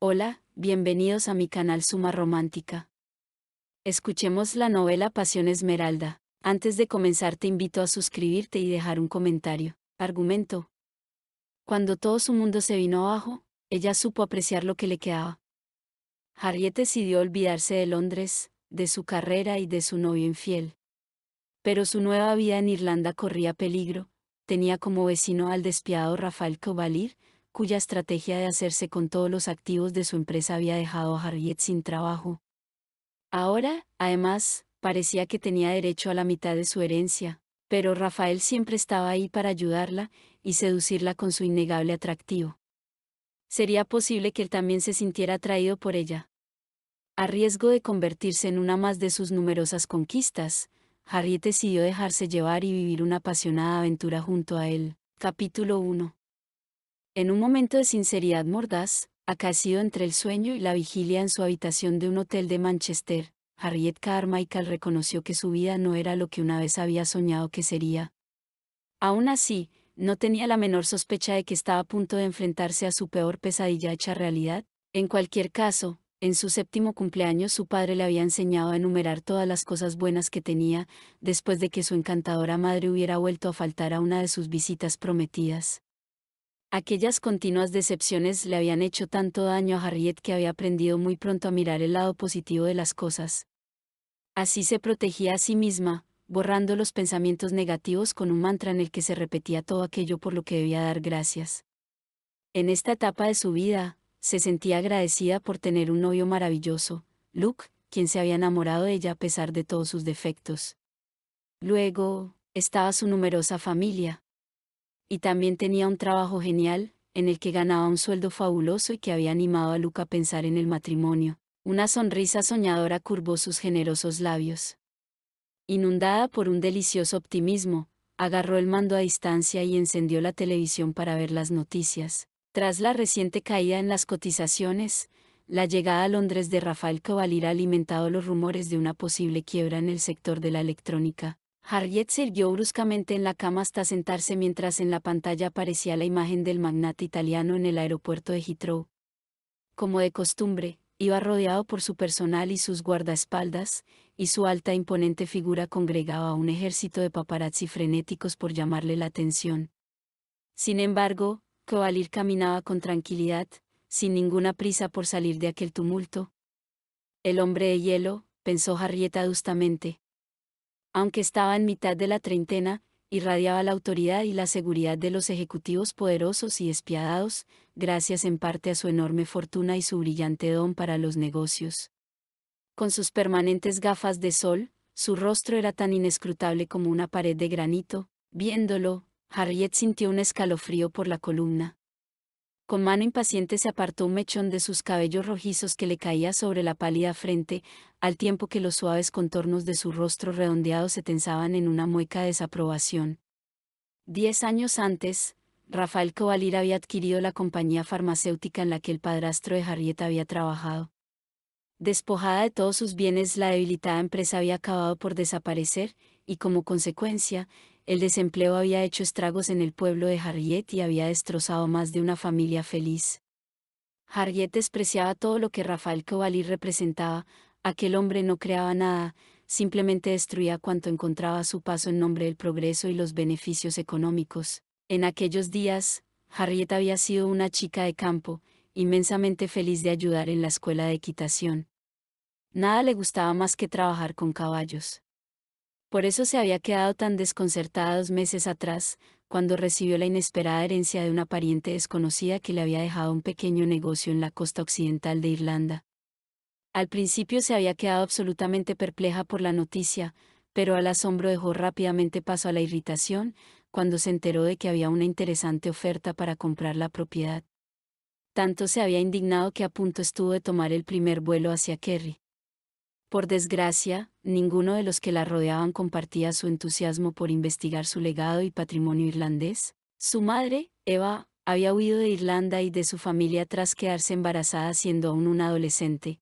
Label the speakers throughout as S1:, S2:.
S1: Hola, bienvenidos a mi canal Suma Romántica. Escuchemos la novela Pasión Esmeralda. Antes de comenzar te invito a suscribirte y dejar un comentario. Argumento. Cuando todo su mundo se vino abajo, ella supo apreciar lo que le quedaba. Harriet decidió olvidarse de Londres, de su carrera y de su novio infiel. Pero su nueva vida en Irlanda corría peligro, tenía como vecino al despiadado Rafael Covalir, cuya estrategia de hacerse con todos los activos de su empresa había dejado a Harriet sin trabajo. Ahora, además, parecía que tenía derecho a la mitad de su herencia, pero Rafael siempre estaba ahí para ayudarla y seducirla con su innegable atractivo. Sería posible que él también se sintiera atraído por ella. A riesgo de convertirse en una más de sus numerosas conquistas, Harriet decidió dejarse llevar y vivir una apasionada aventura junto a él. Capítulo 1 en un momento de sinceridad mordaz, acaecido entre el sueño y la vigilia en su habitación de un hotel de Manchester, Harriet Carmichael reconoció que su vida no era lo que una vez había soñado que sería. Aún así, no tenía la menor sospecha de que estaba a punto de enfrentarse a su peor pesadilla hecha realidad. En cualquier caso, en su séptimo cumpleaños su padre le había enseñado a enumerar todas las cosas buenas que tenía, después de que su encantadora madre hubiera vuelto a faltar a una de sus visitas prometidas. Aquellas continuas decepciones le habían hecho tanto daño a Harriet que había aprendido muy pronto a mirar el lado positivo de las cosas. Así se protegía a sí misma, borrando los pensamientos negativos con un mantra en el que se repetía todo aquello por lo que debía dar gracias. En esta etapa de su vida, se sentía agradecida por tener un novio maravilloso, Luke, quien se había enamorado de ella a pesar de todos sus defectos. Luego, estaba su numerosa familia, y también tenía un trabajo genial, en el que ganaba un sueldo fabuloso y que había animado a Luca a pensar en el matrimonio. Una sonrisa soñadora curvó sus generosos labios. Inundada por un delicioso optimismo, agarró el mando a distancia y encendió la televisión para ver las noticias. Tras la reciente caída en las cotizaciones, la llegada a Londres de Rafael Cavalira ha alimentado los rumores de una posible quiebra en el sector de la electrónica. Harriet se sirvió bruscamente en la cama hasta sentarse mientras en la pantalla aparecía la imagen del magnate italiano en el aeropuerto de Heathrow. Como de costumbre, iba rodeado por su personal y sus guardaespaldas, y su alta e imponente figura congregaba a un ejército de paparazzi frenéticos por llamarle la atención. Sin embargo, Kovalir caminaba con tranquilidad, sin ninguna prisa por salir de aquel tumulto. El hombre de hielo, pensó Harriet adustamente, aunque estaba en mitad de la treintena, irradiaba la autoridad y la seguridad de los ejecutivos poderosos y espiadados, gracias en parte a su enorme fortuna y su brillante don para los negocios. Con sus permanentes gafas de sol, su rostro era tan inescrutable como una pared de granito, viéndolo, Harriet sintió un escalofrío por la columna. Con mano impaciente se apartó un mechón de sus cabellos rojizos que le caía sobre la pálida frente, al tiempo que los suaves contornos de su rostro redondeado se tensaban en una mueca de desaprobación. Diez años antes, Rafael Covalir había adquirido la compañía farmacéutica en la que el padrastro de Harriet había trabajado. Despojada de todos sus bienes, la debilitada empresa había acabado por desaparecer, y como consecuencia, el desempleo había hecho estragos en el pueblo de Harriet y había destrozado más de una familia feliz. Harriet despreciaba todo lo que Rafael Cobalí representaba, aquel hombre no creaba nada, simplemente destruía cuanto encontraba a su paso en nombre del progreso y los beneficios económicos. En aquellos días, Harriet había sido una chica de campo, inmensamente feliz de ayudar en la escuela de equitación. Nada le gustaba más que trabajar con caballos. Por eso se había quedado tan desconcertada dos meses atrás, cuando recibió la inesperada herencia de una pariente desconocida que le había dejado un pequeño negocio en la costa occidental de Irlanda. Al principio se había quedado absolutamente perpleja por la noticia, pero al asombro dejó rápidamente paso a la irritación, cuando se enteró de que había una interesante oferta para comprar la propiedad. Tanto se había indignado que a punto estuvo de tomar el primer vuelo hacia Kerry. Por desgracia, ninguno de los que la rodeaban compartía su entusiasmo por investigar su legado y patrimonio irlandés. Su madre, Eva, había huido de Irlanda y de su familia tras quedarse embarazada siendo aún una adolescente.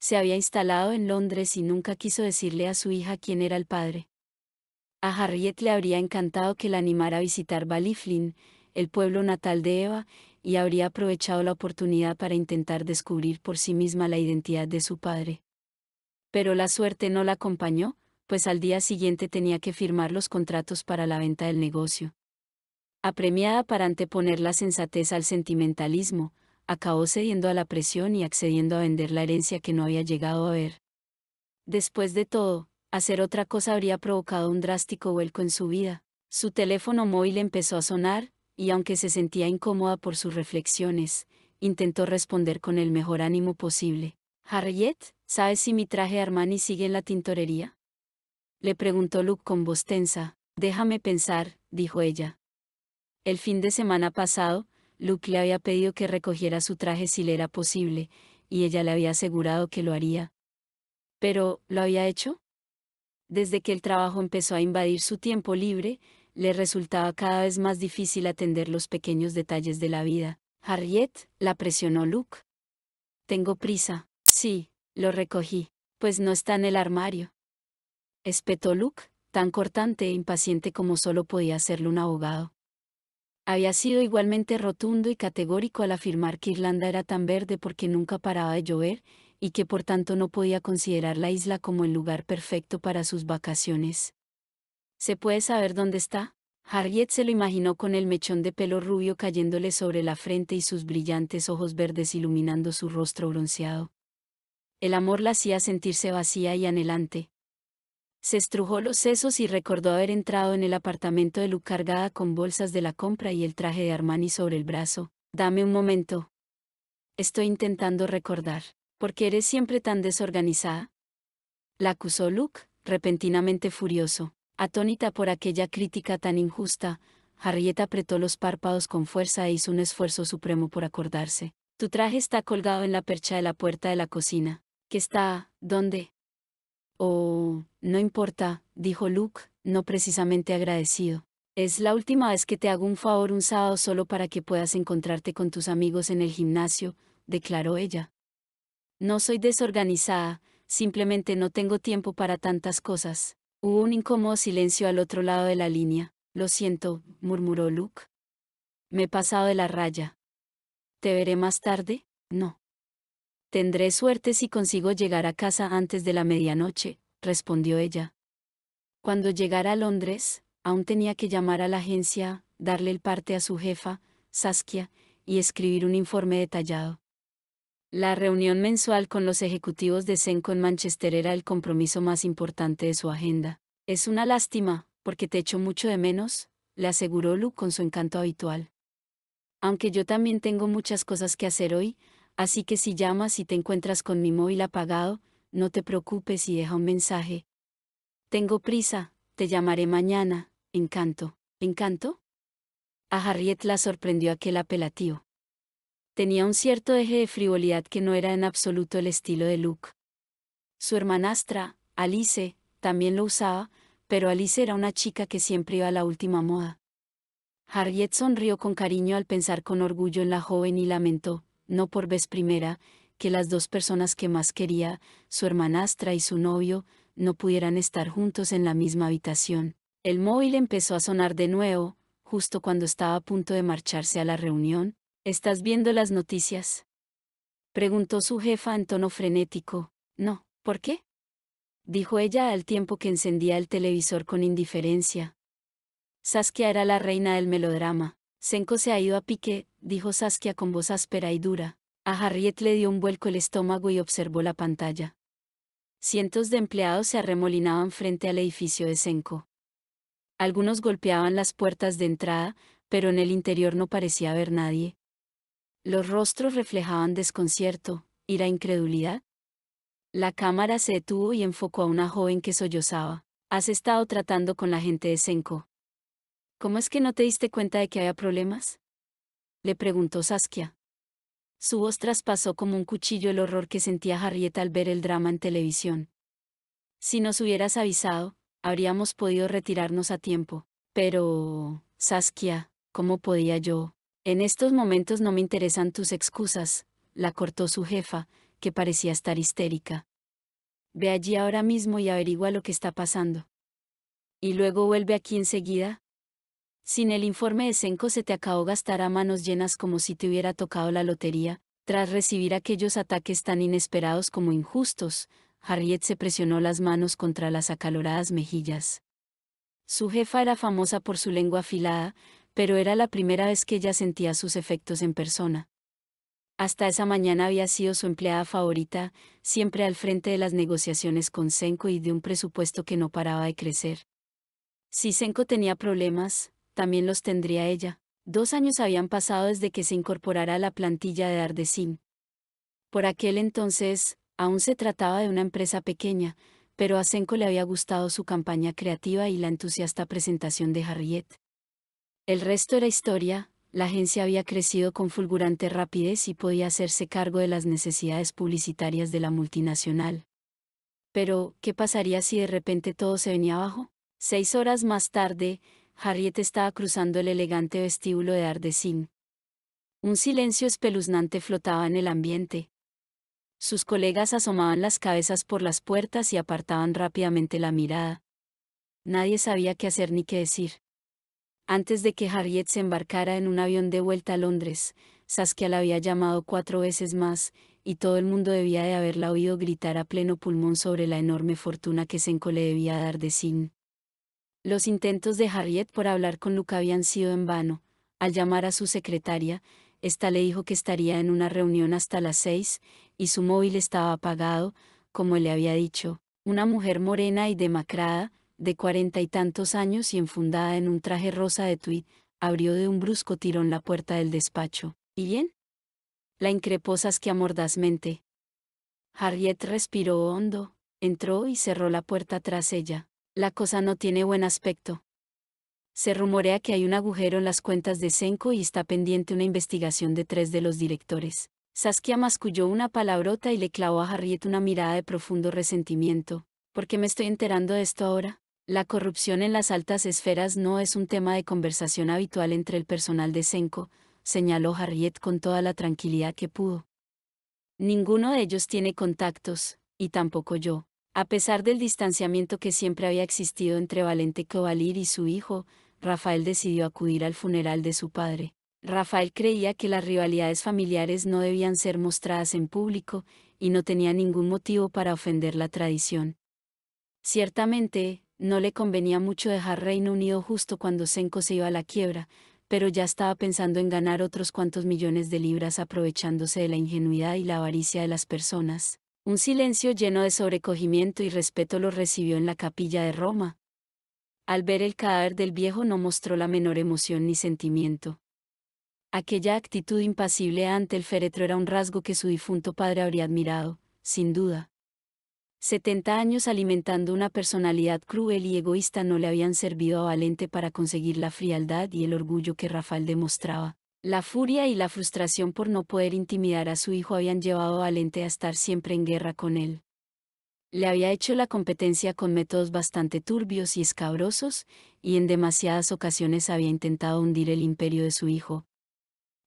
S1: Se había instalado en Londres y nunca quiso decirle a su hija quién era el padre. A Harriet le habría encantado que la animara a visitar Baliflin, el pueblo natal de Eva, y habría aprovechado la oportunidad para intentar descubrir por sí misma la identidad de su padre. Pero la suerte no la acompañó, pues al día siguiente tenía que firmar los contratos para la venta del negocio. Apremiada para anteponer la sensatez al sentimentalismo, acabó cediendo a la presión y accediendo a vender la herencia que no había llegado a ver. Después de todo, hacer otra cosa habría provocado un drástico vuelco en su vida. Su teléfono móvil empezó a sonar, y aunque se sentía incómoda por sus reflexiones, intentó responder con el mejor ánimo posible. Harriet, ¿sabes si mi traje Armani sigue en la tintorería? Le preguntó Luke con voz tensa. Déjame pensar, dijo ella. El fin de semana pasado, Luke le había pedido que recogiera su traje si le era posible, y ella le había asegurado que lo haría. Pero, ¿lo había hecho? Desde que el trabajo empezó a invadir su tiempo libre, le resultaba cada vez más difícil atender los pequeños detalles de la vida. Harriet, la presionó Luke. Tengo prisa. Sí, lo recogí, pues no está en el armario. Espetó Luke, tan cortante e impaciente como solo podía hacerlo un abogado. Había sido igualmente rotundo y categórico al afirmar que Irlanda era tan verde porque nunca paraba de llover, y que por tanto no podía considerar la isla como el lugar perfecto para sus vacaciones. ¿Se puede saber dónde está? Harriet se lo imaginó con el mechón de pelo rubio cayéndole sobre la frente y sus brillantes ojos verdes iluminando su rostro bronceado. El amor la hacía sentirse vacía y anhelante. Se estrujó los sesos y recordó haber entrado en el apartamento de Luke cargada con bolsas de la compra y el traje de Armani sobre el brazo. Dame un momento. Estoy intentando recordar. ¿Por qué eres siempre tan desorganizada? La acusó Luke, repentinamente furioso. Atónita por aquella crítica tan injusta, Harriet apretó los párpados con fuerza e hizo un esfuerzo supremo por acordarse. Tu traje está colgado en la percha de la puerta de la cocina. «¿Qué está, ¿dónde? Oh, no importa, dijo Luke, no precisamente agradecido. Es la última vez que te hago un favor un sábado solo para que puedas encontrarte con tus amigos en el gimnasio, declaró ella. No soy desorganizada, simplemente no tengo tiempo para tantas cosas. Hubo un incómodo silencio al otro lado de la línea. Lo siento, murmuró Luke. Me he pasado de la raya. ¿Te veré más tarde? No. Tendré suerte si consigo llegar a casa antes de la medianoche, respondió ella. Cuando llegara a Londres, aún tenía que llamar a la agencia, darle el parte a su jefa, Saskia, y escribir un informe detallado. La reunión mensual con los ejecutivos de Senco en Manchester era el compromiso más importante de su agenda. Es una lástima, porque te echo mucho de menos, le aseguró Lu con su encanto habitual. Aunque yo también tengo muchas cosas que hacer hoy, Así que si llamas y te encuentras con mi móvil apagado, no te preocupes y deja un mensaje. Tengo prisa, te llamaré mañana, encanto. ¿Encanto? A Harriet la sorprendió aquel apelativo. Tenía un cierto eje de frivolidad que no era en absoluto el estilo de Luke. Su hermanastra, Alice, también lo usaba, pero Alice era una chica que siempre iba a la última moda. Harriet sonrió con cariño al pensar con orgullo en la joven y lamentó, no por vez primera, que las dos personas que más quería, su hermanastra y su novio, no pudieran estar juntos en la misma habitación. El móvil empezó a sonar de nuevo, justo cuando estaba a punto de marcharse a la reunión. ¿Estás viendo las noticias? Preguntó su jefa en tono frenético. No, ¿por qué? Dijo ella al tiempo que encendía el televisor con indiferencia. Saskia era la reina del melodrama. Senko se ha ido a pique, dijo Saskia con voz áspera y dura. A Harriet le dio un vuelco el estómago y observó la pantalla. Cientos de empleados se arremolinaban frente al edificio de Senko. Algunos golpeaban las puertas de entrada, pero en el interior no parecía haber nadie. Los rostros reflejaban desconcierto, ira la e incredulidad. La cámara se detuvo y enfocó a una joven que sollozaba. Has estado tratando con la gente de Senko. ¿Cómo es que no te diste cuenta de que haya problemas? le preguntó Saskia. Su voz traspasó como un cuchillo el horror que sentía Harriet al ver el drama en televisión. Si nos hubieras avisado, habríamos podido retirarnos a tiempo. Pero, Saskia, ¿cómo podía yo? En estos momentos no me interesan tus excusas, la cortó su jefa, que parecía estar histérica. Ve allí ahora mismo y averigua lo que está pasando. Y luego vuelve aquí enseguida, sin el informe de Senko se te acabó gastar a manos llenas como si te hubiera tocado la lotería, tras recibir aquellos ataques tan inesperados como injustos, Harriet se presionó las manos contra las acaloradas mejillas. Su jefa era famosa por su lengua afilada, pero era la primera vez que ella sentía sus efectos en persona. Hasta esa mañana había sido su empleada favorita, siempre al frente de las negociaciones con Senko y de un presupuesto que no paraba de crecer. Si Senko tenía problemas, también los tendría ella. Dos años habían pasado desde que se incorporara a la plantilla de Ardecin. Por aquel entonces, aún se trataba de una empresa pequeña, pero a Senko le había gustado su campaña creativa y la entusiasta presentación de Harriet. El resto era historia, la agencia había crecido con fulgurante rapidez y podía hacerse cargo de las necesidades publicitarias de la multinacional. Pero, ¿qué pasaría si de repente todo se venía abajo? Seis horas más tarde, Harriet estaba cruzando el elegante vestíbulo de Ardecín. Un silencio espeluznante flotaba en el ambiente. Sus colegas asomaban las cabezas por las puertas y apartaban rápidamente la mirada. Nadie sabía qué hacer ni qué decir. Antes de que Harriet se embarcara en un avión de vuelta a Londres, Saskia la había llamado cuatro veces más, y todo el mundo debía de haberla oído gritar a pleno pulmón sobre la enorme fortuna que Senko le debía dar de los intentos de Harriet por hablar con Luca habían sido en vano. Al llamar a su secretaria, ésta le dijo que estaría en una reunión hasta las seis, y su móvil estaba apagado, como le había dicho. Una mujer morena y demacrada, de cuarenta y tantos años y enfundada en un traje rosa de tweed, abrió de un brusco tirón la puerta del despacho. ¿Y bien? La increpó que mordazmente. Harriet respiró hondo, entró y cerró la puerta tras ella la cosa no tiene buen aspecto. Se rumorea que hay un agujero en las cuentas de Senko y está pendiente una investigación de tres de los directores. Saskia masculló una palabrota y le clavó a Harriet una mirada de profundo resentimiento. ¿Por qué me estoy enterando de esto ahora? La corrupción en las altas esferas no es un tema de conversación habitual entre el personal de Senko, señaló Harriet con toda la tranquilidad que pudo. Ninguno de ellos tiene contactos, y tampoco yo. A pesar del distanciamiento que siempre había existido entre Valente Covalir y su hijo, Rafael decidió acudir al funeral de su padre. Rafael creía que las rivalidades familiares no debían ser mostradas en público, y no tenía ningún motivo para ofender la tradición. Ciertamente, no le convenía mucho dejar Reino Unido justo cuando Senko se iba a la quiebra, pero ya estaba pensando en ganar otros cuantos millones de libras aprovechándose de la ingenuidad y la avaricia de las personas. Un silencio lleno de sobrecogimiento y respeto lo recibió en la capilla de Roma. Al ver el cadáver del viejo no mostró la menor emoción ni sentimiento. Aquella actitud impasible ante el féretro era un rasgo que su difunto padre habría admirado, sin duda. Setenta años alimentando una personalidad cruel y egoísta no le habían servido a Valente para conseguir la frialdad y el orgullo que Rafael demostraba. La furia y la frustración por no poder intimidar a su hijo habían llevado a Valente a estar siempre en guerra con él. Le había hecho la competencia con métodos bastante turbios y escabrosos, y en demasiadas ocasiones había intentado hundir el imperio de su hijo.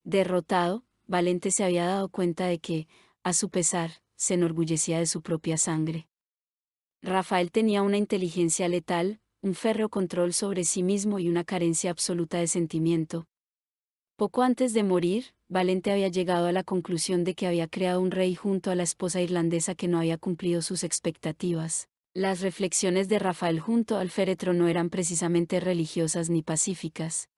S1: Derrotado, Valente se había dado cuenta de que, a su pesar, se enorgullecía de su propia sangre. Rafael tenía una inteligencia letal, un férreo control sobre sí mismo y una carencia absoluta de sentimiento, poco antes de morir, Valente había llegado a la conclusión de que había creado un rey junto a la esposa irlandesa que no había cumplido sus expectativas. Las reflexiones de Rafael junto al féretro no eran precisamente religiosas ni pacíficas.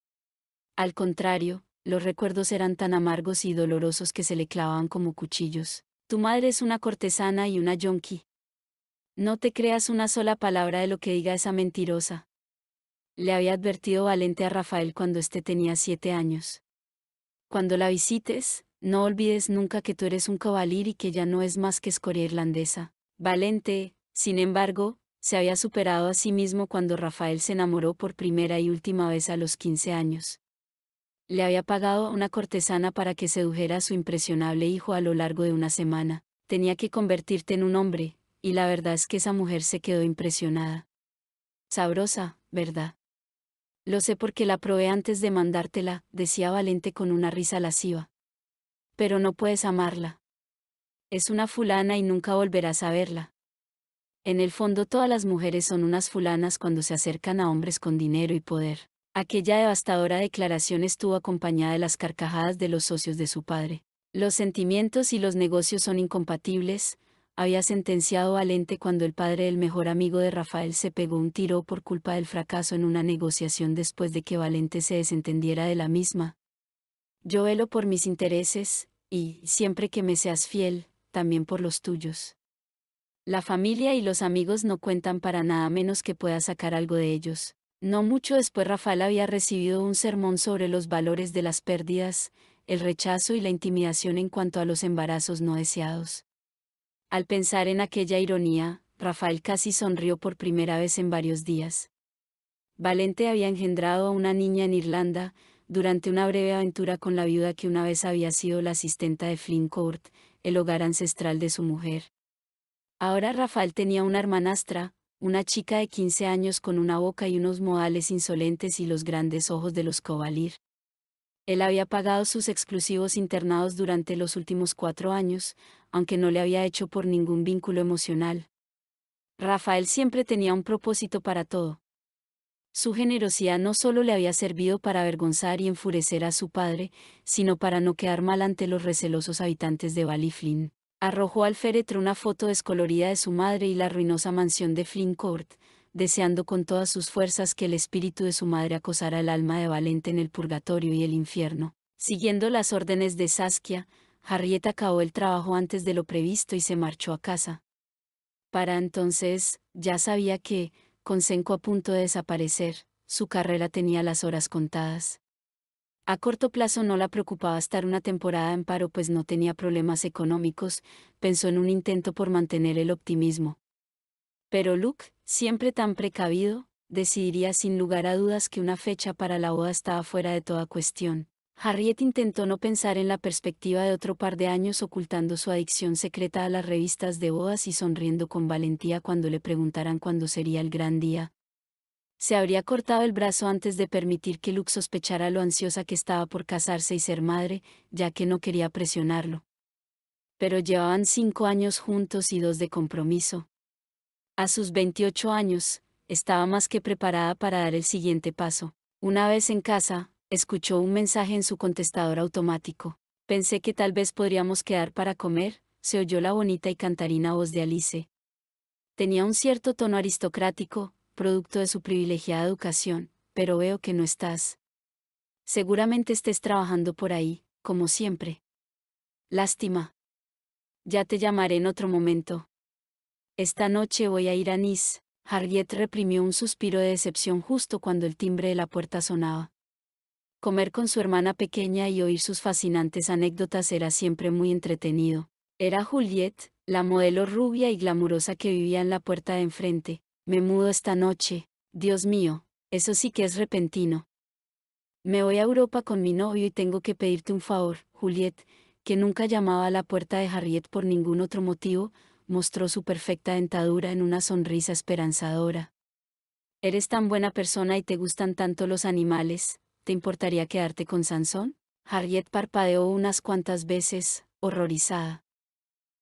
S1: Al contrario, los recuerdos eran tan amargos y dolorosos que se le clavaban como cuchillos. Tu madre es una cortesana y una yonqui. No te creas una sola palabra de lo que diga esa mentirosa. Le había advertido Valente a Rafael cuando éste tenía siete años. Cuando la visites, no olvides nunca que tú eres un cabalir y que ya no es más que escoria irlandesa. Valente, sin embargo, se había superado a sí mismo cuando Rafael se enamoró por primera y última vez a los 15 años. Le había pagado a una cortesana para que sedujera a su impresionable hijo a lo largo de una semana. Tenía que convertirte en un hombre, y la verdad es que esa mujer se quedó impresionada. Sabrosa, ¿verdad? Lo sé porque la probé antes de mandártela, decía Valente con una risa lasciva. Pero no puedes amarla. Es una fulana y nunca volverás a verla. En el fondo todas las mujeres son unas fulanas cuando se acercan a hombres con dinero y poder. Aquella devastadora declaración estuvo acompañada de las carcajadas de los socios de su padre. Los sentimientos y los negocios son incompatibles, había sentenciado Valente cuando el padre del mejor amigo de Rafael se pegó un tiro por culpa del fracaso en una negociación después de que Valente se desentendiera de la misma. Yo velo por mis intereses, y, siempre que me seas fiel, también por los tuyos. La familia y los amigos no cuentan para nada menos que pueda sacar algo de ellos. No mucho después Rafael había recibido un sermón sobre los valores de las pérdidas, el rechazo y la intimidación en cuanto a los embarazos no deseados. Al pensar en aquella ironía, Rafael casi sonrió por primera vez en varios días. Valente había engendrado a una niña en Irlanda, durante una breve aventura con la viuda que una vez había sido la asistenta de Flynn Court, el hogar ancestral de su mujer. Ahora Rafael tenía una hermanastra, una chica de 15 años con una boca y unos modales insolentes y los grandes ojos de los cobalir. Él había pagado sus exclusivos internados durante los últimos cuatro años, aunque no le había hecho por ningún vínculo emocional. Rafael siempre tenía un propósito para todo. Su generosidad no solo le había servido para avergonzar y enfurecer a su padre, sino para no quedar mal ante los recelosos habitantes de Valley Flynn. Arrojó al féretro una foto descolorida de su madre y la ruinosa mansión de Flynn Court, deseando con todas sus fuerzas que el espíritu de su madre acosara el alma de Valente en el purgatorio y el infierno. Siguiendo las órdenes de Saskia, Harriet acabó el trabajo antes de lo previsto y se marchó a casa. Para entonces, ya sabía que, con Senko a punto de desaparecer, su carrera tenía las horas contadas. A corto plazo no la preocupaba estar una temporada en paro pues no tenía problemas económicos, pensó en un intento por mantener el optimismo. Pero Luke, siempre tan precavido, decidiría sin lugar a dudas que una fecha para la boda estaba fuera de toda cuestión. Harriet intentó no pensar en la perspectiva de otro par de años ocultando su adicción secreta a las revistas de bodas y sonriendo con valentía cuando le preguntaran cuándo sería el gran día. Se habría cortado el brazo antes de permitir que Luke sospechara lo ansiosa que estaba por casarse y ser madre, ya que no quería presionarlo. Pero llevaban cinco años juntos y dos de compromiso. A sus 28 años, estaba más que preparada para dar el siguiente paso. Una vez en casa, escuchó un mensaje en su contestador automático. Pensé que tal vez podríamos quedar para comer, se oyó la bonita y cantarina voz de Alice. Tenía un cierto tono aristocrático, producto de su privilegiada educación, pero veo que no estás. Seguramente estés trabajando por ahí, como siempre. Lástima. Ya te llamaré en otro momento. Esta noche voy a ir a Nice. Harriet reprimió un suspiro de decepción justo cuando el timbre de la puerta sonaba. Comer con su hermana pequeña y oír sus fascinantes anécdotas era siempre muy entretenido. Era Juliet, la modelo rubia y glamurosa que vivía en la puerta de enfrente. Me mudo esta noche. Dios mío, eso sí que es repentino. Me voy a Europa con mi novio y tengo que pedirte un favor, Juliet, que nunca llamaba a la puerta de Harriet por ningún otro motivo, mostró su perfecta dentadura en una sonrisa esperanzadora. Eres tan buena persona y te gustan tanto los animales, ¿Te importaría quedarte con Sansón? Harriet parpadeó unas cuantas veces, horrorizada.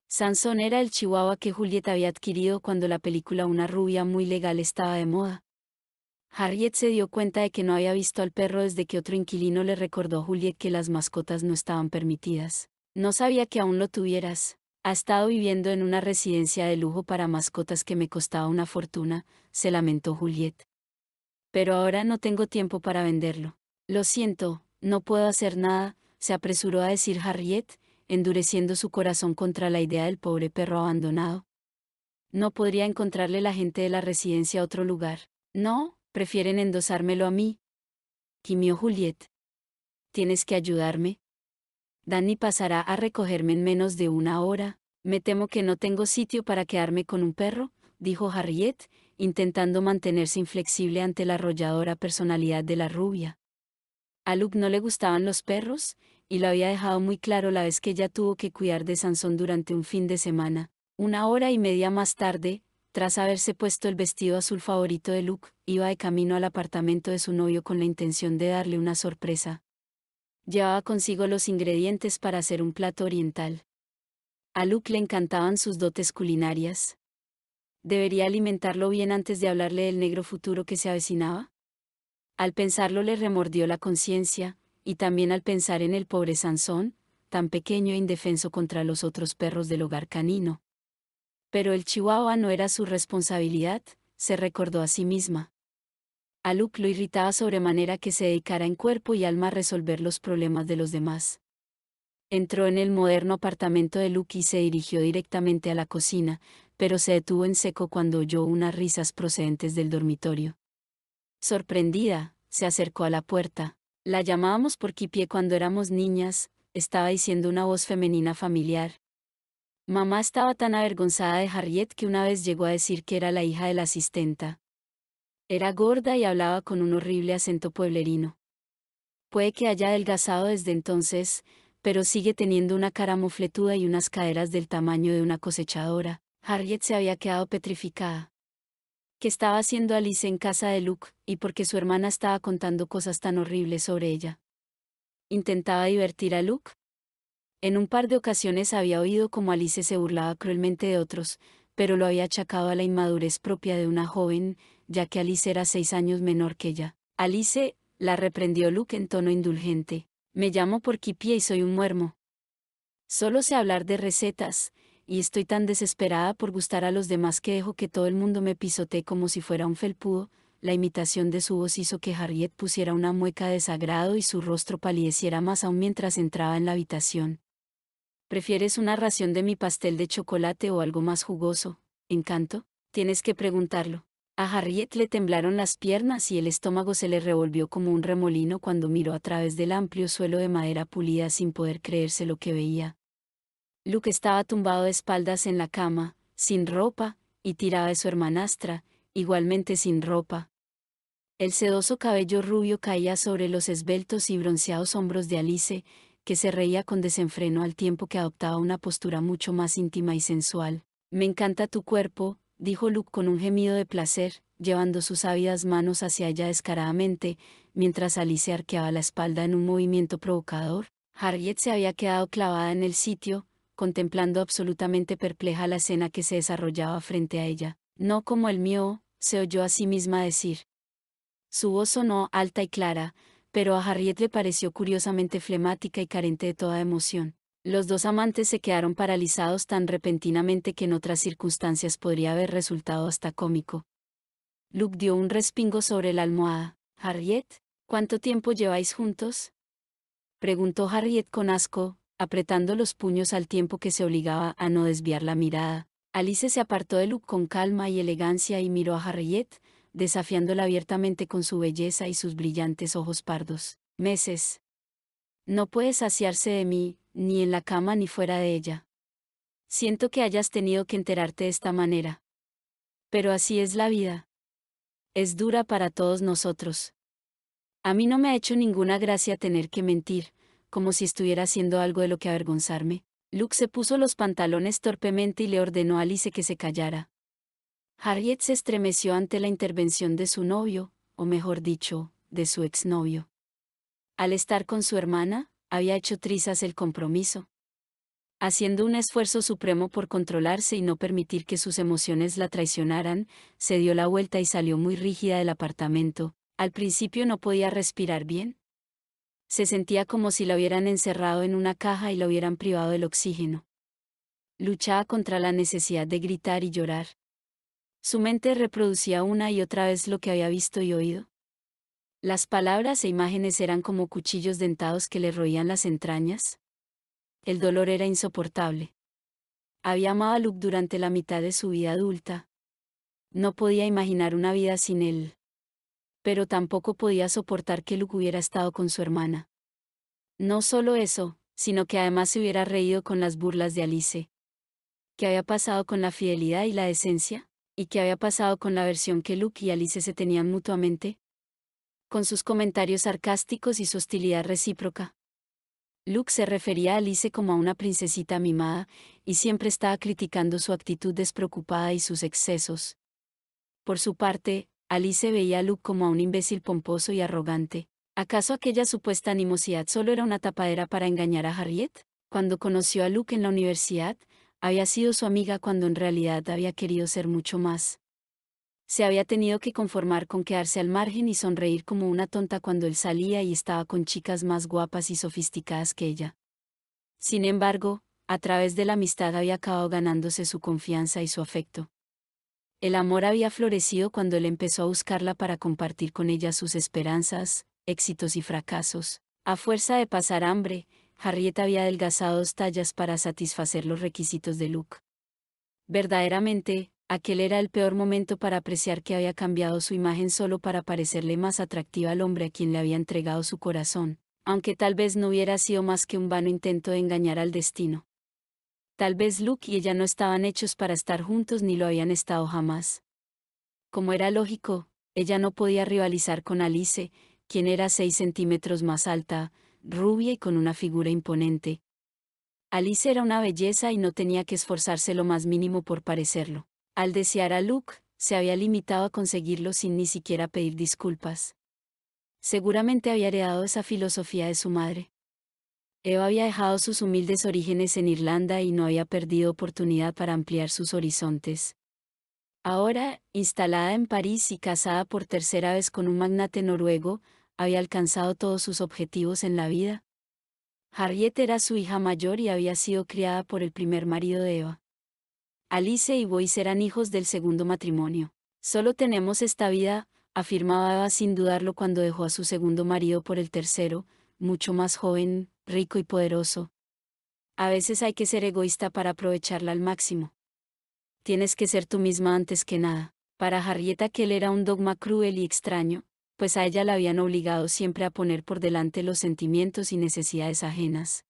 S1: Sansón era el chihuahua que Juliet había adquirido cuando la película Una rubia muy legal estaba de moda. Harriet se dio cuenta de que no había visto al perro desde que otro inquilino le recordó a Juliet que las mascotas no estaban permitidas. No sabía que aún lo tuvieras. Ha estado viviendo en una residencia de lujo para mascotas que me costaba una fortuna, se lamentó Juliet. Pero ahora no tengo tiempo para venderlo. Lo siento, no puedo hacer nada, se apresuró a decir Harriet, endureciendo su corazón contra la idea del pobre perro abandonado. No podría encontrarle la gente de la residencia a otro lugar. No, prefieren endosármelo a mí. Quimió Juliet. Tienes que ayudarme. Danny pasará a recogerme en menos de una hora. Me temo que no tengo sitio para quedarme con un perro, dijo Harriet, intentando mantenerse inflexible ante la arrolladora personalidad de la rubia. A Luke no le gustaban los perros, y lo había dejado muy claro la vez que ella tuvo que cuidar de Sansón durante un fin de semana. Una hora y media más tarde, tras haberse puesto el vestido azul favorito de Luke, iba de camino al apartamento de su novio con la intención de darle una sorpresa. Llevaba consigo los ingredientes para hacer un plato oriental. A Luke le encantaban sus dotes culinarias. ¿Debería alimentarlo bien antes de hablarle del negro futuro que se avecinaba? Al pensarlo le remordió la conciencia, y también al pensar en el pobre Sansón, tan pequeño e indefenso contra los otros perros del hogar canino. Pero el chihuahua no era su responsabilidad, se recordó a sí misma. A Luke lo irritaba sobremanera que se dedicara en cuerpo y alma a resolver los problemas de los demás. Entró en el moderno apartamento de Luke y se dirigió directamente a la cocina, pero se detuvo en seco cuando oyó unas risas procedentes del dormitorio. Sorprendida, se acercó a la puerta. La llamábamos por Kipie cuando éramos niñas, estaba diciendo una voz femenina familiar. Mamá estaba tan avergonzada de Harriet que una vez llegó a decir que era la hija de la asistenta. Era gorda y hablaba con un horrible acento pueblerino. Puede que haya adelgazado desde entonces, pero sigue teniendo una cara mofletuda y unas caderas del tamaño de una cosechadora. Harriet se había quedado petrificada que estaba haciendo Alice en casa de Luke, y porque su hermana estaba contando cosas tan horribles sobre ella. ¿Intentaba divertir a Luke? En un par de ocasiones había oído cómo Alice se burlaba cruelmente de otros, pero lo había achacado a la inmadurez propia de una joven, ya que Alice era seis años menor que ella. Alice, la reprendió Luke en tono indulgente. Me llamo por Porquipie y soy un muermo. Solo sé hablar de recetas, y estoy tan desesperada por gustar a los demás que dejo que todo el mundo me pisotee como si fuera un felpudo, la imitación de su voz hizo que Harriet pusiera una mueca de desagrado y su rostro palideciera más aún mientras entraba en la habitación. ¿Prefieres una ración de mi pastel de chocolate o algo más jugoso? Encanto, tienes que preguntarlo. A Harriet le temblaron las piernas y el estómago se le revolvió como un remolino cuando miró a través del amplio suelo de madera pulida sin poder creerse lo que veía. Luke estaba tumbado de espaldas en la cama, sin ropa, y tiraba de su hermanastra, igualmente sin ropa. El sedoso cabello rubio caía sobre los esbeltos y bronceados hombros de Alice, que se reía con desenfreno al tiempo que adoptaba una postura mucho más íntima y sensual. Me encanta tu cuerpo, dijo Luke con un gemido de placer, llevando sus ávidas manos hacia ella descaradamente, mientras Alice arqueaba la espalda en un movimiento provocador. Harriet se había quedado clavada en el sitio, contemplando absolutamente perpleja la escena que se desarrollaba frente a ella. No como el mío, se oyó a sí misma decir. Su voz sonó alta y clara, pero a Harriet le pareció curiosamente flemática y carente de toda emoción. Los dos amantes se quedaron paralizados tan repentinamente que en otras circunstancias podría haber resultado hasta cómico. Luke dio un respingo sobre la almohada. Harriet, ¿cuánto tiempo lleváis juntos? Preguntó Harriet con asco, apretando los puños al tiempo que se obligaba a no desviar la mirada. Alice se apartó de Luke con calma y elegancia y miró a Harriet, desafiándola abiertamente con su belleza y sus brillantes ojos pardos. Meses. No puedes saciarse de mí, ni en la cama ni fuera de ella. Siento que hayas tenido que enterarte de esta manera. Pero así es la vida. Es dura para todos nosotros. A mí no me ha hecho ninguna gracia tener que mentir, como si estuviera haciendo algo de lo que avergonzarme. Luke se puso los pantalones torpemente y le ordenó a Alice que se callara. Harriet se estremeció ante la intervención de su novio, o mejor dicho, de su exnovio. Al estar con su hermana, había hecho trizas el compromiso. Haciendo un esfuerzo supremo por controlarse y no permitir que sus emociones la traicionaran, se dio la vuelta y salió muy rígida del apartamento. Al principio no podía respirar bien, se sentía como si la hubieran encerrado en una caja y la hubieran privado del oxígeno. Luchaba contra la necesidad de gritar y llorar. Su mente reproducía una y otra vez lo que había visto y oído. Las palabras e imágenes eran como cuchillos dentados que le roían las entrañas. El dolor era insoportable. Había amado a Luke durante la mitad de su vida adulta. No podía imaginar una vida sin él pero tampoco podía soportar que Luke hubiera estado con su hermana. No solo eso, sino que además se hubiera reído con las burlas de Alice. ¿Qué había pasado con la fidelidad y la decencia? ¿Y qué había pasado con la versión que Luke y Alice se tenían mutuamente? Con sus comentarios sarcásticos y su hostilidad recíproca. Luke se refería a Alice como a una princesita mimada, y siempre estaba criticando su actitud despreocupada y sus excesos. Por su parte, Alice veía a Luke como a un imbécil pomposo y arrogante. ¿Acaso aquella supuesta animosidad solo era una tapadera para engañar a Harriet? Cuando conoció a Luke en la universidad, había sido su amiga cuando en realidad había querido ser mucho más. Se había tenido que conformar con quedarse al margen y sonreír como una tonta cuando él salía y estaba con chicas más guapas y sofisticadas que ella. Sin embargo, a través de la amistad había acabado ganándose su confianza y su afecto. El amor había florecido cuando él empezó a buscarla para compartir con ella sus esperanzas, éxitos y fracasos. A fuerza de pasar hambre, Harriet había adelgazado dos tallas para satisfacer los requisitos de Luke. Verdaderamente, aquel era el peor momento para apreciar que había cambiado su imagen solo para parecerle más atractiva al hombre a quien le había entregado su corazón, aunque tal vez no hubiera sido más que un vano intento de engañar al destino. Tal vez Luke y ella no estaban hechos para estar juntos ni lo habían estado jamás. Como era lógico, ella no podía rivalizar con Alice, quien era seis centímetros más alta, rubia y con una figura imponente. Alice era una belleza y no tenía que esforzarse lo más mínimo por parecerlo. Al desear a Luke, se había limitado a conseguirlo sin ni siquiera pedir disculpas. Seguramente había heredado esa filosofía de su madre. Eva había dejado sus humildes orígenes en Irlanda y no había perdido oportunidad para ampliar sus horizontes. Ahora, instalada en París y casada por tercera vez con un magnate noruego, había alcanzado todos sus objetivos en la vida. Harriet era su hija mayor y había sido criada por el primer marido de Eva. Alice y Boyce eran hijos del segundo matrimonio. Solo tenemos esta vida, afirmaba Eva sin dudarlo cuando dejó a su segundo marido por el tercero, mucho más joven, rico y poderoso. A veces hay que ser egoísta para aprovecharla al máximo. Tienes que ser tú misma antes que nada. Para Harriet aquel era un dogma cruel y extraño, pues a ella la habían obligado siempre a poner por delante los sentimientos y necesidades ajenas.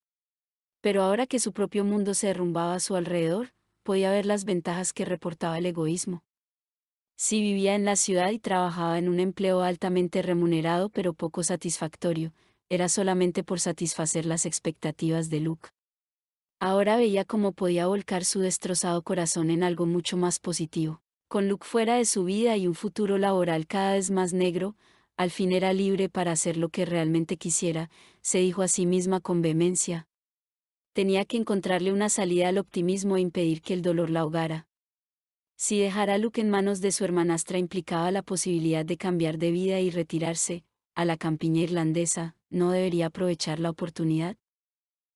S1: Pero ahora que su propio mundo se derrumbaba a su alrededor, podía ver las ventajas que reportaba el egoísmo. Si vivía en la ciudad y trabajaba en un empleo altamente remunerado pero poco satisfactorio, era solamente por satisfacer las expectativas de Luke. Ahora veía cómo podía volcar su destrozado corazón en algo mucho más positivo. Con Luke fuera de su vida y un futuro laboral cada vez más negro, al fin era libre para hacer lo que realmente quisiera, se dijo a sí misma con vehemencia. Tenía que encontrarle una salida al optimismo e impedir que el dolor la ahogara. Si dejara a Luke en manos de su hermanastra implicaba la posibilidad de cambiar de vida y retirarse, a la campiña irlandesa, ¿no debería aprovechar la oportunidad?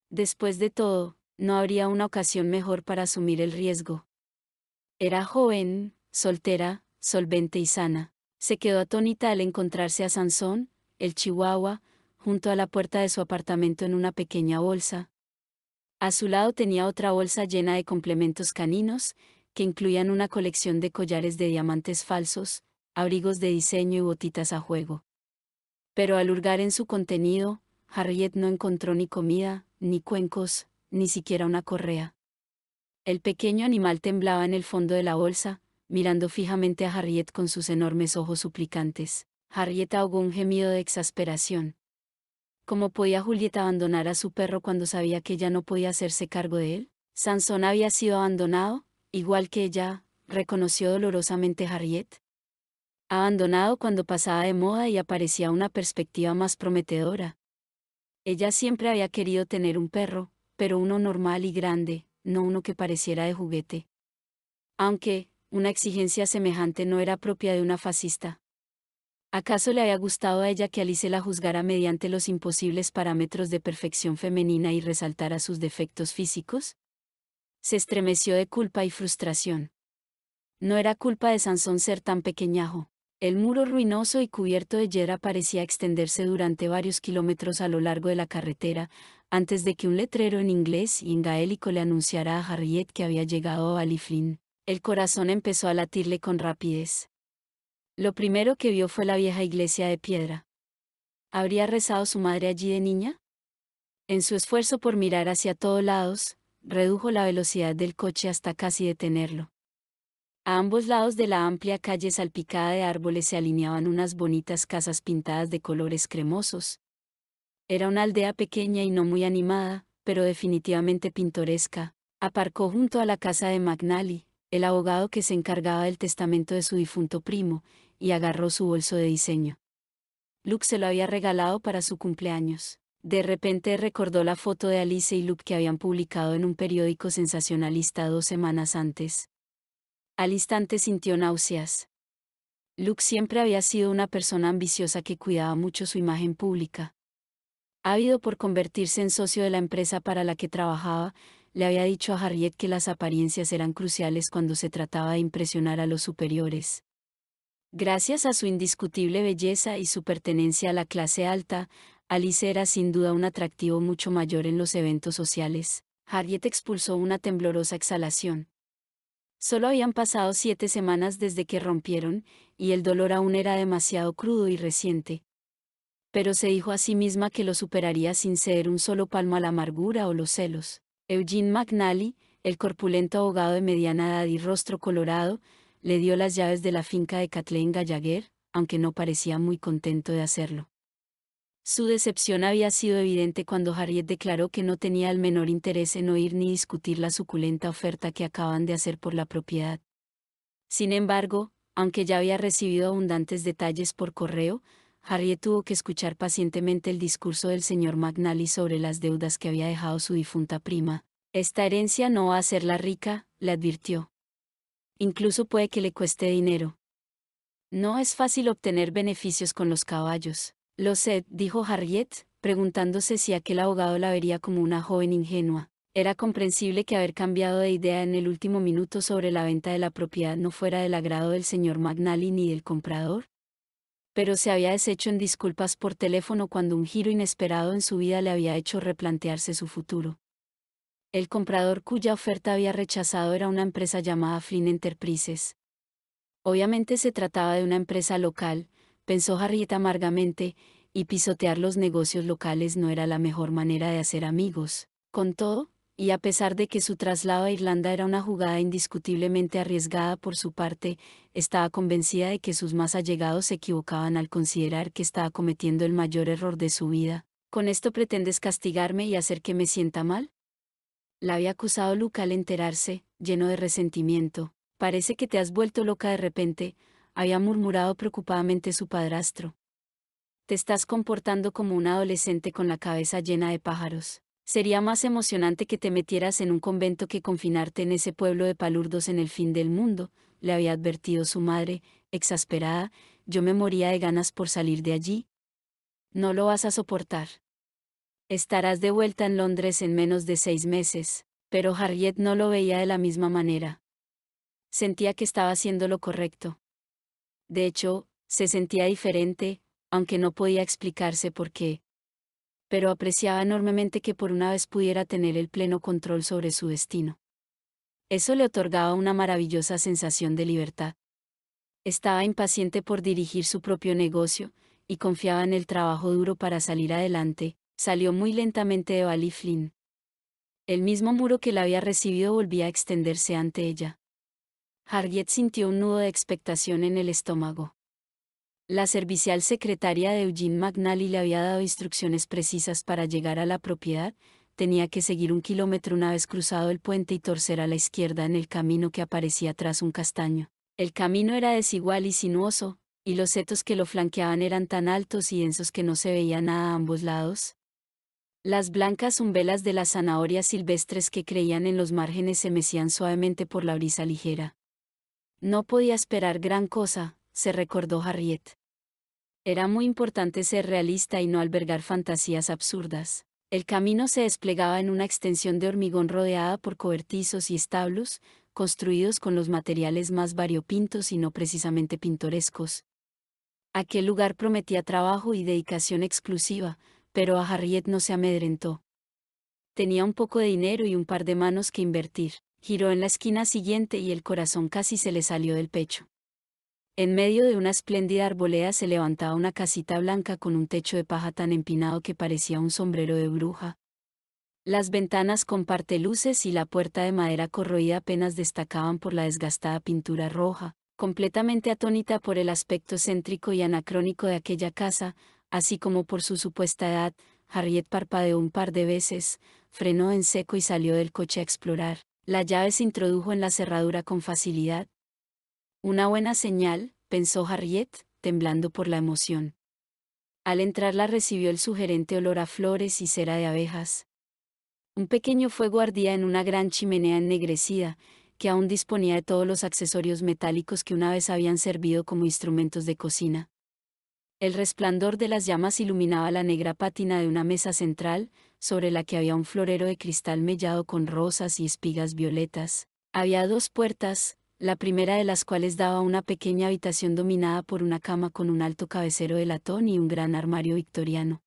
S1: Después de todo, no habría una ocasión mejor para asumir el riesgo. Era joven, soltera, solvente y sana. Se quedó atónita al encontrarse a Sansón, el chihuahua, junto a la puerta de su apartamento en una pequeña bolsa. A su lado tenía otra bolsa llena de complementos caninos, que incluían una colección de collares de diamantes falsos, abrigos de diseño y botitas a juego. Pero al hurgar en su contenido, Harriet no encontró ni comida, ni cuencos, ni siquiera una correa. El pequeño animal temblaba en el fondo de la bolsa, mirando fijamente a Harriet con sus enormes ojos suplicantes. Harriet ahogó un gemido de exasperación. ¿Cómo podía Juliet abandonar a su perro cuando sabía que ella no podía hacerse cargo de él? Sansón había sido abandonado, igual que ella, reconoció dolorosamente Harriet abandonado cuando pasaba de moda y aparecía una perspectiva más prometedora. Ella siempre había querido tener un perro, pero uno normal y grande, no uno que pareciera de juguete. Aunque, una exigencia semejante no era propia de una fascista. ¿Acaso le había gustado a ella que Alice la juzgara mediante los imposibles parámetros de perfección femenina y resaltara sus defectos físicos? Se estremeció de culpa y frustración. No era culpa de Sansón ser tan pequeñajo. El muro ruinoso y cubierto de hiedra parecía extenderse durante varios kilómetros a lo largo de la carretera, antes de que un letrero en inglés y en gaélico le anunciara a Harriet que había llegado a Liflin. El corazón empezó a latirle con rapidez. Lo primero que vio fue la vieja iglesia de piedra. ¿Habría rezado su madre allí de niña? En su esfuerzo por mirar hacia todos lados, redujo la velocidad del coche hasta casi detenerlo. A ambos lados de la amplia calle salpicada de árboles se alineaban unas bonitas casas pintadas de colores cremosos. Era una aldea pequeña y no muy animada, pero definitivamente pintoresca. Aparcó junto a la casa de McNally, el abogado que se encargaba del testamento de su difunto primo, y agarró su bolso de diseño. Luke se lo había regalado para su cumpleaños. De repente recordó la foto de Alice y Luke que habían publicado en un periódico sensacionalista dos semanas antes. Al instante sintió náuseas. Luke siempre había sido una persona ambiciosa que cuidaba mucho su imagen pública. Ávido por convertirse en socio de la empresa para la que trabajaba, le había dicho a Harriet que las apariencias eran cruciales cuando se trataba de impresionar a los superiores. Gracias a su indiscutible belleza y su pertenencia a la clase alta, Alice era sin duda un atractivo mucho mayor en los eventos sociales. Harriet expulsó una temblorosa exhalación. Solo habían pasado siete semanas desde que rompieron, y el dolor aún era demasiado crudo y reciente. Pero se dijo a sí misma que lo superaría sin ceder un solo palmo a la amargura o los celos. Eugene McNally, el corpulento abogado de mediana edad y rostro colorado, le dio las llaves de la finca de Kathleen Gallagher, aunque no parecía muy contento de hacerlo. Su decepción había sido evidente cuando Harriet declaró que no tenía el menor interés en oír ni discutir la suculenta oferta que acaban de hacer por la propiedad. Sin embargo, aunque ya había recibido abundantes detalles por correo, Harriet tuvo que escuchar pacientemente el discurso del señor McNally sobre las deudas que había dejado su difunta prima. Esta herencia no va a hacerla rica, le advirtió. Incluso puede que le cueste dinero. No es fácil obtener beneficios con los caballos. Lo sé, dijo Harriet, preguntándose si aquel abogado la vería como una joven ingenua. Era comprensible que haber cambiado de idea en el último minuto sobre la venta de la propiedad no fuera del agrado del señor McNally ni del comprador. Pero se había deshecho en disculpas por teléfono cuando un giro inesperado en su vida le había hecho replantearse su futuro. El comprador cuya oferta había rechazado era una empresa llamada Flynn Enterprises. Obviamente se trataba de una empresa local, pensó Harriet amargamente, y pisotear los negocios locales no era la mejor manera de hacer amigos. Con todo, y a pesar de que su traslado a Irlanda era una jugada indiscutiblemente arriesgada por su parte, estaba convencida de que sus más allegados se equivocaban al considerar que estaba cometiendo el mayor error de su vida. ¿Con esto pretendes castigarme y hacer que me sienta mal? La había acusado Luca al enterarse, lleno de resentimiento. Parece que te has vuelto loca de repente, había murmurado preocupadamente su padrastro. Te estás comportando como un adolescente con la cabeza llena de pájaros. Sería más emocionante que te metieras en un convento que confinarte en ese pueblo de palurdos en el fin del mundo, le había advertido su madre, exasperada, yo me moría de ganas por salir de allí. No lo vas a soportar. Estarás de vuelta en Londres en menos de seis meses, pero Harriet no lo veía de la misma manera. Sentía que estaba haciendo lo correcto de hecho, se sentía diferente, aunque no podía explicarse por qué. Pero apreciaba enormemente que por una vez pudiera tener el pleno control sobre su destino. Eso le otorgaba una maravillosa sensación de libertad. Estaba impaciente por dirigir su propio negocio, y confiaba en el trabajo duro para salir adelante, salió muy lentamente de Bali Flynn. El mismo muro que la había recibido volvía a extenderse ante ella. Harriet sintió un nudo de expectación en el estómago. La servicial secretaria de Eugene McNally le había dado instrucciones precisas para llegar a la propiedad, tenía que seguir un kilómetro una vez cruzado el puente y torcer a la izquierda en el camino que aparecía tras un castaño. El camino era desigual y sinuoso, y los setos que lo flanqueaban eran tan altos y densos que no se veía nada a ambos lados. Las blancas umbelas de las zanahorias silvestres que creían en los márgenes se mecían suavemente por la brisa ligera. No podía esperar gran cosa, se recordó Harriet. Era muy importante ser realista y no albergar fantasías absurdas. El camino se desplegaba en una extensión de hormigón rodeada por cobertizos y establos, construidos con los materiales más variopintos y no precisamente pintorescos. Aquel lugar prometía trabajo y dedicación exclusiva, pero a Harriet no se amedrentó. Tenía un poco de dinero y un par de manos que invertir giró en la esquina siguiente y el corazón casi se le salió del pecho. En medio de una espléndida arboleda se levantaba una casita blanca con un techo de paja tan empinado que parecía un sombrero de bruja. Las ventanas con parteluces y la puerta de madera corroída apenas destacaban por la desgastada pintura roja, completamente atónita por el aspecto céntrico y anacrónico de aquella casa, así como por su supuesta edad, Harriet parpadeó un par de veces, frenó en seco y salió del coche a explorar. La llave se introdujo en la cerradura con facilidad. Una buena señal, pensó Harriet, temblando por la emoción. Al entrarla recibió el sugerente olor a flores y cera de abejas. Un pequeño fuego ardía en una gran chimenea ennegrecida, que aún disponía de todos los accesorios metálicos que una vez habían servido como instrumentos de cocina. El resplandor de las llamas iluminaba la negra pátina de una mesa central, sobre la que había un florero de cristal mellado con rosas y espigas violetas. Había dos puertas, la primera de las cuales daba una pequeña habitación dominada por una cama con un alto cabecero de latón y un gran armario victoriano.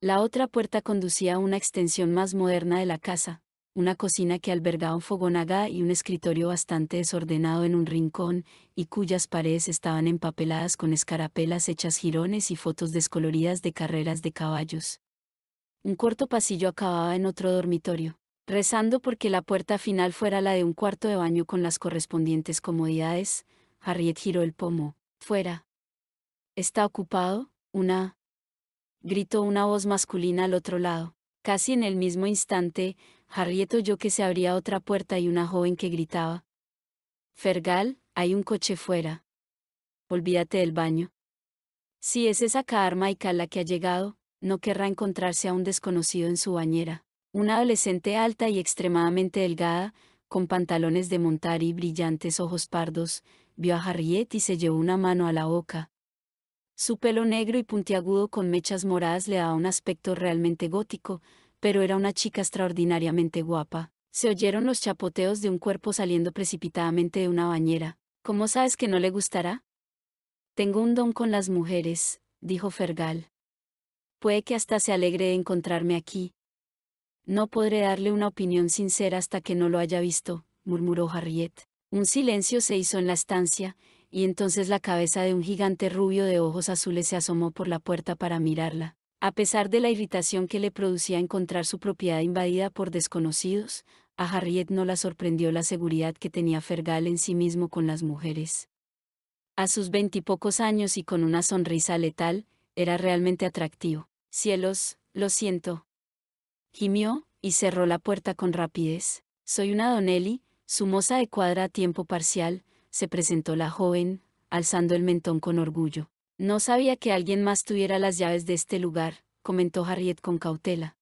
S1: La otra puerta conducía a una extensión más moderna de la casa, una cocina que albergaba un fogón y un escritorio bastante desordenado en un rincón, y cuyas paredes estaban empapeladas con escarapelas hechas jirones y fotos descoloridas de carreras de caballos. Un corto pasillo acababa en otro dormitorio, rezando porque la puerta final fuera la de un cuarto de baño con las correspondientes comodidades, Harriet giró el pomo. Fuera. Está ocupado, una... gritó una voz masculina al otro lado. Casi en el mismo instante, Harriet oyó que se abría otra puerta y una joven que gritaba. Fergal, hay un coche fuera. Olvídate del baño. Si es esa y la que ha llegado, no querrá encontrarse a un desconocido en su bañera. Una adolescente alta y extremadamente delgada, con pantalones de montar y brillantes ojos pardos, vio a Harriet y se llevó una mano a la boca. Su pelo negro y puntiagudo con mechas moradas le daba un aspecto realmente gótico, pero era una chica extraordinariamente guapa. Se oyeron los chapoteos de un cuerpo saliendo precipitadamente de una bañera. ¿Cómo sabes que no le gustará? Tengo un don con las mujeres, dijo Fergal. Puede que hasta se alegre de encontrarme aquí. No podré darle una opinión sincera hasta que no lo haya visto, murmuró Harriet. Un silencio se hizo en la estancia, y entonces la cabeza de un gigante rubio de ojos azules se asomó por la puerta para mirarla. A pesar de la irritación que le producía encontrar su propiedad invadida por desconocidos, a Harriet no la sorprendió la seguridad que tenía Fergal en sí mismo con las mujeres. A sus veintipocos años y con una sonrisa letal, era realmente atractivo. Cielos, lo siento. Gimió, y cerró la puerta con rapidez. Soy una Donnelly», su moza de cuadra a tiempo parcial, se presentó la joven, alzando el mentón con orgullo. No sabía que alguien más tuviera las llaves de este lugar, comentó Harriet con cautela.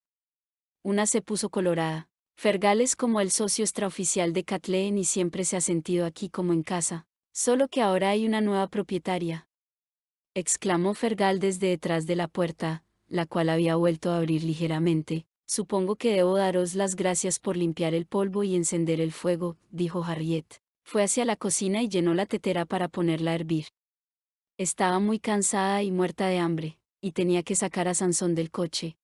S1: Una se puso colorada. Fergal es como el socio extraoficial de Catleen y siempre se ha sentido aquí como en casa, solo que ahora hay una nueva propietaria. Exclamó Fergal desde detrás de la puerta, la cual había vuelto a abrir ligeramente. Supongo que debo daros las gracias por limpiar el polvo y encender el fuego, dijo Harriet. Fue hacia la cocina y llenó la tetera para ponerla a hervir. Estaba muy cansada y muerta de hambre, y tenía que sacar a Sansón del coche.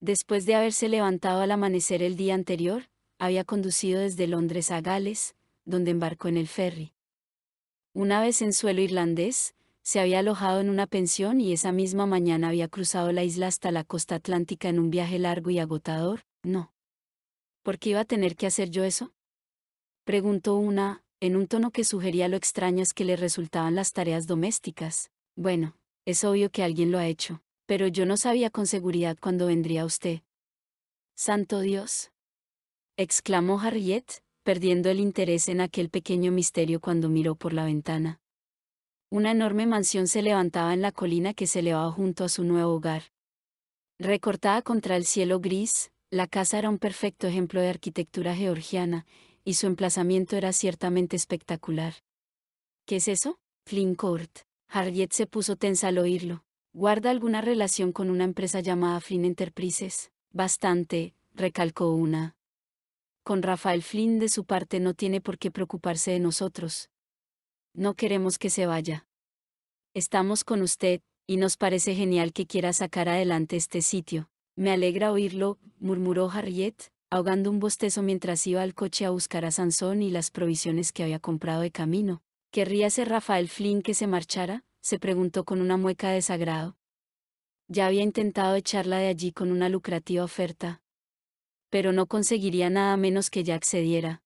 S1: Después de haberse levantado al amanecer el día anterior, había conducido desde Londres a Gales, donde embarcó en el ferry. Una vez en suelo irlandés, se había alojado en una pensión y esa misma mañana había cruzado la isla hasta la costa atlántica en un viaje largo y agotador, no. ¿Por qué iba a tener que hacer yo eso? Preguntó una, en un tono que sugería lo extrañas que le resultaban las tareas domésticas. Bueno, es obvio que alguien lo ha hecho, pero yo no sabía con seguridad cuándo vendría usted. Santo Dios. exclamó Harriet, perdiendo el interés en aquel pequeño misterio cuando miró por la ventana. Una enorme mansión se levantaba en la colina que se elevaba junto a su nuevo hogar. Recortada contra el cielo gris, la casa era un perfecto ejemplo de arquitectura georgiana, y su emplazamiento era ciertamente espectacular. ¿Qué es eso? Flynn Court. Harriet se puso tensa al oírlo. ¿Guarda alguna relación con una empresa llamada Flynn Enterprises? Bastante, recalcó una. Con Rafael Flynn de su parte no tiene por qué preocuparse de nosotros, no queremos que se vaya. Estamos con usted, y nos parece genial que quiera sacar adelante este sitio. Me alegra oírlo, murmuró Harriet, ahogando un bostezo mientras iba al coche a buscar a Sansón y las provisiones que había comprado de camino. ¿Querría ser Rafael Flynn que se marchara? se preguntó con una mueca de sagrado. Ya había intentado echarla de allí con una lucrativa oferta. Pero no conseguiría nada menos que ya accediera.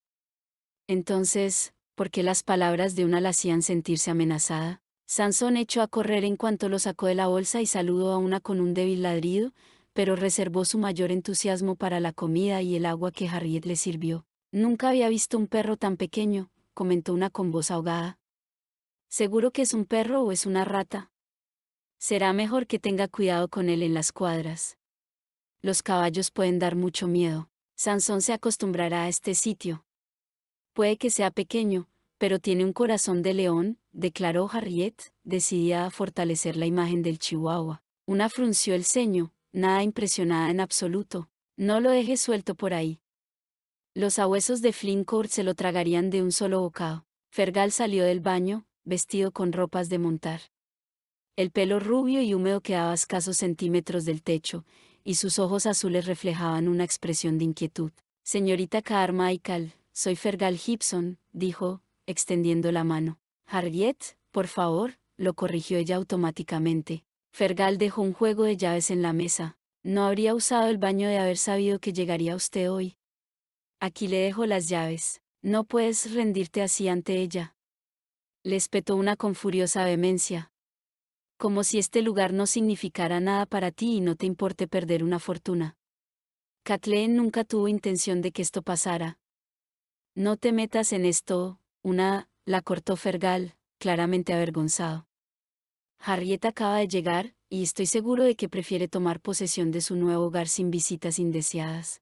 S1: Entonces, porque las palabras de una la hacían sentirse amenazada. Sansón echó a correr en cuanto lo sacó de la bolsa y saludó a una con un débil ladrido, pero reservó su mayor entusiasmo para la comida y el agua que Harriet le sirvió. Nunca había visto un perro tan pequeño, comentó una con voz ahogada. Seguro que es un perro o es una rata. Será mejor que tenga cuidado con él en las cuadras. Los caballos pueden dar mucho miedo. Sansón se acostumbrará a este sitio. Puede que sea pequeño, pero tiene un corazón de león, declaró Harriet, decidida a fortalecer la imagen del chihuahua. Una frunció el ceño, nada impresionada en absoluto. No lo deje suelto por ahí. Los abuesos de Flincourt se lo tragarían de un solo bocado. Fergal salió del baño, vestido con ropas de montar. El pelo rubio y húmedo quedaba escasos centímetros del techo, y sus ojos azules reflejaban una expresión de inquietud. Señorita Carmichael, soy Fergal Gibson, dijo, extendiendo la mano. Harriet, por favor, lo corrigió ella automáticamente. Fergal dejó un juego de llaves en la mesa. No habría usado el baño de haber sabido que llegaría usted hoy. Aquí le dejo las llaves. No puedes rendirte así ante ella. Le espetó una con furiosa vehemencia. Como si este lugar no significara nada para ti y no te importe perder una fortuna. Kathleen nunca tuvo intención de que esto pasara. No te metas en esto, una, la cortó Fergal, claramente avergonzado. Harriet acaba de llegar, y estoy seguro de que prefiere tomar posesión de su nuevo hogar sin visitas indeseadas.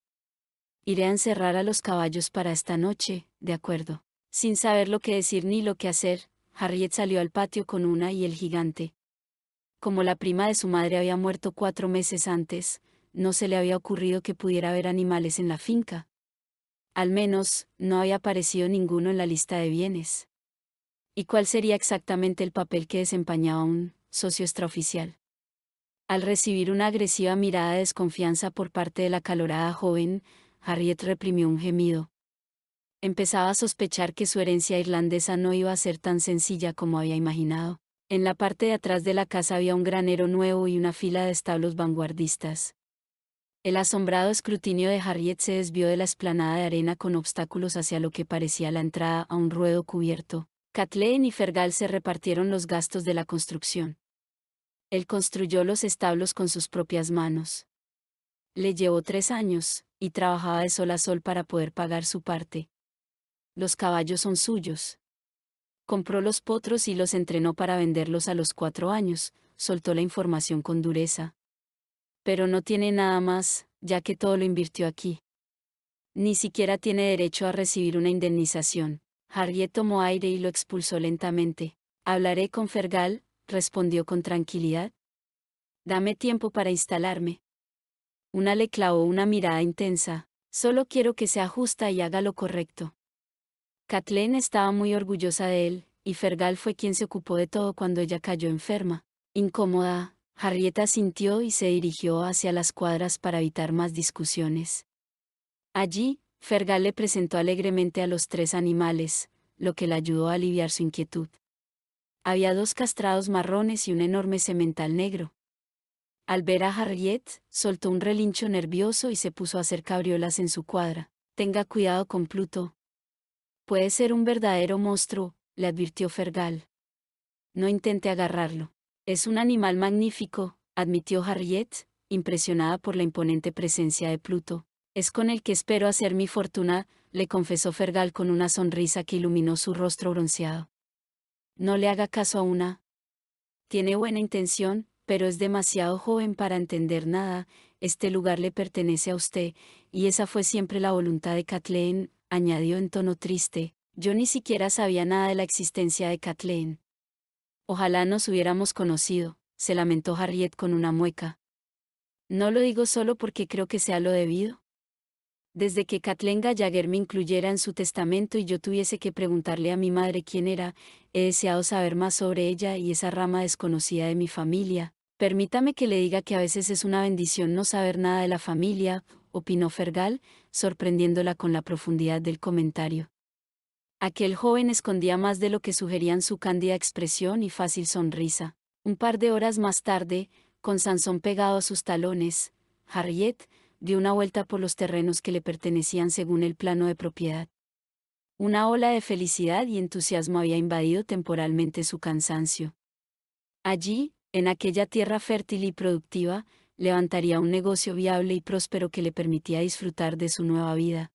S1: Iré a encerrar a los caballos para esta noche, de acuerdo. Sin saber lo que decir ni lo que hacer, Harriet salió al patio con una y el gigante. Como la prima de su madre había muerto cuatro meses antes, no se le había ocurrido que pudiera haber animales en la finca, al menos, no había aparecido ninguno en la lista de bienes. ¿Y cuál sería exactamente el papel que desempeñaba un socio extraoficial? Al recibir una agresiva mirada de desconfianza por parte de la calorada joven, Harriet reprimió un gemido. Empezaba a sospechar que su herencia irlandesa no iba a ser tan sencilla como había imaginado. En la parte de atrás de la casa había un granero nuevo y una fila de establos vanguardistas. El asombrado escrutinio de Harriet se desvió de la esplanada de arena con obstáculos hacia lo que parecía la entrada a un ruedo cubierto. Kathleen y Fergal se repartieron los gastos de la construcción. Él construyó los establos con sus propias manos. Le llevó tres años, y trabajaba de sol a sol para poder pagar su parte. Los caballos son suyos. Compró los potros y los entrenó para venderlos a los cuatro años, soltó la información con dureza, pero no tiene nada más, ya que todo lo invirtió aquí. Ni siquiera tiene derecho a recibir una indemnización. Harriet tomó aire y lo expulsó lentamente. Hablaré con Fergal, respondió con tranquilidad. Dame tiempo para instalarme. Una le clavó una mirada intensa. Solo quiero que sea justa y haga lo correcto. Kathleen estaba muy orgullosa de él, y Fergal fue quien se ocupó de todo cuando ella cayó enferma. Incómoda, Harriet asintió y se dirigió hacia las cuadras para evitar más discusiones. Allí, Fergal le presentó alegremente a los tres animales, lo que le ayudó a aliviar su inquietud. Había dos castrados marrones y un enorme semental negro. Al ver a Harriet, soltó un relincho nervioso y se puso a hacer cabriolas en su cuadra. Tenga cuidado con Pluto. Puede ser un verdadero monstruo, le advirtió Fergal. No intente agarrarlo. Es un animal magnífico, admitió Harriet, impresionada por la imponente presencia de Pluto. Es con el que espero hacer mi fortuna, le confesó Fergal con una sonrisa que iluminó su rostro bronceado. No le haga caso a una. Tiene buena intención, pero es demasiado joven para entender nada, este lugar le pertenece a usted, y esa fue siempre la voluntad de Kathleen, añadió en tono triste. Yo ni siquiera sabía nada de la existencia de Kathleen. Ojalá nos hubiéramos conocido, se lamentó Harriet con una mueca. No lo digo solo porque creo que sea lo debido. Desde que Katlenga Jaguer me incluyera en su testamento y yo tuviese que preguntarle a mi madre quién era, he deseado saber más sobre ella y esa rama desconocida de mi familia. Permítame que le diga que a veces es una bendición no saber nada de la familia, opinó Fergal, sorprendiéndola con la profundidad del comentario. Aquel joven escondía más de lo que sugerían su cándida expresión y fácil sonrisa. Un par de horas más tarde, con Sansón pegado a sus talones, Harriet dio una vuelta por los terrenos que le pertenecían según el plano de propiedad. Una ola de felicidad y entusiasmo había invadido temporalmente su cansancio. Allí, en aquella tierra fértil y productiva, levantaría un negocio viable y próspero que le permitía disfrutar de su nueva vida.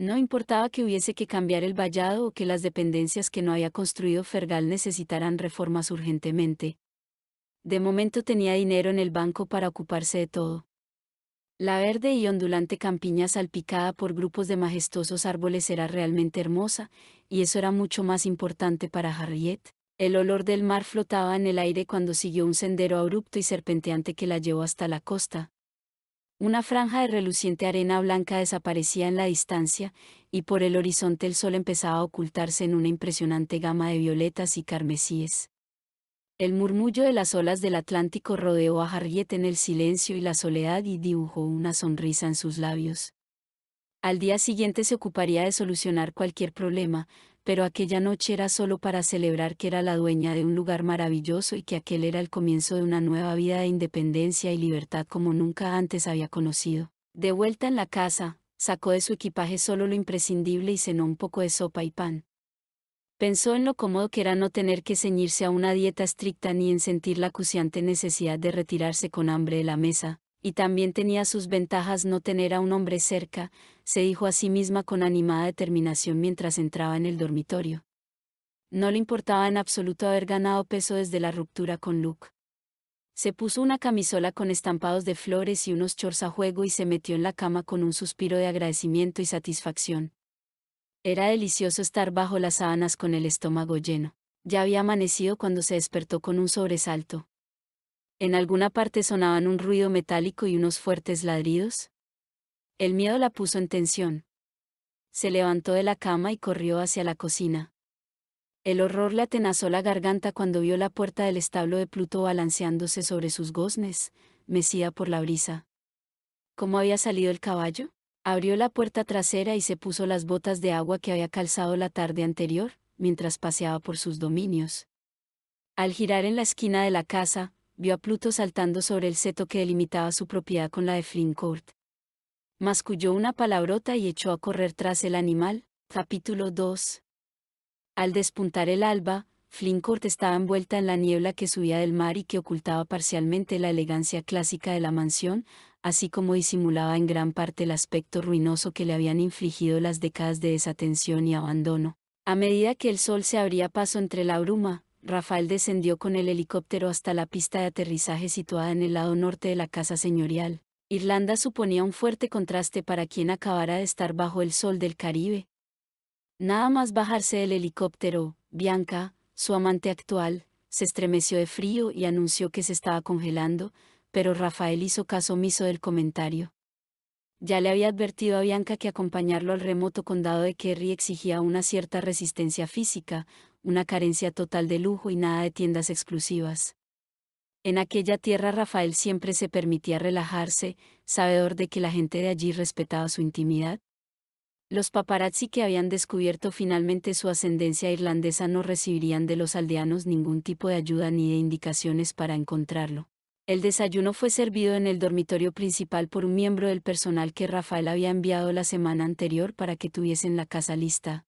S1: No importaba que hubiese que cambiar el vallado o que las dependencias que no había construido Fergal necesitaran reformas urgentemente. De momento tenía dinero en el banco para ocuparse de todo. La verde y ondulante campiña salpicada por grupos de majestuosos árboles era realmente hermosa, y eso era mucho más importante para Harriet. El olor del mar flotaba en el aire cuando siguió un sendero abrupto y serpenteante que la llevó hasta la costa, una franja de reluciente arena blanca desaparecía en la distancia, y por el horizonte el sol empezaba a ocultarse en una impresionante gama de violetas y carmesíes. El murmullo de las olas del Atlántico rodeó a Harriet en el silencio y la soledad y dibujó una sonrisa en sus labios. Al día siguiente se ocuparía de solucionar cualquier problema, pero aquella noche era solo para celebrar que era la dueña de un lugar maravilloso y que aquel era el comienzo de una nueva vida de independencia y libertad como nunca antes había conocido. De vuelta en la casa, sacó de su equipaje solo lo imprescindible y cenó un poco de sopa y pan. Pensó en lo cómodo que era no tener que ceñirse a una dieta estricta ni en sentir la acuciante necesidad de retirarse con hambre de la mesa, y también tenía sus ventajas no tener a un hombre cerca, se dijo a sí misma con animada determinación mientras entraba en el dormitorio. No le importaba en absoluto haber ganado peso desde la ruptura con Luke. Se puso una camisola con estampados de flores y unos shorts a juego y se metió en la cama con un suspiro de agradecimiento y satisfacción. Era delicioso estar bajo las sábanas con el estómago lleno. Ya había amanecido cuando se despertó con un sobresalto. En alguna parte sonaban un ruido metálico y unos fuertes ladridos. El miedo la puso en tensión. Se levantó de la cama y corrió hacia la cocina. El horror le atenazó la garganta cuando vio la puerta del establo de Pluto balanceándose sobre sus goznes, mecida por la brisa. ¿Cómo había salido el caballo? Abrió la puerta trasera y se puso las botas de agua que había calzado la tarde anterior, mientras paseaba por sus dominios. Al girar en la esquina de la casa, vio a Pluto saltando sobre el seto que delimitaba su propiedad con la de Flincourt. Masculló una palabrota y echó a correr tras el animal. Capítulo 2. Al despuntar el alba, Flincourt estaba envuelta en la niebla que subía del mar y que ocultaba parcialmente la elegancia clásica de la mansión, así como disimulaba en gran parte el aspecto ruinoso que le habían infligido las décadas de desatención y abandono. A medida que el sol se abría paso entre la bruma, Rafael descendió con el helicóptero hasta la pista de aterrizaje situada en el lado norte de la casa señorial. Irlanda suponía un fuerte contraste para quien acabara de estar bajo el sol del Caribe. Nada más bajarse del helicóptero, Bianca, su amante actual, se estremeció de frío y anunció que se estaba congelando, pero Rafael hizo caso omiso del comentario. Ya le había advertido a Bianca que acompañarlo al remoto condado de Kerry exigía una cierta resistencia física, una carencia total de lujo y nada de tiendas exclusivas. En aquella tierra Rafael siempre se permitía relajarse, sabedor de que la gente de allí respetaba su intimidad. Los paparazzi que habían descubierto finalmente su ascendencia irlandesa no recibirían de los aldeanos ningún tipo de ayuda ni de indicaciones para encontrarlo. El desayuno fue servido en el dormitorio principal por un miembro del personal que Rafael había enviado la semana anterior para que tuviesen la casa lista.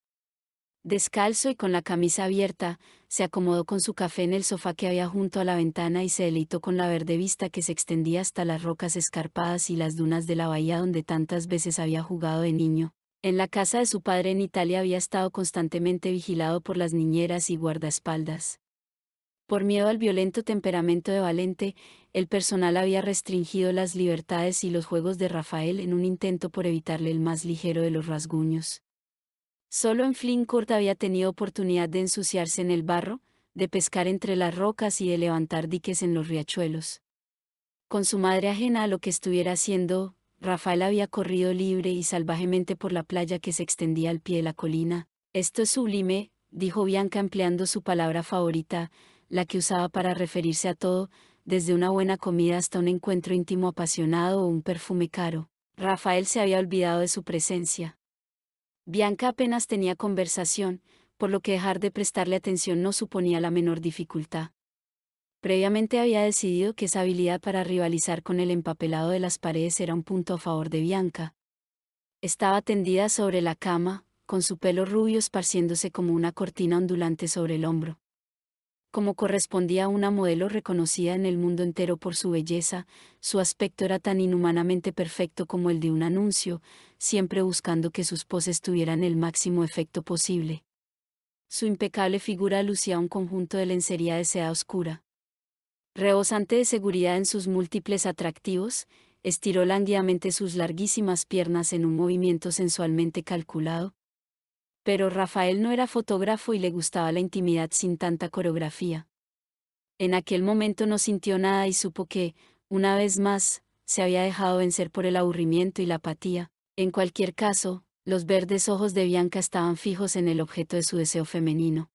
S1: Descalzo y con la camisa abierta, se acomodó con su café en el sofá que había junto a la ventana y se deleitó con la verde vista que se extendía hasta las rocas escarpadas y las dunas de la bahía donde tantas veces había jugado de niño. En la casa de su padre en Italia había estado constantemente vigilado por las niñeras y guardaespaldas. Por miedo al violento temperamento de Valente, el personal había restringido las libertades y los juegos de Rafael en un intento por evitarle el más ligero de los rasguños. Solo en Court había tenido oportunidad de ensuciarse en el barro, de pescar entre las rocas y de levantar diques en los riachuelos. Con su madre ajena a lo que estuviera haciendo, Rafael había corrido libre y salvajemente por la playa que se extendía al pie de la colina. Esto es sublime, dijo Bianca empleando su palabra favorita, la que usaba para referirse a todo, desde una buena comida hasta un encuentro íntimo apasionado o un perfume caro. Rafael se había olvidado de su presencia. Bianca apenas tenía conversación, por lo que dejar de prestarle atención no suponía la menor dificultad. Previamente había decidido que esa habilidad para rivalizar con el empapelado de las paredes era un punto a favor de Bianca. Estaba tendida sobre la cama, con su pelo rubio esparciéndose como una cortina ondulante sobre el hombro como correspondía a una modelo reconocida en el mundo entero por su belleza, su aspecto era tan inhumanamente perfecto como el de un anuncio, siempre buscando que sus poses tuvieran el máximo efecto posible. Su impecable figura lucía un conjunto de lencería de seda oscura. Rebosante de seguridad en sus múltiples atractivos, estiró lánguidamente sus larguísimas piernas en un movimiento sensualmente calculado, pero Rafael no era fotógrafo y le gustaba la intimidad sin tanta coreografía. En aquel momento no sintió nada y supo que, una vez más, se había dejado vencer por el aburrimiento y la apatía. En cualquier caso, los verdes ojos de Bianca estaban fijos en el objeto de su deseo femenino.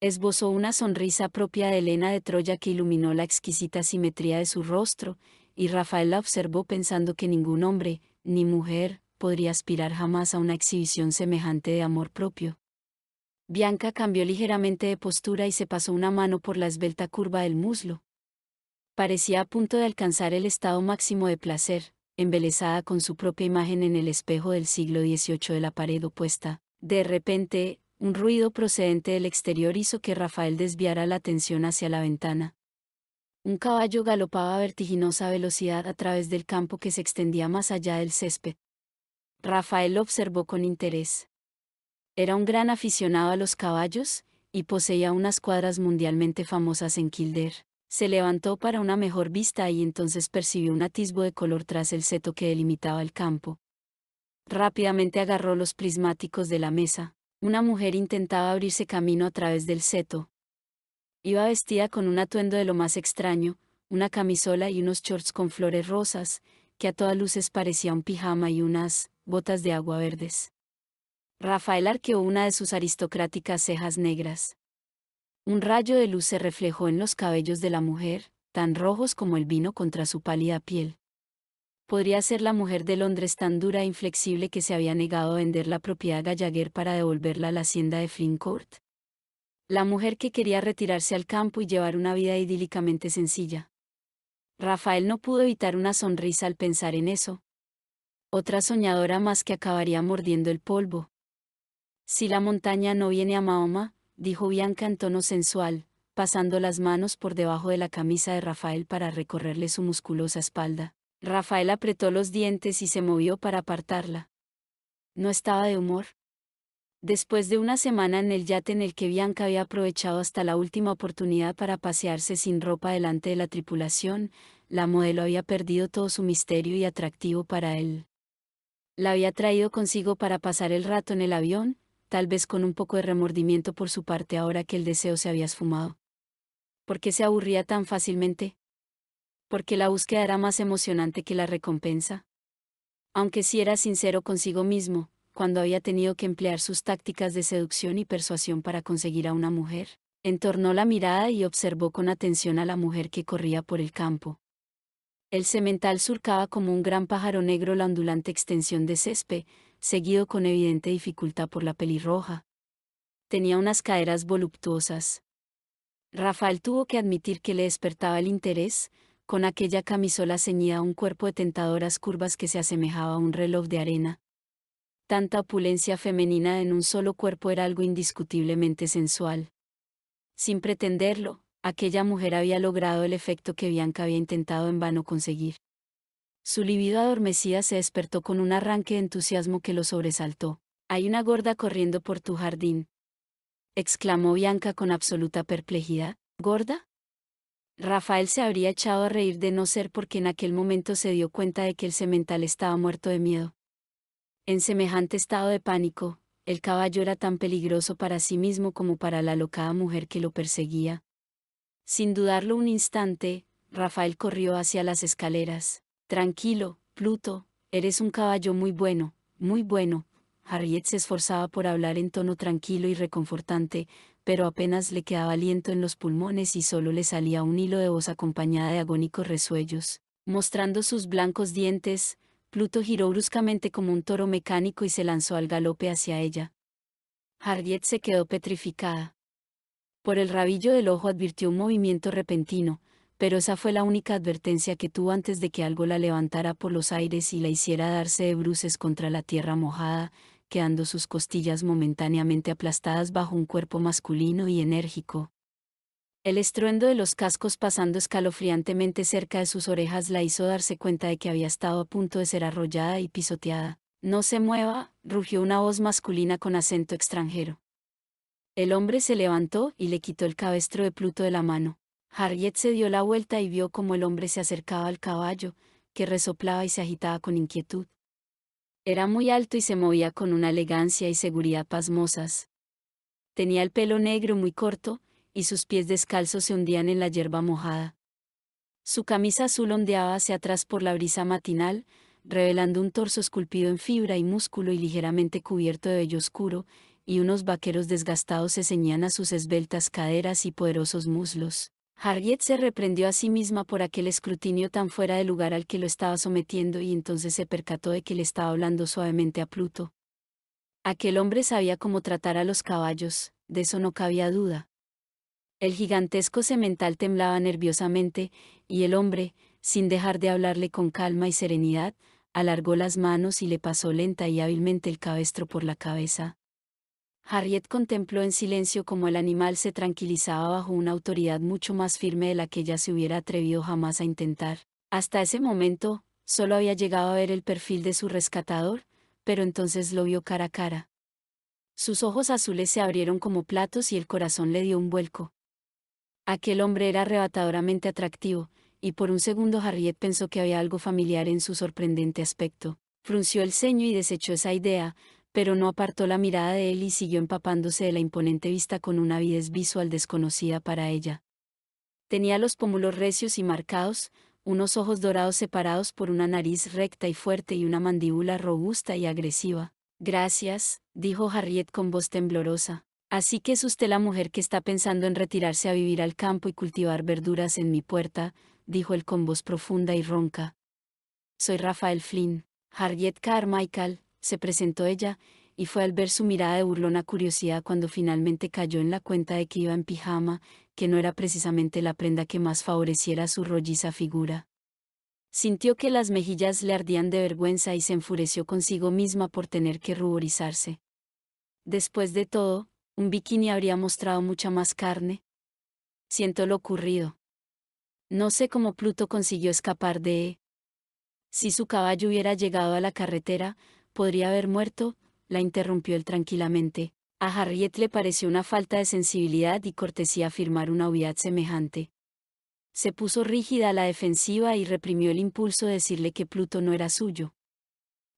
S1: Esbozó una sonrisa propia de Elena de Troya que iluminó la exquisita simetría de su rostro, y Rafael la observó pensando que ningún hombre, ni mujer, podría aspirar jamás a una exhibición semejante de amor propio. Bianca cambió ligeramente de postura y se pasó una mano por la esbelta curva del muslo. Parecía a punto de alcanzar el estado máximo de placer, embelesada con su propia imagen en el espejo del siglo XVIII de la pared opuesta. De repente, un ruido procedente del exterior hizo que Rafael desviara la atención hacia la ventana. Un caballo galopaba a vertiginosa velocidad a través del campo que se extendía más allá del césped. Rafael observó con interés. Era un gran aficionado a los caballos, y poseía unas cuadras mundialmente famosas en Kilder. Se levantó para una mejor vista y entonces percibió un atisbo de color tras el seto que delimitaba el campo. Rápidamente agarró los prismáticos de la mesa. Una mujer intentaba abrirse camino a través del seto. Iba vestida con un atuendo de lo más extraño, una camisola y unos shorts con flores rosas, que a todas luces parecía un pijama y unas botas de agua verdes. Rafael arqueó una de sus aristocráticas cejas negras. Un rayo de luz se reflejó en los cabellos de la mujer, tan rojos como el vino contra su pálida piel. Podría ser la mujer de Londres tan dura e inflexible que se había negado a vender la propiedad Gallagher para devolverla a la hacienda de Flincourt. La mujer que quería retirarse al campo y llevar una vida idílicamente sencilla. Rafael no pudo evitar una sonrisa al pensar en eso, otra soñadora más que acabaría mordiendo el polvo. Si la montaña no viene a Mahoma, dijo Bianca en tono sensual, pasando las manos por debajo de la camisa de Rafael para recorrerle su musculosa espalda. Rafael apretó los dientes y se movió para apartarla. No estaba de humor. Después de una semana en el yate en el que Bianca había aprovechado hasta la última oportunidad para pasearse sin ropa delante de la tripulación, la modelo había perdido todo su misterio y atractivo para él la había traído consigo para pasar el rato en el avión, tal vez con un poco de remordimiento por su parte ahora que el deseo se había esfumado. ¿Por qué se aburría tan fácilmente? Porque la búsqueda era más emocionante que la recompensa. Aunque si era sincero consigo mismo, cuando había tenido que emplear sus tácticas de seducción y persuasión para conseguir a una mujer, entornó la mirada y observó con atención a la mujer que corría por el campo. El semental surcaba como un gran pájaro negro la ondulante extensión de césped, seguido con evidente dificultad por la pelirroja. Tenía unas caeras voluptuosas. Rafael tuvo que admitir que le despertaba el interés, con aquella camisola ceñida a un cuerpo de tentadoras curvas que se asemejaba a un reloj de arena. Tanta opulencia femenina en un solo cuerpo era algo indiscutiblemente sensual. Sin pretenderlo, aquella mujer había logrado el efecto que Bianca había intentado en vano conseguir. Su libido adormecida se despertó con un arranque de entusiasmo que lo sobresaltó. Hay una gorda corriendo por tu jardín. exclamó Bianca con absoluta perplejidad. ¿Gorda? Rafael se habría echado a reír de no ser porque en aquel momento se dio cuenta de que el semental estaba muerto de miedo. En semejante estado de pánico, el caballo era tan peligroso para sí mismo como para la locada mujer que lo perseguía, sin dudarlo un instante, Rafael corrió hacia las escaleras. Tranquilo, Pluto, eres un caballo muy bueno, muy bueno. Harriet se esforzaba por hablar en tono tranquilo y reconfortante, pero apenas le quedaba aliento en los pulmones y solo le salía un hilo de voz acompañada de agónicos resuellos. Mostrando sus blancos dientes, Pluto giró bruscamente como un toro mecánico y se lanzó al galope hacia ella. Harriet se quedó petrificada. Por el rabillo del ojo advirtió un movimiento repentino, pero esa fue la única advertencia que tuvo antes de que algo la levantara por los aires y la hiciera darse de bruces contra la tierra mojada, quedando sus costillas momentáneamente aplastadas bajo un cuerpo masculino y enérgico. El estruendo de los cascos pasando escalofriantemente cerca de sus orejas la hizo darse cuenta de que había estado a punto de ser arrollada y pisoteada. No se mueva, rugió una voz masculina con acento extranjero. El hombre se levantó y le quitó el cabestro de Pluto de la mano. Harriet se dio la vuelta y vio cómo el hombre se acercaba al caballo, que resoplaba y se agitaba con inquietud. Era muy alto y se movía con una elegancia y seguridad pasmosas. Tenía el pelo negro muy corto, y sus pies descalzos se hundían en la hierba mojada. Su camisa azul ondeaba hacia atrás por la brisa matinal, revelando un torso esculpido en fibra y músculo y ligeramente cubierto de vello oscuro, y unos vaqueros desgastados se ceñían a sus esbeltas caderas y poderosos muslos. Harriet se reprendió a sí misma por aquel escrutinio tan fuera de lugar al que lo estaba sometiendo y entonces se percató de que le estaba hablando suavemente a Pluto. Aquel hombre sabía cómo tratar a los caballos, de eso no cabía duda. El gigantesco semental temblaba nerviosamente, y el hombre, sin dejar de hablarle con calma y serenidad, alargó las manos y le pasó lenta y hábilmente el cabestro por la cabeza, Harriet contempló en silencio cómo el animal se tranquilizaba bajo una autoridad mucho más firme de la que ella se hubiera atrevido jamás a intentar. Hasta ese momento, solo había llegado a ver el perfil de su rescatador, pero entonces lo vio cara a cara. Sus ojos azules se abrieron como platos y el corazón le dio un vuelco. Aquel hombre era arrebatadoramente atractivo, y por un segundo Harriet pensó que había algo familiar en su sorprendente aspecto. Frunció el ceño y desechó esa idea, pero no apartó la mirada de él y siguió empapándose de la imponente vista con una avidez visual desconocida para ella. Tenía los pómulos recios y marcados, unos ojos dorados separados por una nariz recta y fuerte y una mandíbula robusta y agresiva. Gracias, dijo Harriet con voz temblorosa. Así que es usted la mujer que está pensando en retirarse a vivir al campo y cultivar verduras en mi puerta, dijo él con voz profunda y ronca. Soy Rafael Flynn. Harriet Carmichael, se presentó ella, y fue al ver su mirada de burlona curiosidad cuando finalmente cayó en la cuenta de que iba en pijama, que no era precisamente la prenda que más favoreciera su rolliza figura. Sintió que las mejillas le ardían de vergüenza y se enfureció consigo misma por tener que ruborizarse. Después de todo, un bikini habría mostrado mucha más carne. Siento lo ocurrido. No sé cómo Pluto consiguió escapar de... Si su caballo hubiera llegado a la carretera, podría haber muerto, la interrumpió él tranquilamente. A Harriet le pareció una falta de sensibilidad y cortesía afirmar una obviedad semejante. Se puso rígida a la defensiva y reprimió el impulso de decirle que Pluto no era suyo.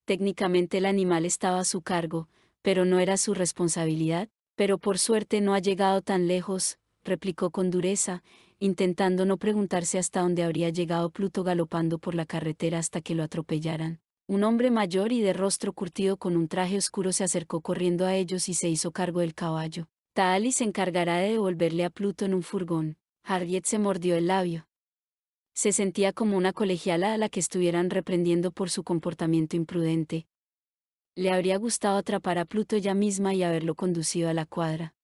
S1: Técnicamente el animal estaba a su cargo, pero no era su responsabilidad, pero por suerte no ha llegado tan lejos, replicó con dureza, intentando no preguntarse hasta dónde habría llegado Pluto galopando por la carretera hasta que lo atropellaran un hombre mayor y de rostro curtido con un traje oscuro se acercó corriendo a ellos y se hizo cargo del caballo. Taali se encargará de devolverle a Pluto en un furgón. Harriet se mordió el labio. Se sentía como una colegiala a la que estuvieran reprendiendo por su comportamiento imprudente. Le habría gustado atrapar a Pluto ella misma y haberlo conducido a la cuadra.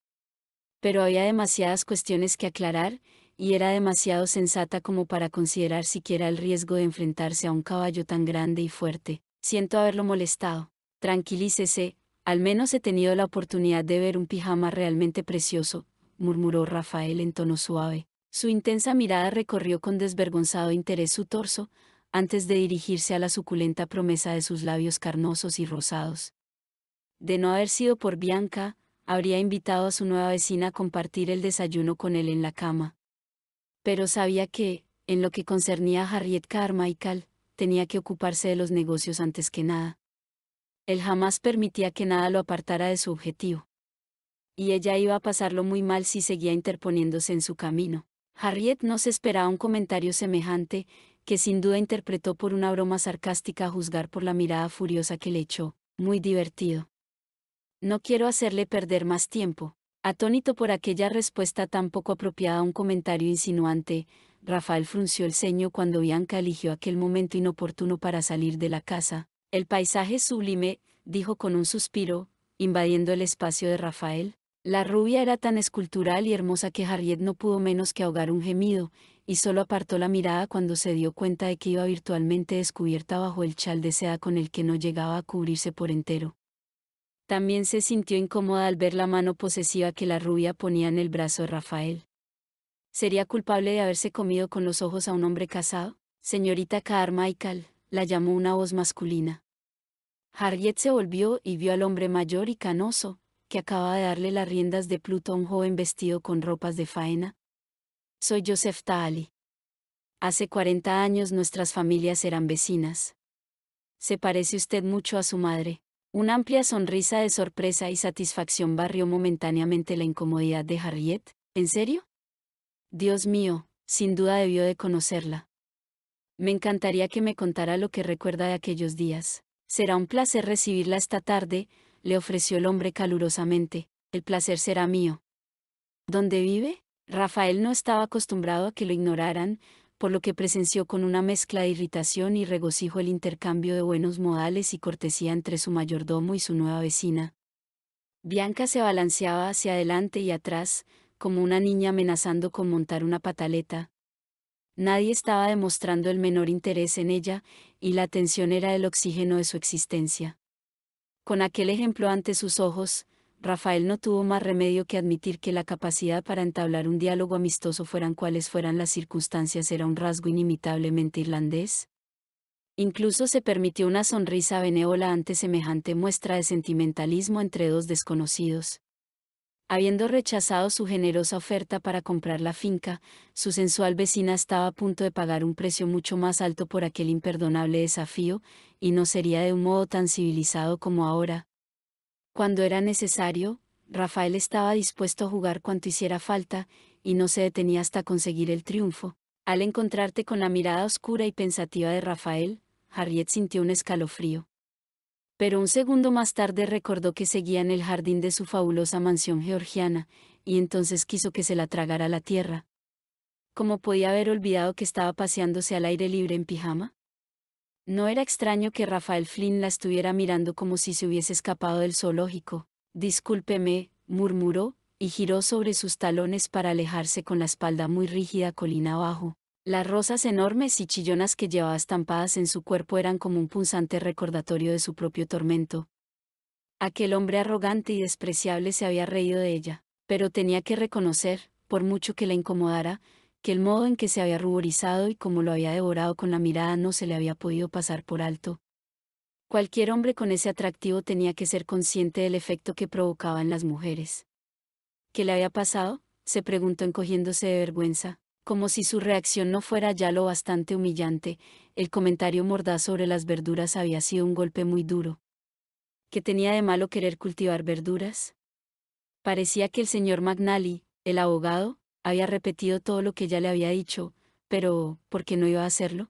S1: Pero había demasiadas cuestiones que aclarar, y era demasiado sensata como para considerar siquiera el riesgo de enfrentarse a un caballo tan grande y fuerte. Siento haberlo molestado. Tranquilícese, al menos he tenido la oportunidad de ver un pijama realmente precioso, murmuró Rafael en tono suave. Su intensa mirada recorrió con desvergonzado interés su torso, antes de dirigirse a la suculenta promesa de sus labios carnosos y rosados. De no haber sido por Bianca, habría invitado a su nueva vecina a compartir el desayuno con él en la cama pero sabía que, en lo que concernía a Harriet Carmichael, tenía que ocuparse de los negocios antes que nada. Él jamás permitía que nada lo apartara de su objetivo. Y ella iba a pasarlo muy mal si seguía interponiéndose en su camino. Harriet no se esperaba un comentario semejante, que sin duda interpretó por una broma sarcástica a juzgar por la mirada furiosa que le echó. Muy divertido. No quiero hacerle perder más tiempo, Atónito por aquella respuesta tan poco apropiada a un comentario insinuante, Rafael frunció el ceño cuando Bianca eligió aquel momento inoportuno para salir de la casa. El paisaje sublime, dijo con un suspiro, invadiendo el espacio de Rafael. La rubia era tan escultural y hermosa que Harriet no pudo menos que ahogar un gemido, y solo apartó la mirada cuando se dio cuenta de que iba virtualmente descubierta bajo el chal de seda con el que no llegaba a cubrirse por entero. También se sintió incómoda al ver la mano posesiva que la rubia ponía en el brazo de Rafael. ¿Sería culpable de haberse comido con los ojos a un hombre casado? Señorita Carmichael, la llamó una voz masculina. Harriet se volvió y vio al hombre mayor y canoso, que acaba de darle las riendas de Pluto a un joven vestido con ropas de faena. Soy Joseph Tali. Hace 40 años nuestras familias eran vecinas. Se parece usted mucho a su madre. Una amplia sonrisa de sorpresa y satisfacción barrió momentáneamente la incomodidad de Harriet. ¿En serio? Dios mío, sin duda debió de conocerla. Me encantaría que me contara lo que recuerda de aquellos días. Será un placer recibirla esta tarde, le ofreció el hombre calurosamente. El placer será mío. ¿Dónde vive? Rafael no estaba acostumbrado a que lo ignoraran, por lo que presenció con una mezcla de irritación y regocijo el intercambio de buenos modales y cortesía entre su mayordomo y su nueva vecina. Bianca se balanceaba hacia adelante y atrás, como una niña amenazando con montar una pataleta. Nadie estaba demostrando el menor interés en ella, y la atención era el oxígeno de su existencia. Con aquel ejemplo ante sus ojos, Rafael no tuvo más remedio que admitir que la capacidad para entablar un diálogo amistoso fueran cuales fueran las circunstancias era un rasgo inimitablemente irlandés. Incluso se permitió una sonrisa benévola ante semejante muestra de sentimentalismo entre dos desconocidos. Habiendo rechazado su generosa oferta para comprar la finca, su sensual vecina estaba a punto de pagar un precio mucho más alto por aquel imperdonable desafío, y no sería de un modo tan civilizado como ahora, cuando era necesario, Rafael estaba dispuesto a jugar cuanto hiciera falta, y no se detenía hasta conseguir el triunfo. Al encontrarte con la mirada oscura y pensativa de Rafael, Harriet sintió un escalofrío. Pero un segundo más tarde recordó que seguía en el jardín de su fabulosa mansión georgiana, y entonces quiso que se la tragara la tierra. ¿Cómo podía haber olvidado que estaba paseándose al aire libre en pijama? No era extraño que Rafael Flynn la estuviera mirando como si se hubiese escapado del zoológico. Discúlpeme, murmuró, y giró sobre sus talones para alejarse con la espalda muy rígida colina abajo. Las rosas enormes y chillonas que llevaba estampadas en su cuerpo eran como un punzante recordatorio de su propio tormento. Aquel hombre arrogante y despreciable se había reído de ella, pero tenía que reconocer, por mucho que la incomodara, que el modo en que se había ruborizado y cómo lo había devorado con la mirada no se le había podido pasar por alto. Cualquier hombre con ese atractivo tenía que ser consciente del efecto que provocaba en las mujeres. ¿Qué le había pasado? se preguntó encogiéndose de vergüenza, como si su reacción no fuera ya lo bastante humillante, el comentario mordaz sobre las verduras había sido un golpe muy duro. ¿Qué tenía de malo querer cultivar verduras? Parecía que el señor McNally, el abogado, había repetido todo lo que ella le había dicho, pero ¿por qué no iba a hacerlo?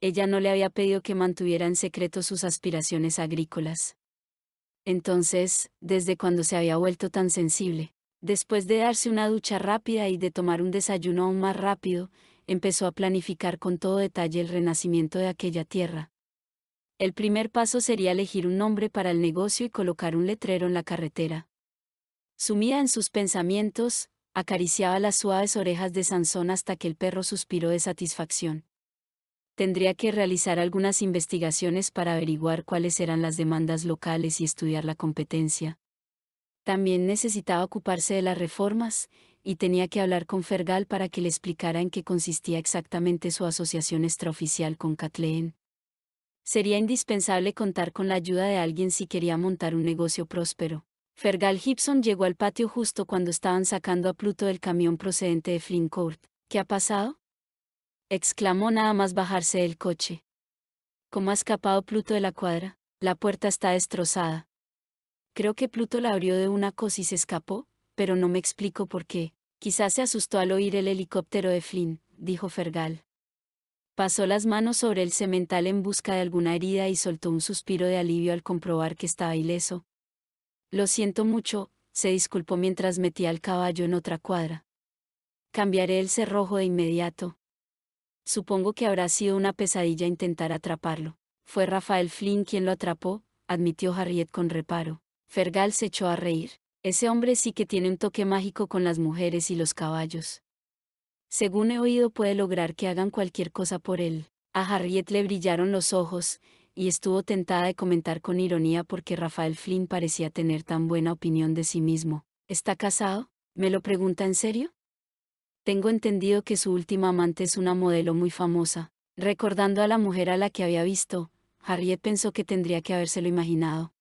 S1: Ella no le había pedido que mantuviera en secreto sus aspiraciones agrícolas. Entonces, ¿desde cuando se había vuelto tan sensible? Después de darse una ducha rápida y de tomar un desayuno aún más rápido, empezó a planificar con todo detalle el renacimiento de aquella tierra. El primer paso sería elegir un nombre para el negocio y colocar un letrero en la carretera. Sumía en sus pensamientos, acariciaba las suaves orejas de Sansón hasta que el perro suspiró de satisfacción. Tendría que realizar algunas investigaciones para averiguar cuáles eran las demandas locales y estudiar la competencia. También necesitaba ocuparse de las reformas, y tenía que hablar con Fergal para que le explicara en qué consistía exactamente su asociación extraoficial con Catleen. Sería indispensable contar con la ayuda de alguien si quería montar un negocio próspero. Fergal Gibson llegó al patio justo cuando estaban sacando a Pluto del camión procedente de Flynn Court. ¿Qué ha pasado? exclamó nada más bajarse del coche. ¿Cómo ha escapado Pluto de la cuadra? La puerta está destrozada. Creo que Pluto la abrió de una cosa y se escapó, pero no me explico por qué. Quizás se asustó al oír el helicóptero de Flynn, dijo Fergal. Pasó las manos sobre el cemental en busca de alguna herida y soltó un suspiro de alivio al comprobar que estaba ileso, lo siento mucho, se disculpó mientras metía el caballo en otra cuadra. Cambiaré el cerrojo de inmediato. Supongo que habrá sido una pesadilla intentar atraparlo. Fue Rafael Flynn quien lo atrapó, admitió Harriet con reparo. Fergal se echó a reír. Ese hombre sí que tiene un toque mágico con las mujeres y los caballos. Según he oído puede lograr que hagan cualquier cosa por él. A Harriet le brillaron los ojos, y estuvo tentada de comentar con ironía porque Rafael Flynn parecía tener tan buena opinión de sí mismo. ¿Está casado? ¿Me lo pregunta en serio? Tengo entendido que su última amante es una modelo muy famosa. Recordando a la mujer a la que había visto, Harriet pensó que tendría que habérselo imaginado.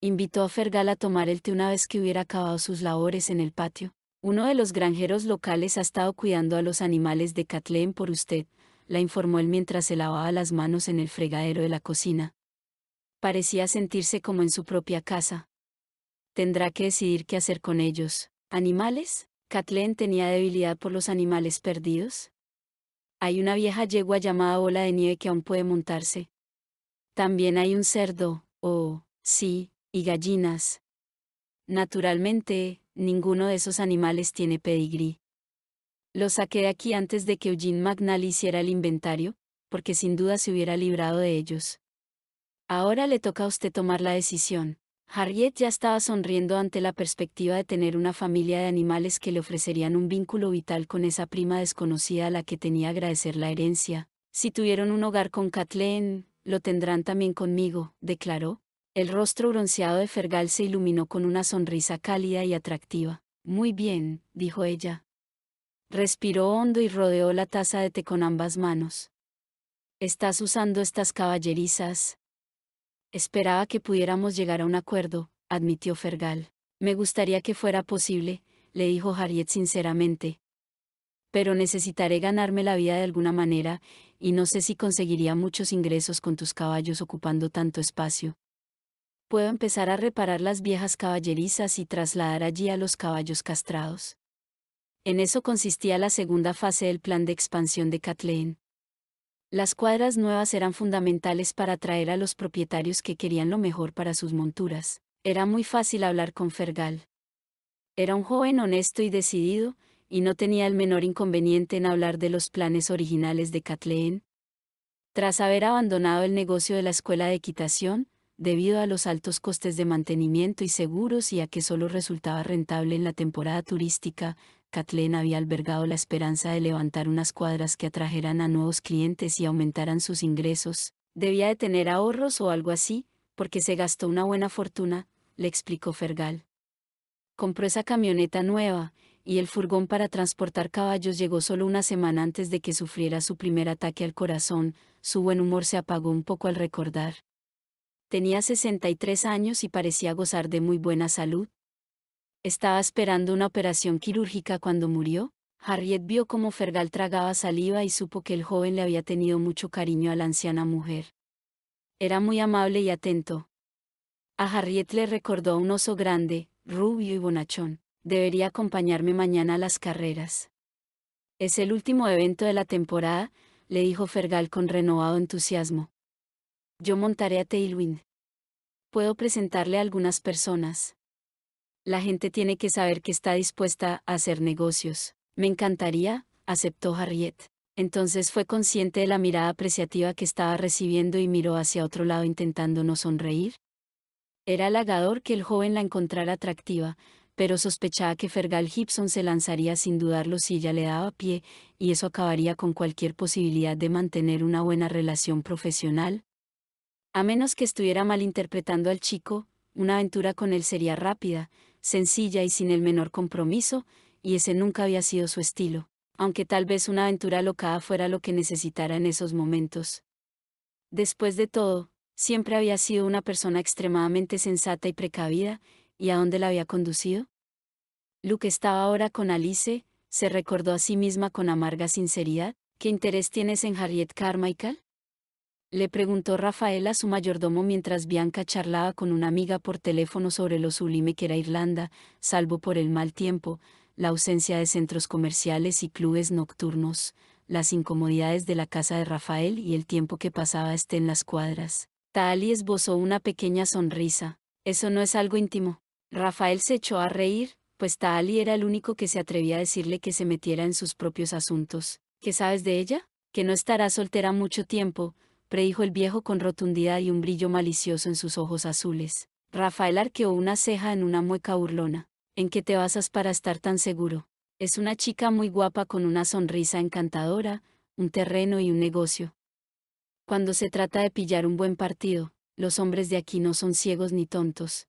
S1: Invitó a Fergal a tomar el té una vez que hubiera acabado sus labores en el patio. Uno de los granjeros locales ha estado cuidando a los animales de Kathleen por usted, la informó él mientras se lavaba las manos en el fregadero de la cocina. Parecía sentirse como en su propia casa. Tendrá que decidir qué hacer con ellos. ¿Animales? ¿Katlen tenía debilidad por los animales perdidos? Hay una vieja yegua llamada ola de Nieve que aún puede montarse. También hay un cerdo, oh, sí, y gallinas. Naturalmente, ninguno de esos animales tiene pedigrí. Lo saqué de aquí antes de que Eugene McNally hiciera el inventario, porque sin duda se hubiera librado de ellos. Ahora le toca a usted tomar la decisión. Harriet ya estaba sonriendo ante la perspectiva de tener una familia de animales que le ofrecerían un vínculo vital con esa prima desconocida a la que tenía agradecer la herencia. Si tuvieron un hogar con Kathleen, lo tendrán también conmigo, declaró. El rostro bronceado de Fergal se iluminó con una sonrisa cálida y atractiva. Muy bien, dijo ella, Respiró hondo y rodeó la taza de té con ambas manos. Estás usando estas caballerizas. Esperaba que pudiéramos llegar a un acuerdo, admitió Fergal. Me gustaría que fuera posible, le dijo Harriet sinceramente. Pero necesitaré ganarme la vida de alguna manera, y no sé si conseguiría muchos ingresos con tus caballos ocupando tanto espacio. Puedo empezar a reparar las viejas caballerizas y trasladar allí a los caballos castrados. En eso consistía la segunda fase del plan de expansión de Kathleen. Las cuadras nuevas eran fundamentales para atraer a los propietarios que querían lo mejor para sus monturas. Era muy fácil hablar con Fergal. Era un joven honesto y decidido, y no tenía el menor inconveniente en hablar de los planes originales de Kathleen. Tras haber abandonado el negocio de la escuela de equitación, debido a los altos costes de mantenimiento y seguros y a que solo resultaba rentable en la temporada turística, Kathleen había albergado la esperanza de levantar unas cuadras que atrajeran a nuevos clientes y aumentaran sus ingresos. Debía de tener ahorros o algo así, porque se gastó una buena fortuna, le explicó Fergal. Compró esa camioneta nueva, y el furgón para transportar caballos llegó solo una semana antes de que sufriera su primer ataque al corazón, su buen humor se apagó un poco al recordar. Tenía 63 años y parecía gozar de muy buena salud, estaba esperando una operación quirúrgica cuando murió. Harriet vio cómo Fergal tragaba saliva y supo que el joven le había tenido mucho cariño a la anciana mujer. Era muy amable y atento. A Harriet le recordó un oso grande, rubio y bonachón. Debería acompañarme mañana a las carreras. Es el último evento de la temporada, le dijo Fergal con renovado entusiasmo. Yo montaré a Tailwind. Puedo presentarle a algunas personas. La gente tiene que saber que está dispuesta a hacer negocios. Me encantaría, aceptó Harriet. Entonces fue consciente de la mirada apreciativa que estaba recibiendo y miró hacia otro lado intentando no sonreír. Era halagador que el joven la encontrara atractiva, pero sospechaba que Fergal Gibson se lanzaría sin dudarlo si ella le daba pie, y eso acabaría con cualquier posibilidad de mantener una buena relación profesional. A menos que estuviera malinterpretando al chico, una aventura con él sería rápida, sencilla y sin el menor compromiso, y ese nunca había sido su estilo, aunque tal vez una aventura loca fuera lo que necesitara en esos momentos. Después de todo, siempre había sido una persona extremadamente sensata y precavida, ¿y a dónde la había conducido? Luke estaba ahora con Alice, se recordó a sí misma con amarga sinceridad, ¿qué interés tienes en Harriet Carmichael? le preguntó Rafael a su mayordomo mientras Bianca charlaba con una amiga por teléfono sobre lo sublime que era Irlanda, salvo por el mal tiempo, la ausencia de centros comerciales y clubes nocturnos, las incomodidades de la casa de Rafael y el tiempo que pasaba este en las cuadras. Taali esbozó una pequeña sonrisa. Eso no es algo íntimo. Rafael se echó a reír, pues Taali era el único que se atrevía a decirle que se metiera en sus propios asuntos. ¿Qué sabes de ella? Que no estará soltera mucho tiempo, predijo el viejo con rotundidad y un brillo malicioso en sus ojos azules. Rafael arqueó una ceja en una mueca burlona. ¿En qué te basas para estar tan seguro? Es una chica muy guapa con una sonrisa encantadora, un terreno y un negocio. Cuando se trata de pillar un buen partido, los hombres de aquí no son ciegos ni tontos.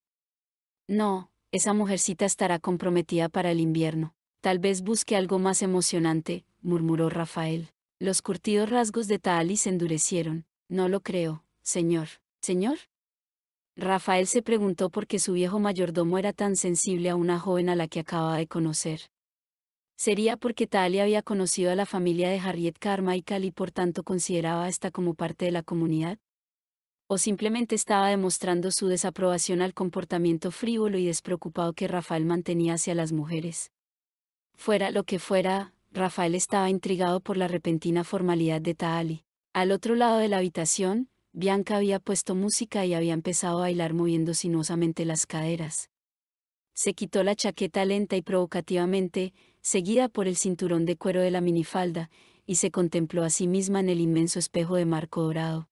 S1: No, esa mujercita estará comprometida para el invierno. Tal vez busque algo más emocionante, murmuró Rafael. Los curtidos rasgos de Taali se endurecieron. No lo creo, señor. ¿Señor? Rafael se preguntó por qué su viejo mayordomo era tan sensible a una joven a la que acababa de conocer. Sería porque Talia había conocido a la familia de Harriet Carmichael y por tanto consideraba a esta como parte de la comunidad. O simplemente estaba demostrando su desaprobación al comportamiento frívolo y despreocupado que Rafael mantenía hacia las mujeres. Fuera lo que fuera, Rafael estaba intrigado por la repentina formalidad de Taali. Al otro lado de la habitación, Bianca había puesto música y había empezado a bailar moviendo sinuosamente las caderas. Se quitó la chaqueta lenta y provocativamente, seguida por el cinturón de cuero de la minifalda, y se contempló a sí misma en el inmenso espejo de marco dorado.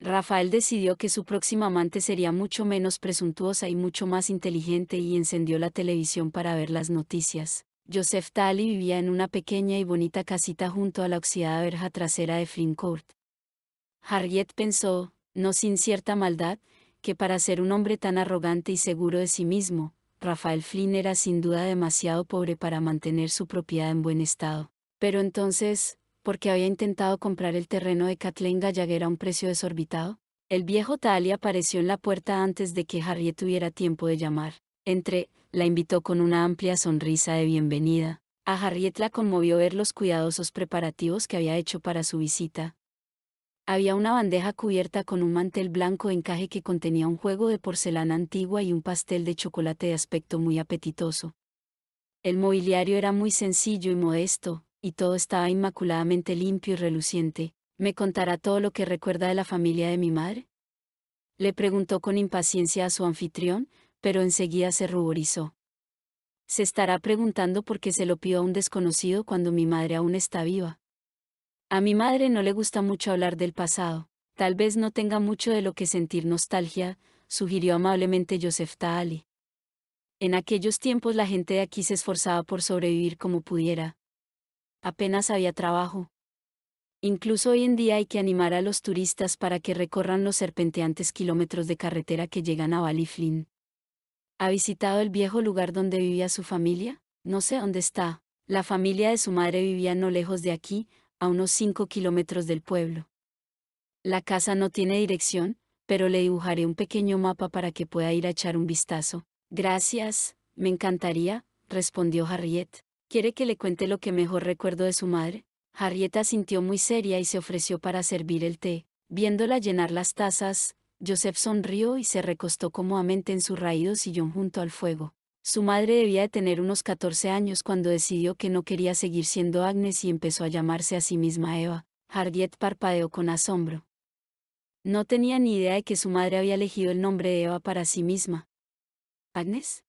S1: Rafael decidió que su próxima amante sería mucho menos presuntuosa y mucho más inteligente y encendió la televisión para ver las noticias. Joseph Talley vivía en una pequeña y bonita casita junto a la oxidada verja trasera de Court. Harriet pensó, no sin cierta maldad, que para ser un hombre tan arrogante y seguro de sí mismo, Rafael Flynn era sin duda demasiado pobre para mantener su propiedad en buen estado. Pero entonces, ¿por qué había intentado comprar el terreno de Kathleen Gallagher a un precio desorbitado? El viejo Tali apareció en la puerta antes de que Harriet tuviera tiempo de llamar. Entre la invitó con una amplia sonrisa de bienvenida. A Harriet la conmovió ver los cuidadosos preparativos que había hecho para su visita. Había una bandeja cubierta con un mantel blanco de encaje que contenía un juego de porcelana antigua y un pastel de chocolate de aspecto muy apetitoso. El mobiliario era muy sencillo y modesto, y todo estaba inmaculadamente limpio y reluciente. ¿Me contará todo lo que recuerda de la familia de mi madre? Le preguntó con impaciencia a su anfitrión, pero enseguida se ruborizó. Se estará preguntando por qué se lo pidió a un desconocido cuando mi madre aún está viva. A mi madre no le gusta mucho hablar del pasado, tal vez no tenga mucho de lo que sentir nostalgia, sugirió amablemente Joseph Taali. En aquellos tiempos la gente de aquí se esforzaba por sobrevivir como pudiera. Apenas había trabajo. Incluso hoy en día hay que animar a los turistas para que recorran los serpenteantes kilómetros de carretera que llegan a Valley ¿Ha visitado el viejo lugar donde vivía su familia? No sé dónde está. La familia de su madre vivía no lejos de aquí, a unos cinco kilómetros del pueblo. La casa no tiene dirección, pero le dibujaré un pequeño mapa para que pueda ir a echar un vistazo. Gracias, me encantaría, respondió Harriet. ¿Quiere que le cuente lo que mejor recuerdo de su madre? Harriet sintió muy seria y se ofreció para servir el té. Viéndola llenar las tazas, Joseph sonrió y se recostó cómodamente en su raído sillón junto al fuego. Su madre debía de tener unos 14 años cuando decidió que no quería seguir siendo Agnes y empezó a llamarse a sí misma Eva. Harriet parpadeó con asombro. No tenía ni idea de que su madre había elegido el nombre de Eva para sí misma. ¿Agnes?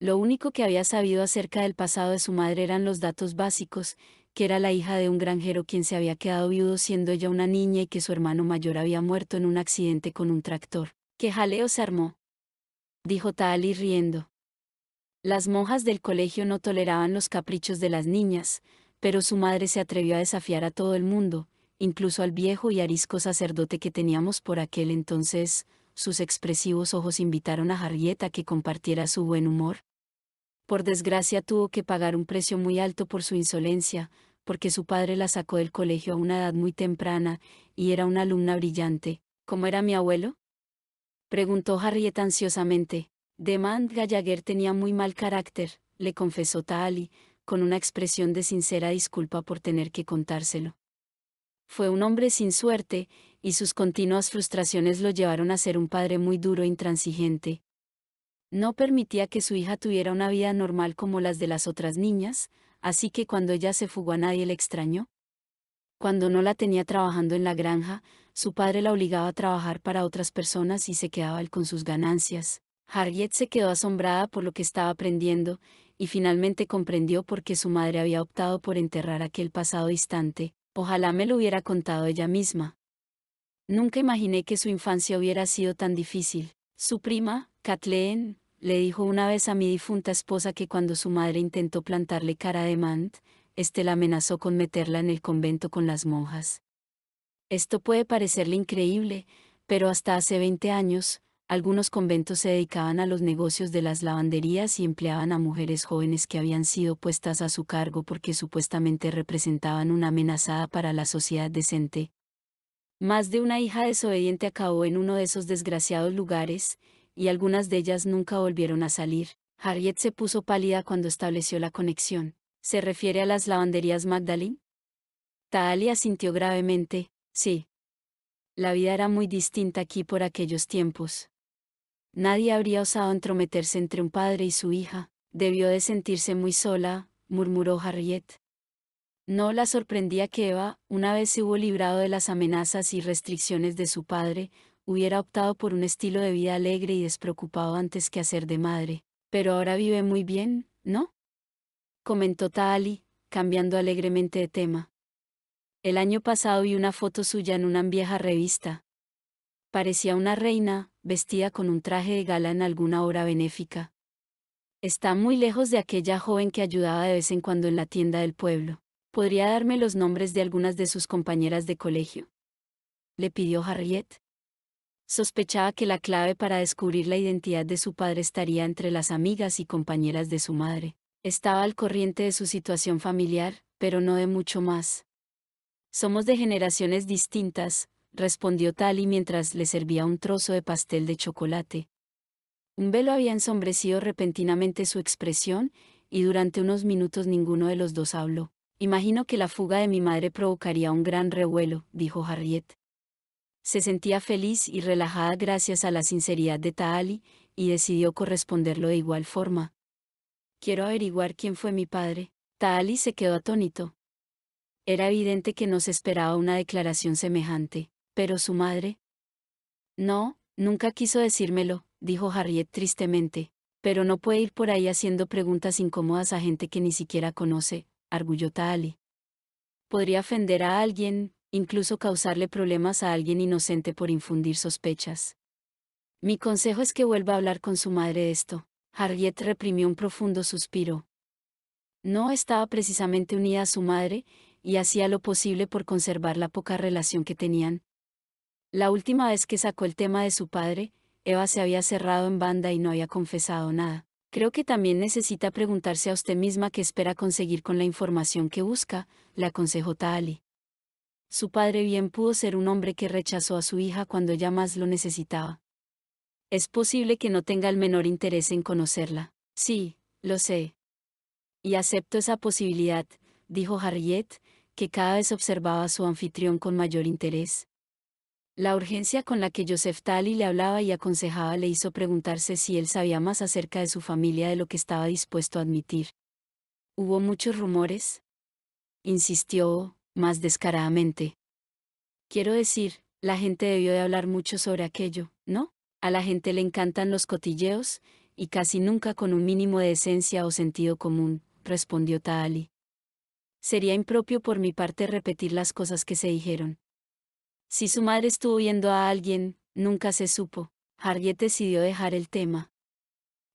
S1: Lo único que había sabido acerca del pasado de su madre eran los datos básicos, que era la hija de un granjero quien se había quedado viudo siendo ella una niña y que su hermano mayor había muerto en un accidente con un tractor. ¡Qué jaleo se armó! dijo Tali riendo. Las monjas del colegio no toleraban los caprichos de las niñas, pero su madre se atrevió a desafiar a todo el mundo, incluso al viejo y arisco sacerdote que teníamos por aquel entonces, sus expresivos ojos invitaron a Harriet a que compartiera su buen humor, por desgracia tuvo que pagar un precio muy alto por su insolencia, porque su padre la sacó del colegio a una edad muy temprana, y era una alumna brillante. ¿Cómo era mi abuelo? Preguntó Harriet ansiosamente. Demand Gallagher tenía muy mal carácter, le confesó Tali, con una expresión de sincera disculpa por tener que contárselo. Fue un hombre sin suerte, y sus continuas frustraciones lo llevaron a ser un padre muy duro e intransigente, no permitía que su hija tuviera una vida normal como las de las otras niñas, así que cuando ella se fugó a nadie le extrañó. Cuando no la tenía trabajando en la granja, su padre la obligaba a trabajar para otras personas y se quedaba él con sus ganancias. Harriet se quedó asombrada por lo que estaba aprendiendo, y finalmente comprendió por qué su madre había optado por enterrar aquel pasado distante, ojalá me lo hubiera contado ella misma. Nunca imaginé que su infancia hubiera sido tan difícil. Su prima, Kathleen, le dijo una vez a mi difunta esposa que cuando su madre intentó plantarle cara de Mant, este la amenazó con meterla en el convento con las monjas. Esto puede parecerle increíble, pero hasta hace 20 años, algunos conventos se dedicaban a los negocios de las lavanderías y empleaban a mujeres jóvenes que habían sido puestas a su cargo porque supuestamente representaban una amenazada para la sociedad decente, más de una hija desobediente acabó en uno de esos desgraciados lugares, y algunas de ellas nunca volvieron a salir. Harriet se puso pálida cuando estableció la conexión. ¿Se refiere a las lavanderías Magdalene? Taalia sintió gravemente, sí. La vida era muy distinta aquí por aquellos tiempos. Nadie habría osado entrometerse entre un padre y su hija. Debió de sentirse muy sola, murmuró Harriet. No la sorprendía que Eva, una vez se hubo librado de las amenazas y restricciones de su padre, hubiera optado por un estilo de vida alegre y despreocupado antes que hacer de madre. Pero ahora vive muy bien, ¿no? Comentó Tali, cambiando alegremente de tema. El año pasado vi una foto suya en una vieja revista. Parecía una reina, vestida con un traje de gala en alguna obra benéfica. Está muy lejos de aquella joven que ayudaba de vez en cuando en la tienda del pueblo. ¿Podría darme los nombres de algunas de sus compañeras de colegio? Le pidió Harriet. Sospechaba que la clave para descubrir la identidad de su padre estaría entre las amigas y compañeras de su madre. Estaba al corriente de su situación familiar, pero no de mucho más. Somos de generaciones distintas, respondió Tali mientras le servía un trozo de pastel de chocolate. Un velo había ensombrecido repentinamente su expresión, y durante unos minutos ninguno de los dos habló. Imagino que la fuga de mi madre provocaría un gran revuelo, dijo Harriet. Se sentía feliz y relajada gracias a la sinceridad de Taali, y decidió corresponderlo de igual forma. Quiero averiguar quién fue mi padre. Taali se quedó atónito. Era evidente que no se esperaba una declaración semejante, pero su madre. No, nunca quiso decírmelo, dijo Harriet tristemente, pero no puede ir por ahí haciendo preguntas incómodas a gente que ni siquiera conoce, arguyó Tali. Podría ofender a alguien, incluso causarle problemas a alguien inocente por infundir sospechas. Mi consejo es que vuelva a hablar con su madre esto. Harriet reprimió un profundo suspiro. No estaba precisamente unida a su madre, y hacía lo posible por conservar la poca relación que tenían. La última vez que sacó el tema de su padre, Eva se había cerrado en banda y no había confesado nada. Creo que también necesita preguntarse a usted misma qué espera conseguir con la información que busca, le aconsejó Tali. Su padre bien pudo ser un hombre que rechazó a su hija cuando ya más lo necesitaba. Es posible que no tenga el menor interés en conocerla. Sí, lo sé. Y acepto esa posibilidad, dijo Harriet, que cada vez observaba a su anfitrión con mayor interés. La urgencia con la que Joseph Tali le hablaba y aconsejaba le hizo preguntarse si él sabía más acerca de su familia de lo que estaba dispuesto a admitir. ¿Hubo muchos rumores? Insistió, más descaradamente. Quiero decir, la gente debió de hablar mucho sobre aquello, ¿no? A la gente le encantan los cotilleos, y casi nunca con un mínimo de esencia o sentido común, respondió Tali. Sería impropio por mi parte repetir las cosas que se dijeron. Si su madre estuvo viendo a alguien, nunca se supo. Harriet decidió dejar el tema.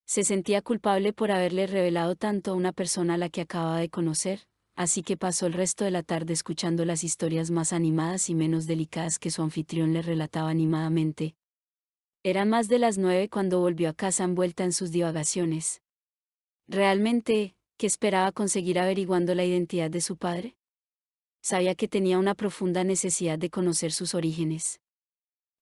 S1: Se sentía culpable por haberle revelado tanto a una persona a la que acababa de conocer, así que pasó el resto de la tarde escuchando las historias más animadas y menos delicadas que su anfitrión le relataba animadamente. Eran más de las nueve cuando volvió a casa envuelta en sus divagaciones. Realmente, ¿qué esperaba conseguir averiguando la identidad de su padre? sabía que tenía una profunda necesidad de conocer sus orígenes.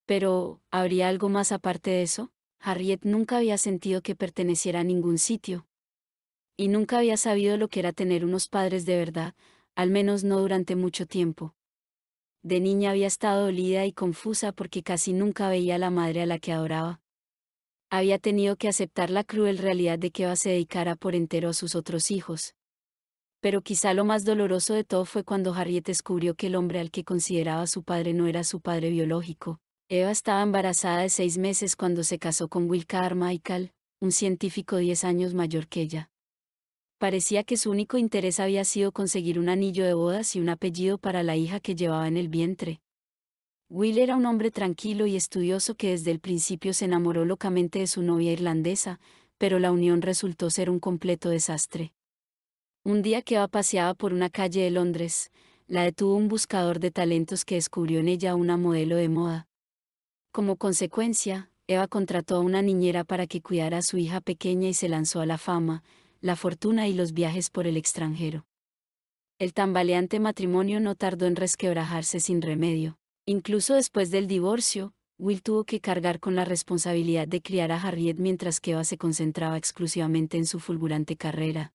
S1: Pero, ¿habría algo más aparte de eso? Harriet nunca había sentido que perteneciera a ningún sitio. Y nunca había sabido lo que era tener unos padres de verdad, al menos no durante mucho tiempo. De niña había estado dolida y confusa porque casi nunca veía a la madre a la que adoraba. Había tenido que aceptar la cruel realidad de que Eva se dedicara por entero a sus otros hijos. Pero quizá lo más doloroso de todo fue cuando Harriet descubrió que el hombre al que consideraba su padre no era su padre biológico. Eva estaba embarazada de seis meses cuando se casó con Will Michael, un científico diez años mayor que ella. Parecía que su único interés había sido conseguir un anillo de bodas y un apellido para la hija que llevaba en el vientre. Will era un hombre tranquilo y estudioso que desde el principio se enamoró locamente de su novia irlandesa, pero la unión resultó ser un completo desastre. Un día que Eva paseaba por una calle de Londres, la detuvo un buscador de talentos que descubrió en ella una modelo de moda. Como consecuencia, Eva contrató a una niñera para que cuidara a su hija pequeña y se lanzó a la fama, la fortuna y los viajes por el extranjero. El tambaleante matrimonio no tardó en resquebrajarse sin remedio. Incluso después del divorcio, Will tuvo que cargar con la responsabilidad de criar a Harriet mientras que Eva se concentraba exclusivamente en su fulgurante carrera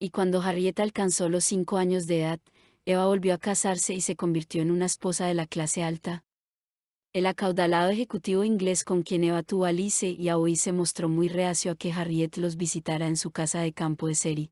S1: y cuando Harriet alcanzó los cinco años de edad, Eva volvió a casarse y se convirtió en una esposa de la clase alta. El acaudalado ejecutivo inglés con quien Eva tuvo a y a se mostró muy reacio a que Harriet los visitara en su casa de campo de Seri.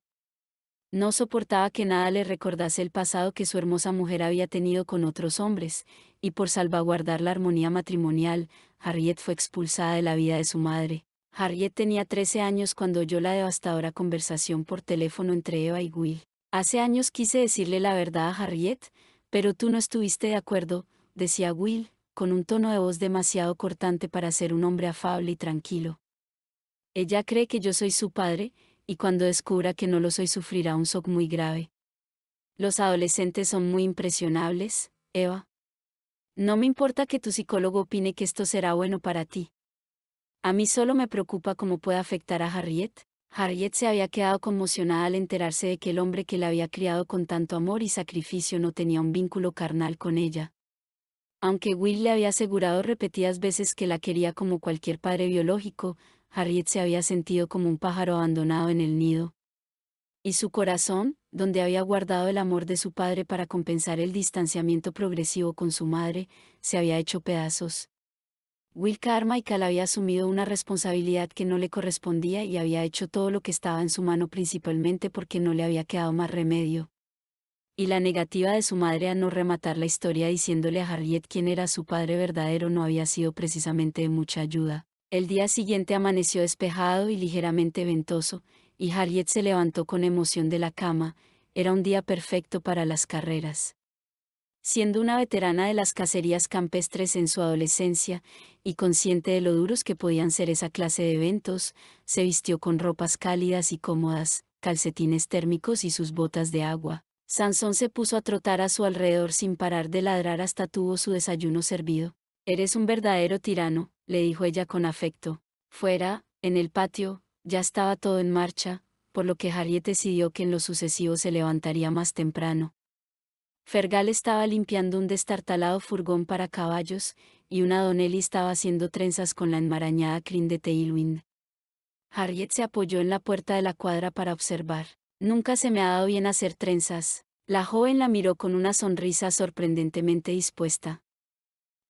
S1: No soportaba que nada le recordase el pasado que su hermosa mujer había tenido con otros hombres, y por salvaguardar la armonía matrimonial, Harriet fue expulsada de la vida de su madre. Harriet tenía 13 años cuando oyó la devastadora conversación por teléfono entre Eva y Will. Hace años quise decirle la verdad a Harriet, pero tú no estuviste de acuerdo, decía Will, con un tono de voz demasiado cortante para ser un hombre afable y tranquilo. Ella cree que yo soy su padre, y cuando descubra que no lo soy sufrirá un shock muy grave. Los adolescentes son muy impresionables, Eva. No me importa que tu psicólogo opine que esto será bueno para ti. A mí solo me preocupa cómo puede afectar a Harriet. Harriet se había quedado conmocionada al enterarse de que el hombre que la había criado con tanto amor y sacrificio no tenía un vínculo carnal con ella. Aunque Will le había asegurado repetidas veces que la quería como cualquier padre biológico, Harriet se había sentido como un pájaro abandonado en el nido. Y su corazón, donde había guardado el amor de su padre para compensar el distanciamiento progresivo con su madre, se había hecho pedazos. Will Carmichael había asumido una responsabilidad que no le correspondía y había hecho todo lo que estaba en su mano principalmente porque no le había quedado más remedio. Y la negativa de su madre a no rematar la historia diciéndole a Harriet quién era su padre verdadero no había sido precisamente de mucha ayuda. El día siguiente amaneció despejado y ligeramente ventoso, y Harriet se levantó con emoción de la cama, era un día perfecto para las carreras. Siendo una veterana de las cacerías campestres en su adolescencia, y consciente de lo duros que podían ser esa clase de eventos, se vistió con ropas cálidas y cómodas, calcetines térmicos y sus botas de agua. Sansón se puso a trotar a su alrededor sin parar de ladrar hasta tuvo su desayuno servido. Eres un verdadero tirano, le dijo ella con afecto. Fuera, en el patio, ya estaba todo en marcha, por lo que Harriet decidió que en lo sucesivo se levantaría más temprano, Fergal estaba limpiando un destartalado furgón para caballos, y una Donnelly estaba haciendo trenzas con la enmarañada crin de Tailwind. Harriet se apoyó en la puerta de la cuadra para observar. Nunca se me ha dado bien hacer trenzas. La joven la miró con una sonrisa sorprendentemente dispuesta.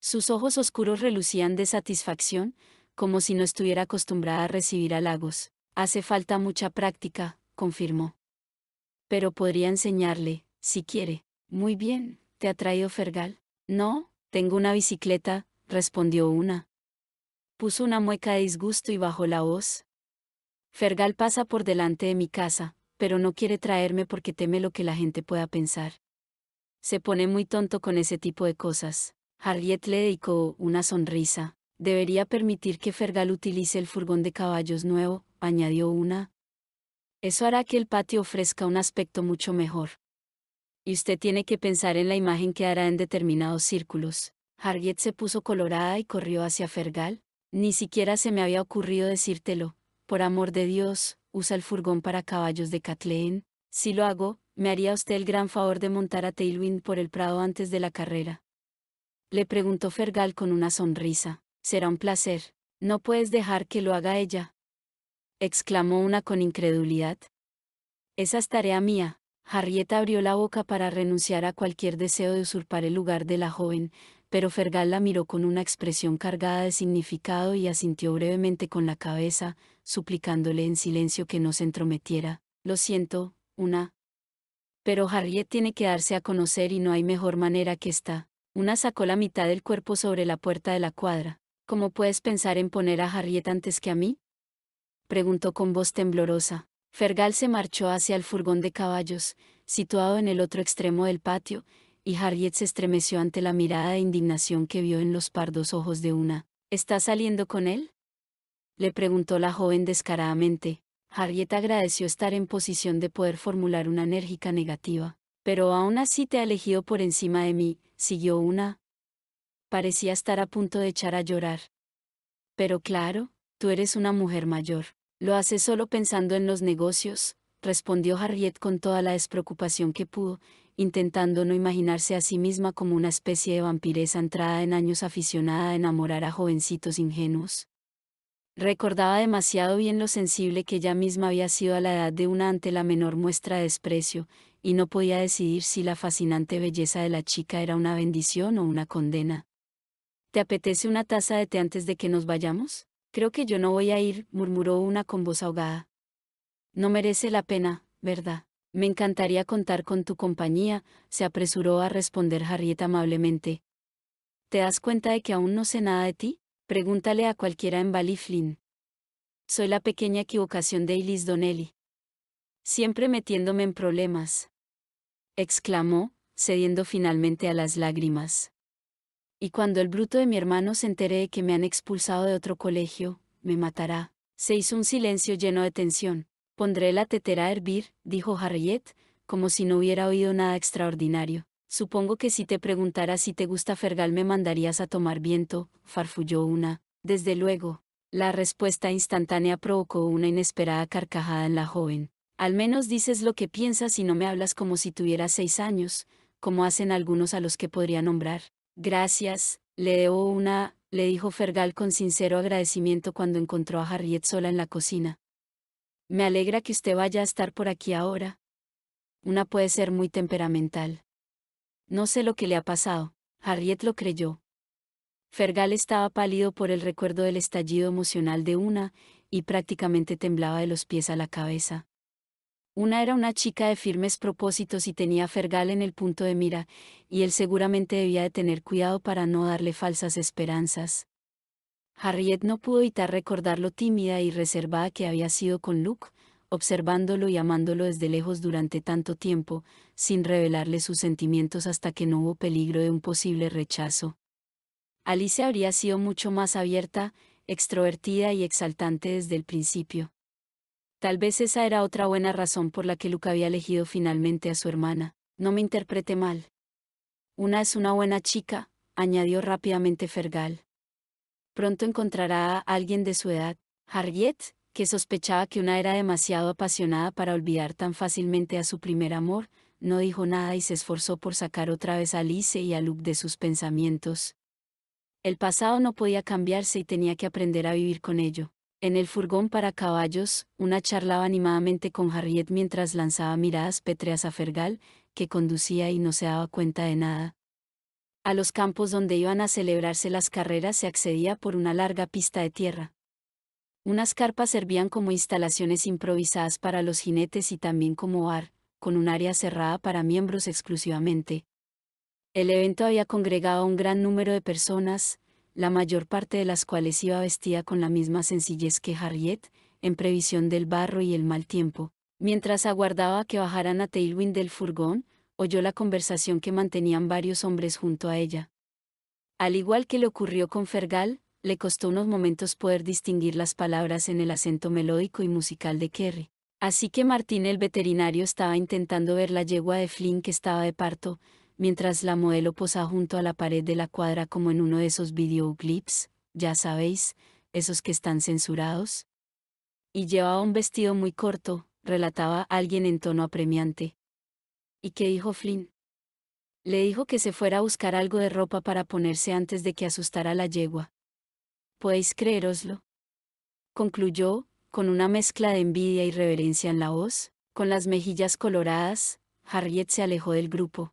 S1: Sus ojos oscuros relucían de satisfacción, como si no estuviera acostumbrada a recibir halagos. Hace falta mucha práctica, confirmó. Pero podría enseñarle, si quiere. Muy bien, ¿te ha traído Fergal? No, tengo una bicicleta, respondió una. Puso una mueca de disgusto y bajó la voz. Fergal pasa por delante de mi casa, pero no quiere traerme porque teme lo que la gente pueda pensar. Se pone muy tonto con ese tipo de cosas. Harriet le dedicó una sonrisa. Debería permitir que Fergal utilice el furgón de caballos nuevo, añadió una. Eso hará que el patio ofrezca un aspecto mucho mejor y usted tiene que pensar en la imagen que hará en determinados círculos. Harriet se puso colorada y corrió hacia Fergal. Ni siquiera se me había ocurrido decírtelo. Por amor de Dios, usa el furgón para caballos de Kathleen. Si lo hago, me haría usted el gran favor de montar a Tailwind por el prado antes de la carrera. Le preguntó Fergal con una sonrisa. Será un placer. No puedes dejar que lo haga ella. Exclamó una con incredulidad. Esa es tarea mía, Harriet abrió la boca para renunciar a cualquier deseo de usurpar el lugar de la joven, pero Fergal la miró con una expresión cargada de significado y asintió brevemente con la cabeza, suplicándole en silencio que no se entrometiera. Lo siento, una. Pero Harriet tiene que darse a conocer y no hay mejor manera que esta. Una sacó la mitad del cuerpo sobre la puerta de la cuadra. ¿Cómo puedes pensar en poner a Harriet antes que a mí? preguntó con voz temblorosa. Fergal se marchó hacia el furgón de caballos, situado en el otro extremo del patio, y Harriet se estremeció ante la mirada de indignación que vio en los pardos ojos de una. —¿Estás saliendo con él? le preguntó la joven descaradamente. Harriet agradeció estar en posición de poder formular una enérgica negativa. Pero aún así te ha elegido por encima de mí, siguió una. Parecía estar a punto de echar a llorar. Pero claro, tú eres una mujer mayor. Lo hace solo pensando en los negocios, respondió Harriet con toda la despreocupación que pudo, intentando no imaginarse a sí misma como una especie de vampiresa entrada en años aficionada a enamorar a jovencitos ingenuos. Recordaba demasiado bien lo sensible que ella misma había sido a la edad de una ante la menor muestra de desprecio, y no podía decidir si la fascinante belleza de la chica era una bendición o una condena. ¿Te apetece una taza de té antes de que nos vayamos? Creo que yo no voy a ir, murmuró una con voz ahogada. No merece la pena, ¿verdad? Me encantaría contar con tu compañía, se apresuró a responder Harriet amablemente. ¿Te das cuenta de que aún no sé nada de ti? Pregúntale a cualquiera en Valley Flynn. Soy la pequeña equivocación de Elise Donnelly. Siempre metiéndome en problemas. Exclamó, cediendo finalmente a las lágrimas. Y cuando el bruto de mi hermano se entere de que me han expulsado de otro colegio, me matará. Se hizo un silencio lleno de tensión. Pondré la tetera a hervir, dijo Harriet, como si no hubiera oído nada extraordinario. Supongo que si te preguntara si te gusta Fergal me mandarías a tomar viento, farfulló una. Desde luego. La respuesta instantánea provocó una inesperada carcajada en la joven. Al menos dices lo que piensas y no me hablas como si tuvieras seis años, como hacen algunos a los que podría nombrar. Gracias, le debo una, le dijo Fergal con sincero agradecimiento cuando encontró a Harriet sola en la cocina. Me alegra que usted vaya a estar por aquí ahora. Una puede ser muy temperamental. No sé lo que le ha pasado, Harriet lo creyó. Fergal estaba pálido por el recuerdo del estallido emocional de una, y prácticamente temblaba de los pies a la cabeza. Una era una chica de firmes propósitos y tenía a Fergal en el punto de mira, y él seguramente debía de tener cuidado para no darle falsas esperanzas. Harriet no pudo evitar recordar lo tímida y reservada que había sido con Luke, observándolo y amándolo desde lejos durante tanto tiempo, sin revelarle sus sentimientos hasta que no hubo peligro de un posible rechazo. Alicia habría sido mucho más abierta, extrovertida y exaltante desde el principio. Tal vez esa era otra buena razón por la que Luke había elegido finalmente a su hermana. No me interprete mal. Una es una buena chica, añadió rápidamente Fergal. Pronto encontrará a alguien de su edad. Harriet, que sospechaba que una era demasiado apasionada para olvidar tan fácilmente a su primer amor, no dijo nada y se esforzó por sacar otra vez a Alice y a Luke de sus pensamientos. El pasado no podía cambiarse y tenía que aprender a vivir con ello. En el furgón para caballos, una charlaba animadamente con Harriet mientras lanzaba miradas pétreas a Fergal, que conducía y no se daba cuenta de nada. A los campos donde iban a celebrarse las carreras se accedía por una larga pista de tierra. Unas carpas servían como instalaciones improvisadas para los jinetes y también como bar, con un área cerrada para miembros exclusivamente. El evento había congregado a un gran número de personas, la mayor parte de las cuales iba vestida con la misma sencillez que Harriet, en previsión del barro y el mal tiempo. Mientras aguardaba que bajaran a Tailwind del furgón, oyó la conversación que mantenían varios hombres junto a ella. Al igual que le ocurrió con Fergal, le costó unos momentos poder distinguir las palabras en el acento melódico y musical de Kerry. Así que Martín el veterinario estaba intentando ver la yegua de Flynn que estaba de parto, mientras la modelo posa junto a la pared de la cuadra como en uno de esos videoclips, ya sabéis, esos que están censurados. Y llevaba un vestido muy corto, relataba alguien en tono apremiante. ¿Y qué dijo Flynn? Le dijo que se fuera a buscar algo de ropa para ponerse antes de que asustara la yegua. ¿Podéis creeroslo? Concluyó, con una mezcla de envidia y reverencia en la voz, con las mejillas coloradas, Harriet se alejó del grupo.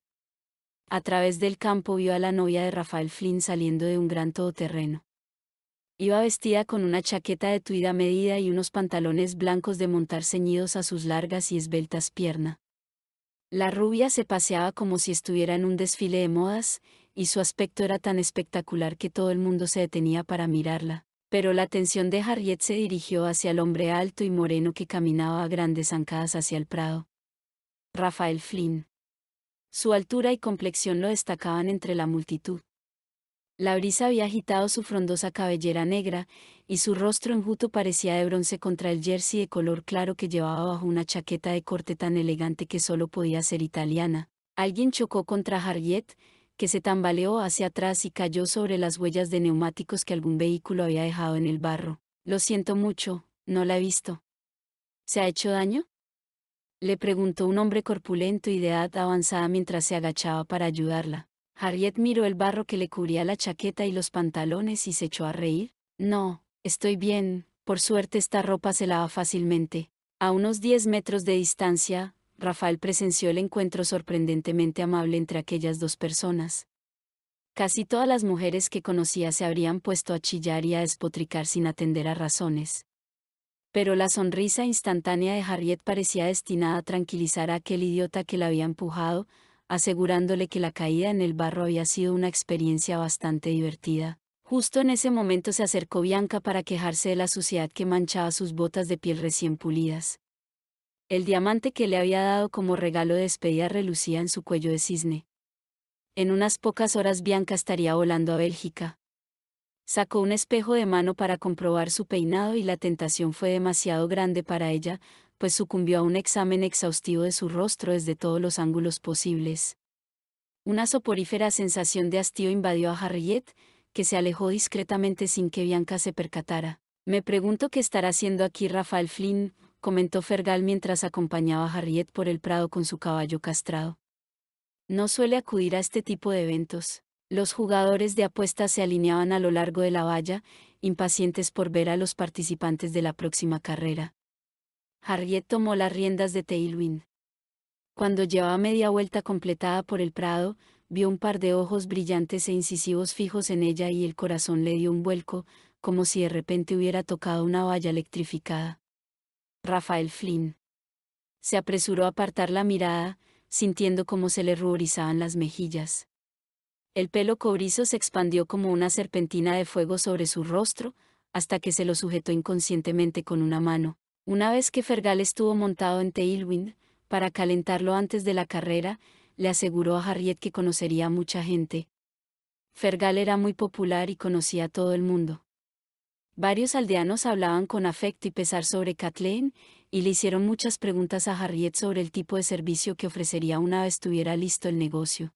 S1: A través del campo vio a la novia de Rafael Flynn saliendo de un gran todoterreno. Iba vestida con una chaqueta de tuida medida y unos pantalones blancos de montar ceñidos a sus largas y esbeltas piernas. La rubia se paseaba como si estuviera en un desfile de modas, y su aspecto era tan espectacular que todo el mundo se detenía para mirarla. Pero la atención de Harriet se dirigió hacia el hombre alto y moreno que caminaba a grandes zancadas hacia el prado. Rafael Flynn. Su altura y complexión lo destacaban entre la multitud. La brisa había agitado su frondosa cabellera negra, y su rostro enjuto parecía de bronce contra el jersey de color claro que llevaba bajo una chaqueta de corte tan elegante que solo podía ser italiana. Alguien chocó contra Harriet, que se tambaleó hacia atrás y cayó sobre las huellas de neumáticos que algún vehículo había dejado en el barro. Lo siento mucho, no la he visto. ¿Se ha hecho daño? Le preguntó un hombre corpulento y de edad avanzada mientras se agachaba para ayudarla. Harriet miró el barro que le cubría la chaqueta y los pantalones y se echó a reír. No, estoy bien, por suerte esta ropa se lava fácilmente. A unos diez metros de distancia, Rafael presenció el encuentro sorprendentemente amable entre aquellas dos personas. Casi todas las mujeres que conocía se habrían puesto a chillar y a espotricar sin atender a razones pero la sonrisa instantánea de Harriet parecía destinada a tranquilizar a aquel idiota que la había empujado, asegurándole que la caída en el barro había sido una experiencia bastante divertida. Justo en ese momento se acercó Bianca para quejarse de la suciedad que manchaba sus botas de piel recién pulidas. El diamante que le había dado como regalo de despedida relucía en su cuello de cisne. En unas pocas horas Bianca estaría volando a Bélgica. Sacó un espejo de mano para comprobar su peinado y la tentación fue demasiado grande para ella, pues sucumbió a un examen exhaustivo de su rostro desde todos los ángulos posibles. Una soporífera sensación de hastío invadió a Harriet, que se alejó discretamente sin que Bianca se percatara. Me pregunto qué estará haciendo aquí Rafael Flynn, comentó Fergal mientras acompañaba a Harriet por el prado con su caballo castrado. No suele acudir a este tipo de eventos. Los jugadores de apuestas se alineaban a lo largo de la valla, impacientes por ver a los participantes de la próxima carrera. Harriet tomó las riendas de Tailwind. Cuando llevaba media vuelta completada por el prado, vio un par de ojos brillantes e incisivos fijos en ella y el corazón le dio un vuelco, como si de repente hubiera tocado una valla electrificada. Rafael Flynn. Se apresuró a apartar la mirada, sintiendo cómo se le ruborizaban las mejillas. El pelo cobrizo se expandió como una serpentina de fuego sobre su rostro, hasta que se lo sujetó inconscientemente con una mano. Una vez que Fergal estuvo montado en Tailwind, para calentarlo antes de la carrera, le aseguró a Harriet que conocería a mucha gente. Fergal era muy popular y conocía a todo el mundo. Varios aldeanos hablaban con afecto y pesar sobre Kathleen, y le hicieron muchas preguntas a Harriet sobre el tipo de servicio que ofrecería una vez tuviera listo el negocio.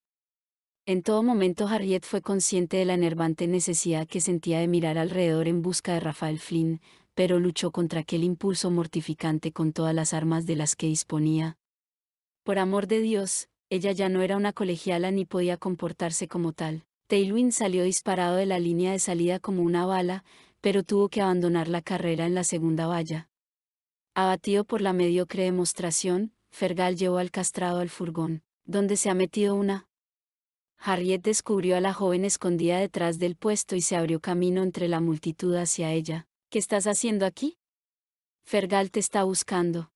S1: En todo momento Harriet fue consciente de la enervante necesidad que sentía de mirar alrededor en busca de Rafael Flynn, pero luchó contra aquel impulso mortificante con todas las armas de las que disponía. Por amor de Dios, ella ya no era una colegiala ni podía comportarse como tal. Tailwind salió disparado de la línea de salida como una bala, pero tuvo que abandonar la carrera en la segunda valla. Abatido por la mediocre demostración, Fergal llevó al castrado al furgón, donde se ha metido una Harriet descubrió a la joven escondida detrás del puesto y se abrió camino entre la multitud hacia ella. ¿Qué estás haciendo aquí? Fergal te está buscando.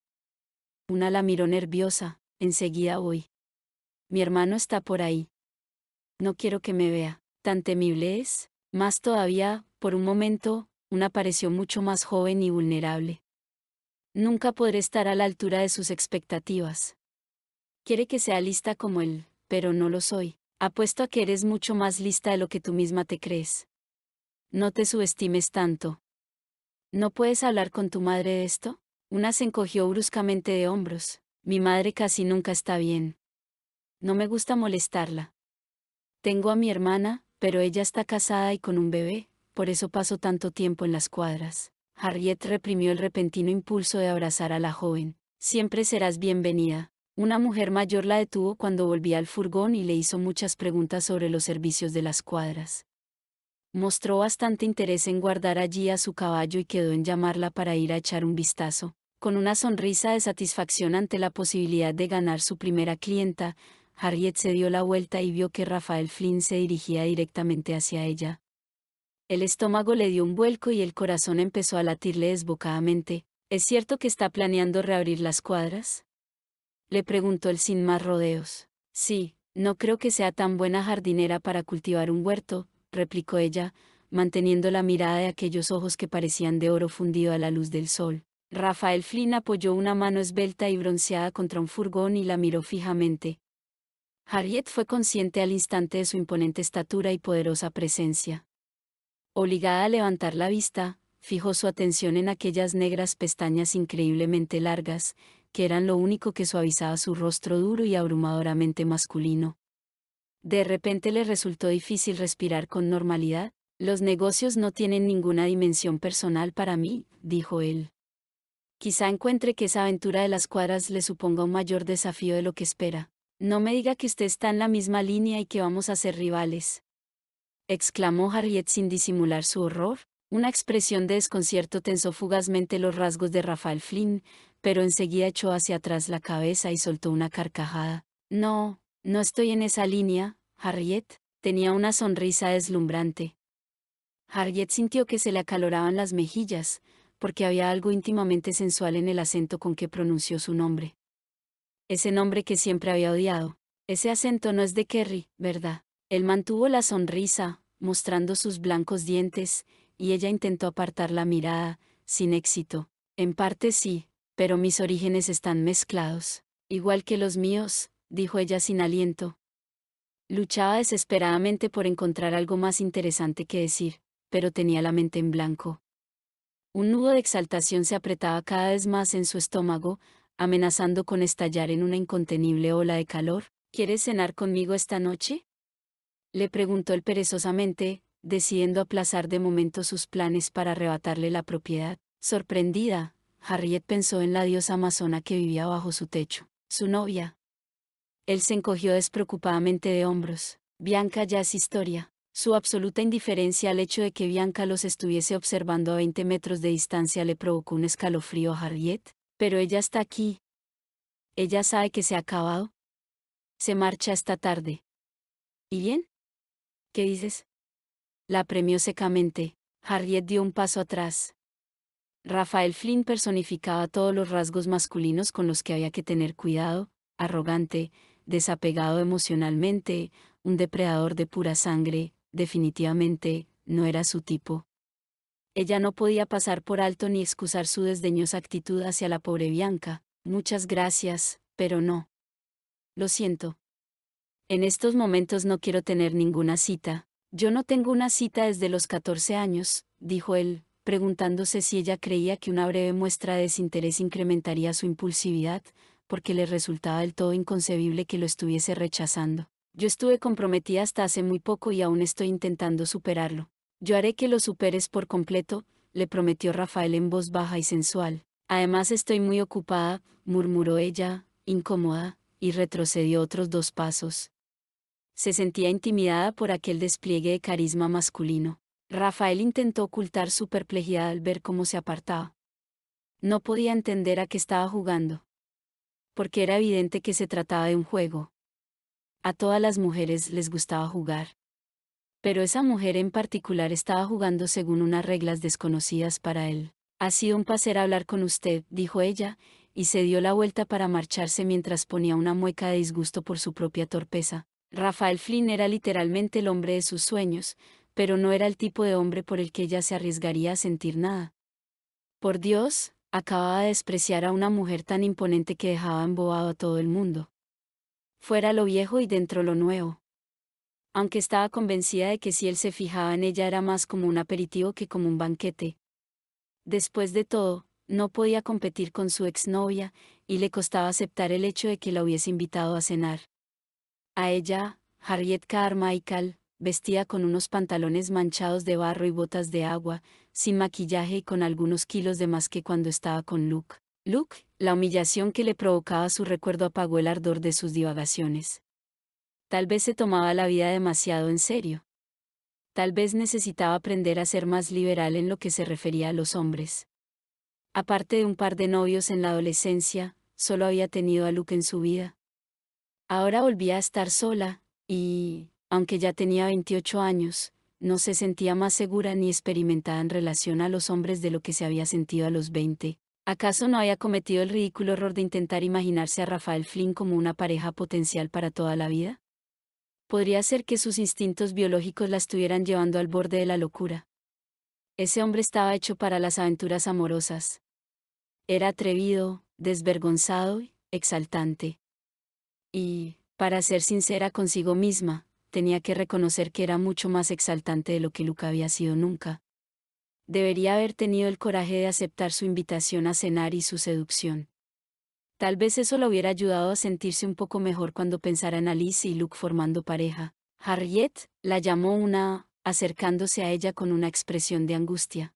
S1: Una la miró nerviosa, enseguida voy. Mi hermano está por ahí. No quiero que me vea. Tan temible es. Más todavía, por un momento, una pareció mucho más joven y vulnerable. Nunca podré estar a la altura de sus expectativas. Quiere que sea lista como él, pero no lo soy. Apuesto a que eres mucho más lista de lo que tú misma te crees. No te subestimes tanto. ¿No puedes hablar con tu madre de esto? Una se encogió bruscamente de hombros. Mi madre casi nunca está bien. No me gusta molestarla. Tengo a mi hermana, pero ella está casada y con un bebé, por eso paso tanto tiempo en las cuadras. Harriet reprimió el repentino impulso de abrazar a la joven. Siempre serás bienvenida. Una mujer mayor la detuvo cuando volvía al furgón y le hizo muchas preguntas sobre los servicios de las cuadras. Mostró bastante interés en guardar allí a su caballo y quedó en llamarla para ir a echar un vistazo. Con una sonrisa de satisfacción ante la posibilidad de ganar su primera clienta, Harriet se dio la vuelta y vio que Rafael Flynn se dirigía directamente hacia ella. El estómago le dio un vuelco y el corazón empezó a latirle desbocadamente. ¿Es cierto que está planeando reabrir las cuadras? le preguntó él sin más rodeos. Sí, no creo que sea tan buena jardinera para cultivar un huerto, replicó ella, manteniendo la mirada de aquellos ojos que parecían de oro fundido a la luz del sol. Rafael Flynn apoyó una mano esbelta y bronceada contra un furgón y la miró fijamente. Harriet fue consciente al instante de su imponente estatura y poderosa presencia. Obligada a levantar la vista, fijó su atención en aquellas negras pestañas increíblemente largas, que eran lo único que suavizaba su rostro duro y abrumadoramente masculino. De repente le resultó difícil respirar con normalidad. Los negocios no tienen ninguna dimensión personal para mí, dijo él. Quizá encuentre que esa aventura de las cuadras le suponga un mayor desafío de lo que espera. No me diga que usted está en la misma línea y que vamos a ser rivales. exclamó Harriet sin disimular su horror. Una expresión de desconcierto tensó fugazmente los rasgos de Rafael Flynn, pero enseguida echó hacia atrás la cabeza y soltó una carcajada. No, no estoy en esa línea, Harriet. Tenía una sonrisa deslumbrante. Harriet sintió que se le acaloraban las mejillas, porque había algo íntimamente sensual en el acento con que pronunció su nombre. Ese nombre que siempre había odiado. Ese acento no es de Kerry, ¿verdad? Él mantuvo la sonrisa, mostrando sus blancos dientes, y ella intentó apartar la mirada, sin éxito. En parte sí, pero mis orígenes están mezclados. Igual que los míos, dijo ella sin aliento. Luchaba desesperadamente por encontrar algo más interesante que decir, pero tenía la mente en blanco. Un nudo de exaltación se apretaba cada vez más en su estómago, amenazando con estallar en una incontenible ola de calor. ¿Quieres cenar conmigo esta noche? Le preguntó él perezosamente, decidiendo aplazar de momento sus planes para arrebatarle la propiedad. Sorprendida, Harriet pensó en la diosa amazona que vivía bajo su techo, su novia. Él se encogió despreocupadamente de hombros. Bianca ya es historia. Su absoluta indiferencia al hecho de que Bianca los estuviese observando a 20 metros de distancia le provocó un escalofrío a Harriet, pero ella está aquí. Ella sabe que se ha acabado. Se marcha esta tarde. ¿Y bien? ¿Qué dices? La premió secamente. Harriet dio un paso atrás. Rafael Flynn personificaba todos los rasgos masculinos con los que había que tener cuidado, arrogante, desapegado emocionalmente, un depredador de pura sangre, definitivamente, no era su tipo. Ella no podía pasar por alto ni excusar su desdeñosa actitud hacia la pobre Bianca. Muchas gracias, pero no. Lo siento. En estos momentos no quiero tener ninguna cita, yo no tengo una cita desde los 14 años, dijo él, preguntándose si ella creía que una breve muestra de desinterés incrementaría su impulsividad, porque le resultaba del todo inconcebible que lo estuviese rechazando. Yo estuve comprometida hasta hace muy poco y aún estoy intentando superarlo. Yo haré que lo superes por completo, le prometió Rafael en voz baja y sensual. Además estoy muy ocupada, murmuró ella, incómoda, y retrocedió otros dos pasos se sentía intimidada por aquel despliegue de carisma masculino. Rafael intentó ocultar su perplejidad al ver cómo se apartaba. No podía entender a qué estaba jugando. Porque era evidente que se trataba de un juego. A todas las mujeres les gustaba jugar. Pero esa mujer en particular estaba jugando según unas reglas desconocidas para él. Ha sido un placer hablar con usted, dijo ella, y se dio la vuelta para marcharse mientras ponía una mueca de disgusto por su propia torpeza, Rafael Flynn era literalmente el hombre de sus sueños, pero no era el tipo de hombre por el que ella se arriesgaría a sentir nada. Por Dios, acababa de despreciar a una mujer tan imponente que dejaba embobado a todo el mundo. Fuera lo viejo y dentro lo nuevo. Aunque estaba convencida de que si él se fijaba en ella era más como un aperitivo que como un banquete. Después de todo, no podía competir con su exnovia, y le costaba aceptar el hecho de que la hubiese invitado a cenar. A ella, Harriet Carmichael, vestía con unos pantalones manchados de barro y botas de agua, sin maquillaje y con algunos kilos de más que cuando estaba con Luke. Luke, la humillación que le provocaba su recuerdo apagó el ardor de sus divagaciones. Tal vez se tomaba la vida demasiado en serio. Tal vez necesitaba aprender a ser más liberal en lo que se refería a los hombres. Aparte de un par de novios en la adolescencia, solo había tenido a Luke en su vida, Ahora volvía a estar sola, y, aunque ya tenía 28 años, no se sentía más segura ni experimentada en relación a los hombres de lo que se había sentido a los 20. ¿Acaso no había cometido el ridículo error de intentar imaginarse a Rafael Flynn como una pareja potencial para toda la vida? Podría ser que sus instintos biológicos la estuvieran llevando al borde de la locura. Ese hombre estaba hecho para las aventuras amorosas. Era atrevido, desvergonzado, exaltante y, para ser sincera consigo misma, tenía que reconocer que era mucho más exaltante de lo que Luke había sido nunca. Debería haber tenido el coraje de aceptar su invitación a cenar y su seducción. Tal vez eso la hubiera ayudado a sentirse un poco mejor cuando pensara en Alice y Luke formando pareja. Harriet la llamó una, acercándose a ella con una expresión de angustia.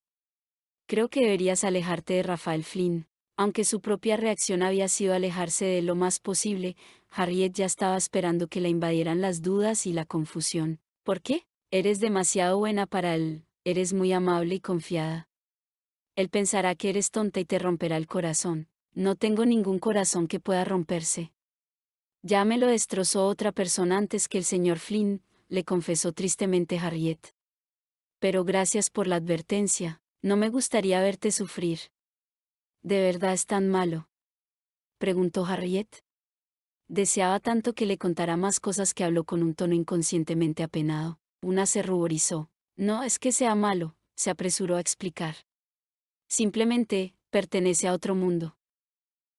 S1: Creo que deberías alejarte de Rafael Flynn. Aunque su propia reacción había sido alejarse de él lo más posible, Harriet ya estaba esperando que la invadieran las dudas y la confusión. ¿Por qué? Eres demasiado buena para él, eres muy amable y confiada. Él pensará que eres tonta y te romperá el corazón. No tengo ningún corazón que pueda romperse. Ya me lo destrozó otra persona antes que el señor Flynn, le confesó tristemente Harriet. Pero gracias por la advertencia, no me gustaría verte sufrir. ¿De verdad es tan malo? preguntó Harriet. Deseaba tanto que le contara más cosas que habló con un tono inconscientemente apenado. Una se ruborizó. No es que sea malo, se apresuró a explicar. Simplemente, pertenece a otro mundo.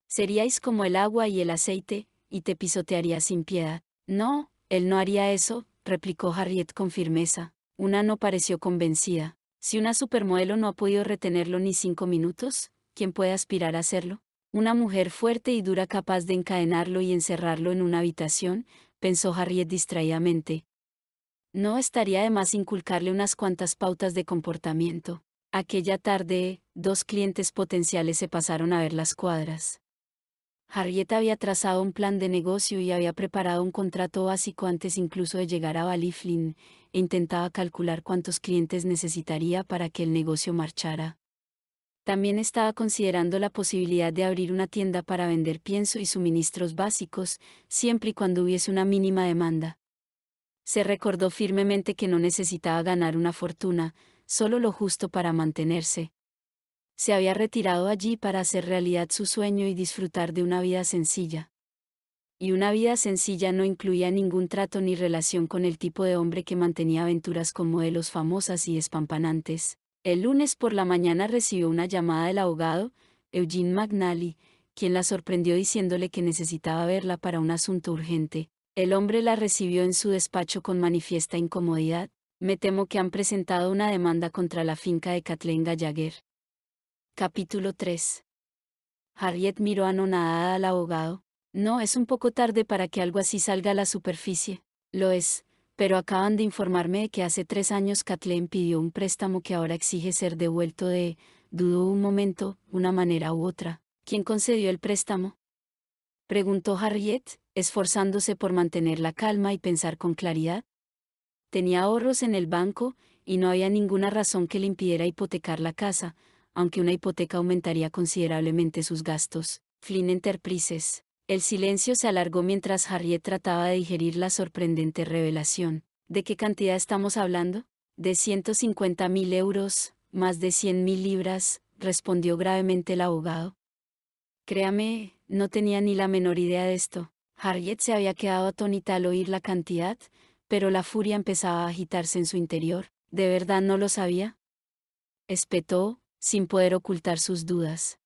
S1: Seríais como el agua y el aceite, y te pisotearía sin piedad. No, él no haría eso, replicó Harriet con firmeza. Una no pareció convencida. Si una supermodelo no ha podido retenerlo ni cinco minutos, ¿quién puede aspirar a hacerlo? Una mujer fuerte y dura capaz de encadenarlo y encerrarlo en una habitación, pensó Harriet distraídamente. No estaría de más inculcarle unas cuantas pautas de comportamiento. Aquella tarde, dos clientes potenciales se pasaron a ver las cuadras. Harriet había trazado un plan de negocio y había preparado un contrato básico antes incluso de llegar a Baliflin e intentaba calcular cuántos clientes necesitaría para que el negocio marchara. También estaba considerando la posibilidad de abrir una tienda para vender pienso y suministros básicos, siempre y cuando hubiese una mínima demanda. Se recordó firmemente que no necesitaba ganar una fortuna, solo lo justo para mantenerse. Se había retirado allí para hacer realidad su sueño y disfrutar de una vida sencilla. Y una vida sencilla no incluía ningún trato ni relación con el tipo de hombre que mantenía aventuras con modelos famosas y espampanantes. El lunes por la mañana recibió una llamada del abogado, Eugene McNally, quien la sorprendió diciéndole que necesitaba verla para un asunto urgente. El hombre la recibió en su despacho con manifiesta incomodidad. Me temo que han presentado una demanda contra la finca de Kathleen Gallagher. Capítulo 3. Harriet miró anonadada al abogado. No es un poco tarde para que algo así salga a la superficie. Lo es, pero acaban de informarme de que hace tres años Kathleen pidió un préstamo que ahora exige ser devuelto de, dudo un momento, una manera u otra. ¿Quién concedió el préstamo? Preguntó Harriet, esforzándose por mantener la calma y pensar con claridad. Tenía ahorros en el banco, y no había ninguna razón que le impidiera hipotecar la casa, aunque una hipoteca aumentaría considerablemente sus gastos. Flynn Enterprises. El silencio se alargó mientras Harriet trataba de digerir la sorprendente revelación. ¿De qué cantidad estamos hablando? De cincuenta mil euros, más de cien mil libras, respondió gravemente el abogado. Créame, no tenía ni la menor idea de esto. Harriet se había quedado atónita al oír la cantidad, pero la furia empezaba a agitarse en su interior. ¿De verdad no lo sabía? Espetó, sin poder ocultar sus dudas.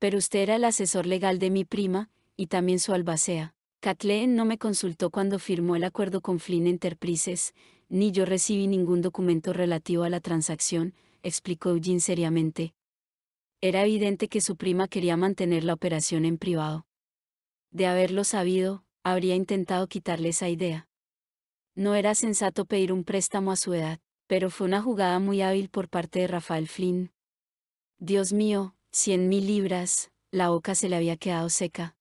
S1: Pero usted era el asesor legal de mi prima, y también su albacea. Kathleen no me consultó cuando firmó el acuerdo con Flynn Enterprises, ni yo recibí ningún documento relativo a la transacción, explicó Eugene seriamente. Era evidente que su prima quería mantener la operación en privado. De haberlo sabido, habría intentado quitarle esa idea. No era sensato pedir un préstamo a su edad, pero fue una jugada muy hábil por parte de Rafael Flynn. Dios mío, cien mil libras, la boca se le había quedado seca.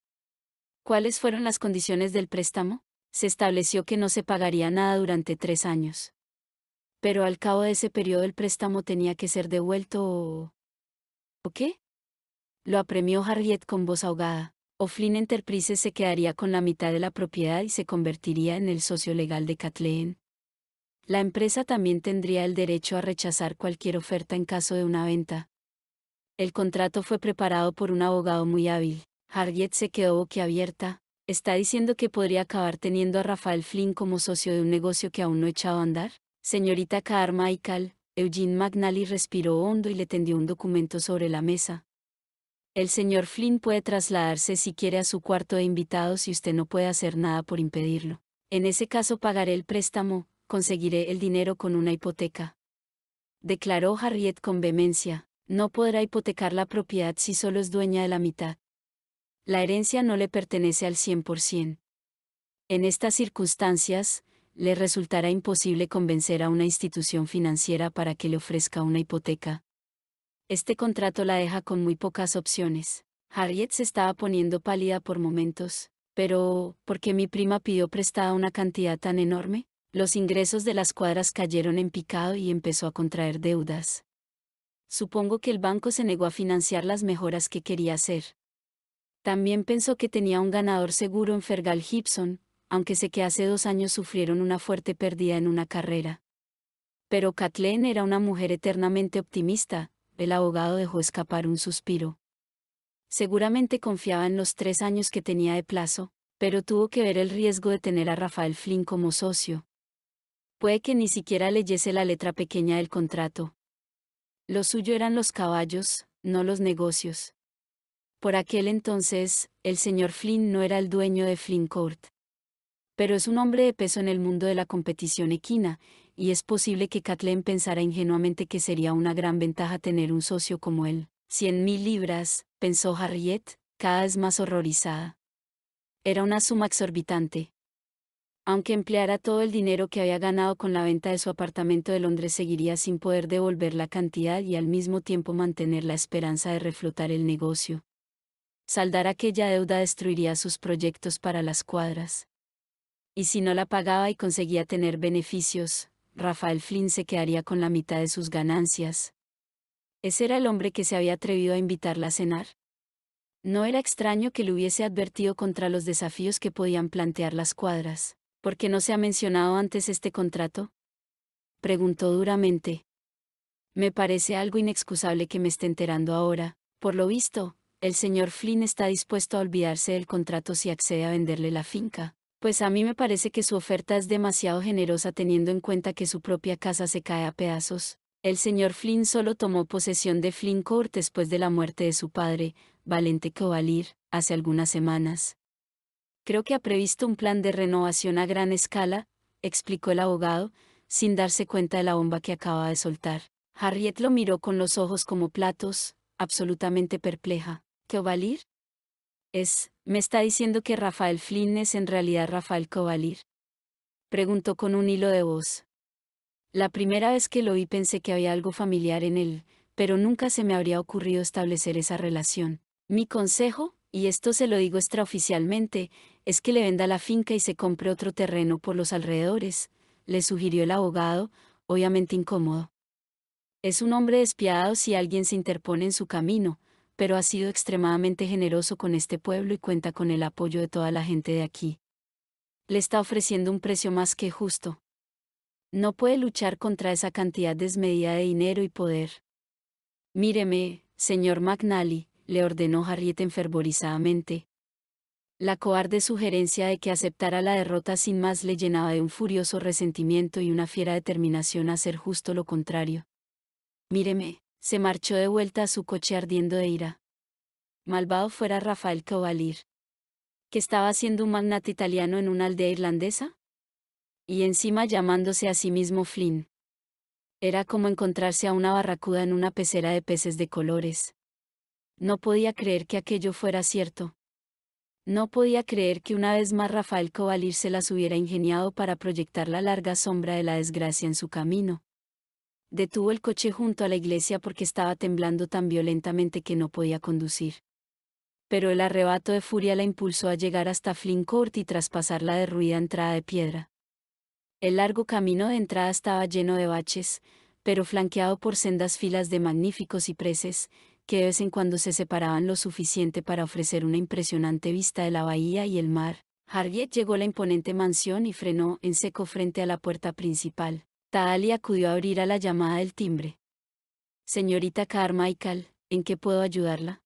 S1: ¿Cuáles fueron las condiciones del préstamo? Se estableció que no se pagaría nada durante tres años. Pero al cabo de ese periodo el préstamo tenía que ser devuelto o... ¿O qué? Lo apremió Harriet con voz ahogada. Flynn Enterprises se quedaría con la mitad de la propiedad y se convertiría en el socio legal de Kathleen. La empresa también tendría el derecho a rechazar cualquier oferta en caso de una venta. El contrato fue preparado por un abogado muy hábil, Harriet se quedó boquiabierta, ¿está diciendo que podría acabar teniendo a Rafael Flynn como socio de un negocio que aún no he echado a andar? Señorita Michael, Eugene McNally respiró hondo y le tendió un documento sobre la mesa. El señor Flynn puede trasladarse si quiere a su cuarto de invitados y usted no puede hacer nada por impedirlo. En ese caso pagaré el préstamo, conseguiré el dinero con una hipoteca. Declaró Harriet con vehemencia, no podrá hipotecar la propiedad si solo es dueña de la mitad la herencia no le pertenece al 100%. En estas circunstancias, le resultará imposible convencer a una institución financiera para que le ofrezca una hipoteca. Este contrato la deja con muy pocas opciones. Harriet se estaba poniendo pálida por momentos, pero, ¿por qué mi prima pidió prestada una cantidad tan enorme? Los ingresos de las cuadras cayeron en picado y empezó a contraer deudas. Supongo que el banco se negó a financiar las mejoras que quería hacer. También pensó que tenía un ganador seguro en Fergal Gibson, aunque sé que hace dos años sufrieron una fuerte pérdida en una carrera. Pero Kathleen era una mujer eternamente optimista, el abogado dejó escapar un suspiro. Seguramente confiaba en los tres años que tenía de plazo, pero tuvo que ver el riesgo de tener a Rafael Flynn como socio. Puede que ni siquiera leyese la letra pequeña del contrato. Lo suyo eran los caballos, no los negocios. Por aquel entonces, el señor Flynn no era el dueño de Flynn Court. Pero es un hombre de peso en el mundo de la competición equina, y es posible que Kathleen pensara ingenuamente que sería una gran ventaja tener un socio como él. Cien mil libras, pensó Harriet, cada vez más horrorizada. Era una suma exorbitante. Aunque empleara todo el dinero que había ganado con la venta de su apartamento de Londres, seguiría sin poder devolver la cantidad y al mismo tiempo mantener la esperanza de reflotar el negocio. Saldar aquella deuda destruiría sus proyectos para las cuadras. Y si no la pagaba y conseguía tener beneficios, Rafael Flynn se quedaría con la mitad de sus ganancias. ¿Ese era el hombre que se había atrevido a invitarla a cenar? No era extraño que le hubiese advertido contra los desafíos que podían plantear las cuadras. ¿Por qué no se ha mencionado antes este contrato? Preguntó duramente. Me parece algo inexcusable que me esté enterando ahora. Por lo visto, el señor Flynn está dispuesto a olvidarse del contrato si accede a venderle la finca. Pues a mí me parece que su oferta es demasiado generosa teniendo en cuenta que su propia casa se cae a pedazos. El señor Flynn solo tomó posesión de Flynn Court después de la muerte de su padre, Valente Covalir, hace algunas semanas. Creo que ha previsto un plan de renovación a gran escala, explicó el abogado, sin darse cuenta de la bomba que acaba de soltar. Harriet lo miró con los ojos como platos, absolutamente perpleja. Kovalir? Es, me está diciendo que Rafael Flynn es en realidad Rafael Kovalir. Preguntó con un hilo de voz. La primera vez que lo vi pensé que había algo familiar en él, pero nunca se me habría ocurrido establecer esa relación. Mi consejo, y esto se lo digo extraoficialmente, es que le venda la finca y se compre otro terreno por los alrededores, le sugirió el abogado, obviamente incómodo. Es un hombre despiadado si alguien se interpone en su camino, pero ha sido extremadamente generoso con este pueblo y cuenta con el apoyo de toda la gente de aquí. Le está ofreciendo un precio más que justo. No puede luchar contra esa cantidad desmedida de dinero y poder. Míreme, señor McNally, le ordenó Harriet enfervorizadamente. La cobarde sugerencia de que aceptara la derrota sin más le llenaba de un furioso resentimiento y una fiera determinación a hacer justo lo contrario. Míreme, se marchó de vuelta a su coche ardiendo de ira. Malvado fuera Rafael Covalir. ¿Que estaba siendo un magnate italiano en una aldea irlandesa? Y encima llamándose a sí mismo Flynn. Era como encontrarse a una barracuda en una pecera de peces de colores. No podía creer que aquello fuera cierto. No podía creer que una vez más Rafael Covalir se las hubiera ingeniado para proyectar la larga sombra de la desgracia en su camino. Detuvo el coche junto a la iglesia porque estaba temblando tan violentamente que no podía conducir. Pero el arrebato de furia la impulsó a llegar hasta Flincourt Court y traspasar la derruida entrada de piedra. El largo camino de entrada estaba lleno de baches, pero flanqueado por sendas filas de magníficos cipreses, que de vez en cuando se separaban lo suficiente para ofrecer una impresionante vista de la bahía y el mar. Harriet llegó a la imponente mansión y frenó en seco frente a la puerta principal y acudió a abrir a la llamada del timbre. Señorita Carmichael, ¿en qué puedo ayudarla?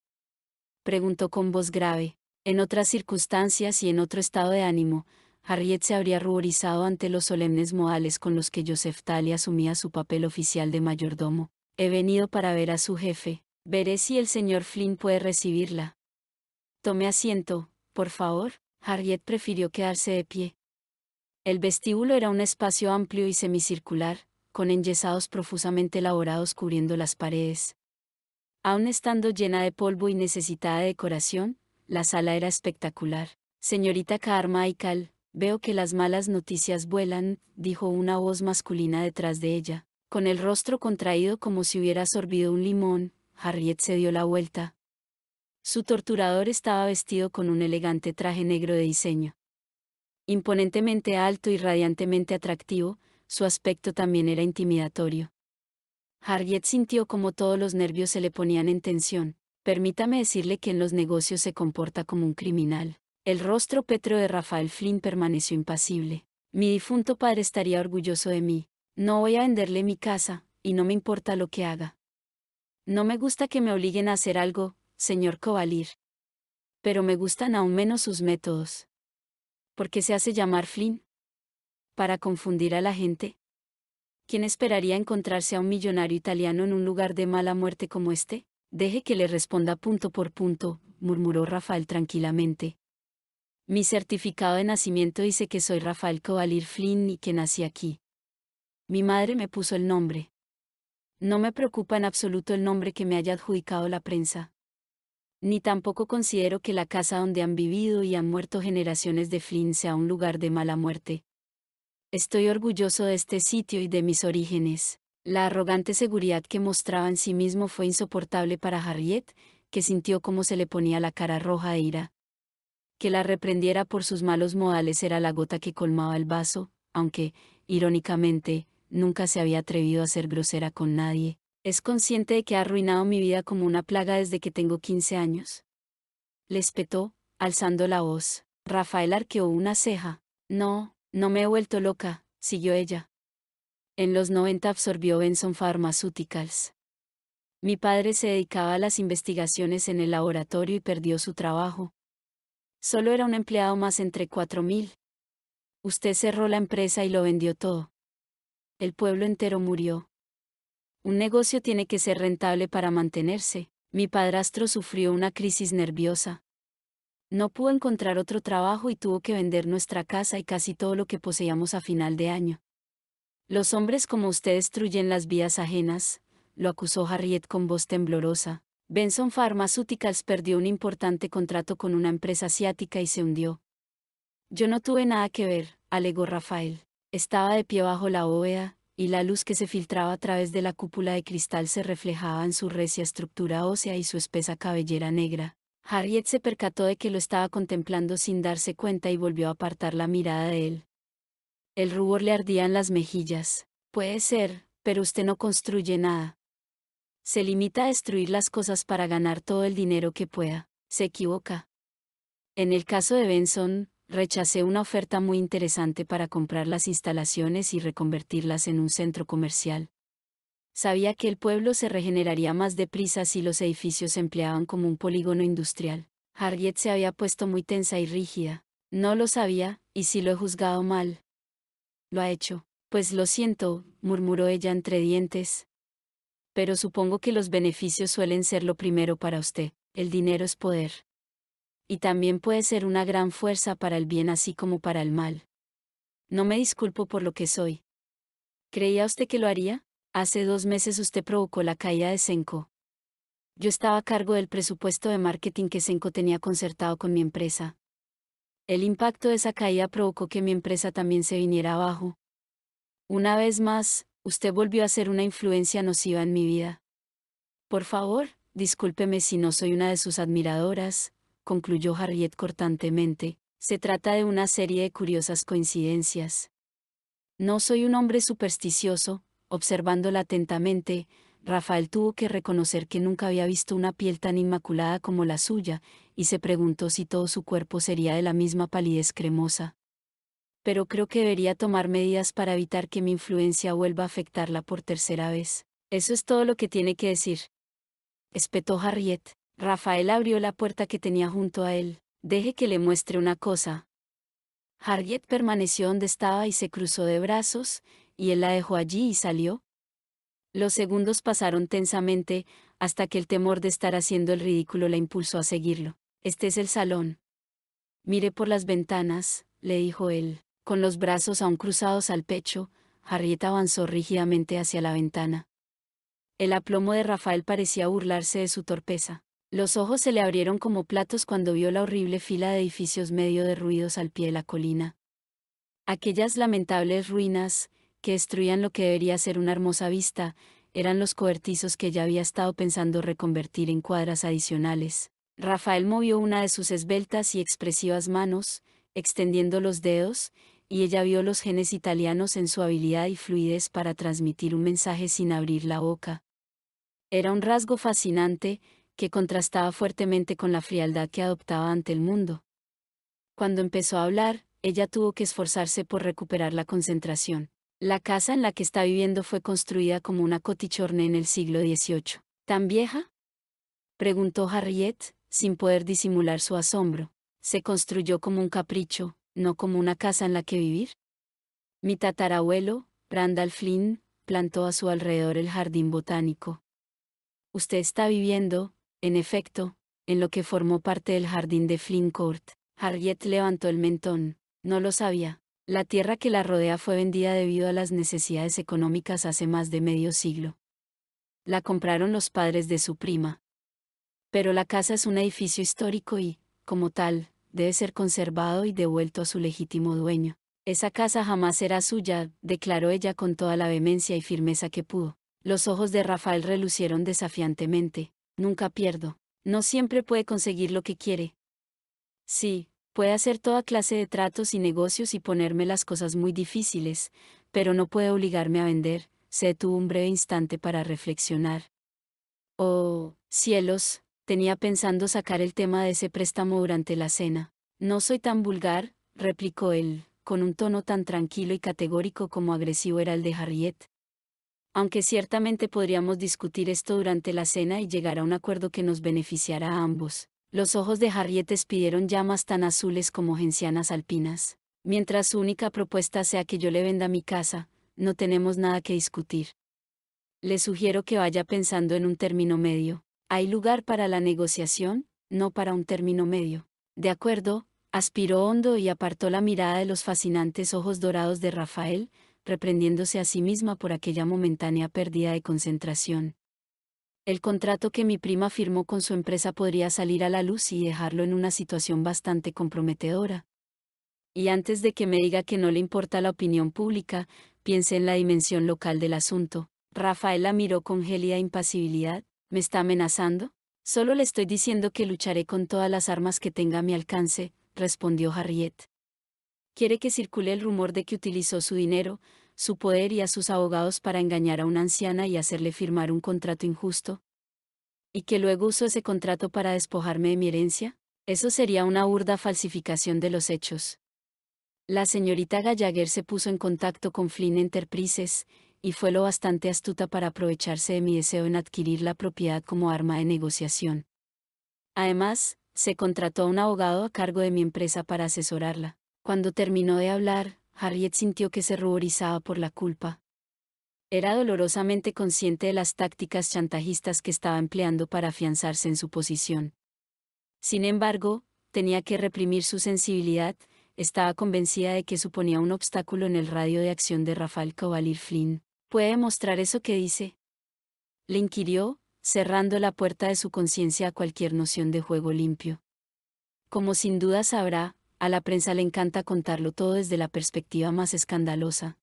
S1: Preguntó con voz grave. En otras circunstancias y en otro estado de ánimo, Harriet se habría ruborizado ante los solemnes modales con los que Joseph Tali asumía su papel oficial de mayordomo. He venido para ver a su jefe. Veré si el señor Flynn puede recibirla. Tome asiento, por favor. Harriet prefirió quedarse de pie. El vestíbulo era un espacio amplio y semicircular, con enyesados profusamente elaborados cubriendo las paredes. Aun estando llena de polvo y necesitada decoración, la sala era espectacular. Señorita Carmichael, veo que las malas noticias vuelan, dijo una voz masculina detrás de ella. Con el rostro contraído como si hubiera sorbido un limón, Harriet se dio la vuelta. Su torturador estaba vestido con un elegante traje negro de diseño. Imponentemente alto y radiantemente atractivo, su aspecto también era intimidatorio. Harriet sintió como todos los nervios se le ponían en tensión. Permítame decirle que en los negocios se comporta como un criminal. El rostro petro de Rafael Flynn permaneció impasible. Mi difunto padre estaría orgulloso de mí. No voy a venderle mi casa, y no me importa lo que haga. No me gusta que me obliguen a hacer algo, señor Kovalir. Pero me gustan aún menos sus métodos. ¿Por qué se hace llamar Flynn? ¿Para confundir a la gente? ¿Quién esperaría encontrarse a un millonario italiano en un lugar de mala muerte como este? Deje que le responda punto por punto, murmuró Rafael tranquilamente. Mi certificado de nacimiento dice que soy Rafael Covalir Flynn y que nací aquí. Mi madre me puso el nombre. No me preocupa en absoluto el nombre que me haya adjudicado la prensa ni tampoco considero que la casa donde han vivido y han muerto generaciones de Flynn sea un lugar de mala muerte. Estoy orgulloso de este sitio y de mis orígenes. La arrogante seguridad que mostraba en sí mismo fue insoportable para Harriet, que sintió cómo se le ponía la cara roja de ira. Que la reprendiera por sus malos modales era la gota que colmaba el vaso, aunque, irónicamente, nunca se había atrevido a ser grosera con nadie. Es consciente de que ha arruinado mi vida como una plaga desde que tengo 15 años. Le espetó, alzando la voz. Rafael arqueó una ceja. No, no me he vuelto loca, siguió ella. En los 90 absorbió Benson Pharmaceuticals. Mi padre se dedicaba a las investigaciones en el laboratorio y perdió su trabajo. Solo era un empleado más entre 4.000. Usted cerró la empresa y lo vendió todo. El pueblo entero murió. Un negocio tiene que ser rentable para mantenerse. Mi padrastro sufrió una crisis nerviosa. No pudo encontrar otro trabajo y tuvo que vender nuestra casa y casi todo lo que poseíamos a final de año. Los hombres como usted destruyen las vías ajenas, lo acusó Harriet con voz temblorosa. Benson Pharmaceuticals perdió un importante contrato con una empresa asiática y se hundió. Yo no tuve nada que ver, alegó Rafael. Estaba de pie bajo la bóveda, y la luz que se filtraba a través de la cúpula de cristal se reflejaba en su recia estructura ósea y su espesa cabellera negra. Harriet se percató de que lo estaba contemplando sin darse cuenta y volvió a apartar la mirada de él. El rubor le ardía en las mejillas. Puede ser, pero usted no construye nada. Se limita a destruir las cosas para ganar todo el dinero que pueda. Se equivoca. En el caso de Benson, rechacé una oferta muy interesante para comprar las instalaciones y reconvertirlas en un centro comercial. Sabía que el pueblo se regeneraría más deprisa si los edificios se empleaban como un polígono industrial. Harriet se había puesto muy tensa y rígida. No lo sabía, y si lo he juzgado mal. Lo ha hecho. Pues lo siento, murmuró ella entre dientes. Pero supongo que los beneficios suelen ser lo primero para usted. El dinero es poder y también puede ser una gran fuerza para el bien así como para el mal. No me disculpo por lo que soy. ¿Creía usted que lo haría? Hace dos meses usted provocó la caída de Senko. Yo estaba a cargo del presupuesto de marketing que Senko tenía concertado con mi empresa. El impacto de esa caída provocó que mi empresa también se viniera abajo. Una vez más, usted volvió a ser una influencia nociva en mi vida. Por favor, discúlpeme si no soy una de sus admiradoras, concluyó Harriet cortantemente, se trata de una serie de curiosas coincidencias. No soy un hombre supersticioso, observándola atentamente, Rafael tuvo que reconocer que nunca había visto una piel tan inmaculada como la suya, y se preguntó si todo su cuerpo sería de la misma palidez cremosa. Pero creo que debería tomar medidas para evitar que mi influencia vuelva a afectarla por tercera vez. Eso es todo lo que tiene que decir. Espetó Harriet. Rafael abrió la puerta que tenía junto a él. Deje que le muestre una cosa. Harriet permaneció donde estaba y se cruzó de brazos, y él la dejó allí y salió. Los segundos pasaron tensamente, hasta que el temor de estar haciendo el ridículo la impulsó a seguirlo. Este es el salón. Mire por las ventanas, le dijo él, con los brazos aún cruzados al pecho, Harriet avanzó rígidamente hacia la ventana. El aplomo de Rafael parecía burlarse de su torpeza. Los ojos se le abrieron como platos cuando vio la horrible fila de edificios medio derruidos al pie de la colina. Aquellas lamentables ruinas, que destruían lo que debería ser una hermosa vista, eran los cobertizos que ya había estado pensando reconvertir en cuadras adicionales. Rafael movió una de sus esbeltas y expresivas manos, extendiendo los dedos, y ella vio los genes italianos en su habilidad y fluidez para transmitir un mensaje sin abrir la boca. Era un rasgo fascinante, que contrastaba fuertemente con la frialdad que adoptaba ante el mundo. Cuando empezó a hablar, ella tuvo que esforzarse por recuperar la concentración. La casa en la que está viviendo fue construida como una cotichorne en el siglo XVIII. ¿Tan vieja? preguntó Harriet, sin poder disimular su asombro. Se construyó como un capricho, no como una casa en la que vivir. Mi tatarabuelo, Randall Flynn, plantó a su alrededor el jardín botánico. Usted está viviendo, en efecto, en lo que formó parte del jardín de Court, Harriet levantó el mentón. No lo sabía. La tierra que la rodea fue vendida debido a las necesidades económicas hace más de medio siglo. La compraron los padres de su prima. Pero la casa es un edificio histórico y, como tal, debe ser conservado y devuelto a su legítimo dueño. Esa casa jamás será suya, declaró ella con toda la vehemencia y firmeza que pudo. Los ojos de Rafael relucieron desafiantemente nunca pierdo. No siempre puede conseguir lo que quiere. Sí, puede hacer toda clase de tratos y negocios y ponerme las cosas muy difíciles, pero no puede obligarme a vender, se tuvo un breve instante para reflexionar. Oh, cielos, tenía pensando sacar el tema de ese préstamo durante la cena. No soy tan vulgar, replicó él, con un tono tan tranquilo y categórico como agresivo era el de Harriet aunque ciertamente podríamos discutir esto durante la cena y llegar a un acuerdo que nos beneficiara a ambos. Los ojos de Harriet pidieron llamas tan azules como gencianas alpinas. Mientras su única propuesta sea que yo le venda mi casa, no tenemos nada que discutir. Le sugiero que vaya pensando en un término medio. ¿Hay lugar para la negociación? No para un término medio. De acuerdo, aspiró hondo y apartó la mirada de los fascinantes ojos dorados de Rafael, reprendiéndose a sí misma por aquella momentánea pérdida de concentración. El contrato que mi prima firmó con su empresa podría salir a la luz y dejarlo en una situación bastante comprometedora. Y antes de que me diga que no le importa la opinión pública, piense en la dimensión local del asunto. Rafaela miró con gélida impasibilidad. ¿Me está amenazando? Solo le estoy diciendo que lucharé con todas las armas que tenga a mi alcance, respondió Harriet quiere que circule el rumor de que utilizó su dinero, su poder y a sus abogados para engañar a una anciana y hacerle firmar un contrato injusto? ¿Y que luego usó ese contrato para despojarme de mi herencia? Eso sería una burda falsificación de los hechos. La señorita Gallagher se puso en contacto con Flynn Enterprises, y fue lo bastante astuta para aprovecharse de mi deseo en adquirir la propiedad como arma de negociación. Además, se contrató a un abogado a cargo de mi empresa para asesorarla. Cuando terminó de hablar, Harriet sintió que se ruborizaba por la culpa. Era dolorosamente consciente de las tácticas chantajistas que estaba empleando para afianzarse en su posición. Sin embargo, tenía que reprimir su sensibilidad, estaba convencida de que suponía un obstáculo en el radio de acción de Rafael Cavalier Flynn. ¿Puede mostrar eso que dice? Le inquirió, cerrando la puerta de su conciencia a cualquier noción de juego limpio. Como sin duda sabrá, a la prensa le encanta contarlo todo desde la perspectiva más escandalosa.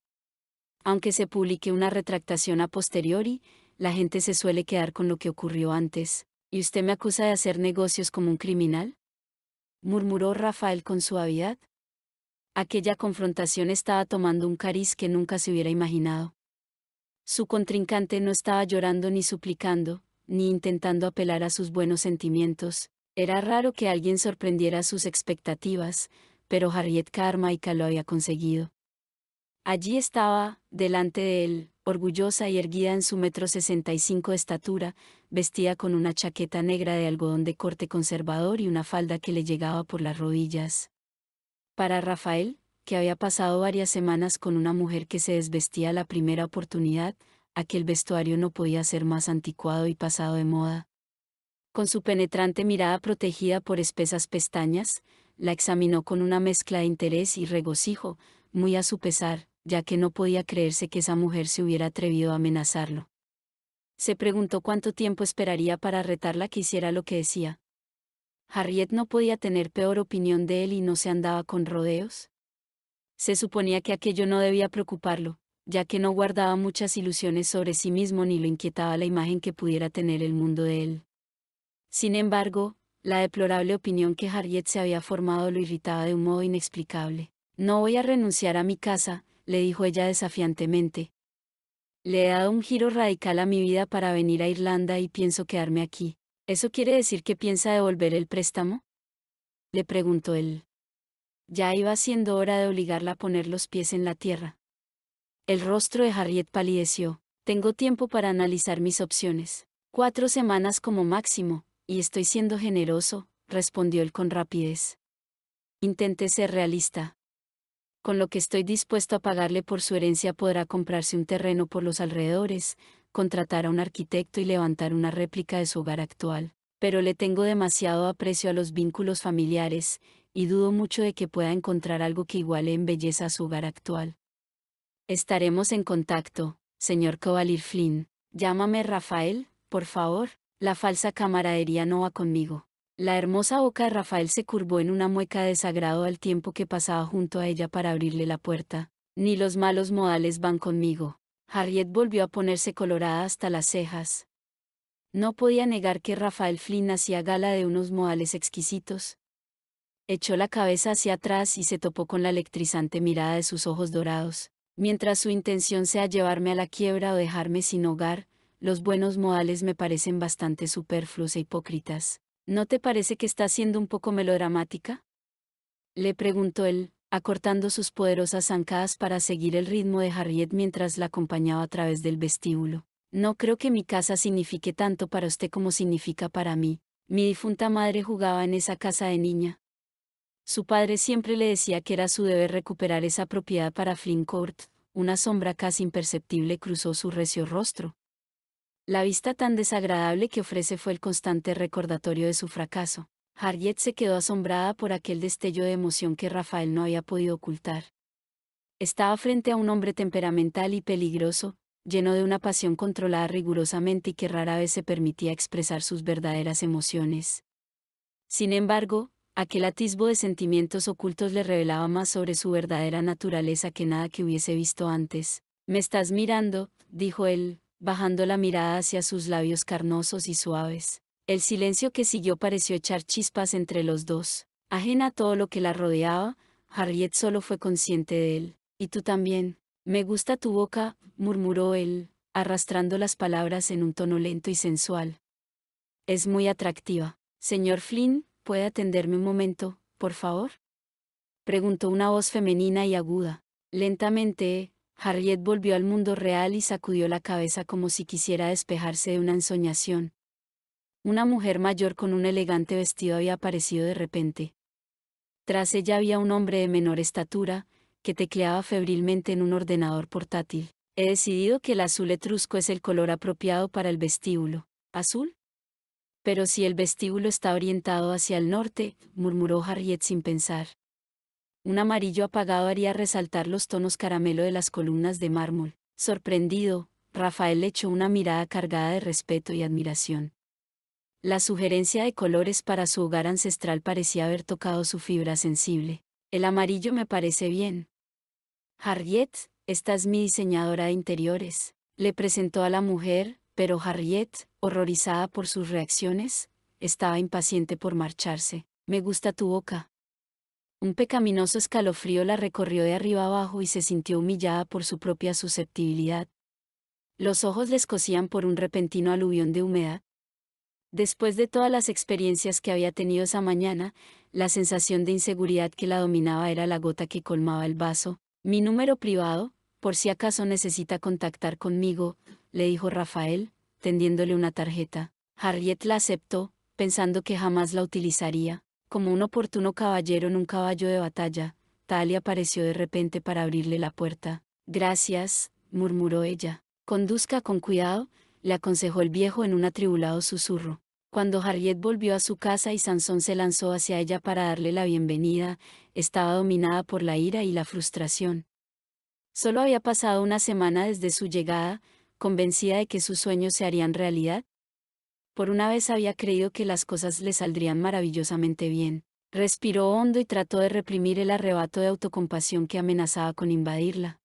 S1: Aunque se publique una retractación a posteriori, la gente se suele quedar con lo que ocurrió antes. ¿Y usted me acusa de hacer negocios como un criminal? murmuró Rafael con suavidad. Aquella confrontación estaba tomando un cariz que nunca se hubiera imaginado. Su contrincante no estaba llorando ni suplicando, ni intentando apelar a sus buenos sentimientos, era raro que alguien sorprendiera sus expectativas, pero Harriet Carmichael lo había conseguido. Allí estaba, delante de él, orgullosa y erguida en su metro sesenta y cinco de estatura, vestida con una chaqueta negra de algodón de corte conservador y una falda que le llegaba por las rodillas. Para Rafael, que había pasado varias semanas con una mujer que se desvestía a la primera oportunidad, aquel vestuario no podía ser más anticuado y pasado de moda. Con su penetrante mirada protegida por espesas pestañas, la examinó con una mezcla de interés y regocijo, muy a su pesar, ya que no podía creerse que esa mujer se hubiera atrevido a amenazarlo. Se preguntó cuánto tiempo esperaría para retarla que hiciera lo que decía. Harriet no podía tener peor opinión de él y no se andaba con rodeos. Se suponía que aquello no debía preocuparlo, ya que no guardaba muchas ilusiones sobre sí mismo ni lo inquietaba la imagen que pudiera tener el mundo de él. Sin embargo, la deplorable opinión que Harriet se había formado lo irritaba de un modo inexplicable. No voy a renunciar a mi casa, le dijo ella desafiantemente. Le he dado un giro radical a mi vida para venir a Irlanda y pienso quedarme aquí. ¿Eso quiere decir que piensa devolver el préstamo? Le preguntó él. Ya iba siendo hora de obligarla a poner los pies en la tierra. El rostro de Harriet palideció. Tengo tiempo para analizar mis opciones. Cuatro semanas como máximo, y estoy siendo generoso, respondió él con rapidez. Intente ser realista. Con lo que estoy dispuesto a pagarle por su herencia podrá comprarse un terreno por los alrededores, contratar a un arquitecto y levantar una réplica de su hogar actual. Pero le tengo demasiado aprecio a los vínculos familiares, y dudo mucho de que pueda encontrar algo que iguale en belleza a su hogar actual. Estaremos en contacto, señor Cavalier Flynn. Llámame Rafael, por favor, la falsa camaradería no va conmigo. La hermosa boca de Rafael se curvó en una mueca de desagrado al tiempo que pasaba junto a ella para abrirle la puerta. Ni los malos modales van conmigo. Harriet volvió a ponerse colorada hasta las cejas. No podía negar que Rafael Flynn hacía gala de unos modales exquisitos. Echó la cabeza hacia atrás y se topó con la electrizante mirada de sus ojos dorados. Mientras su intención sea llevarme a la quiebra o dejarme sin hogar, los buenos modales me parecen bastante superfluos e hipócritas. ¿No te parece que está siendo un poco melodramática? Le preguntó él, acortando sus poderosas zancadas para seguir el ritmo de Harriet mientras la acompañaba a través del vestíbulo. No creo que mi casa signifique tanto para usted como significa para mí. Mi difunta madre jugaba en esa casa de niña. Su padre siempre le decía que era su deber recuperar esa propiedad para Flynn Court. Una sombra casi imperceptible cruzó su recio rostro. La vista tan desagradable que ofrece fue el constante recordatorio de su fracaso. Harriet se quedó asombrada por aquel destello de emoción que Rafael no había podido ocultar. Estaba frente a un hombre temperamental y peligroso, lleno de una pasión controlada rigurosamente y que rara vez se permitía expresar sus verdaderas emociones. Sin embargo, aquel atisbo de sentimientos ocultos le revelaba más sobre su verdadera naturaleza que nada que hubiese visto antes. Me estás mirando, dijo él, bajando la mirada hacia sus labios carnosos y suaves. El silencio que siguió pareció echar chispas entre los dos. Ajena a todo lo que la rodeaba, Harriet solo fue consciente de él. Y tú también. Me gusta tu boca, murmuró él, arrastrando las palabras en un tono lento y sensual. Es muy atractiva. Señor Flynn, ¿puede atenderme un momento, por favor? Preguntó una voz femenina y aguda. Lentamente, Harriet volvió al mundo real y sacudió la cabeza como si quisiera despejarse de una ensoñación. Una mujer mayor con un elegante vestido había aparecido de repente. Tras ella había un hombre de menor estatura, que tecleaba febrilmente en un ordenador portátil. He decidido que el azul etrusco es el color apropiado para el vestíbulo. ¿Azul? Pero si el vestíbulo está orientado hacia el norte, murmuró Harriet sin pensar. Un amarillo apagado haría resaltar los tonos caramelo de las columnas de mármol. Sorprendido, Rafael le echó una mirada cargada de respeto y admiración. La sugerencia de colores para su hogar ancestral parecía haber tocado su fibra sensible. El amarillo me parece bien. Harriet, esta es mi diseñadora de interiores. Le presentó a la mujer, pero Harriet, horrorizada por sus reacciones, estaba impaciente por marcharse. Me gusta tu boca, un pecaminoso escalofrío la recorrió de arriba abajo y se sintió humillada por su propia susceptibilidad. Los ojos les cosían por un repentino aluvión de humedad. Después de todas las experiencias que había tenido esa mañana, la sensación de inseguridad que la dominaba era la gota que colmaba el vaso. Mi número privado, por si acaso necesita contactar conmigo, le dijo Rafael, tendiéndole una tarjeta. Harriet la aceptó, pensando que jamás la utilizaría. Como un oportuno caballero en un caballo de batalla, Talia apareció de repente para abrirle la puerta. Gracias, murmuró ella. Conduzca con cuidado, le aconsejó el viejo en un atribulado susurro. Cuando Harriet volvió a su casa y Sansón se lanzó hacia ella para darle la bienvenida, estaba dominada por la ira y la frustración. Solo había pasado una semana desde su llegada, convencida de que sus sueños se harían realidad, por una vez había creído que las cosas le saldrían maravillosamente bien. Respiró hondo y trató de reprimir el arrebato de autocompasión que amenazaba con invadirla.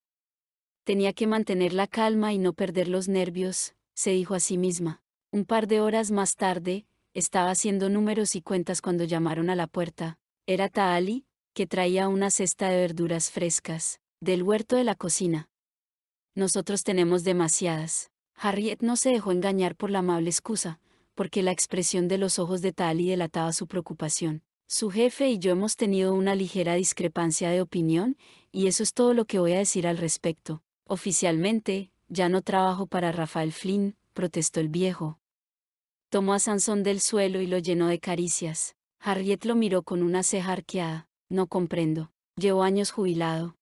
S1: Tenía que mantener la calma y no perder los nervios, se dijo a sí misma. Un par de horas más tarde, estaba haciendo números y cuentas cuando llamaron a la puerta. Era Taali, que traía una cesta de verduras frescas, del huerto de la cocina. Nosotros tenemos demasiadas. Harriet no se dejó engañar por la amable excusa, porque la expresión de los ojos de Tali delataba su preocupación. Su jefe y yo hemos tenido una ligera discrepancia de opinión, y eso es todo lo que voy a decir al respecto. Oficialmente, ya no trabajo para Rafael Flynn, protestó el viejo. Tomó a Sansón del suelo y lo llenó de caricias. Harriet lo miró con una ceja arqueada. No comprendo. Llevo años jubilado.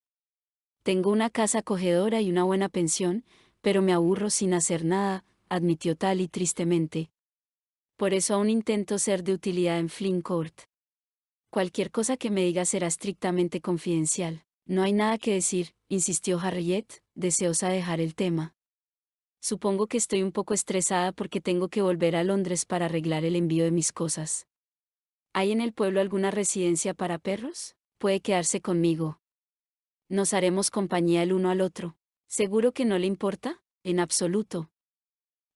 S1: Tengo una casa acogedora y una buena pensión, pero me aburro sin hacer nada, admitió Tali tristemente, por eso aún intento ser de utilidad en Flynn Court. Cualquier cosa que me diga será estrictamente confidencial. No hay nada que decir, insistió Harriet, deseosa de dejar el tema. Supongo que estoy un poco estresada porque tengo que volver a Londres para arreglar el envío de mis cosas. ¿Hay en el pueblo alguna residencia para perros? Puede quedarse conmigo. Nos haremos compañía el uno al otro. ¿Seguro que no le importa? En absoluto.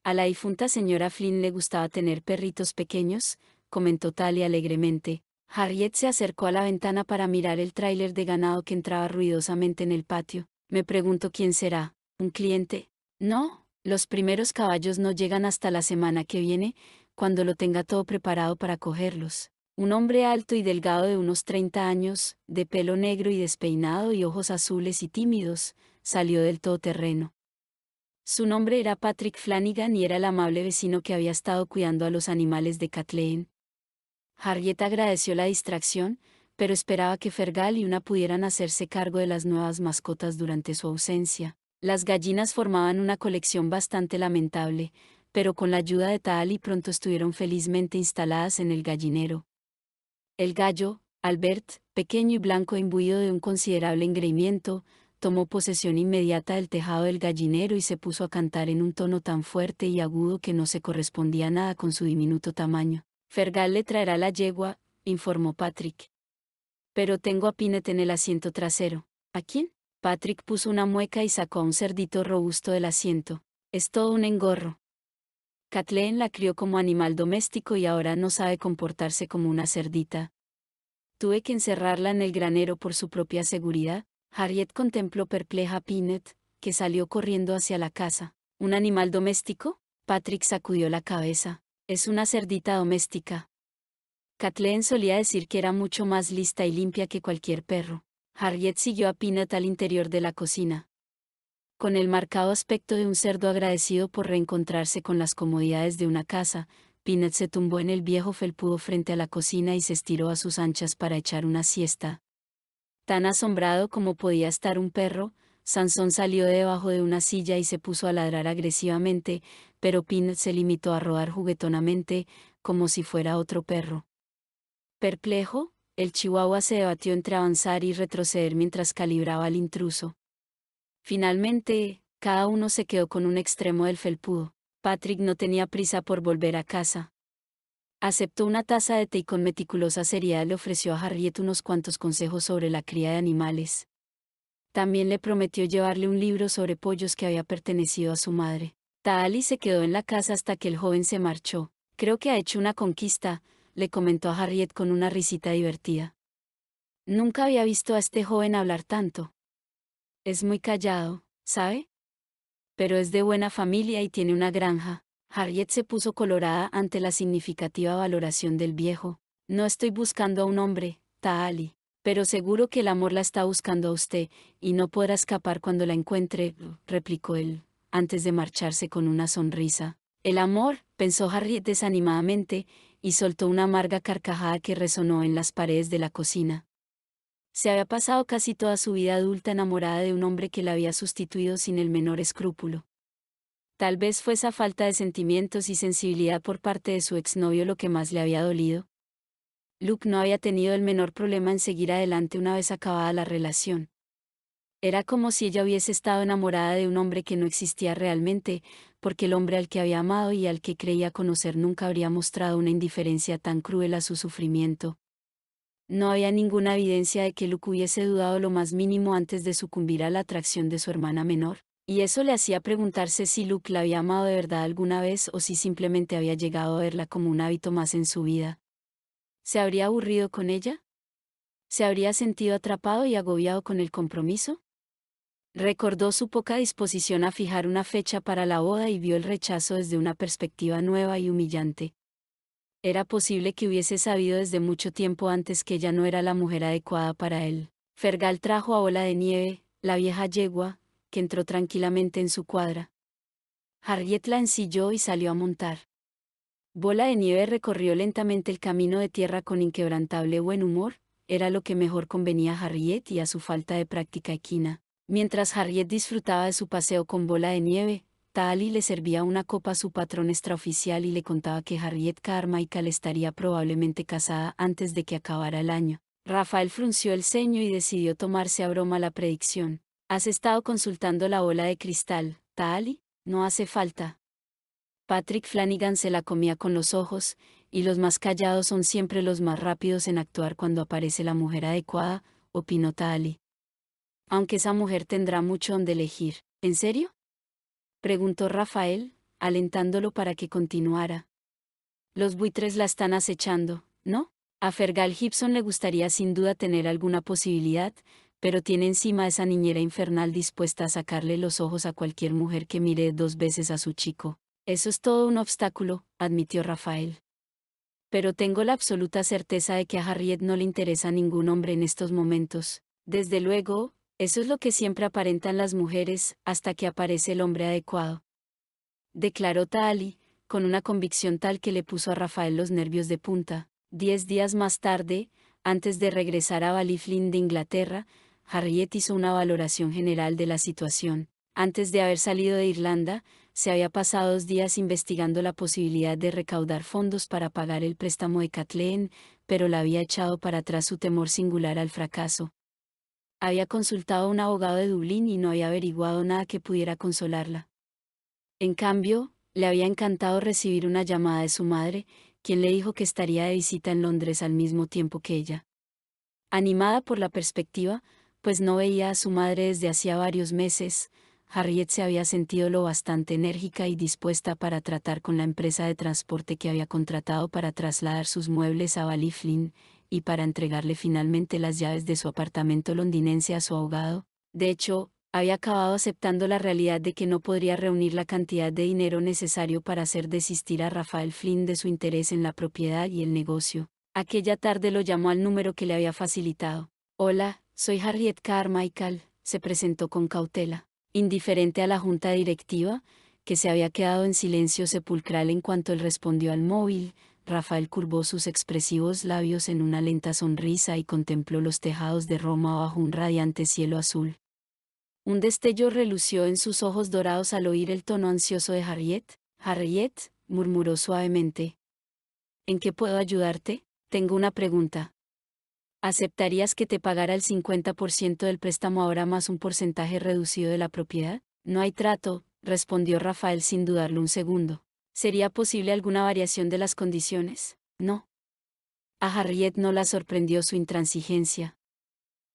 S1: A la difunta señora Flynn le gustaba tener perritos pequeños, comentó Talia alegremente. Harriet se acercó a la ventana para mirar el tráiler de ganado que entraba ruidosamente en el patio. Me pregunto quién será. ¿Un cliente? No, los primeros caballos no llegan hasta la semana que viene, cuando lo tenga todo preparado para cogerlos. Un hombre alto y delgado de unos 30 años, de pelo negro y despeinado y ojos azules y tímidos, salió del todoterreno. Su nombre era Patrick Flanagan y era el amable vecino que había estado cuidando a los animales de Kathleen. Harriet agradeció la distracción, pero esperaba que Fergal y una pudieran hacerse cargo de las nuevas mascotas durante su ausencia. Las gallinas formaban una colección bastante lamentable, pero con la ayuda de Tali pronto estuvieron felizmente instaladas en el gallinero. El gallo, Albert, pequeño y blanco imbuido de un considerable engreimiento, tomó posesión inmediata del tejado del gallinero y se puso a cantar en un tono tan fuerte y agudo que no se correspondía nada con su diminuto tamaño. Fergal le traerá la yegua, informó Patrick. Pero tengo a Pinet en el asiento trasero. ¿A quién? Patrick puso una mueca y sacó a un cerdito robusto del asiento. Es todo un engorro. Kathleen la crió como animal doméstico y ahora no sabe comportarse como una cerdita. Tuve que encerrarla en el granero por su propia seguridad, Harriet contempló perpleja a Pinet, que salió corriendo hacia la casa. ¿Un animal doméstico? Patrick sacudió la cabeza. Es una cerdita doméstica. Kathleen solía decir que era mucho más lista y limpia que cualquier perro. Harriet siguió a Pinet al interior de la cocina. Con el marcado aspecto de un cerdo agradecido por reencontrarse con las comodidades de una casa, Pinet se tumbó en el viejo felpudo frente a la cocina y se estiró a sus anchas para echar una siesta, Tan asombrado como podía estar un perro, Sansón salió debajo de una silla y se puso a ladrar agresivamente, pero Pin se limitó a rodar juguetonamente, como si fuera otro perro. Perplejo, el chihuahua se debatió entre avanzar y retroceder mientras calibraba al intruso. Finalmente, cada uno se quedó con un extremo del felpudo. Patrick no tenía prisa por volver a casa aceptó una taza de té y con meticulosa seriedad le ofreció a Harriet unos cuantos consejos sobre la cría de animales. También le prometió llevarle un libro sobre pollos que había pertenecido a su madre. Taali se quedó en la casa hasta que el joven se marchó. Creo que ha hecho una conquista, le comentó a Harriet con una risita divertida. Nunca había visto a este joven hablar tanto. Es muy callado, ¿sabe? Pero es de buena familia y tiene una granja. Harriet se puso colorada ante la significativa valoración del viejo. No estoy buscando a un hombre, Taali, pero seguro que el amor la está buscando a usted, y no podrá escapar cuando la encuentre, replicó él, antes de marcharse con una sonrisa. El amor, pensó Harriet desanimadamente, y soltó una amarga carcajada que resonó en las paredes de la cocina. Se había pasado casi toda su vida adulta enamorada de un hombre que la había sustituido sin el menor escrúpulo. Tal vez fue esa falta de sentimientos y sensibilidad por parte de su exnovio lo que más le había dolido. Luke no había tenido el menor problema en seguir adelante una vez acabada la relación. Era como si ella hubiese estado enamorada de un hombre que no existía realmente, porque el hombre al que había amado y al que creía conocer nunca habría mostrado una indiferencia tan cruel a su sufrimiento. No había ninguna evidencia de que Luke hubiese dudado lo más mínimo antes de sucumbir a la atracción de su hermana menor y eso le hacía preguntarse si Luke la había amado de verdad alguna vez o si simplemente había llegado a verla como un hábito más en su vida. ¿Se habría aburrido con ella? ¿Se habría sentido atrapado y agobiado con el compromiso? Recordó su poca disposición a fijar una fecha para la boda y vio el rechazo desde una perspectiva nueva y humillante. Era posible que hubiese sabido desde mucho tiempo antes que ella no era la mujer adecuada para él. Fergal trajo a Ola de Nieve, la vieja yegua, que entró tranquilamente en su cuadra. Harriet la ensilló y salió a montar. Bola de Nieve recorrió lentamente el camino de tierra con inquebrantable buen humor, era lo que mejor convenía a Harriet y a su falta de práctica equina. Mientras Harriet disfrutaba de su paseo con Bola de Nieve, Tali le servía una copa a su patrón extraoficial y le contaba que Harriet Carmichael estaría probablemente casada antes de que acabara el año. Rafael frunció el ceño y decidió tomarse a broma la predicción. Has estado consultando la ola de cristal, Taali, no hace falta. Patrick Flanagan se la comía con los ojos, y los más callados son siempre los más rápidos en actuar cuando aparece la mujer adecuada, opinó Taali. Aunque esa mujer tendrá mucho donde elegir, ¿en serio? preguntó Rafael, alentándolo para que continuara. Los buitres la están acechando, ¿no? A Fergal Gibson le gustaría sin duda tener alguna posibilidad, pero tiene encima esa niñera infernal dispuesta a sacarle los ojos a cualquier mujer que mire dos veces a su chico. Eso es todo un obstáculo, admitió Rafael. Pero tengo la absoluta certeza de que a Harriet no le interesa ningún hombre en estos momentos. Desde luego, eso es lo que siempre aparentan las mujeres, hasta que aparece el hombre adecuado. Declaró Tali, con una convicción tal que le puso a Rafael los nervios de punta. Diez días más tarde, antes de regresar a Baliflin de Inglaterra, Harriet hizo una valoración general de la situación. Antes de haber salido de Irlanda, se había pasado dos días investigando la posibilidad de recaudar fondos para pagar el préstamo de Kathleen, pero la había echado para atrás su temor singular al fracaso. Había consultado a un abogado de Dublín y no había averiguado nada que pudiera consolarla. En cambio, le había encantado recibir una llamada de su madre, quien le dijo que estaría de visita en Londres al mismo tiempo que ella. Animada por la perspectiva, pues no veía a su madre desde hacía varios meses, Harriet se había sentido lo bastante enérgica y dispuesta para tratar con la empresa de transporte que había contratado para trasladar sus muebles a Bali Flynn, y para entregarle finalmente las llaves de su apartamento londinense a su abogado. De hecho, había acabado aceptando la realidad de que no podría reunir la cantidad de dinero necesario para hacer desistir a Rafael Flynn de su interés en la propiedad y el negocio. Aquella tarde lo llamó al número que le había facilitado. Hola, soy Harriet Carmichael, se presentó con cautela, indiferente a la junta directiva, que se había quedado en silencio sepulcral en cuanto él respondió al móvil. Rafael curvó sus expresivos labios en una lenta sonrisa y contempló los tejados de Roma bajo un radiante cielo azul. Un destello relució en sus ojos dorados al oír el tono ansioso de Harriet. Harriet, murmuró suavemente. ¿En qué puedo ayudarte? Tengo una pregunta. ¿Aceptarías que te pagara el 50% del préstamo ahora más un porcentaje reducido de la propiedad? No hay trato, respondió Rafael sin dudarlo un segundo. ¿Sería posible alguna variación de las condiciones? No. A Harriet no la sorprendió su intransigencia.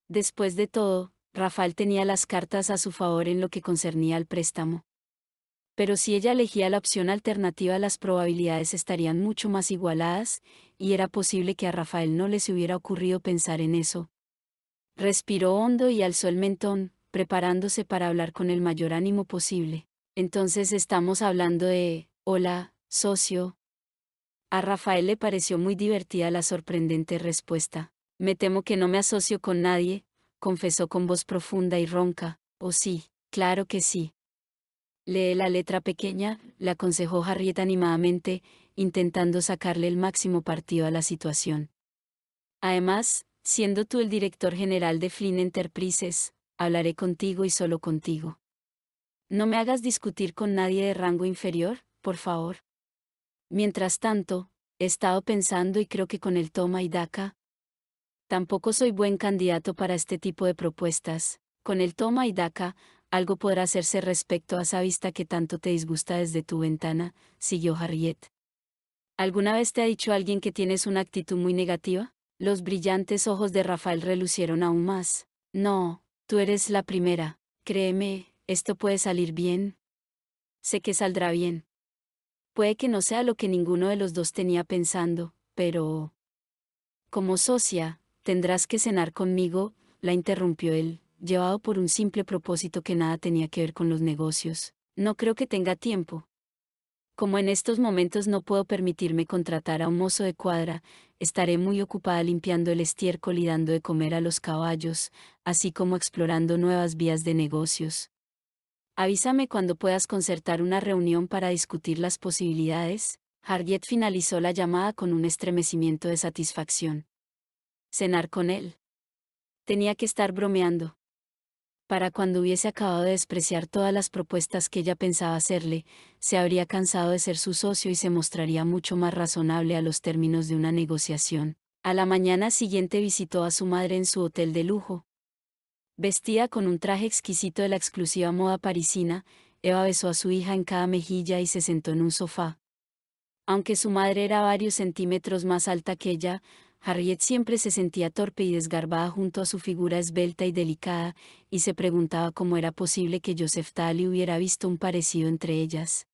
S1: Después de todo, Rafael tenía las cartas a su favor en lo que concernía al préstamo. Pero si ella elegía la opción alternativa las probabilidades estarían mucho más igualadas, y era posible que a Rafael no les hubiera ocurrido pensar en eso. Respiró hondo y alzó el mentón, preparándose para hablar con el mayor ánimo posible. Entonces estamos hablando de... Hola, socio. A Rafael le pareció muy divertida la sorprendente respuesta. Me temo que no me asocio con nadie, confesó con voz profunda y ronca. Oh sí, claro que sí. Lee la letra pequeña, le aconsejó Harriet animadamente, intentando sacarle el máximo partido a la situación. Además, siendo tú el director general de Flynn Enterprises, hablaré contigo y solo contigo. No me hagas discutir con nadie de rango inferior, por favor. Mientras tanto, he estado pensando y creo que con el toma y daca. Tampoco soy buen candidato para este tipo de propuestas. Con el toma y daca, algo podrá hacerse respecto a esa vista que tanto te disgusta desde tu ventana, siguió Harriet. ¿Alguna vez te ha dicho alguien que tienes una actitud muy negativa? Los brillantes ojos de Rafael relucieron aún más. No, tú eres la primera. Créeme, esto puede salir bien. Sé que saldrá bien. Puede que no sea lo que ninguno de los dos tenía pensando, pero... Como socia, tendrás que cenar conmigo, la interrumpió él, llevado por un simple propósito que nada tenía que ver con los negocios. No creo que tenga tiempo. Como en estos momentos no puedo permitirme contratar a un mozo de cuadra, estaré muy ocupada limpiando el estiércol y dando de comer a los caballos, así como explorando nuevas vías de negocios. Avísame cuando puedas concertar una reunión para discutir las posibilidades. Harriet finalizó la llamada con un estremecimiento de satisfacción. Cenar con él. Tenía que estar bromeando para cuando hubiese acabado de despreciar todas las propuestas que ella pensaba hacerle, se habría cansado de ser su socio y se mostraría mucho más razonable a los términos de una negociación. A la mañana siguiente visitó a su madre en su hotel de lujo. Vestida con un traje exquisito de la exclusiva moda parisina, Eva besó a su hija en cada mejilla y se sentó en un sofá. Aunque su madre era varios centímetros más alta que ella, Harriet siempre se sentía torpe y desgarbada junto a su figura esbelta y delicada, y se preguntaba cómo era posible que Joseph Talley hubiera visto un parecido entre ellas.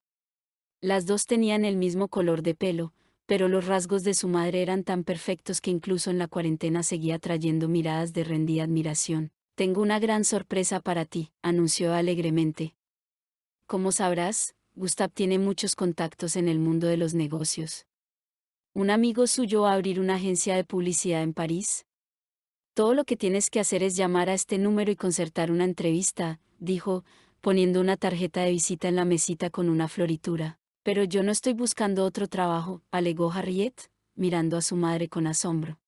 S1: Las dos tenían el mismo color de pelo, pero los rasgos de su madre eran tan perfectos que incluso en la cuarentena seguía trayendo miradas de rendida admiración. Tengo una gran sorpresa para ti, anunció alegremente. Como sabrás, Gustav tiene muchos contactos en el mundo de los negocios un amigo suyo a abrir una agencia de publicidad en París? Todo lo que tienes que hacer es llamar a este número y concertar una entrevista, dijo, poniendo una tarjeta de visita en la mesita con una floritura. Pero yo no estoy buscando otro trabajo, alegó Harriet, mirando a su madre con asombro.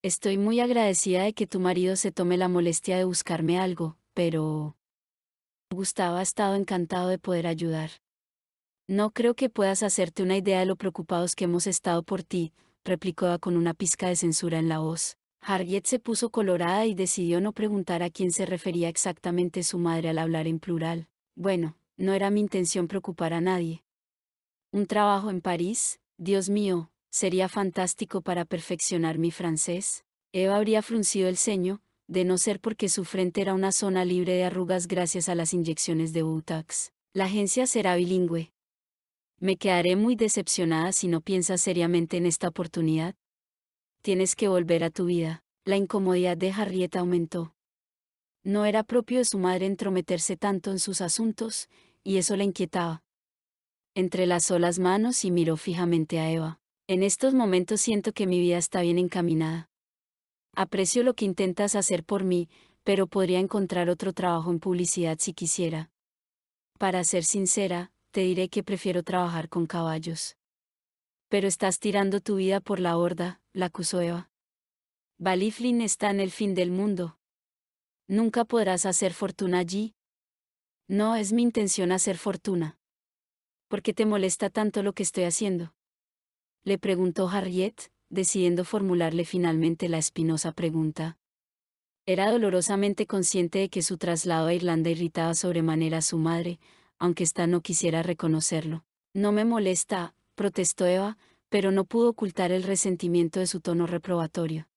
S1: Estoy muy agradecida de que tu marido se tome la molestia de buscarme algo, pero... Gustavo ha estado encantado de poder ayudar. No creo que puedas hacerte una idea de lo preocupados que hemos estado por ti, replicó con una pizca de censura en la voz. Harriet se puso colorada y decidió no preguntar a quién se refería exactamente su madre al hablar en plural. Bueno, no era mi intención preocupar a nadie. Un trabajo en París, Dios mío, sería fantástico para perfeccionar mi francés. Eva habría fruncido el ceño, de no ser porque su frente era una zona libre de arrugas gracias a las inyecciones de Botox. La agencia será bilingüe, me quedaré muy decepcionada si no piensas seriamente en esta oportunidad. Tienes que volver a tu vida. La incomodidad de Harriet aumentó. No era propio de su madre entrometerse tanto en sus asuntos, y eso la inquietaba. Entrelazó las manos y miró fijamente a Eva. En estos momentos siento que mi vida está bien encaminada. Aprecio lo que intentas hacer por mí, pero podría encontrar otro trabajo en publicidad si quisiera. Para ser sincera, te diré que prefiero trabajar con caballos. Pero estás tirando tu vida por la horda, la acusó Eva. Baliflin está en el fin del mundo. Nunca podrás hacer fortuna allí. No es mi intención hacer fortuna. ¿Por qué te molesta tanto lo que estoy haciendo? Le preguntó Harriet, decidiendo formularle finalmente la espinosa pregunta. Era dolorosamente consciente de que su traslado a Irlanda irritaba sobremanera a su madre, aunque esta no quisiera reconocerlo. No me molesta, protestó Eva, pero no pudo ocultar el resentimiento de su tono reprobatorio.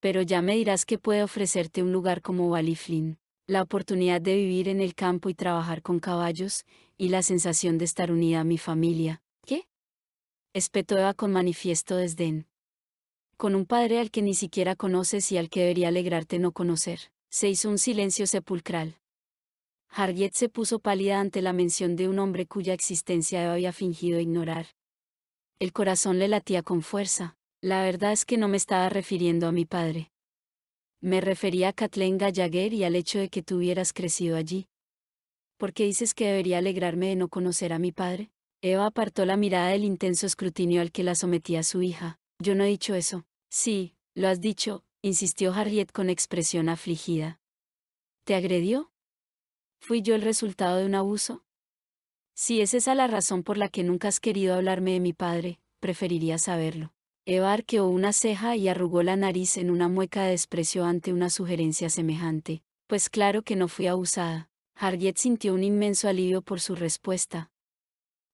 S1: Pero ya me dirás que puede ofrecerte un lugar como Wally la oportunidad de vivir en el campo y trabajar con caballos, y la sensación de estar unida a mi familia. ¿Qué? Espetó Eva con manifiesto desdén. Con un padre al que ni siquiera conoces y al que debería alegrarte no conocer. Se hizo un silencio sepulcral. Harriet se puso pálida ante la mención de un hombre cuya existencia había fingido ignorar. El corazón le latía con fuerza. La verdad es que no me estaba refiriendo a mi padre. Me refería a Kathleen Gallagher y al hecho de que tú hubieras crecido allí. ¿Por qué dices que debería alegrarme de no conocer a mi padre? Eva apartó la mirada del intenso escrutinio al que la sometía su hija. Yo no he dicho eso. Sí, lo has dicho, insistió Harriet con expresión afligida. ¿Te agredió? ¿Fui yo el resultado de un abuso? Si es esa la razón por la que nunca has querido hablarme de mi padre, preferiría saberlo. Eva arqueó una ceja y arrugó la nariz en una mueca de desprecio ante una sugerencia semejante. Pues claro que no fui abusada. Harriet sintió un inmenso alivio por su respuesta.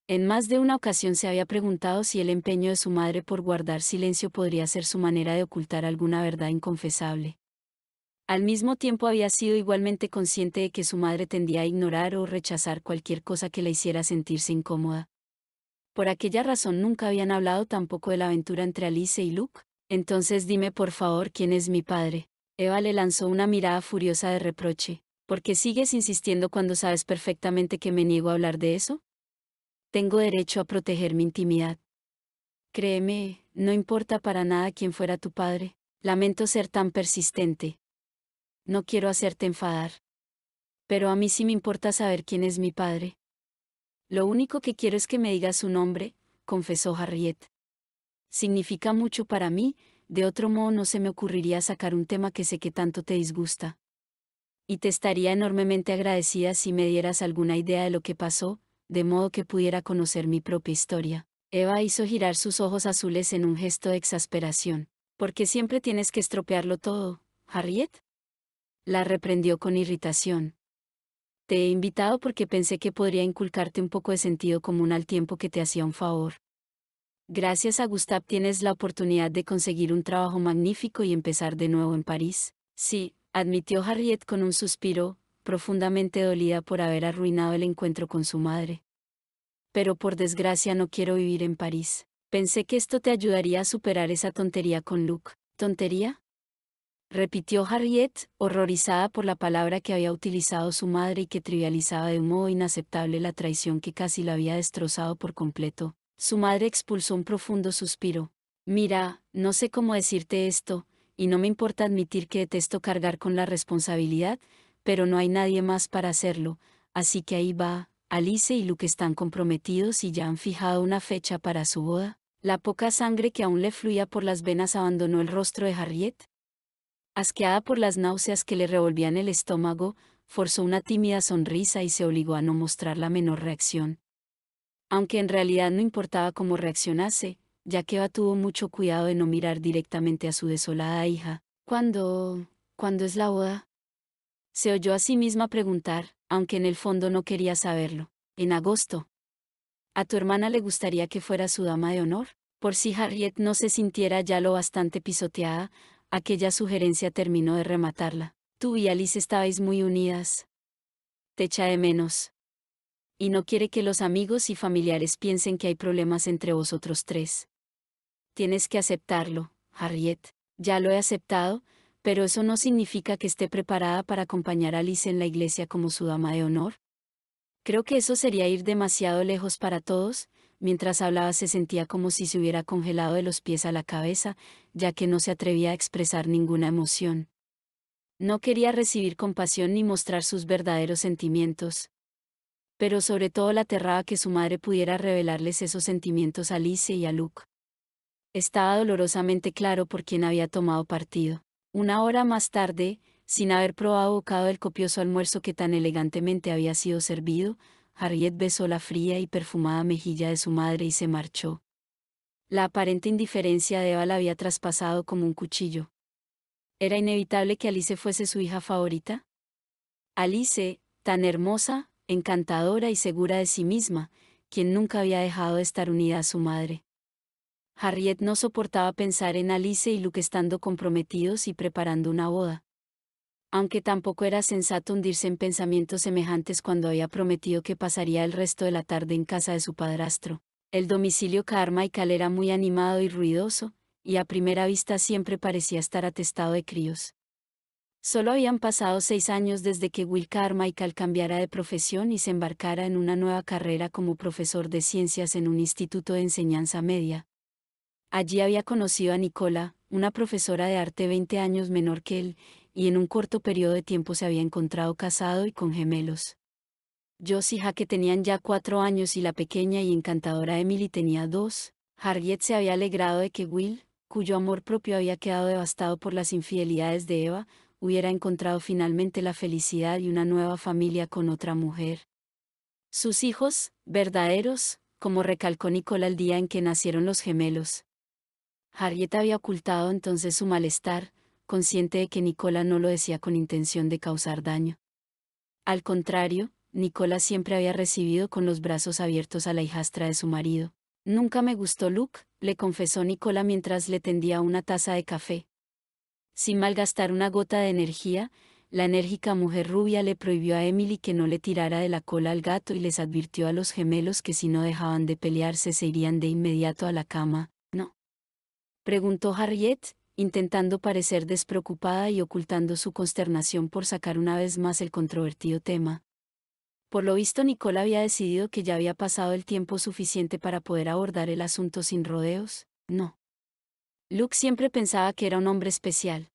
S1: En más de una ocasión se había preguntado si el empeño de su madre por guardar silencio podría ser su manera de ocultar alguna verdad inconfesable. Al mismo tiempo había sido igualmente consciente de que su madre tendía a ignorar o rechazar cualquier cosa que la hiciera sentirse incómoda. Por aquella razón nunca habían hablado tampoco de la aventura entre Alice y Luke. Entonces dime por favor quién es mi padre. Eva le lanzó una mirada furiosa de reproche. ¿Por qué sigues insistiendo cuando sabes perfectamente que me niego a hablar de eso? Tengo derecho a proteger mi intimidad. Créeme, no importa para nada quién fuera tu padre. Lamento ser tan persistente, no quiero hacerte enfadar. Pero a mí sí me importa saber quién es mi padre. Lo único que quiero es que me digas su nombre, confesó Harriet. Significa mucho para mí, de otro modo no se me ocurriría sacar un tema que sé que tanto te disgusta. Y te estaría enormemente agradecida si me dieras alguna idea de lo que pasó, de modo que pudiera conocer mi propia historia. Eva hizo girar sus ojos azules en un gesto de exasperación. ¿Por qué siempre tienes que estropearlo todo, Harriet? la reprendió con irritación. Te he invitado porque pensé que podría inculcarte un poco de sentido común al tiempo que te hacía un favor. Gracias a Gustav tienes la oportunidad de conseguir un trabajo magnífico y empezar de nuevo en París. Sí, admitió Harriet con un suspiro, profundamente dolida por haber arruinado el encuentro con su madre. Pero por desgracia no quiero vivir en París. Pensé que esto te ayudaría a superar esa tontería con Luke. ¿Tontería? repitió Harriet, horrorizada por la palabra que había utilizado su madre y que trivializaba de un modo inaceptable la traición que casi la había destrozado por completo. Su madre expulsó un profundo suspiro. Mira, no sé cómo decirte esto, y no me importa admitir que detesto cargar con la responsabilidad, pero no hay nadie más para hacerlo, así que ahí va, Alice y Luke están comprometidos y ya han fijado una fecha para su boda. La poca sangre que aún le fluía por las venas abandonó el rostro de Harriet, asqueada por las náuseas que le revolvían el estómago, forzó una tímida sonrisa y se obligó a no mostrar la menor reacción. Aunque en realidad no importaba cómo reaccionase, ya que Eva tuvo mucho cuidado de no mirar directamente a su desolada hija. ¿Cuándo? ¿Cuándo es la boda? Se oyó a sí misma preguntar, aunque en el fondo no quería saberlo. En agosto. ¿A tu hermana le gustaría que fuera su dama de honor? Por si Harriet no se sintiera ya lo bastante pisoteada, Aquella sugerencia terminó de rematarla. Tú y Alice estabais muy unidas. Te echa de menos. Y no quiere que los amigos y familiares piensen que hay problemas entre vosotros tres. Tienes que aceptarlo, Harriet. Ya lo he aceptado, pero eso no significa que esté preparada para acompañar a Alice en la iglesia como su dama de honor. Creo que eso sería ir demasiado lejos para todos, Mientras hablaba se sentía como si se hubiera congelado de los pies a la cabeza, ya que no se atrevía a expresar ninguna emoción. No quería recibir compasión ni mostrar sus verdaderos sentimientos. Pero sobre todo la aterraba que su madre pudiera revelarles esos sentimientos a Alice y a Luke. Estaba dolorosamente claro por quién había tomado partido. Una hora más tarde, sin haber probado bocado el copioso almuerzo que tan elegantemente había sido servido, Harriet besó la fría y perfumada mejilla de su madre y se marchó. La aparente indiferencia de Eva la había traspasado como un cuchillo. ¿Era inevitable que Alice fuese su hija favorita? Alice, tan hermosa, encantadora y segura de sí misma, quien nunca había dejado de estar unida a su madre. Harriet no soportaba pensar en Alice y Luke estando comprometidos y preparando una boda aunque tampoco era sensato hundirse en pensamientos semejantes cuando había prometido que pasaría el resto de la tarde en casa de su padrastro. El domicilio Carmichael era muy animado y ruidoso, y a primera vista siempre parecía estar atestado de críos. Solo habían pasado seis años desde que Will Carmichael cambiara de profesión y se embarcara en una nueva carrera como profesor de ciencias en un instituto de enseñanza media. Allí había conocido a Nicola, una profesora de arte veinte años menor que él, y en un corto periodo de tiempo se había encontrado casado y con gemelos. Josie que tenían ya cuatro años y la pequeña y encantadora Emily tenía dos. Harriet se había alegrado de que Will, cuyo amor propio había quedado devastado por las infidelidades de Eva, hubiera encontrado finalmente la felicidad y una nueva familia con otra mujer. Sus hijos, verdaderos, como recalcó Nicola el día en que nacieron los gemelos. Harriet había ocultado entonces su malestar, consciente de que Nicola no lo decía con intención de causar daño. Al contrario, Nicola siempre había recibido con los brazos abiertos a la hijastra de su marido. Nunca me gustó Luke, le confesó Nicola mientras le tendía una taza de café. Sin malgastar una gota de energía, la enérgica mujer rubia le prohibió a Emily que no le tirara de la cola al gato y les advirtió a los gemelos que si no dejaban de pelearse se irían de inmediato a la cama. No. Preguntó Harriet, intentando parecer despreocupada y ocultando su consternación por sacar una vez más el controvertido tema. Por lo visto Nicole había decidido que ya había pasado el tiempo suficiente para poder abordar el asunto sin rodeos, no. Luke siempre pensaba que era un hombre especial.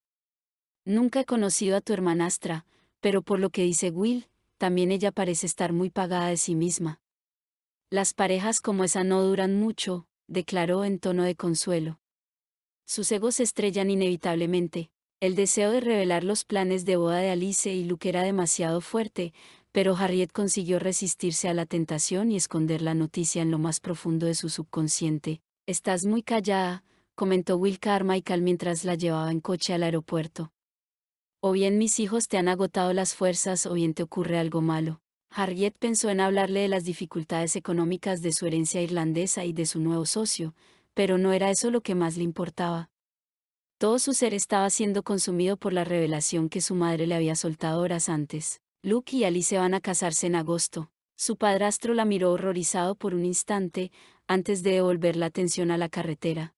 S1: Nunca he conocido a tu hermanastra, pero por lo que dice Will, también ella parece estar muy pagada de sí misma. Las parejas como esa no duran mucho, declaró en tono de consuelo sus egos estrellan inevitablemente. El deseo de revelar los planes de boda de Alice y Luke era demasiado fuerte, pero Harriet consiguió resistirse a la tentación y esconder la noticia en lo más profundo de su subconsciente. Estás muy callada, comentó Will Carmichael mientras la llevaba en coche al aeropuerto. O bien mis hijos te han agotado las fuerzas o bien te ocurre algo malo. Harriet pensó en hablarle de las dificultades económicas de su herencia irlandesa y de su nuevo socio, pero no era eso lo que más le importaba. Todo su ser estaba siendo consumido por la revelación que su madre le había soltado horas antes. Luke y Alice van a casarse en agosto. Su padrastro la miró horrorizado por un instante, antes de devolver la atención a la carretera.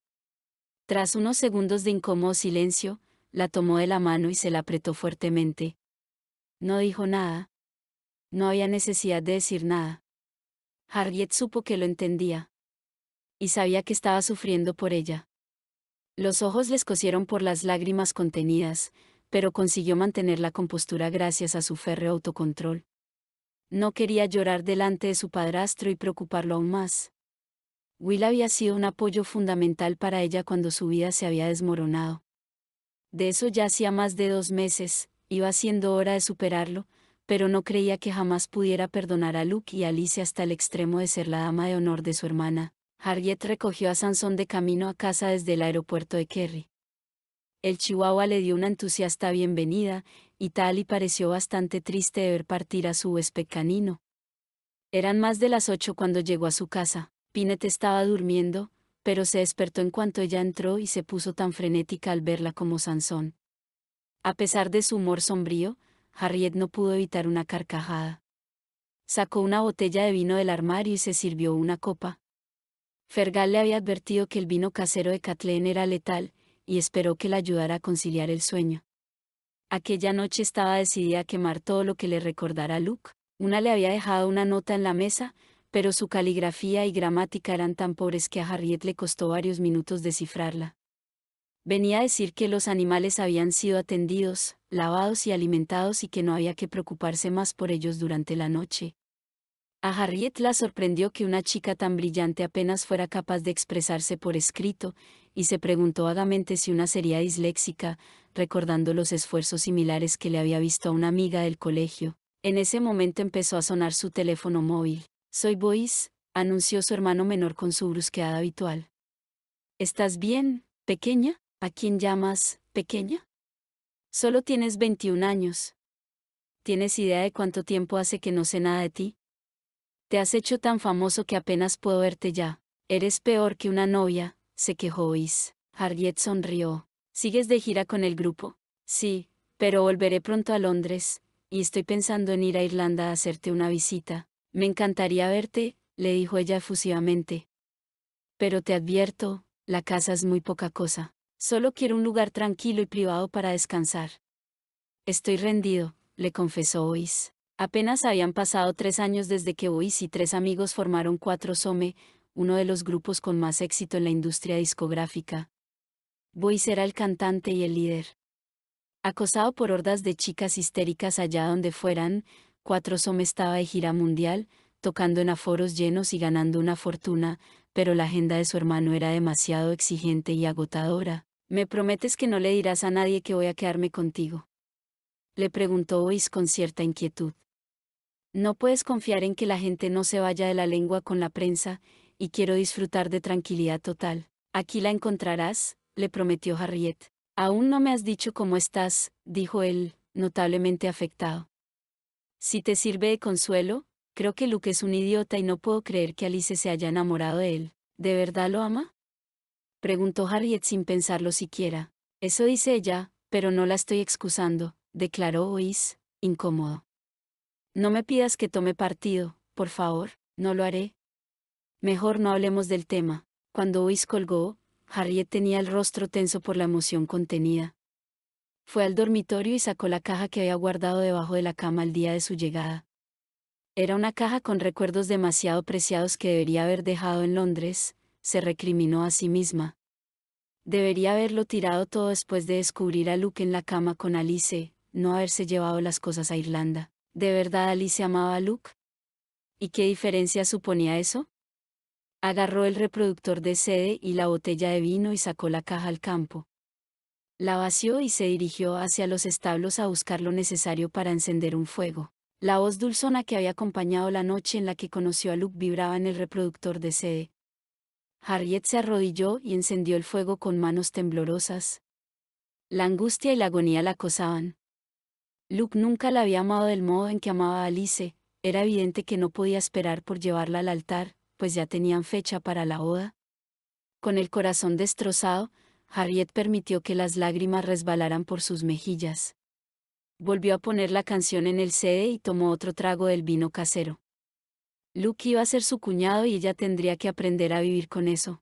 S1: Tras unos segundos de incómodo silencio, la tomó de la mano y se la apretó fuertemente. No dijo nada. No había necesidad de decir nada. Harriet supo que lo entendía y sabía que estaba sufriendo por ella. Los ojos les cosieron por las lágrimas contenidas, pero consiguió mantener la compostura gracias a su férreo autocontrol. No quería llorar delante de su padrastro y preocuparlo aún más. Will había sido un apoyo fundamental para ella cuando su vida se había desmoronado. De eso ya hacía más de dos meses, iba siendo hora de superarlo, pero no creía que jamás pudiera perdonar a Luke y Alice hasta el extremo de ser la dama de honor de su hermana, Harriet recogió a Sansón de camino a casa desde el aeropuerto de Kerry. El chihuahua le dio una entusiasta bienvenida, y Tali pareció bastante triste de ver partir a su huésped canino. Eran más de las ocho cuando llegó a su casa. Pinet estaba durmiendo, pero se despertó en cuanto ella entró y se puso tan frenética al verla como Sansón. A pesar de su humor sombrío, Harriet no pudo evitar una carcajada. Sacó una botella de vino del armario y se sirvió una copa, Fergal le había advertido que el vino casero de Kathleen era letal, y esperó que la ayudara a conciliar el sueño. Aquella noche estaba decidida a quemar todo lo que le recordara a Luke. Una le había dejado una nota en la mesa, pero su caligrafía y gramática eran tan pobres que a Harriet le costó varios minutos descifrarla. Venía a decir que los animales habían sido atendidos, lavados y alimentados y que no había que preocuparse más por ellos durante la noche. A Harriet la sorprendió que una chica tan brillante apenas fuera capaz de expresarse por escrito, y se preguntó vagamente si una sería disléxica, recordando los esfuerzos similares que le había visto a una amiga del colegio. En ese momento empezó a sonar su teléfono móvil. Soy Bois, anunció su hermano menor con su brusquedad habitual. ¿Estás bien, pequeña? ¿A quién llamas, pequeña? Solo tienes 21 años. ¿Tienes idea de cuánto tiempo hace que no sé nada de ti? has hecho tan famoso que apenas puedo verte ya. Eres peor que una novia, se quejó Is. Harriet sonrió. ¿Sigues de gira con el grupo? Sí, pero volveré pronto a Londres, y estoy pensando en ir a Irlanda a hacerte una visita. Me encantaría verte, le dijo ella efusivamente. Pero te advierto, la casa es muy poca cosa. Solo quiero un lugar tranquilo y privado para descansar. Estoy rendido, le confesó Ois. Apenas habían pasado tres años desde que Boyce y tres amigos formaron Cuatro Some, uno de los grupos con más éxito en la industria discográfica. Boyce era el cantante y el líder. Acosado por hordas de chicas histéricas allá donde fueran, Cuatro Some estaba de gira mundial, tocando en aforos llenos y ganando una fortuna, pero la agenda de su hermano era demasiado exigente y agotadora. Me prometes que no le dirás a nadie que voy a quedarme contigo le preguntó Boyce con cierta inquietud. No puedes confiar en que la gente no se vaya de la lengua con la prensa, y quiero disfrutar de tranquilidad total. Aquí la encontrarás, le prometió Harriet. Aún no me has dicho cómo estás, dijo él, notablemente afectado. Si te sirve de consuelo, creo que Luke es un idiota y no puedo creer que Alice se haya enamorado de él. ¿De verdad lo ama? Preguntó Harriet sin pensarlo siquiera. Eso dice ella, pero no la estoy excusando, declaró Ois, incómodo. No me pidas que tome partido, por favor, no lo haré. Mejor no hablemos del tema. Cuando Ois colgó, Harriet tenía el rostro tenso por la emoción contenida. Fue al dormitorio y sacó la caja que había guardado debajo de la cama el día de su llegada. Era una caja con recuerdos demasiado preciados que debería haber dejado en Londres, se recriminó a sí misma. Debería haberlo tirado todo después de descubrir a Luke en la cama con Alice, no haberse llevado las cosas a Irlanda. ¿De verdad Alice amaba a Luke? ¿Y qué diferencia suponía eso? Agarró el reproductor de sede y la botella de vino y sacó la caja al campo. La vació y se dirigió hacia los establos a buscar lo necesario para encender un fuego. La voz dulzona que había acompañado la noche en la que conoció a Luke vibraba en el reproductor de sede. Harriet se arrodilló y encendió el fuego con manos temblorosas. La angustia y la agonía la acosaban. Luke nunca la había amado del modo en que amaba a Alice, era evidente que no podía esperar por llevarla al altar, pues ya tenían fecha para la boda. Con el corazón destrozado, Harriet permitió que las lágrimas resbalaran por sus mejillas. Volvió a poner la canción en el CD y tomó otro trago del vino casero. Luke iba a ser su cuñado y ella tendría que aprender a vivir con eso.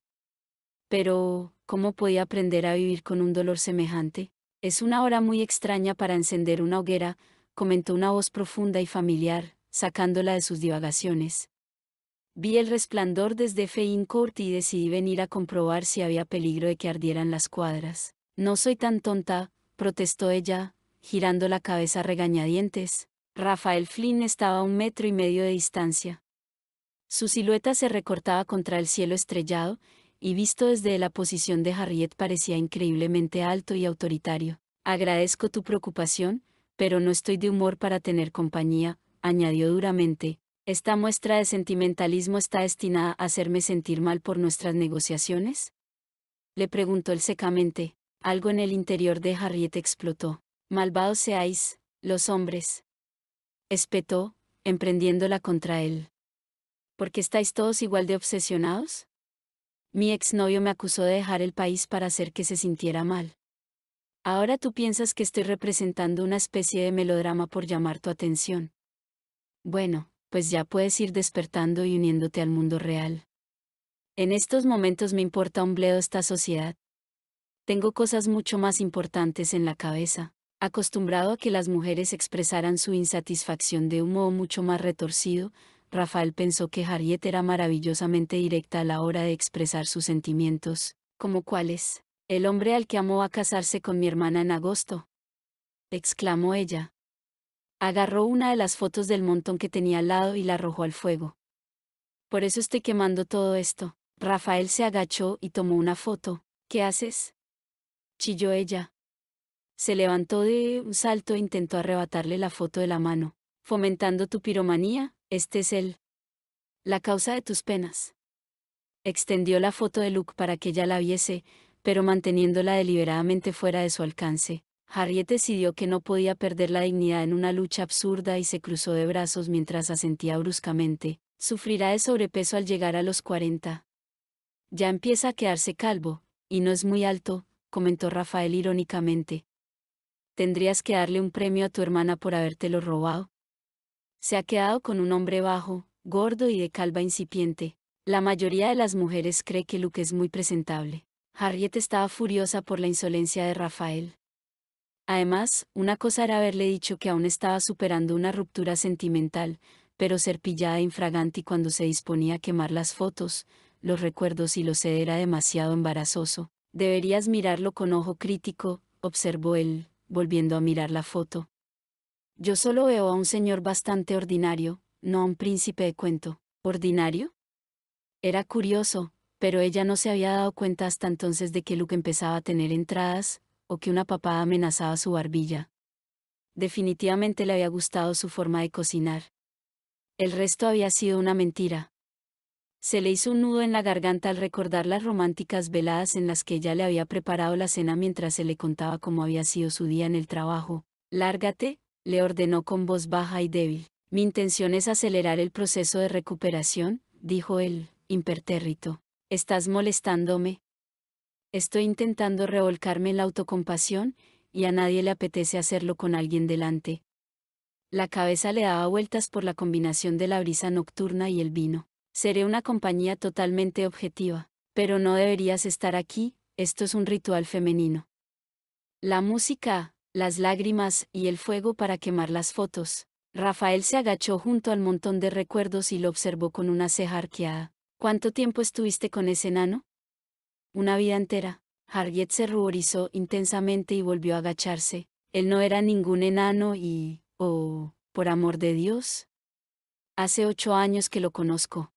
S1: Pero, ¿cómo podía aprender a vivir con un dolor semejante? Es una hora muy extraña para encender una hoguera, comentó una voz profunda y familiar, sacándola de sus divagaciones. Vi el resplandor desde Feincourt y decidí venir a comprobar si había peligro de que ardieran las cuadras. No soy tan tonta, protestó ella, girando la cabeza regañadientes. Rafael Flynn estaba a un metro y medio de distancia. Su silueta se recortaba contra el cielo estrellado, y visto desde la posición de Harriet parecía increíblemente alto y autoritario. Agradezco tu preocupación, pero no estoy de humor para tener compañía, añadió duramente. ¿Esta muestra de sentimentalismo está destinada a hacerme sentir mal por nuestras negociaciones? Le preguntó él secamente. Algo en el interior de Harriet explotó. Malvados seáis, los hombres. Espetó, emprendiéndola contra él. ¿Por qué estáis todos igual de obsesionados? Mi exnovio me acusó de dejar el país para hacer que se sintiera mal. Ahora tú piensas que estoy representando una especie de melodrama por llamar tu atención. Bueno, pues ya puedes ir despertando y uniéndote al mundo real. En estos momentos me importa un bledo esta sociedad. Tengo cosas mucho más importantes en la cabeza, acostumbrado a que las mujeres expresaran su insatisfacción de un modo mucho más retorcido, Rafael pensó que Harriet era maravillosamente directa a la hora de expresar sus sentimientos, como cuáles, el hombre al que amó a casarse con mi hermana en agosto. exclamó ella. Agarró una de las fotos del montón que tenía al lado y la arrojó al fuego. Por eso estoy quemando todo esto. Rafael se agachó y tomó una foto. ¿Qué haces? chilló ella. Se levantó de un salto e intentó arrebatarle la foto de la mano. ¿Fomentando tu piromanía? Este es él. La causa de tus penas. Extendió la foto de Luke para que ella la viese, pero manteniéndola deliberadamente fuera de su alcance, Harriet decidió que no podía perder la dignidad en una lucha absurda y se cruzó de brazos mientras asentía bruscamente. Sufrirá de sobrepeso al llegar a los 40. Ya empieza a quedarse calvo, y no es muy alto, comentó Rafael irónicamente. Tendrías que darle un premio a tu hermana por habértelo robado. Se ha quedado con un hombre bajo, gordo y de calva incipiente. La mayoría de las mujeres cree que Luke es muy presentable. Harriet estaba furiosa por la insolencia de Rafael. Además, una cosa era haberle dicho que aún estaba superando una ruptura sentimental, pero ser pillada infraganti cuando se disponía a quemar las fotos, los recuerdos y lo sé, era demasiado embarazoso. Deberías mirarlo con ojo crítico, observó él, volviendo a mirar la foto. Yo solo veo a un señor bastante ordinario, no a un príncipe de cuento. ¿Ordinario? Era curioso, pero ella no se había dado cuenta hasta entonces de que Luke empezaba a tener entradas, o que una papada amenazaba su barbilla. Definitivamente le había gustado su forma de cocinar. El resto había sido una mentira. Se le hizo un nudo en la garganta al recordar las románticas veladas en las que ella le había preparado la cena mientras se le contaba cómo había sido su día en el trabajo. Lárgate, le ordenó con voz baja y débil. Mi intención es acelerar el proceso de recuperación, dijo él, impertérrito. Estás molestándome. Estoy intentando revolcarme en la autocompasión, y a nadie le apetece hacerlo con alguien delante. La cabeza le daba vueltas por la combinación de la brisa nocturna y el vino. Seré una compañía totalmente objetiva, pero no deberías estar aquí, esto es un ritual femenino. La música, las lágrimas y el fuego para quemar las fotos. Rafael se agachó junto al montón de recuerdos y lo observó con una ceja arqueada. ¿Cuánto tiempo estuviste con ese enano?». Una vida entera. Harriet se ruborizó intensamente y volvió a agacharse. Él no era ningún enano y... Oh, por amor de Dios. Hace ocho años que lo conozco.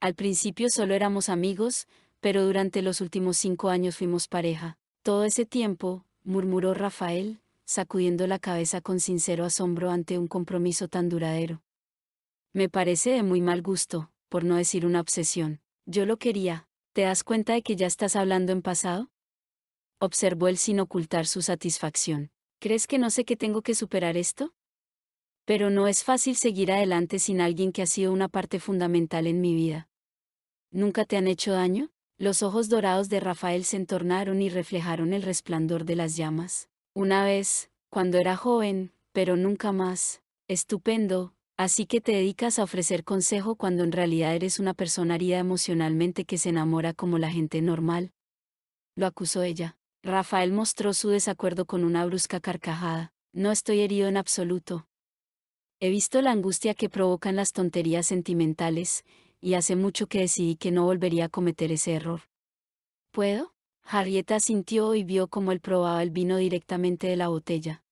S1: Al principio solo éramos amigos, pero durante los últimos cinco años fuimos pareja. Todo ese tiempo, murmuró Rafael, sacudiendo la cabeza con sincero asombro ante un compromiso tan duradero. Me parece de muy mal gusto, por no decir una obsesión. Yo lo quería. ¿Te das cuenta de que ya estás hablando en pasado? Observó él sin ocultar su satisfacción. ¿Crees que no sé que tengo que superar esto? Pero no es fácil seguir adelante sin alguien que ha sido una parte fundamental en mi vida. ¿Nunca te han hecho daño? Los ojos dorados de Rafael se entornaron y reflejaron el resplandor de las llamas. Una vez, cuando era joven, pero nunca más. Estupendo, así que te dedicas a ofrecer consejo cuando en realidad eres una persona herida emocionalmente que se enamora como la gente normal. Lo acusó ella. Rafael mostró su desacuerdo con una brusca carcajada. No estoy herido en absoluto. He visto la angustia que provocan las tonterías sentimentales, y hace mucho que decidí que no volvería a cometer ese error. ¿Puedo? Harriet asintió y vio cómo él probaba el vino directamente de la botella.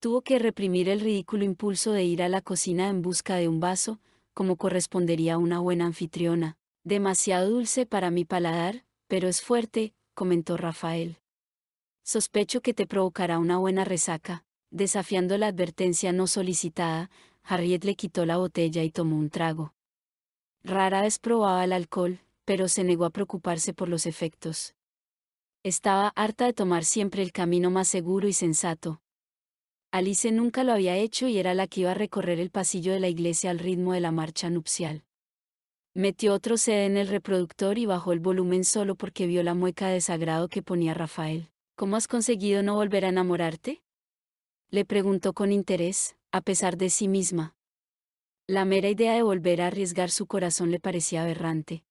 S1: Tuvo que reprimir el ridículo impulso de ir a la cocina en busca de un vaso, como correspondería a una buena anfitriona. Demasiado dulce para mi paladar, pero es fuerte, comentó Rafael. Sospecho que te provocará una buena resaca. Desafiando la advertencia no solicitada, Harriet le quitó la botella y tomó un trago. Rara vez probaba el alcohol, pero se negó a preocuparse por los efectos. Estaba harta de tomar siempre el camino más seguro y sensato. Alice nunca lo había hecho y era la que iba a recorrer el pasillo de la iglesia al ritmo de la marcha nupcial. Metió otro CD en el reproductor y bajó el volumen solo porque vio la mueca de sagrado que ponía Rafael. ¿Cómo has conseguido no volver a enamorarte? Le preguntó con interés, a pesar de sí misma. La mera idea de volver a arriesgar su corazón le parecía aberrante.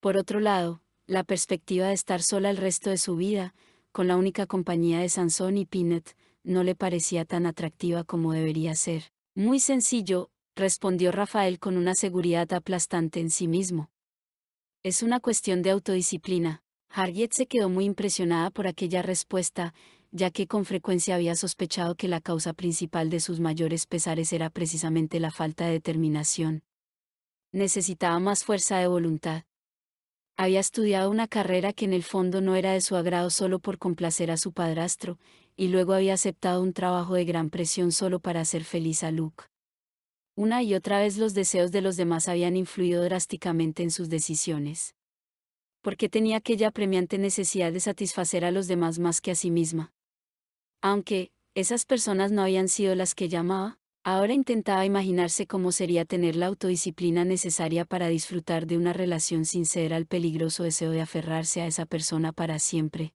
S1: Por otro lado, la perspectiva de estar sola el resto de su vida, con la única compañía de Sansón y Pinet, no le parecía tan atractiva como debería ser. Muy sencillo, respondió Rafael con una seguridad aplastante en sí mismo. Es una cuestión de autodisciplina. Harriet se quedó muy impresionada por aquella respuesta, ya que con frecuencia había sospechado que la causa principal de sus mayores pesares era precisamente la falta de determinación. Necesitaba más fuerza de voluntad. Había estudiado una carrera que en el fondo no era de su agrado solo por complacer a su padrastro, y luego había aceptado un trabajo de gran presión solo para hacer feliz a Luke. Una y otra vez los deseos de los demás habían influido drásticamente en sus decisiones. ¿Por qué tenía aquella premiante necesidad de satisfacer a los demás más que a sí misma? Aunque, esas personas no habían sido las que llamaba, ahora intentaba imaginarse cómo sería tener la autodisciplina necesaria para disfrutar de una relación sincera al peligroso deseo de aferrarse a esa persona para siempre.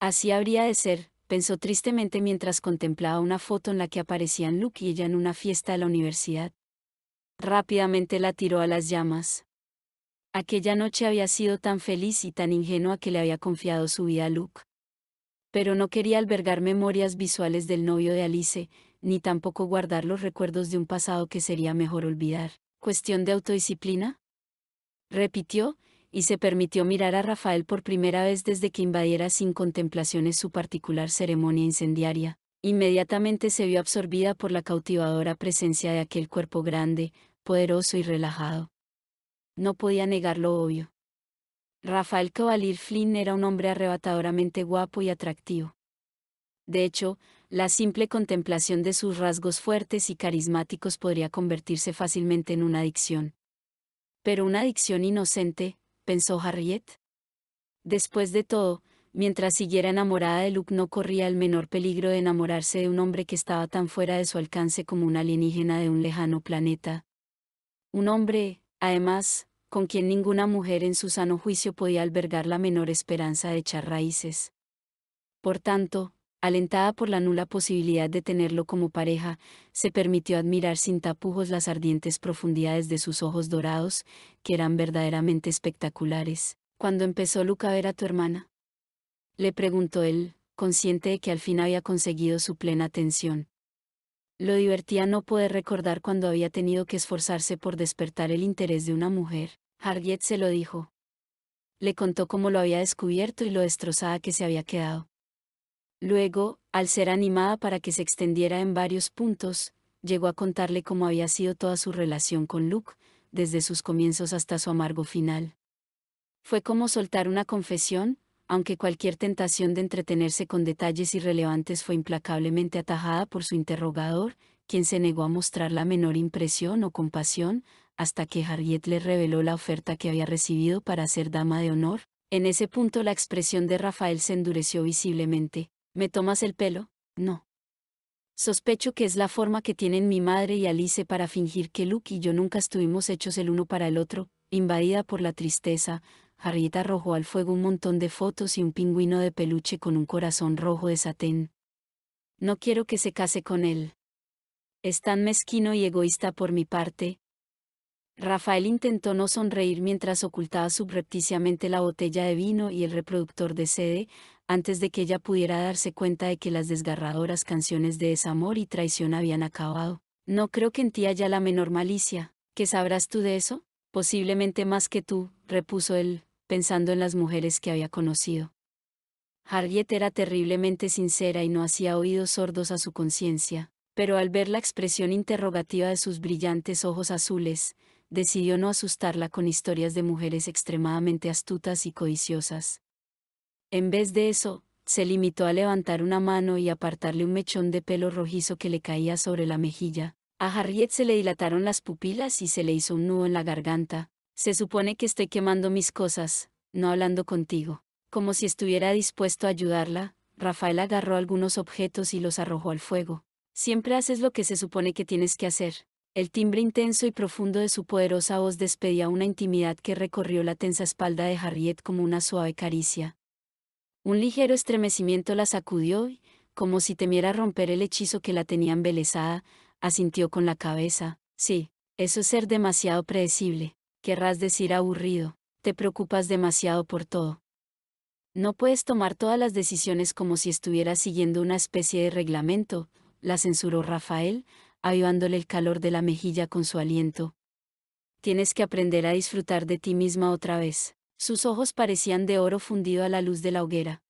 S1: Así habría de ser, pensó tristemente mientras contemplaba una foto en la que aparecían Luke y ella en una fiesta de la universidad. Rápidamente la tiró a las llamas. Aquella noche había sido tan feliz y tan ingenua que le había confiado su vida a Luke pero no quería albergar memorias visuales del novio de Alice, ni tampoco guardar los recuerdos de un pasado que sería mejor olvidar. ¿Cuestión de autodisciplina? Repitió, y se permitió mirar a Rafael por primera vez desde que invadiera sin contemplaciones su particular ceremonia incendiaria. Inmediatamente se vio absorbida por la cautivadora presencia de aquel cuerpo grande, poderoso y relajado. No podía negar lo obvio. Rafael Cavalier Flynn era un hombre arrebatadoramente guapo y atractivo. De hecho, la simple contemplación de sus rasgos fuertes y carismáticos podría convertirse fácilmente en una adicción. Pero una adicción inocente, pensó Harriet. Después de todo, mientras siguiera enamorada de Luke no corría el menor peligro de enamorarse de un hombre que estaba tan fuera de su alcance como un alienígena de un lejano planeta. Un hombre, además, con quien ninguna mujer en su sano juicio podía albergar la menor esperanza de echar raíces. Por tanto, alentada por la nula posibilidad de tenerlo como pareja, se permitió admirar sin tapujos las ardientes profundidades de sus ojos dorados, que eran verdaderamente espectaculares. Cuando empezó Luca a ver a tu hermana, le preguntó él, consciente de que al fin había conseguido su plena atención. Lo divertía no poder recordar cuando había tenido que esforzarse por despertar el interés de una mujer. Harriet se lo dijo. Le contó cómo lo había descubierto y lo destrozada que se había quedado. Luego, al ser animada para que se extendiera en varios puntos, llegó a contarle cómo había sido toda su relación con Luke, desde sus comienzos hasta su amargo final. Fue como soltar una confesión, aunque cualquier tentación de entretenerse con detalles irrelevantes fue implacablemente atajada por su interrogador, quien se negó a mostrar la menor impresión o compasión, hasta que Harriet le reveló la oferta que había recibido para ser dama de honor. En ese punto la expresión de Rafael se endureció visiblemente. ¿Me tomas el pelo? No. Sospecho que es la forma que tienen mi madre y Alice para fingir que Luke y yo nunca estuvimos hechos el uno para el otro, invadida por la tristeza, Harriet arrojó al fuego un montón de fotos y un pingüino de peluche con un corazón rojo de satén. No quiero que se case con él. Es tan mezquino y egoísta por mi parte, Rafael intentó no sonreír mientras ocultaba subrepticiamente la botella de vino y el reproductor de sede, antes de que ella pudiera darse cuenta de que las desgarradoras canciones de desamor y traición habían acabado. No creo que en ti haya la menor malicia, ¿qué sabrás tú de eso? Posiblemente más que tú, repuso él, pensando en las mujeres que había conocido. Harriet era terriblemente sincera y no hacía oídos sordos a su conciencia, pero al ver la expresión interrogativa de sus brillantes ojos azules, decidió no asustarla con historias de mujeres extremadamente astutas y codiciosas. En vez de eso, se limitó a levantar una mano y apartarle un mechón de pelo rojizo que le caía sobre la mejilla. A Harriet se le dilataron las pupilas y se le hizo un nudo en la garganta. Se supone que estoy quemando mis cosas, no hablando contigo. Como si estuviera dispuesto a ayudarla, Rafael agarró algunos objetos y los arrojó al fuego. Siempre haces lo que se supone que tienes que hacer. El timbre intenso y profundo de su poderosa voz despedía una intimidad que recorrió la tensa espalda de Harriet como una suave caricia. Un ligero estremecimiento la sacudió y, como si temiera romper el hechizo que la tenía embelesada, asintió con la cabeza. Sí, eso es ser demasiado predecible. Querrás decir aburrido. Te preocupas demasiado por todo. No puedes tomar todas las decisiones como si estuvieras siguiendo una especie de reglamento, la censuró Rafael, avivándole el calor de la mejilla con su aliento. Tienes que aprender a disfrutar de ti misma otra vez. Sus ojos parecían de oro fundido a la luz de la hoguera.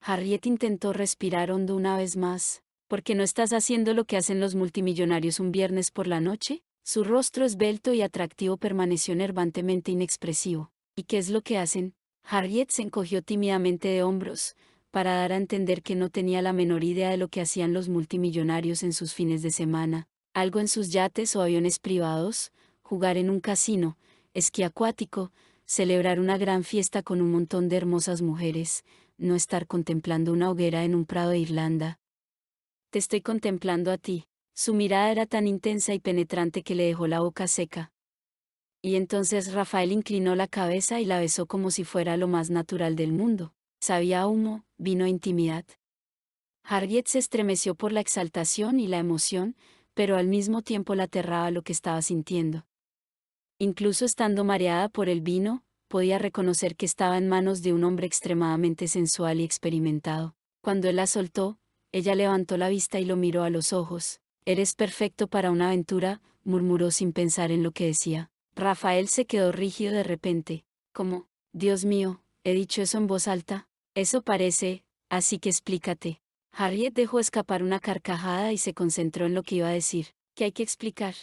S1: Harriet intentó respirar hondo una vez más. ¿Por qué no estás haciendo lo que hacen los multimillonarios un viernes por la noche? Su rostro esbelto y atractivo permaneció nervantemente inexpresivo. ¿Y qué es lo que hacen? Harriet se encogió tímidamente de hombros, para dar a entender que no tenía la menor idea de lo que hacían los multimillonarios en sus fines de semana, algo en sus yates o aviones privados, jugar en un casino, esquí acuático, celebrar una gran fiesta con un montón de hermosas mujeres, no estar contemplando una hoguera en un prado de Irlanda. Te estoy contemplando a ti. Su mirada era tan intensa y penetrante que le dejó la boca seca. Y entonces Rafael inclinó la cabeza y la besó como si fuera lo más natural del mundo sabía humo, vino intimidad. Harriet se estremeció por la exaltación y la emoción, pero al mismo tiempo la aterraba lo que estaba sintiendo. Incluso estando mareada por el vino, podía reconocer que estaba en manos de un hombre extremadamente sensual y experimentado. Cuando él la soltó, ella levantó la vista y lo miró a los ojos. Eres perfecto para una aventura, murmuró sin pensar en lo que decía. Rafael se quedó rígido de repente, «¿Cómo? Dios mío, he dicho eso en voz alta. Eso parece, así que explícate. Harriet dejó escapar una carcajada y se concentró en lo que iba a decir, «¿Qué hay que explicar.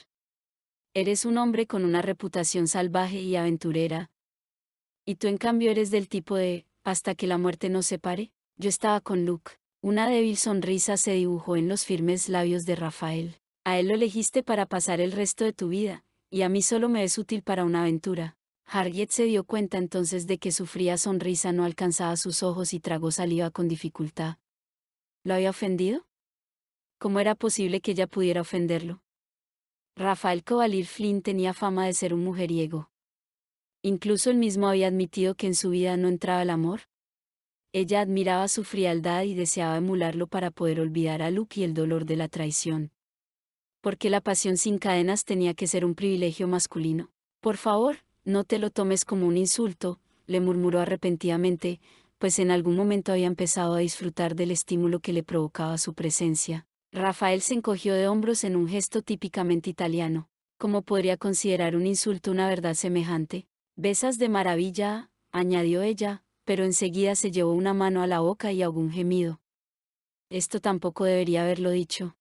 S1: Eres un hombre con una reputación salvaje y aventurera. Y tú en cambio eres del tipo de, hasta que la muerte nos separe. Yo estaba con Luke. Una débil sonrisa se dibujó en los firmes labios de Rafael. A él lo elegiste para pasar el resto de tu vida, y a mí solo me es útil para una aventura. Harriet se dio cuenta entonces de que su fría sonrisa no alcanzaba sus ojos y tragó saliva con dificultad. ¿Lo había ofendido? ¿Cómo era posible que ella pudiera ofenderlo? Rafael Covalir Flynn tenía fama de ser un mujeriego. Incluso él mismo había admitido que en su vida no entraba el amor. Ella admiraba su frialdad y deseaba emularlo para poder olvidar a Luke y el dolor de la traición. ¿Por qué la pasión sin cadenas tenía que ser un privilegio masculino? Por favor, no te lo tomes como un insulto, le murmuró arrepentidamente, pues en algún momento había empezado a disfrutar del estímulo que le provocaba su presencia. Rafael se encogió de hombros en un gesto típicamente italiano. ¿Cómo podría considerar un insulto una verdad semejante? Besas de maravilla, añadió ella, pero enseguida se llevó una mano a la boca y algún un gemido. Esto tampoco debería haberlo dicho.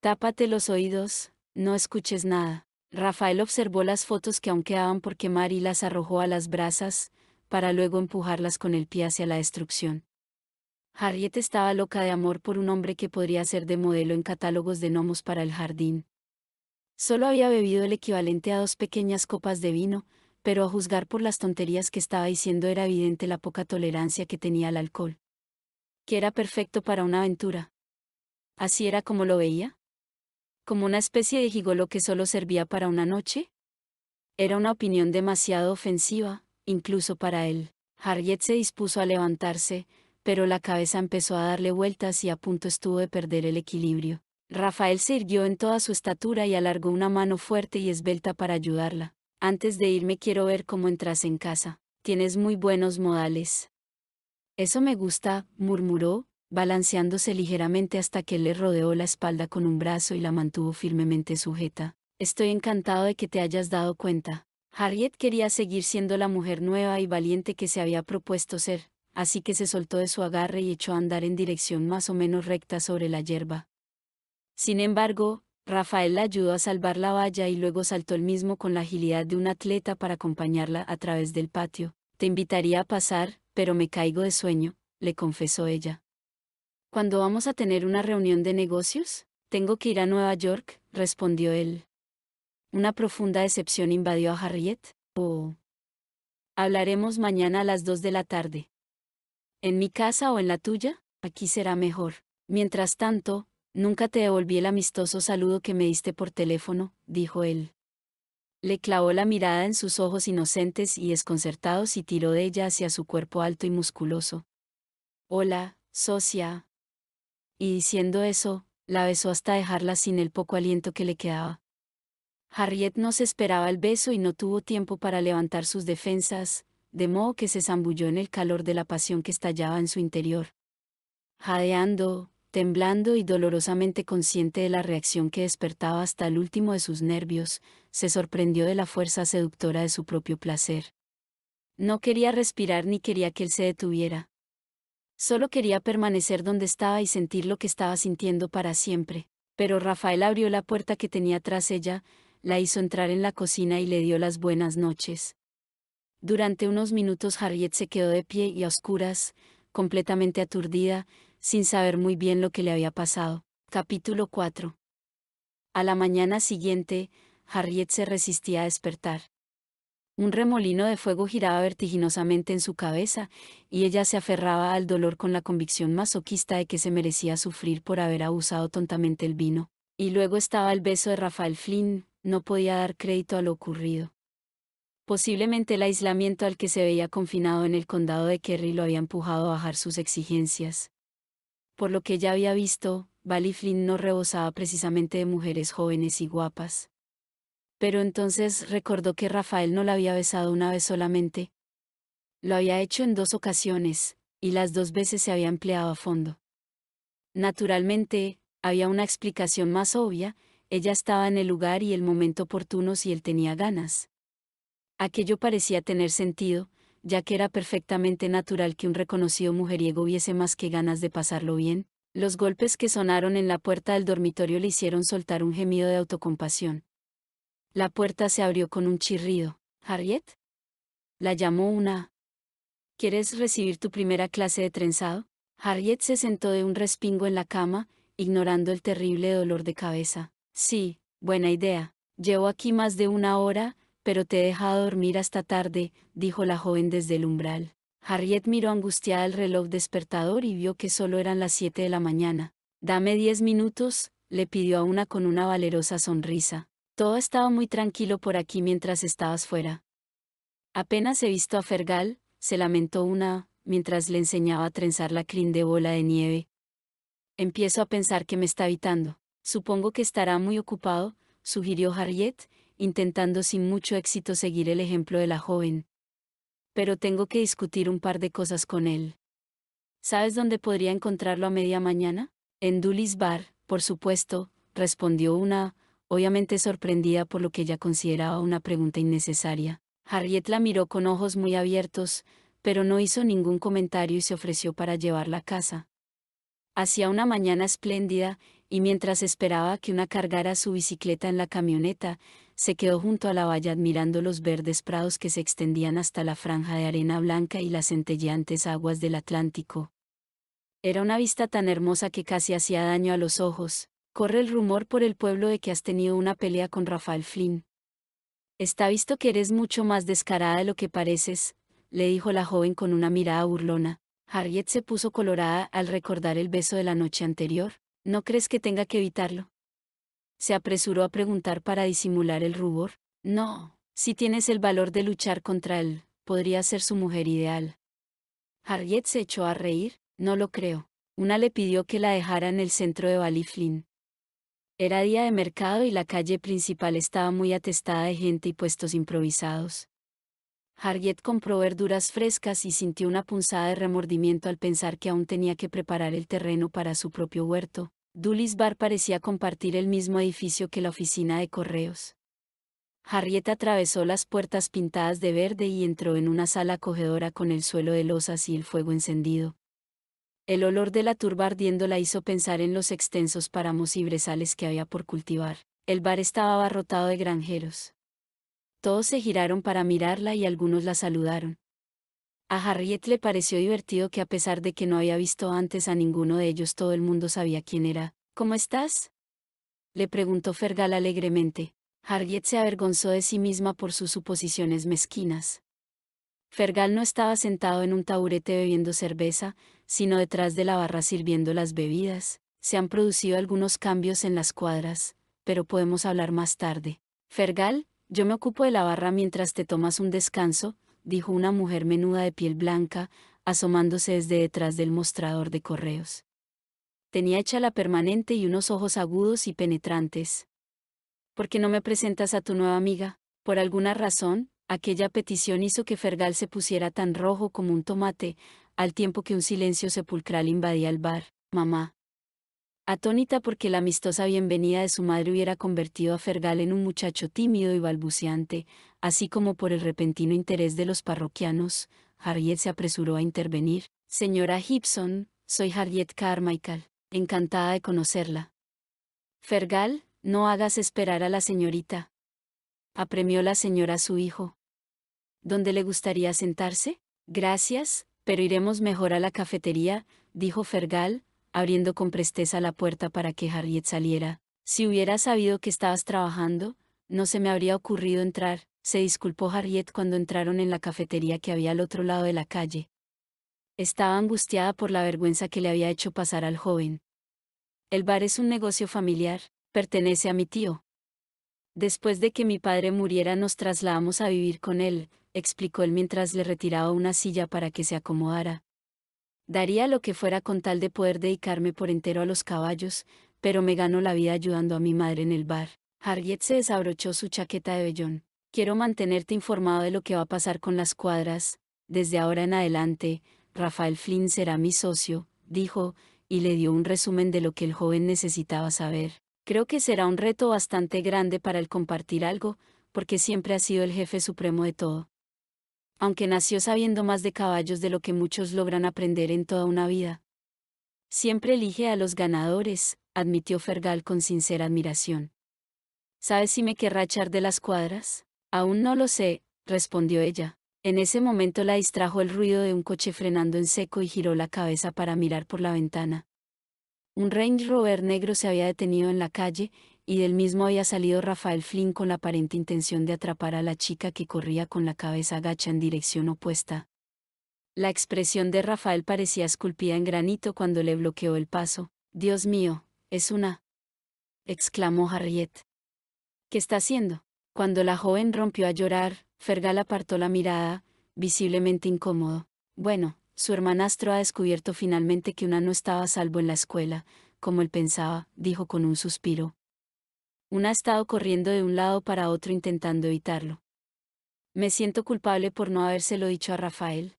S1: Tápate los oídos, no escuches nada. Rafael observó las fotos que aún quedaban por quemar y las arrojó a las brasas, para luego empujarlas con el pie hacia la destrucción. Harriet estaba loca de amor por un hombre que podría ser de modelo en catálogos de gnomos para el jardín. Solo había bebido el equivalente a dos pequeñas copas de vino, pero a juzgar por las tonterías que estaba diciendo era evidente la poca tolerancia que tenía al alcohol. Que era perfecto para una aventura. Así era como lo veía como una especie de gigolo que solo servía para una noche? Era una opinión demasiado ofensiva, incluso para él. Harriet se dispuso a levantarse, pero la cabeza empezó a darle vueltas y a punto estuvo de perder el equilibrio. Rafael se irguió en toda su estatura y alargó una mano fuerte y esbelta para ayudarla. Antes de irme quiero ver cómo entras en casa. Tienes muy buenos modales. Eso me gusta, murmuró, balanceándose ligeramente hasta que le rodeó la espalda con un brazo y la mantuvo firmemente sujeta. Estoy encantado de que te hayas dado cuenta. Harriet quería seguir siendo la mujer nueva y valiente que se había propuesto ser, así que se soltó de su agarre y echó a andar en dirección más o menos recta sobre la hierba. Sin embargo, Rafael la ayudó a salvar la valla y luego saltó él mismo con la agilidad de un atleta para acompañarla a través del patio. Te invitaría a pasar, pero me caigo de sueño, le confesó ella. Cuando vamos a tener una reunión de negocios? Tengo que ir a Nueva York, respondió él. Una profunda decepción invadió a Harriet. Oh. Hablaremos mañana a las dos de la tarde. ¿En mi casa o en la tuya? Aquí será mejor. Mientras tanto, nunca te devolví el amistoso saludo que me diste por teléfono, dijo él. Le clavó la mirada en sus ojos inocentes y desconcertados y tiró de ella hacia su cuerpo alto y musculoso. Hola, socia, y diciendo eso, la besó hasta dejarla sin el poco aliento que le quedaba. Harriet no se esperaba el beso y no tuvo tiempo para levantar sus defensas, de modo que se zambulló en el calor de la pasión que estallaba en su interior. Jadeando, temblando y dolorosamente consciente de la reacción que despertaba hasta el último de sus nervios, se sorprendió de la fuerza seductora de su propio placer. No quería respirar ni quería que él se detuviera. Solo quería permanecer donde estaba y sentir lo que estaba sintiendo para siempre. Pero Rafael abrió la puerta que tenía tras ella, la hizo entrar en la cocina y le dio las buenas noches. Durante unos minutos Harriet se quedó de pie y a oscuras, completamente aturdida, sin saber muy bien lo que le había pasado. Capítulo 4. A la mañana siguiente, Harriet se resistía a despertar. Un remolino de fuego giraba vertiginosamente en su cabeza, y ella se aferraba al dolor con la convicción masoquista de que se merecía sufrir por haber abusado tontamente el vino. Y luego estaba el beso de Rafael Flynn, no podía dar crédito a lo ocurrido. Posiblemente el aislamiento al que se veía confinado en el condado de Kerry lo había empujado a bajar sus exigencias. Por lo que ya había visto, Bally Flynn no rebosaba precisamente de mujeres jóvenes y guapas. Pero entonces recordó que Rafael no la había besado una vez solamente. Lo había hecho en dos ocasiones, y las dos veces se había empleado a fondo. Naturalmente, había una explicación más obvia, ella estaba en el lugar y el momento oportuno si él tenía ganas. Aquello parecía tener sentido, ya que era perfectamente natural que un reconocido mujeriego hubiese más que ganas de pasarlo bien, los golpes que sonaron en la puerta del dormitorio le hicieron soltar un gemido de autocompasión. La puerta se abrió con un chirrido. ¿Harriet? La llamó una. ¿Quieres recibir tu primera clase de trenzado? Harriet se sentó de un respingo en la cama, ignorando el terrible dolor de cabeza. Sí, buena idea. Llevo aquí más de una hora, pero te he dejado dormir hasta tarde, dijo la joven desde el umbral. Harriet miró angustiada el reloj despertador y vio que solo eran las siete de la mañana. Dame diez minutos, le pidió a una con una valerosa sonrisa. Todo estaba muy tranquilo por aquí mientras estabas fuera. Apenas he visto a Fergal, se lamentó una, mientras le enseñaba a trenzar la crin de bola de nieve. Empiezo a pensar que me está evitando. Supongo que estará muy ocupado, sugirió Harriet, intentando sin mucho éxito seguir el ejemplo de la joven. Pero tengo que discutir un par de cosas con él. ¿Sabes dónde podría encontrarlo a media mañana? En Dulles Bar, por supuesto, respondió una, obviamente sorprendida por lo que ella consideraba una pregunta innecesaria. Harriet la miró con ojos muy abiertos, pero no hizo ningún comentario y se ofreció para llevarla a casa. Hacía una mañana espléndida, y mientras esperaba que una cargara su bicicleta en la camioneta, se quedó junto a la valla admirando los verdes prados que se extendían hasta la franja de arena blanca y las centelleantes aguas del Atlántico. Era una vista tan hermosa que casi hacía daño a los ojos. Corre el rumor por el pueblo de que has tenido una pelea con Rafael Flynn. Está visto que eres mucho más descarada de lo que pareces, le dijo la joven con una mirada burlona. Harriet se puso colorada al recordar el beso de la noche anterior. ¿No crees que tenga que evitarlo? Se apresuró a preguntar para disimular el rubor. No, si tienes el valor de luchar contra él, podría ser su mujer ideal. Harriet se echó a reír, no lo creo. Una le pidió que la dejara en el centro de Bali Flynn. Era día de mercado y la calle principal estaba muy atestada de gente y puestos improvisados. Harriet compró verduras frescas y sintió una punzada de remordimiento al pensar que aún tenía que preparar el terreno para su propio huerto. Dulles Bar parecía compartir el mismo edificio que la oficina de correos. Harriet atravesó las puertas pintadas de verde y entró en una sala acogedora con el suelo de losas y el fuego encendido. El olor de la turba ardiendo la hizo pensar en los extensos páramos y brezales que había por cultivar. El bar estaba abarrotado de granjeros. Todos se giraron para mirarla y algunos la saludaron. A Harriet le pareció divertido que a pesar de que no había visto antes a ninguno de ellos todo el mundo sabía quién era. ¿Cómo estás? le preguntó Fergal alegremente. Harriet se avergonzó de sí misma por sus suposiciones mezquinas. Fergal no estaba sentado en un taburete bebiendo cerveza, sino detrás de la barra sirviendo las bebidas, se han producido algunos cambios en las cuadras, pero podemos hablar más tarde. Fergal, yo me ocupo de la barra mientras te tomas un descanso, dijo una mujer menuda de piel blanca, asomándose desde detrás del mostrador de correos. Tenía hecha la permanente y unos ojos agudos y penetrantes. ¿Por qué no me presentas a tu nueva amiga? Por alguna razón, aquella petición hizo que Fergal se pusiera tan rojo como un tomate, al tiempo que un silencio sepulcral invadía el bar, mamá. Atónita porque la amistosa bienvenida de su madre hubiera convertido a Fergal en un muchacho tímido y balbuceante, así como por el repentino interés de los parroquianos, Harriet se apresuró a intervenir. Señora Gibson, soy Harriet Carmichael, encantada de conocerla. Fergal, no hagas esperar a la señorita. Apremió la señora a su hijo. ¿Dónde le gustaría sentarse? Gracias, pero iremos mejor a la cafetería, dijo Fergal, abriendo con presteza la puerta para que Harriet saliera. Si hubiera sabido que estabas trabajando, no se me habría ocurrido entrar, se disculpó Harriet cuando entraron en la cafetería que había al otro lado de la calle. Estaba angustiada por la vergüenza que le había hecho pasar al joven. El bar es un negocio familiar, pertenece a mi tío. Después de que mi padre muriera nos trasladamos a vivir con él, explicó él mientras le retiraba una silla para que se acomodara. Daría lo que fuera con tal de poder dedicarme por entero a los caballos, pero me gano la vida ayudando a mi madre en el bar. Harriet se desabrochó su chaqueta de vellón. Quiero mantenerte informado de lo que va a pasar con las cuadras. Desde ahora en adelante, Rafael Flynn será mi socio, dijo, y le dio un resumen de lo que el joven necesitaba saber. Creo que será un reto bastante grande para el compartir algo, porque siempre ha sido el jefe supremo de todo aunque nació sabiendo más de caballos de lo que muchos logran aprender en toda una vida. Siempre elige a los ganadores, admitió Fergal con sincera admiración. ¿Sabes si me querrá echar de las cuadras? Aún no lo sé, respondió ella. En ese momento la distrajo el ruido de un coche frenando en seco y giró la cabeza para mirar por la ventana. Un Range Rover negro se había detenido en la calle, y del mismo había salido Rafael Flynn con la aparente intención de atrapar a la chica que corría con la cabeza gacha en dirección opuesta. La expresión de Rafael parecía esculpida en granito cuando le bloqueó el paso. Dios mío, es una. exclamó Harriet. ¿Qué está haciendo? Cuando la joven rompió a llorar, Fergal apartó la mirada, visiblemente incómodo. Bueno, su hermanastro ha descubierto finalmente que una no estaba a salvo en la escuela, como él pensaba, dijo con un suspiro una ha estado corriendo de un lado para otro intentando evitarlo. Me siento culpable por no habérselo dicho a Rafael.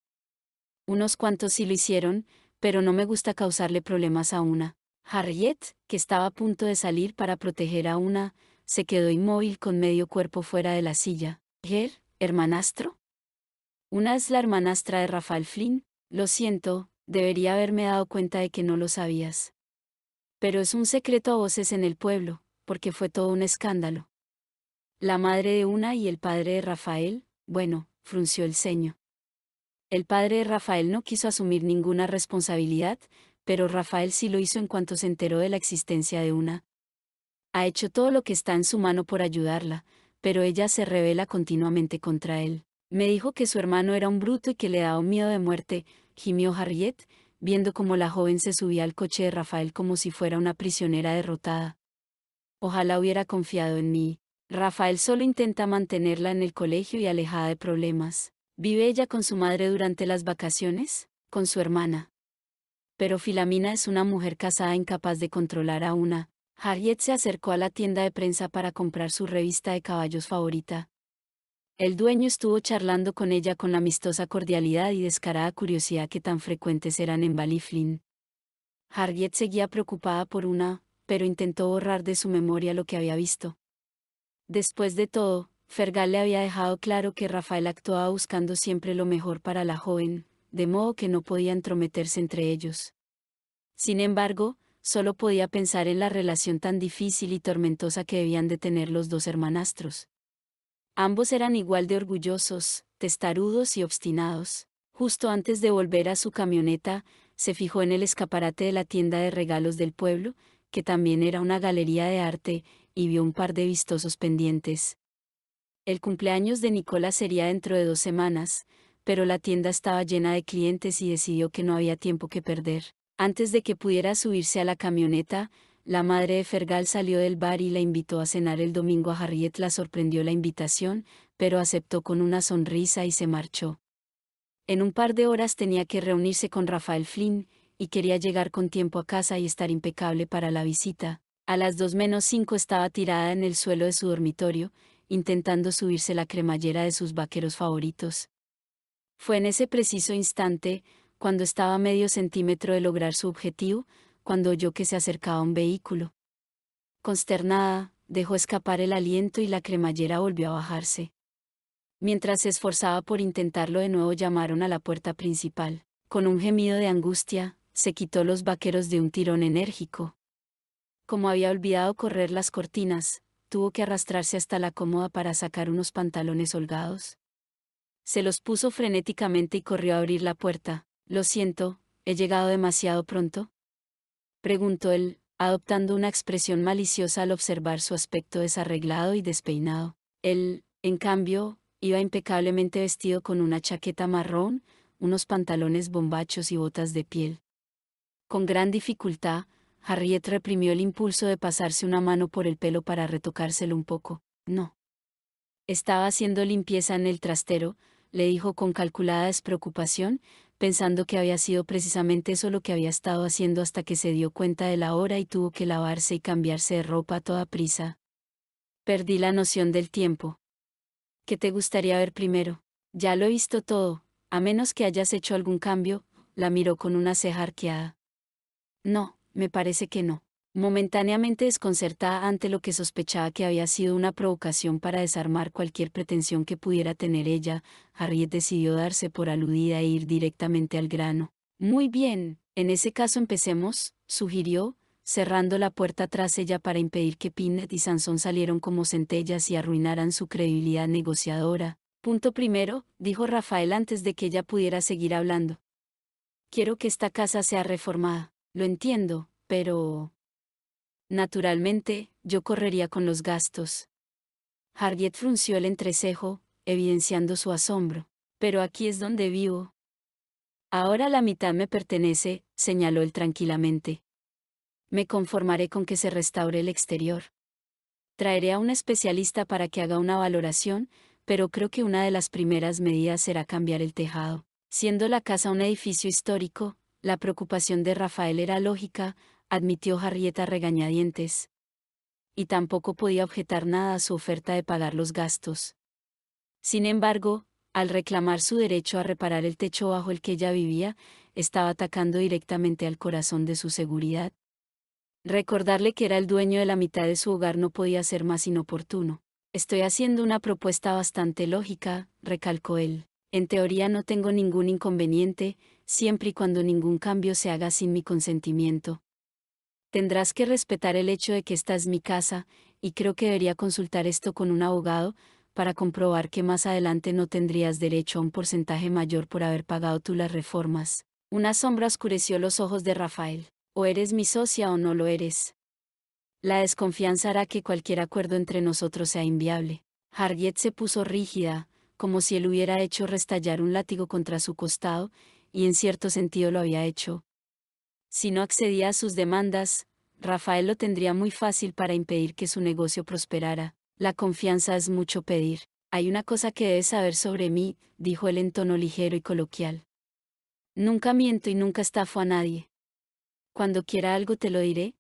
S1: Unos cuantos sí lo hicieron, pero no me gusta causarle problemas a una. Harriet, que estaba a punto de salir para proteger a una, se quedó inmóvil con medio cuerpo fuera de la silla. Ger, hermanastro. Una es la hermanastra de Rafael Flynn. Lo siento, debería haberme dado cuenta de que no lo sabías. Pero es un secreto a voces en el pueblo, porque fue todo un escándalo. La madre de una y el padre de Rafael, bueno, frunció el ceño. El padre de Rafael no quiso asumir ninguna responsabilidad, pero Rafael sí lo hizo en cuanto se enteró de la existencia de una. Ha hecho todo lo que está en su mano por ayudarla, pero ella se revela continuamente contra él. Me dijo que su hermano era un bruto y que le daba miedo de muerte, gimió Harriet, viendo cómo la joven se subía al coche de Rafael como si fuera una prisionera derrotada. Ojalá hubiera confiado en mí. Rafael solo intenta mantenerla en el colegio y alejada de problemas. ¿Vive ella con su madre durante las vacaciones? Con su hermana. Pero Filamina es una mujer casada incapaz de controlar a una. Harriet se acercó a la tienda de prensa para comprar su revista de caballos favorita. El dueño estuvo charlando con ella con la amistosa cordialidad y descarada curiosidad que tan frecuentes eran en Baliflin. Harriet seguía preocupada por una pero intentó borrar de su memoria lo que había visto. Después de todo, Fergal le había dejado claro que Rafael actuaba buscando siempre lo mejor para la joven, de modo que no podía entrometerse entre ellos. Sin embargo, solo podía pensar en la relación tan difícil y tormentosa que debían de tener los dos hermanastros. Ambos eran igual de orgullosos, testarudos y obstinados. Justo antes de volver a su camioneta, se fijó en el escaparate de la tienda de regalos del pueblo, que también era una galería de arte, y vio un par de vistosos pendientes. El cumpleaños de Nicola sería dentro de dos semanas, pero la tienda estaba llena de clientes y decidió que no había tiempo que perder. Antes de que pudiera subirse a la camioneta, la madre de Fergal salió del bar y la invitó a cenar el domingo a Harriet. La sorprendió la invitación, pero aceptó con una sonrisa y se marchó. En un par de horas tenía que reunirse con Rafael Flynn, y quería llegar con tiempo a casa y estar impecable para la visita. A las dos menos cinco estaba tirada en el suelo de su dormitorio, intentando subirse la cremallera de sus vaqueros favoritos. Fue en ese preciso instante, cuando estaba a medio centímetro de lograr su objetivo, cuando oyó que se acercaba un vehículo. Consternada, dejó escapar el aliento y la cremallera volvió a bajarse. Mientras se esforzaba por intentarlo de nuevo llamaron a la puerta principal. Con un gemido de angustia, se quitó los vaqueros de un tirón enérgico. Como había olvidado correr las cortinas, tuvo que arrastrarse hasta la cómoda para sacar unos pantalones holgados. Se los puso frenéticamente y corrió a abrir la puerta. Lo siento, ¿he llegado demasiado pronto? Preguntó él, adoptando una expresión maliciosa al observar su aspecto desarreglado y despeinado. Él, en cambio, iba impecablemente vestido con una chaqueta marrón, unos pantalones bombachos y botas de piel. Con gran dificultad, Harriet reprimió el impulso de pasarse una mano por el pelo para retocárselo un poco. No. Estaba haciendo limpieza en el trastero, le dijo con calculada despreocupación, pensando que había sido precisamente eso lo que había estado haciendo hasta que se dio cuenta de la hora y tuvo que lavarse y cambiarse de ropa a toda prisa. Perdí la noción del tiempo. ¿Qué te gustaría ver primero? Ya lo he visto todo, a menos que hayas hecho algún cambio, la miró con una ceja arqueada. No, me parece que no. Momentáneamente desconcertada ante lo que sospechaba que había sido una provocación para desarmar cualquier pretensión que pudiera tener ella, Harriet decidió darse por aludida e ir directamente al grano. Muy bien, en ese caso empecemos, sugirió, cerrando la puerta tras ella para impedir que Pinet y Sansón salieron como centellas y arruinaran su credibilidad negociadora. Punto primero, dijo Rafael antes de que ella pudiera seguir hablando. Quiero que esta casa sea reformada. Lo entiendo, pero... Naturalmente, yo correría con los gastos. Harriet frunció el entrecejo, evidenciando su asombro. Pero aquí es donde vivo. Ahora la mitad me pertenece, señaló él tranquilamente. Me conformaré con que se restaure el exterior. Traeré a un especialista para que haga una valoración, pero creo que una de las primeras medidas será cambiar el tejado. Siendo la casa un edificio histórico, la preocupación de Rafael era lógica, admitió Harrieta regañadientes. Y tampoco podía objetar nada a su oferta de pagar los gastos. Sin embargo, al reclamar su derecho a reparar el techo bajo el que ella vivía, estaba atacando directamente al corazón de su seguridad. Recordarle que era el dueño de la mitad de su hogar no podía ser más inoportuno. Estoy haciendo una propuesta bastante lógica, recalcó él. En teoría no tengo ningún inconveniente, siempre y cuando ningún cambio se haga sin mi consentimiento. Tendrás que respetar el hecho de que esta es mi casa, y creo que debería consultar esto con un abogado, para comprobar que más adelante no tendrías derecho a un porcentaje mayor por haber pagado tú las reformas. Una sombra oscureció los ojos de Rafael. O eres mi socia o no lo eres. La desconfianza hará que cualquier acuerdo entre nosotros sea inviable. Harriet se puso rígida, como si él hubiera hecho restallar un látigo contra su costado, y en cierto sentido lo había hecho. Si no accedía a sus demandas, Rafael lo tendría muy fácil para impedir que su negocio prosperara. La confianza es mucho pedir. Hay una cosa que debes saber sobre mí, dijo él en tono ligero y coloquial. Nunca miento y nunca estafo a nadie. Cuando quiera algo te lo diré.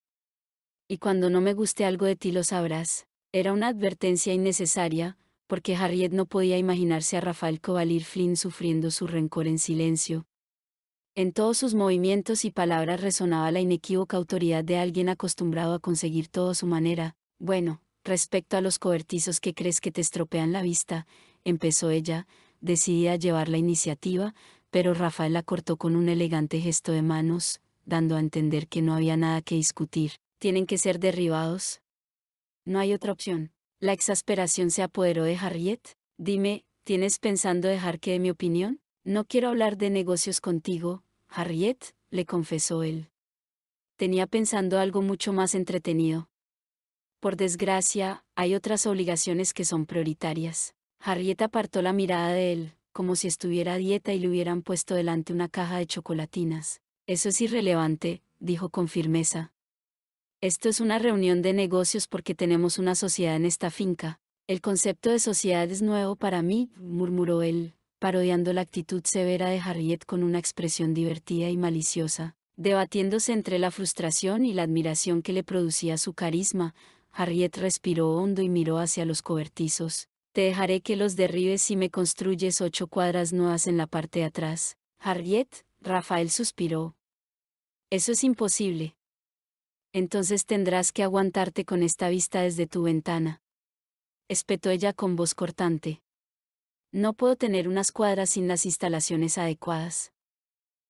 S1: Y cuando no me guste algo de ti lo sabrás. Era una advertencia innecesaria, porque Harriet no podía imaginarse a Rafael Covalir Flynn sufriendo su rencor en silencio, en todos sus movimientos y palabras resonaba la inequívoca autoridad de alguien acostumbrado a conseguir todo a su manera. Bueno, respecto a los cobertizos que crees que te estropean la vista, empezó ella, decidida a llevar la iniciativa, pero Rafael la cortó con un elegante gesto de manos, dando a entender que no había nada que discutir. Tienen que ser derribados. No hay otra opción. La exasperación se apoderó de Harriet. Dime, ¿tienes pensando dejar que dé mi opinión? No quiero hablar de negocios contigo, Harriet, le confesó él. Tenía pensando algo mucho más entretenido. Por desgracia, hay otras obligaciones que son prioritarias. Harriet apartó la mirada de él, como si estuviera a dieta y le hubieran puesto delante una caja de chocolatinas. Eso es irrelevante, dijo con firmeza. Esto es una reunión de negocios porque tenemos una sociedad en esta finca. El concepto de sociedad es nuevo para mí, murmuró él, parodiando la actitud severa de Harriet con una expresión divertida y maliciosa, debatiéndose entre la frustración y la admiración que le producía su carisma, Harriet respiró hondo y miró hacia los cobertizos. Te dejaré que los derribes si me construyes ocho cuadras nuevas en la parte de atrás. Harriet, Rafael suspiró. Eso es imposible. Entonces tendrás que aguantarte con esta vista desde tu ventana. Espetó ella con voz cortante. No puedo tener unas cuadras sin las instalaciones adecuadas.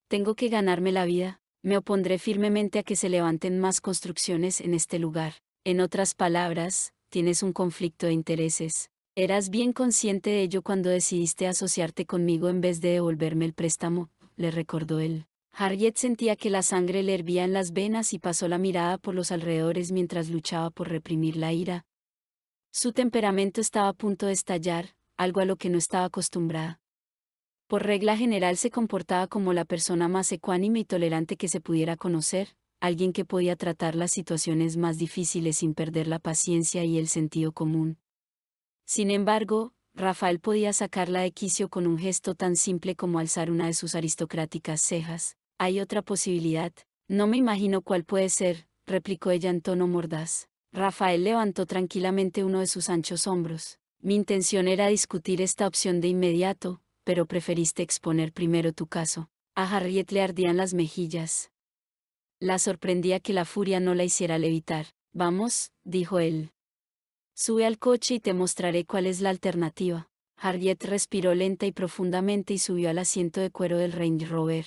S1: Tengo que ganarme la vida, me opondré firmemente a que se levanten más construcciones en este lugar. En otras palabras, tienes un conflicto de intereses. Eras bien consciente de ello cuando decidiste asociarte conmigo en vez de devolverme el préstamo, le recordó él. Harriet sentía que la sangre le hervía en las venas y pasó la mirada por los alrededores mientras luchaba por reprimir la ira. Su temperamento estaba a punto de estallar, algo a lo que no estaba acostumbrada. Por regla general se comportaba como la persona más ecuánime y tolerante que se pudiera conocer, alguien que podía tratar las situaciones más difíciles sin perder la paciencia y el sentido común. Sin embargo, Rafael podía sacarla de quicio con un gesto tan simple como alzar una de sus aristocráticas cejas. Hay otra posibilidad. No me imagino cuál puede ser, replicó ella en tono mordaz. Rafael levantó tranquilamente uno de sus anchos hombros. Mi intención era discutir esta opción de inmediato, pero preferiste exponer primero tu caso. A Harriet le ardían las mejillas. La sorprendía que la furia no la hiciera levitar. Vamos, dijo él. Sube al coche y te mostraré cuál es la alternativa. Harriet respiró lenta y profundamente y subió al asiento de cuero del Range Rover.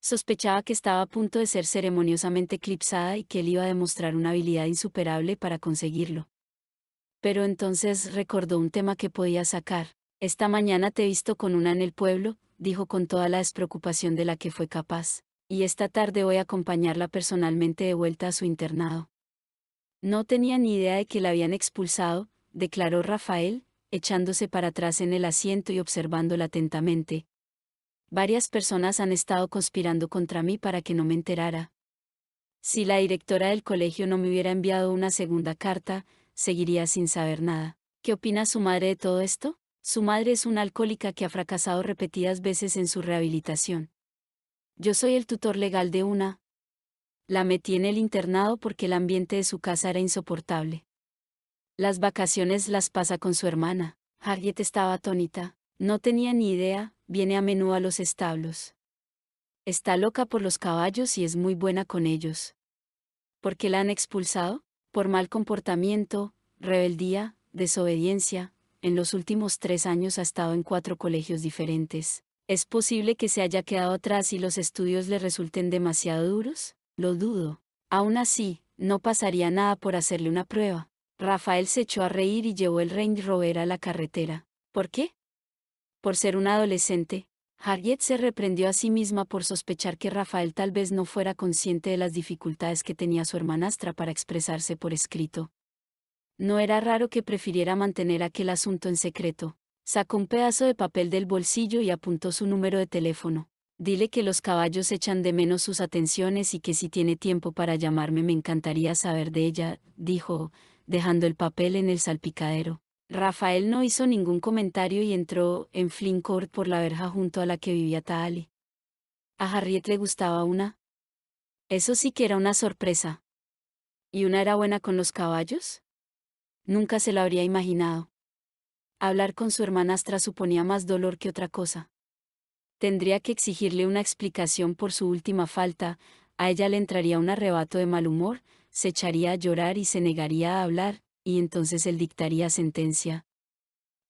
S1: Sospechaba que estaba a punto de ser ceremoniosamente eclipsada y que él iba a demostrar una habilidad insuperable para conseguirlo. Pero entonces recordó un tema que podía sacar. Esta mañana te he visto con una en el pueblo, dijo con toda la despreocupación de la que fue capaz, y esta tarde voy a acompañarla personalmente de vuelta a su internado. No tenía ni idea de que la habían expulsado, declaró Rafael, echándose para atrás en el asiento y observándola atentamente. Varias personas han estado conspirando contra mí para que no me enterara. Si la directora del colegio no me hubiera enviado una segunda carta, seguiría sin saber nada. ¿Qué opina su madre de todo esto? Su madre es una alcohólica que ha fracasado repetidas veces en su rehabilitación. Yo soy el tutor legal de una. La metí en el internado porque el ambiente de su casa era insoportable. Las vacaciones las pasa con su hermana. Harriet estaba atónita. No tenía ni idea, viene a menudo a los establos. Está loca por los caballos y es muy buena con ellos. ¿Por qué la han expulsado? por mal comportamiento, rebeldía, desobediencia, en los últimos tres años ha estado en cuatro colegios diferentes. ¿Es posible que se haya quedado atrás y los estudios le resulten demasiado duros? Lo dudo. Aún así, no pasaría nada por hacerle una prueba. Rafael se echó a reír y llevó el Range Rover a la carretera. ¿Por qué? Por ser un adolescente, Harriet se reprendió a sí misma por sospechar que Rafael tal vez no fuera consciente de las dificultades que tenía su hermanastra para expresarse por escrito. No era raro que prefiriera mantener aquel asunto en secreto. Sacó un pedazo de papel del bolsillo y apuntó su número de teléfono. Dile que los caballos echan de menos sus atenciones y que si tiene tiempo para llamarme me encantaría saber de ella, dijo, dejando el papel en el salpicadero. Rafael no hizo ningún comentario y entró en Flincourt Court por la verja junto a la que vivía Tali. A Harriet le gustaba una. Eso sí que era una sorpresa. ¿Y una era buena con los caballos? Nunca se lo habría imaginado. Hablar con su hermanastra suponía más dolor que otra cosa. Tendría que exigirle una explicación por su última falta, a ella le entraría un arrebato de mal humor, se echaría a llorar y se negaría a hablar, y entonces él dictaría sentencia.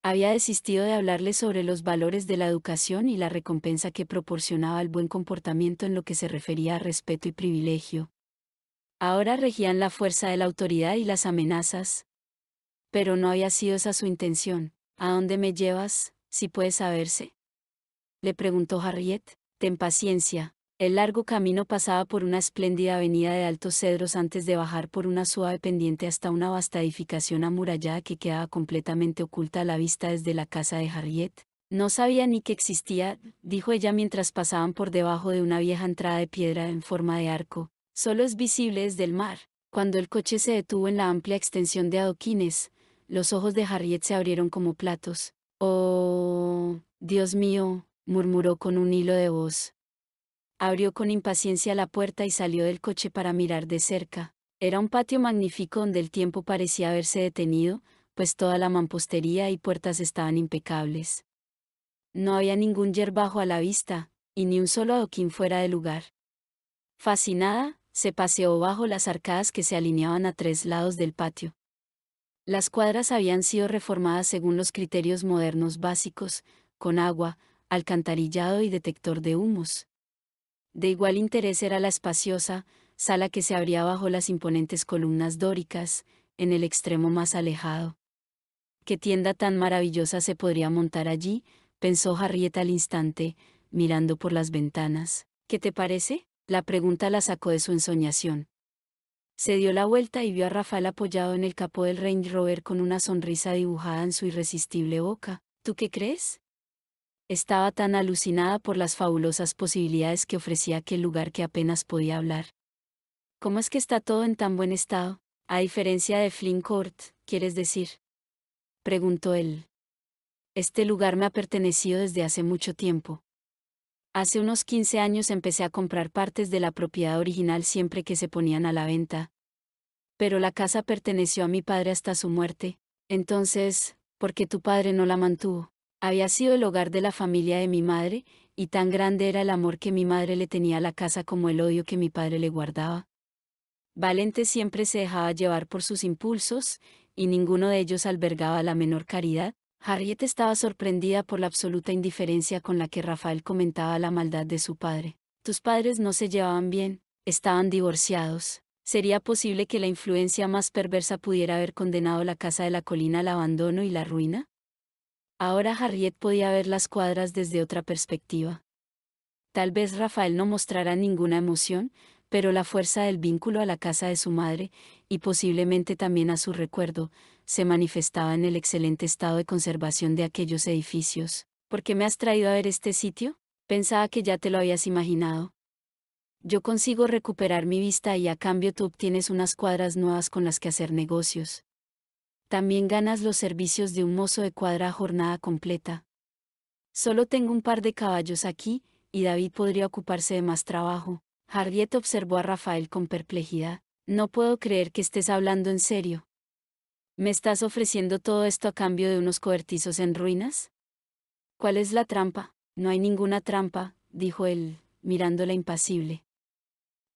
S1: Había desistido de hablarle sobre los valores de la educación y la recompensa que proporcionaba el buen comportamiento en lo que se refería a respeto y privilegio. Ahora regían la fuerza de la autoridad y las amenazas. Pero no había sido esa su intención. ¿A dónde me llevas, si puede saberse? Le preguntó Harriet. Ten paciencia, el largo camino pasaba por una espléndida avenida de altos cedros antes de bajar por una suave pendiente hasta una vasta edificación amurallada que quedaba completamente oculta a la vista desde la casa de Harriet. No sabía ni que existía, dijo ella mientras pasaban por debajo de una vieja entrada de piedra en forma de arco. Solo es visible desde el mar. Cuando el coche se detuvo en la amplia extensión de adoquines, los ojos de Harriet se abrieron como platos. Oh, Dios mío, murmuró con un hilo de voz abrió con impaciencia la puerta y salió del coche para mirar de cerca. Era un patio magnífico donde el tiempo parecía haberse detenido, pues toda la mampostería y puertas estaban impecables. No había ningún yerbajo a la vista, y ni un solo adoquín fuera de lugar. Fascinada, se paseó bajo las arcadas que se alineaban a tres lados del patio. Las cuadras habían sido reformadas según los criterios modernos básicos, con agua, alcantarillado y detector de humos. De igual interés era la espaciosa sala que se abría bajo las imponentes columnas dóricas, en el extremo más alejado. ¿Qué tienda tan maravillosa se podría montar allí? pensó Harriet al instante, mirando por las ventanas. ¿Qué te parece? La pregunta la sacó de su ensoñación. Se dio la vuelta y vio a Rafael apoyado en el capó del Range Rover con una sonrisa dibujada en su irresistible boca. ¿Tú qué crees? Estaba tan alucinada por las fabulosas posibilidades que ofrecía aquel lugar que apenas podía hablar. ¿Cómo es que está todo en tan buen estado? A diferencia de Flynn Court, ¿quieres decir? Preguntó él. Este lugar me ha pertenecido desde hace mucho tiempo. Hace unos 15 años empecé a comprar partes de la propiedad original siempre que se ponían a la venta. Pero la casa perteneció a mi padre hasta su muerte, entonces, ¿por qué tu padre no la mantuvo? Había sido el hogar de la familia de mi madre, y tan grande era el amor que mi madre le tenía a la casa como el odio que mi padre le guardaba. Valente siempre se dejaba llevar por sus impulsos, y ninguno de ellos albergaba la menor caridad. Harriet estaba sorprendida por la absoluta indiferencia con la que Rafael comentaba la maldad de su padre. Tus padres no se llevaban bien, estaban divorciados. Sería posible que la influencia más perversa pudiera haber condenado la casa de la colina al abandono y la ruina? Ahora Harriet podía ver las cuadras desde otra perspectiva. Tal vez Rafael no mostrara ninguna emoción, pero la fuerza del vínculo a la casa de su madre, y posiblemente también a su recuerdo, se manifestaba en el excelente estado de conservación de aquellos edificios. ¿Por qué me has traído a ver este sitio? Pensaba que ya te lo habías imaginado. Yo consigo recuperar mi vista y a cambio tú obtienes unas cuadras nuevas con las que hacer negocios también ganas los servicios de un mozo de cuadra a jornada completa. Solo tengo un par de caballos aquí, y David podría ocuparse de más trabajo. Harriet observó a Rafael con perplejidad. No puedo creer que estés hablando en serio. ¿Me estás ofreciendo todo esto a cambio de unos cobertizos en ruinas? ¿Cuál es la trampa? No hay ninguna trampa, dijo él, mirándola impasible.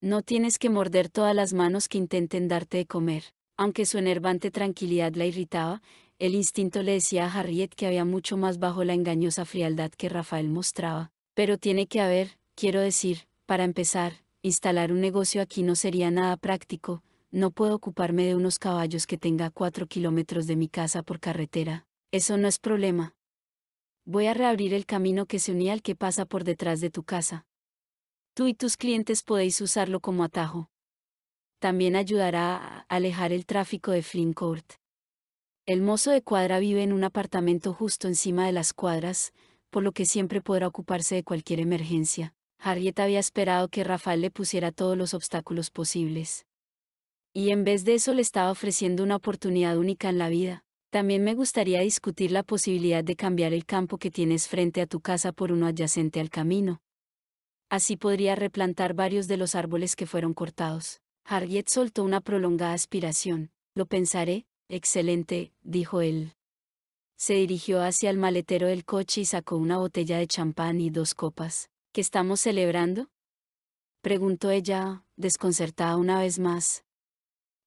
S1: No tienes que morder todas las manos que intenten darte de comer. Aunque su enervante tranquilidad la irritaba, el instinto le decía a Harriet que había mucho más bajo la engañosa frialdad que Rafael mostraba. Pero tiene que haber, quiero decir, para empezar, instalar un negocio aquí no sería nada práctico, no puedo ocuparme de unos caballos que tenga cuatro kilómetros de mi casa por carretera. Eso no es problema. Voy a reabrir el camino que se unía al que pasa por detrás de tu casa. Tú y tus clientes podéis usarlo como atajo también ayudará a alejar el tráfico de Court. El mozo de cuadra vive en un apartamento justo encima de las cuadras, por lo que siempre podrá ocuparse de cualquier emergencia. Harriet había esperado que Rafael le pusiera todos los obstáculos posibles. Y en vez de eso le estaba ofreciendo una oportunidad única en la vida. También me gustaría discutir la posibilidad de cambiar el campo que tienes frente a tu casa por uno adyacente al camino. Así podría replantar varios de los árboles que fueron cortados. Harriet soltó una prolongada aspiración. Lo pensaré, excelente, dijo él. Se dirigió hacia el maletero del coche y sacó una botella de champán y dos copas. ¿Qué estamos celebrando? Preguntó ella, desconcertada una vez más.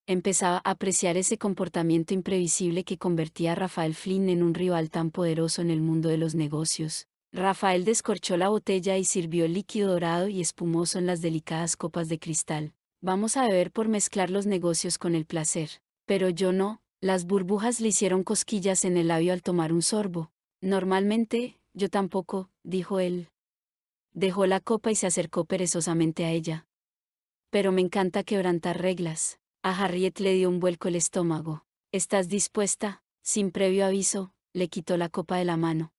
S1: Empezaba a apreciar ese comportamiento imprevisible que convertía a Rafael Flynn en un rival tan poderoso en el mundo de los negocios. Rafael descorchó la botella y sirvió líquido dorado y espumoso en las delicadas copas de cristal vamos a beber por mezclar los negocios con el placer. Pero yo no, las burbujas le hicieron cosquillas en el labio al tomar un sorbo. Normalmente, yo tampoco, dijo él. Dejó la copa y se acercó perezosamente a ella. Pero me encanta quebrantar reglas. A Harriet le dio un vuelco el estómago. ¿Estás dispuesta? Sin previo aviso, le quitó la copa de la mano.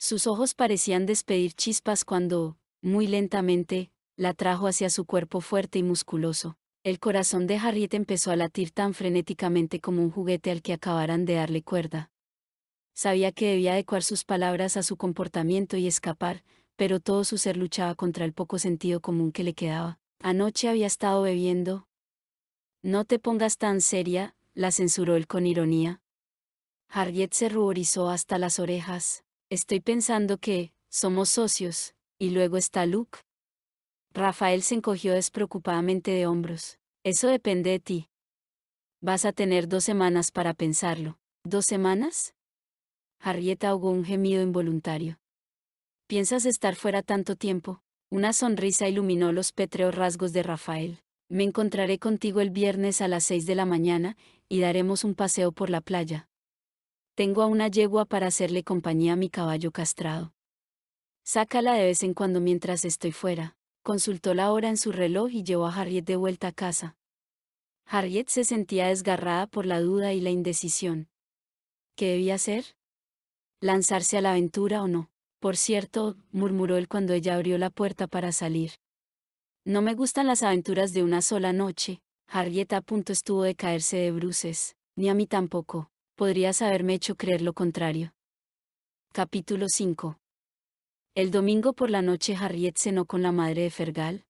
S1: Sus ojos parecían despedir chispas cuando, muy lentamente, la trajo hacia su cuerpo fuerte y musculoso. El corazón de Harriet empezó a latir tan frenéticamente como un juguete al que acabaran de darle cuerda. Sabía que debía adecuar sus palabras a su comportamiento y escapar, pero todo su ser luchaba contra el poco sentido común que le quedaba. Anoche había estado bebiendo. No te pongas tan seria, la censuró él con ironía. Harriet se ruborizó hasta las orejas. Estoy pensando que, somos socios, y luego está Luke, Rafael se encogió despreocupadamente de hombros. Eso depende de ti. Vas a tener dos semanas para pensarlo. ¿Dos semanas? Harriet ahogó un gemido involuntario. ¿Piensas estar fuera tanto tiempo? Una sonrisa iluminó los pétreos rasgos de Rafael. Me encontraré contigo el viernes a las seis de la mañana, y daremos un paseo por la playa. Tengo a una yegua para hacerle compañía a mi caballo castrado. Sácala de vez en cuando mientras estoy fuera consultó la hora en su reloj y llevó a Harriet de vuelta a casa. Harriet se sentía desgarrada por la duda y la indecisión. ¿Qué debía hacer? ¿Lanzarse a la aventura o no? Por cierto, murmuró él cuando ella abrió la puerta para salir. No me gustan las aventuras de una sola noche. Harriet a punto estuvo de caerse de bruces, ni a mí tampoco. Podrías haberme hecho creer lo contrario. Capítulo 5. El domingo por la noche Harriet cenó con la madre de Fergal.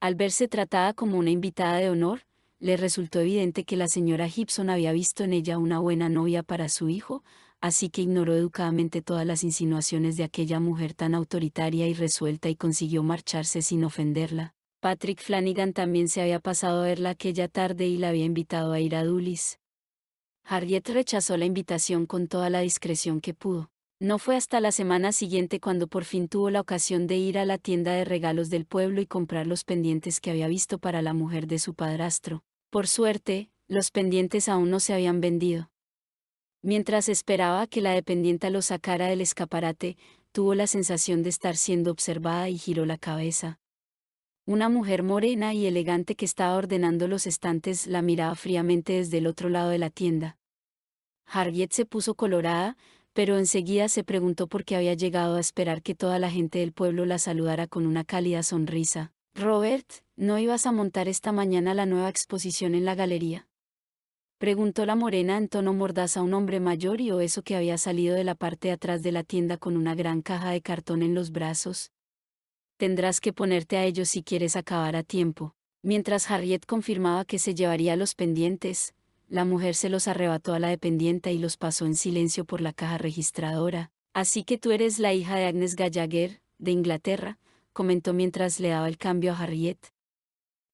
S1: Al verse tratada como una invitada de honor, le resultó evidente que la señora Gibson había visto en ella una buena novia para su hijo, así que ignoró educadamente todas las insinuaciones de aquella mujer tan autoritaria y resuelta y consiguió marcharse sin ofenderla. Patrick Flanagan también se había pasado a verla aquella tarde y la había invitado a ir a Dulis Harriet rechazó la invitación con toda la discreción que pudo. No fue hasta la semana siguiente cuando por fin tuvo la ocasión de ir a la tienda de regalos del pueblo y comprar los pendientes que había visto para la mujer de su padrastro. Por suerte, los pendientes aún no se habían vendido. Mientras esperaba que la dependienta lo sacara del escaparate, tuvo la sensación de estar siendo observada y giró la cabeza. Una mujer morena y elegante que estaba ordenando los estantes la miraba fríamente desde el otro lado de la tienda. Harriet se puso colorada, pero enseguida se preguntó por qué había llegado a esperar que toda la gente del pueblo la saludara con una cálida sonrisa. Robert, ¿no ibas a montar esta mañana la nueva exposición en la galería? Preguntó la morena en tono mordaz a un hombre mayor y eso que había salido de la parte de atrás de la tienda con una gran caja de cartón en los brazos. Tendrás que ponerte a ello si quieres acabar a tiempo. Mientras Harriet confirmaba que se llevaría los pendientes, la mujer se los arrebató a la dependiente y los pasó en silencio por la caja registradora. Así que tú eres la hija de Agnes Gallagher, de Inglaterra, comentó mientras le daba el cambio a Harriet.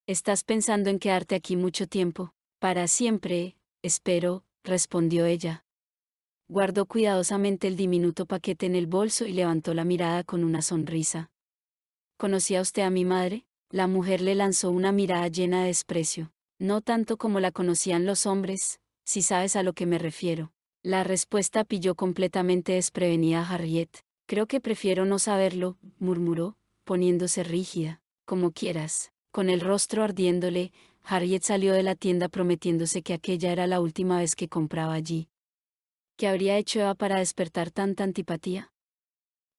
S1: Estás pensando en quedarte aquí mucho tiempo, para siempre, espero, respondió ella. Guardó cuidadosamente el diminuto paquete en el bolso y levantó la mirada con una sonrisa. ¿Conocía usted a mi madre? La mujer le lanzó una mirada llena de desprecio. No tanto como la conocían los hombres, si sabes a lo que me refiero. La respuesta pilló completamente desprevenida a Harriet. Creo que prefiero no saberlo, murmuró, poniéndose rígida. Como quieras. Con el rostro ardiéndole, Harriet salió de la tienda prometiéndose que aquella era la última vez que compraba allí. ¿Qué habría hecho Eva para despertar tanta antipatía?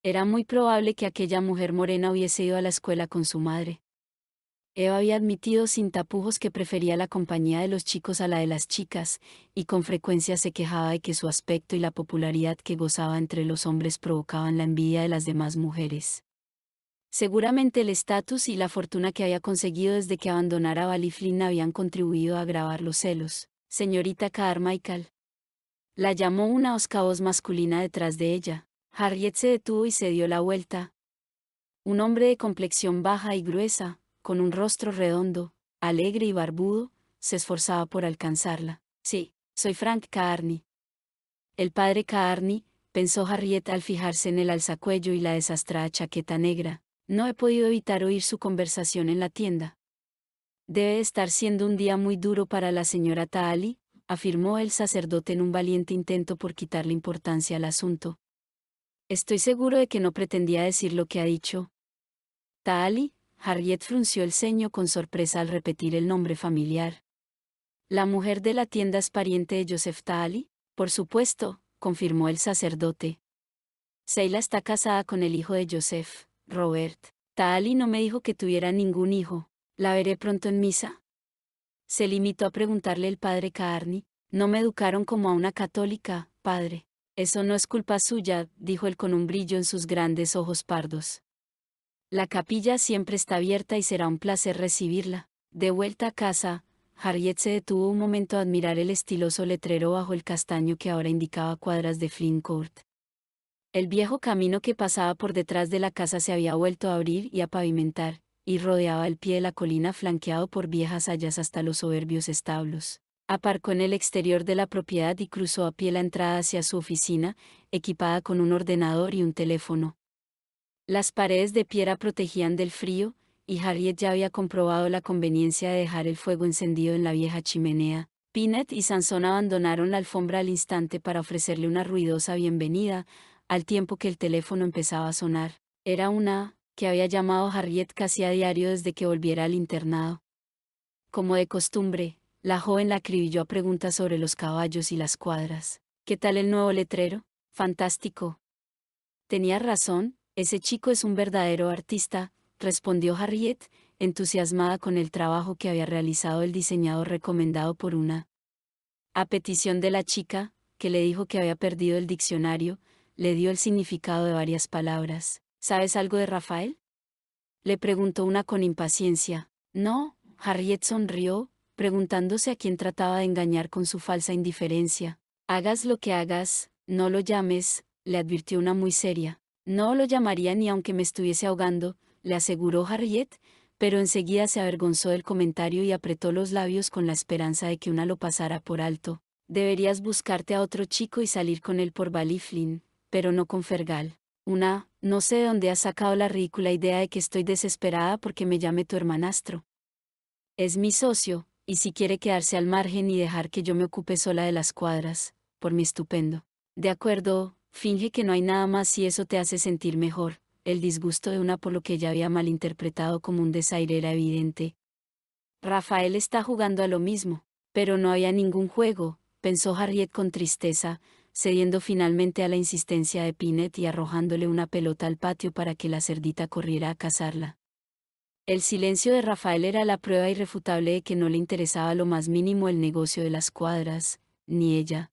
S1: Era muy probable que aquella mujer morena hubiese ido a la escuela con su madre. Eva había admitido sin tapujos que prefería la compañía de los chicos a la de las chicas, y con frecuencia se quejaba de que su aspecto y la popularidad que gozaba entre los hombres provocaban la envidia de las demás mujeres. Seguramente el estatus y la fortuna que había conseguido desde que abandonara Baliflin habían contribuido a agravar los celos. Señorita Carmichael. La llamó una osca voz masculina detrás de ella. Harriet se detuvo y se dio la vuelta. Un hombre de complexión baja y gruesa, con un rostro redondo, alegre y barbudo, se esforzaba por alcanzarla. Sí, soy Frank Kearney. El padre Kearney pensó Harriet al fijarse en el alzacuello y la desastrada chaqueta negra. No he podido evitar oír su conversación en la tienda. Debe estar siendo un día muy duro para la señora Taali, afirmó el sacerdote en un valiente intento por quitarle importancia al asunto. Estoy seguro de que no pretendía decir lo que ha dicho. Taali, Harriet frunció el ceño con sorpresa al repetir el nombre familiar. ¿La mujer de la tienda es pariente de Joseph Taali? Por supuesto, confirmó el sacerdote. Seila está casada con el hijo de Joseph, Robert. Taali no me dijo que tuviera ningún hijo. ¿La veré pronto en misa? Se limitó a preguntarle el padre Kaarni. No me educaron como a una católica, padre. Eso no es culpa suya, dijo él con un brillo en sus grandes ojos pardos. La capilla siempre está abierta y será un placer recibirla. De vuelta a casa, Harriet se detuvo un momento a admirar el estiloso letrero bajo el castaño que ahora indicaba cuadras de Flint Court. El viejo camino que pasaba por detrás de la casa se había vuelto a abrir y a pavimentar, y rodeaba el pie de la colina flanqueado por viejas hayas hasta los soberbios establos. Aparcó en el exterior de la propiedad y cruzó a pie la entrada hacia su oficina, equipada con un ordenador y un teléfono. Las paredes de piedra protegían del frío, y Harriet ya había comprobado la conveniencia de dejar el fuego encendido en la vieja chimenea. Pinet y Sansón abandonaron la alfombra al instante para ofrecerle una ruidosa bienvenida, al tiempo que el teléfono empezaba a sonar. Era una que había llamado Harriet casi a diario desde que volviera al internado. Como de costumbre, la joven la acribilló a preguntas sobre los caballos y las cuadras. ¿Qué tal el nuevo letrero? Fantástico. Tenía razón, ese chico es un verdadero artista, respondió Harriet, entusiasmada con el trabajo que había realizado el diseñador recomendado por una. A petición de la chica, que le dijo que había perdido el diccionario, le dio el significado de varias palabras. ¿Sabes algo de Rafael? Le preguntó una con impaciencia. No, Harriet sonrió, preguntándose a quién trataba de engañar con su falsa indiferencia. Hagas lo que hagas, no lo llames, le advirtió una muy seria. No lo llamaría ni aunque me estuviese ahogando, le aseguró Harriet, pero enseguida se avergonzó del comentario y apretó los labios con la esperanza de que una lo pasara por alto. Deberías buscarte a otro chico y salir con él por Baliflin, pero no con Fergal. Una, no sé de dónde has sacado la ridícula idea de que estoy desesperada porque me llame tu hermanastro. Es mi socio, y si quiere quedarse al margen y dejar que yo me ocupe sola de las cuadras, por mi estupendo. De acuerdo, Finge que no hay nada más si eso te hace sentir mejor. El disgusto de una por lo que ella había malinterpretado como un desaire era evidente. Rafael está jugando a lo mismo, pero no había ningún juego, pensó Harriet con tristeza, cediendo finalmente a la insistencia de Pinet y arrojándole una pelota al patio para que la cerdita corriera a cazarla. El silencio de Rafael era la prueba irrefutable de que no le interesaba lo más mínimo el negocio de las cuadras, ni ella.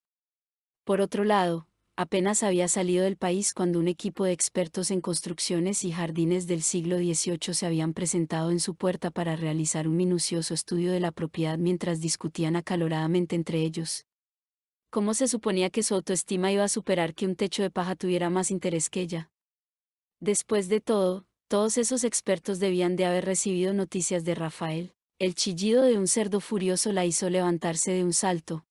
S1: Por otro lado, apenas había salido del país cuando un equipo de expertos en construcciones y jardines del siglo XVIII se habían presentado en su puerta para realizar un minucioso estudio de la propiedad mientras discutían acaloradamente entre ellos. ¿Cómo se suponía que su autoestima iba a superar que un techo de paja tuviera más interés que ella? Después de todo, todos esos expertos debían de haber recibido noticias de Rafael. El chillido de un cerdo furioso la hizo levantarse de un salto,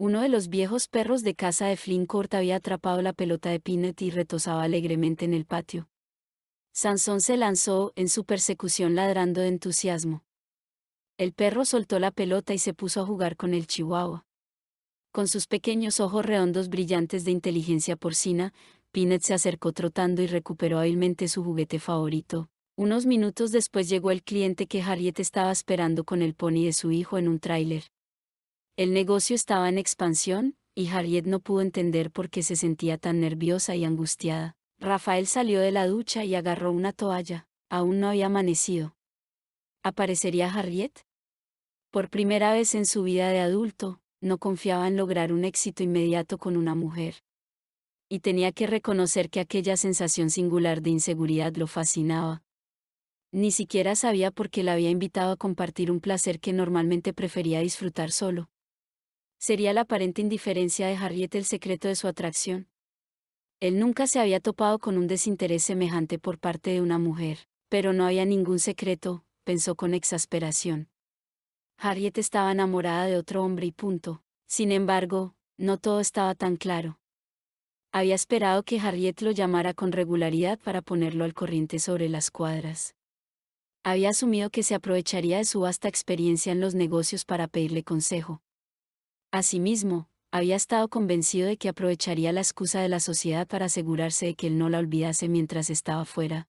S1: uno de los viejos perros de casa de Flynn Court había atrapado la pelota de Pinet y retosaba alegremente en el patio. Sansón se lanzó en su persecución ladrando de entusiasmo. El perro soltó la pelota y se puso a jugar con el chihuahua. Con sus pequeños ojos redondos brillantes de inteligencia porcina, Pinet se acercó trotando y recuperó hábilmente su juguete favorito. Unos minutos después llegó el cliente que Harriet estaba esperando con el pony de su hijo en un tráiler. El negocio estaba en expansión, y Harriet no pudo entender por qué se sentía tan nerviosa y angustiada. Rafael salió de la ducha y agarró una toalla. Aún no había amanecido. ¿Aparecería Harriet? Por primera vez en su vida de adulto, no confiaba en lograr un éxito inmediato con una mujer. Y tenía que reconocer que aquella sensación singular de inseguridad lo fascinaba. Ni siquiera sabía por qué la había invitado a compartir un placer que normalmente prefería disfrutar solo sería la aparente indiferencia de Harriet el secreto de su atracción. Él nunca se había topado con un desinterés semejante por parte de una mujer, pero no había ningún secreto, pensó con exasperación. Harriet estaba enamorada de otro hombre y punto. Sin embargo, no todo estaba tan claro. Había esperado que Harriet lo llamara con regularidad para ponerlo al corriente sobre las cuadras. Había asumido que se aprovecharía de su vasta experiencia en los negocios para pedirle consejo, Asimismo, había estado convencido de que aprovecharía la excusa de la sociedad para asegurarse de que él no la olvidase mientras estaba fuera.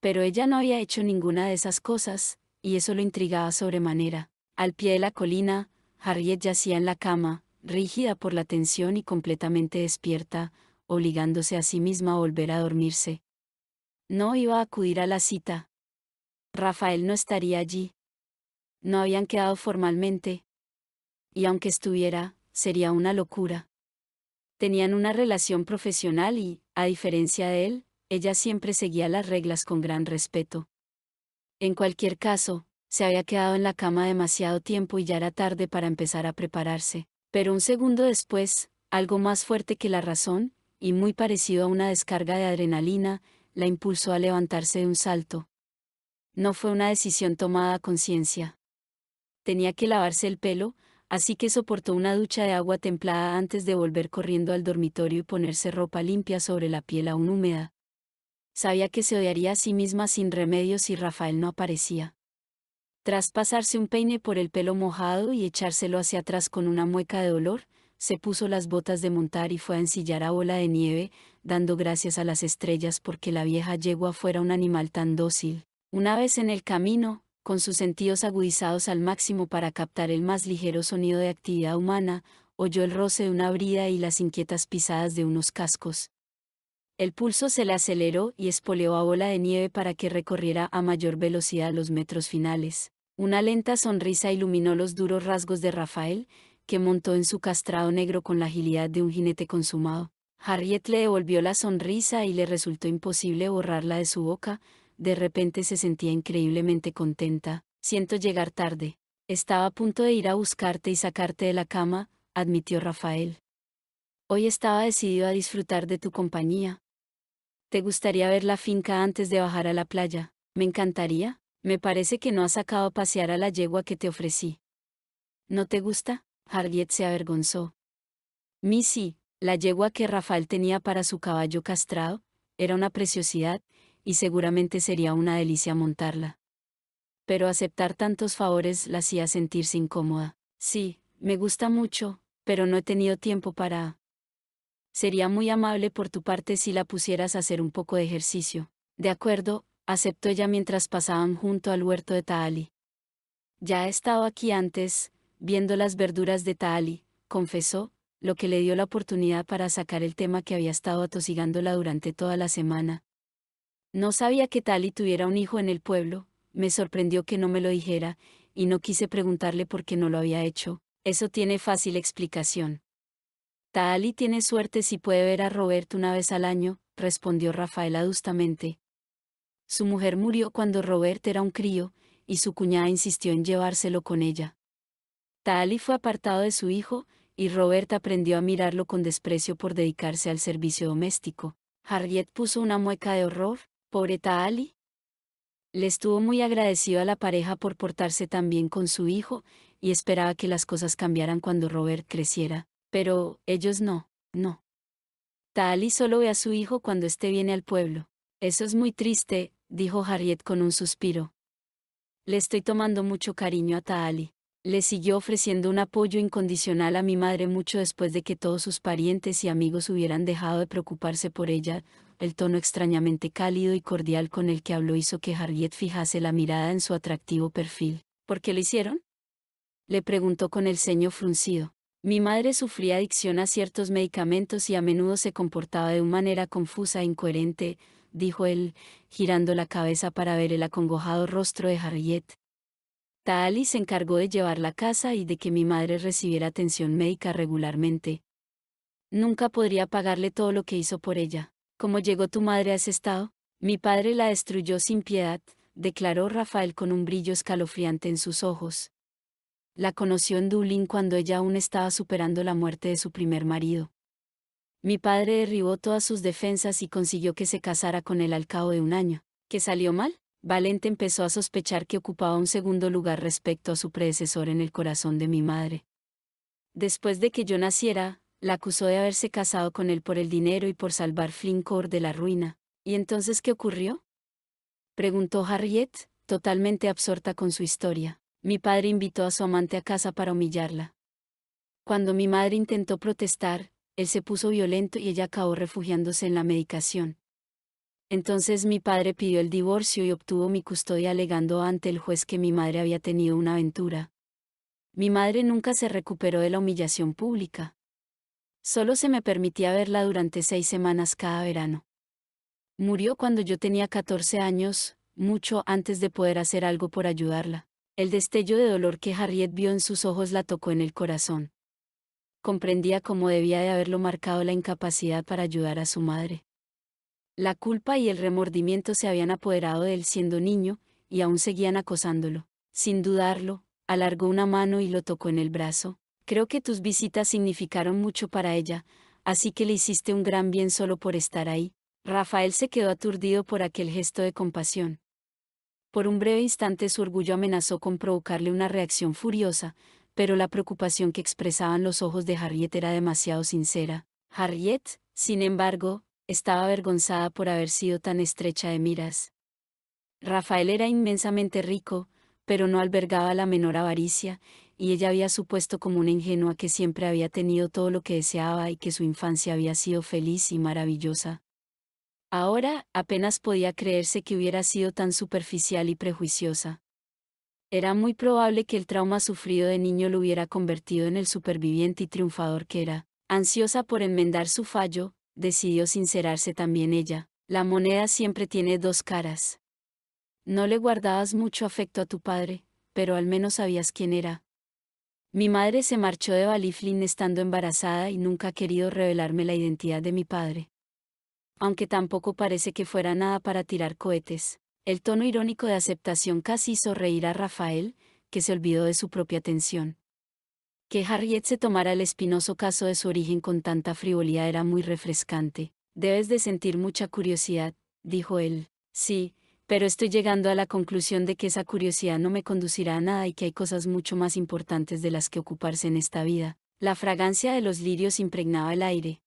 S1: Pero ella no había hecho ninguna de esas cosas, y eso lo intrigaba sobremanera. Al pie de la colina, Harriet yacía en la cama, rígida por la tensión y completamente despierta, obligándose a sí misma a volver a dormirse. No iba a acudir a la cita. Rafael no estaría allí. No habían quedado formalmente, y aunque estuviera, sería una locura. Tenían una relación profesional y, a diferencia de él, ella siempre seguía las reglas con gran respeto. En cualquier caso, se había quedado en la cama demasiado tiempo y ya era tarde para empezar a prepararse, pero un segundo después, algo más fuerte que la razón, y muy parecido a una descarga de adrenalina, la impulsó a levantarse de un salto. No fue una decisión tomada a conciencia. Tenía que lavarse el pelo, así que soportó una ducha de agua templada antes de volver corriendo al dormitorio y ponerse ropa limpia sobre la piel aún húmeda. Sabía que se odiaría a sí misma sin remedio si Rafael no aparecía. Tras pasarse un peine por el pelo mojado y echárselo hacia atrás con una mueca de dolor, se puso las botas de montar y fue a ensillar a bola de nieve, dando gracias a las estrellas porque la vieja yegua fuera un animal tan dócil. Una vez en el camino, con sus sentidos agudizados al máximo para captar el más ligero sonido de actividad humana, oyó el roce de una brida y las inquietas pisadas de unos cascos. El pulso se le aceleró y espoleó a bola de nieve para que recorriera a mayor velocidad los metros finales. Una lenta sonrisa iluminó los duros rasgos de Rafael, que montó en su castrado negro con la agilidad de un jinete consumado. Harriet le devolvió la sonrisa y le resultó imposible borrarla de su boca, de repente se sentía increíblemente contenta, siento llegar tarde. Estaba a punto de ir a buscarte y sacarte de la cama, admitió Rafael. Hoy estaba decidido a disfrutar de tu compañía. ¿Te gustaría ver la finca antes de bajar a la playa? Me encantaría. Me parece que no has sacado a pasear a la yegua que te ofrecí. ¿No te gusta? Harriet se avergonzó. sí, la yegua que Rafael tenía para su caballo castrado, era una preciosidad, y seguramente sería una delicia montarla. Pero aceptar tantos favores la hacía sentirse incómoda. Sí, me gusta mucho, pero no he tenido tiempo para... Sería muy amable por tu parte si la pusieras a hacer un poco de ejercicio. De acuerdo, aceptó ella mientras pasaban junto al huerto de Taali. Ya he estado aquí antes, viendo las verduras de Taali, confesó, lo que le dio la oportunidad para sacar el tema que había estado atosigándola durante toda la semana, no sabía que Tali tuviera un hijo en el pueblo, me sorprendió que no me lo dijera, y no quise preguntarle por qué no lo había hecho. Eso tiene fácil explicación. Tali tiene suerte si puede ver a Robert una vez al año, respondió Rafael adustamente. Su mujer murió cuando Robert era un crío, y su cuñada insistió en llevárselo con ella. Tali fue apartado de su hijo, y Robert aprendió a mirarlo con desprecio por dedicarse al servicio doméstico. Harriet puso una mueca de horror, —Pobre Taali. Le estuvo muy agradecido a la pareja por portarse tan bien con su hijo, y esperaba que las cosas cambiaran cuando Robert creciera, pero ellos no, no. Taali solo ve a su hijo cuando éste viene al pueblo. Eso es muy triste, dijo Harriet con un suspiro. Le estoy tomando mucho cariño a Taali. Le siguió ofreciendo un apoyo incondicional a mi madre mucho después de que todos sus parientes y amigos hubieran dejado de preocuparse por ella, el tono extrañamente cálido y cordial con el que habló hizo que Harriet fijase la mirada en su atractivo perfil. ¿Por qué lo hicieron? Le preguntó con el ceño fruncido. Mi madre sufría adicción a ciertos medicamentos y a menudo se comportaba de una manera confusa e incoherente, dijo él, girando la cabeza para ver el acongojado rostro de Harriet. Tali se encargó de llevar la casa y de que mi madre recibiera atención médica regularmente. Nunca podría pagarle todo lo que hizo por ella. ¿Cómo llegó tu madre a ese estado? Mi padre la destruyó sin piedad, declaró Rafael con un brillo escalofriante en sus ojos. La conoció en Dublín cuando ella aún estaba superando la muerte de su primer marido. Mi padre derribó todas sus defensas y consiguió que se casara con él al cabo de un año. ¿Qué salió mal? Valente empezó a sospechar que ocupaba un segundo lugar respecto a su predecesor en el corazón de mi madre. Después de que yo naciera, la acusó de haberse casado con él por el dinero y por salvar Flincor de la ruina. ¿Y entonces qué ocurrió? Preguntó Harriet, totalmente absorta con su historia. Mi padre invitó a su amante a casa para humillarla. Cuando mi madre intentó protestar, él se puso violento y ella acabó refugiándose en la medicación. Entonces mi padre pidió el divorcio y obtuvo mi custodia alegando ante el juez que mi madre había tenido una aventura. Mi madre nunca se recuperó de la humillación pública. Solo se me permitía verla durante seis semanas cada verano. Murió cuando yo tenía 14 años, mucho antes de poder hacer algo por ayudarla. El destello de dolor que Harriet vio en sus ojos la tocó en el corazón. Comprendía cómo debía de haberlo marcado la incapacidad para ayudar a su madre. La culpa y el remordimiento se habían apoderado de él siendo niño, y aún seguían acosándolo. Sin dudarlo, alargó una mano y lo tocó en el brazo, Creo que tus visitas significaron mucho para ella, así que le hiciste un gran bien solo por estar ahí. Rafael se quedó aturdido por aquel gesto de compasión. Por un breve instante su orgullo amenazó con provocarle una reacción furiosa, pero la preocupación que expresaban los ojos de Harriet era demasiado sincera. Harriet, sin embargo, estaba avergonzada por haber sido tan estrecha de miras. Rafael era inmensamente rico, pero no albergaba la menor avaricia, y ella había supuesto como una ingenua que siempre había tenido todo lo que deseaba y que su infancia había sido feliz y maravillosa. Ahora, apenas podía creerse que hubiera sido tan superficial y prejuiciosa. Era muy probable que el trauma sufrido de niño lo hubiera convertido en el superviviente y triunfador que era. Ansiosa por enmendar su fallo, decidió sincerarse también ella. La moneda siempre tiene dos caras. No le guardabas mucho afecto a tu padre, pero al menos sabías quién era, mi madre se marchó de Baliflin estando embarazada y nunca ha querido revelarme la identidad de mi padre. Aunque tampoco parece que fuera nada para tirar cohetes, el tono irónico de aceptación casi hizo reír a Rafael, que se olvidó de su propia tensión. Que Harriet se tomara el espinoso caso de su origen con tanta frivolidad era muy refrescante. Debes de sentir mucha curiosidad, dijo él. Sí, pero estoy llegando a la conclusión de que esa curiosidad no me conducirá a nada y que hay cosas mucho más importantes de las que ocuparse en esta vida. La fragancia de los lirios impregnaba el aire.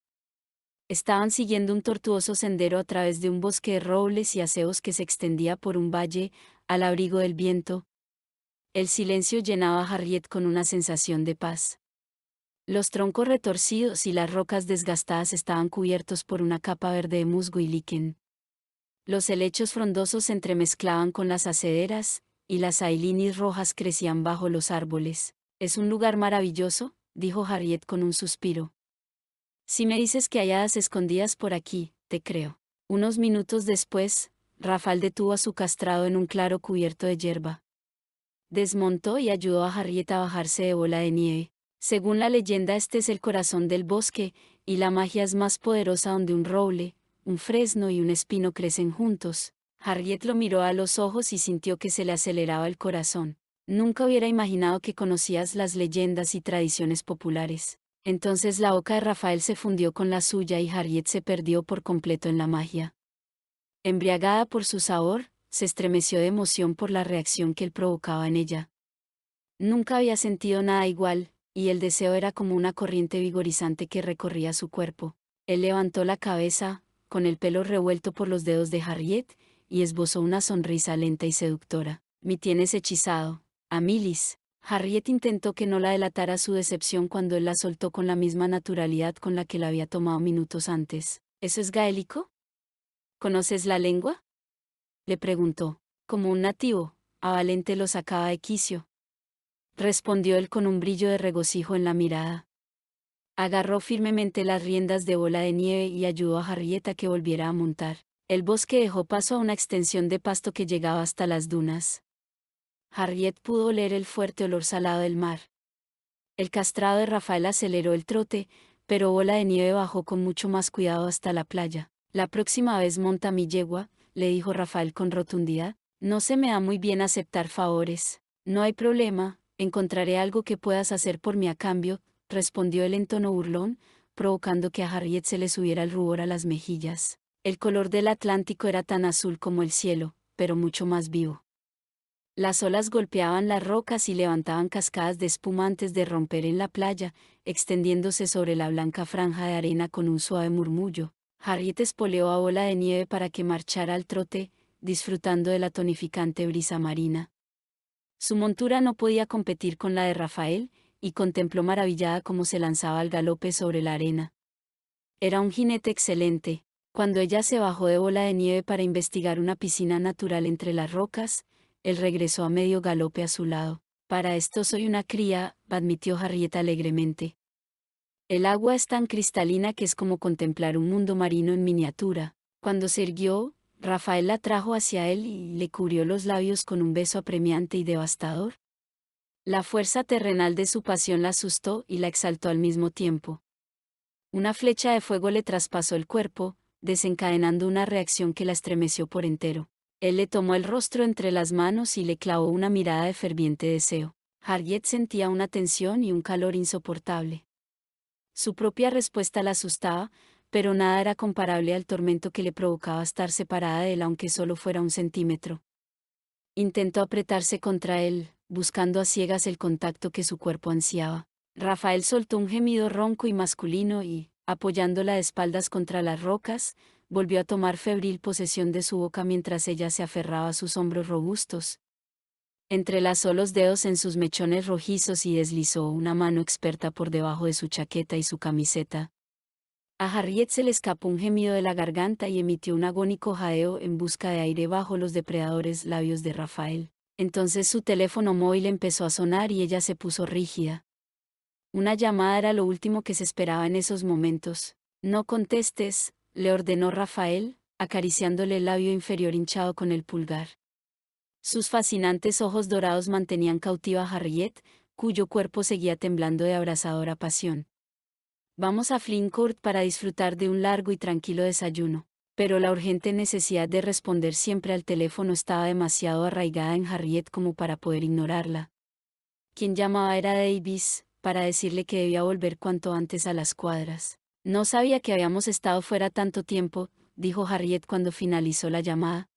S1: Estaban siguiendo un tortuoso sendero a través de un bosque de robles y aseos que se extendía por un valle, al abrigo del viento. El silencio llenaba a Harriet con una sensación de paz. Los troncos retorcidos y las rocas desgastadas estaban cubiertos por una capa verde de musgo y liquen. Los helechos frondosos se entremezclaban con las acederas, y las ailinis rojas crecían bajo los árboles. Es un lugar maravilloso, dijo Harriet con un suspiro. Si me dices que hay hadas escondidas por aquí, te creo. Unos minutos después, Rafael detuvo a su castrado en un claro cubierto de hierba. Desmontó y ayudó a Harriet a bajarse de bola de nieve. Según la leyenda este es el corazón del bosque, y la magia es más poderosa donde un roble, un fresno y un espino crecen juntos. Harriet lo miró a los ojos y sintió que se le aceleraba el corazón. Nunca hubiera imaginado que conocías las leyendas y tradiciones populares. Entonces la boca de Rafael se fundió con la suya y Harriet se perdió por completo en la magia. Embriagada por su sabor, se estremeció de emoción por la reacción que él provocaba en ella. Nunca había sentido nada igual, y el deseo era como una corriente vigorizante que recorría su cuerpo. Él levantó la cabeza, con el pelo revuelto por los dedos de Harriet, y esbozó una sonrisa lenta y seductora. Mi tienes hechizado, Amilis. Harriet intentó que no la delatara su decepción cuando él la soltó con la misma naturalidad con la que la había tomado minutos antes. ¿Eso es gaélico? ¿Conoces la lengua? Le preguntó. Como un nativo, a Valente lo sacaba de quicio. Respondió él con un brillo de regocijo en la mirada. Agarró firmemente las riendas de bola de nieve y ayudó a Harriet a que volviera a montar. El bosque dejó paso a una extensión de pasto que llegaba hasta las dunas. Harriet pudo oler el fuerte olor salado del mar. El castrado de Rafael aceleró el trote, pero Bola de Nieve bajó con mucho más cuidado hasta la playa. La próxima vez monta mi yegua, le dijo Rafael con rotundidad. No se me da muy bien aceptar favores. No hay problema, encontraré algo que puedas hacer por mí a cambio, respondió el en tono burlón, provocando que a Harriet se le subiera el rubor a las mejillas. El color del Atlántico era tan azul como el cielo, pero mucho más vivo. Las olas golpeaban las rocas y levantaban cascadas de espuma antes de romper en la playa, extendiéndose sobre la blanca franja de arena con un suave murmullo. Harriet espoleó a bola de nieve para que marchara al trote, disfrutando de la tonificante brisa marina. Su montura no podía competir con la de Rafael, y contempló maravillada cómo se lanzaba al galope sobre la arena. Era un jinete excelente. Cuando ella se bajó de bola de nieve para investigar una piscina natural entre las rocas, él regresó a medio galope a su lado. Para esto soy una cría, admitió Harriet alegremente. El agua es tan cristalina que es como contemplar un mundo marino en miniatura. Cuando se irguió, Rafael la trajo hacia él y le cubrió los labios con un beso apremiante y devastador. La fuerza terrenal de su pasión la asustó y la exaltó al mismo tiempo. Una flecha de fuego le traspasó el cuerpo, desencadenando una reacción que la estremeció por entero. Él le tomó el rostro entre las manos y le clavó una mirada de ferviente deseo. Harriet sentía una tensión y un calor insoportable. Su propia respuesta la asustaba, pero nada era comparable al tormento que le provocaba estar separada de él aunque solo fuera un centímetro. Intentó apretarse contra él, buscando a ciegas el contacto que su cuerpo ansiaba. Rafael soltó un gemido ronco y masculino y, apoyándola de espaldas contra las rocas, volvió a tomar febril posesión de su boca mientras ella se aferraba a sus hombros robustos. Entrelazó los dedos en sus mechones rojizos y deslizó una mano experta por debajo de su chaqueta y su camiseta. A Harriet se le escapó un gemido de la garganta y emitió un agónico jadeo en busca de aire bajo los depredadores labios de Rafael. Entonces su teléfono móvil empezó a sonar y ella se puso rígida. Una llamada era lo último que se esperaba en esos momentos. No contestes, le ordenó Rafael, acariciándole el labio inferior hinchado con el pulgar. Sus fascinantes ojos dorados mantenían cautiva a Harriet, cuyo cuerpo seguía temblando de abrasadora pasión. Vamos a Flynn para disfrutar de un largo y tranquilo desayuno pero la urgente necesidad de responder siempre al teléfono estaba demasiado arraigada en Harriet como para poder ignorarla. Quien llamaba era Davis, para decirle que debía volver cuanto antes a las cuadras. No sabía que habíamos estado fuera tanto tiempo, dijo Harriet cuando finalizó la llamada.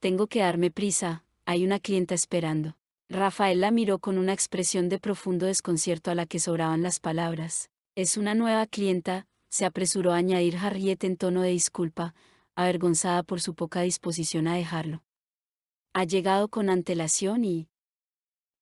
S1: Tengo que darme prisa, hay una clienta esperando. Rafael la miró con una expresión de profundo desconcierto a la que sobraban las palabras. Es una nueva clienta, se apresuró a añadir Harriet en tono de disculpa, avergonzada por su poca disposición a dejarlo. Ha llegado con antelación y...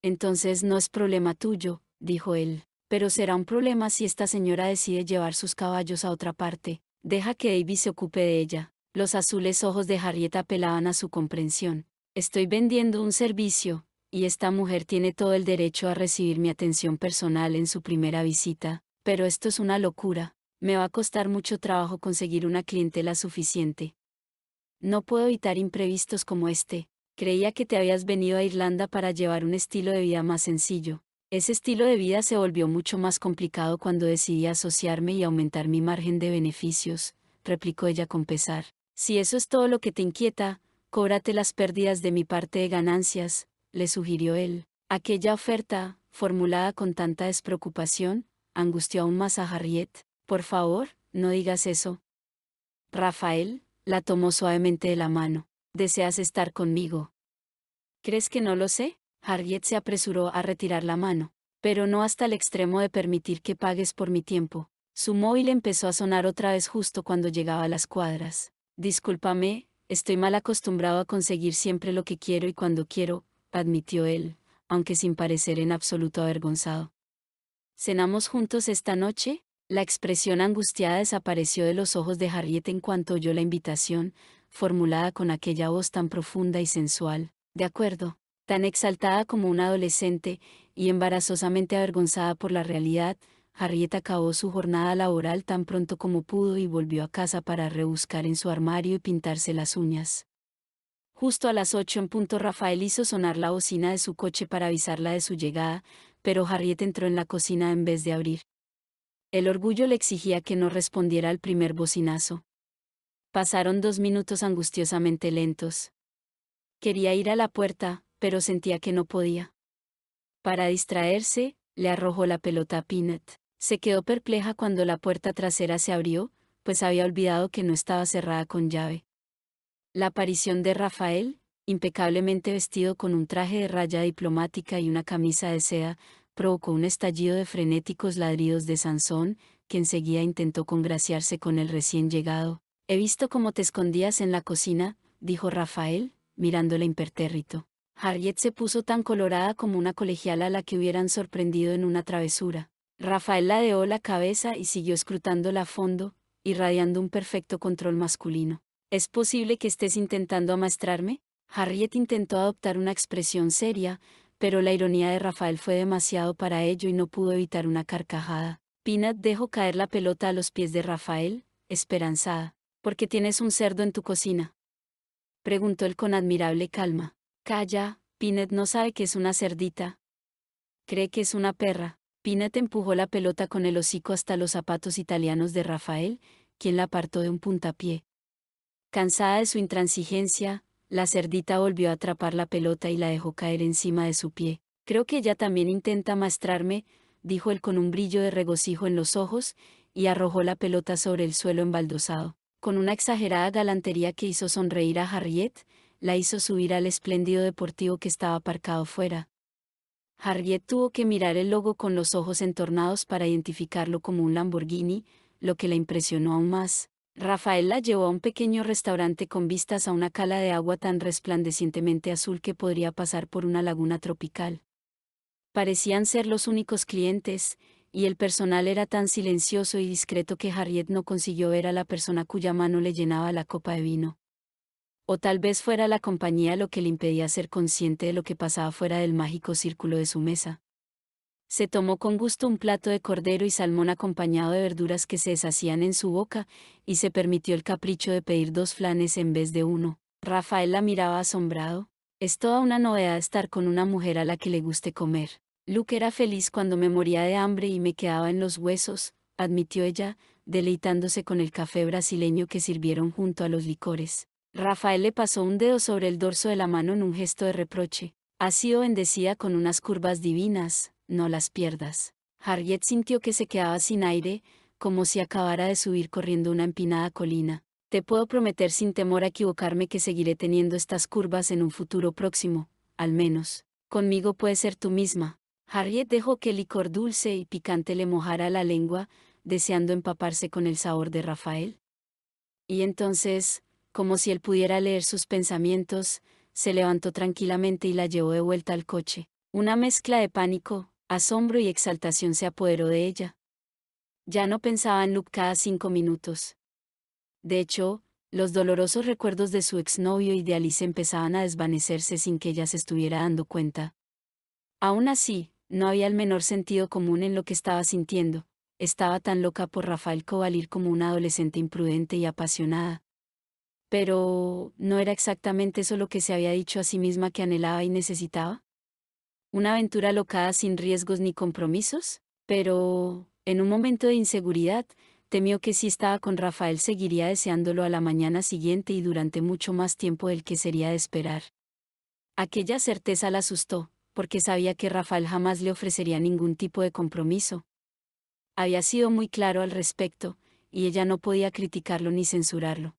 S1: Entonces no es problema tuyo, dijo él, pero será un problema si esta señora decide llevar sus caballos a otra parte. Deja que Davy se ocupe de ella. Los azules ojos de Harriet apelaban a su comprensión. Estoy vendiendo un servicio, y esta mujer tiene todo el derecho a recibir mi atención personal en su primera visita, pero esto es una locura me va a costar mucho trabajo conseguir una clientela suficiente. No puedo evitar imprevistos como este. Creía que te habías venido a Irlanda para llevar un estilo de vida más sencillo. Ese estilo de vida se volvió mucho más complicado cuando decidí asociarme y aumentar mi margen de beneficios, replicó ella con pesar. Si eso es todo lo que te inquieta, cóbrate las pérdidas de mi parte de ganancias, le sugirió él. Aquella oferta, formulada con tanta despreocupación, angustió aún más a Harriet. Por favor, no digas eso. Rafael, la tomó suavemente de la mano. ¿Deseas estar conmigo? ¿Crees que no lo sé? Harriet se apresuró a retirar la mano, pero no hasta el extremo de permitir que pagues por mi tiempo. Su móvil empezó a sonar otra vez justo cuando llegaba a las cuadras. Discúlpame, estoy mal acostumbrado a conseguir siempre lo que quiero y cuando quiero, admitió él, aunque sin parecer en absoluto avergonzado. ¿Cenamos juntos esta noche? La expresión angustiada desapareció de los ojos de Harriet en cuanto oyó la invitación, formulada con aquella voz tan profunda y sensual, de acuerdo, tan exaltada como una adolescente, y embarazosamente avergonzada por la realidad, Harriet acabó su jornada laboral tan pronto como pudo y volvió a casa para rebuscar en su armario y pintarse las uñas. Justo a las ocho en punto Rafael hizo sonar la bocina de su coche para avisarla de su llegada, pero Harriet entró en la cocina en vez de abrir. El orgullo le exigía que no respondiera al primer bocinazo. Pasaron dos minutos angustiosamente lentos. Quería ir a la puerta, pero sentía que no podía. Para distraerse, le arrojó la pelota a Pinet. Se quedó perpleja cuando la puerta trasera se abrió, pues había olvidado que no estaba cerrada con llave. La aparición de Rafael, impecablemente vestido con un traje de raya diplomática y una camisa de seda, provocó un estallido de frenéticos ladridos de Sansón, que seguía intentó congraciarse con el recién llegado. He visto cómo te escondías en la cocina, dijo Rafael, mirándole impertérrito. Harriet se puso tan colorada como una colegiala a la que hubieran sorprendido en una travesura. Rafael ladeó la cabeza y siguió escrutándola a fondo, irradiando un perfecto control masculino. ¿Es posible que estés intentando amastrarme? Harriet intentó adoptar una expresión seria, pero la ironía de Rafael fue demasiado para ello y no pudo evitar una carcajada. Pinet dejó caer la pelota a los pies de Rafael, esperanzada. ¿Por qué tienes un cerdo en tu cocina? Preguntó él con admirable calma. Calla, Pinet no sabe que es una cerdita. Cree que es una perra. Pinet empujó la pelota con el hocico hasta los zapatos italianos de Rafael, quien la apartó de un puntapié. Cansada de su intransigencia, la cerdita volvió a atrapar la pelota y la dejó caer encima de su pie. Creo que ella también intenta mastrarme, dijo él con un brillo de regocijo en los ojos, y arrojó la pelota sobre el suelo embaldosado. Con una exagerada galantería que hizo sonreír a Harriet, la hizo subir al espléndido deportivo que estaba aparcado fuera. Harriet tuvo que mirar el logo con los ojos entornados para identificarlo como un Lamborghini, lo que la impresionó aún más. Rafael la llevó a un pequeño restaurante con vistas a una cala de agua tan resplandecientemente azul que podría pasar por una laguna tropical. Parecían ser los únicos clientes, y el personal era tan silencioso y discreto que Harriet no consiguió ver a la persona cuya mano le llenaba la copa de vino. O tal vez fuera la compañía lo que le impedía ser consciente de lo que pasaba fuera del mágico círculo de su mesa se tomó con gusto un plato de cordero y salmón acompañado de verduras que se deshacían en su boca, y se permitió el capricho de pedir dos flanes en vez de uno. Rafael la miraba asombrado. Es toda una novedad estar con una mujer a la que le guste comer. Luke era feliz cuando me moría de hambre y me quedaba en los huesos, admitió ella, deleitándose con el café brasileño que sirvieron junto a los licores. Rafael le pasó un dedo sobre el dorso de la mano en un gesto de reproche. Ha sido bendecida con unas curvas divinas, no las pierdas. Harriet sintió que se quedaba sin aire, como si acabara de subir corriendo una empinada colina. Te puedo prometer sin temor a equivocarme que seguiré teniendo estas curvas en un futuro próximo, al menos. Conmigo puedes ser tú misma. Harriet dejó que el licor dulce y picante le mojara la lengua, deseando empaparse con el sabor de Rafael. Y entonces, como si él pudiera leer sus pensamientos, se levantó tranquilamente y la llevó de vuelta al coche. Una mezcla de pánico, Asombro y exaltación se apoderó de ella. Ya no pensaba en Luke cada cinco minutos. De hecho, los dolorosos recuerdos de su exnovio y de Alice empezaban a desvanecerse sin que ella se estuviera dando cuenta. Aún así, no había el menor sentido común en lo que estaba sintiendo, estaba tan loca por Rafael Cobalir como una adolescente imprudente y apasionada. Pero, ¿no era exactamente eso lo que se había dicho a sí misma que anhelaba y necesitaba? una aventura locada sin riesgos ni compromisos, pero, en un momento de inseguridad, temió que si estaba con Rafael seguiría deseándolo a la mañana siguiente y durante mucho más tiempo del que sería de esperar. Aquella certeza la asustó, porque sabía que Rafael jamás le ofrecería ningún tipo de compromiso. Había sido muy claro al respecto, y ella no podía criticarlo ni censurarlo.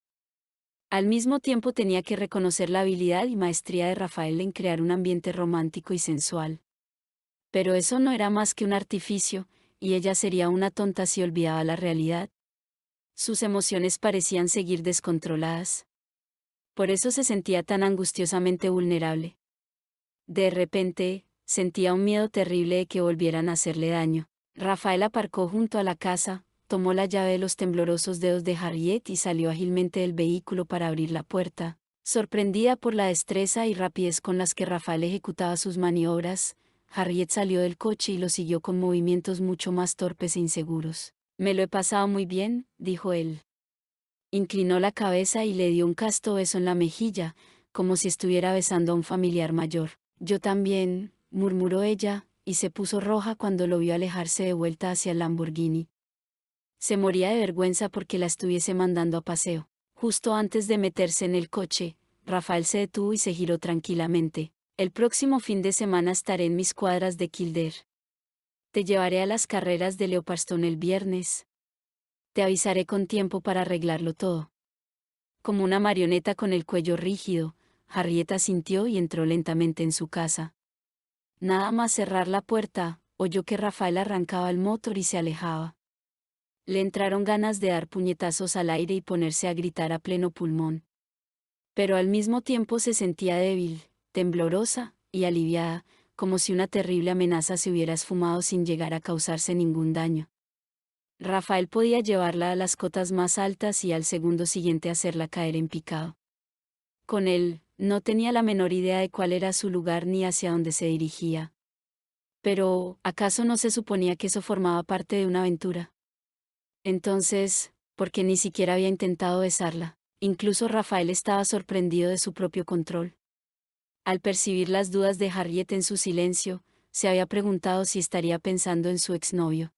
S1: Al mismo tiempo tenía que reconocer la habilidad y maestría de Rafael en crear un ambiente romántico y sensual. Pero eso no era más que un artificio, y ella sería una tonta si olvidaba la realidad. Sus emociones parecían seguir descontroladas. Por eso se sentía tan angustiosamente vulnerable. De repente, sentía un miedo terrible de que volvieran a hacerle daño. Rafael aparcó junto a la casa, tomó la llave de los temblorosos dedos de Harriet y salió ágilmente del vehículo para abrir la puerta. Sorprendida por la destreza y rapidez con las que Rafael ejecutaba sus maniobras, Harriet salió del coche y lo siguió con movimientos mucho más torpes e inseguros. Me lo he pasado muy bien, dijo él. Inclinó la cabeza y le dio un casto beso en la mejilla, como si estuviera besando a un familiar mayor. Yo también, murmuró ella, y se puso roja cuando lo vio alejarse de vuelta hacia el Lamborghini. Se moría de vergüenza porque la estuviese mandando a paseo. Justo antes de meterse en el coche, Rafael se detuvo y se giró tranquilamente. El próximo fin de semana estaré en mis cuadras de Kilder. Te llevaré a las carreras de Leopardstone el viernes. Te avisaré con tiempo para arreglarlo todo. Como una marioneta con el cuello rígido, Harrieta sintió y entró lentamente en su casa. Nada más cerrar la puerta, oyó que Rafael arrancaba el motor y se alejaba. Le entraron ganas de dar puñetazos al aire y ponerse a gritar a pleno pulmón. Pero al mismo tiempo se sentía débil, temblorosa y aliviada, como si una terrible amenaza se hubiera esfumado sin llegar a causarse ningún daño. Rafael podía llevarla a las cotas más altas y al segundo siguiente hacerla caer en picado. Con él, no tenía la menor idea de cuál era su lugar ni hacia dónde se dirigía. Pero, ¿acaso no se suponía que eso formaba parte de una aventura? Entonces, porque ni siquiera había intentado besarla. Incluso Rafael estaba sorprendido de su propio control. Al percibir las dudas de Harriet en su silencio, se había preguntado si estaría pensando en su exnovio.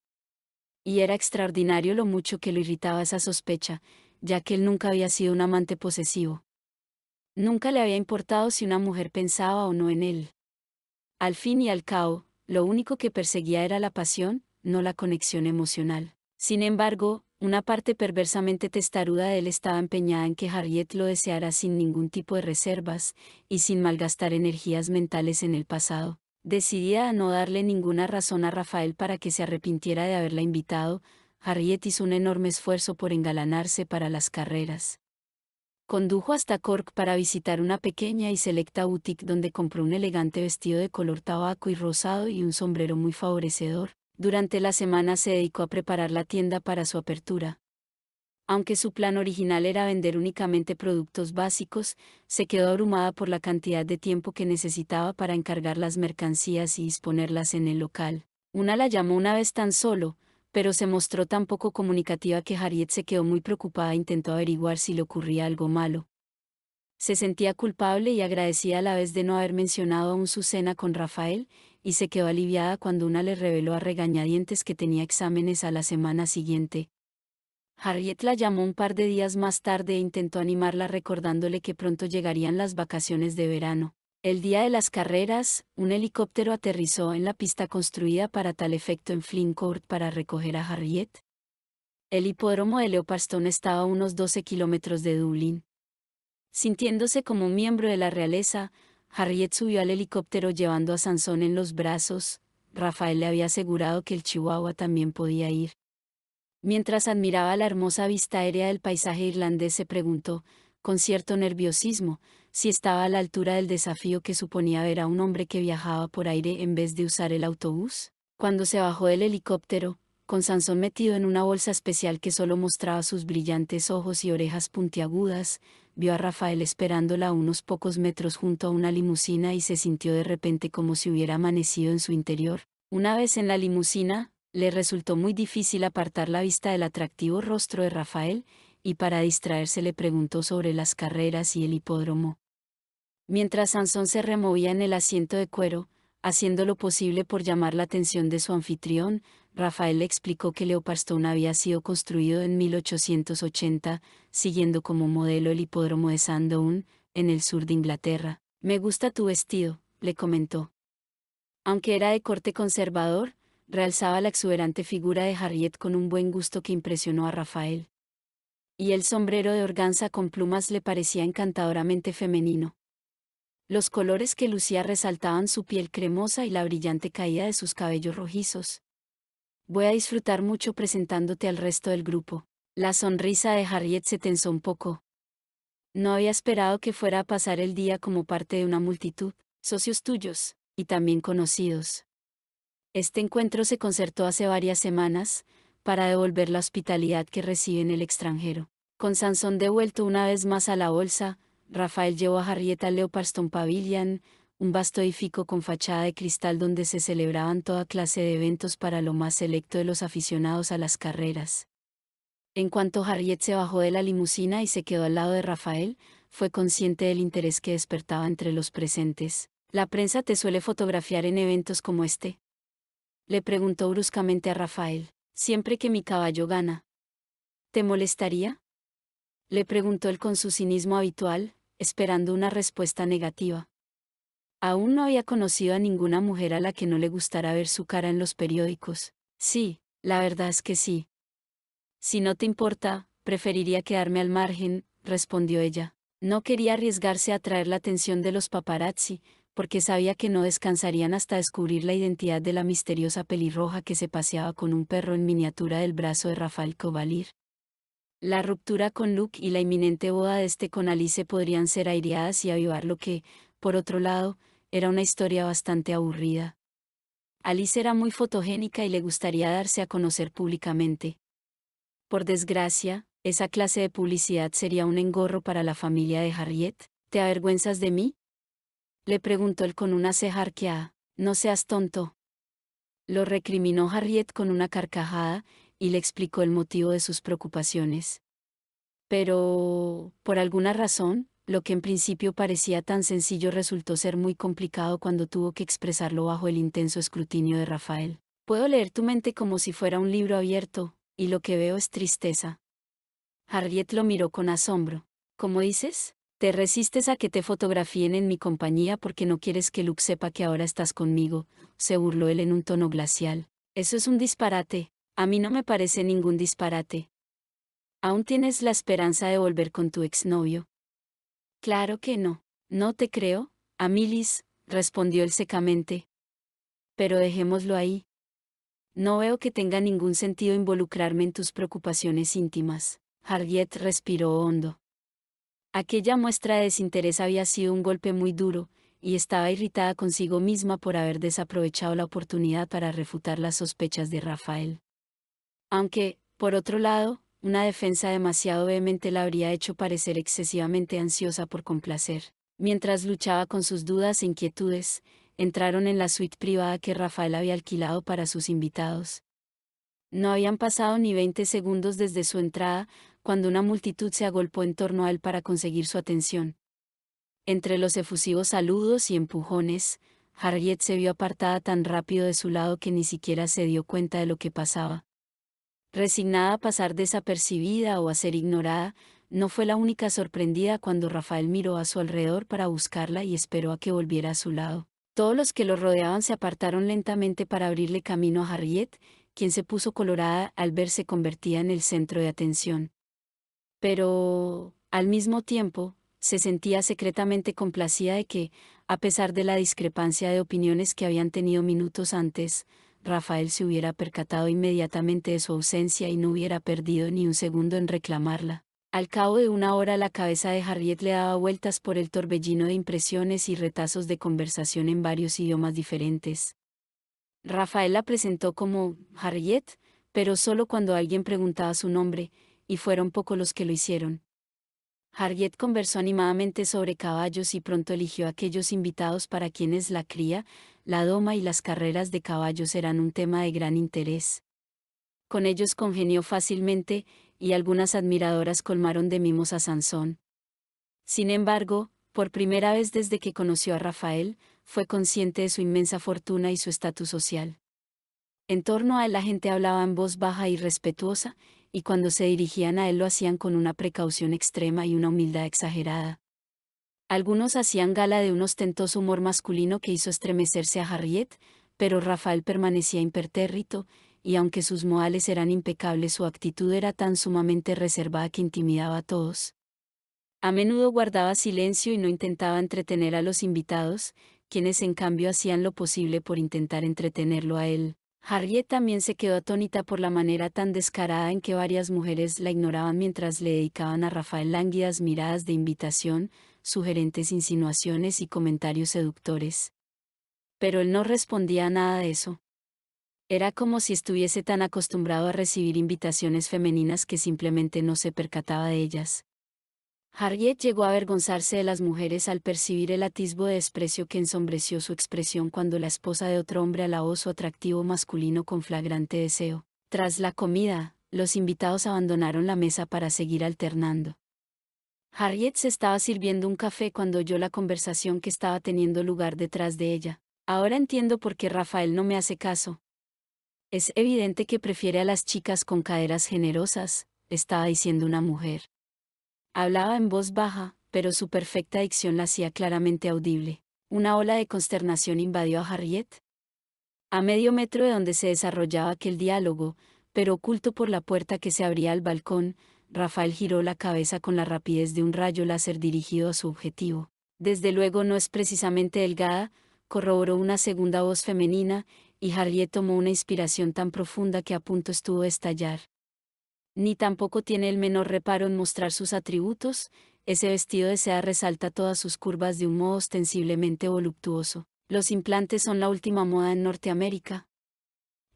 S1: Y era extraordinario lo mucho que lo irritaba esa sospecha, ya que él nunca había sido un amante posesivo. Nunca le había importado si una mujer pensaba o no en él. Al fin y al cabo, lo único que perseguía era la pasión, no la conexión emocional. Sin embargo, una parte perversamente testaruda de él estaba empeñada en que Harriet lo deseara sin ningún tipo de reservas, y sin malgastar energías mentales en el pasado. Decidida a no darle ninguna razón a Rafael para que se arrepintiera de haberla invitado, Harriet hizo un enorme esfuerzo por engalanarse para las carreras. Condujo hasta Cork para visitar una pequeña y selecta boutique donde compró un elegante vestido de color tabaco y rosado y un sombrero muy favorecedor, durante la semana se dedicó a preparar la tienda para su apertura. Aunque su plan original era vender únicamente productos básicos, se quedó abrumada por la cantidad de tiempo que necesitaba para encargar las mercancías y disponerlas en el local. Una la llamó una vez tan solo, pero se mostró tan poco comunicativa que Harriet se quedó muy preocupada e intentó averiguar si le ocurría algo malo. Se sentía culpable y agradecida a la vez de no haber mencionado aún su cena con Rafael, y se quedó aliviada cuando una le reveló a regañadientes que tenía exámenes a la semana siguiente. Harriet la llamó un par de días más tarde e intentó animarla recordándole que pronto llegarían las vacaciones de verano. El día de las carreras, un helicóptero aterrizó en la pista construida para tal efecto en Court para recoger a Harriet. El hipódromo de estaba a unos 12 kilómetros de Dublín. Sintiéndose como un miembro de la realeza, Harriet subió al helicóptero llevando a Sansón en los brazos, Rafael le había asegurado que el chihuahua también podía ir. Mientras admiraba la hermosa vista aérea del paisaje irlandés se preguntó, con cierto nerviosismo, si estaba a la altura del desafío que suponía ver a un hombre que viajaba por aire en vez de usar el autobús. Cuando se bajó del helicóptero, con Sansón metido en una bolsa especial que solo mostraba sus brillantes ojos y orejas puntiagudas, vio a Rafael esperándola a unos pocos metros junto a una limusina y se sintió de repente como si hubiera amanecido en su interior. Una vez en la limusina, le resultó muy difícil apartar la vista del atractivo rostro de Rafael, y para distraerse le preguntó sobre las carreras y el hipódromo. Mientras Sansón se removía en el asiento de cuero, haciendo lo posible por llamar la atención de su anfitrión, Rafael explicó que Leopardstown había sido construido en 1880, siguiendo como modelo el hipódromo de Sandown, en el sur de Inglaterra. Me gusta tu vestido, le comentó. Aunque era de corte conservador, realzaba la exuberante figura de Harriet con un buen gusto que impresionó a Rafael. Y el sombrero de organza con plumas le parecía encantadoramente femenino. Los colores que lucía resaltaban su piel cremosa y la brillante caída de sus cabellos rojizos. Voy a disfrutar mucho presentándote al resto del grupo. La sonrisa de Harriet se tensó un poco. No había esperado que fuera a pasar el día como parte de una multitud, socios tuyos, y también conocidos. Este encuentro se concertó hace varias semanas, para devolver la hospitalidad que recibe en el extranjero. Con Sansón devuelto una vez más a la bolsa, Rafael llevó a al Leopardston Pavilion, un vasto edificio con fachada de cristal donde se celebraban toda clase de eventos para lo más selecto de los aficionados a las carreras. En cuanto Harriet se bajó de la limusina y se quedó al lado de Rafael, fue consciente del interés que despertaba entre los presentes. La prensa te suele fotografiar en eventos como este. Le preguntó bruscamente a Rafael, siempre que mi caballo gana. ¿Te molestaría? Le preguntó él con su cinismo habitual, esperando una respuesta negativa. Aún no había conocido a ninguna mujer a la que no le gustara ver su cara en los periódicos. Sí, la verdad es que sí. Si no te importa, preferiría quedarme al margen, respondió ella. No quería arriesgarse a atraer la atención de los paparazzi, porque sabía que no descansarían hasta descubrir la identidad de la misteriosa pelirroja que se paseaba con un perro en miniatura del brazo de Rafael Covalir. La ruptura con Luke y la inminente boda de este con Alice podrían ser aireadas y avivar lo que, por otro lado, era una historia bastante aburrida. Alice era muy fotogénica y le gustaría darse a conocer públicamente. Por desgracia, esa clase de publicidad sería un engorro para la familia de Harriet. ¿Te avergüenzas de mí? Le preguntó él con una ceja arqueada. No seas tonto. Lo recriminó Harriet con una carcajada, y le explicó el motivo de sus preocupaciones. Pero, por alguna razón, lo que en principio parecía tan sencillo resultó ser muy complicado cuando tuvo que expresarlo bajo el intenso escrutinio de Rafael. Puedo leer tu mente como si fuera un libro abierto, y lo que veo es tristeza. Harriet lo miró con asombro. ¿Cómo dices? Te resistes a que te fotografíen en mi compañía porque no quieres que Luke sepa que ahora estás conmigo, se burló él en un tono glacial. Eso es un disparate, a mí no me parece ningún disparate. ¿Aún tienes la esperanza de volver con tu exnovio? Claro que no. No te creo, Amilis, respondió él secamente. Pero dejémoslo ahí. No veo que tenga ningún sentido involucrarme en tus preocupaciones íntimas. Harriet respiró hondo. Aquella muestra de desinterés había sido un golpe muy duro, y estaba irritada consigo misma por haber desaprovechado la oportunidad para refutar las sospechas de Rafael. Aunque, por otro lado, una defensa demasiado vehemente la habría hecho parecer excesivamente ansiosa por complacer. Mientras luchaba con sus dudas e inquietudes, entraron en la suite privada que Rafael había alquilado para sus invitados. No habían pasado ni 20 segundos desde su entrada, cuando una multitud se agolpó en torno a él para conseguir su atención. Entre los efusivos saludos y empujones, Harriet se vio apartada tan rápido de su lado que ni siquiera se dio cuenta de lo que pasaba. Resignada a pasar desapercibida o a ser ignorada, no fue la única sorprendida cuando Rafael miró a su alrededor para buscarla y esperó a que volviera a su lado. Todos los que lo rodeaban se apartaron lentamente para abrirle camino a Harriet, quien se puso colorada al verse convertida en el centro de atención. Pero, al mismo tiempo, se sentía secretamente complacida de que, a pesar de la discrepancia de opiniones que habían tenido minutos antes, Rafael se hubiera percatado inmediatamente de su ausencia y no hubiera perdido ni un segundo en reclamarla. Al cabo de una hora la cabeza de Harriet le daba vueltas por el torbellino de impresiones y retazos de conversación en varios idiomas diferentes. Rafael la presentó como Harriet, pero solo cuando alguien preguntaba su nombre, y fueron pocos los que lo hicieron. Harriet conversó animadamente sobre caballos y pronto eligió a aquellos invitados para quienes la cría, la doma y las carreras de caballos eran un tema de gran interés. Con ellos congenió fácilmente, y algunas admiradoras colmaron de mimos a Sansón. Sin embargo, por primera vez desde que conoció a Rafael, fue consciente de su inmensa fortuna y su estatus social. En torno a él la gente hablaba en voz baja y respetuosa, y cuando se dirigían a él lo hacían con una precaución extrema y una humildad exagerada. Algunos hacían gala de un ostentoso humor masculino que hizo estremecerse a Harriet, pero Rafael permanecía impertérrito, y aunque sus modales eran impecables, su actitud era tan sumamente reservada que intimidaba a todos. A menudo guardaba silencio y no intentaba entretener a los invitados, quienes en cambio hacían lo posible por intentar entretenerlo a él. Harriet también se quedó atónita por la manera tan descarada en que varias mujeres la ignoraban mientras le dedicaban a Rafael lánguidas miradas de invitación, sugerentes insinuaciones y comentarios seductores. Pero él no respondía a nada de eso. Era como si estuviese tan acostumbrado a recibir invitaciones femeninas que simplemente no se percataba de ellas. Harriet llegó a avergonzarse de las mujeres al percibir el atisbo de desprecio que ensombreció su expresión cuando la esposa de otro hombre alabó su atractivo masculino con flagrante deseo. Tras la comida, los invitados abandonaron la mesa para seguir alternando. Harriet se estaba sirviendo un café cuando oyó la conversación que estaba teniendo lugar detrás de ella. Ahora entiendo por qué Rafael no me hace caso. Es evidente que prefiere a las chicas con caderas generosas, estaba diciendo una mujer. Hablaba en voz baja, pero su perfecta dicción la hacía claramente audible. Una ola de consternación invadió a Harriet. A medio metro de donde se desarrollaba aquel diálogo, pero oculto por la puerta que se abría al balcón, Rafael giró la cabeza con la rapidez de un rayo láser dirigido a su objetivo. Desde luego no es precisamente delgada, corroboró una segunda voz femenina, y Harriet tomó una inspiración tan profunda que a punto estuvo de estallar ni tampoco tiene el menor reparo en mostrar sus atributos, ese vestido de seda resalta todas sus curvas de un modo ostensiblemente voluptuoso. Los implantes son la última moda en Norteamérica.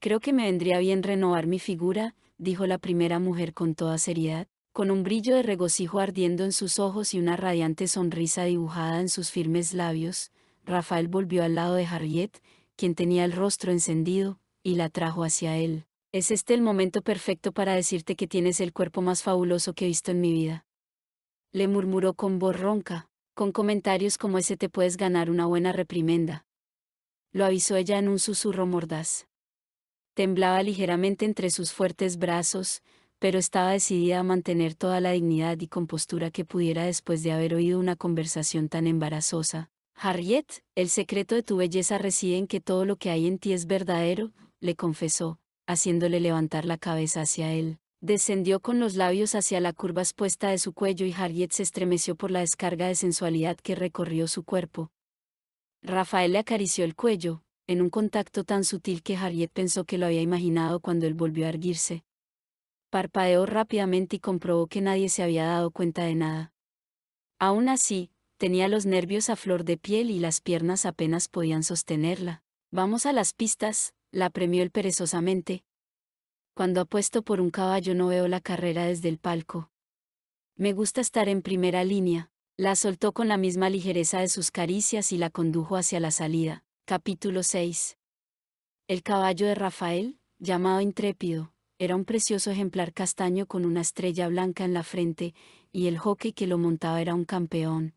S1: Creo que me vendría bien renovar mi figura, dijo la primera mujer con toda seriedad, con un brillo de regocijo ardiendo en sus ojos y una radiante sonrisa dibujada en sus firmes labios. Rafael volvió al lado de Harriet, quien tenía el rostro encendido, y la trajo hacia él. Es este el momento perfecto para decirte que tienes el cuerpo más fabuloso que he visto en mi vida. Le murmuró con voz ronca, con comentarios como ese te puedes ganar una buena reprimenda. Lo avisó ella en un susurro mordaz. Temblaba ligeramente entre sus fuertes brazos, pero estaba decidida a mantener toda la dignidad y compostura que pudiera después de haber oído una conversación tan embarazosa. Harriet, el secreto de tu belleza reside en que todo lo que hay en ti es verdadero, le confesó, haciéndole levantar la cabeza hacia él. Descendió con los labios hacia la curva expuesta de su cuello y Harriet se estremeció por la descarga de sensualidad que recorrió su cuerpo. Rafael le acarició el cuello, en un contacto tan sutil que Harriet pensó que lo había imaginado cuando él volvió a erguirse. Parpadeó rápidamente y comprobó que nadie se había dado cuenta de nada. Aún así, tenía los nervios a flor de piel y las piernas apenas podían sostenerla. Vamos a las pistas, la premió él perezosamente. Cuando apuesto por un caballo no veo la carrera desde el palco. Me gusta estar en primera línea. La soltó con la misma ligereza de sus caricias y la condujo hacia la salida. Capítulo 6. El caballo de Rafael, llamado Intrépido, era un precioso ejemplar castaño con una estrella blanca en la frente, y el jockey que lo montaba era un campeón.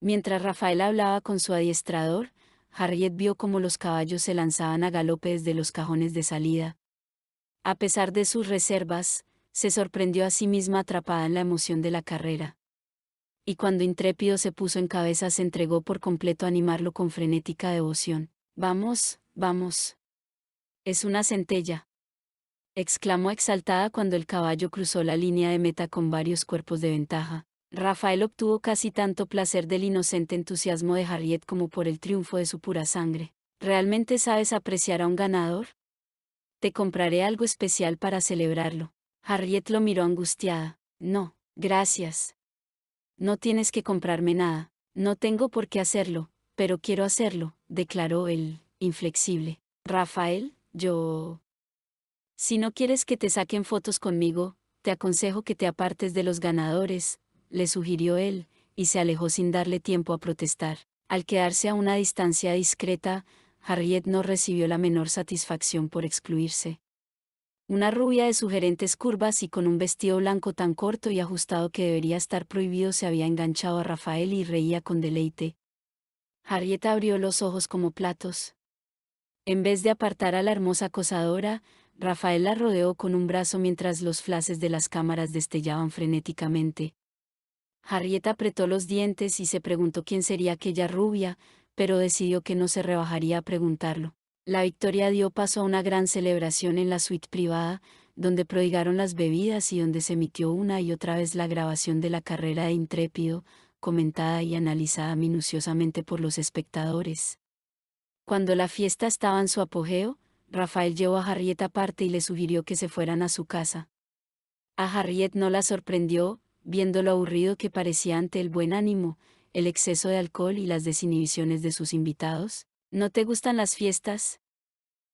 S1: Mientras Rafael hablaba con su adiestrador, Harriet vio cómo los caballos se lanzaban a galope desde los cajones de salida. A pesar de sus reservas, se sorprendió a sí misma atrapada en la emoción de la carrera. Y cuando Intrépido se puso en cabeza se entregó por completo a animarlo con frenética devoción. Vamos, vamos. Es una centella. Exclamó exaltada cuando el caballo cruzó la línea de meta con varios cuerpos de ventaja. Rafael obtuvo casi tanto placer del inocente entusiasmo de Harriet como por el triunfo de su pura sangre. ¿Realmente sabes apreciar a un ganador? Te compraré algo especial para celebrarlo. Harriet lo miró angustiada. No, gracias. No tienes que comprarme nada. No tengo por qué hacerlo, pero quiero hacerlo, declaró él, inflexible. Rafael, yo... Si no quieres que te saquen fotos conmigo, te aconsejo que te apartes de los ganadores, le sugirió él, y se alejó sin darle tiempo a protestar. Al quedarse a una distancia discreta, Harriet no recibió la menor satisfacción por excluirse. Una rubia de sugerentes curvas y con un vestido blanco tan corto y ajustado que debería estar prohibido se había enganchado a Rafael y reía con deleite. Harriet abrió los ojos como platos. En vez de apartar a la hermosa acosadora, Rafael la rodeó con un brazo mientras los flashes de las cámaras destellaban frenéticamente. Harriet apretó los dientes y se preguntó quién sería aquella rubia, pero decidió que no se rebajaría a preguntarlo. La victoria dio paso a una gran celebración en la suite privada, donde prodigaron las bebidas y donde se emitió una y otra vez la grabación de la carrera de Intrépido, comentada y analizada minuciosamente por los espectadores. Cuando la fiesta estaba en su apogeo, Rafael llevó a Harriet aparte y le sugirió que se fueran a su casa. A Harriet no la sorprendió, viendo lo aburrido que parecía ante el buen ánimo, el exceso de alcohol y las desinhibiciones de sus invitados. ¿No te gustan las fiestas?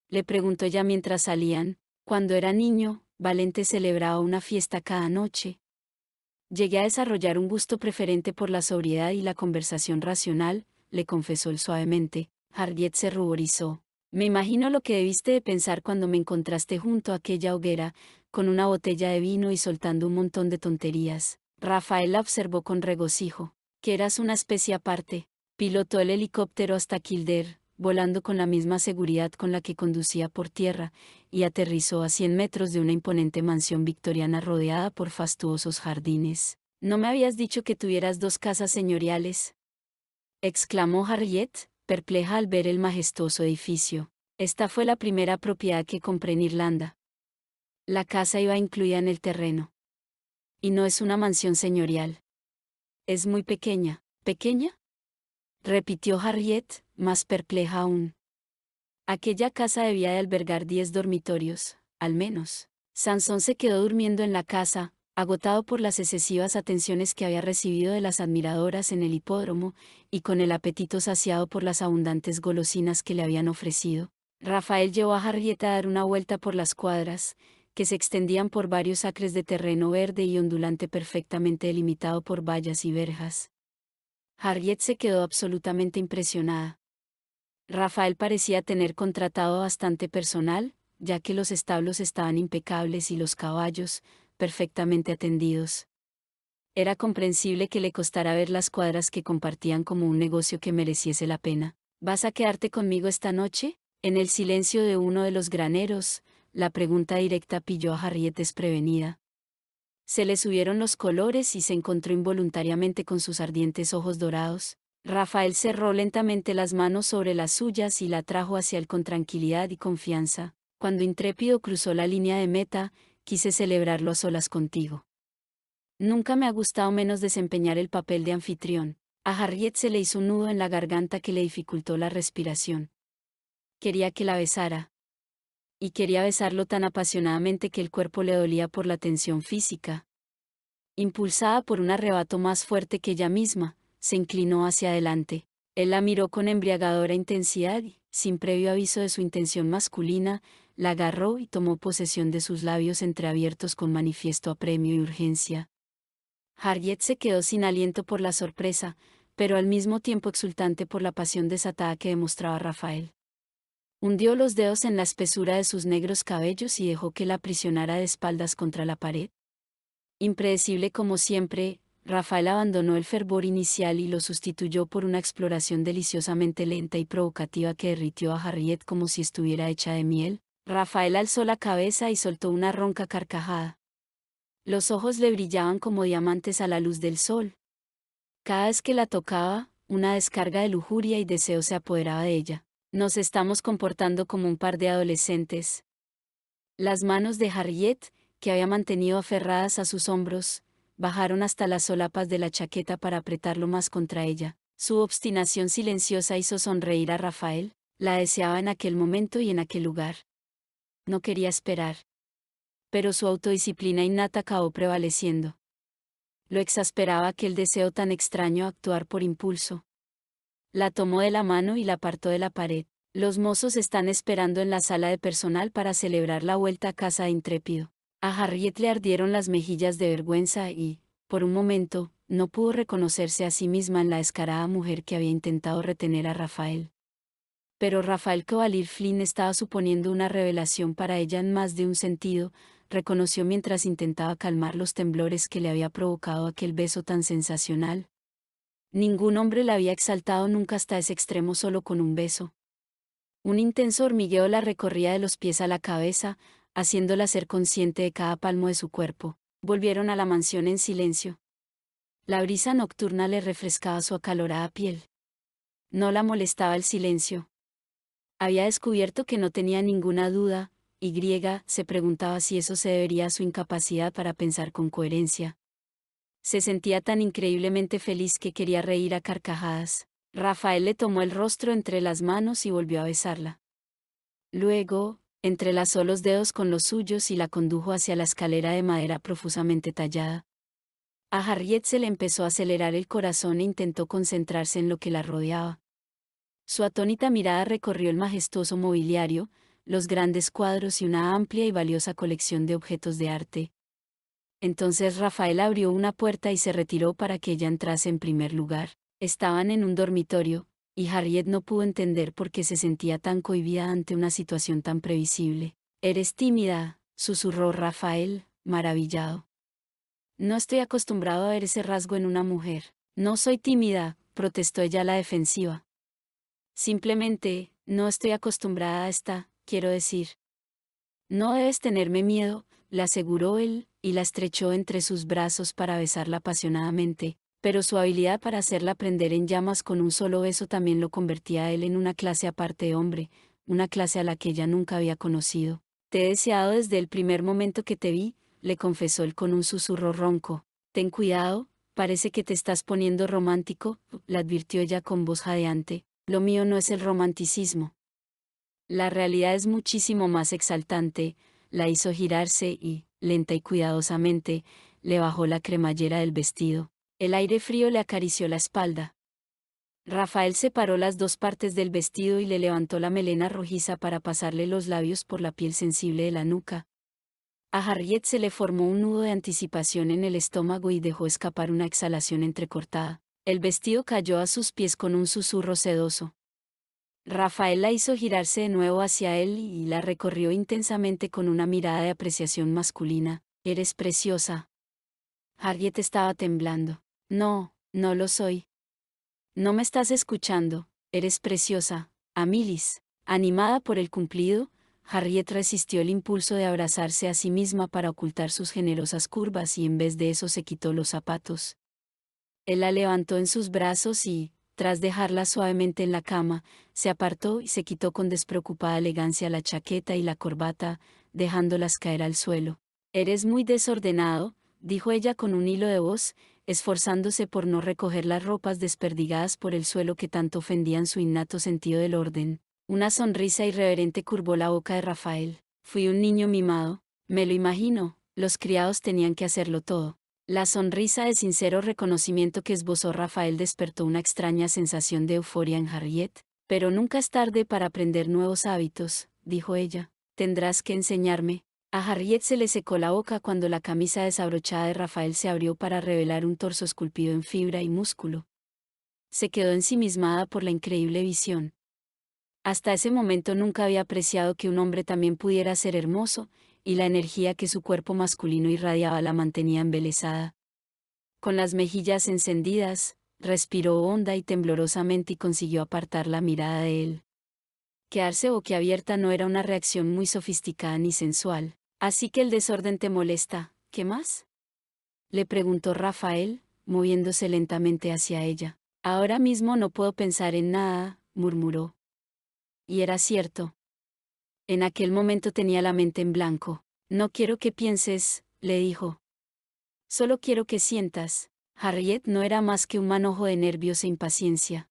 S1: Le preguntó ya mientras salían. Cuando era niño, Valente celebraba una fiesta cada noche. Llegué a desarrollar un gusto preferente por la sobriedad y la conversación racional, le confesó él suavemente. Harriet se ruborizó. Me imagino lo que debiste de pensar cuando me encontraste junto a aquella hoguera, con una botella de vino y soltando un montón de tonterías. Rafael observó con regocijo, que eras una especie aparte. Pilotó el helicóptero hasta Kilder, volando con la misma seguridad con la que conducía por tierra, y aterrizó a 100 metros de una imponente mansión victoriana rodeada por fastuosos jardines. ¿No me habías dicho que tuvieras dos casas señoriales? exclamó Harriet, perpleja al ver el majestuoso edificio. Esta fue la primera propiedad que compré en Irlanda. La casa iba incluida en el terreno y no es una mansión señorial. Es muy pequeña, ¿pequeña? repitió Harriet, más perpleja aún. Aquella casa debía de albergar diez dormitorios, al menos. Sansón se quedó durmiendo en la casa, agotado por las excesivas atenciones que había recibido de las admiradoras en el hipódromo, y con el apetito saciado por las abundantes golosinas que le habían ofrecido. Rafael llevó a Harriet a dar una vuelta por las cuadras, que se extendían por varios acres de terreno verde y ondulante perfectamente delimitado por vallas y verjas. Harriet se quedó absolutamente impresionada. Rafael parecía tener contratado bastante personal, ya que los establos estaban impecables y los caballos, perfectamente atendidos. Era comprensible que le costara ver las cuadras que compartían como un negocio que mereciese la pena. ¿Vas a quedarte conmigo esta noche? En el silencio de uno de los graneros, la pregunta directa pilló a Harriet desprevenida. Se le subieron los colores y se encontró involuntariamente con sus ardientes ojos dorados. Rafael cerró lentamente las manos sobre las suyas y la trajo hacia él con tranquilidad y confianza. Cuando Intrépido cruzó la línea de meta, quise celebrarlo a solas contigo. Nunca me ha gustado menos desempeñar el papel de anfitrión. A Harriet se le hizo un nudo en la garganta que le dificultó la respiración. Quería que la besara, y quería besarlo tan apasionadamente que el cuerpo le dolía por la tensión física. Impulsada por un arrebato más fuerte que ella misma, se inclinó hacia adelante. Él la miró con embriagadora intensidad y, sin previo aviso de su intención masculina, la agarró y tomó posesión de sus labios entreabiertos con manifiesto apremio y urgencia. Harriet se quedó sin aliento por la sorpresa, pero al mismo tiempo exultante por la pasión desatada que demostraba Rafael hundió los dedos en la espesura de sus negros cabellos y dejó que la aprisionara de espaldas contra la pared. Impredecible como siempre, Rafael abandonó el fervor inicial y lo sustituyó por una exploración deliciosamente lenta y provocativa que derritió a Harriet como si estuviera hecha de miel. Rafael alzó la cabeza y soltó una ronca carcajada. Los ojos le brillaban como diamantes a la luz del sol. Cada vez que la tocaba, una descarga de lujuria y deseo se apoderaba de ella. Nos estamos comportando como un par de adolescentes. Las manos de Harriet, que había mantenido aferradas a sus hombros, bajaron hasta las solapas de la chaqueta para apretarlo más contra ella. Su obstinación silenciosa hizo sonreír a Rafael, la deseaba en aquel momento y en aquel lugar. No quería esperar. Pero su autodisciplina innata acabó prevaleciendo. Lo exasperaba aquel deseo tan extraño actuar por impulso, la tomó de la mano y la apartó de la pared. Los mozos están esperando en la sala de personal para celebrar la vuelta a casa de Intrépido. A Harriet le ardieron las mejillas de vergüenza y, por un momento, no pudo reconocerse a sí misma en la escarada mujer que había intentado retener a Rafael. Pero Rafael Covalir Flynn estaba suponiendo una revelación para ella en más de un sentido, reconoció mientras intentaba calmar los temblores que le había provocado aquel beso tan sensacional, Ningún hombre la había exaltado nunca hasta ese extremo solo con un beso. Un intenso hormigueo la recorría de los pies a la cabeza, haciéndola ser consciente de cada palmo de su cuerpo. Volvieron a la mansión en silencio. La brisa nocturna le refrescaba su acalorada piel. No la molestaba el silencio. Había descubierto que no tenía ninguna duda, y griega se preguntaba si eso se debería a su incapacidad para pensar con coherencia, se sentía tan increíblemente feliz que quería reír a carcajadas. Rafael le tomó el rostro entre las manos y volvió a besarla. Luego, entrelazó los dedos con los suyos y la condujo hacia la escalera de madera profusamente tallada. A Harriet se le empezó a acelerar el corazón e intentó concentrarse en lo que la rodeaba. Su atónita mirada recorrió el majestuoso mobiliario, los grandes cuadros y una amplia y valiosa colección de objetos de arte, entonces Rafael abrió una puerta y se retiró para que ella entrase en primer lugar. Estaban en un dormitorio, y Harriet no pudo entender por qué se sentía tan cohibida ante una situación tan previsible. Eres tímida, susurró Rafael, maravillado. No estoy acostumbrado a ver ese rasgo en una mujer. No soy tímida, protestó ella a la defensiva. Simplemente, no estoy acostumbrada a esta, quiero decir. No debes tenerme miedo, le aseguró él, y la estrechó entre sus brazos para besarla apasionadamente, pero su habilidad para hacerla prender en llamas con un solo beso también lo convertía a él en una clase aparte de hombre, una clase a la que ella nunca había conocido. Te he deseado desde el primer momento que te vi, le confesó él con un susurro ronco. Ten cuidado, parece que te estás poniendo romántico, la advirtió ella con voz jadeante. Lo mío no es el romanticismo. La realidad es muchísimo más exaltante, la hizo girarse y, lenta y cuidadosamente, le bajó la cremallera del vestido. El aire frío le acarició la espalda. Rafael separó las dos partes del vestido y le levantó la melena rojiza para pasarle los labios por la piel sensible de la nuca. A Harriet se le formó un nudo de anticipación en el estómago y dejó escapar una exhalación entrecortada. El vestido cayó a sus pies con un susurro sedoso. Rafael la hizo girarse de nuevo hacia él y la recorrió intensamente con una mirada de apreciación masculina. Eres preciosa. Harriet estaba temblando. No, no lo soy. No me estás escuchando, eres preciosa. Amilis, animada por el cumplido, Harriet resistió el impulso de abrazarse a sí misma para ocultar sus generosas curvas y en vez de eso se quitó los zapatos. Él la levantó en sus brazos y, tras dejarla suavemente en la cama, se apartó y se quitó con despreocupada elegancia la chaqueta y la corbata, dejándolas caer al suelo. Eres muy desordenado, dijo ella con un hilo de voz, esforzándose por no recoger las ropas desperdigadas por el suelo que tanto ofendían su innato sentido del orden. Una sonrisa irreverente curvó la boca de Rafael. Fui un niño mimado, me lo imagino, los criados tenían que hacerlo todo. La sonrisa de sincero reconocimiento que esbozó Rafael despertó una extraña sensación de euforia en Harriet, pero nunca es tarde para aprender nuevos hábitos, dijo ella. Tendrás que enseñarme. A Harriet se le secó la boca cuando la camisa desabrochada de Rafael se abrió para revelar un torso esculpido en fibra y músculo. Se quedó ensimismada por la increíble visión. Hasta ese momento nunca había apreciado que un hombre también pudiera ser hermoso, y la energía que su cuerpo masculino irradiaba la mantenía embelesada. Con las mejillas encendidas, respiró honda y temblorosamente y consiguió apartar la mirada de él. Quedarse boquiabierta no era una reacción muy sofisticada ni sensual. Así que el desorden te molesta, ¿qué más? Le preguntó Rafael, moviéndose lentamente hacia ella. Ahora mismo no puedo pensar en nada, murmuró. Y era cierto, en aquel momento tenía la mente en blanco. No quiero que pienses, le dijo. Solo quiero que sientas. Harriet no era más que un manojo de nervios e impaciencia.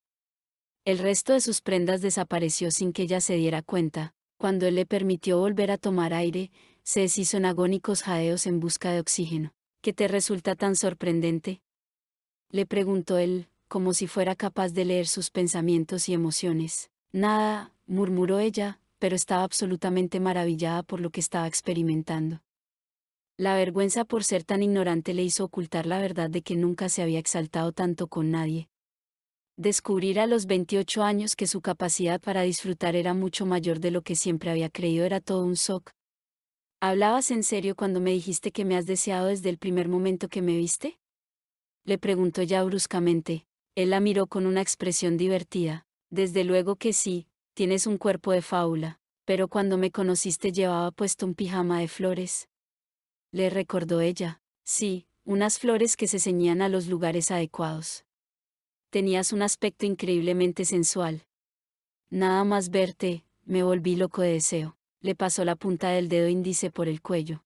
S1: El resto de sus prendas desapareció sin que ella se diera cuenta. Cuando él le permitió volver a tomar aire, se deshizo en agónicos jadeos en busca de oxígeno. ¿Qué te resulta tan sorprendente? Le preguntó él, como si fuera capaz de leer sus pensamientos y emociones. Nada, murmuró ella, pero estaba absolutamente maravillada por lo que estaba experimentando. La vergüenza por ser tan ignorante le hizo ocultar la verdad de que nunca se había exaltado tanto con nadie. Descubrir a los 28 años que su capacidad para disfrutar era mucho mayor de lo que siempre había creído era todo un shock. ¿Hablabas en serio cuando me dijiste que me has deseado desde el primer momento que me viste? Le preguntó ya bruscamente. Él la miró con una expresión divertida. Desde luego que sí, Tienes un cuerpo de fábula, pero cuando me conociste llevaba puesto un pijama de flores. Le recordó ella. Sí, unas flores que se ceñían a los lugares adecuados. Tenías un aspecto increíblemente sensual. Nada más verte, me volví loco de deseo. Le pasó la punta del dedo índice por el cuello.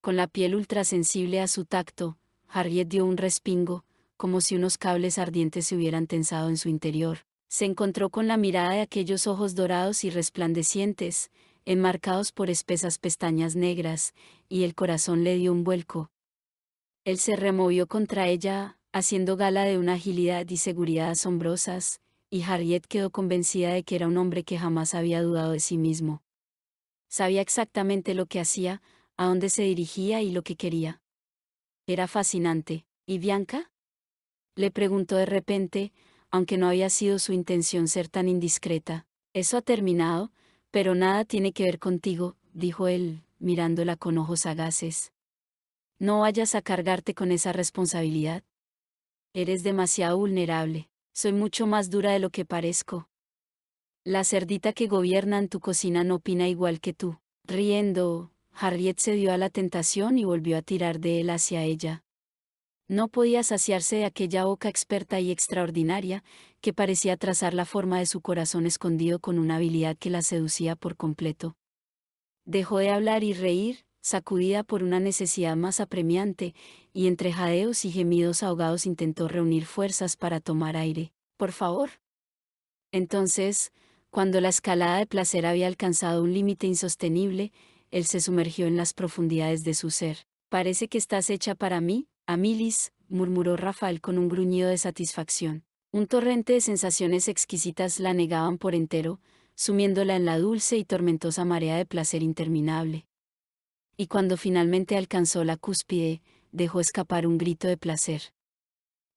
S1: Con la piel ultrasensible a su tacto, Harriet dio un respingo, como si unos cables ardientes se hubieran tensado en su interior se encontró con la mirada de aquellos ojos dorados y resplandecientes, enmarcados por espesas pestañas negras, y el corazón le dio un vuelco. Él se removió contra ella, haciendo gala de una agilidad y seguridad asombrosas, y Harriet quedó convencida de que era un hombre que jamás había dudado de sí mismo. Sabía exactamente lo que hacía, a dónde se dirigía y lo que quería. Era fascinante. ¿Y Bianca? Le preguntó de repente, aunque no había sido su intención ser tan indiscreta. Eso ha terminado, pero nada tiene que ver contigo, dijo él, mirándola con ojos sagaces. No vayas a cargarte con esa responsabilidad. Eres demasiado vulnerable, soy mucho más dura de lo que parezco. La cerdita que gobierna en tu cocina no opina igual que tú. Riendo, Harriet cedió a la tentación y volvió a tirar de él hacia ella. No podía saciarse de aquella boca experta y extraordinaria, que parecía trazar la forma de su corazón escondido con una habilidad que la seducía por completo. Dejó de hablar y reír, sacudida por una necesidad más apremiante, y entre jadeos y gemidos ahogados intentó reunir fuerzas para tomar aire. Por favor. Entonces, cuando la escalada de placer había alcanzado un límite insostenible, él se sumergió en las profundidades de su ser. Parece que estás hecha para mí, Amilis, murmuró Rafael con un gruñido de satisfacción. Un torrente de sensaciones exquisitas la negaban por entero, sumiéndola en la dulce y tormentosa marea de placer interminable. Y cuando finalmente alcanzó la cúspide, dejó escapar un grito de placer.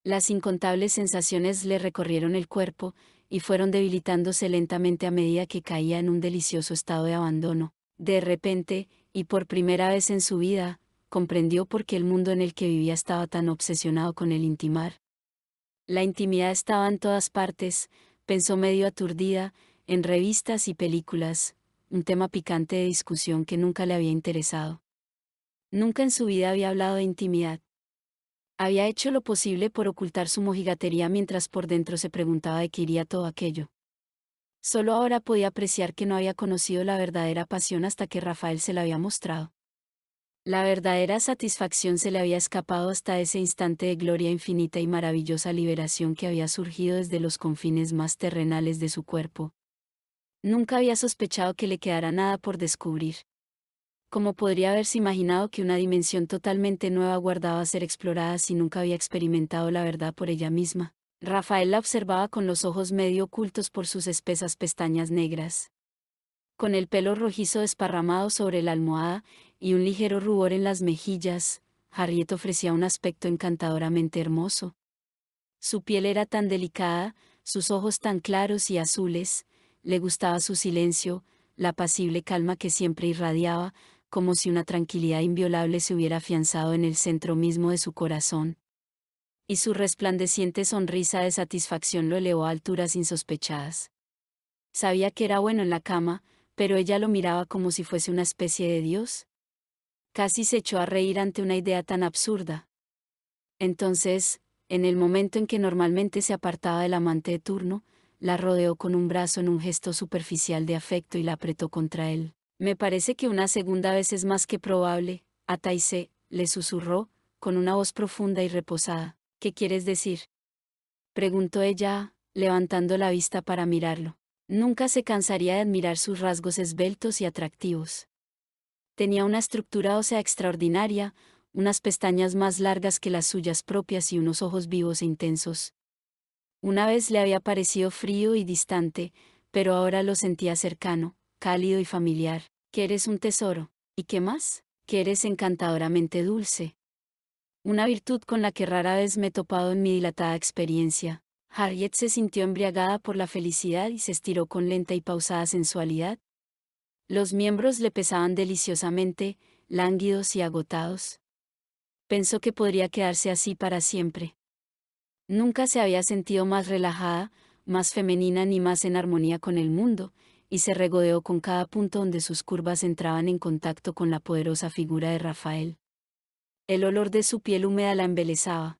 S1: Las incontables sensaciones le recorrieron el cuerpo, y fueron debilitándose lentamente a medida que caía en un delicioso estado de abandono. De repente, y por primera vez en su vida, comprendió por qué el mundo en el que vivía estaba tan obsesionado con el intimar. La intimidad estaba en todas partes, pensó medio aturdida, en revistas y películas, un tema picante de discusión que nunca le había interesado. Nunca en su vida había hablado de intimidad. Había hecho lo posible por ocultar su mojigatería mientras por dentro se preguntaba de qué iría todo aquello. Solo ahora podía apreciar que no había conocido la verdadera pasión hasta que Rafael se la había mostrado. La verdadera satisfacción se le había escapado hasta ese instante de gloria infinita y maravillosa liberación que había surgido desde los confines más terrenales de su cuerpo. Nunca había sospechado que le quedara nada por descubrir. Como podría haberse imaginado que una dimensión totalmente nueva guardaba ser explorada si nunca había experimentado la verdad por ella misma? Rafael la observaba con los ojos medio ocultos por sus espesas pestañas negras. Con el pelo rojizo desparramado sobre la almohada, y un ligero rubor en las mejillas, Harriet ofrecía un aspecto encantadoramente hermoso. Su piel era tan delicada, sus ojos tan claros y azules, le gustaba su silencio, la pasible calma que siempre irradiaba, como si una tranquilidad inviolable se hubiera afianzado en el centro mismo de su corazón. Y su resplandeciente sonrisa de satisfacción lo elevó a alturas insospechadas. Sabía que era bueno en la cama, pero ella lo miraba como si fuese una especie de Dios casi se echó a reír ante una idea tan absurda. Entonces, en el momento en que normalmente se apartaba del amante de turno, la rodeó con un brazo en un gesto superficial de afecto y la apretó contra él. Me parece que una segunda vez es más que probable, Ataise, le susurró, con una voz profunda y reposada. ¿Qué quieres decir? Preguntó ella, levantando la vista para mirarlo. Nunca se cansaría de admirar sus rasgos esbeltos y atractivos. Tenía una estructura ósea extraordinaria, unas pestañas más largas que las suyas propias y unos ojos vivos e intensos. Una vez le había parecido frío y distante, pero ahora lo sentía cercano, cálido y familiar, que eres un tesoro, y qué más, que eres encantadoramente dulce. Una virtud con la que rara vez me he topado en mi dilatada experiencia. Harriet se sintió embriagada por la felicidad y se estiró con lenta y pausada sensualidad, los miembros le pesaban deliciosamente, lánguidos y agotados. Pensó que podría quedarse así para siempre. Nunca se había sentido más relajada, más femenina ni más en armonía con el mundo, y se regodeó con cada punto donde sus curvas entraban en contacto con la poderosa figura de Rafael. El olor de su piel húmeda la embelezaba.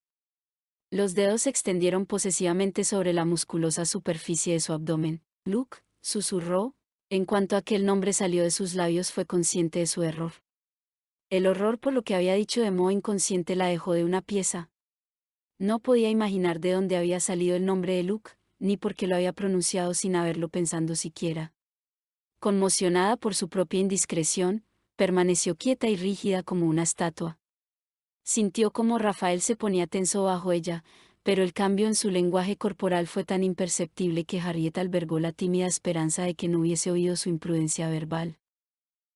S1: Los dedos se extendieron posesivamente sobre la musculosa superficie de su abdomen. Luke, susurró, en cuanto aquel nombre salió de sus labios fue consciente de su error. El horror por lo que había dicho de modo inconsciente la dejó de una pieza. No podía imaginar de dónde había salido el nombre de Luke, ni por qué lo había pronunciado sin haberlo pensando siquiera. Conmocionada por su propia indiscreción, permaneció quieta y rígida como una estatua. Sintió como Rafael se ponía tenso bajo ella, pero el cambio en su lenguaje corporal fue tan imperceptible que Harriet albergó la tímida esperanza de que no hubiese oído su imprudencia verbal.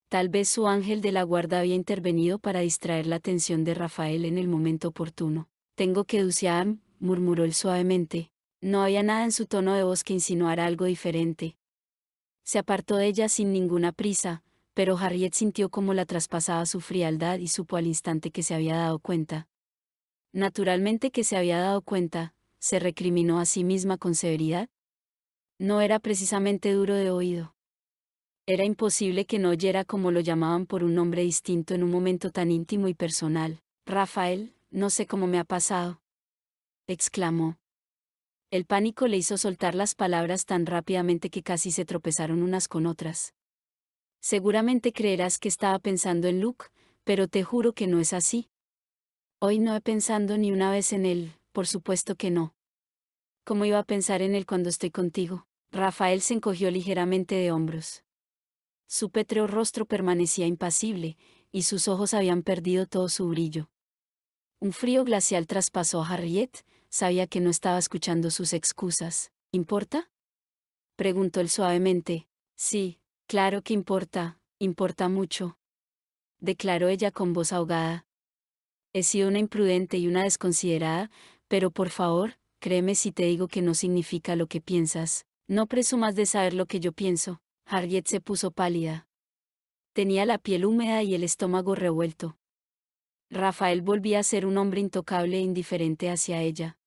S1: Tal vez su ángel de la guarda había intervenido para distraer la atención de Rafael en el momento oportuno. Tengo que duciar, murmuró él suavemente. No había nada en su tono de voz que insinuara algo diferente. Se apartó de ella sin ninguna prisa, pero Harriet sintió cómo la traspasaba su frialdad y supo al instante que se había dado cuenta, Naturalmente que se había dado cuenta, se recriminó a sí misma con severidad. No era precisamente duro de oído. Era imposible que no oyera como lo llamaban por un nombre distinto en un momento tan íntimo y personal. Rafael, no sé cómo me ha pasado. exclamó. El pánico le hizo soltar las palabras tan rápidamente que casi se tropezaron unas con otras. Seguramente creerás que estaba pensando en Luke, pero te juro que no es así. Hoy no he pensado ni una vez en él, por supuesto que no. ¿Cómo iba a pensar en él cuando estoy contigo? Rafael se encogió ligeramente de hombros. Su pétreo rostro permanecía impasible, y sus ojos habían perdido todo su brillo. Un frío glacial traspasó a Harriet, sabía que no estaba escuchando sus excusas. ¿Importa? preguntó él suavemente. Sí, claro que importa, importa mucho. Declaró ella con voz ahogada he sido una imprudente y una desconsiderada, pero por favor, créeme si te digo que no significa lo que piensas, no presumas de saber lo que yo pienso. Harriet se puso pálida. Tenía la piel húmeda y el estómago revuelto. Rafael volvía a ser un hombre intocable e indiferente hacia ella.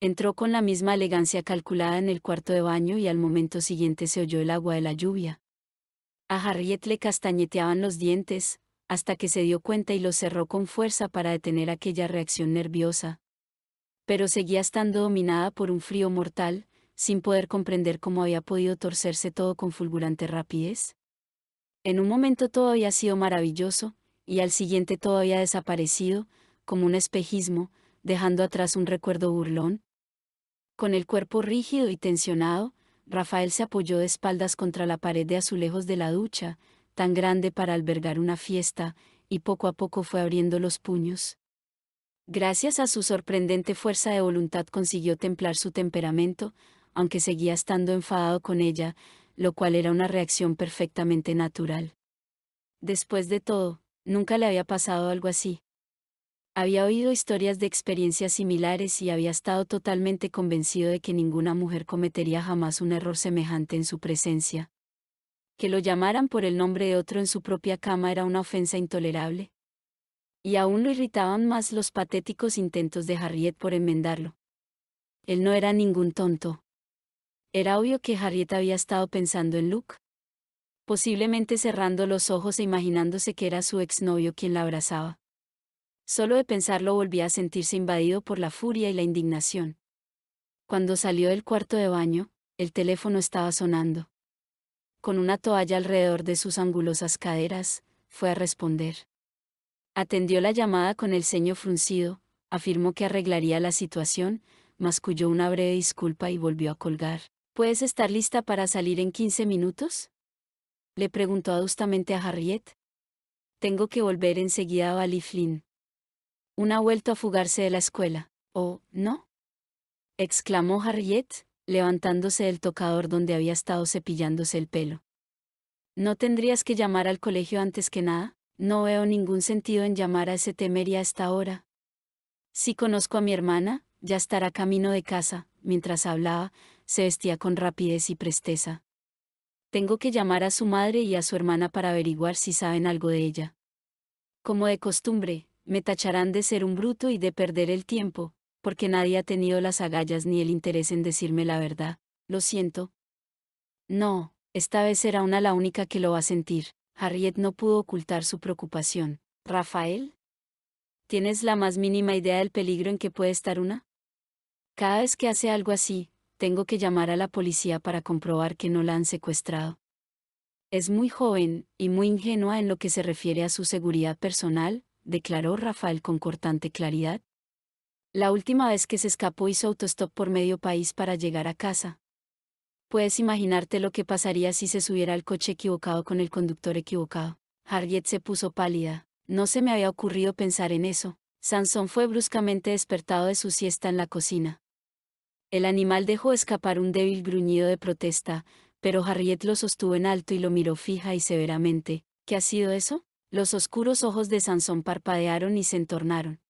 S1: Entró con la misma elegancia calculada en el cuarto de baño y al momento siguiente se oyó el agua de la lluvia. A Harriet le castañeteaban los dientes, hasta que se dio cuenta y lo cerró con fuerza para detener aquella reacción nerviosa. Pero seguía estando dominada por un frío mortal, sin poder comprender cómo había podido torcerse todo con fulgurante rapidez. En un momento todo había sido maravilloso, y al siguiente todo había desaparecido, como un espejismo, dejando atrás un recuerdo burlón. Con el cuerpo rígido y tensionado, Rafael se apoyó de espaldas contra la pared de azulejos de la ducha, tan grande para albergar una fiesta, y poco a poco fue abriendo los puños. Gracias a su sorprendente fuerza de voluntad consiguió templar su temperamento, aunque seguía estando enfadado con ella, lo cual era una reacción perfectamente natural. Después de todo, nunca le había pasado algo así. Había oído historias de experiencias similares y había estado totalmente convencido de que ninguna mujer cometería jamás un error semejante en su presencia, que lo llamaran por el nombre de otro en su propia cama era una ofensa intolerable. Y aún lo irritaban más los patéticos intentos de Harriet por enmendarlo. Él no era ningún tonto. Era obvio que Harriet había estado pensando en Luke. Posiblemente cerrando los ojos e imaginándose que era su exnovio quien la abrazaba. Solo de pensarlo volvía a sentirse invadido por la furia y la indignación. Cuando salió del cuarto de baño, el teléfono estaba sonando con una toalla alrededor de sus angulosas caderas, fue a responder. Atendió la llamada con el ceño fruncido, afirmó que arreglaría la situación, masculló una breve disculpa y volvió a colgar. ¿Puedes estar lista para salir en 15 minutos? Le preguntó adustamente a Harriet. Tengo que volver enseguida a Baliflin. Una vuelta a fugarse de la escuela, ¿o oh, no? exclamó Harriet, levantándose del tocador donde había estado cepillándose el pelo. ¿No tendrías que llamar al colegio antes que nada? No veo ningún sentido en llamar a ese temería a esta hora. Si conozco a mi hermana, ya estará camino de casa. Mientras hablaba, se vestía con rapidez y presteza. Tengo que llamar a su madre y a su hermana para averiguar si saben algo de ella. Como de costumbre, me tacharán de ser un bruto y de perder el tiempo, porque nadie ha tenido las agallas ni el interés en decirme la verdad. Lo siento. No, esta vez será una la única que lo va a sentir. Harriet no pudo ocultar su preocupación. Rafael, ¿tienes la más mínima idea del peligro en que puede estar una? Cada vez que hace algo así, tengo que llamar a la policía para comprobar que no la han secuestrado. Es muy joven y muy ingenua en lo que se refiere a su seguridad personal, declaró Rafael con cortante claridad, la última vez que se escapó hizo autostop por medio país para llegar a casa. Puedes imaginarte lo que pasaría si se subiera al coche equivocado con el conductor equivocado. Harriet se puso pálida. No se me había ocurrido pensar en eso. Sansón fue bruscamente despertado de su siesta en la cocina. El animal dejó escapar un débil gruñido de protesta, pero Harriet lo sostuvo en alto y lo miró fija y severamente. ¿Qué ha sido eso? Los oscuros ojos de Sansón parpadearon y se entornaron.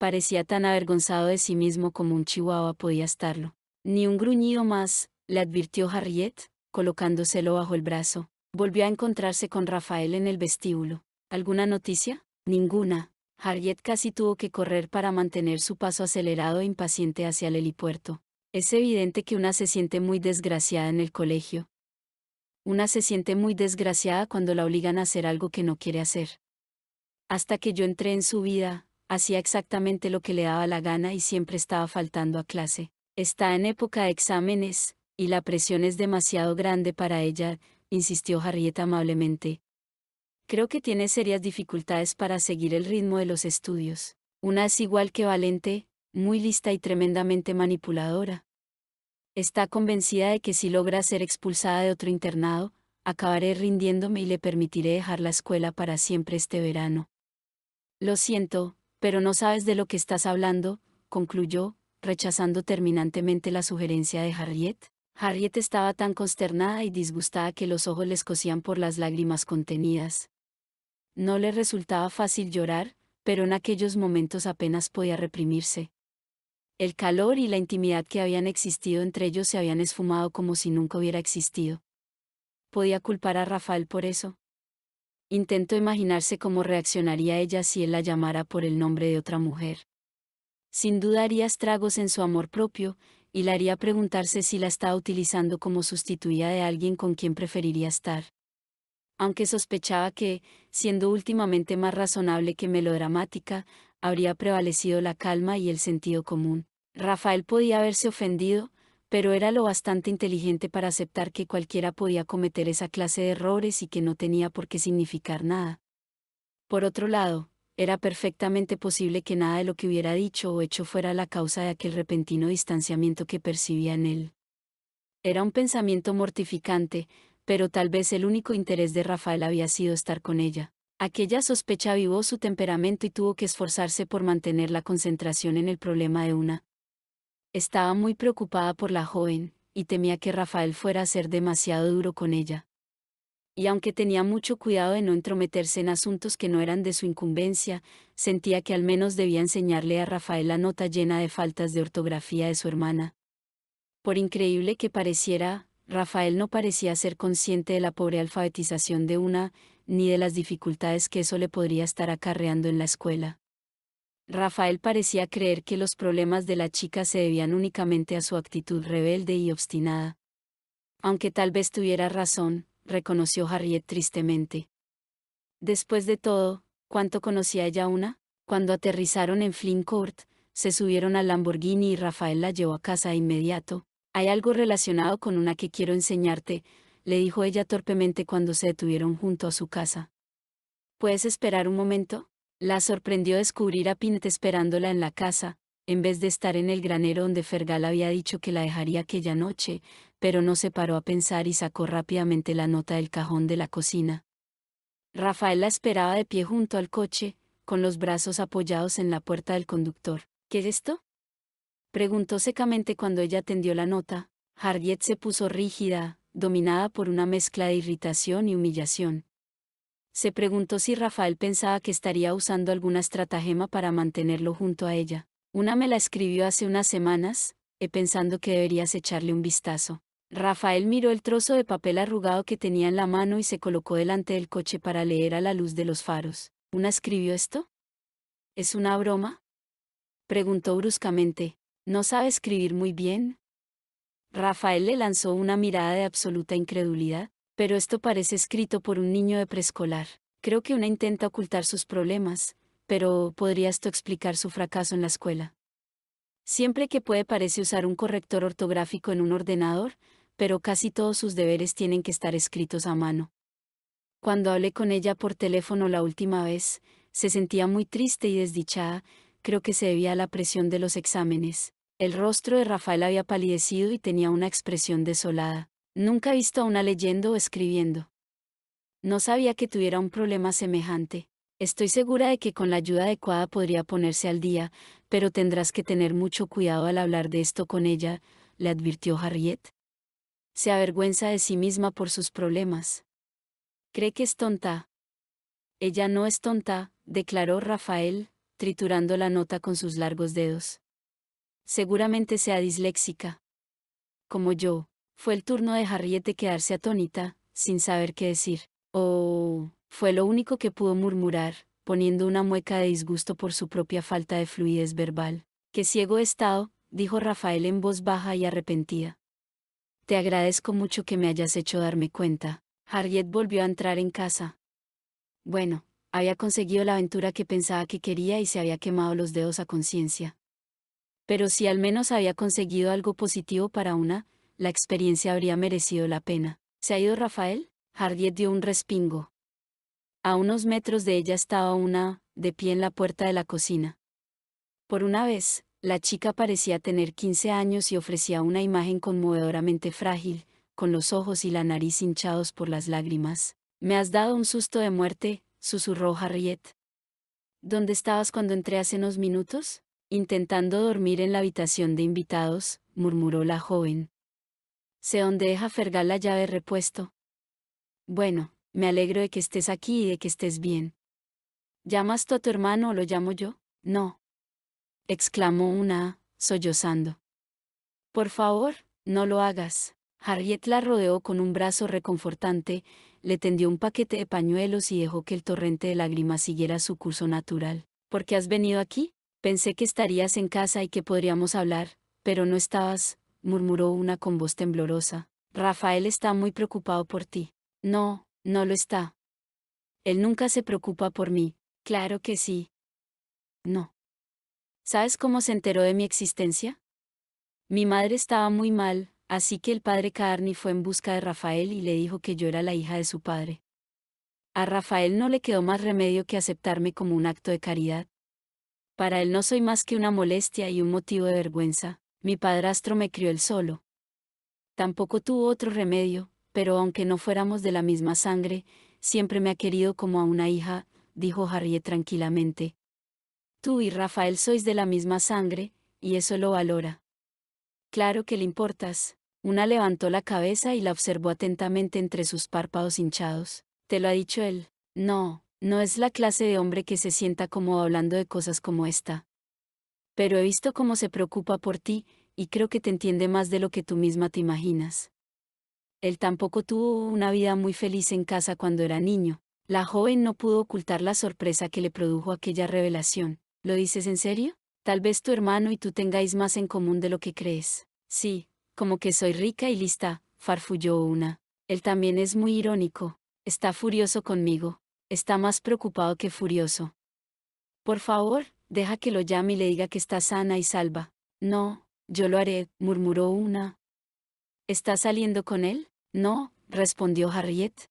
S1: Parecía tan avergonzado de sí mismo como un chihuahua podía estarlo. Ni un gruñido más, le advirtió Harriet, colocándoselo bajo el brazo. Volvió a encontrarse con Rafael en el vestíbulo. ¿Alguna noticia? Ninguna. Harriet casi tuvo que correr para mantener su paso acelerado e impaciente hacia el helipuerto. Es evidente que una se siente muy desgraciada en el colegio. Una se siente muy desgraciada cuando la obligan a hacer algo que no quiere hacer. Hasta que yo entré en su vida, hacía exactamente lo que le daba la gana y siempre estaba faltando a clase. Está en época de exámenes, y la presión es demasiado grande para ella, insistió Harriet amablemente. Creo que tiene serias dificultades para seguir el ritmo de los estudios. Una es igual que Valente, muy lista y tremendamente manipuladora. Está convencida de que si logra ser expulsada de otro internado, acabaré rindiéndome y le permitiré dejar la escuela para siempre este verano. Lo siento, pero no sabes de lo que estás hablando, concluyó, rechazando terminantemente la sugerencia de Harriet. Harriet estaba tan consternada y disgustada que los ojos le cosían por las lágrimas contenidas. No le resultaba fácil llorar, pero en aquellos momentos apenas podía reprimirse. El calor y la intimidad que habían existido entre ellos se habían esfumado como si nunca hubiera existido. Podía culpar a Rafael por eso. Intentó imaginarse cómo reaccionaría ella si él la llamara por el nombre de otra mujer. Sin duda haría estragos en su amor propio, y la haría preguntarse si la estaba utilizando como sustituida de alguien con quien preferiría estar. Aunque sospechaba que, siendo últimamente más razonable que melodramática, habría prevalecido la calma y el sentido común. Rafael podía haberse ofendido, pero era lo bastante inteligente para aceptar que cualquiera podía cometer esa clase de errores y que no tenía por qué significar nada. Por otro lado, era perfectamente posible que nada de lo que hubiera dicho o hecho fuera la causa de aquel repentino distanciamiento que percibía en él. Era un pensamiento mortificante, pero tal vez el único interés de Rafael había sido estar con ella. Aquella sospecha avivó su temperamento y tuvo que esforzarse por mantener la concentración en el problema de una estaba muy preocupada por la joven, y temía que Rafael fuera a ser demasiado duro con ella. Y aunque tenía mucho cuidado de no entrometerse en asuntos que no eran de su incumbencia, sentía que al menos debía enseñarle a Rafael la nota llena de faltas de ortografía de su hermana. Por increíble que pareciera, Rafael no parecía ser consciente de la pobre alfabetización de una, ni de las dificultades que eso le podría estar acarreando en la escuela. Rafael parecía creer que los problemas de la chica se debían únicamente a su actitud rebelde y obstinada. Aunque tal vez tuviera razón, reconoció Harriet tristemente. Después de todo, ¿cuánto conocía ella una? Cuando aterrizaron en Flynn Court, se subieron al Lamborghini y Rafael la llevó a casa de inmediato. Hay algo relacionado con una que quiero enseñarte, le dijo ella torpemente cuando se detuvieron junto a su casa. ¿Puedes esperar un momento? La sorprendió descubrir a Pint esperándola en la casa, en vez de estar en el granero donde Fergal había dicho que la dejaría aquella noche, pero no se paró a pensar y sacó rápidamente la nota del cajón de la cocina. Rafael la esperaba de pie junto al coche, con los brazos apoyados en la puerta del conductor. ¿Qué es esto? Preguntó secamente cuando ella tendió la nota. Harriet se puso rígida, dominada por una mezcla de irritación y humillación se preguntó si Rafael pensaba que estaría usando alguna estratagema para mantenerlo junto a ella. Una me la escribió hace unas semanas, he pensando que deberías echarle un vistazo. Rafael miró el trozo de papel arrugado que tenía en la mano y se colocó delante del coche para leer a la luz de los faros. ¿Una escribió esto? ¿Es una broma? Preguntó bruscamente. ¿No sabe escribir muy bien? Rafael le lanzó una mirada de absoluta incredulidad pero esto parece escrito por un niño de preescolar. Creo que una intenta ocultar sus problemas, pero ¿podría esto explicar su fracaso en la escuela? Siempre que puede parece usar un corrector ortográfico en un ordenador, pero casi todos sus deberes tienen que estar escritos a mano. Cuando hablé con ella por teléfono la última vez, se sentía muy triste y desdichada, creo que se debía a la presión de los exámenes. El rostro de Rafael había palidecido y tenía una expresión desolada. Nunca he visto a una leyendo o escribiendo. No sabía que tuviera un problema semejante. Estoy segura de que con la ayuda adecuada podría ponerse al día, pero tendrás que tener mucho cuidado al hablar de esto con ella, le advirtió Harriet. Se avergüenza de sí misma por sus problemas. Cree que es tonta. Ella no es tonta, declaró Rafael, triturando la nota con sus largos dedos. Seguramente sea disléxica. Como yo. Fue el turno de Harriet quedarse atónita, sin saber qué decir. Oh, fue lo único que pudo murmurar, poniendo una mueca de disgusto por su propia falta de fluidez verbal. Qué ciego he estado, dijo Rafael en voz baja y arrepentida. Te agradezco mucho que me hayas hecho darme cuenta. Harriet volvió a entrar en casa. Bueno, había conseguido la aventura que pensaba que quería y se había quemado los dedos a conciencia. Pero si al menos había conseguido algo positivo para una, la experiencia habría merecido la pena. ¿Se ha ido Rafael? Harriet dio un respingo. A unos metros de ella estaba una, de pie en la puerta de la cocina. Por una vez, la chica parecía tener 15 años y ofrecía una imagen conmovedoramente frágil, con los ojos y la nariz hinchados por las lágrimas. Me has dado un susto de muerte, susurró Harriet. ¿Dónde estabas cuando entré hace unos minutos? Intentando dormir en la habitación de invitados, murmuró la joven. Sé dónde deja Fergal la llave repuesto. Bueno, me alegro de que estés aquí y de que estés bien. ¿Llamas tú a tu hermano o lo llamo yo? No. exclamó una, sollozando. Por favor, no lo hagas. Harriet la rodeó con un brazo reconfortante, le tendió un paquete de pañuelos y dejó que el torrente de lágrimas siguiera su curso natural. ¿Por qué has venido aquí? Pensé que estarías en casa y que podríamos hablar, pero no estabas, murmuró una con voz temblorosa. Rafael está muy preocupado por ti. No, no lo está. Él nunca se preocupa por mí. Claro que sí. No. ¿Sabes cómo se enteró de mi existencia? Mi madre estaba muy mal, así que el padre Carney fue en busca de Rafael y le dijo que yo era la hija de su padre. A Rafael no le quedó más remedio que aceptarme como un acto de caridad. Para él no soy más que una molestia y un motivo de vergüenza. Mi padrastro me crió él solo. Tampoco tuvo otro remedio, pero aunque no fuéramos de la misma sangre, siempre me ha querido como a una hija, dijo Harriet tranquilamente. Tú y Rafael sois de la misma sangre, y eso lo valora. Claro que le importas. Una levantó la cabeza y la observó atentamente entre sus párpados hinchados. Te lo ha dicho él. No, no es la clase de hombre que se sienta cómodo hablando de cosas como esta pero he visto cómo se preocupa por ti, y creo que te entiende más de lo que tú misma te imaginas. Él tampoco tuvo una vida muy feliz en casa cuando era niño. La joven no pudo ocultar la sorpresa que le produjo aquella revelación. ¿Lo dices en serio? Tal vez tu hermano y tú tengáis más en común de lo que crees. Sí, como que soy rica y lista, farfulló una. Él también es muy irónico. Está furioso conmigo. Está más preocupado que furioso. Por favor, deja que lo llame y le diga que está sana y salva. No, yo lo haré, murmuró una. —¿Estás saliendo con él? No, respondió Harriet.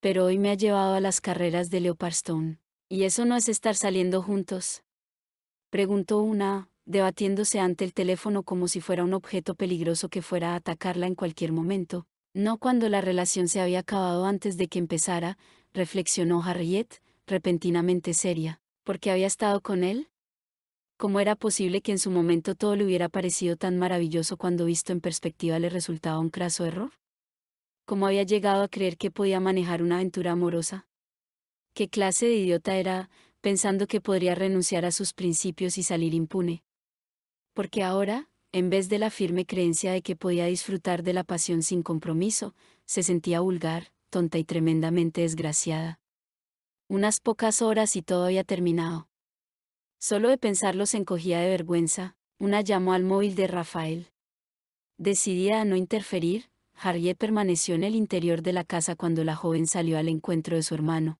S1: Pero hoy me ha llevado a las carreras de Leopardstone. ¿Y eso no es estar saliendo juntos? Preguntó una, debatiéndose ante el teléfono como si fuera un objeto peligroso que fuera a atacarla en cualquier momento. No cuando la relación se había acabado antes de que empezara, reflexionó Harriet, repentinamente seria. ¿Por qué había estado con él? ¿Cómo era posible que en su momento todo le hubiera parecido tan maravilloso cuando visto en perspectiva le resultaba un craso error? ¿Cómo había llegado a creer que podía manejar una aventura amorosa? ¿Qué clase de idiota era, pensando que podría renunciar a sus principios y salir impune? Porque ahora, en vez de la firme creencia de que podía disfrutar de la pasión sin compromiso, se sentía vulgar, tonta y tremendamente desgraciada unas pocas horas y todo había terminado. Solo de pensarlo se encogía de vergüenza, una llamó al móvil de Rafael. Decidida a no interferir, Harriet permaneció en el interior de la casa cuando la joven salió al encuentro de su hermano.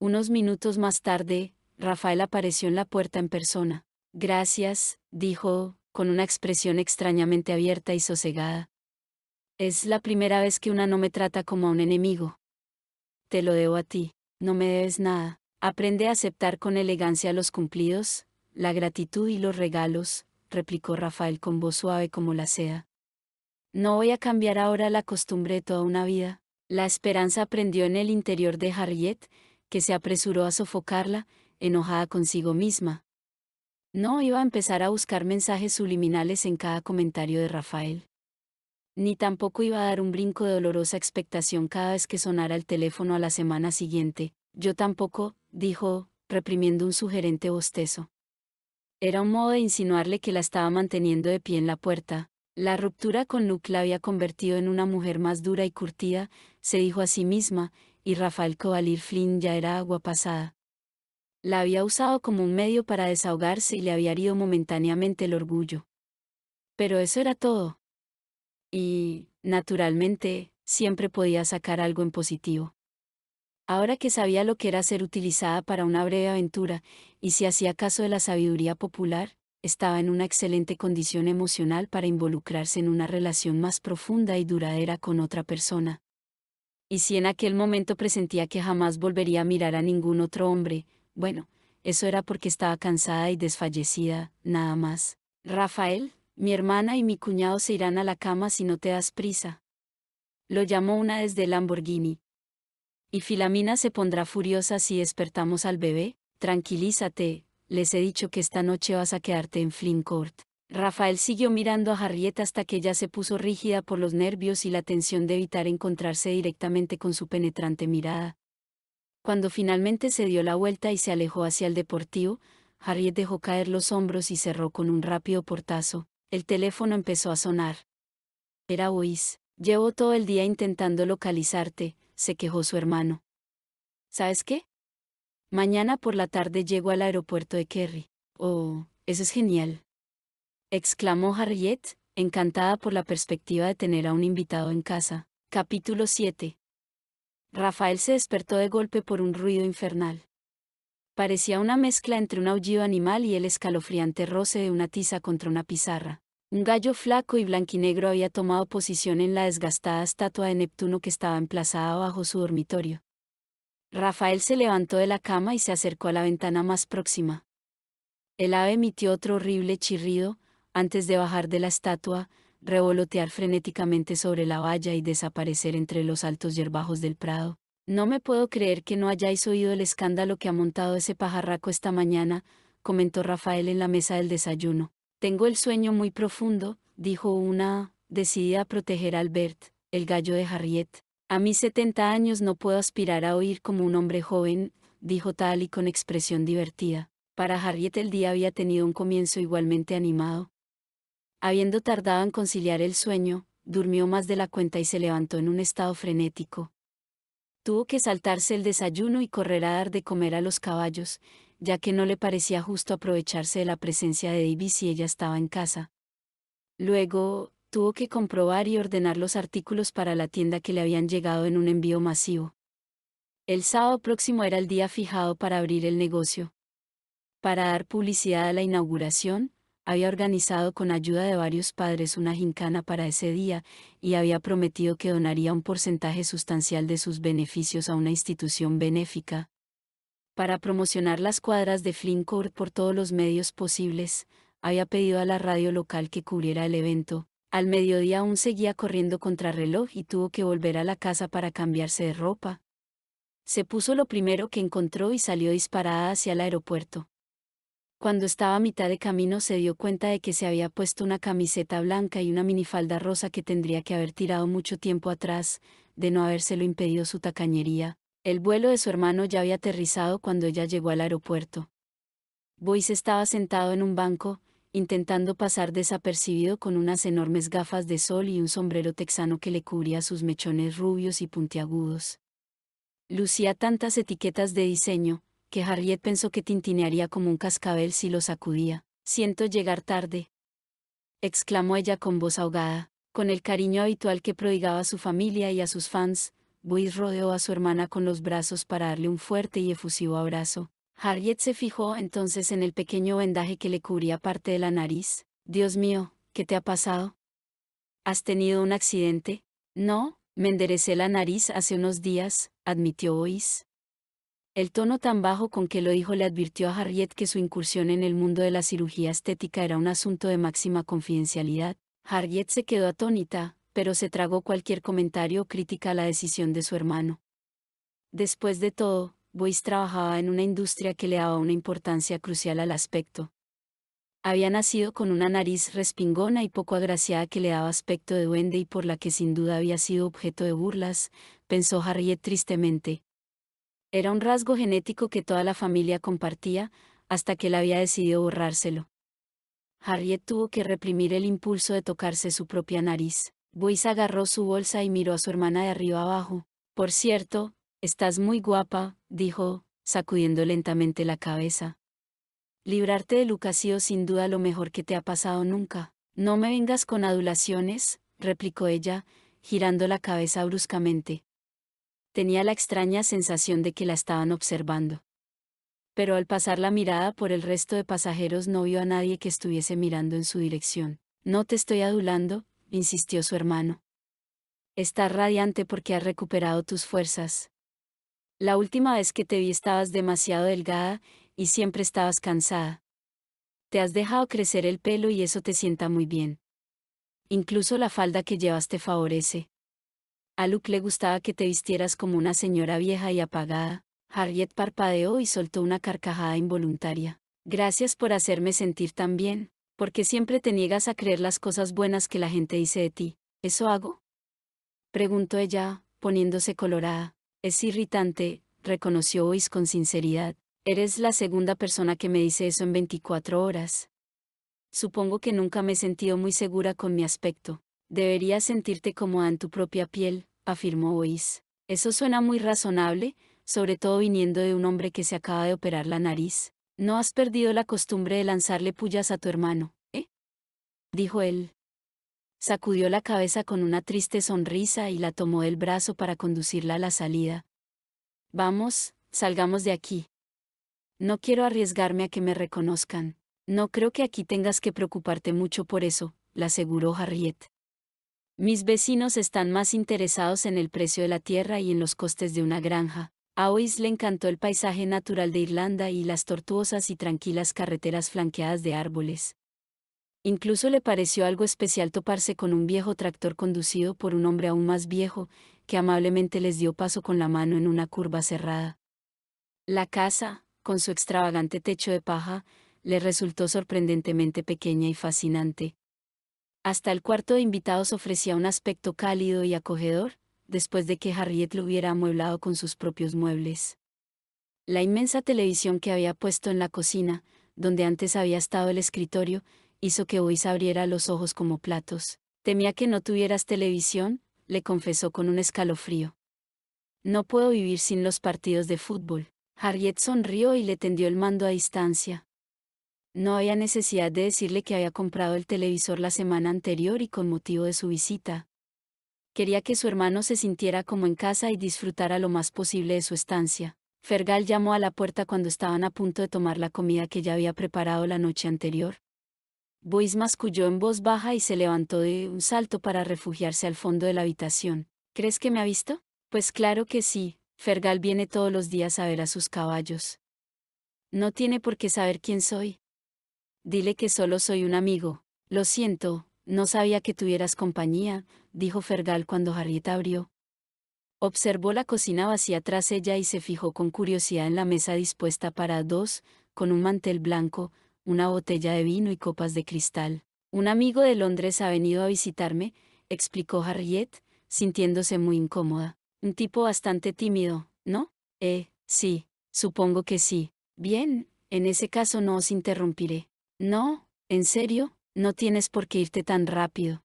S1: Unos minutos más tarde, Rafael apareció en la puerta en persona. Gracias, dijo, con una expresión extrañamente abierta y sosegada. Es la primera vez que una no me trata como a un enemigo. Te lo debo a ti no me debes nada. Aprende a aceptar con elegancia los cumplidos, la gratitud y los regalos, replicó Rafael con voz suave como la seda. No voy a cambiar ahora la costumbre de toda una vida. La esperanza prendió en el interior de Harriet, que se apresuró a sofocarla, enojada consigo misma. No iba a empezar a buscar mensajes subliminales en cada comentario de Rafael. Ni tampoco iba a dar un brinco de dolorosa expectación cada vez que sonara el teléfono a la semana siguiente. Yo tampoco, dijo, reprimiendo un sugerente bostezo. Era un modo de insinuarle que la estaba manteniendo de pie en la puerta. La ruptura con Luke la había convertido en una mujer más dura y curtida, se dijo a sí misma, y Rafael Covalir Flynn ya era agua pasada. La había usado como un medio para desahogarse y le había herido momentáneamente el orgullo. Pero eso era todo y, naturalmente, siempre podía sacar algo en positivo. Ahora que sabía lo que era ser utilizada para una breve aventura, y si hacía caso de la sabiduría popular, estaba en una excelente condición emocional para involucrarse en una relación más profunda y duradera con otra persona. Y si en aquel momento presentía que jamás volvería a mirar a ningún otro hombre, bueno, eso era porque estaba cansada y desfallecida, nada más. Rafael, mi hermana y mi cuñado se irán a la cama si no te das prisa. Lo llamó una desde el Lamborghini. Y Filamina se pondrá furiosa si despertamos al bebé, tranquilízate, les he dicho que esta noche vas a quedarte en Flynn Court. Rafael siguió mirando a Harriet hasta que ella se puso rígida por los nervios y la tensión de evitar encontrarse directamente con su penetrante mirada. Cuando finalmente se dio la vuelta y se alejó hacia el deportivo, Harriet dejó caer los hombros y cerró con un rápido portazo. El teléfono empezó a sonar. Era Ois. Llevo todo el día intentando localizarte, se quejó su hermano. ¿Sabes qué? Mañana por la tarde llego al aeropuerto de Kerry. Oh, eso es genial. Exclamó Harriet, encantada por la perspectiva de tener a un invitado en casa. Capítulo 7. Rafael se despertó de golpe por un ruido infernal. Parecía una mezcla entre un aullido animal y el escalofriante roce de una tiza contra una pizarra. Un gallo flaco y blanquinegro había tomado posición en la desgastada estatua de Neptuno que estaba emplazada bajo su dormitorio. Rafael se levantó de la cama y se acercó a la ventana más próxima. El ave emitió otro horrible chirrido, antes de bajar de la estatua, revolotear frenéticamente sobre la valla y desaparecer entre los altos yerbajos del prado. No me puedo creer que no hayáis oído el escándalo que ha montado ese pajarraco esta mañana, comentó Rafael en la mesa del desayuno. Tengo el sueño muy profundo, dijo una, decidida a proteger a Albert, el gallo de Harriet. A mis setenta años no puedo aspirar a oír como un hombre joven, dijo tal y con expresión divertida. Para Harriet el día había tenido un comienzo igualmente animado. Habiendo tardado en conciliar el sueño, durmió más de la cuenta y se levantó en un estado frenético. Tuvo que saltarse el desayuno y correr a dar de comer a los caballos, ya que no le parecía justo aprovecharse de la presencia de Davy si ella estaba en casa. Luego, tuvo que comprobar y ordenar los artículos para la tienda que le habían llegado en un envío masivo. El sábado próximo era el día fijado para abrir el negocio. Para dar publicidad a la inauguración, había organizado con ayuda de varios padres una gincana para ese día y había prometido que donaría un porcentaje sustancial de sus beneficios a una institución benéfica, para promocionar las cuadras de Court por todos los medios posibles, había pedido a la radio local que cubriera el evento. Al mediodía aún seguía corriendo contrarreloj y tuvo que volver a la casa para cambiarse de ropa. Se puso lo primero que encontró y salió disparada hacia el aeropuerto. Cuando estaba a mitad de camino se dio cuenta de que se había puesto una camiseta blanca y una minifalda rosa que tendría que haber tirado mucho tiempo atrás, de no habérselo impedido su tacañería, el vuelo de su hermano ya había aterrizado cuando ella llegó al aeropuerto. Boyce estaba sentado en un banco, intentando pasar desapercibido con unas enormes gafas de sol y un sombrero texano que le cubría sus mechones rubios y puntiagudos. Lucía tantas etiquetas de diseño, que Harriet pensó que tintinearía como un cascabel si lo sacudía. Siento llegar tarde. exclamó ella con voz ahogada. Con el cariño habitual que prodigaba a su familia y a sus fans, Boyce rodeó a su hermana con los brazos para darle un fuerte y efusivo abrazo. Harriet se fijó entonces en el pequeño vendaje que le cubría parte de la nariz. Dios mío, ¿qué te ha pasado? ¿Has tenido un accidente? No, me enderecé la nariz hace unos días, admitió Boyce. El tono tan bajo con que lo dijo le advirtió a Harriet que su incursión en el mundo de la cirugía estética era un asunto de máxima confidencialidad. Harriet se quedó atónita, pero se tragó cualquier comentario o crítica a la decisión de su hermano. Después de todo, Boyce trabajaba en una industria que le daba una importancia crucial al aspecto. Había nacido con una nariz respingona y poco agraciada que le daba aspecto de duende y por la que sin duda había sido objeto de burlas, pensó Harriet tristemente. Era un rasgo genético que toda la familia compartía, hasta que él había decidido borrárselo. Harriet tuvo que reprimir el impulso de tocarse su propia nariz. Buis agarró su bolsa y miró a su hermana de arriba abajo. Por cierto, estás muy guapa, dijo, sacudiendo lentamente la cabeza. Librarte de Lucasío ha sido sin duda lo mejor que te ha pasado nunca. No me vengas con adulaciones, replicó ella, girando la cabeza bruscamente. Tenía la extraña sensación de que la estaban observando. Pero al pasar la mirada por el resto de pasajeros no vio a nadie que estuviese mirando en su dirección. No te estoy adulando, insistió su hermano. Estás radiante porque has recuperado tus fuerzas. La última vez que te vi estabas demasiado delgada y siempre estabas cansada. Te has dejado crecer el pelo y eso te sienta muy bien. Incluso la falda que llevas te favorece. A Luke le gustaba que te vistieras como una señora vieja y apagada. Harriet parpadeó y soltó una carcajada involuntaria. Gracias por hacerme sentir tan bien porque siempre te niegas a creer las cosas buenas que la gente dice de ti. ¿Eso hago? Preguntó ella, poniéndose colorada. Es irritante, reconoció Ois con sinceridad. Eres la segunda persona que me dice eso en 24 horas. Supongo que nunca me he sentido muy segura con mi aspecto. Deberías sentirte cómoda en tu propia piel, afirmó Ois. Eso suena muy razonable, sobre todo viniendo de un hombre que se acaba de operar la nariz. ¿No has perdido la costumbre de lanzarle pullas a tu hermano, eh? dijo él. Sacudió la cabeza con una triste sonrisa y la tomó del brazo para conducirla a la salida. Vamos, salgamos de aquí. No quiero arriesgarme a que me reconozcan. No creo que aquí tengas que preocuparte mucho por eso, la aseguró Harriet. Mis vecinos están más interesados en el precio de la tierra y en los costes de una granja, a Ois le encantó el paisaje natural de Irlanda y las tortuosas y tranquilas carreteras flanqueadas de árboles. Incluso le pareció algo especial toparse con un viejo tractor conducido por un hombre aún más viejo, que amablemente les dio paso con la mano en una curva cerrada. La casa, con su extravagante techo de paja, le resultó sorprendentemente pequeña y fascinante. Hasta el cuarto de invitados ofrecía un aspecto cálido y acogedor, después de que Harriet lo hubiera amueblado con sus propios muebles. La inmensa televisión que había puesto en la cocina, donde antes había estado el escritorio, hizo que Boyce abriera los ojos como platos. Temía que no tuvieras televisión, le confesó con un escalofrío. No puedo vivir sin los partidos de fútbol. Harriet sonrió y le tendió el mando a distancia. No había necesidad de decirle que había comprado el televisor la semana anterior y con motivo de su visita, Quería que su hermano se sintiera como en casa y disfrutara lo más posible de su estancia. Fergal llamó a la puerta cuando estaban a punto de tomar la comida que ya había preparado la noche anterior. Bois masculló en voz baja y se levantó de un salto para refugiarse al fondo de la habitación. ¿Crees que me ha visto? Pues claro que sí, Fergal viene todos los días a ver a sus caballos. No tiene por qué saber quién soy. Dile que solo soy un amigo. Lo siento, no sabía que tuvieras compañía, dijo Fergal cuando Harriet abrió. Observó la cocina vacía tras ella y se fijó con curiosidad en la mesa dispuesta para dos, con un mantel blanco, una botella de vino y copas de cristal. Un amigo de Londres ha venido a visitarme, explicó Harriet, sintiéndose muy incómoda. Un tipo bastante tímido, ¿no? Eh, sí, supongo que sí. Bien, en ese caso no os interrumpiré. No, en serio, no tienes por qué irte tan rápido.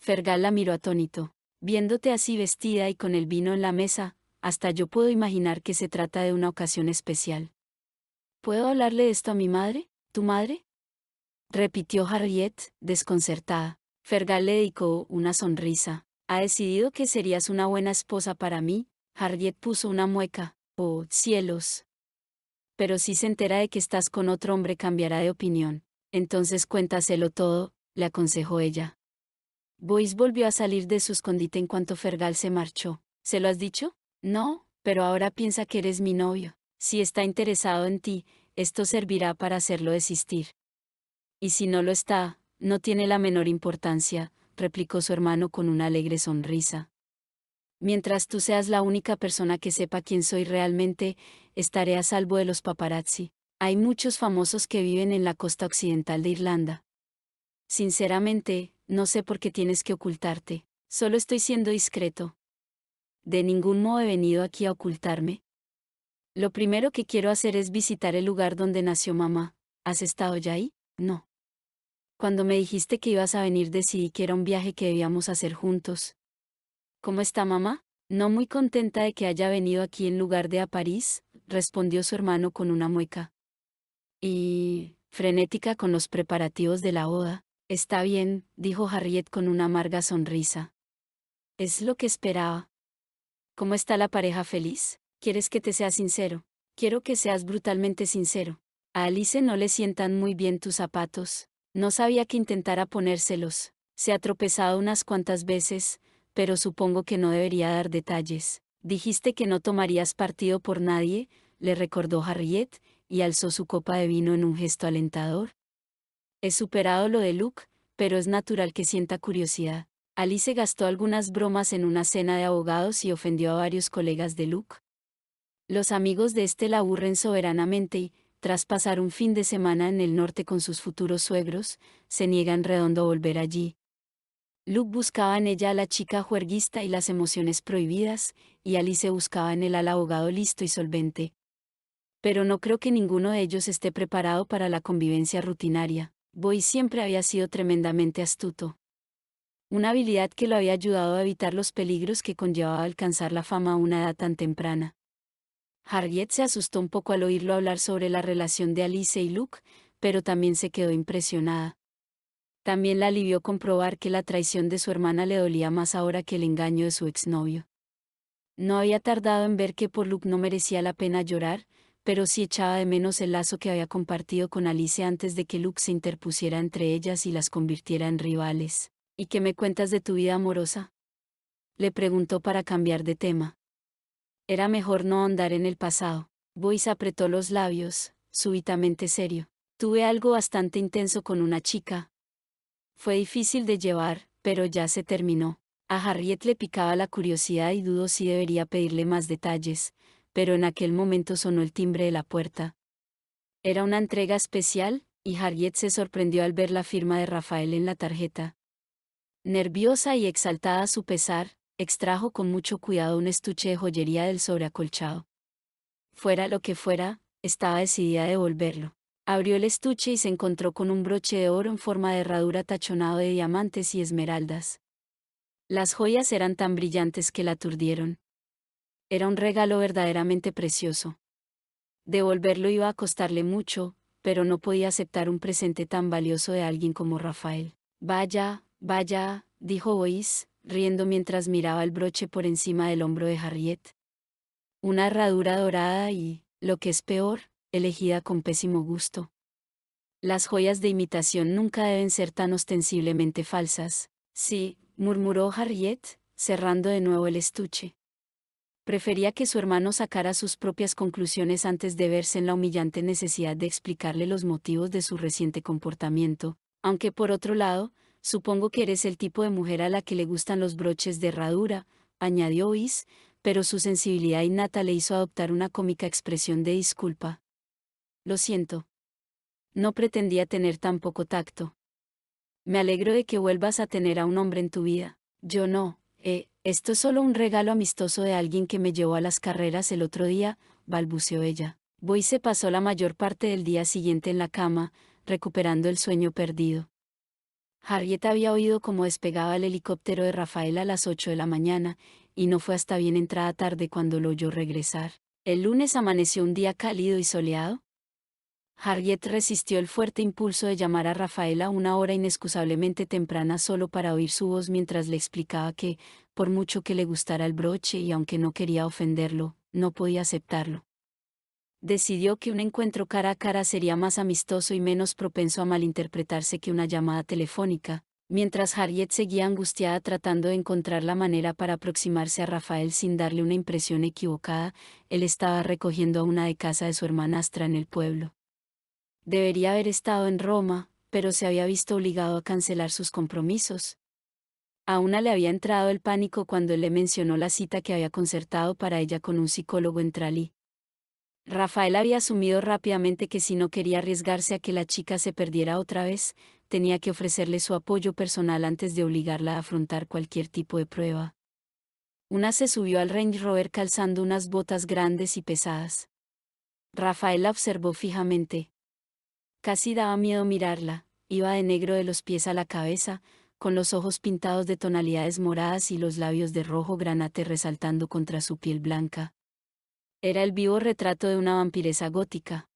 S1: Fergal la miró atónito. Viéndote así vestida y con el vino en la mesa, hasta yo puedo imaginar que se trata de una ocasión especial. ¿Puedo hablarle esto a mi madre? ¿Tu madre? repitió Harriet, desconcertada. Fergal le dedicó una sonrisa. Ha decidido que serías una buena esposa para mí. Harriet puso una mueca. Oh, cielos. Pero si se entera de que estás con otro hombre cambiará de opinión. Entonces cuéntaselo todo, le aconsejó ella. Boyce volvió a salir de su escondite en cuanto Fergal se marchó. ¿Se lo has dicho? No, pero ahora piensa que eres mi novio. Si está interesado en ti, esto servirá para hacerlo desistir. Y si no lo está, no tiene la menor importancia, replicó su hermano con una alegre sonrisa. Mientras tú seas la única persona que sepa quién soy realmente, estaré a salvo de los paparazzi. Hay muchos famosos que viven en la costa occidental de Irlanda. Sinceramente, no sé por qué tienes que ocultarte, solo estoy siendo discreto. De ningún modo he venido aquí a ocultarme. Lo primero que quiero hacer es visitar el lugar donde nació mamá. ¿Has estado ya ahí? No. Cuando me dijiste que ibas a venir decidí que era un viaje que debíamos hacer juntos. ¿Cómo está mamá? No muy contenta de que haya venido aquí en lugar de a París, respondió su hermano con una mueca y, frenética con los preparativos de la boda, está bien, dijo Harriet con una amarga sonrisa. Es lo que esperaba. ¿Cómo está la pareja feliz? ¿Quieres que te sea sincero? Quiero que seas brutalmente sincero. A Alice no le sientan muy bien tus zapatos. No sabía que intentara ponérselos. Se ha tropezado unas cuantas veces, pero supongo que no debería dar detalles. Dijiste que no tomarías partido por nadie, le recordó Harriet, y alzó su copa de vino en un gesto alentador. He superado lo de Luke, pero es natural que sienta curiosidad. Alice gastó algunas bromas en una cena de abogados y ofendió a varios colegas de Luke. Los amigos de este la aburren soberanamente y, tras pasar un fin de semana en el norte con sus futuros suegros, se niegan redondo a volver allí. Luke buscaba en ella a la chica juerguista y las emociones prohibidas, y Alice buscaba en él al abogado listo y solvente, pero no creo que ninguno de ellos esté preparado para la convivencia rutinaria. Boy siempre había sido tremendamente astuto. Una habilidad que lo había ayudado a evitar los peligros que conllevaba alcanzar la fama a una edad tan temprana. Harriet se asustó un poco al oírlo hablar sobre la relación de Alice y Luke, pero también se quedó impresionada. También la alivió comprobar que la traición de su hermana le dolía más ahora que el engaño de su exnovio. No había tardado en ver que por Luke no merecía la pena llorar, pero sí echaba de menos el lazo que había compartido con Alicia antes de que Luke se interpusiera entre ellas y las convirtiera en rivales. ¿Y qué me cuentas de tu vida amorosa? Le preguntó para cambiar de tema. Era mejor no andar en el pasado. Boyce apretó los labios, súbitamente serio. Tuve algo bastante intenso con una chica. Fue difícil de llevar, pero ya se terminó. A Harriet le picaba la curiosidad y dudó si debería pedirle más detalles, pero en aquel momento sonó el timbre de la puerta. Era una entrega especial, y Harriet se sorprendió al ver la firma de Rafael en la tarjeta. Nerviosa y exaltada a su pesar, extrajo con mucho cuidado un estuche de joyería del sobreacolchado. Fuera lo que fuera, estaba decidida a devolverlo. Abrió el estuche y se encontró con un broche de oro en forma de herradura tachonado de diamantes y esmeraldas. Las joyas eran tan brillantes que la aturdieron. Era un regalo verdaderamente precioso. Devolverlo iba a costarle mucho, pero no podía aceptar un presente tan valioso de alguien como Rafael. Vaya, vaya, dijo Bois, riendo mientras miraba el broche por encima del hombro de Harriet. Una herradura dorada y, lo que es peor, elegida con pésimo gusto. Las joyas de imitación nunca deben ser tan ostensiblemente falsas. Sí, murmuró Harriet, cerrando de nuevo el estuche prefería que su hermano sacara sus propias conclusiones antes de verse en la humillante necesidad de explicarle los motivos de su reciente comportamiento, aunque por otro lado, supongo que eres el tipo de mujer a la que le gustan los broches de herradura, añadió Is, pero su sensibilidad innata le hizo adoptar una cómica expresión de disculpa. Lo siento. No pretendía tener tan poco tacto. Me alegro de que vuelvas a tener a un hombre en tu vida. Yo no, eh, esto es solo un regalo amistoso de alguien que me llevó a las carreras el otro día, balbuceó ella. Boy se pasó la mayor parte del día siguiente en la cama, recuperando el sueño perdido. Harriet había oído cómo despegaba el helicóptero de Rafael a las ocho de la mañana, y no fue hasta bien entrada tarde cuando lo oyó regresar. El lunes amaneció un día cálido y soleado, Harriet resistió el fuerte impulso de llamar a Rafael a una hora inexcusablemente temprana solo para oír su voz mientras le explicaba que, por mucho que le gustara el broche y aunque no quería ofenderlo, no podía aceptarlo. Decidió que un encuentro cara a cara sería más amistoso y menos propenso a malinterpretarse que una llamada telefónica, mientras Harriet seguía angustiada tratando de encontrar la manera para aproximarse a Rafael sin darle una impresión equivocada, él estaba recogiendo a una de casa de su hermanastra en el pueblo. Debería haber estado en Roma, pero se había visto obligado a cancelar sus compromisos. A una le había entrado el pánico cuando él le mencionó la cita que había concertado para ella con un psicólogo en Tralí. Rafael había asumido rápidamente que si no quería arriesgarse a que la chica se perdiera otra vez, tenía que ofrecerle su apoyo personal antes de obligarla a afrontar cualquier tipo de prueba. Una se subió al Range Rover calzando unas botas grandes y pesadas. Rafael la observó fijamente. Casi daba miedo mirarla, iba de negro de los pies a la cabeza, con los ojos pintados de tonalidades moradas y los labios de rojo granate resaltando contra su piel blanca. Era el vivo retrato de una vampireza gótica.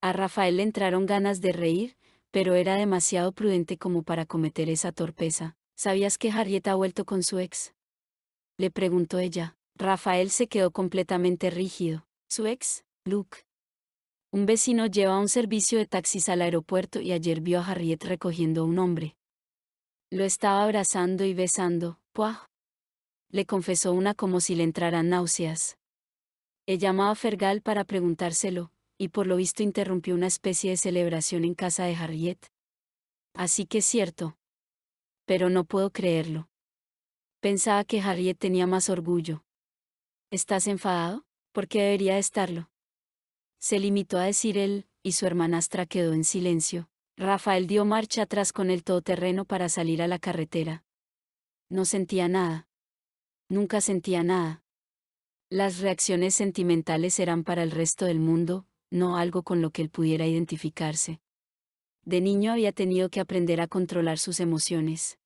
S1: A Rafael le entraron ganas de reír, pero era demasiado prudente como para cometer esa torpeza. ¿Sabías que Harriet ha vuelto con su ex? Le preguntó ella. Rafael se quedó completamente rígido. ¿Su ex? Luke. Un vecino lleva un servicio de taxis al aeropuerto y ayer vio a Harriet recogiendo a un hombre. Lo estaba abrazando y besando, ¡puah! Le confesó una como si le entraran náuseas. Él llamó a Fergal para preguntárselo, y por lo visto interrumpió una especie de celebración en casa de Harriet. Así que es cierto. Pero no puedo creerlo. Pensaba que Harriet tenía más orgullo. ¿Estás enfadado? ¿Por qué debería estarlo? se limitó a decir él, y su hermanastra quedó en silencio. Rafael dio marcha atrás con el todoterreno para salir a la carretera. No sentía nada. Nunca sentía nada. Las reacciones sentimentales eran para el resto del mundo, no algo con lo que él pudiera identificarse. De niño había tenido que aprender a controlar sus emociones.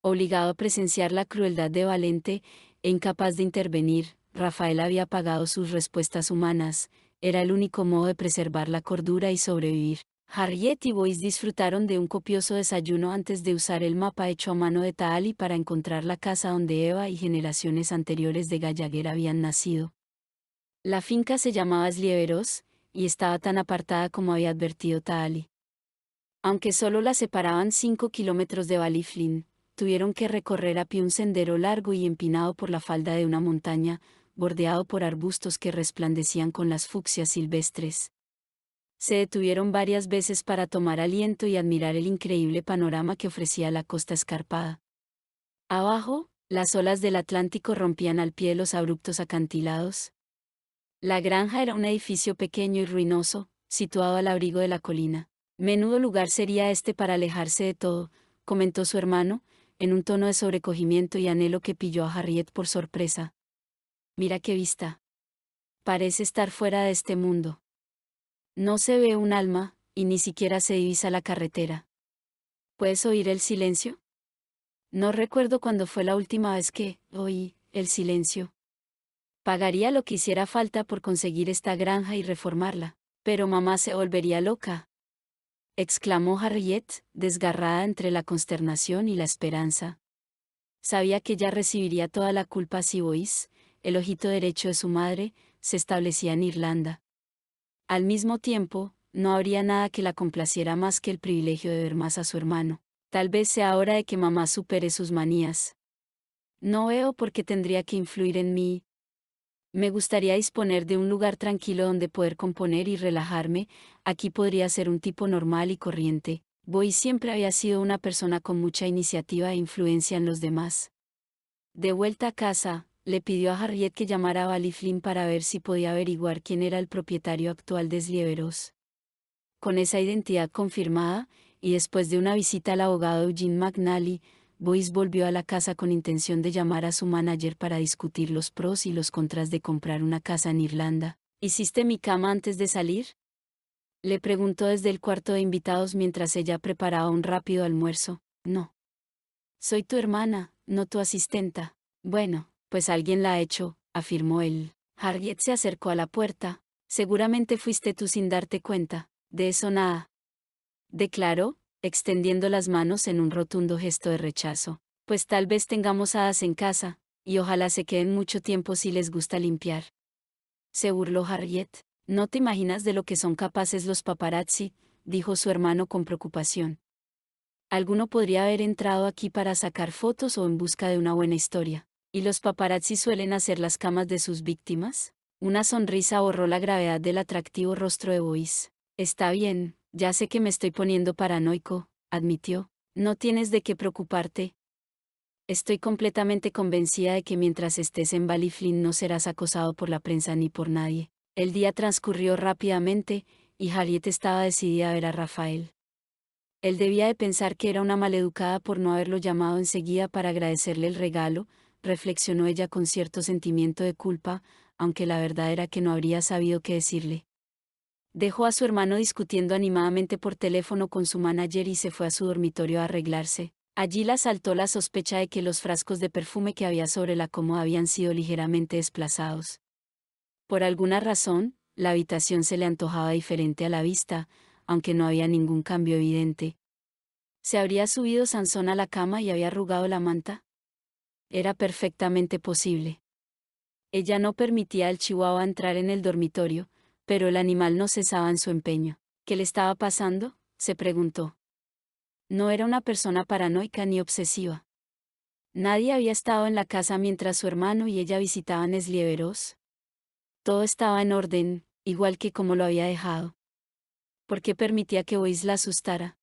S1: Obligado a presenciar la crueldad de Valente, e incapaz de intervenir, Rafael había apagado sus respuestas humanas, era el único modo de preservar la cordura y sobrevivir. Harriet y Boyce disfrutaron de un copioso desayuno antes de usar el mapa hecho a mano de Taali para encontrar la casa donde Eva y generaciones anteriores de Gallagher habían nacido. La finca se llamaba Slieveros, y estaba tan apartada como había advertido Taali. Aunque solo la separaban cinco kilómetros de Baliflin, tuvieron que recorrer a pie un sendero largo y empinado por la falda de una montaña, bordeado por arbustos que resplandecían con las fucsias silvestres. Se detuvieron varias veces para tomar aliento y admirar el increíble panorama que ofrecía la costa escarpada. Abajo, las olas del Atlántico rompían al pie de los abruptos acantilados. La granja era un edificio pequeño y ruinoso, situado al abrigo de la colina. Menudo lugar sería este para alejarse de todo, comentó su hermano, en un tono de sobrecogimiento y anhelo que pilló a Harriet por sorpresa mira qué vista. Parece estar fuera de este mundo. No se ve un alma, y ni siquiera se divisa la carretera. ¿Puedes oír el silencio? No recuerdo cuándo fue la última vez que oí el silencio. Pagaría lo que hiciera falta por conseguir esta granja y reformarla, pero mamá se volvería loca. Exclamó Harriet, desgarrada entre la consternación y la esperanza. Sabía que ya recibiría toda la culpa si oís el ojito derecho de su madre, se establecía en Irlanda. Al mismo tiempo, no habría nada que la complaciera más que el privilegio de ver más a su hermano. Tal vez sea hora de que mamá supere sus manías. No veo por qué tendría que influir en mí. Me gustaría disponer de un lugar tranquilo donde poder componer y relajarme, aquí podría ser un tipo normal y corriente. Boy siempre había sido una persona con mucha iniciativa e influencia en los demás. De vuelta a casa, le pidió a Harriet que llamara a Bally Flynn para ver si podía averiguar quién era el propietario actual de Slieveros. Con esa identidad confirmada, y después de una visita al abogado Eugene McNally, Boyce volvió a la casa con intención de llamar a su manager para discutir los pros y los contras de comprar una casa en Irlanda. ¿Hiciste mi cama antes de salir? Le preguntó desde el cuarto de invitados mientras ella preparaba un rápido almuerzo. No. Soy tu hermana, no tu asistenta. Bueno, pues alguien la ha hecho, afirmó él. Harriet se acercó a la puerta. Seguramente fuiste tú sin darte cuenta. De eso nada. Declaró, extendiendo las manos en un rotundo gesto de rechazo. Pues tal vez tengamos hadas en casa, y ojalá se queden mucho tiempo si les gusta limpiar. Se burló Harriet. No te imaginas de lo que son capaces los paparazzi, dijo su hermano con preocupación. Alguno podría haber entrado aquí para sacar fotos o en busca de una buena historia los paparazzi suelen hacer las camas de sus víctimas? Una sonrisa ahorró la gravedad del atractivo rostro de Boyce. Está bien, ya sé que me estoy poniendo paranoico, admitió. No tienes de qué preocuparte. Estoy completamente convencida de que mientras estés en Baliflin no serás acosado por la prensa ni por nadie. El día transcurrió rápidamente, y Harriet estaba decidida a ver a Rafael. Él debía de pensar que era una maleducada por no haberlo llamado enseguida para agradecerle el regalo, reflexionó ella con cierto sentimiento de culpa, aunque la verdad era que no habría sabido qué decirle. Dejó a su hermano discutiendo animadamente por teléfono con su manager y se fue a su dormitorio a arreglarse. Allí la asaltó la sospecha de que los frascos de perfume que había sobre la cómoda habían sido ligeramente desplazados. Por alguna razón, la habitación se le antojaba diferente a la vista, aunque no había ningún cambio evidente. ¿Se habría subido Sansón a la cama y había arrugado la manta? Era perfectamente posible. Ella no permitía al chihuahua entrar en el dormitorio, pero el animal no cesaba en su empeño. ¿Qué le estaba pasando? se preguntó. No era una persona paranoica ni obsesiva. Nadie había estado en la casa mientras su hermano y ella visitaban Eslieveros. Todo estaba en orden, igual que como lo había dejado. ¿Por qué permitía que Bois la asustara?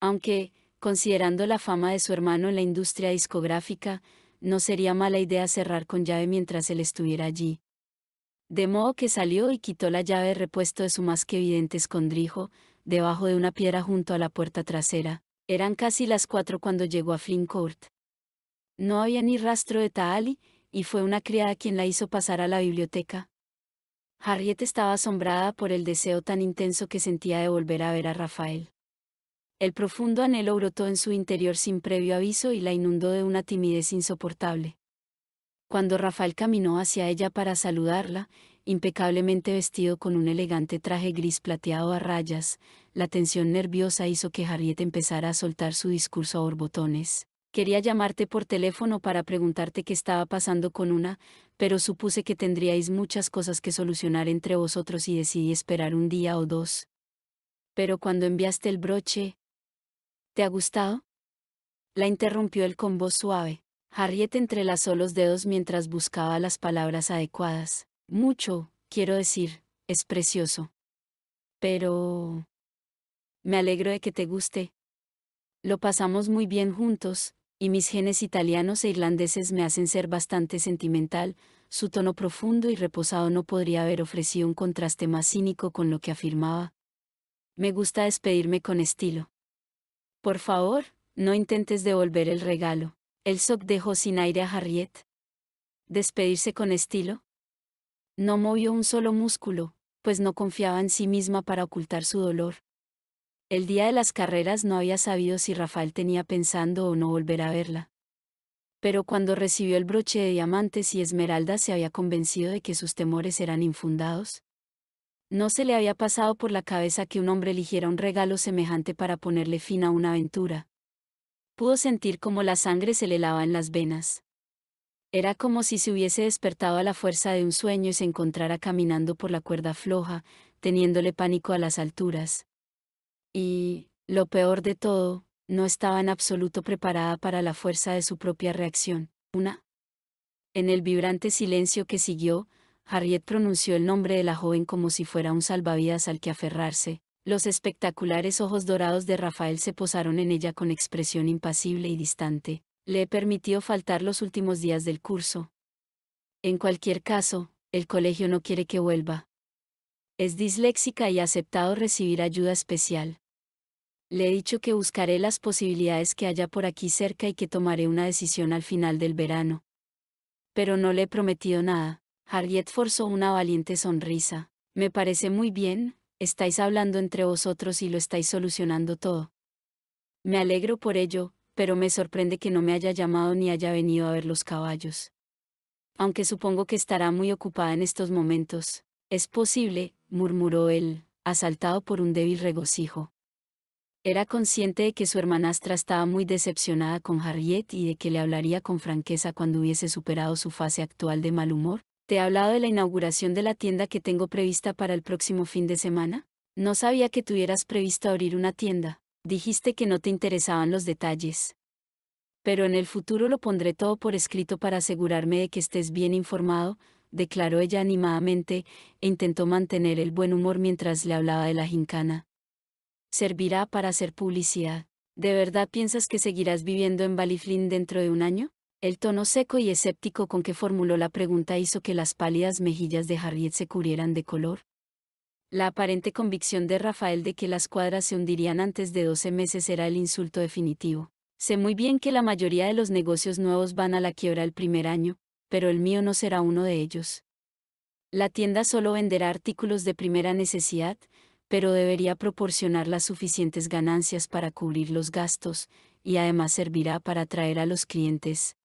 S1: Aunque, Considerando la fama de su hermano en la industria discográfica, no sería mala idea cerrar con llave mientras él estuviera allí. De modo que salió y quitó la llave repuesto de su más que evidente escondrijo, debajo de una piedra junto a la puerta trasera. Eran casi las cuatro cuando llegó a Flynn Court. No había ni rastro de Taali, y fue una criada quien la hizo pasar a la biblioteca. Harriet estaba asombrada por el deseo tan intenso que sentía de volver a ver a Rafael el profundo anhelo brotó en su interior sin previo aviso y la inundó de una timidez insoportable. Cuando Rafael caminó hacia ella para saludarla, impecablemente vestido con un elegante traje gris plateado a rayas, la tensión nerviosa hizo que Harriet empezara a soltar su discurso a borbotones. Quería llamarte por teléfono para preguntarte qué estaba pasando con una, pero supuse que tendríais muchas cosas que solucionar entre vosotros y decidí esperar un día o dos. Pero cuando enviaste el broche, ¿Te ha gustado? La interrumpió él con voz suave. Harriet entrelazó los dedos mientras buscaba las palabras adecuadas. Mucho, quiero decir, es precioso. Pero... Me alegro de que te guste. Lo pasamos muy bien juntos, y mis genes italianos e irlandeses me hacen ser bastante sentimental, su tono profundo y reposado no podría haber ofrecido un contraste más cínico con lo que afirmaba. Me gusta despedirme con estilo. Por favor, no intentes devolver el regalo. El Soc dejó sin aire a Harriet. ¿Despedirse con estilo? No movió un solo músculo, pues no confiaba en sí misma para ocultar su dolor. El día de las carreras no había sabido si Rafael tenía pensando o no volver a verla. Pero cuando recibió el broche de diamantes y esmeraldas se había convencido de que sus temores eran infundados. No se le había pasado por la cabeza que un hombre eligiera un regalo semejante para ponerle fin a una aventura. Pudo sentir como la sangre se le lava en las venas. Era como si se hubiese despertado a la fuerza de un sueño y se encontrara caminando por la cuerda floja, teniéndole pánico a las alturas. Y, lo peor de todo, no estaba en absoluto preparada para la fuerza de su propia reacción. Una. En el vibrante silencio que siguió, Harriet pronunció el nombre de la joven como si fuera un salvavidas al que aferrarse. Los espectaculares ojos dorados de Rafael se posaron en ella con expresión impasible y distante. Le he permitido faltar los últimos días del curso. En cualquier caso, el colegio no quiere que vuelva. Es disléxica y ha aceptado recibir ayuda especial. Le he dicho que buscaré las posibilidades que haya por aquí cerca y que tomaré una decisión al final del verano. Pero no le he prometido nada. Harriet forzó una valiente sonrisa. Me parece muy bien, estáis hablando entre vosotros y lo estáis solucionando todo. Me alegro por ello, pero me sorprende que no me haya llamado ni haya venido a ver los caballos. Aunque supongo que estará muy ocupada en estos momentos. Es posible, murmuró él, asaltado por un débil regocijo. Era consciente de que su hermanastra estaba muy decepcionada con Harriet y de que le hablaría con franqueza cuando hubiese superado su fase actual de mal humor, ¿Te he hablado de la inauguración de la tienda que tengo prevista para el próximo fin de semana? No sabía que tuvieras previsto abrir una tienda. Dijiste que no te interesaban los detalles. Pero en el futuro lo pondré todo por escrito para asegurarme de que estés bien informado, declaró ella animadamente, e intentó mantener el buen humor mientras le hablaba de la gincana. Servirá para hacer publicidad. ¿De verdad piensas que seguirás viviendo en Baliflin dentro de un año? El tono seco y escéptico con que formuló la pregunta hizo que las pálidas mejillas de Harriet se cubrieran de color. La aparente convicción de Rafael de que las cuadras se hundirían antes de 12 meses era el insulto definitivo. Sé muy bien que la mayoría de los negocios nuevos van a la quiebra el primer año, pero el mío no será uno de ellos. La tienda solo venderá artículos de primera necesidad, pero debería proporcionar las suficientes ganancias para cubrir los gastos, y además servirá para atraer a los clientes,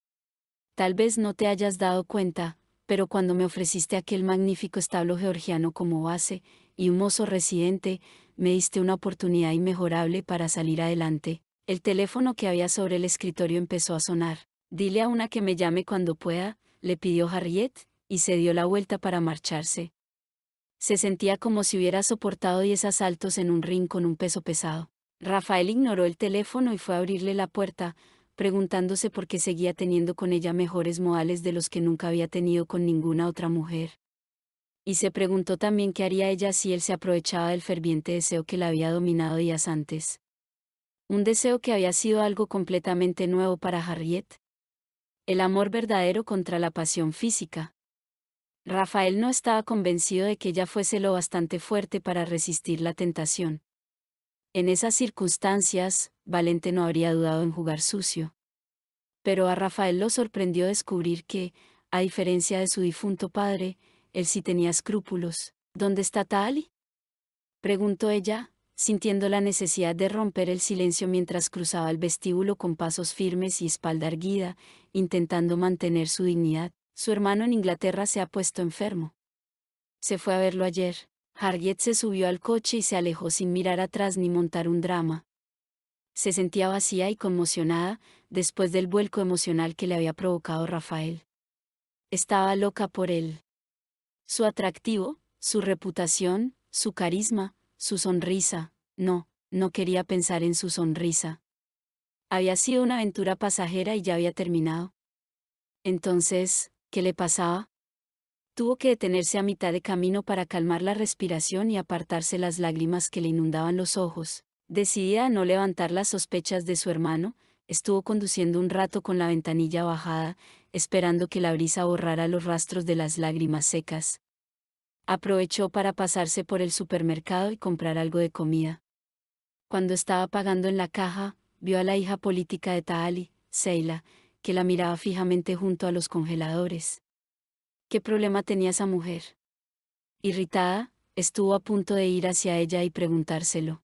S1: Tal vez no te hayas dado cuenta, pero cuando me ofreciste aquel magnífico establo georgiano como base, y un mozo residente, me diste una oportunidad inmejorable para salir adelante. El teléfono que había sobre el escritorio empezó a sonar. Dile a una que me llame cuando pueda, le pidió Harriet, y se dio la vuelta para marcharse. Se sentía como si hubiera soportado diez asaltos en un ring con un peso pesado. Rafael ignoró el teléfono y fue a abrirle la puerta, preguntándose por qué seguía teniendo con ella mejores modales de los que nunca había tenido con ninguna otra mujer. Y se preguntó también qué haría ella si él se aprovechaba del ferviente deseo que la había dominado días antes. Un deseo que había sido algo completamente nuevo para Harriet. El amor verdadero contra la pasión física. Rafael no estaba convencido de que ella fuese lo bastante fuerte para resistir la tentación. En esas circunstancias, Valente no habría dudado en jugar sucio. Pero a Rafael lo sorprendió descubrir que, a diferencia de su difunto padre, él sí tenía escrúpulos. ¿Dónde está Tali? preguntó ella, sintiendo la necesidad de romper el silencio mientras cruzaba el vestíbulo con pasos firmes y espalda erguida, intentando mantener su dignidad. Su hermano en Inglaterra se ha puesto enfermo. Se fue a verlo ayer. Harriet se subió al coche y se alejó sin mirar atrás ni montar un drama. Se sentía vacía y conmocionada, después del vuelco emocional que le había provocado Rafael. Estaba loca por él. Su atractivo, su reputación, su carisma, su sonrisa, no, no quería pensar en su sonrisa. Había sido una aventura pasajera y ya había terminado. Entonces, ¿qué le pasaba? Tuvo que detenerse a mitad de camino para calmar la respiración y apartarse las lágrimas que le inundaban los ojos. Decidida a no levantar las sospechas de su hermano, estuvo conduciendo un rato con la ventanilla bajada, esperando que la brisa borrara los rastros de las lágrimas secas. Aprovechó para pasarse por el supermercado y comprar algo de comida. Cuando estaba pagando en la caja, vio a la hija política de Taali, Seila, que la miraba fijamente junto a los congeladores. ¿Qué problema tenía esa mujer? Irritada, estuvo a punto de ir hacia ella y preguntárselo.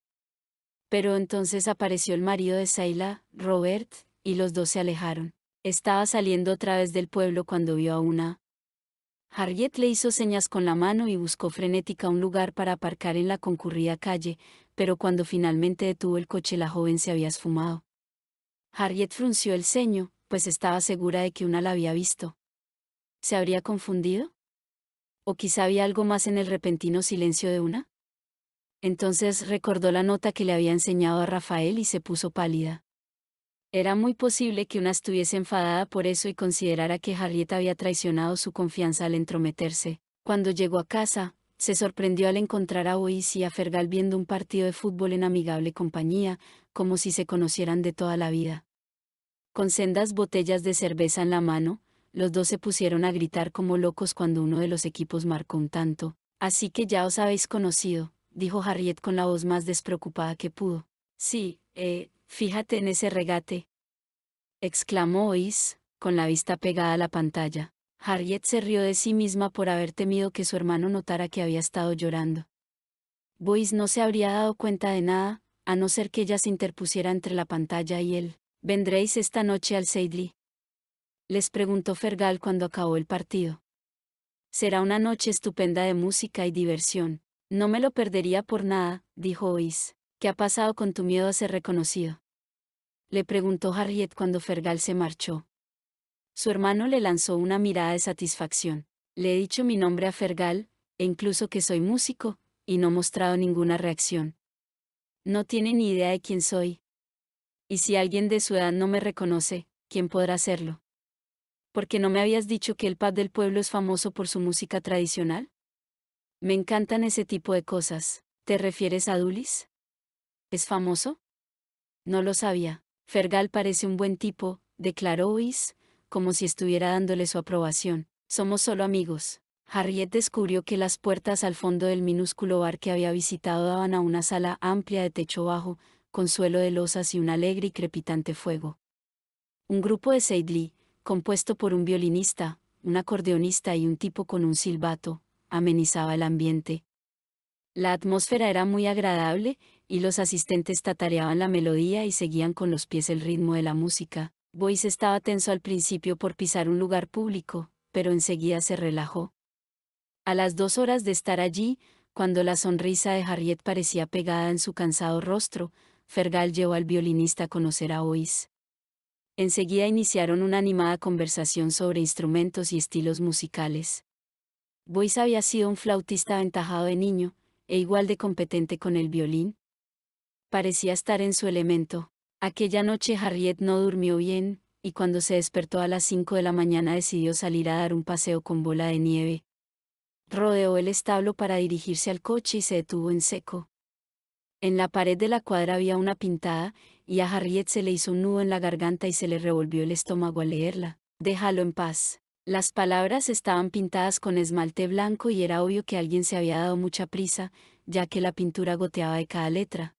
S1: Pero entonces apareció el marido de Sheila, Robert, y los dos se alejaron. Estaba saliendo otra vez del pueblo cuando vio a una. Harriet le hizo señas con la mano y buscó frenética un lugar para aparcar en la concurrida calle, pero cuando finalmente detuvo el coche la joven se había esfumado. Harriet frunció el ceño, pues estaba segura de que una la había visto. ¿Se habría confundido? ¿O quizá había algo más en el repentino silencio de una? Entonces recordó la nota que le había enseñado a Rafael y se puso pálida. Era muy posible que una estuviese enfadada por eso y considerara que Harriet había traicionado su confianza al entrometerse. Cuando llegó a casa, se sorprendió al encontrar a Ois y a Fergal viendo un partido de fútbol en amigable compañía, como si se conocieran de toda la vida. Con sendas botellas de cerveza en la mano, los dos se pusieron a gritar como locos cuando uno de los equipos marcó un tanto, así que ya os habéis conocido, dijo Harriet con la voz más despreocupada que pudo. Sí, eh, fíjate en ese regate. exclamó Ois, con la vista pegada a la pantalla. Harriet se rió de sí misma por haber temido que su hermano notara que había estado llorando. Boyce no se habría dado cuenta de nada, a no ser que ella se interpusiera entre la pantalla y él. Vendréis esta noche al Seidley les preguntó Fergal cuando acabó el partido. Será una noche estupenda de música y diversión. No me lo perdería por nada, dijo Ois. ¿Qué ha pasado con tu miedo a ser reconocido? Le preguntó Harriet cuando Fergal se marchó. Su hermano le lanzó una mirada de satisfacción. Le he dicho mi nombre a Fergal, e incluso que soy músico, y no he mostrado ninguna reacción. No tiene ni idea de quién soy. Y si alguien de su edad no me reconoce, ¿quién podrá hacerlo? ¿por qué no me habías dicho que el paz del pueblo es famoso por su música tradicional? Me encantan ese tipo de cosas. ¿Te refieres a Dulis? ¿Es famoso? No lo sabía. Fergal parece un buen tipo, declaró luis como si estuviera dándole su aprobación. Somos solo amigos. Harriet descubrió que las puertas al fondo del minúsculo bar que había visitado daban a una sala amplia de techo bajo, con suelo de losas y un alegre y crepitante fuego. Un grupo de Seidley, compuesto por un violinista, un acordeonista y un tipo con un silbato, amenizaba el ambiente. La atmósfera era muy agradable, y los asistentes tatareaban la melodía y seguían con los pies el ritmo de la música. Boyce estaba tenso al principio por pisar un lugar público, pero enseguida se relajó. A las dos horas de estar allí, cuando la sonrisa de Harriet parecía pegada en su cansado rostro, Fergal llevó al violinista a conocer a Boyce enseguida iniciaron una animada conversación sobre instrumentos y estilos musicales. Boyce había sido un flautista aventajado de niño, e igual de competente con el violín. Parecía estar en su elemento. Aquella noche Harriet no durmió bien, y cuando se despertó a las 5 de la mañana decidió salir a dar un paseo con bola de nieve. Rodeó el establo para dirigirse al coche y se detuvo en seco. En la pared de la cuadra había una pintada, y a Harriet se le hizo un nudo en la garganta y se le revolvió el estómago al leerla. Déjalo en paz. Las palabras estaban pintadas con esmalte blanco y era obvio que alguien se había dado mucha prisa, ya que la pintura goteaba de cada letra.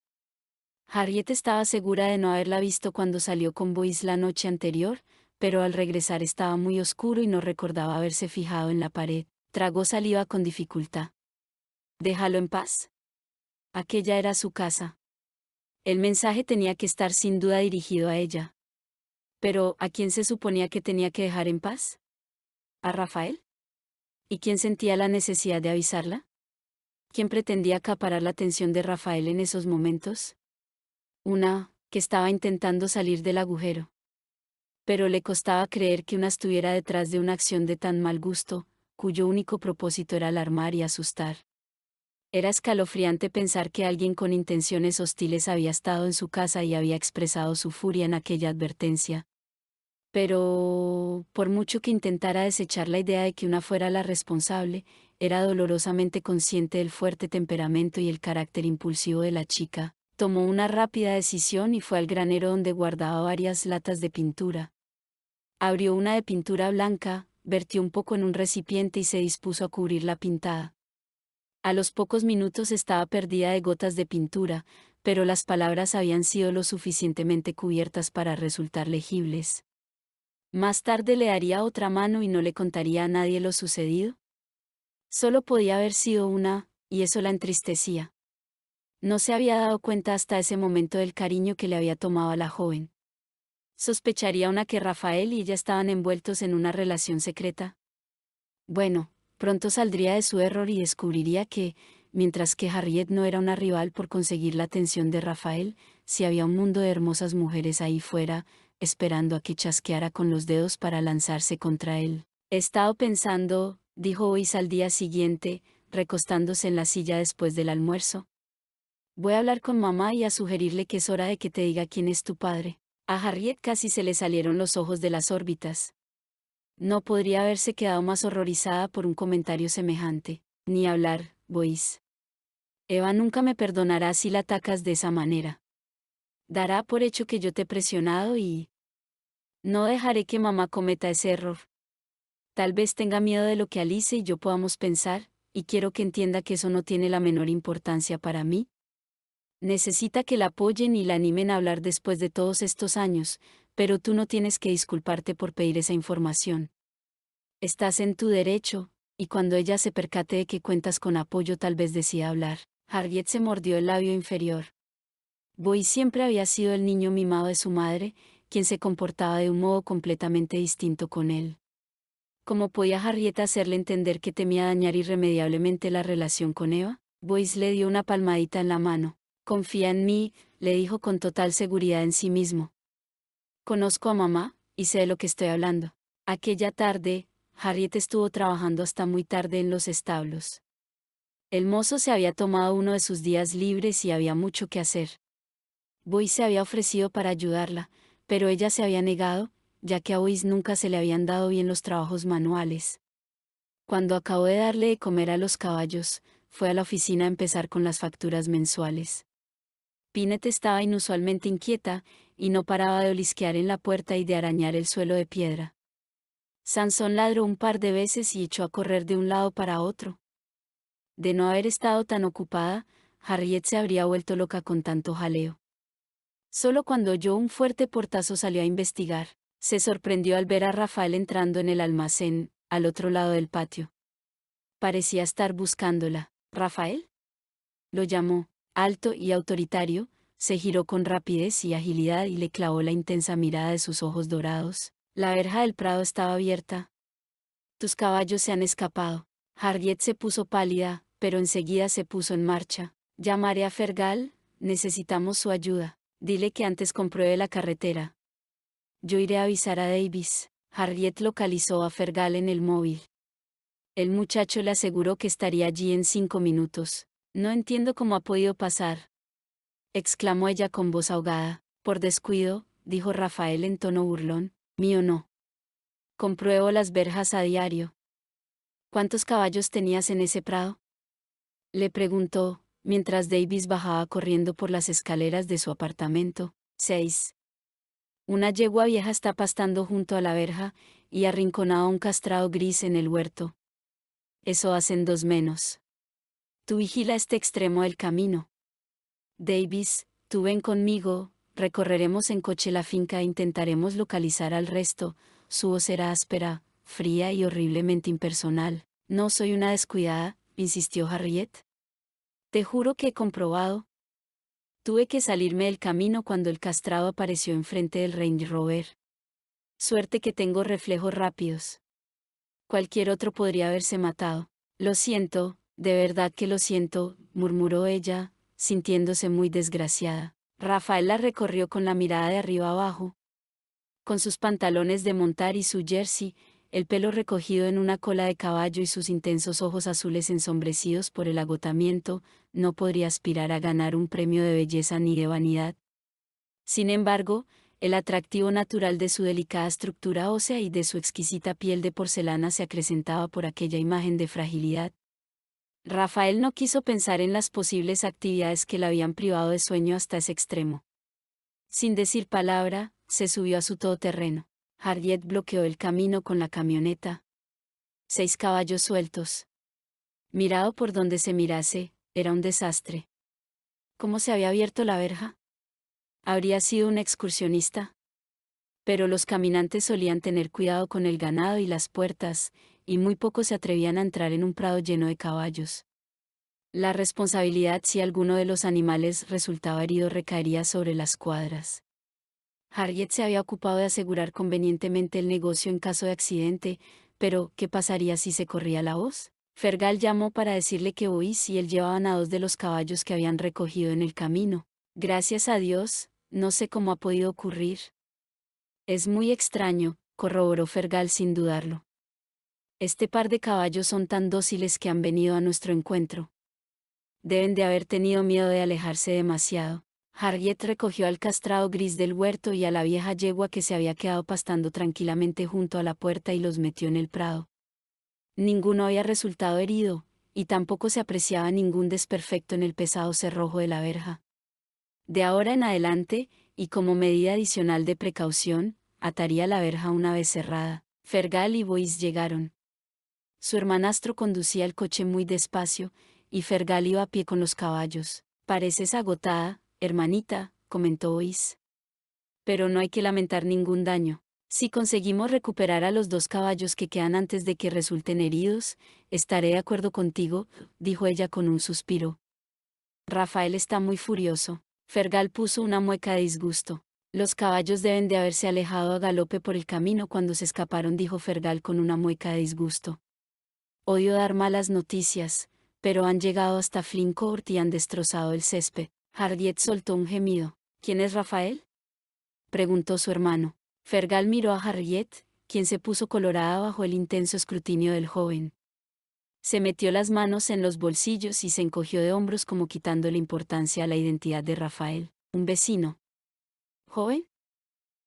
S1: Harriet estaba segura de no haberla visto cuando salió con Bois la noche anterior, pero al regresar estaba muy oscuro y no recordaba haberse fijado en la pared. Tragó saliva con dificultad. Déjalo en paz. Aquella era su casa. El mensaje tenía que estar sin duda dirigido a ella. Pero, ¿a quién se suponía que tenía que dejar en paz? ¿A Rafael? ¿Y quién sentía la necesidad de avisarla? ¿Quién pretendía acaparar la atención de Rafael en esos momentos? Una, que estaba intentando salir del agujero. Pero le costaba creer que una estuviera detrás de una acción de tan mal gusto, cuyo único propósito era alarmar y asustar. Era escalofriante pensar que alguien con intenciones hostiles había estado en su casa y había expresado su furia en aquella advertencia. Pero, por mucho que intentara desechar la idea de que una fuera la responsable, era dolorosamente consciente del fuerte temperamento y el carácter impulsivo de la chica. Tomó una rápida decisión y fue al granero donde guardaba varias latas de pintura. Abrió una de pintura blanca, vertió un poco en un recipiente y se dispuso a cubrir la pintada. A los pocos minutos estaba perdida de gotas de pintura, pero las palabras habían sido lo suficientemente cubiertas para resultar legibles. Más tarde le daría otra mano y no le contaría a nadie lo sucedido. Solo podía haber sido una, y eso la entristecía. No se había dado cuenta hasta ese momento del cariño que le había tomado a la joven. Sospecharía una que Rafael y ella estaban envueltos en una relación secreta. Bueno, Pronto saldría de su error y descubriría que, mientras que Harriet no era una rival por conseguir la atención de Rafael, si había un mundo de hermosas mujeres ahí fuera, esperando a que chasqueara con los dedos para lanzarse contra él. He estado pensando, dijo Ois al día siguiente, recostándose en la silla después del almuerzo. Voy a hablar con mamá y a sugerirle que es hora de que te diga quién es tu padre. A Harriet casi se le salieron los ojos de las órbitas. No podría haberse quedado más horrorizada por un comentario semejante. Ni hablar, Bois. Eva nunca me perdonará si la atacas de esa manera. Dará por hecho que yo te he presionado y... No dejaré que mamá cometa ese error. Tal vez tenga miedo de lo que Alice y yo podamos pensar, y quiero que entienda que eso no tiene la menor importancia para mí. Necesita que la apoyen y la animen a hablar después de todos estos años, pero tú no tienes que disculparte por pedir esa información. Estás en tu derecho, y cuando ella se percate de que cuentas con apoyo tal vez decida hablar. Harriet se mordió el labio inferior. Boy siempre había sido el niño mimado de su madre, quien se comportaba de un modo completamente distinto con él. ¿Cómo podía Harriet hacerle entender que temía dañar irremediablemente la relación con Eva? Boyce le dio una palmadita en la mano. Confía en mí, le dijo con total seguridad en sí mismo. Conozco a mamá, y sé de lo que estoy hablando. Aquella tarde, Harriet estuvo trabajando hasta muy tarde en los establos. El mozo se había tomado uno de sus días libres y había mucho que hacer. Boy se había ofrecido para ayudarla, pero ella se había negado, ya que a Boyce nunca se le habían dado bien los trabajos manuales. Cuando acabó de darle de comer a los caballos, fue a la oficina a empezar con las facturas mensuales. Pinet estaba inusualmente inquieta y no paraba de olisquear en la puerta y de arañar el suelo de piedra. Sansón ladró un par de veces y echó a correr de un lado para otro. De no haber estado tan ocupada, Harriet se habría vuelto loca con tanto jaleo. Solo cuando oyó un fuerte portazo salió a investigar, se sorprendió al ver a Rafael entrando en el almacén, al otro lado del patio. Parecía estar buscándola. ¿Rafael? Lo llamó, alto y autoritario, se giró con rapidez y agilidad y le clavó la intensa mirada de sus ojos dorados. La verja del prado estaba abierta. Tus caballos se han escapado. Harriet se puso pálida, pero enseguida se puso en marcha. Llamaré a Fergal, necesitamos su ayuda. Dile que antes compruebe la carretera. Yo iré a avisar a Davis. Harriet localizó a Fergal en el móvil. El muchacho le aseguró que estaría allí en cinco minutos. No entiendo cómo ha podido pasar, exclamó ella con voz ahogada. Por descuido, dijo Rafael en tono burlón, mío no. Compruebo las verjas a diario. ¿Cuántos caballos tenías en ese prado? Le preguntó, mientras Davis bajaba corriendo por las escaleras de su apartamento. 6. Una yegua vieja está pastando junto a la verja, y arrinconado un castrado gris en el huerto. Eso hacen dos menos. Tú vigila este extremo del camino, Davis, tú ven conmigo, recorreremos en coche la finca e intentaremos localizar al resto, su voz era áspera, fría y horriblemente impersonal. No soy una descuidada, insistió Harriet. Te juro que he comprobado. Tuve que salirme del camino cuando el castrado apareció enfrente del Range Rover. Suerte que tengo reflejos rápidos. Cualquier otro podría haberse matado. Lo siento, de verdad que lo siento, murmuró ella, sintiéndose muy desgraciada. Rafaela recorrió con la mirada de arriba abajo. Con sus pantalones de montar y su jersey, el pelo recogido en una cola de caballo y sus intensos ojos azules ensombrecidos por el agotamiento, no podría aspirar a ganar un premio de belleza ni de vanidad. Sin embargo, el atractivo natural de su delicada estructura ósea y de su exquisita piel de porcelana se acrecentaba por aquella imagen de fragilidad. Rafael no quiso pensar en las posibles actividades que la habían privado de sueño hasta ese extremo. Sin decir palabra, se subió a su todoterreno. Harriet bloqueó el camino con la camioneta. Seis caballos sueltos. Mirado por donde se mirase, era un desastre. ¿Cómo se había abierto la verja? ¿Habría sido un excursionista? Pero los caminantes solían tener cuidado con el ganado y las puertas, y muy pocos se atrevían a entrar en un prado lleno de caballos. La responsabilidad si alguno de los animales resultaba herido recaería sobre las cuadras. Harriet se había ocupado de asegurar convenientemente el negocio en caso de accidente, pero ¿qué pasaría si se corría la voz? Fergal llamó para decirle que oí y él llevaban a dos de los caballos que habían recogido en el camino. Gracias a Dios, no sé cómo ha podido ocurrir. Es muy extraño, corroboró Fergal sin dudarlo. Este par de caballos son tan dóciles que han venido a nuestro encuentro. Deben de haber tenido miedo de alejarse demasiado. Harriet recogió al castrado gris del huerto y a la vieja yegua que se había quedado pastando tranquilamente junto a la puerta y los metió en el prado. Ninguno había resultado herido, y tampoco se apreciaba ningún desperfecto en el pesado cerrojo de la verja. De ahora en adelante, y como medida adicional de precaución, ataría la verja una vez cerrada. Fergal y Bois llegaron. Su hermanastro conducía el coche muy despacio, y Fergal iba a pie con los caballos. Pareces agotada, hermanita, comentó Is. Pero no hay que lamentar ningún daño. Si conseguimos recuperar a los dos caballos que quedan antes de que resulten heridos, estaré de acuerdo contigo, dijo ella con un suspiro. Rafael está muy furioso. Fergal puso una mueca de disgusto. Los caballos deben de haberse alejado a galope por el camino cuando se escaparon, dijo Fergal con una mueca de disgusto. Odio dar malas noticias, pero han llegado hasta Flynn y han destrozado el césped. Harriet soltó un gemido. ¿Quién es Rafael? preguntó su hermano. Fergal miró a Harriet, quien se puso colorada bajo el intenso escrutinio del joven. Se metió las manos en los bolsillos y se encogió de hombros como quitando la importancia a la identidad de Rafael, un vecino. ¿Joven?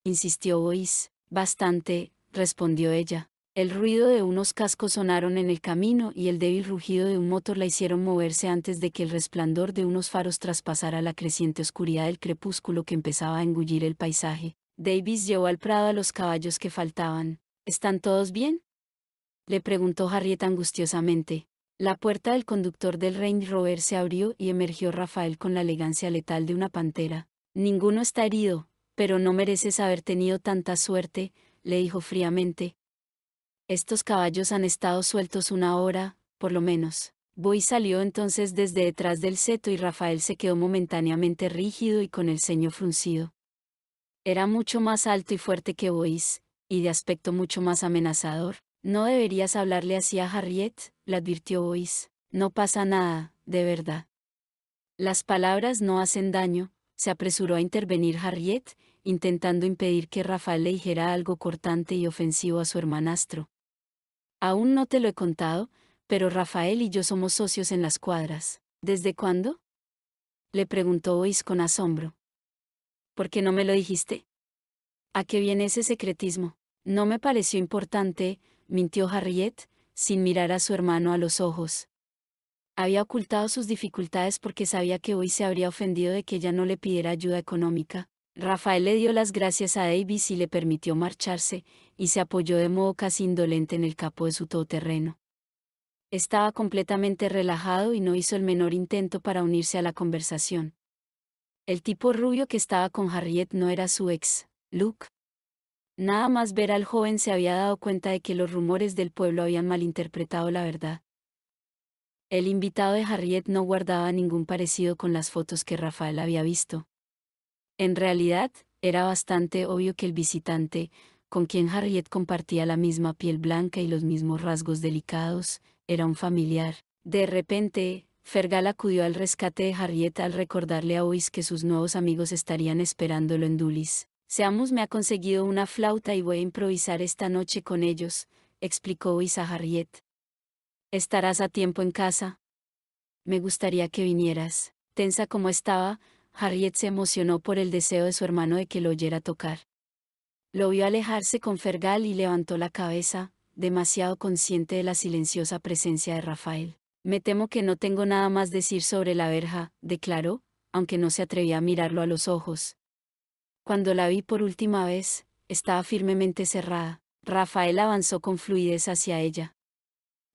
S1: insistió Bois. Bastante, respondió ella. El ruido de unos cascos sonaron en el camino y el débil rugido de un motor la hicieron moverse antes de que el resplandor de unos faros traspasara la creciente oscuridad del crepúsculo que empezaba a engullir el paisaje. Davis llevó al prado a los caballos que faltaban. ¿Están todos bien? Le preguntó Harriet angustiosamente. La puerta del conductor del Range Rover se abrió y emergió Rafael con la elegancia letal de una pantera. Ninguno está herido, pero no mereces haber tenido tanta suerte, le dijo fríamente, estos caballos han estado sueltos una hora, por lo menos. Boy salió entonces desde detrás del seto y Rafael se quedó momentáneamente rígido y con el ceño fruncido. Era mucho más alto y fuerte que Bois y de aspecto mucho más amenazador. No deberías hablarle así a Harriet, le advirtió Bois. No pasa nada, de verdad. Las palabras no hacen daño, se apresuró a intervenir Harriet, intentando impedir que Rafael le dijera algo cortante y ofensivo a su hermanastro. Aún no te lo he contado, pero Rafael y yo somos socios en las cuadras. ¿Desde cuándo? Le preguntó Ois con asombro. ¿Por qué no me lo dijiste? ¿A qué viene ese secretismo? No me pareció importante, mintió Harriet, sin mirar a su hermano a los ojos. Había ocultado sus dificultades porque sabía que hoy se habría ofendido de que ella no le pidiera ayuda económica, Rafael le dio las gracias a Davis y le permitió marcharse, y se apoyó de modo casi indolente en el capo de su todoterreno. Estaba completamente relajado y no hizo el menor intento para unirse a la conversación. El tipo rubio que estaba con Harriet no era su ex, Luke. Nada más ver al joven se había dado cuenta de que los rumores del pueblo habían malinterpretado la verdad. El invitado de Harriet no guardaba ningún parecido con las fotos que Rafael había visto. En realidad, era bastante obvio que el visitante, con quien Harriet compartía la misma piel blanca y los mismos rasgos delicados, era un familiar. De repente, Fergal acudió al rescate de Harriet al recordarle a Ois que sus nuevos amigos estarían esperándolo en Dulis. «Seamos me ha conseguido una flauta y voy a improvisar esta noche con ellos, explicó Ois a Harriet. ¿Estarás a tiempo en casa? Me gustaría que vinieras. Tensa como estaba, Harriet se emocionó por el deseo de su hermano de que lo oyera tocar. Lo vio alejarse con Fergal y levantó la cabeza, demasiado consciente de la silenciosa presencia de Rafael. Me temo que no tengo nada más decir sobre la verja, declaró, aunque no se atrevía a mirarlo a los ojos. Cuando la vi por última vez, estaba firmemente cerrada. Rafael avanzó con fluidez hacia ella.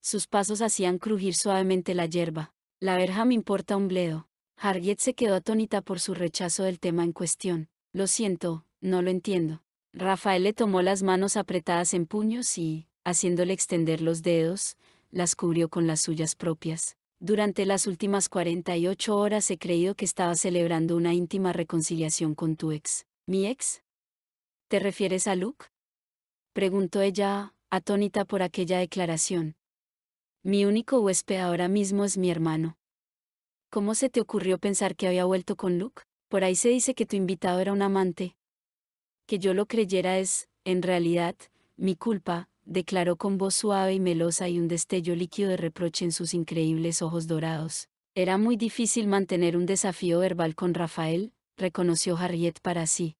S1: Sus pasos hacían crujir suavemente la hierba. La verja me importa un bledo. Harriet se quedó atónita por su rechazo del tema en cuestión. Lo siento, no lo entiendo. Rafael le tomó las manos apretadas en puños y, haciéndole extender los dedos, las cubrió con las suyas propias. Durante las últimas 48 horas he creído que estaba celebrando una íntima reconciliación con tu ex. ¿Mi ex? ¿Te refieres a Luke? Preguntó ella, atónita por aquella declaración. Mi único huésped ahora mismo es mi hermano. ¿Cómo se te ocurrió pensar que había vuelto con Luke? Por ahí se dice que tu invitado era un amante. Que yo lo creyera es, en realidad, mi culpa, declaró con voz suave y melosa y un destello líquido de reproche en sus increíbles ojos dorados. Era muy difícil mantener un desafío verbal con Rafael, reconoció Harriet para sí.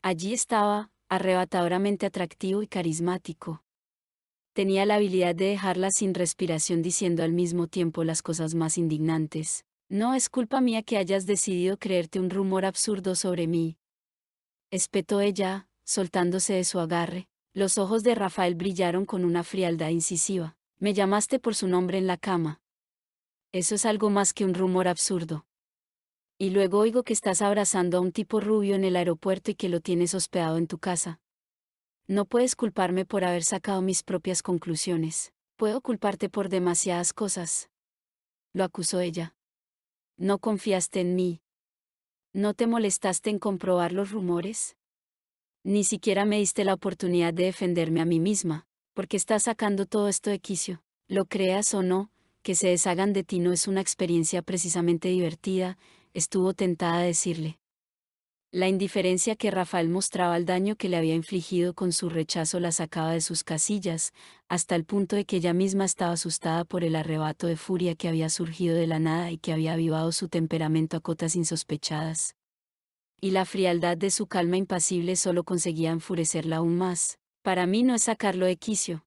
S1: Allí estaba, arrebatadoramente atractivo y carismático tenía la habilidad de dejarla sin respiración diciendo al mismo tiempo las cosas más indignantes. No es culpa mía que hayas decidido creerte un rumor absurdo sobre mí. Espetó ella, soltándose de su agarre. Los ojos de Rafael brillaron con una frialdad incisiva. Me llamaste por su nombre en la cama. Eso es algo más que un rumor absurdo. Y luego oigo que estás abrazando a un tipo rubio en el aeropuerto y que lo tienes hospedado en tu casa. No puedes culparme por haber sacado mis propias conclusiones. Puedo culparte por demasiadas cosas. Lo acusó ella. No confiaste en mí. No te molestaste en comprobar los rumores. Ni siquiera me diste la oportunidad de defenderme a mí misma, porque estás sacando todo esto de quicio. Lo creas o no, que se deshagan de ti no es una experiencia precisamente divertida, estuvo tentada a decirle. La indiferencia que Rafael mostraba al daño que le había infligido con su rechazo la sacaba de sus casillas, hasta el punto de que ella misma estaba asustada por el arrebato de furia que había surgido de la nada y que había avivado su temperamento a cotas insospechadas. Y la frialdad de su calma impasible solo conseguía enfurecerla aún más. Para mí no es sacarlo de quicio.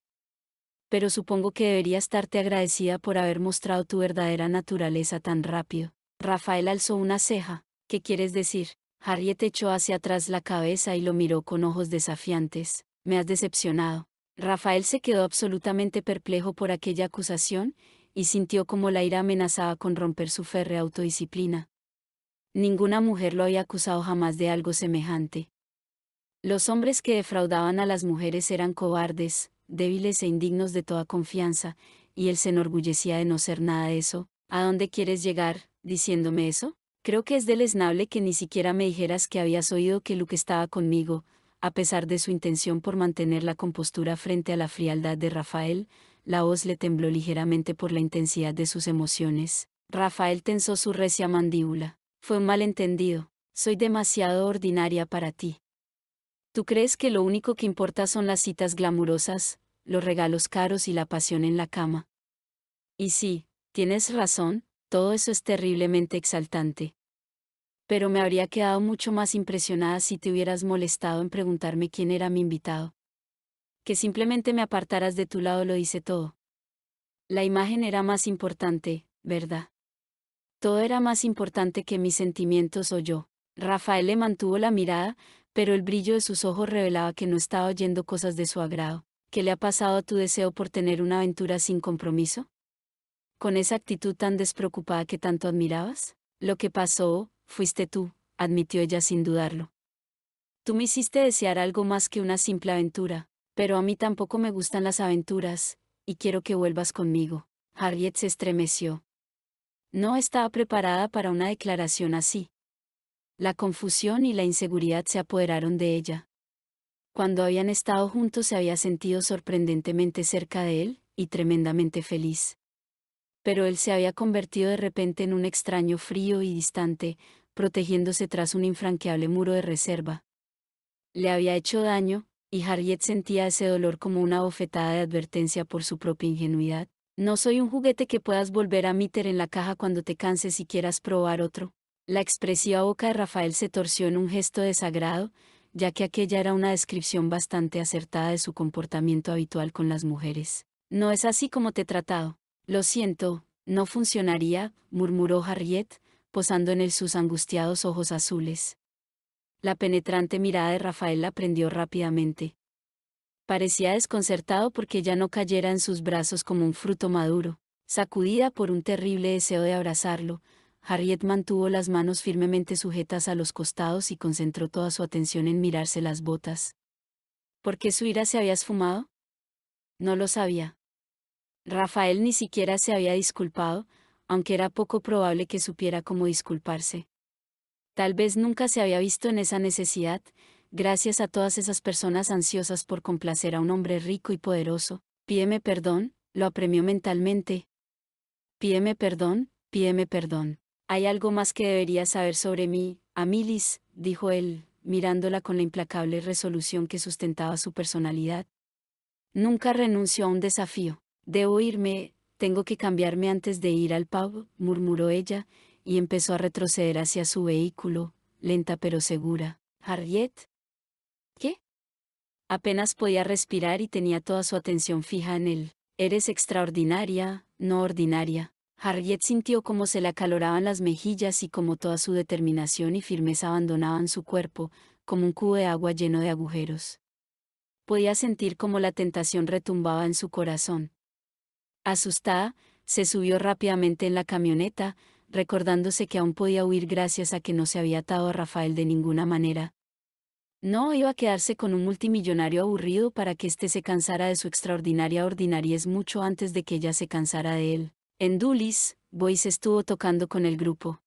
S1: Pero supongo que debería estarte agradecida por haber mostrado tu verdadera naturaleza tan rápido. Rafael alzó una ceja. ¿Qué quieres decir? Harriet echó hacia atrás la cabeza y lo miró con ojos desafiantes. Me has decepcionado. Rafael se quedó absolutamente perplejo por aquella acusación, y sintió como la ira amenazaba con romper su férrea autodisciplina. Ninguna mujer lo había acusado jamás de algo semejante. Los hombres que defraudaban a las mujeres eran cobardes, débiles e indignos de toda confianza, y él se enorgullecía de no ser nada de eso. ¿A dónde quieres llegar, diciéndome eso? Creo que es deleznable que ni siquiera me dijeras que habías oído que Luke estaba conmigo, a pesar de su intención por mantener la compostura frente a la frialdad de Rafael, la voz le tembló ligeramente por la intensidad de sus emociones. Rafael tensó su recia mandíbula. Fue un malentendido. Soy demasiado ordinaria para ti. Tú crees que lo único que importa son las citas glamurosas, los regalos caros y la pasión en la cama. Y sí, tienes razón, todo eso es terriblemente exaltante, pero me habría quedado mucho más impresionada si te hubieras molestado en preguntarme quién era mi invitado. Que simplemente me apartaras de tu lado lo dice todo. La imagen era más importante, ¿verdad? Todo era más importante que mis sentimientos o yo. Rafael le mantuvo la mirada, pero el brillo de sus ojos revelaba que no estaba oyendo cosas de su agrado. ¿Qué le ha pasado a tu deseo por tener una aventura sin compromiso? ¿Con esa actitud tan despreocupada que tanto admirabas? Lo que pasó, Fuiste tú, admitió ella sin dudarlo. Tú me hiciste desear algo más que una simple aventura, pero a mí tampoco me gustan las aventuras, y quiero que vuelvas conmigo. Harriet se estremeció. No estaba preparada para una declaración así. La confusión y la inseguridad se apoderaron de ella. Cuando habían estado juntos se había sentido sorprendentemente cerca de él, y tremendamente feliz. Pero él se había convertido de repente en un extraño frío y distante, protegiéndose tras un infranqueable muro de reserva. Le había hecho daño, y Harriet sentía ese dolor como una bofetada de advertencia por su propia ingenuidad. No soy un juguete que puedas volver a meter en la caja cuando te canses y quieras probar otro. La expresiva boca de Rafael se torció en un gesto desagrado, ya que aquella era una descripción bastante acertada de su comportamiento habitual con las mujeres. No es así como te he tratado. Lo siento, no funcionaría, murmuró Harriet, posando en él sus angustiados ojos azules. La penetrante mirada de Rafael la prendió rápidamente. Parecía desconcertado porque ya no cayera en sus brazos como un fruto maduro. Sacudida por un terrible deseo de abrazarlo, Harriet mantuvo las manos firmemente sujetas a los costados y concentró toda su atención en mirarse las botas. ¿Por qué su ira se había esfumado? No lo sabía. Rafael ni siquiera se había disculpado, aunque era poco probable que supiera cómo disculparse. Tal vez nunca se había visto en esa necesidad, gracias a todas esas personas ansiosas por complacer a un hombre rico y poderoso. Pídeme perdón, lo apremió mentalmente. Pídeme perdón, pídeme perdón. Hay algo más que debería saber sobre mí, Amilis, dijo él, mirándola con la implacable resolución que sustentaba su personalidad. Nunca renunció a un desafío. Debo irme, tengo que cambiarme antes de ir al pavo, murmuró ella, y empezó a retroceder hacia su vehículo, lenta pero segura. Harriet. ¿Qué? Apenas podía respirar y tenía toda su atención fija en él. Eres extraordinaria, no ordinaria. Harriet sintió cómo se le acaloraban las mejillas y cómo toda su determinación y firmeza abandonaban su cuerpo, como un cubo de agua lleno de agujeros. Podía sentir cómo la tentación retumbaba en su corazón. Asustada, se subió rápidamente en la camioneta, recordándose que aún podía huir gracias a que no se había atado a Rafael de ninguna manera. No iba a quedarse con un multimillonario aburrido para que éste se cansara de su extraordinaria ordinariez mucho antes de que ella se cansara de él. En Dulles, Boyce estuvo tocando con el grupo.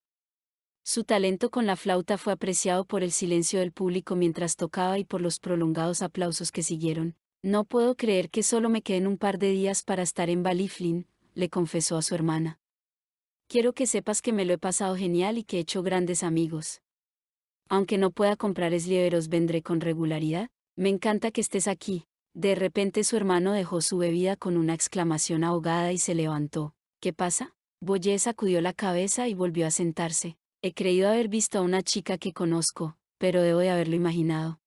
S1: Su talento con la flauta fue apreciado por el silencio del público mientras tocaba y por los prolongados aplausos que siguieron. No puedo creer que solo me queden un par de días para estar en Baliflin, le confesó a su hermana. Quiero que sepas que me lo he pasado genial y que he hecho grandes amigos. Aunque no pueda comprar eslieveros, vendré con regularidad. Me encanta que estés aquí. De repente su hermano dejó su bebida con una exclamación ahogada y se levantó. ¿Qué pasa? Boyer sacudió la cabeza y volvió a sentarse. He creído haber visto a una chica que conozco, pero debo de haberlo imaginado.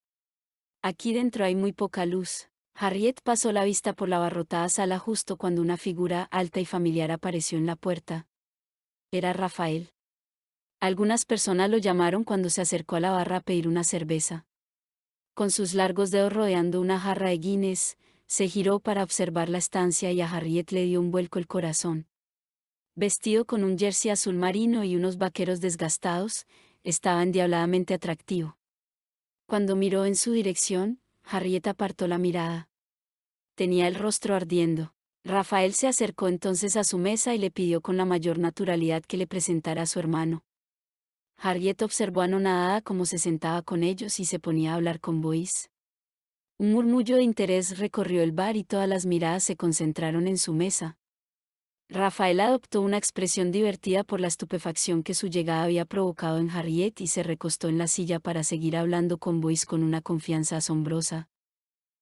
S1: Aquí dentro hay muy poca luz. Harriet pasó la vista por la abarrotada sala justo cuando una figura alta y familiar apareció en la puerta. Era Rafael. Algunas personas lo llamaron cuando se acercó a la barra a pedir una cerveza. Con sus largos dedos rodeando una jarra de Guinness, se giró para observar la estancia y a Harriet le dio un vuelco el corazón. Vestido con un jersey azul marino y unos vaqueros desgastados, estaba endiabladamente atractivo. Cuando miró en su dirección, Harriet apartó la mirada. Tenía el rostro ardiendo. Rafael se acercó entonces a su mesa y le pidió con la mayor naturalidad que le presentara a su hermano. Harriet observó anonadada cómo se sentaba con ellos y se ponía a hablar con Boyce. Un murmullo de interés recorrió el bar y todas las miradas se concentraron en su mesa, Rafael adoptó una expresión divertida por la estupefacción que su llegada había provocado en Harriet y se recostó en la silla para seguir hablando con Boyce con una confianza asombrosa.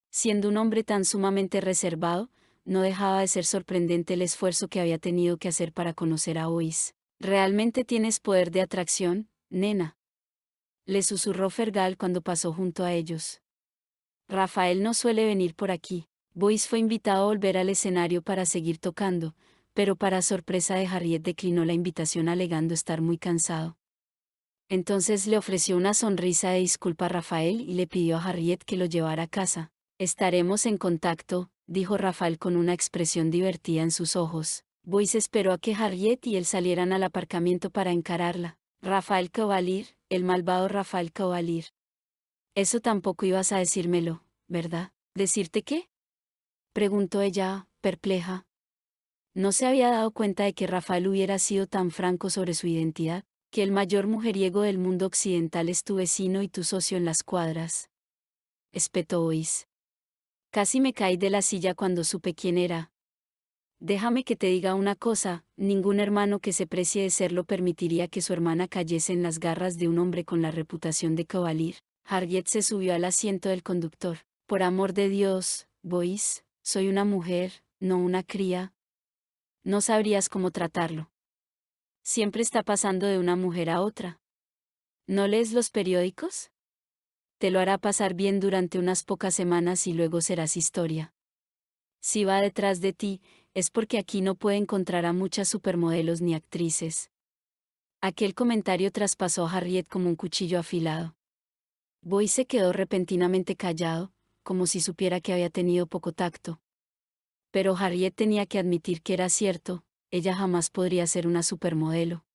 S1: Siendo un hombre tan sumamente reservado, no dejaba de ser sorprendente el esfuerzo que había tenido que hacer para conocer a Boyce. Realmente tienes poder de atracción, nena. Le susurró Fergal cuando pasó junto a ellos. Rafael no suele venir por aquí. Boyce fue invitado a volver al escenario para seguir tocando, pero para sorpresa de Harriet declinó la invitación alegando estar muy cansado. Entonces le ofreció una sonrisa de disculpa a Rafael y le pidió a Harriet que lo llevara a casa. Estaremos en contacto, dijo Rafael con una expresión divertida en sus ojos. Boyce esperó a que Harriet y él salieran al aparcamiento para encararla. Rafael Cavalier, el malvado Rafael Cavalier. Eso tampoco ibas a decírmelo, ¿verdad? ¿Decirte qué? Preguntó ella, perpleja. No se había dado cuenta de que Rafael hubiera sido tan franco sobre su identidad, que el mayor mujeriego del mundo occidental es tu vecino y tu socio en las cuadras. Espetó Bois. Casi me caí de la silla cuando supe quién era. Déjame que te diga una cosa, ningún hermano que se precie de serlo permitiría que su hermana cayese en las garras de un hombre con la reputación de cabalir. Harriet se subió al asiento del conductor. Por amor de Dios, Bois, soy una mujer, no una cría, no sabrías cómo tratarlo. Siempre está pasando de una mujer a otra. ¿No lees los periódicos? Te lo hará pasar bien durante unas pocas semanas y luego serás historia. Si va detrás de ti, es porque aquí no puede encontrar a muchas supermodelos ni actrices. Aquel comentario traspasó a Harriet como un cuchillo afilado. Boy se quedó repentinamente callado, como si supiera que había tenido poco tacto. Pero Harriet tenía que admitir que era cierto, ella jamás podría ser una supermodelo.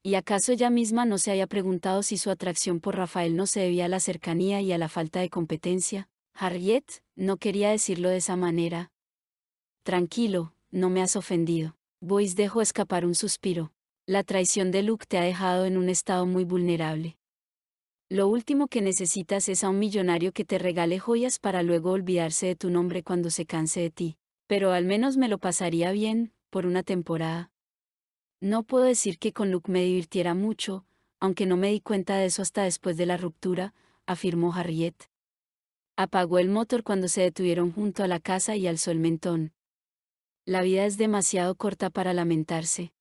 S1: ¿Y acaso ella misma no se haya preguntado si su atracción por Rafael no se debía a la cercanía y a la falta de competencia? Harriet, no quería decirlo de esa manera. Tranquilo, no me has ofendido. Boyce dejó escapar un suspiro. La traición de Luke te ha dejado en un estado muy vulnerable. Lo último que necesitas es a un millonario que te regale joyas para luego olvidarse de tu nombre cuando se canse de ti pero al menos me lo pasaría bien, por una temporada. No puedo decir que con Luke me divirtiera mucho, aunque no me di cuenta de eso hasta después de la ruptura, afirmó Harriet. Apagó el motor cuando se detuvieron junto a la casa y alzó el mentón. La vida es demasiado corta para lamentarse.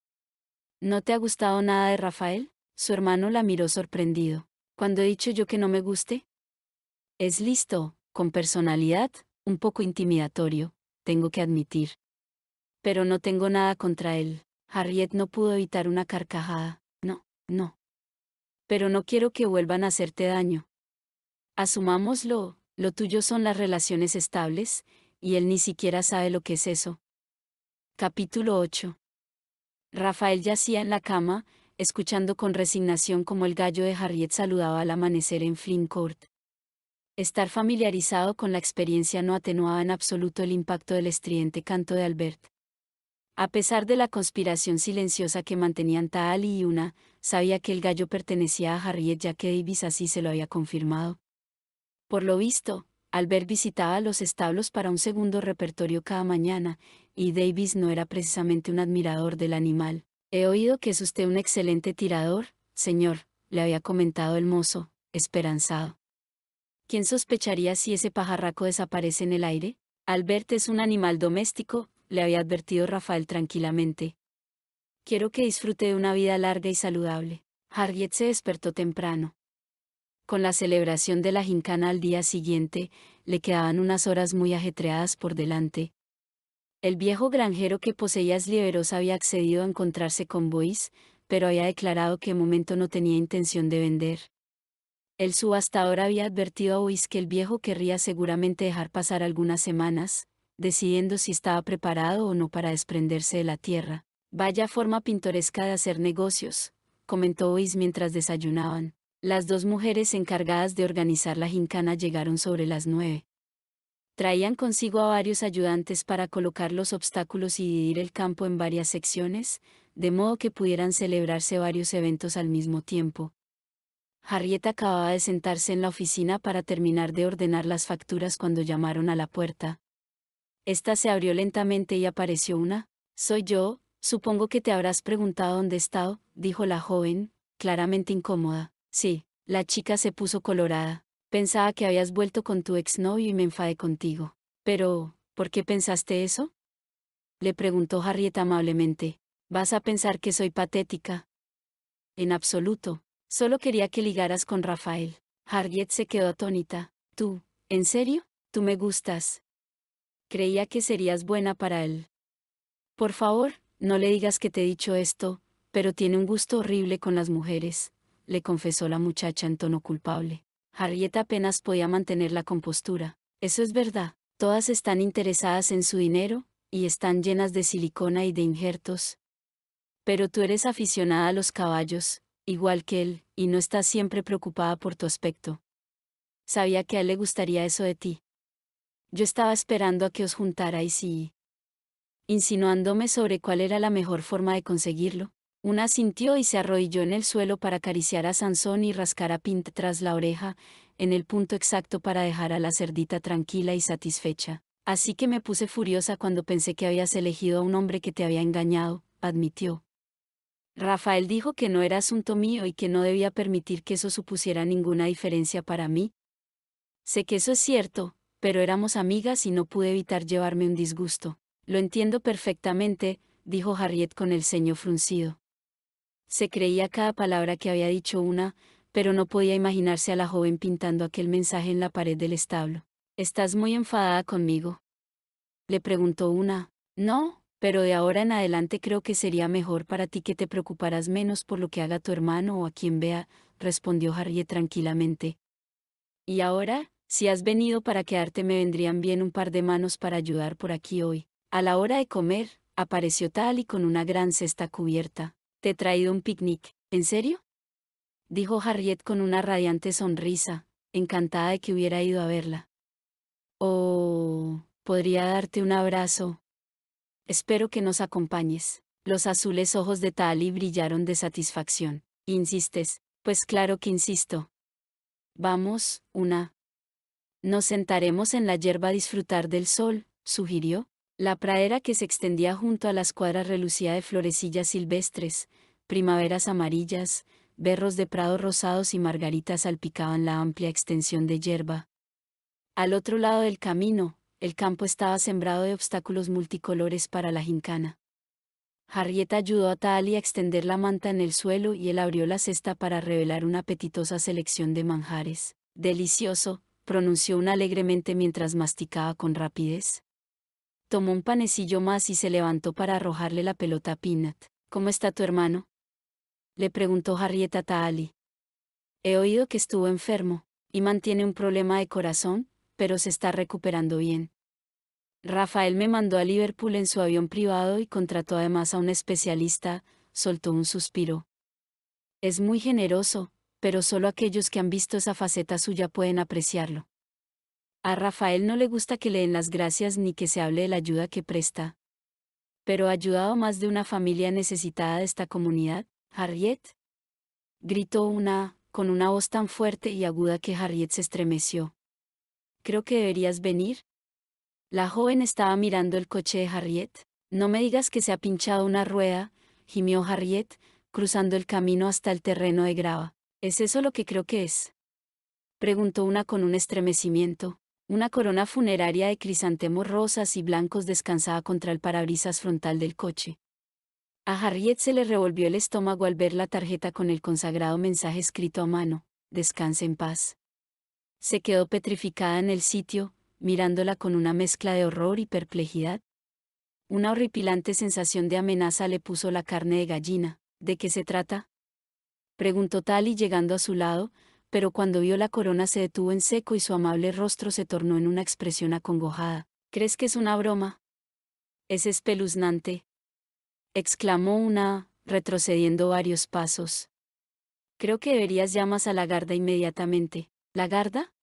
S1: ¿No te ha gustado nada de Rafael? Su hermano la miró sorprendido. ¿Cuándo he dicho yo que no me guste? Es listo, con personalidad, un poco intimidatorio tengo que admitir. Pero no tengo nada contra él. Harriet no pudo evitar una carcajada.
S2: No, no.
S1: Pero no quiero que vuelvan a hacerte daño. Asumámoslo, lo tuyo son las relaciones estables, y él ni siquiera sabe lo que es eso. Capítulo 8. Rafael yacía en la cama, escuchando con resignación como el gallo de Harriet saludaba al amanecer en Flint Court. Estar familiarizado con la experiencia no atenuaba en absoluto el impacto del estridente canto de Albert. A pesar de la conspiración silenciosa que mantenían tal y Una, sabía que el gallo pertenecía a Harriet ya que Davis así se lo había confirmado. Por lo visto, Albert visitaba los establos para un segundo repertorio cada mañana, y Davis no era precisamente un admirador del animal. He oído que es usted un excelente tirador, señor, le había comentado el mozo, esperanzado. ¿quién sospecharía si ese pajarraco desaparece en el aire? Albert es un animal doméstico, le había advertido Rafael tranquilamente. Quiero que disfrute de una vida larga y saludable. Harriet se despertó temprano. Con la celebración de la gincana al día siguiente, le quedaban unas horas muy ajetreadas por delante. El viejo granjero que poseía slieveros había accedido a encontrarse con Boyce, pero había declarado que momento no tenía intención de vender. El ahora había advertido a Ois que el viejo querría seguramente dejar pasar algunas semanas, decidiendo si estaba preparado o no para desprenderse de la tierra. Vaya forma pintoresca de hacer negocios, comentó Ois mientras desayunaban. Las dos mujeres encargadas de organizar la gincana llegaron sobre las nueve. Traían consigo a varios ayudantes para colocar los obstáculos y dividir el campo en varias secciones, de modo que pudieran celebrarse varios eventos al mismo tiempo. Harriet acababa de sentarse en la oficina para terminar de ordenar las facturas cuando llamaron a la puerta. Esta se abrió lentamente y apareció una. Soy yo, supongo que te habrás preguntado dónde he estado, dijo la joven, claramente incómoda. Sí, la chica se puso colorada. Pensaba que habías vuelto con tu exnovio y me enfadé contigo. Pero, ¿por qué pensaste eso? Le preguntó Harriet amablemente. ¿Vas a pensar que soy patética? En absoluto, Solo quería que ligaras con Rafael. Harriet se quedó atónita. ¿Tú? ¿En serio? Tú me gustas. Creía que serías buena para él. Por favor, no le digas que te he dicho esto, pero tiene un gusto horrible con las mujeres, le confesó la muchacha en tono culpable. Harriet apenas podía mantener la compostura. Eso es verdad, todas están interesadas en su dinero, y están llenas de silicona y de injertos. Pero tú eres aficionada a los caballos, igual que él, y no está siempre preocupada por tu aspecto. Sabía que a él le gustaría eso de ti. Yo estaba esperando a que os juntara y... Insinuándome sobre cuál era la mejor forma de conseguirlo, una sintió y se arrodilló en el suelo para acariciar a Sansón y rascar a Pint tras la oreja, en el punto exacto para dejar a la cerdita tranquila y satisfecha. Así que me puse furiosa cuando pensé que habías elegido a un hombre que te había engañado, admitió. Rafael dijo que no era asunto mío y que no debía permitir que eso supusiera ninguna diferencia para mí. Sé que eso es cierto, pero éramos amigas y no pude evitar llevarme un disgusto. Lo entiendo perfectamente, dijo Harriet con el ceño fruncido. Se creía cada palabra que había dicho una, pero no podía imaginarse a la joven pintando aquel mensaje en la pared del establo. ¿Estás muy enfadada conmigo? Le preguntó una. No, pero de ahora en adelante creo que sería mejor para ti que te preocuparas menos por lo que haga tu hermano o a quien vea, respondió Harriet tranquilamente. Y ahora, si has venido para quedarte me vendrían bien un par de manos para ayudar por aquí hoy. A la hora de comer, apareció Tal y con una gran cesta cubierta. Te he traído un picnic, ¿en serio? dijo Harriet con una radiante sonrisa, encantada de que hubiera ido a verla. Oh, podría darte un abrazo, Espero que nos acompañes. Los azules ojos de Tali brillaron de satisfacción. ¿Insistes? Pues claro que insisto. Vamos, una. Nos sentaremos en la hierba a disfrutar del sol, sugirió. La pradera que se extendía junto a las cuadras relucía de florecillas silvestres, primaveras amarillas, berros de prado rosados y margaritas salpicaban la amplia extensión de hierba. Al otro lado del camino, el campo estaba sembrado de obstáculos multicolores para la gincana. Harriet ayudó a Tali a extender la manta en el suelo y él abrió la cesta para revelar una apetitosa selección de manjares. Delicioso, pronunció una alegremente mientras masticaba con rapidez. Tomó un panecillo más y se levantó para arrojarle la pelota a Peanut. ¿Cómo está tu hermano? Le preguntó Harriet a Tali. He oído que estuvo enfermo, y mantiene un problema de corazón, pero se está recuperando bien. Rafael me mandó a Liverpool en su avión privado y contrató además a un especialista, soltó un suspiro. Es muy generoso, pero solo aquellos que han visto esa faceta suya pueden apreciarlo. A Rafael no le gusta que le den las gracias ni que se hable de la ayuda que presta. Pero ha ayudado más de una familia necesitada de esta comunidad, Harriet. Gritó una, con una voz tan fuerte y aguda que Harriet se estremeció creo que deberías venir. La joven estaba mirando el coche de Harriet. No me digas que se ha pinchado una rueda, gimió Harriet, cruzando el camino hasta el terreno de grava. ¿Es eso lo que creo que es? preguntó una con un estremecimiento. Una corona funeraria de crisantemos rosas y blancos descansaba contra el parabrisas frontal del coche. A Harriet se le revolvió el estómago al ver la tarjeta con el consagrado mensaje escrito a mano. Descanse en paz. Se quedó petrificada en el sitio, mirándola con una mezcla de horror y perplejidad. Una horripilante sensación de amenaza le puso la carne de gallina. ¿De qué se trata? Preguntó Tali llegando a su lado, pero cuando vio la corona se detuvo en seco y su amable rostro se tornó en una expresión acongojada. ¿Crees que es una broma? Es espeluznante. Exclamó una, retrocediendo varios pasos. Creo que deberías llamas a la garda inmediatamente. —¿La Garda?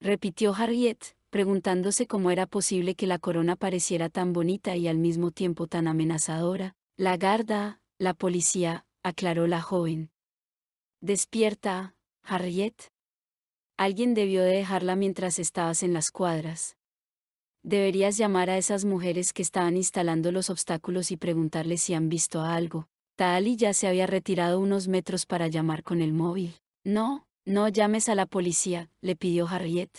S1: repitió Harriet, preguntándose cómo era posible que la corona pareciera tan bonita y al mismo tiempo tan amenazadora. —La Garda, la policía, aclaró la joven. Despierta, Harriet. Alguien debió de dejarla mientras estabas en las cuadras. Deberías llamar a esas mujeres que estaban instalando los obstáculos y preguntarles si han visto algo. Tali ya se había retirado unos metros para llamar con el móvil. No, no llames a la policía, le pidió Harriet.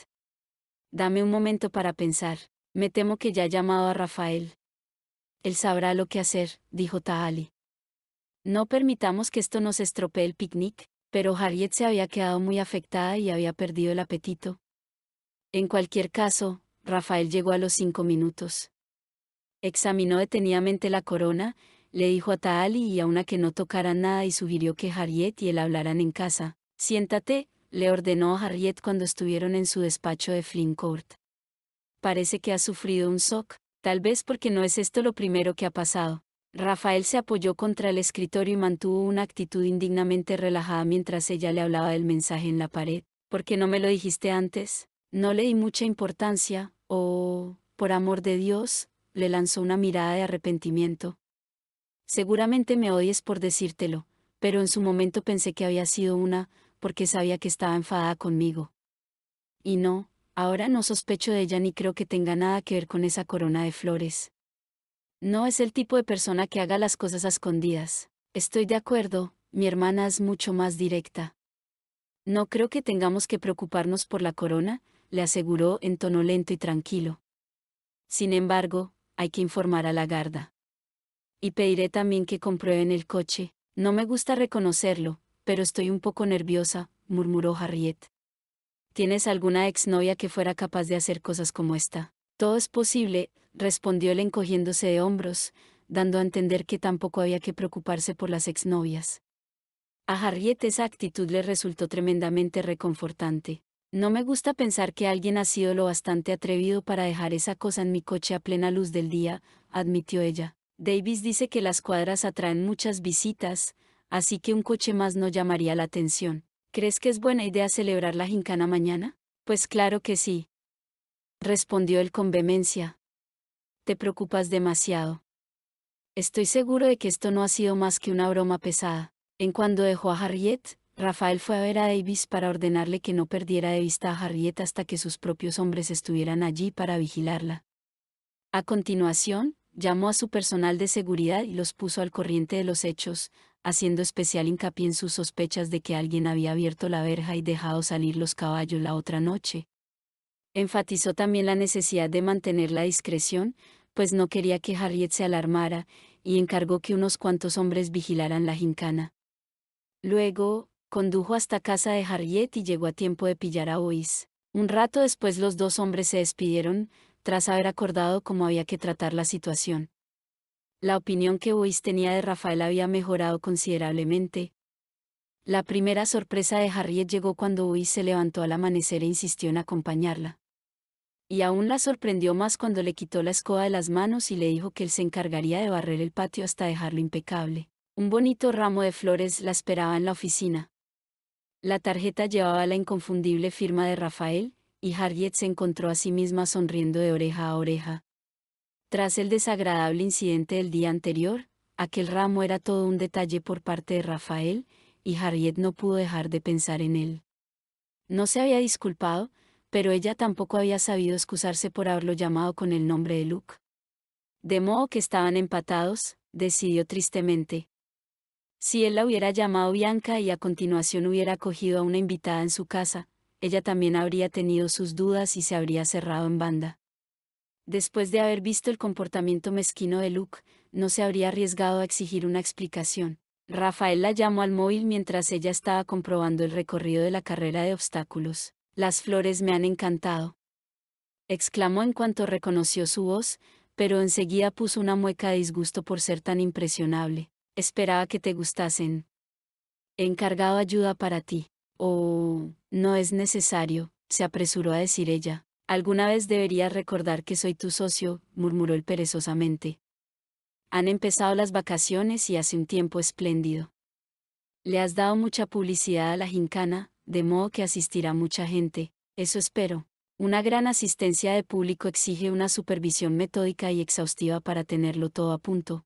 S1: Dame un momento para pensar. Me temo que ya ha llamado a Rafael. Él sabrá lo que hacer, dijo Tahali. No permitamos que esto nos estropee el picnic, pero Harriet se había quedado muy afectada y había perdido el apetito. En cualquier caso, Rafael llegó a los cinco minutos. Examinó detenidamente la corona, le dijo a Tahali y a una que no tocaran nada y sugirió que Harriet y él hablaran en casa, Siéntate, le ordenó a Harriet cuando estuvieron en su despacho de Flin Court. Parece que ha sufrido un shock, tal vez porque no es esto lo primero que ha pasado. Rafael se apoyó contra el escritorio y mantuvo una actitud indignamente relajada mientras ella le hablaba del mensaje en la pared. ¿Por qué no me lo dijiste antes? No le di mucha importancia, o, por amor de Dios, le lanzó una mirada de arrepentimiento. Seguramente me odies por decírtelo, pero en su momento pensé que había sido una porque sabía que estaba enfadada conmigo. Y no, ahora no sospecho de ella ni creo que tenga nada que ver con esa corona de flores. No es el tipo de persona que haga las cosas a escondidas. Estoy de acuerdo, mi hermana es mucho más directa. No creo que tengamos que preocuparnos por la corona, le aseguró en tono lento y tranquilo. Sin embargo, hay que informar a la garda. Y pediré también que comprueben el coche, no me gusta reconocerlo, pero estoy un poco nerviosa, murmuró Harriet. ¿Tienes alguna exnovia que fuera capaz de hacer cosas como esta? Todo es posible, respondió él encogiéndose de hombros, dando a entender que tampoco había que preocuparse por las exnovias. A Harriet esa actitud le resultó tremendamente reconfortante. No me gusta pensar que alguien ha sido lo bastante atrevido para dejar esa cosa en mi coche a plena luz del día, admitió ella. Davis dice que las cuadras atraen muchas visitas, así que un coche más no llamaría la atención. ¿Crees que es buena idea celebrar la gincana mañana? Pues claro que sí. Respondió él con vehemencia. Te preocupas demasiado. Estoy seguro de que esto no ha sido más que una broma pesada. En cuanto dejó a Harriet, Rafael fue a ver a Davis para ordenarle que no perdiera de vista a Harriet hasta que sus propios hombres estuvieran allí para vigilarla. A continuación, llamó a su personal de seguridad y los puso al corriente de los hechos, haciendo especial hincapié en sus sospechas de que alguien había abierto la verja y dejado salir los caballos la otra noche. Enfatizó también la necesidad de mantener la discreción, pues no quería que Harriet se alarmara, y encargó que unos cuantos hombres vigilaran la gincana. Luego, condujo hasta casa de Harriet y llegó a tiempo de pillar a Ois. Un rato después los dos hombres se despidieron, tras haber acordado cómo había que tratar la situación. La opinión que Uis tenía de Rafael había mejorado considerablemente. La primera sorpresa de Harriet llegó cuando Buis se levantó al amanecer e insistió en acompañarla. Y aún la sorprendió más cuando le quitó la escoba de las manos y le dijo que él se encargaría de barrer el patio hasta dejarlo impecable. Un bonito ramo de flores la esperaba en la oficina. La tarjeta llevaba la inconfundible firma de Rafael, y Harriet se encontró a sí misma sonriendo de oreja a oreja, tras el desagradable incidente del día anterior, aquel ramo era todo un detalle por parte de Rafael, y Harriet no pudo dejar de pensar en él. No se había disculpado, pero ella tampoco había sabido excusarse por haberlo llamado con el nombre de Luke. De modo que estaban empatados, decidió tristemente. Si él la hubiera llamado Bianca y a continuación hubiera acogido a una invitada en su casa, ella también habría tenido sus dudas y se habría cerrado en banda. Después de haber visto el comportamiento mezquino de Luke, no se habría arriesgado a exigir una explicación. Rafael la llamó al móvil mientras ella estaba comprobando el recorrido de la carrera de obstáculos. Las flores me han encantado. Exclamó en cuanto reconoció su voz, pero enseguida puso una mueca de disgusto por ser tan impresionable. Esperaba que te gustasen. He encargado ayuda para ti. Oh, no es necesario, se apresuró a decir ella. Alguna vez deberías recordar que soy tu socio, murmuró él perezosamente. Han empezado las vacaciones y hace un tiempo espléndido. Le has dado mucha publicidad a la gincana, de modo que asistirá mucha gente, eso espero. Una gran asistencia de público exige una supervisión metódica y exhaustiva para tenerlo todo a punto.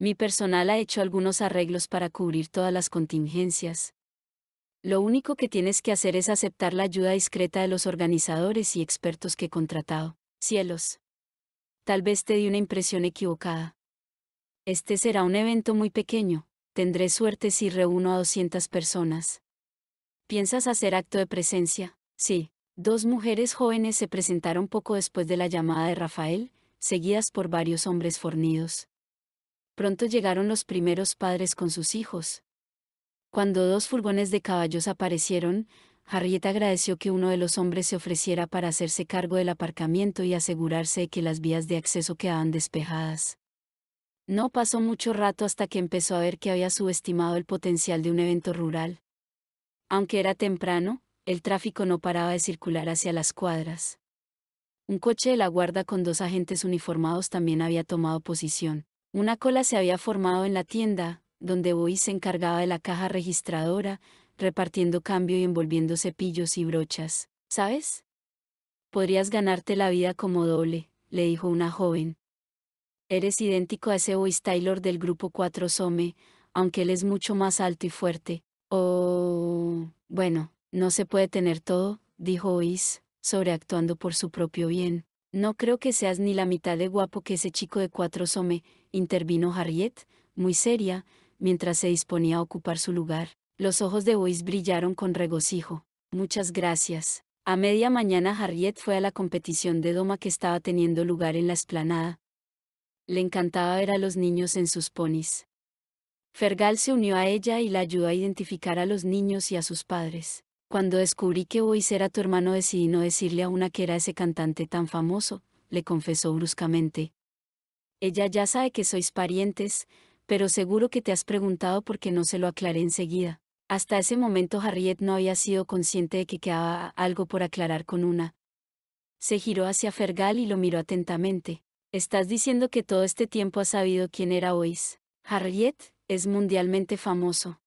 S1: Mi personal ha hecho algunos arreglos para cubrir todas las contingencias, lo único que tienes que hacer es aceptar la ayuda discreta de los organizadores y expertos que he contratado. Cielos. Tal vez te di una impresión equivocada. Este será un evento muy pequeño, tendré suerte si reúno a 200 personas. ¿Piensas hacer acto de presencia? Sí. Dos mujeres jóvenes se presentaron poco después de la llamada de Rafael, seguidas por varios hombres fornidos. Pronto llegaron los primeros padres con sus hijos, cuando dos furgones de caballos aparecieron, Harriet agradeció que uno de los hombres se ofreciera para hacerse cargo del aparcamiento y asegurarse de que las vías de acceso quedaban despejadas. No pasó mucho rato hasta que empezó a ver que había subestimado el potencial de un evento rural. Aunque era temprano, el tráfico no paraba de circular hacia las cuadras. Un coche de la guarda con dos agentes uniformados también había tomado posición. Una cola se había formado en la tienda, donde Boyce se encargaba de la caja registradora, repartiendo cambio y envolviendo cepillos y brochas. ¿Sabes? Podrías ganarte la vida como doble, le dijo una joven. Eres idéntico a ese Boyce Taylor del grupo 4 Some, aunque él es mucho más alto y fuerte. Oh, bueno, no se puede tener todo, dijo Ois, sobreactuando por su propio bien. No creo que seas ni la mitad de guapo que ese chico de cuatro some, intervino Harriet, muy seria, Mientras se disponía a ocupar su lugar, los ojos de Boyce brillaron con regocijo. Muchas gracias. A media mañana Harriet fue a la competición de doma que estaba teniendo lugar en la esplanada. Le encantaba ver a los niños en sus ponis. Fergal se unió a ella y la ayudó a identificar a los niños y a sus padres. Cuando descubrí que Boyce era tu hermano decidí no decirle a una que era ese cantante tan famoso, le confesó bruscamente. Ella ya sabe que sois parientes, pero seguro que te has preguntado por qué no se lo aclaré enseguida. Hasta ese momento Harriet no había sido consciente de que quedaba algo por aclarar con una. Se giró hacia Fergal y lo miró atentamente. ¿Estás diciendo que todo este tiempo has sabido quién era Ois? Harriet es mundialmente famoso.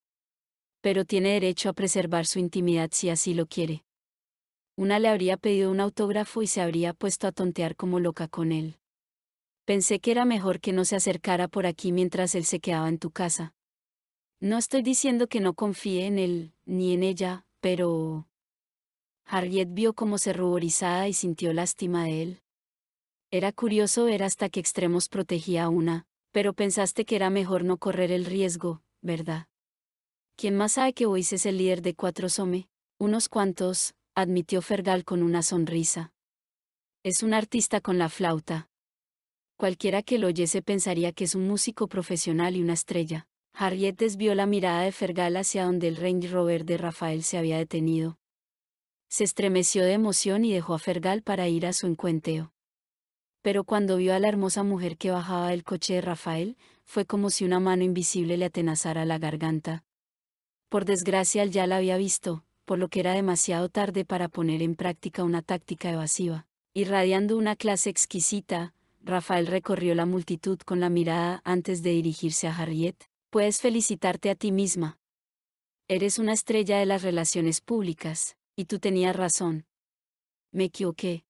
S1: Pero tiene derecho a preservar su intimidad si así lo quiere. Una le habría pedido un autógrafo y se habría puesto a tontear como loca con él. Pensé que era mejor que no se acercara por aquí mientras él se quedaba en tu casa. No estoy diciendo que no confíe en él, ni en ella, pero... Harriet vio cómo se ruborizaba y sintió lástima de él. Era curioso ver hasta qué extremos protegía a una, pero pensaste que era mejor no correr el riesgo, ¿verdad? ¿Quién más sabe que Boyce es el líder de Cuatro Some? Unos cuantos, admitió Fergal con una sonrisa. Es un artista con la flauta, Cualquiera que lo oyese pensaría que es un músico profesional y una estrella. Harriet desvió la mirada de Fergal hacia donde el Range Rover de Rafael se había detenido. Se estremeció de emoción y dejó a Fergal para ir a su encuentro. Pero cuando vio a la hermosa mujer que bajaba del coche de Rafael, fue como si una mano invisible le atenazara la garganta. Por desgracia él ya la había visto, por lo que era demasiado tarde para poner en práctica una táctica evasiva. Irradiando una clase exquisita, Rafael recorrió la multitud con la mirada antes de dirigirse a Harriet, puedes felicitarte a ti misma. Eres una estrella de las relaciones públicas, y tú tenías razón. Me equivoqué.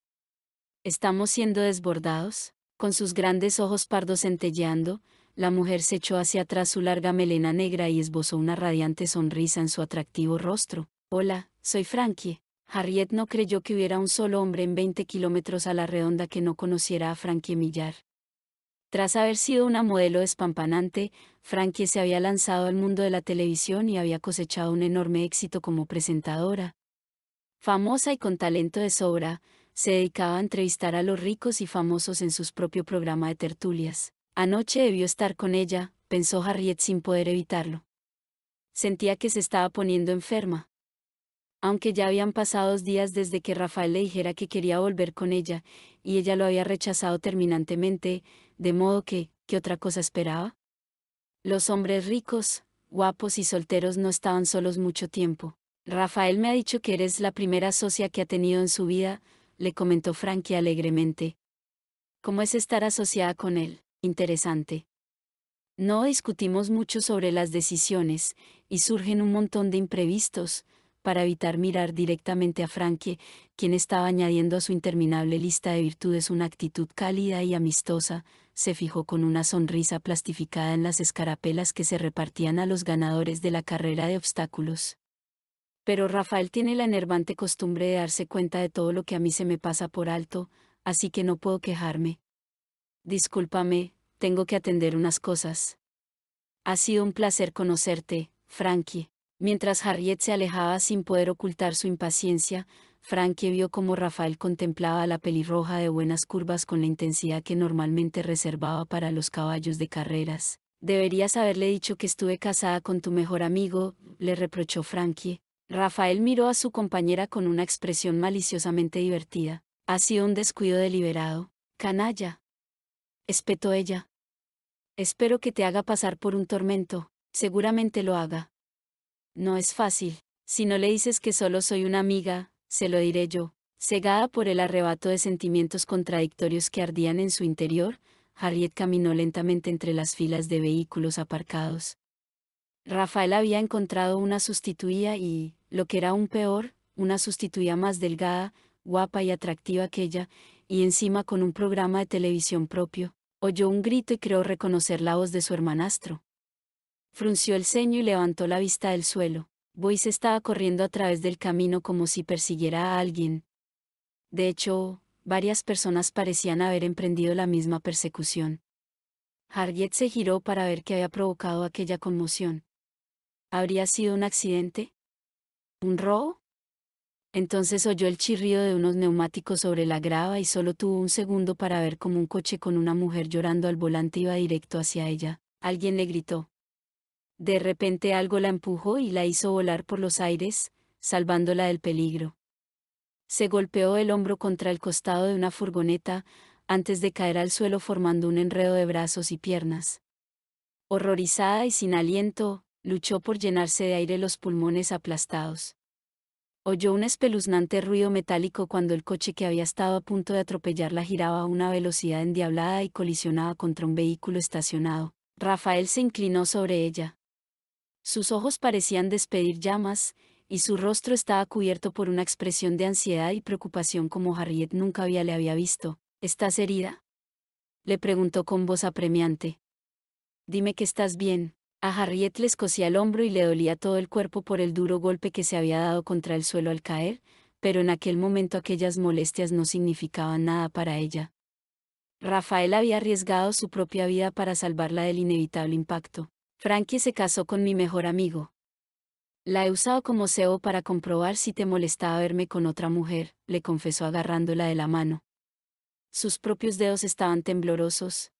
S1: Estamos siendo desbordados, con sus grandes ojos pardos centelleando, la mujer se echó hacia atrás su larga melena negra y esbozó una radiante sonrisa en su atractivo rostro. Hola, soy Frankie, Harriet no creyó que hubiera un solo hombre en 20 kilómetros a la redonda que no conociera a Frankie Millar. Tras haber sido una modelo espampanante, Frankie se había lanzado al mundo de la televisión y había cosechado un enorme éxito como presentadora. Famosa y con talento de sobra, se dedicaba a entrevistar a los ricos y famosos en su propio programa de tertulias. Anoche debió estar con ella, pensó Harriet sin poder evitarlo. Sentía que se estaba poniendo enferma aunque ya habían pasado dos días desde que Rafael le dijera que quería volver con ella, y ella lo había rechazado terminantemente, de modo que, ¿qué otra cosa esperaba? Los hombres ricos, guapos y solteros no estaban solos mucho tiempo. Rafael me ha dicho que eres la primera socia que ha tenido en su vida, le comentó Frankie alegremente. ¿Cómo es estar asociada con él? Interesante. No discutimos mucho sobre las decisiones, y surgen un montón de imprevistos, para evitar mirar directamente a Frankie, quien estaba añadiendo a su interminable lista de virtudes una actitud cálida y amistosa, se fijó con una sonrisa plastificada en las escarapelas que se repartían a los ganadores de la carrera de obstáculos. Pero Rafael tiene la enervante costumbre de darse cuenta de todo lo que a mí se me pasa por alto, así que no puedo quejarme. Discúlpame, tengo que atender unas cosas. Ha sido un placer conocerte, Frankie. Mientras Harriet se alejaba sin poder ocultar su impaciencia, Frankie vio cómo Rafael contemplaba la pelirroja de buenas curvas con la intensidad que normalmente reservaba para los caballos de carreras. Deberías haberle dicho que estuve casada con tu mejor amigo, le reprochó Frankie. Rafael miró a su compañera con una expresión maliciosamente divertida. Ha sido un descuido deliberado. Canalla. Espetó ella. Espero que te haga pasar por un tormento. Seguramente lo haga. No es fácil. Si no le dices que solo soy una amiga, se lo diré yo. Cegada por el arrebato de sentimientos contradictorios que ardían en su interior, Harriet caminó lentamente entre las filas de vehículos aparcados. Rafael había encontrado una sustituía y, lo que era aún peor, una sustituía más delgada, guapa y atractiva que ella, y encima con un programa de televisión propio. Oyó un grito y creó reconocer la voz de su hermanastro. Frunció el ceño y levantó la vista del suelo. Boyce estaba corriendo a través del camino como si persiguiera a alguien. De hecho, varias personas parecían haber emprendido la misma persecución. Harriet se giró para ver qué había provocado aquella conmoción. ¿Habría sido un accidente? ¿Un robo? Entonces oyó el chirrido de unos neumáticos sobre la grava y solo tuvo un segundo para ver cómo un coche con una mujer llorando al volante iba directo hacia ella. Alguien le gritó. De repente algo la empujó y la hizo volar por los aires, salvándola del peligro. Se golpeó el hombro contra el costado de una furgoneta, antes de caer al suelo formando un enredo de brazos y piernas. Horrorizada y sin aliento, luchó por llenarse de aire los pulmones aplastados. Oyó un espeluznante ruido metálico cuando el coche que había estado a punto de atropellarla giraba a una velocidad endiablada y colisionaba contra un vehículo estacionado. Rafael se inclinó sobre ella. Sus ojos parecían despedir llamas, y su rostro estaba cubierto por una expresión de ansiedad y preocupación como Harriet nunca había le había visto. ¿Estás herida? Le preguntó con voz apremiante. Dime que estás bien. A Harriet le escocía el hombro y le dolía todo el cuerpo por el duro golpe que se había dado contra el suelo al caer, pero en aquel momento aquellas molestias no significaban nada para ella. Rafael había arriesgado su propia vida para salvarla del inevitable impacto. Frankie se casó con mi mejor amigo. La he usado como cebo para comprobar si te molestaba verme con otra mujer, le confesó agarrándola de la mano. Sus propios dedos estaban temblorosos.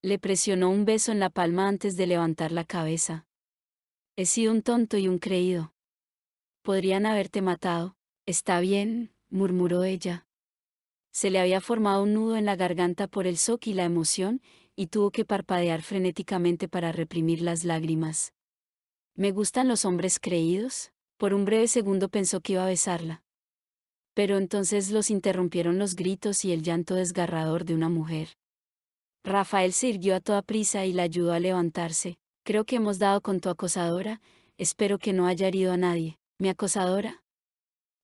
S1: Le presionó un beso en la palma antes de levantar la cabeza. He sido un tonto y un creído. Podrían haberte matado. Está bien, murmuró ella. Se le había formado un nudo en la garganta por el shock y la emoción, y tuvo que parpadear frenéticamente para reprimir las lágrimas. ¿Me gustan los hombres creídos? Por un breve segundo pensó que iba a besarla. Pero entonces los interrumpieron los gritos y el llanto desgarrador de una mujer. Rafael se a toda prisa y la ayudó a levantarse. Creo que hemos dado con tu acosadora, espero que no haya herido a nadie. ¿Mi acosadora?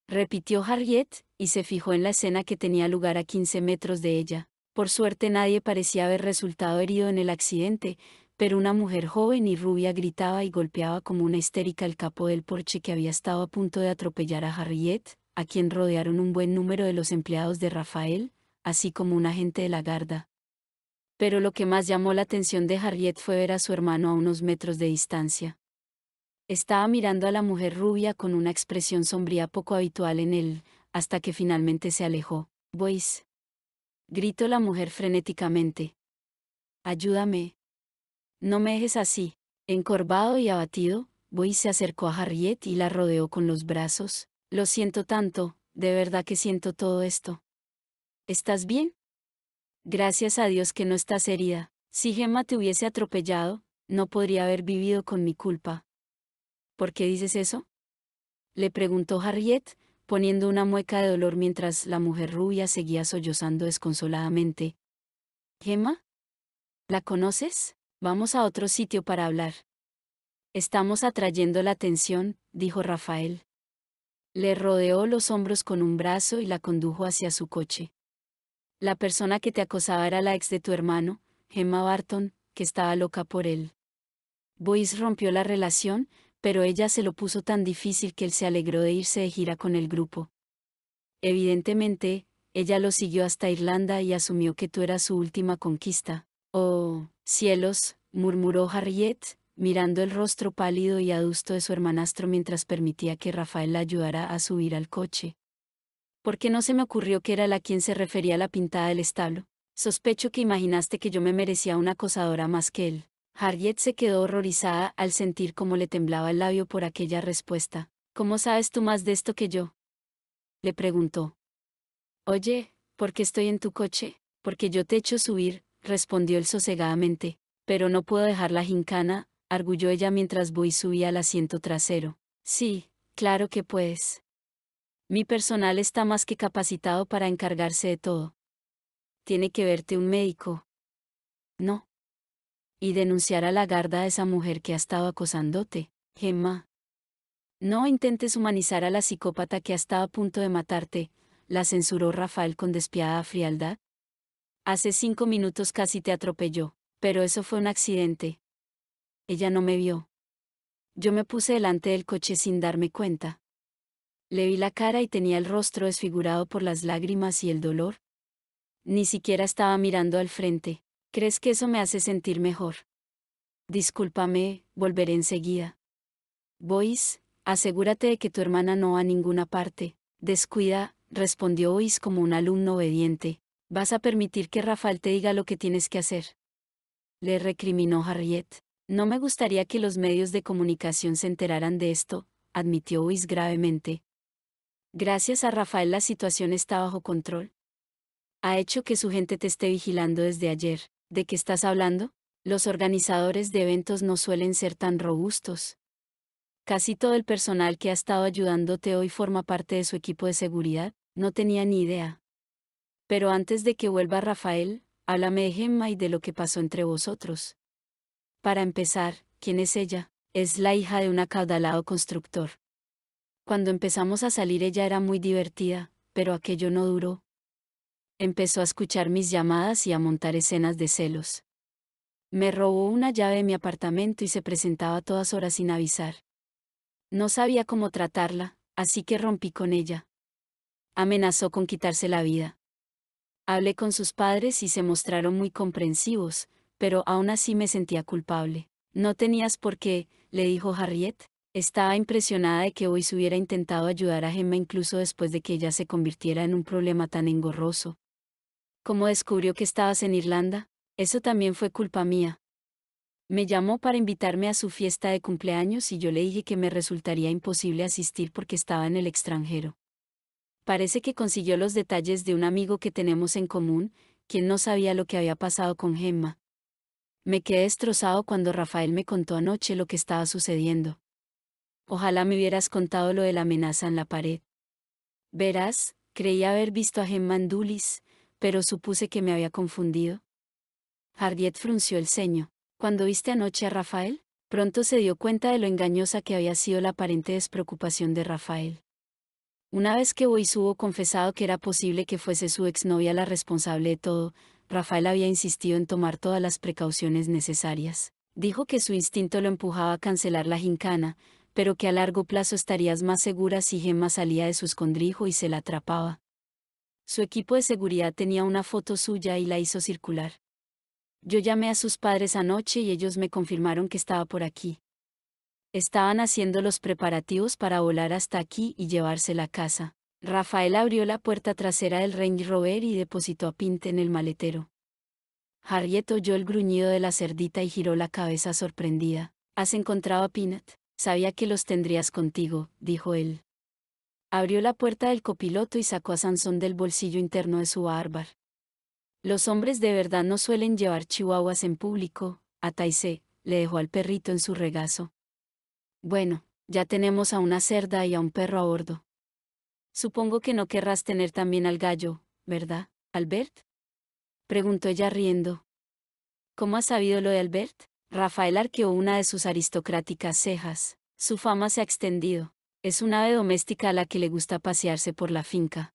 S1: Repitió Harriet, y se fijó en la escena que tenía lugar a 15 metros de ella. Por suerte nadie parecía haber resultado herido en el accidente, pero una mujer joven y rubia gritaba y golpeaba como una histérica el capo del porche que había estado a punto de atropellar a Harriet, a quien rodearon un buen número de los empleados de Rafael, así como un agente de la garda. Pero lo que más llamó la atención de Harriet fue ver a su hermano a unos metros de distancia. Estaba mirando a la mujer rubia con una expresión sombría poco habitual en él, hasta que finalmente se alejó gritó la mujer frenéticamente. Ayúdame. No me dejes así. Encorvado y abatido, Boy se acercó a Harriet y la rodeó con los brazos. Lo siento tanto, de verdad que siento todo esto. ¿Estás bien? Gracias a Dios que no estás herida. Si Gemma te hubiese atropellado, no podría haber vivido con mi culpa. ¿Por qué dices eso? Le preguntó Harriet, poniendo una mueca de dolor mientras la mujer rubia seguía sollozando desconsoladamente. Gemma? ¿La conoces? Vamos a otro sitio para hablar. Estamos atrayendo la atención, dijo Rafael. Le rodeó los hombros con un brazo y la condujo hacia su coche. La persona que te acosaba era la ex de tu hermano, Gemma Barton, que estaba loca por él. Boyce rompió la relación, pero ella se lo puso tan difícil que él se alegró de irse de gira con el grupo. Evidentemente, ella lo siguió hasta Irlanda y asumió que tú eras su última conquista. Oh, cielos, murmuró Harriet, mirando el rostro pálido y adusto de su hermanastro mientras permitía que Rafael la ayudara a subir al coche. ¿Por qué no se me ocurrió que era la quien se refería a la pintada del establo? Sospecho que imaginaste que yo me merecía una acosadora más que él. Harriet se quedó horrorizada al sentir cómo le temblaba el labio por aquella respuesta. ¿Cómo sabes tú más de esto que yo? Le preguntó. Oye, ¿por qué estoy en tu coche? Porque yo te echo subir, respondió él sosegadamente. Pero no puedo dejar la gincana, arguyó ella mientras Boy subía al asiento trasero. Sí, claro que puedes. Mi personal está más que capacitado para encargarse de todo. Tiene que verte un médico. No, y denunciar a la garda a esa mujer que ha estado acosándote, Gemma. No intentes humanizar a la psicópata que ha estado a punto de matarte, la censuró Rafael con despiada frialdad. Hace cinco minutos casi te atropelló, pero eso fue un accidente. Ella no me vio. Yo me puse delante del coche sin darme cuenta. Le vi la cara y tenía el rostro desfigurado por las lágrimas y el dolor. Ni siquiera estaba mirando al frente. ¿Crees que eso me hace sentir mejor? Discúlpame, volveré enseguida. Vois, asegúrate de que tu hermana no va a ninguna parte. Descuida, respondió Ois como un alumno obediente. ¿Vas a permitir que Rafael te diga lo que tienes que hacer? Le recriminó Harriet. No me gustaría que los medios de comunicación se enteraran de esto, admitió Ois gravemente. Gracias a Rafael la situación está bajo control. Ha hecho que su gente te esté vigilando desde ayer. ¿De qué estás hablando? Los organizadores de eventos no suelen ser tan robustos. Casi todo el personal que ha estado ayudándote hoy forma parte de su equipo de seguridad, no tenía ni idea. Pero antes de que vuelva Rafael, háblame de Gemma y de lo que pasó entre vosotros. Para empezar, ¿quién es ella? Es la hija de un acaudalado constructor. Cuando empezamos a salir ella era muy divertida, pero aquello no duró empezó a escuchar mis llamadas y a montar escenas de celos. Me robó una llave de mi apartamento y se presentaba a todas horas sin avisar. No sabía cómo tratarla, así que rompí con ella. Amenazó con quitarse la vida. Hablé con sus padres y se mostraron muy comprensivos, pero aún así me sentía culpable. No tenías por qué, le dijo Harriet. Estaba impresionada de que se hubiera intentado ayudar a Gemma incluso después de que ella se convirtiera en un problema tan engorroso. Como descubrió que estabas en Irlanda? Eso también fue culpa mía. Me llamó para invitarme a su fiesta de cumpleaños y yo le dije que me resultaría imposible asistir porque estaba en el extranjero. Parece que consiguió los detalles de un amigo que tenemos en común, quien no sabía lo que había pasado con Gemma. Me quedé destrozado cuando Rafael me contó anoche lo que estaba sucediendo. Ojalá me hubieras contado lo de la amenaza en la pared. Verás, creí haber visto a Gemma Andulis, pero supuse que me había confundido. Hardiet frunció el ceño. Cuando viste anoche a Rafael, pronto se dio cuenta de lo engañosa que había sido la aparente despreocupación de Rafael. Una vez que Bois hubo confesado que era posible que fuese su exnovia la responsable de todo, Rafael había insistido en tomar todas las precauciones necesarias. Dijo que su instinto lo empujaba a cancelar la gincana, pero que a largo plazo estarías más segura si Gemma salía de su escondrijo y se la atrapaba. Su equipo de seguridad tenía una foto suya y la hizo circular. Yo llamé a sus padres anoche y ellos me confirmaron que estaba por aquí. Estaban haciendo los preparativos para volar hasta aquí y llevársela a casa. Rafael abrió la puerta trasera del Range Rover y depositó a Pinte en el maletero. Harriet oyó el gruñido de la cerdita y giró la cabeza sorprendida. ¿Has encontrado a Peanut? Sabía que los tendrías contigo, dijo él. Abrió la puerta del copiloto y sacó a Sansón del bolsillo interno de su árbar Los hombres de verdad no suelen llevar chihuahuas en público, a le dejó al perrito en su regazo. Bueno, ya tenemos a una cerda y a un perro a bordo. Supongo que no querrás tener también al gallo, ¿verdad, Albert? Preguntó ella riendo. ¿Cómo has sabido lo de Albert? Rafael arqueó una de sus aristocráticas cejas. Su fama se ha extendido. Es un ave doméstica a la que le gusta pasearse por la finca.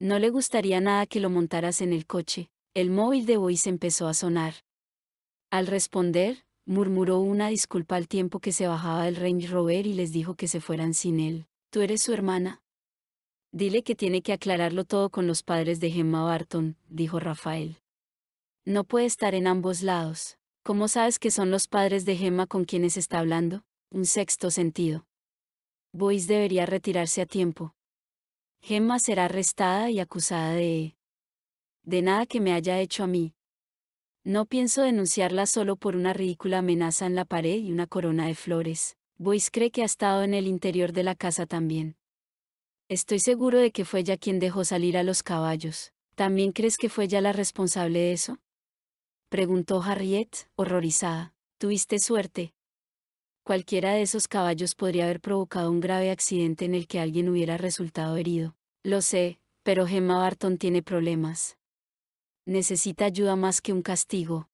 S1: No le gustaría nada que lo montaras en el coche. El móvil de Boyce empezó a sonar. Al responder, murmuró una disculpa al tiempo que se bajaba del Range Rover y les dijo que se fueran sin él. ¿Tú eres su hermana? Dile que tiene que aclararlo todo con los padres de Gemma Barton, dijo Rafael. No puede estar en ambos lados. ¿Cómo sabes que son los padres de Gemma con quienes está hablando? Un sexto sentido. Boyce debería retirarse a tiempo. Gemma será arrestada y acusada de... de nada que me haya hecho a mí. No pienso denunciarla solo por una ridícula amenaza en la pared y una corona de flores. Boyce cree que ha estado en el interior de la casa también. Estoy seguro de que fue ella quien dejó salir a los caballos. ¿También crees que fue ella la responsable de eso? Preguntó Harriet, horrorizada. Tuviste suerte, Cualquiera de esos caballos podría haber provocado un grave accidente en el que alguien hubiera resultado herido. Lo sé, pero Gemma Barton tiene problemas. Necesita ayuda más que un castigo.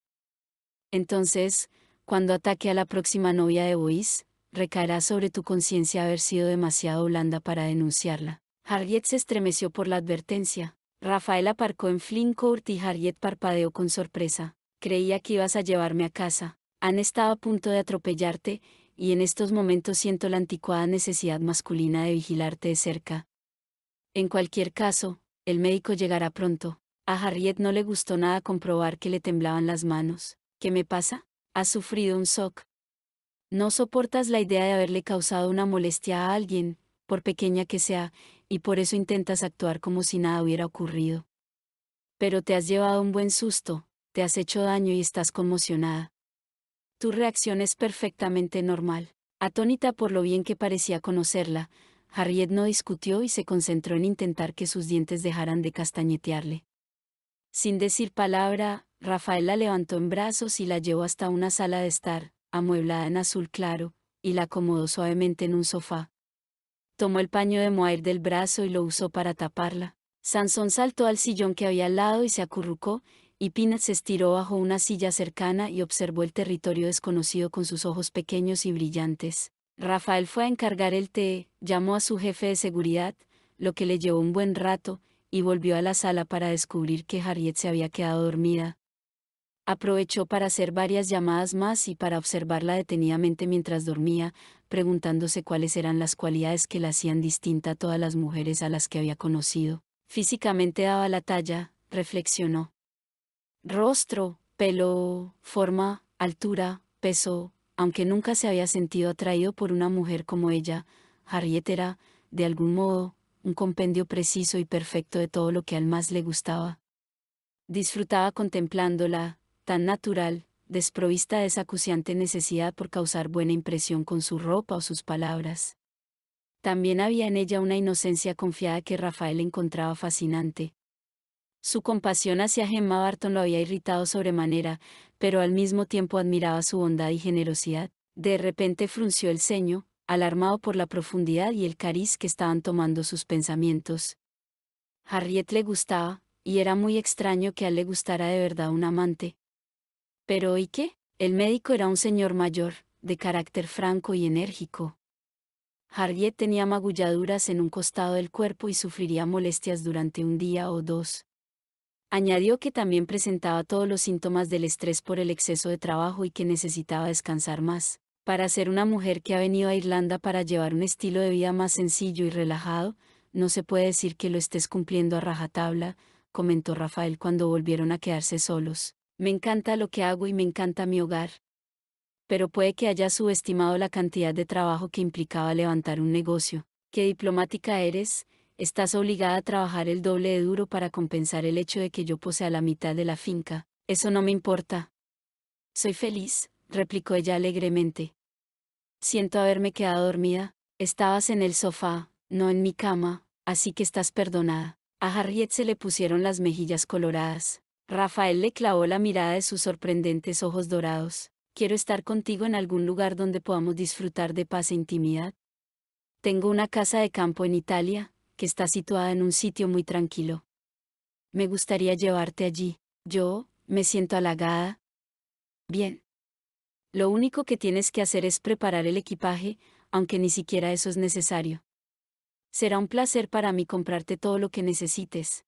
S1: Entonces, cuando ataque a la próxima novia de Bois, recaerá sobre tu conciencia haber sido demasiado blanda para denunciarla. Harriet se estremeció por la advertencia. Rafael aparcó en Court y Harriet parpadeó con sorpresa. Creía que ibas a llevarme a casa. Han estado a punto de atropellarte y en estos momentos siento la anticuada necesidad masculina de vigilarte de cerca. En cualquier caso, el médico llegará pronto. A Harriet no le gustó nada comprobar que le temblaban las manos. ¿Qué me pasa? ¿Has sufrido un shock? No soportas la idea de haberle causado una molestia a alguien, por pequeña que sea, y por eso intentas actuar como si nada hubiera ocurrido. Pero te has llevado un buen susto, te has hecho daño y estás conmocionada. Tu reacción es perfectamente normal. Atónita por lo bien que parecía conocerla, Harriet no discutió y se concentró en intentar que sus dientes dejaran de castañetearle. Sin decir palabra, Rafael la levantó en brazos y la llevó hasta una sala de estar, amueblada en azul claro, y la acomodó suavemente en un sofá. Tomó el paño de mohair del brazo y lo usó para taparla. Sansón saltó al sillón que había al lado y se acurrucó, y se estiró bajo una silla cercana y observó el territorio desconocido con sus ojos pequeños y brillantes. Rafael fue a encargar el té, llamó a su jefe de seguridad, lo que le llevó un buen rato, y volvió a la sala para descubrir que Harriet se había quedado dormida. Aprovechó para hacer varias llamadas más y para observarla detenidamente mientras dormía, preguntándose cuáles eran las cualidades que la hacían distinta a todas las mujeres a las que había conocido. Físicamente daba la talla, reflexionó. Rostro, pelo, forma, altura, peso, aunque nunca se había sentido atraído por una mujer como ella, Harriet era, de algún modo, un compendio preciso y perfecto de todo lo que al más le gustaba. Disfrutaba contemplándola, tan natural, desprovista de esa acuciante necesidad por causar buena impresión con su ropa o sus palabras. También había en ella una inocencia confiada que Rafael encontraba fascinante, su compasión hacia Gemma Barton lo había irritado sobremanera, pero al mismo tiempo admiraba su bondad y generosidad. De repente frunció el ceño, alarmado por la profundidad y el cariz que estaban tomando sus pensamientos. Harriet le gustaba, y era muy extraño que a él le gustara de verdad un amante. Pero ¿y qué? El médico era un señor mayor, de carácter franco y enérgico. Harriet tenía magulladuras en un costado del cuerpo y sufriría molestias durante un día o dos. Añadió que también presentaba todos los síntomas del estrés por el exceso de trabajo y que necesitaba descansar más. Para ser una mujer que ha venido a Irlanda para llevar un estilo de vida más sencillo y relajado, no se puede decir que lo estés cumpliendo a rajatabla, comentó Rafael cuando volvieron a quedarse solos. Me encanta lo que hago y me encanta mi hogar. Pero puede que haya subestimado la cantidad de trabajo que implicaba levantar un negocio. Qué diplomática eres, estás obligada a trabajar el doble de duro para compensar el hecho de que yo posea la mitad de la finca. Eso no me importa. Soy feliz, replicó ella alegremente. Siento haberme quedado dormida, estabas en el sofá, no en mi cama, así que estás perdonada. A Harriet se le pusieron las mejillas coloradas. Rafael le clavó la mirada de sus sorprendentes ojos dorados. Quiero estar contigo en algún lugar donde podamos disfrutar de paz e intimidad. Tengo una casa de campo en Italia, que está situada en un sitio muy tranquilo. Me gustaría llevarte allí. Yo, me siento halagada. Bien. Lo único que tienes que hacer es preparar el equipaje, aunque ni siquiera eso es necesario. Será un placer para mí comprarte todo lo que necesites.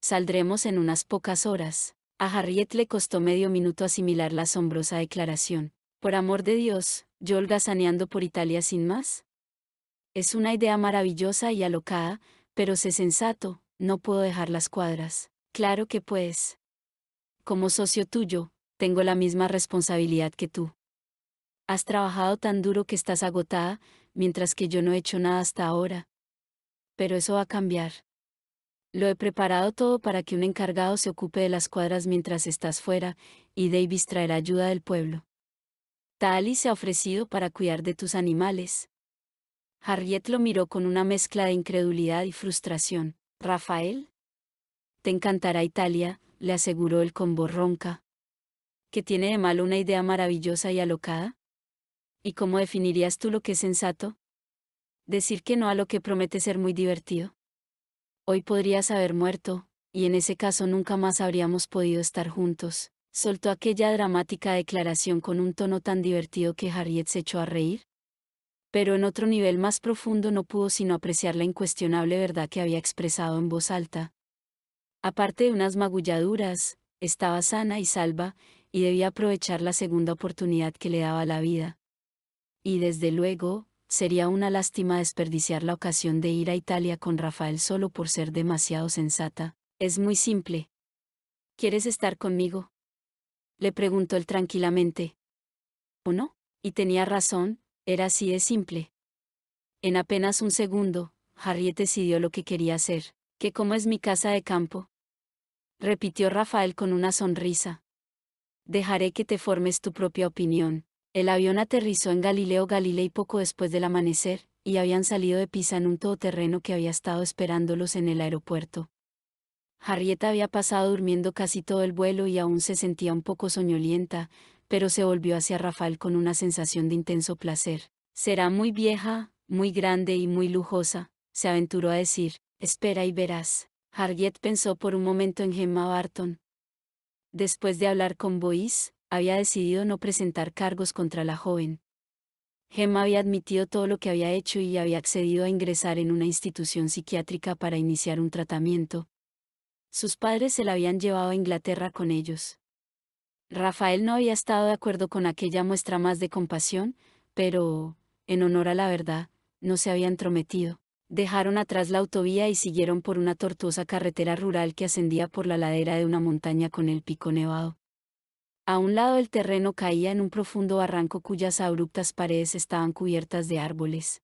S1: Saldremos en unas pocas horas. A Harriet le costó medio minuto asimilar la asombrosa declaración. Por amor de Dios, yo saneando por Italia sin más. Es una idea maravillosa y alocada, pero sé sensato, no puedo dejar las cuadras. Claro que puedes. Como socio tuyo, tengo la misma responsabilidad que tú. Has trabajado tan duro que estás agotada, mientras que yo no he hecho nada hasta ahora. Pero eso va a cambiar. Lo he preparado todo para que un encargado se ocupe de las cuadras mientras estás fuera, y Davis traerá ayuda del pueblo. Tali se ha ofrecido para cuidar de tus animales. Harriet lo miró con una mezcla de incredulidad y frustración. Rafael. Te encantará Italia, le aseguró el con voz ronca. ¿Qué tiene de malo una idea maravillosa y alocada? ¿Y cómo definirías tú lo que es sensato? Decir que no a lo que promete ser muy divertido. Hoy podrías haber muerto, y en ese caso nunca más habríamos podido estar juntos. Soltó aquella dramática declaración con un tono tan divertido que Harriet se echó a reír pero en otro nivel más profundo no pudo sino apreciar la incuestionable verdad que había expresado en voz alta. Aparte de unas magulladuras, estaba sana y salva, y debía aprovechar la segunda oportunidad que le daba la vida. Y desde luego, sería una lástima desperdiciar la ocasión de ir a Italia con Rafael solo por ser demasiado sensata. Es muy simple. ¿Quieres estar conmigo? Le preguntó él tranquilamente. ¿O no? Y tenía razón, era así de simple. En apenas un segundo, Harriet decidió lo que quería hacer, que como es mi casa de campo. Repitió Rafael con una sonrisa. Dejaré que te formes tu propia opinión. El avión aterrizó en Galileo Galilei poco después del amanecer, y habían salido de Pisa en un todoterreno que había estado esperándolos en el aeropuerto. Harriet había pasado durmiendo casi todo el vuelo y aún se sentía un poco soñolienta, pero se volvió hacia Rafael con una sensación de intenso placer. Será muy vieja, muy grande y muy lujosa, se aventuró a decir, espera y verás. Harriet pensó por un momento en Gemma Barton. Después de hablar con Boyce, había decidido no presentar cargos contra la joven. Gemma había admitido todo lo que había hecho y había accedido a ingresar en una institución psiquiátrica para iniciar un tratamiento. Sus padres se la habían llevado a Inglaterra con ellos. Rafael no había estado de acuerdo con aquella muestra más de compasión, pero, en honor a la verdad, no se había entrometido. Dejaron atrás la autovía y siguieron por una tortuosa carretera rural que ascendía por la ladera de una montaña con el pico nevado. A un lado el terreno caía en un profundo barranco cuyas abruptas paredes estaban cubiertas de árboles.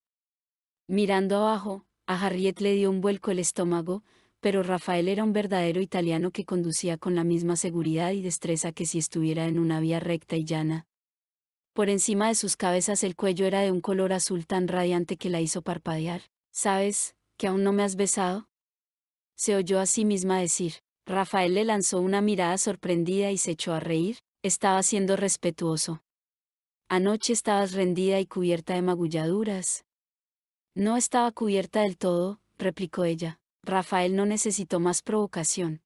S1: Mirando abajo, a Harriet le dio un vuelco el estómago, pero Rafael era un verdadero italiano que conducía con la misma seguridad y destreza que si estuviera en una vía recta y llana. Por encima de sus cabezas el cuello era de un color azul tan radiante que la hizo parpadear. ¿Sabes, que aún no me has besado? Se oyó a sí misma decir. Rafael le lanzó una mirada sorprendida y se echó a reír, estaba siendo respetuoso. Anoche estabas rendida y cubierta de magulladuras. No estaba cubierta del todo, replicó ella Rafael no necesitó más provocación.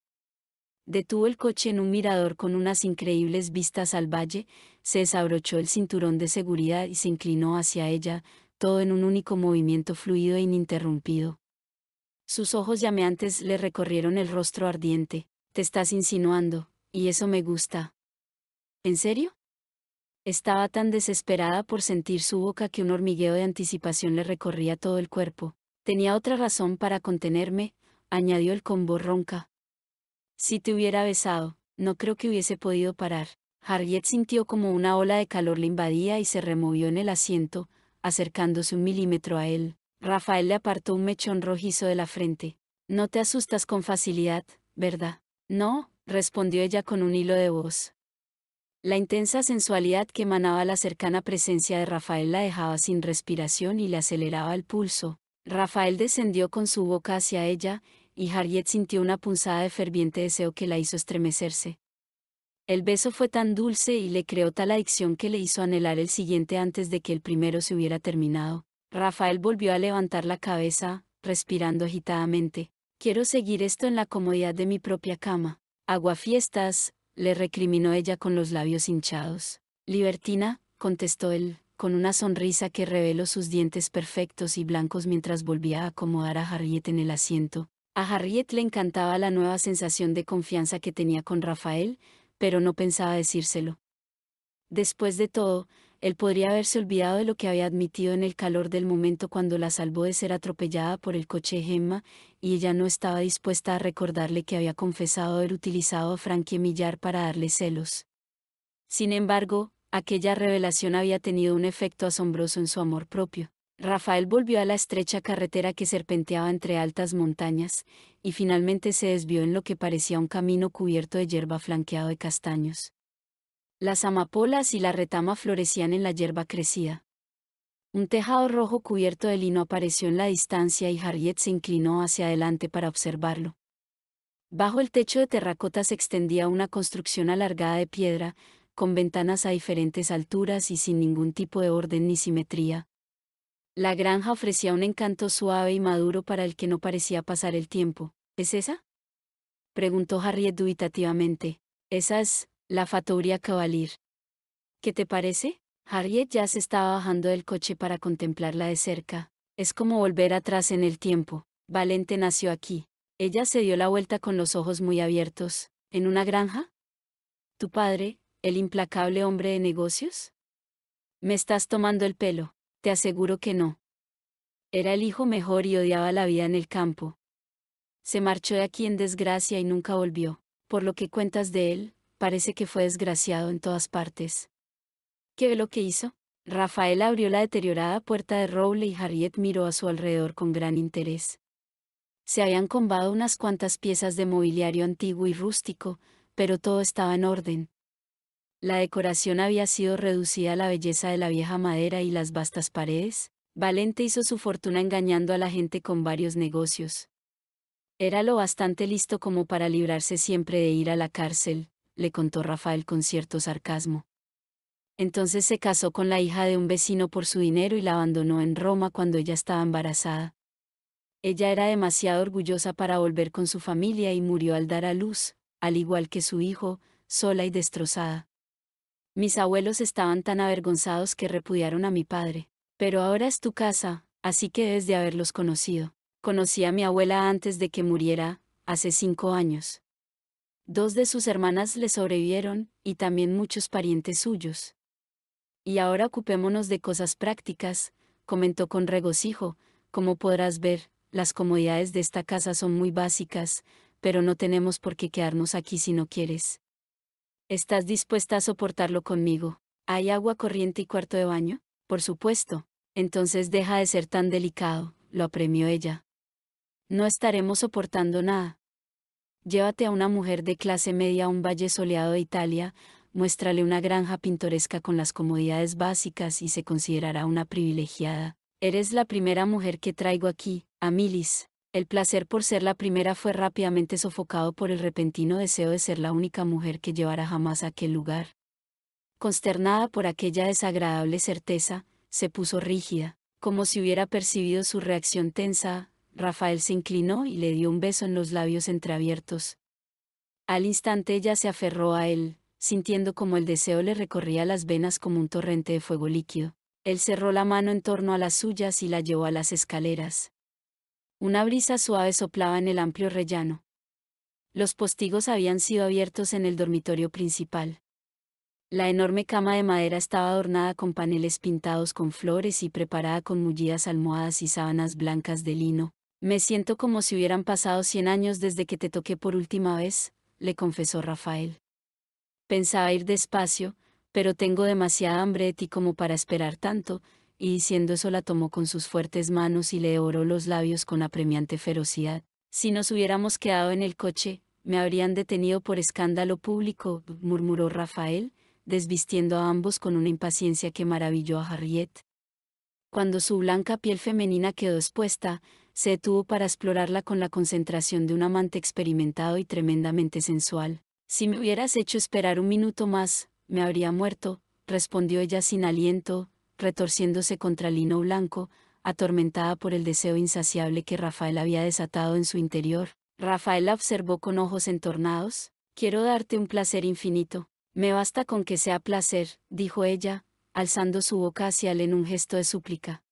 S1: Detuvo el coche en un mirador con unas increíbles vistas al valle, se desabrochó el cinturón de seguridad y se inclinó hacia ella, todo en un único movimiento fluido e ininterrumpido. Sus ojos llameantes le recorrieron el rostro ardiente. Te estás insinuando, y eso me gusta. ¿En serio? Estaba tan desesperada por sentir su boca que un hormigueo de anticipación le recorría todo el cuerpo. Tenía otra razón para contenerme, añadió el combo ronca. Si te hubiera besado, no creo que hubiese podido parar. Harriet sintió como una ola de calor le invadía y se removió en el asiento, acercándose un milímetro a él. Rafael le apartó un mechón rojizo de la frente. No te asustas con facilidad, ¿verdad? No, respondió ella con un hilo de voz. La intensa sensualidad que emanaba la cercana presencia de Rafael la dejaba sin respiración y le aceleraba el pulso. Rafael descendió con su boca hacia ella, y Harriet sintió una punzada de ferviente deseo que la hizo estremecerse. El beso fue tan dulce y le creó tal adicción que le hizo anhelar el siguiente antes de que el primero se hubiera terminado. Rafael volvió a levantar la cabeza, respirando agitadamente. Quiero seguir esto en la comodidad de mi propia cama. fiestas», le recriminó ella con los labios hinchados. Libertina, contestó él, con una sonrisa que reveló sus dientes perfectos y blancos mientras volvía a acomodar a Harriet en el asiento. A Harriet le encantaba la nueva sensación de confianza que tenía con Rafael, pero no pensaba decírselo. Después de todo, él podría haberse olvidado de lo que había admitido en el calor del momento cuando la salvó de ser atropellada por el coche Gemma, y ella no estaba dispuesta a recordarle que había confesado haber utilizado a Frankie Millar para darle celos. Sin embargo, Aquella revelación había tenido un efecto asombroso en su amor propio. Rafael volvió a la estrecha carretera que serpenteaba entre altas montañas, y finalmente se desvió en lo que parecía un camino cubierto de hierba flanqueado de castaños. Las amapolas y la retama florecían en la hierba crecida. Un tejado rojo cubierto de lino apareció en la distancia y Harriet se inclinó hacia adelante para observarlo. Bajo el techo de terracota se extendía una construcción alargada de piedra, con ventanas a diferentes alturas y sin ningún tipo de orden ni simetría. La granja ofrecía un encanto suave y maduro para el que no parecía pasar el tiempo. ¿Es esa? preguntó Harriet dubitativamente. Esa es, la Fatoria Cavalier. ¿Qué te parece? Harriet ya se estaba bajando del coche para contemplarla de cerca. Es como volver atrás en el tiempo. Valente nació aquí. Ella se dio la vuelta con los ojos muy abiertos. ¿En una granja? Tu padre, el implacable hombre de negocios? Me estás tomando el pelo, te aseguro que no. Era el hijo mejor y odiaba la vida en el campo. Se marchó de aquí en desgracia y nunca volvió. Por lo que cuentas de él, parece que fue desgraciado en todas partes. ¿Qué ve lo que hizo? Rafael abrió la deteriorada puerta de roble y Harriet miró a su alrededor con gran interés. Se habían combado unas cuantas piezas de mobiliario antiguo y rústico, pero todo estaba en orden, la decoración había sido reducida a la belleza de la vieja madera y las vastas paredes. Valente hizo su fortuna engañando a la gente con varios negocios. Era lo bastante listo como para librarse siempre de ir a la cárcel, le contó Rafael con cierto sarcasmo. Entonces se casó con la hija de un vecino por su dinero y la abandonó en Roma cuando ella estaba embarazada. Ella era demasiado orgullosa para volver con su familia y murió al dar a luz, al igual que su hijo, sola y destrozada. Mis abuelos estaban tan avergonzados que repudiaron a mi padre. Pero ahora es tu casa, así que es de haberlos conocido. Conocí a mi abuela antes de que muriera, hace cinco años. Dos de sus hermanas le sobrevivieron, y también muchos parientes suyos. Y ahora ocupémonos de cosas prácticas, comentó con regocijo, como podrás ver, las comodidades de esta casa son muy básicas, pero no tenemos por qué quedarnos aquí si no quieres. ¿Estás dispuesta a soportarlo conmigo? ¿Hay agua corriente y cuarto de baño? Por supuesto. Entonces deja de ser tan delicado, lo apremió ella. No estaremos soportando nada. Llévate a una mujer de clase media a un valle soleado de Italia, muéstrale una granja pintoresca con las comodidades básicas y se considerará una privilegiada. Eres la primera mujer que traigo aquí, Amilis el placer por ser la primera fue rápidamente sofocado por el repentino deseo de ser la única mujer que llevara jamás a aquel lugar. Consternada por aquella desagradable certeza, se puso rígida, como si hubiera percibido su reacción tensa, Rafael se inclinó y le dio un beso en los labios entreabiertos. Al instante ella se aferró a él, sintiendo como el deseo le recorría las venas como un torrente de fuego líquido. Él cerró la mano en torno a las suyas y la llevó a las escaleras. Una brisa suave soplaba en el amplio rellano. Los postigos habían sido abiertos en el dormitorio principal. La enorme cama de madera estaba adornada con paneles pintados con flores y preparada con mullidas almohadas y sábanas blancas de lino. Me siento como si hubieran pasado cien años desde que te toqué por última vez, le confesó Rafael. Pensaba ir despacio, pero tengo demasiada hambre de ti como para esperar tanto, y diciendo eso la tomó con sus fuertes manos y le oró los labios con apremiante ferocidad. Si nos hubiéramos quedado en el coche, me habrían detenido por escándalo público, murmuró Rafael, desvistiendo a ambos con una impaciencia que maravilló a Harriet. Cuando su blanca piel femenina quedó expuesta, se detuvo para explorarla con la concentración de un amante experimentado y tremendamente sensual. Si me hubieras hecho esperar un minuto más, me habría muerto, respondió ella sin aliento, retorciéndose contra el lino blanco, atormentada por el deseo insaciable que Rafael había desatado en su interior. Rafael la observó con ojos entornados. Quiero darte un placer infinito. Me basta con que sea placer, dijo ella, alzando su boca hacia él en un gesto de súplica.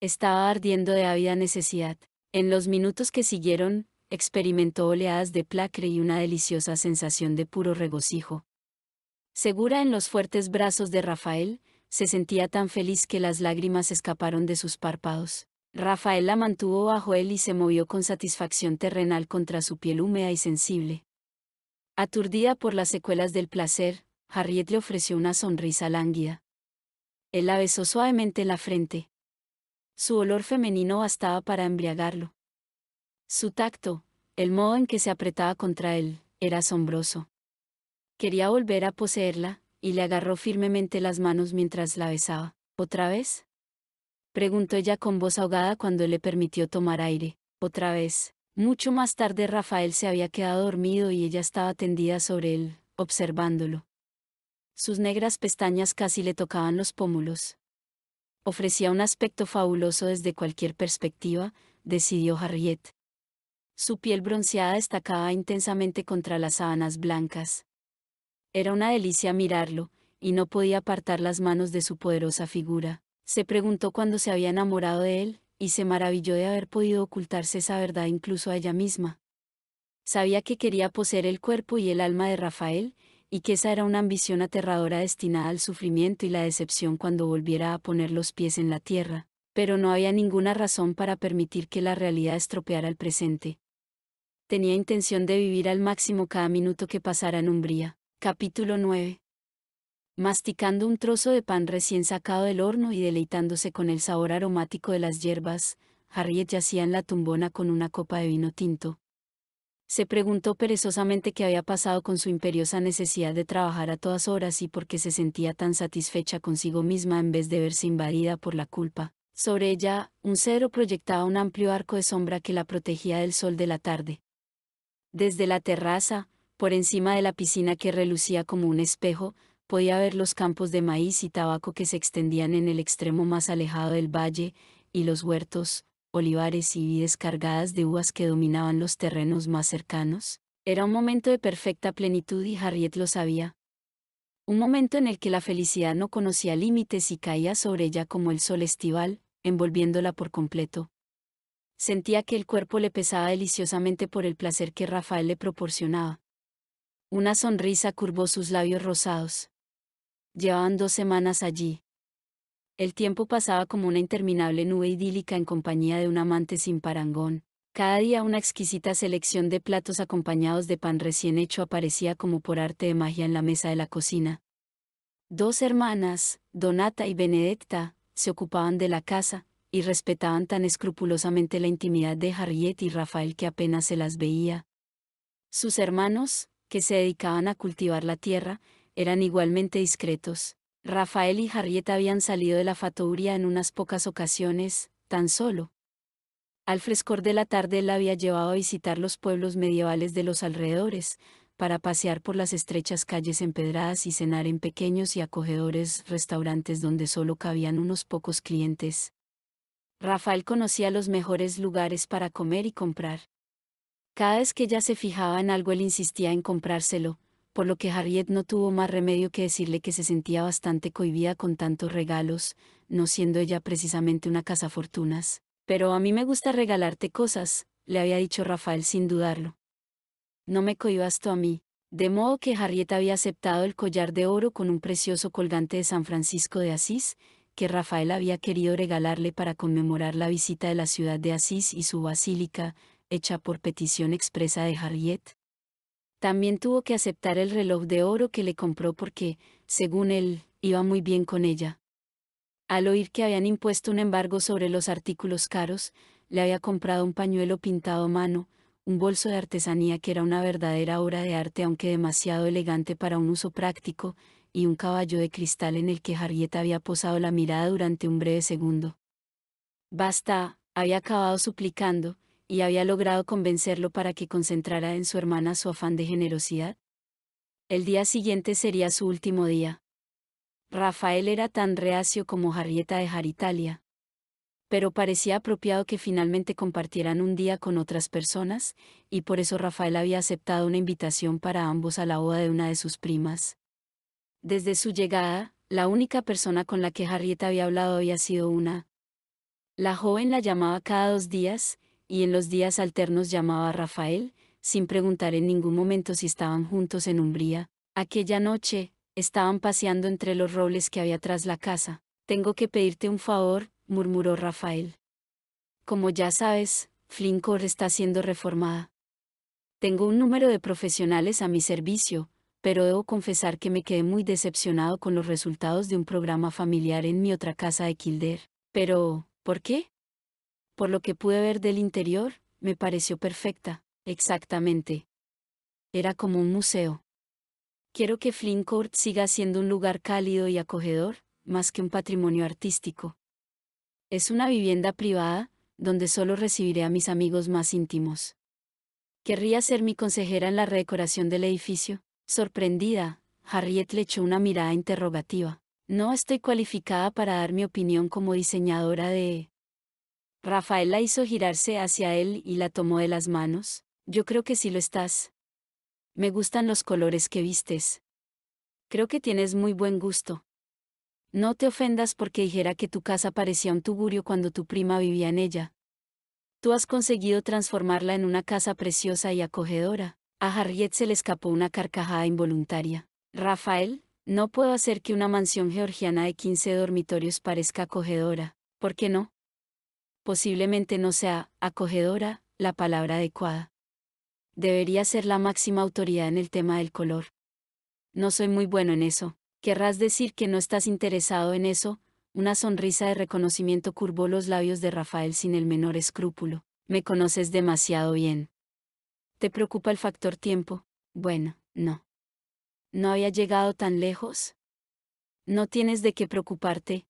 S1: Estaba ardiendo de ávida necesidad. En los minutos que siguieron, experimentó oleadas de placre y una deliciosa sensación de puro regocijo. Segura en los fuertes brazos de Rafael, se sentía tan feliz que las lágrimas escaparon de sus párpados. Rafael la mantuvo bajo él y se movió con satisfacción terrenal contra su piel húmeda y sensible. Aturdida por las secuelas del placer, Harriet le ofreció una sonrisa lánguida. Él la besó suavemente en la frente. Su olor femenino bastaba para embriagarlo. Su tacto, el modo en que se apretaba contra él, era asombroso. Quería volver a poseerla, y le agarró firmemente las manos mientras la besaba. ¿Otra vez? Preguntó ella con voz ahogada cuando le permitió tomar aire. ¿Otra vez? Mucho más tarde Rafael se había quedado dormido y ella estaba tendida sobre él, observándolo. Sus negras pestañas casi le tocaban los pómulos. Ofrecía un aspecto fabuloso desde cualquier perspectiva, decidió Harriet. Su piel bronceada destacaba intensamente contra las sábanas blancas. Era una delicia mirarlo, y no podía apartar las manos de su poderosa figura. Se preguntó cuándo se había enamorado de él, y se maravilló de haber podido ocultarse esa verdad incluso a ella misma. Sabía que quería poseer el cuerpo y el alma de Rafael, y que esa era una ambición aterradora destinada al sufrimiento y la decepción cuando volviera a poner los pies en la tierra, pero no había ninguna razón para permitir que la realidad estropeara el presente. Tenía intención de vivir al máximo cada minuto que pasara en Umbría. Capítulo 9. Masticando un trozo de pan recién sacado del horno y deleitándose con el sabor aromático de las hierbas, Harriet yacía en la tumbona con una copa de vino tinto. Se preguntó perezosamente qué había pasado con su imperiosa necesidad de trabajar a todas horas y por qué se sentía tan satisfecha consigo misma en vez de verse invadida por la culpa. Sobre ella, un cedro proyectaba un amplio arco de sombra que la protegía del sol de la tarde. Desde la terraza, por encima de la piscina que relucía como un espejo, podía ver los campos de maíz y tabaco que se extendían en el extremo más alejado del valle, y los huertos, olivares y vides cargadas de uvas que dominaban los terrenos más cercanos. Era un momento de perfecta plenitud y Harriet lo sabía. Un momento en el que la felicidad no conocía límites y caía sobre ella como el sol estival, envolviéndola por completo. Sentía que el cuerpo le pesaba deliciosamente por el placer que Rafael le proporcionaba. Una sonrisa curvó sus labios rosados. Llevaban dos semanas allí. El tiempo pasaba como una interminable nube idílica en compañía de un amante sin parangón. Cada día una exquisita selección de platos acompañados de pan recién hecho aparecía como por arte de magia en la mesa de la cocina. Dos hermanas, Donata y Benedetta, se ocupaban de la casa, y respetaban tan escrupulosamente la intimidad de Harriet y Rafael que apenas se las veía. Sus hermanos, que se dedicaban a cultivar la tierra, eran igualmente discretos. Rafael y Harriet habían salido de la faturia en unas pocas ocasiones, tan solo. Al frescor de la tarde él la había llevado a visitar los pueblos medievales de los alrededores, para pasear por las estrechas calles empedradas y cenar en pequeños y acogedores restaurantes donde solo cabían unos pocos clientes. Rafael conocía los mejores lugares para comer y comprar. Cada vez que ella se fijaba en algo él insistía en comprárselo, por lo que Harriet no tuvo más remedio que decirle que se sentía bastante cohibida con tantos regalos, no siendo ella precisamente una cazafortunas. Pero a mí me gusta regalarte cosas, le había dicho Rafael sin dudarlo. No me cohibas tú a mí. De modo que Harriet había aceptado el collar de oro con un precioso colgante de San Francisco de Asís, que Rafael había querido regalarle para conmemorar la visita de la ciudad de Asís y su basílica, hecha por petición expresa de Harriet. También tuvo que aceptar el reloj de oro que le compró porque, según él, iba muy bien con ella. Al oír que habían impuesto un embargo sobre los artículos caros, le había comprado un pañuelo pintado a mano, un bolso de artesanía que era una verdadera obra de arte aunque demasiado elegante para un uso práctico, y un caballo de cristal en el que Harriet había posado la mirada durante un breve segundo. Basta, había acabado suplicando, y había logrado convencerlo para que concentrara en su hermana su afán de generosidad. El día siguiente sería su último día. Rafael era tan reacio como Harrieta de dejar Italia. Pero parecía apropiado que finalmente compartieran un día con otras personas, y por eso Rafael había aceptado una invitación para ambos a la boda de una de sus primas. Desde su llegada, la única persona con la que Harrieta había hablado había sido una. La joven la llamaba cada dos días, y en los días alternos llamaba a Rafael, sin preguntar en ningún momento si estaban juntos en Umbría. Aquella noche, estaban paseando entre los robles que había tras la casa. Tengo que pedirte un favor, murmuró Rafael. Como ya sabes, Flincor está siendo reformada. Tengo un número de profesionales a mi servicio, pero debo confesar que me quedé muy decepcionado con los resultados de un programa familiar en mi otra casa de Kilder. Pero, ¿por qué? Por lo que pude ver del interior, me pareció perfecta, exactamente. Era como un museo. Quiero que Flynn Court siga siendo un lugar cálido y acogedor, más que un patrimonio artístico. Es una vivienda privada, donde solo recibiré a mis amigos más íntimos. Querría ser mi consejera en la redecoración del edificio. Sorprendida, Harriet le echó una mirada interrogativa. No estoy cualificada para dar mi opinión como diseñadora de Rafael la hizo girarse hacia él y la tomó de las manos. Yo creo que sí lo estás. Me gustan los colores que vistes. Creo que tienes muy buen gusto. No te ofendas porque dijera que tu casa parecía un tugurio cuando tu prima vivía en ella. Tú has conseguido transformarla en una casa preciosa y acogedora. A Harriet se le escapó una carcajada involuntaria. Rafael, no puedo hacer que una mansión georgiana de 15 dormitorios parezca acogedora. ¿Por qué no? posiblemente no sea, acogedora, la palabra adecuada. Debería ser la máxima autoridad en el tema del color. No soy muy bueno en eso. Querrás decir que no estás interesado en eso. Una sonrisa de reconocimiento curvó los labios de Rafael sin el menor escrúpulo. Me conoces demasiado bien. ¿Te preocupa el factor tiempo? Bueno, no. ¿No había llegado tan lejos? No tienes de qué preocuparte.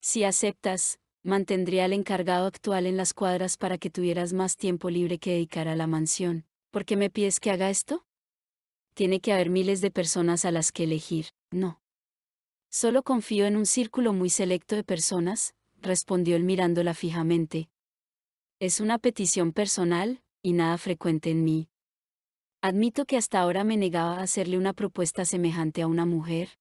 S1: Si aceptas, mantendría al encargado actual en las cuadras para que tuvieras más tiempo libre que dedicar a la mansión. ¿Por qué me pides que haga esto? Tiene que haber miles de personas a las que
S2: elegir, no.
S1: Solo confío en un círculo muy selecto de personas, respondió él mirándola fijamente. Es una petición personal, y nada frecuente en mí. Admito que hasta ahora me negaba a hacerle una propuesta semejante a una mujer.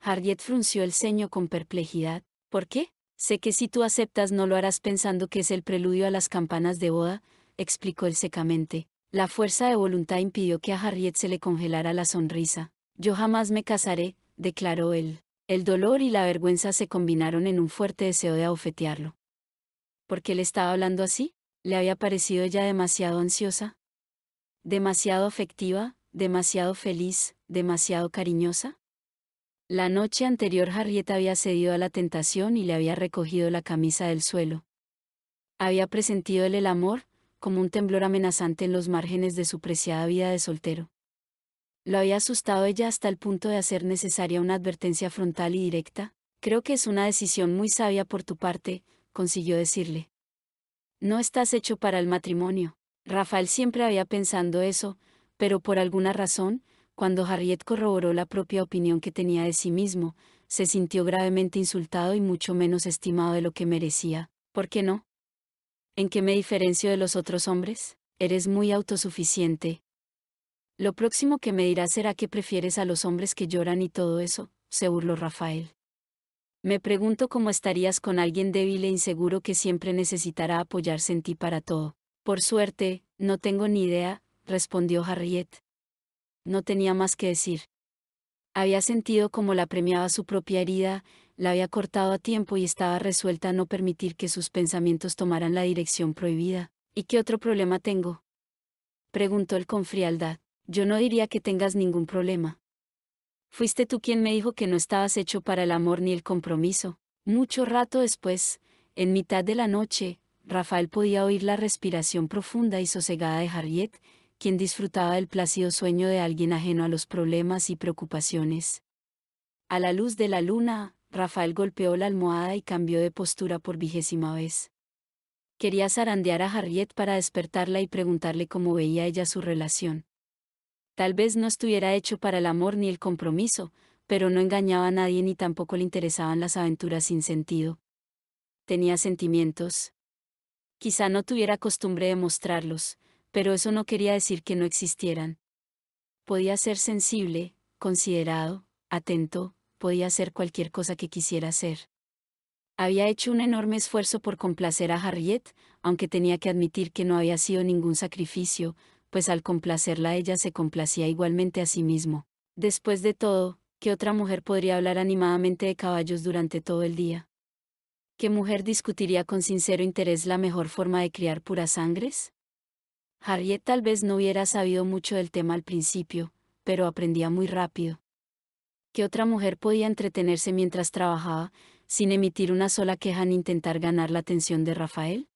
S1: Harriet frunció el ceño con perplejidad. ¿Por qué? Sé que si tú aceptas no lo harás pensando que es el preludio a las campanas de boda, explicó él secamente. La fuerza de voluntad impidió que a Harriet se le congelara la sonrisa. Yo jamás me casaré, declaró él. El dolor y la vergüenza se combinaron en un fuerte deseo de abofetearlo. ¿Por qué le estaba hablando así? ¿Le había parecido ya demasiado ansiosa? ¿Demasiado afectiva? ¿Demasiado feliz? ¿Demasiado cariñosa? La noche anterior Harriet había cedido a la tentación y le había recogido la camisa del suelo. Había presentido él el amor, como un temblor amenazante en los márgenes de su preciada vida de soltero. Lo había asustado ella hasta el punto de hacer necesaria una advertencia frontal y directa. Creo que es una decisión muy sabia por tu parte, consiguió decirle. No estás hecho para el matrimonio. Rafael siempre había pensado eso, pero por alguna razón, cuando Harriet corroboró la propia opinión que tenía de sí mismo, se sintió gravemente insultado y mucho menos estimado de lo que merecía. ¿Por qué no? ¿En qué me diferencio de los otros hombres? Eres muy autosuficiente. Lo próximo que me dirás será que prefieres a los hombres que lloran y todo eso, se burló Rafael. Me pregunto cómo estarías con alguien débil e inseguro que siempre necesitará apoyarse en ti para todo. Por suerte, no tengo ni idea, respondió Harriet no tenía más que decir. Había sentido como la premiaba su propia herida, la había cortado a tiempo y estaba resuelta a no permitir que sus pensamientos tomaran la dirección prohibida. ¿Y qué otro problema tengo? Preguntó él con frialdad. Yo no diría que tengas ningún problema. Fuiste tú quien me dijo que no estabas hecho para el amor ni el compromiso. Mucho rato después, en mitad de la noche, Rafael podía oír la respiración profunda y sosegada de Harriet, quien disfrutaba del plácido sueño de alguien ajeno a los problemas y preocupaciones. A la luz de la luna, Rafael golpeó la almohada y cambió de postura por vigésima vez. Quería zarandear a Harriet para despertarla y preguntarle cómo veía ella su relación. Tal vez no estuviera hecho para el amor ni el compromiso, pero no engañaba a nadie ni tampoco le interesaban las aventuras sin sentido. Tenía sentimientos. Quizá no tuviera costumbre de mostrarlos, pero eso no quería decir que no existieran. Podía ser sensible, considerado, atento, podía hacer cualquier cosa que quisiera hacer. Había hecho un enorme esfuerzo por complacer a Harriet, aunque tenía que admitir que no había sido ningún sacrificio, pues al complacerla ella se complacía igualmente a sí mismo. Después de todo, ¿qué otra mujer podría hablar animadamente de caballos durante todo el día? ¿Qué mujer discutiría con sincero interés la mejor forma de criar puras sangres? Harriet tal vez no hubiera sabido mucho del tema al principio, pero aprendía muy rápido. ¿Qué otra mujer podía entretenerse mientras trabajaba, sin emitir una sola queja ni intentar ganar la atención de Rafael?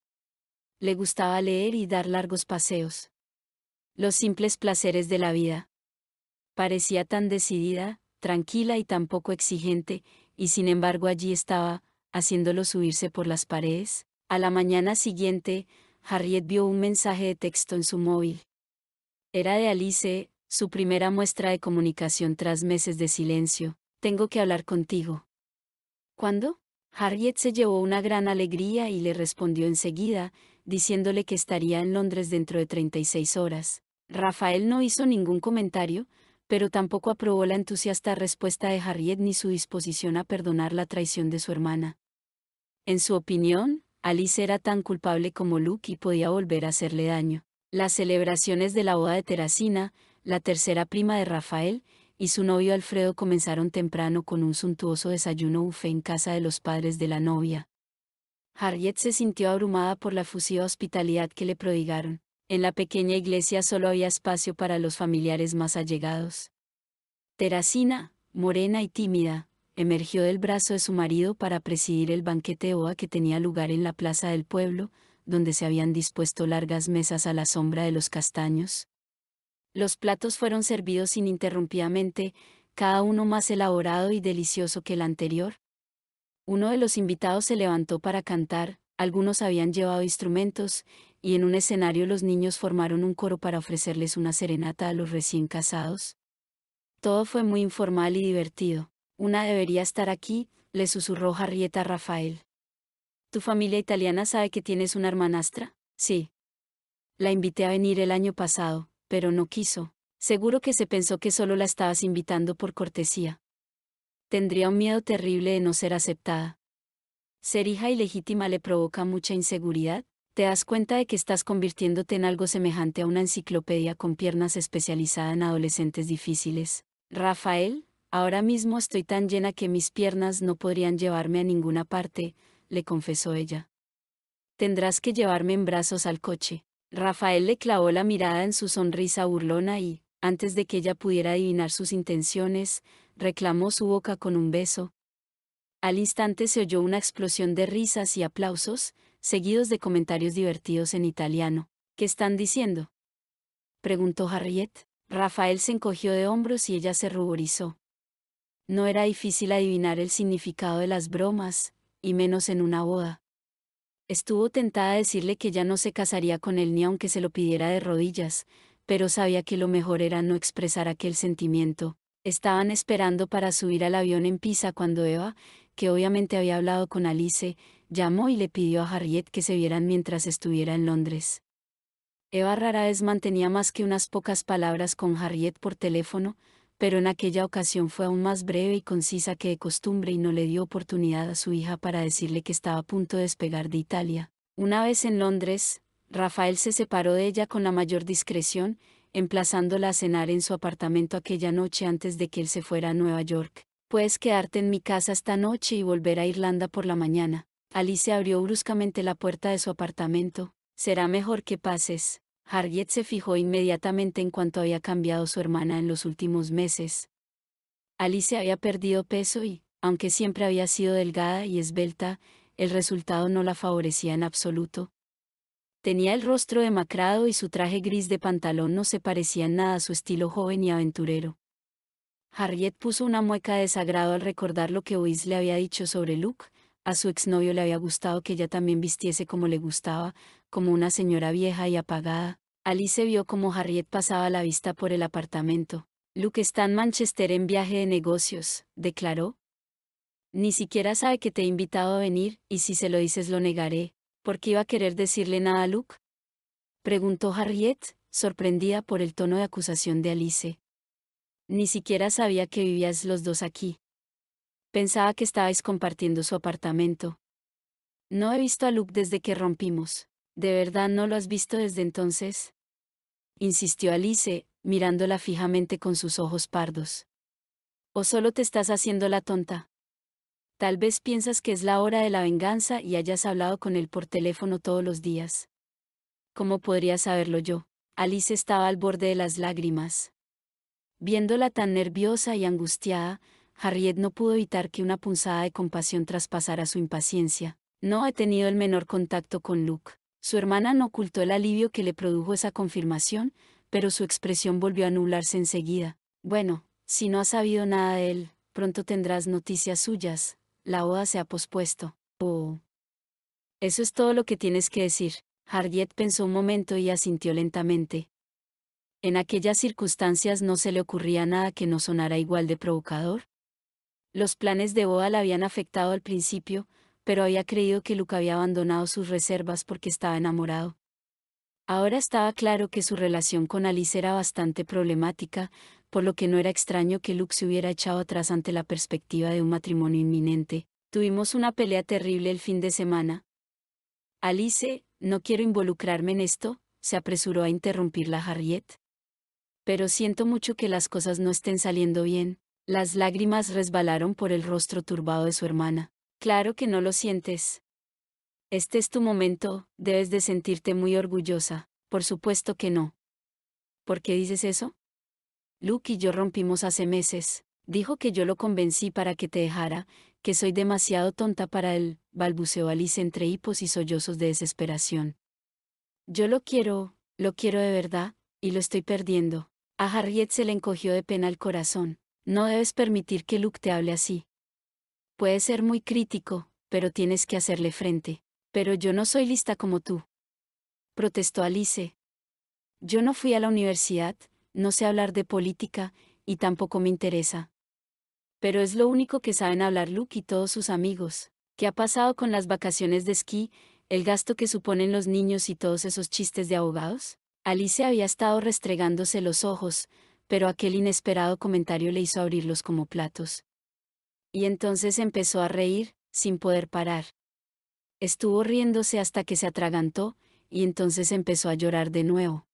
S1: Le gustaba leer y dar largos paseos. Los simples placeres de la vida. Parecía tan decidida, tranquila y tan poco exigente, y sin embargo allí estaba, haciéndolo subirse por las paredes. A la mañana siguiente, Harriet vio un mensaje de texto en su móvil. Era de Alice, su primera muestra de comunicación tras meses de silencio. Tengo que hablar contigo. ¿Cuándo? Harriet se llevó una gran alegría y le respondió enseguida, diciéndole que estaría en Londres dentro de 36 horas. Rafael no hizo ningún comentario, pero tampoco aprobó la entusiasta respuesta de Harriet ni su disposición a perdonar la traición de su hermana. En su opinión, Alice era tan culpable como Luke y podía volver a hacerle daño. Las celebraciones de la boda de Terasina, la tercera prima de Rafael, y su novio Alfredo comenzaron temprano con un suntuoso desayuno buffet en casa de los padres de la novia. Harriet se sintió abrumada por la fusiva hospitalidad que le prodigaron. En la pequeña iglesia solo había espacio para los familiares más allegados. Terasina, morena y tímida, emergió del brazo de su marido para presidir el banquete OA que tenía lugar en la plaza del pueblo, donde se habían dispuesto largas mesas a la sombra de los castaños. Los platos fueron servidos ininterrumpidamente, cada uno más elaborado y delicioso que el anterior. Uno de los invitados se levantó para cantar, algunos habían llevado instrumentos, y en un escenario los niños formaron un coro para ofrecerles una serenata a los recién casados. Todo fue muy informal y divertido. Una debería estar aquí, le susurró Jarrieta a Rafael. ¿Tu familia italiana sabe que tienes una hermanastra? Sí. La invité a venir el año pasado, pero no quiso. Seguro que se pensó que solo la estabas invitando por cortesía. Tendría un miedo terrible de no ser aceptada. Ser hija ilegítima le provoca mucha inseguridad. ¿Te das cuenta de que estás convirtiéndote en algo semejante a una enciclopedia con piernas especializada en adolescentes difíciles? Rafael, Ahora mismo estoy tan llena que mis piernas no podrían llevarme a ninguna parte, le confesó ella. Tendrás que llevarme en brazos al coche. Rafael le clavó la mirada en su sonrisa burlona y, antes de que ella pudiera adivinar sus intenciones, reclamó su boca con un beso. Al instante se oyó una explosión de risas y aplausos, seguidos de comentarios divertidos en italiano. ¿Qué están diciendo? preguntó Harriet. Rafael se encogió de hombros y ella se ruborizó. No era difícil adivinar el significado de las bromas, y menos en una boda. Estuvo tentada a decirle que ya no se casaría con él ni aunque se lo pidiera de rodillas, pero sabía que lo mejor era no expresar aquel sentimiento. Estaban esperando para subir al avión en Pisa cuando Eva, que obviamente había hablado con Alice, llamó y le pidió a Harriet que se vieran mientras estuviera en Londres. Eva rara vez mantenía más que unas pocas palabras con Harriet por teléfono, pero en aquella ocasión fue aún más breve y concisa que de costumbre y no le dio oportunidad a su hija para decirle que estaba a punto de despegar de Italia. Una vez en Londres, Rafael se separó de ella con la mayor discreción, emplazándola a cenar en su apartamento aquella noche antes de que él se fuera a Nueva York. Puedes quedarte en mi casa esta noche y volver a Irlanda por la mañana. Alice abrió bruscamente la puerta de su apartamento. Será mejor que pases. Harriet se fijó inmediatamente en cuanto había cambiado su hermana en los últimos meses. Alice había perdido peso y, aunque siempre había sido delgada y esbelta, el resultado no la favorecía en absoluto. Tenía el rostro demacrado y su traje gris de pantalón no se parecía en nada a su estilo joven y aventurero. Harriet puso una mueca de desagrado al recordar lo que Ois le había dicho sobre Luke, a su exnovio le había gustado que ella también vistiese como le gustaba, como una señora vieja y apagada. Alice vio cómo Harriet pasaba la vista por el apartamento. Luke está en Manchester en viaje de negocios, declaró. Ni siquiera sabe que te he invitado a venir, y si se lo dices lo negaré. ¿Por qué iba a querer decirle nada a Luke? Preguntó Harriet, sorprendida por el tono de acusación de Alice. Ni siquiera sabía que vivías los dos aquí. Pensaba que estabais compartiendo su apartamento. No he visto a Luke desde que rompimos. ¿De verdad no lo has visto desde entonces? insistió Alice, mirándola fijamente con sus ojos pardos. ¿O solo te estás haciendo la tonta? Tal vez piensas que es la hora de la venganza y hayas hablado con él por teléfono todos los días. ¿Cómo podría saberlo yo? Alice estaba al borde de las lágrimas. Viéndola tan nerviosa y angustiada, Harriet no pudo evitar que una punzada de compasión traspasara su impaciencia. No he tenido el menor contacto con Luke. Su hermana no ocultó el alivio que le produjo esa confirmación, pero su expresión volvió a anularse enseguida. Bueno, si no has sabido nada de él, pronto tendrás noticias suyas. La boda se ha pospuesto. Oh. Eso es todo lo que tienes que decir. Harriet pensó un momento y asintió lentamente. En aquellas circunstancias no se le ocurría nada que no sonara igual de provocador. Los planes de boda la habían afectado al principio, pero había creído que Luke había abandonado sus reservas porque estaba enamorado. Ahora estaba claro que su relación con Alice era bastante problemática, por lo que no era extraño que Luke se hubiera echado atrás ante la perspectiva de un matrimonio inminente. Tuvimos una pelea terrible el fin de semana. Alice, no quiero involucrarme en esto, se apresuró a interrumpir la Harriet. Pero siento mucho que las cosas no estén saliendo bien. Las lágrimas resbalaron por el rostro turbado de su hermana. Claro que no lo sientes. Este es tu momento, debes de sentirte muy orgullosa. Por supuesto que no. ¿Por qué dices eso? Luke y yo rompimos hace meses. Dijo que yo lo convencí para que te dejara, que soy demasiado tonta para él, balbuceó Alice entre hipos y sollozos de desesperación. Yo lo quiero, lo quiero de verdad, y lo estoy perdiendo. A Harriet se le encogió de pena el corazón. No debes permitir que Luke te hable así. Puede ser muy crítico, pero tienes que hacerle frente. Pero yo no soy lista como tú. Protestó Alice. Yo no fui a la universidad, no sé hablar de política, y tampoco me interesa. Pero es lo único que saben hablar Luke y todos sus amigos. ¿Qué ha pasado con las vacaciones de esquí, el gasto que suponen los niños y todos esos chistes de abogados? Alice había estado restregándose los ojos, pero aquel inesperado comentario le hizo abrirlos como platos y entonces empezó a reír, sin poder parar. Estuvo riéndose hasta que se atragantó, y entonces empezó a llorar de nuevo.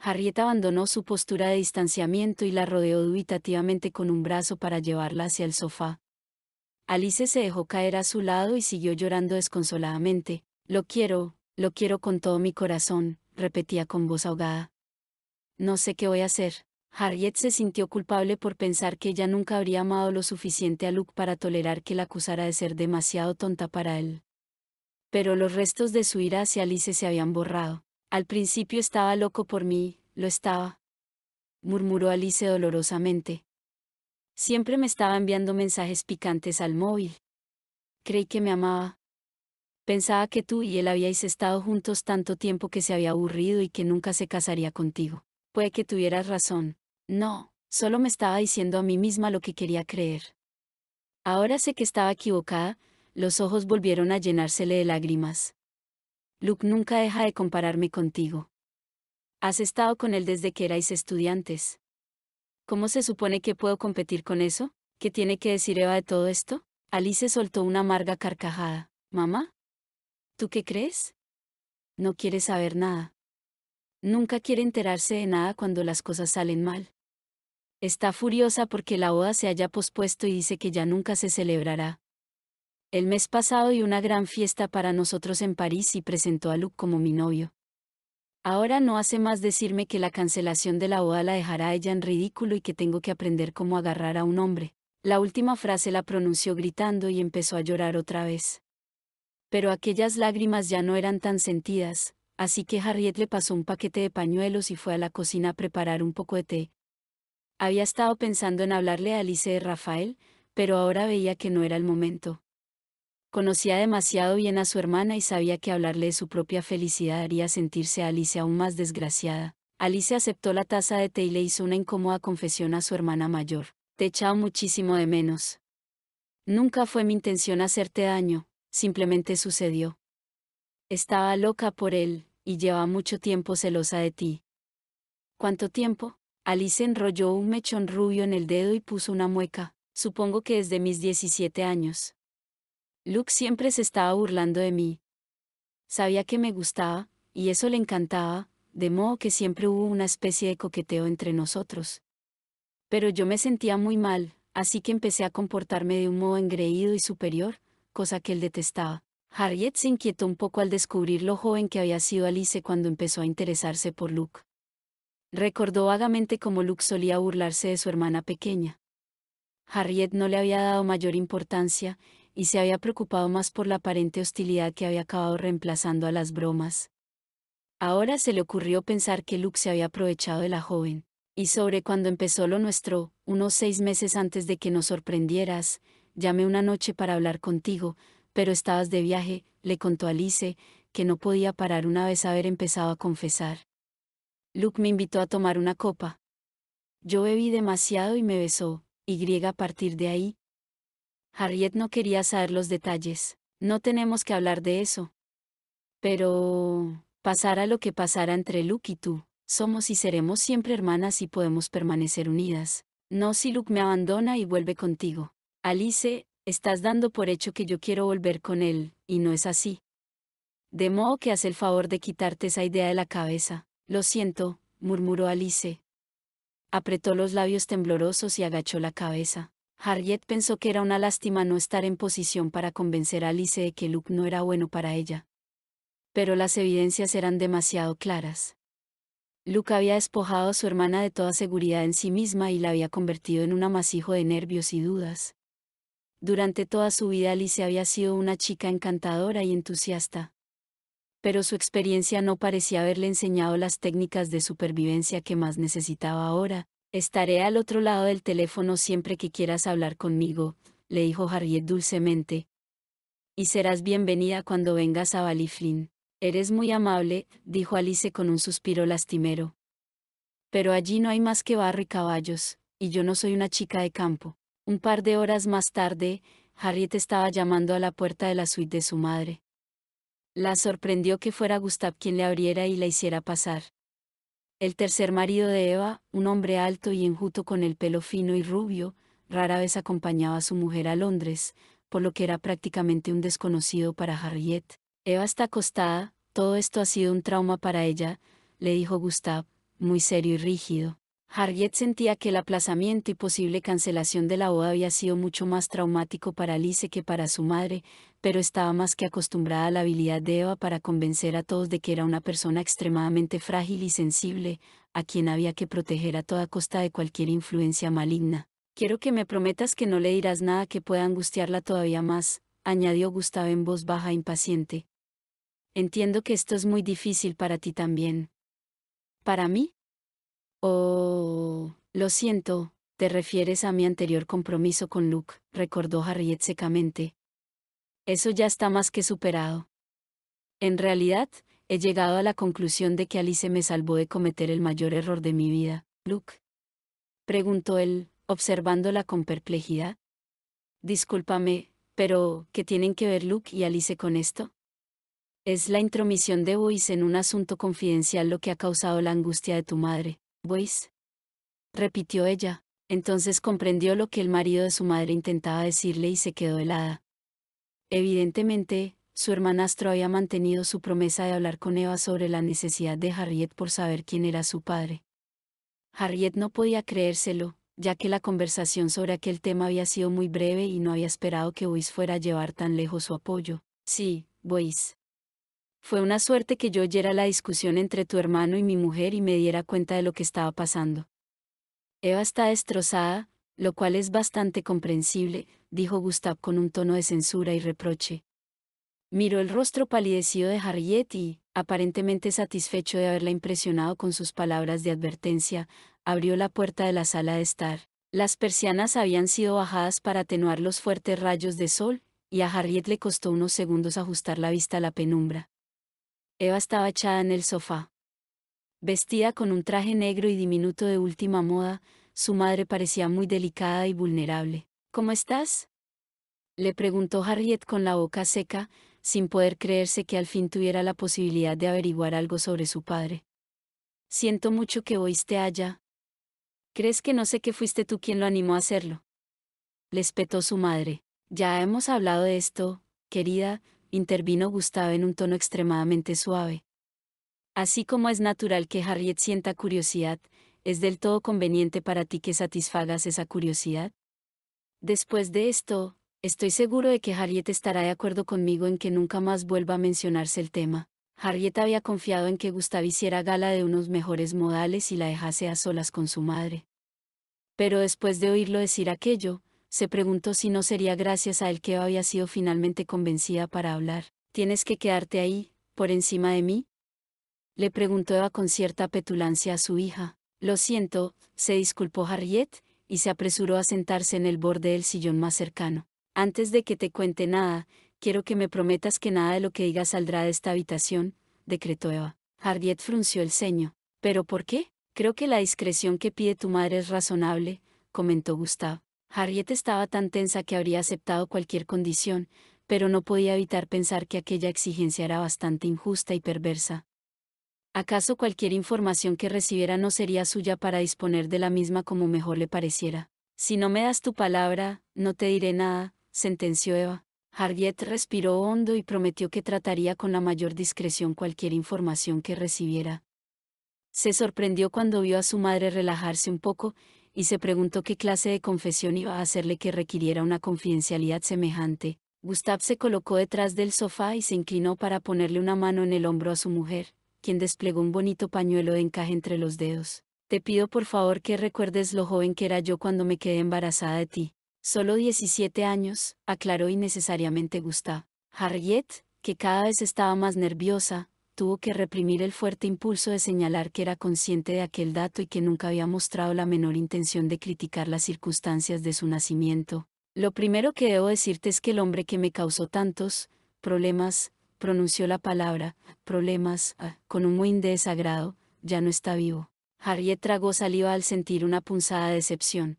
S1: Harriet abandonó su postura de distanciamiento y la rodeó dubitativamente con un brazo para llevarla hacia el sofá. Alice se dejó caer a su lado y siguió llorando desconsoladamente. Lo quiero, lo quiero con todo mi corazón, repetía con voz ahogada. No sé qué voy a hacer. Harriet se sintió culpable por pensar que ella nunca habría amado lo suficiente a Luke para tolerar que la acusara de ser demasiado tonta para él. Pero los restos de su ira hacia Alice se habían borrado. Al principio estaba loco por mí, lo estaba. Murmuró Alice dolorosamente. Siempre me estaba enviando mensajes picantes al móvil. Creí que me amaba. Pensaba que tú y él habíais estado juntos tanto tiempo que se había aburrido y que nunca se casaría contigo que tuvieras razón. No, solo me estaba diciendo a mí misma lo que quería creer. Ahora sé que estaba equivocada, los ojos volvieron a llenársele de lágrimas. Luke nunca deja de compararme contigo. Has estado con él desde que erais estudiantes. ¿Cómo se supone que puedo competir con eso? ¿Qué tiene que decir Eva de todo esto? Alice soltó una amarga carcajada. ¿Mamá? ¿Tú qué crees? No quieres saber nada. Nunca quiere enterarse de nada cuando las cosas salen mal. Está furiosa porque la boda se haya pospuesto y dice que ya nunca se celebrará. El mes pasado y una gran fiesta para nosotros en París y presentó a Luke como mi novio. Ahora no hace más decirme que la cancelación de la boda la dejará ella en ridículo y que tengo que aprender cómo agarrar a un hombre. La última frase la pronunció gritando y empezó a llorar otra vez. Pero aquellas lágrimas ya no eran tan sentidas, así que Harriet le pasó un paquete de pañuelos y fue a la cocina a preparar un poco de té. Había estado pensando en hablarle a Alice de Rafael, pero ahora veía que no era el momento. Conocía demasiado bien a su hermana y sabía que hablarle de su propia felicidad haría sentirse a Alice aún más desgraciada. Alice aceptó la taza de té y le hizo una incómoda confesión a su hermana mayor. Te he echado muchísimo de menos. Nunca fue mi intención hacerte daño, simplemente sucedió. Estaba loca por él, y lleva mucho tiempo celosa de ti. ¿Cuánto tiempo? Alice enrolló un mechón rubio en el dedo y puso una mueca. Supongo que desde mis 17 años. Luke siempre se estaba burlando de mí. Sabía que me gustaba, y eso le encantaba, de modo que siempre hubo una especie de coqueteo entre nosotros. Pero yo me sentía muy mal, así que empecé a comportarme de un modo engreído y superior, cosa que él detestaba. Harriet se inquietó un poco al descubrir lo joven que había sido Alice cuando empezó a interesarse por Luke. Recordó vagamente cómo Luke solía burlarse de su hermana pequeña. Harriet no le había dado mayor importancia, y se había preocupado más por la aparente hostilidad que había acabado reemplazando a las bromas. Ahora se le ocurrió pensar que Luke se había aprovechado de la joven, y sobre cuando empezó lo nuestro, unos seis meses antes de que nos sorprendieras, llamé una noche para hablar contigo, pero estabas de viaje, le contó a Alice, que no podía parar una vez haber empezado a confesar. Luke me invitó a tomar una copa. Yo bebí demasiado y me besó, y griega a partir de ahí. Harriet no quería saber los detalles, no tenemos que hablar de eso. Pero, pasará lo que pasara entre Luke y tú, somos y seremos siempre hermanas y podemos permanecer unidas. No si Luke me abandona y vuelve contigo. Alice, Estás dando por hecho que yo quiero volver con él, y no es así. De modo que haz el favor de quitarte esa idea de la cabeza. Lo siento, murmuró Alice. Apretó los labios temblorosos y agachó la cabeza. Harriet pensó que era una lástima no estar en posición para convencer a Alice de que Luke no era bueno para ella. Pero las evidencias eran demasiado claras. Luke había despojado a su hermana de toda seguridad en sí misma y la había convertido en un amasijo de nervios y dudas. Durante toda su vida Alice había sido una chica encantadora y entusiasta. Pero su experiencia no parecía haberle enseñado las técnicas de supervivencia que más necesitaba ahora. Estaré al otro lado del teléfono siempre que quieras hablar conmigo, le dijo Harriet dulcemente. Y serás bienvenida cuando vengas a Baliflin. Eres muy amable, dijo Alice con un suspiro lastimero. Pero allí no hay más que barro y caballos, y yo no soy una chica de campo. Un par de horas más tarde, Harriet estaba llamando a la puerta de la suite de su madre. La sorprendió que fuera Gustav quien le abriera y la hiciera pasar. El tercer marido de Eva, un hombre alto y enjuto con el pelo fino y rubio, rara vez acompañaba a su mujer a Londres, por lo que era prácticamente un desconocido para Harriet. Eva está acostada, todo esto ha sido un trauma para ella, le dijo Gustav, muy serio y rígido. Harriet sentía que el aplazamiento y posible cancelación de la boda había sido mucho más traumático para Alice que para su madre, pero estaba más que acostumbrada a la habilidad de Eva para convencer a todos de que era una persona extremadamente frágil y sensible, a quien había que proteger a toda costa de cualquier influencia maligna. Quiero que me prometas que no le dirás nada que pueda angustiarla todavía más, añadió Gustavo en voz baja e impaciente. Entiendo que esto es muy difícil para ti también. ¿Para mí? Oh, lo siento, te refieres a mi anterior compromiso con Luke, recordó Harriet secamente. Eso ya está más que superado. En realidad, he llegado a la conclusión de que Alice me salvó de cometer el mayor error de mi vida, Luke. Preguntó él, observándola con perplejidad. Discúlpame, pero, ¿qué tienen que ver Luke y Alice con esto? Es la intromisión de Boyce en un asunto confidencial lo que ha causado la angustia de tu madre, Weiss. Pues, repitió ella, entonces comprendió lo que el marido de su madre intentaba decirle y se quedó helada. Evidentemente, su hermanastro había mantenido su promesa de hablar con Eva sobre la necesidad de Harriet por saber quién era su padre. Harriet no podía creérselo, ya que la conversación sobre aquel tema había sido muy breve y no había esperado que Weiss fuera a llevar tan lejos su apoyo. Sí, Bois. Fue una suerte que yo oyera la discusión entre tu hermano y mi mujer y me diera cuenta de lo que estaba pasando. Eva está destrozada, lo cual es bastante comprensible, dijo Gustav con un tono de censura y reproche. Miró el rostro palidecido de Harriet y, aparentemente satisfecho de haberla impresionado con sus palabras de advertencia, abrió la puerta de la sala de estar. Las persianas habían sido bajadas para atenuar los fuertes rayos de sol, y a Harriet le costó unos segundos ajustar la vista a la penumbra. Eva estaba echada en el sofá. Vestida con un traje negro y diminuto de última moda, su madre parecía muy delicada y vulnerable. ¿Cómo estás? Le preguntó Harriet con la boca seca, sin poder creerse que al fin tuviera la posibilidad de averiguar algo sobre su padre. Siento mucho que oíste allá. ¿Crees que no sé que fuiste tú quien lo animó a hacerlo? Le espetó su madre. Ya hemos hablado de esto, querida, intervino Gustavo en un tono extremadamente suave. Así como es natural que Harriet sienta curiosidad, ¿es del todo conveniente para ti que satisfagas esa curiosidad? Después de esto, estoy seguro de que Harriet estará de acuerdo conmigo en que nunca más vuelva a mencionarse el tema. Harriet había confiado en que Gustavo hiciera gala de unos mejores modales y la dejase a solas con su madre. Pero después de oírlo decir aquello, se preguntó si no sería gracias a él que había sido finalmente convencida para hablar. ¿Tienes que quedarte ahí, por encima de mí? Le preguntó Eva con cierta petulancia a su hija. Lo siento, se disculpó Harriet, y se apresuró a sentarse en el borde del sillón más cercano. Antes de que te cuente nada, quiero que me prometas que nada de lo que diga saldrá de esta habitación, decretó Eva. Harriet frunció el ceño. ¿Pero por qué? Creo que la discreción que pide tu madre es razonable, comentó Gustavo. Harriet estaba tan tensa que habría aceptado cualquier condición, pero no podía evitar pensar que aquella exigencia era bastante injusta y perversa. ¿Acaso cualquier información que recibiera no sería suya para disponer de la misma como mejor le pareciera? Si no me das tu palabra, no te diré nada, sentenció Eva. Harriet respiró hondo y prometió que trataría con la mayor discreción cualquier información que recibiera. Se sorprendió cuando vio a su madre relajarse un poco y se preguntó qué clase de confesión iba a hacerle que requiriera una confidencialidad semejante. Gustav se colocó detrás del sofá y se inclinó para ponerle una mano en el hombro a su mujer, quien desplegó un bonito pañuelo de encaje entre los dedos. Te pido por favor que recuerdes lo joven que era yo cuando me quedé embarazada de ti. Solo 17 años, aclaró innecesariamente Gustav. Harriet, que cada vez estaba más nerviosa, tuvo que reprimir el fuerte impulso de señalar que era consciente de aquel dato y que nunca había mostrado la menor intención de criticar las circunstancias de su nacimiento. Lo primero que debo decirte es que el hombre que me causó tantos problemas, pronunció la palabra, problemas, ah, con un muy desagrado, ya no está vivo. Harriet tragó saliva al sentir una punzada decepción.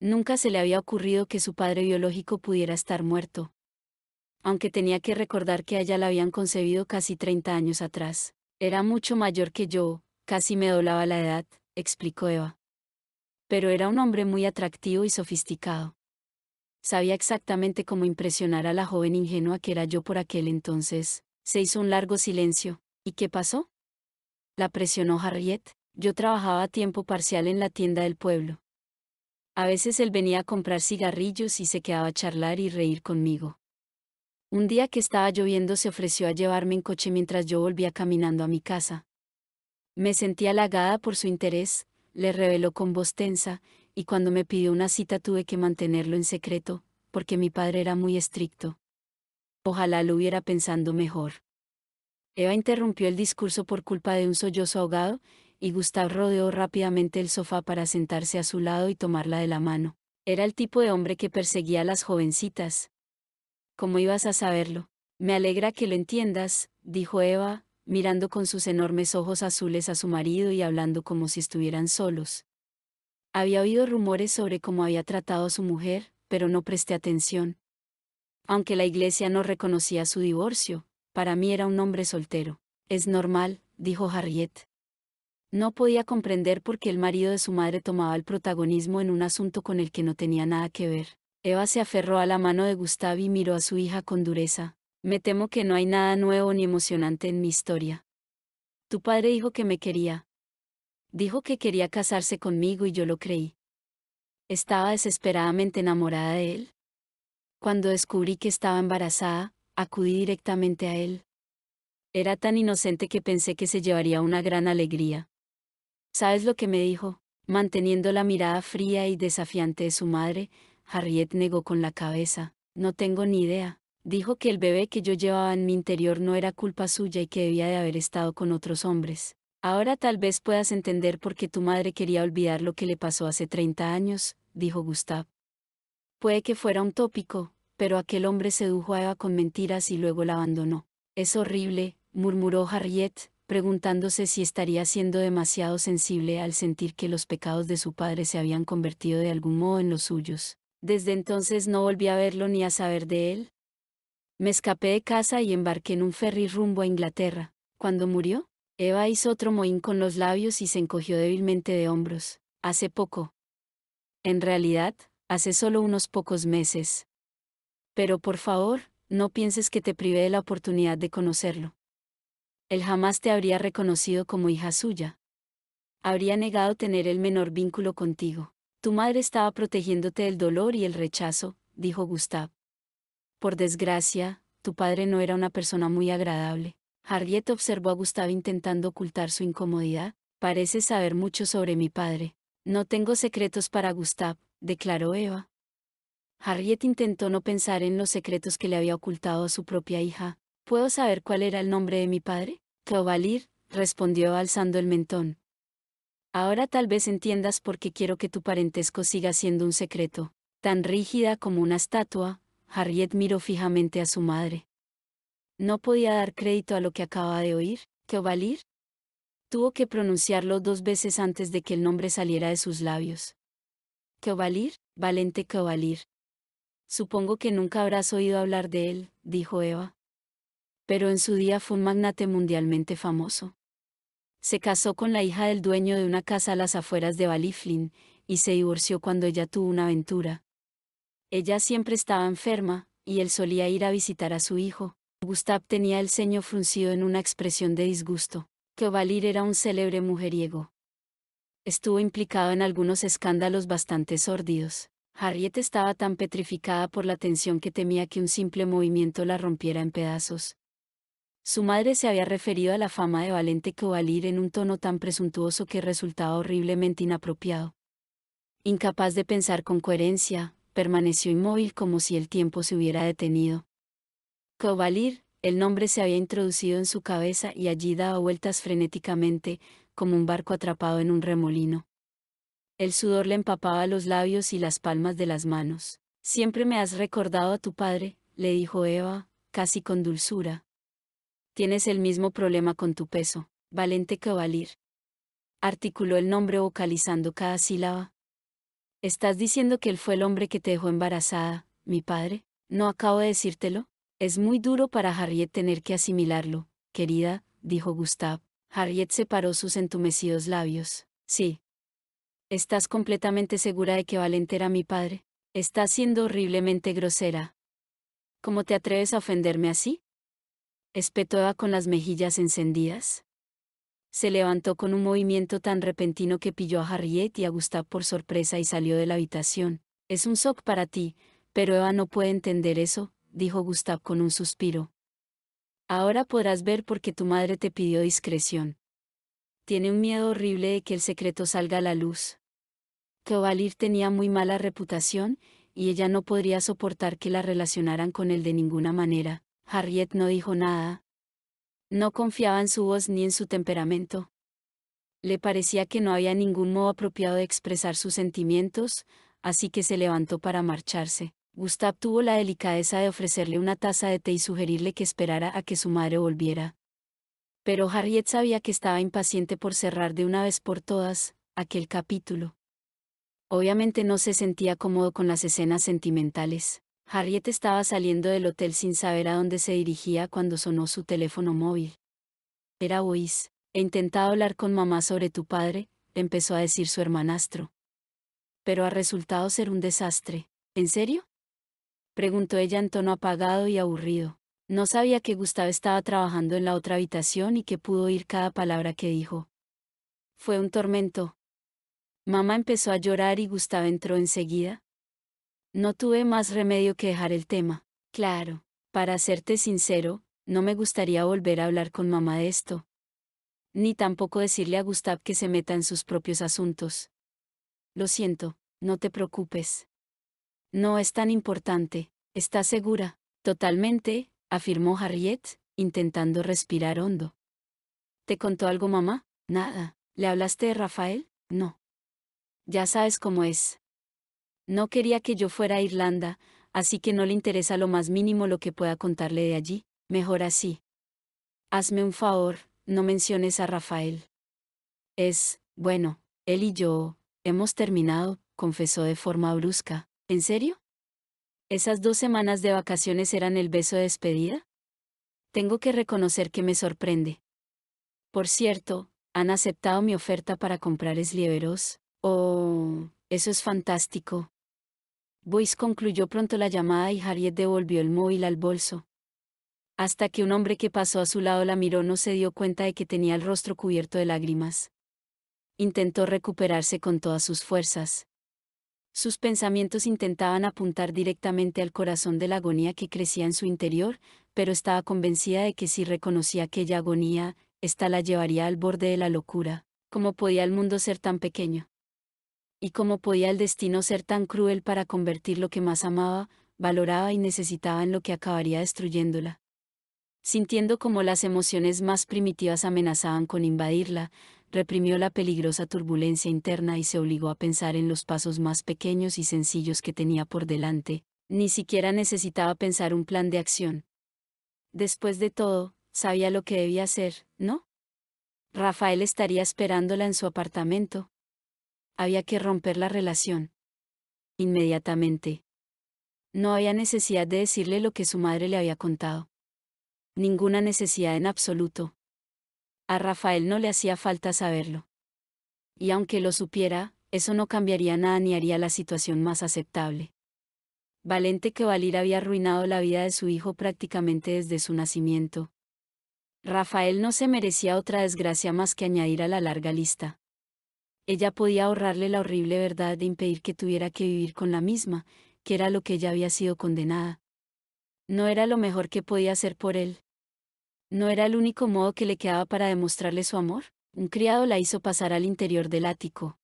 S1: Nunca se le había ocurrido que su padre biológico pudiera estar muerto aunque tenía que recordar que a ella la habían concebido casi 30 años atrás. Era mucho mayor que yo, casi me dolaba la edad, explicó Eva. Pero era un hombre muy atractivo y sofisticado. Sabía exactamente cómo impresionar a la joven ingenua que era yo por aquel entonces. Se hizo un largo silencio. ¿Y qué pasó? La presionó Harriet. Yo trabajaba a tiempo parcial en la tienda del pueblo. A veces él venía a comprar cigarrillos y se quedaba a charlar y reír conmigo. Un día que estaba lloviendo se ofreció a llevarme en coche mientras yo volvía caminando a mi casa. Me sentí halagada por su interés, le reveló con voz tensa, y cuando me pidió una cita tuve que mantenerlo en secreto, porque mi padre era muy estricto. Ojalá lo hubiera pensando mejor. Eva interrumpió el discurso por culpa de un sollozo ahogado, y Gustavo rodeó rápidamente el sofá para sentarse a su lado y tomarla de la mano. Era el tipo de hombre que perseguía a las jovencitas, ¿Cómo ibas a saberlo? Me alegra que lo entiendas, dijo Eva, mirando con sus enormes ojos azules a su marido y hablando como si estuvieran solos. Había oído rumores sobre cómo había tratado a su mujer, pero no presté atención. Aunque la iglesia no reconocía su divorcio, para mí era un hombre soltero. Es normal, dijo Harriet. No podía comprender por qué el marido de su madre tomaba el protagonismo en un asunto con el que no tenía nada que ver. Eva se aferró a la mano de Gustav y miró a su hija con dureza. Me temo que no hay nada nuevo ni emocionante en mi historia. Tu padre dijo que me quería. Dijo que quería casarse conmigo y yo lo creí. Estaba desesperadamente enamorada de él. Cuando descubrí que estaba embarazada, acudí directamente a él. Era tan inocente que pensé que se llevaría una gran alegría. ¿Sabes lo que me dijo? Manteniendo la mirada fría y desafiante de su madre, Harriet negó con la cabeza. No tengo ni idea. Dijo que el bebé que yo llevaba en mi interior no era culpa suya y que debía de haber estado con otros hombres. Ahora tal vez puedas entender por qué tu madre quería olvidar lo que le pasó hace 30 años, dijo Gustav. Puede que fuera un tópico, pero aquel hombre sedujo a Eva con mentiras y luego la abandonó. Es horrible, murmuró Harriet, preguntándose si estaría siendo demasiado sensible al sentir que los pecados de su padre se habían convertido de algún modo en los suyos. Desde entonces no volví a verlo ni a saber de él. Me escapé de casa y embarqué en un ferry rumbo a Inglaterra. Cuando murió, Eva hizo otro mohín con los labios y se encogió débilmente de hombros. Hace poco. En realidad, hace solo unos pocos meses. Pero por favor, no pienses que te privé de la oportunidad de conocerlo. Él jamás te habría reconocido como hija suya. Habría negado tener el menor vínculo contigo. Tu madre estaba protegiéndote del dolor y el rechazo, dijo Gustav. Por desgracia, tu padre no era una persona muy agradable. Harriet observó a Gustav intentando ocultar su incomodidad. Parece saber mucho sobre mi padre. No tengo secretos para Gustav, declaró Eva. Harriet intentó no pensar en los secretos que le había ocultado a su propia hija. ¿Puedo saber cuál era el nombre de mi padre? Kovalir, respondió alzando el mentón. Ahora tal vez entiendas por qué quiero que tu parentesco siga siendo un secreto. Tan rígida como una estatua, Harriet miró fijamente a su madre. No podía dar crédito a lo que acaba de oír, que Tuvo que pronunciarlo dos veces antes de que el nombre saliera de sus labios. Keovalir, valente Keovalir. Supongo que nunca habrás oído hablar de él, dijo Eva. Pero en su día fue un magnate mundialmente famoso. Se casó con la hija del dueño de una casa a las afueras de Baliflin, y se divorció cuando ella tuvo una aventura. Ella siempre estaba enferma, y él solía ir a visitar a su hijo. Gustav tenía el ceño fruncido en una expresión de disgusto. Que Valir era un célebre mujeriego. Estuvo implicado en algunos escándalos bastante sórdidos. Harriet estaba tan petrificada por la tensión que temía que un simple movimiento la rompiera en pedazos. Su madre se había referido a la fama de Valente Covalir en un tono tan presuntuoso que resultaba horriblemente inapropiado. Incapaz de pensar con coherencia, permaneció inmóvil como si el tiempo se hubiera detenido. Covalir, el nombre se había introducido en su cabeza y allí daba vueltas frenéticamente, como un barco atrapado en un remolino. El sudor le empapaba los labios y las palmas de las manos. Siempre me has recordado a tu padre, le dijo Eva, casi con dulzura tienes el mismo problema con tu peso, valente que valir. Articuló el nombre vocalizando cada sílaba. ¿Estás diciendo que él fue el hombre que te dejó embarazada, mi padre? ¿No acabo de decírtelo? Es muy duro para Harriet tener que asimilarlo, querida, dijo Gustav. Harriet separó sus entumecidos labios. Sí. ¿Estás completamente segura de que Valente era mi padre? Está siendo horriblemente grosera. ¿Cómo te atreves a ofenderme así? Eva con las mejillas encendidas. Se levantó con un movimiento tan repentino que pilló a Harriet y a Gustav por sorpresa y salió de la habitación. Es un shock para ti, pero Eva no puede entender eso, dijo Gustav con un suspiro. Ahora podrás ver por qué tu madre te pidió discreción. Tiene un miedo horrible de que el secreto salga a la luz. Kovalir tenía muy mala reputación, y ella no podría soportar que la relacionaran con él de ninguna manera. Harriet no dijo nada. No confiaba en su voz ni en su temperamento. Le parecía que no había ningún modo apropiado de expresar sus sentimientos, así que se levantó para marcharse. Gustav tuvo la delicadeza de ofrecerle una taza de té y sugerirle que esperara a que su madre volviera. Pero Harriet sabía que estaba impaciente por cerrar de una vez por todas aquel capítulo. Obviamente no se sentía cómodo con las escenas sentimentales. Harriet estaba saliendo del hotel sin saber a dónde se dirigía cuando sonó su teléfono móvil. Era Ois. He intentado hablar con mamá sobre tu padre, empezó a decir su hermanastro. Pero ha resultado ser un desastre. ¿En serio? preguntó ella en tono apagado y aburrido. No sabía que Gustavo estaba trabajando en la otra habitación y que pudo oír cada palabra que dijo. Fue un tormento. Mamá empezó a llorar y Gustavo entró enseguida, no tuve más remedio que dejar el tema. Claro, para serte sincero, no me gustaría volver a hablar con mamá de esto. Ni tampoco decirle a Gustav que se meta en sus propios asuntos. Lo siento, no te preocupes. No es tan importante, ¿estás segura? Totalmente, afirmó Harriet, intentando respirar hondo. ¿Te contó algo mamá? Nada. ¿Le hablaste de Rafael? No. Ya sabes cómo es. No quería que yo fuera a Irlanda, así que no le interesa lo más mínimo lo que pueda contarle de allí, mejor así. Hazme un favor, no menciones a Rafael. Es, bueno, él y yo, hemos terminado, confesó de forma brusca. ¿En serio? ¿Esas dos semanas de vacaciones eran el beso de despedida? Tengo que reconocer que me sorprende. Por cierto, han aceptado mi oferta para comprar eslieveros. Oh, eso es fantástico. Boyce concluyó pronto la llamada y Harriet devolvió el móvil al bolso. Hasta que un hombre que pasó a su lado la miró no se dio cuenta de que tenía el rostro cubierto de lágrimas. Intentó recuperarse con todas sus fuerzas. Sus pensamientos intentaban apuntar directamente al corazón de la agonía que crecía en su interior, pero estaba convencida de que si reconocía aquella agonía, ésta la llevaría al borde de la locura. ¿Cómo podía el mundo ser tan pequeño? y cómo podía el destino ser tan cruel para convertir lo que más amaba, valoraba y necesitaba en lo que acabaría destruyéndola. Sintiendo cómo las emociones más primitivas amenazaban con invadirla, reprimió la peligrosa turbulencia interna y se obligó a pensar en los pasos más pequeños y sencillos que tenía por delante, ni siquiera necesitaba pensar un plan de acción. Después de todo, sabía lo que debía hacer, ¿no? Rafael estaría esperándola en su apartamento, había que romper la relación. Inmediatamente. No había necesidad de decirle lo que su madre le había contado. Ninguna necesidad en absoluto. A Rafael no le hacía falta saberlo. Y aunque lo supiera, eso no cambiaría nada ni haría la situación más aceptable. Valente que Valir había arruinado la vida de su hijo prácticamente desde su nacimiento. Rafael no se merecía otra desgracia más que añadir a la larga lista ella podía ahorrarle la horrible verdad de impedir que tuviera que vivir con la misma, que era lo que ella había sido condenada. No era lo mejor que podía hacer por él. ¿No era el único modo que le quedaba para demostrarle su amor? Un criado la hizo pasar al interior del ático.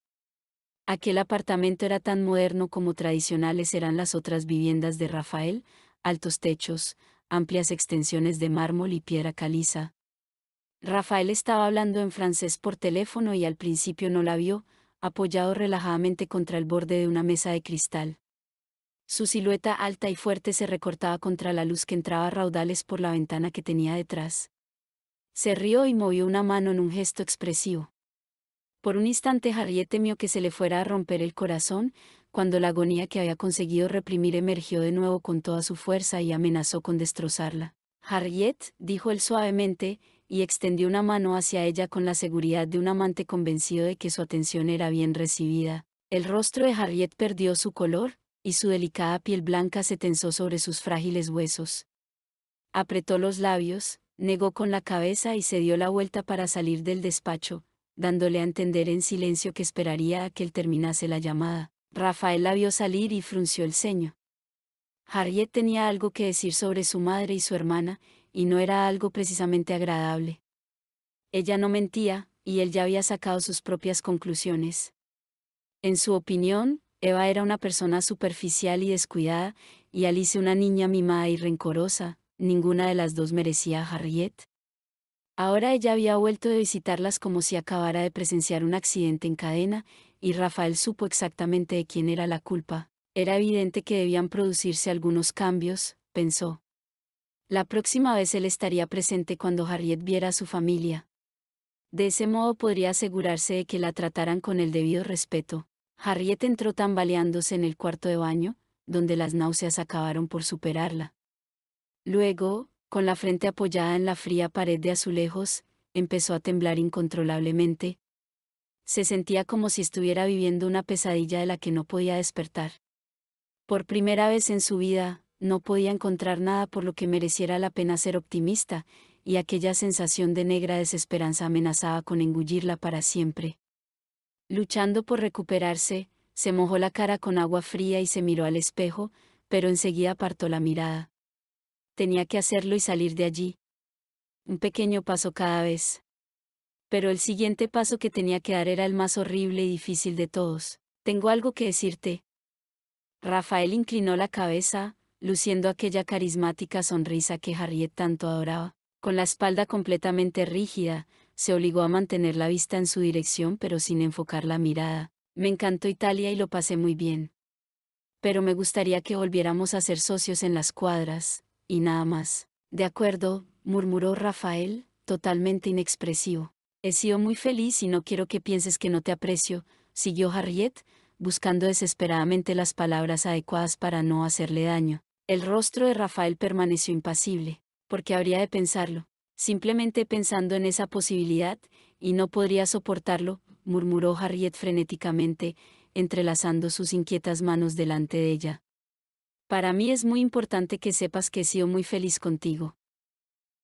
S1: Aquel apartamento era tan moderno como tradicionales eran las otras viviendas de Rafael, altos techos, amplias extensiones de mármol y piedra caliza, Rafael estaba hablando en francés por teléfono y al principio no la vio, apoyado relajadamente contra el borde de una mesa de cristal. Su silueta alta y fuerte se recortaba contra la luz que entraba a raudales por la ventana que tenía detrás. Se rió y movió una mano en un gesto expresivo. Por un instante Harriet temió que se le fuera a romper el corazón, cuando la agonía que había conseguido reprimir emergió de nuevo con toda su fuerza y amenazó con destrozarla. Harriet, dijo él suavemente, y extendió una mano hacia ella con la seguridad de un amante convencido de que su atención era bien recibida. El rostro de Harriet perdió su color, y su delicada piel blanca se tensó sobre sus frágiles huesos. Apretó los labios, negó con la cabeza y se dio la vuelta para salir del despacho, dándole a entender en silencio que esperaría a que él terminase la llamada. Rafael la vio salir y frunció el ceño. Harriet tenía algo que decir sobre su madre y su hermana, y no era algo precisamente agradable. Ella no mentía, y él ya había sacado sus propias conclusiones. En su opinión, Eva era una persona superficial y descuidada, y Alice una niña mimada y rencorosa, ninguna de las dos merecía a Harriet. Ahora ella había vuelto de visitarlas como si acabara de presenciar un accidente en cadena, y Rafael supo exactamente de quién era la culpa. Era evidente que debían producirse algunos cambios, pensó. La próxima vez él estaría presente cuando Harriet viera a su familia. De ese modo podría asegurarse de que la trataran con el debido respeto. Harriet entró tambaleándose en el cuarto de baño, donde las náuseas acabaron por superarla. Luego, con la frente apoyada en la fría pared de azulejos, empezó a temblar incontrolablemente. Se sentía como si estuviera viviendo una pesadilla de la que no podía despertar. Por primera vez en su vida, no podía encontrar nada por lo que mereciera la pena ser optimista, y aquella sensación de negra desesperanza amenazaba con engullirla para siempre. Luchando por recuperarse, se mojó la cara con agua fría y se miró al espejo, pero enseguida apartó la mirada. Tenía que hacerlo y salir de allí. Un pequeño paso cada vez. Pero el siguiente paso que tenía que dar era el más horrible y difícil de todos. Tengo algo que decirte. Rafael inclinó la cabeza, luciendo aquella carismática sonrisa que Harriet tanto adoraba. Con la espalda completamente rígida, se obligó a mantener la vista en su dirección pero sin enfocar la mirada. Me encantó Italia y lo pasé muy bien. Pero me gustaría que volviéramos a ser socios en las cuadras, y nada más. De acuerdo, murmuró Rafael, totalmente inexpresivo. He sido muy feliz y no quiero que pienses que no te aprecio, siguió Harriet, buscando desesperadamente las palabras adecuadas para no hacerle daño. El rostro de Rafael permaneció impasible, porque habría de pensarlo. Simplemente pensando en esa posibilidad, y no podría soportarlo, murmuró Harriet frenéticamente, entrelazando sus inquietas manos delante de ella. Para mí es muy importante que sepas que he sido muy feliz contigo.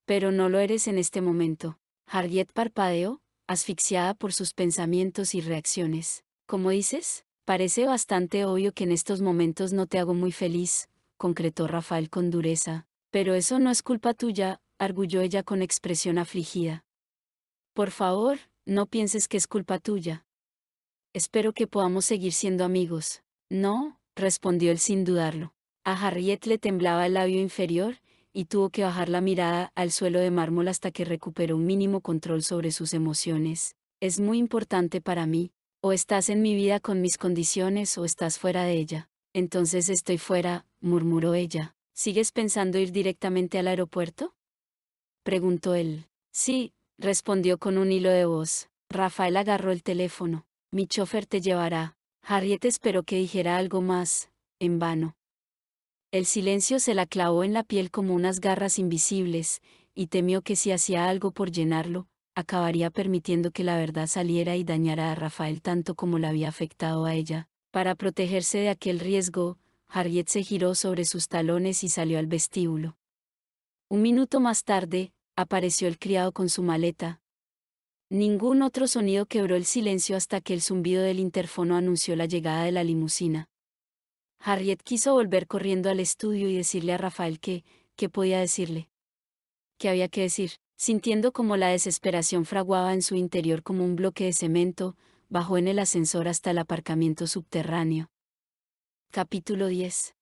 S1: Pero no lo eres en este momento. Harriet parpadeó, asfixiada por sus pensamientos y reacciones. ¿Cómo dices? Parece bastante obvio que en estos momentos no te hago muy feliz, concretó Rafael con dureza, pero eso no es culpa tuya, arguyó ella con expresión afligida. Por favor, no pienses que es culpa tuya. Espero que podamos seguir siendo amigos. No, respondió él sin dudarlo. A Harriet le temblaba el labio inferior, y tuvo que bajar la mirada al suelo de mármol hasta que recuperó un mínimo control sobre sus emociones. Es muy importante para mí. O estás en mi vida con mis condiciones o estás fuera de ella. Entonces estoy fuera, murmuró ella. ¿Sigues pensando ir directamente al aeropuerto? preguntó él. Sí, respondió con un hilo de voz. Rafael agarró el teléfono. Mi chofer te llevará. Harriet esperó que dijera algo más, en vano. El silencio se la clavó en la piel como unas garras invisibles, y temió que si hacía algo por llenarlo, acabaría permitiendo que la verdad saliera y dañara a Rafael tanto como la había afectado a ella. Para protegerse de aquel riesgo, Harriet se giró sobre sus talones y salió al vestíbulo. Un minuto más tarde, apareció el criado con su maleta. Ningún otro sonido quebró el silencio hasta que el zumbido del interfono anunció la llegada de la limusina. Harriet quiso volver corriendo al estudio y decirle a Rafael que, ¿qué podía decirle? ¿Qué había que decir? Sintiendo como la desesperación fraguaba en su interior como un bloque de cemento, bajó en el ascensor hasta el aparcamiento subterráneo. Capítulo 10.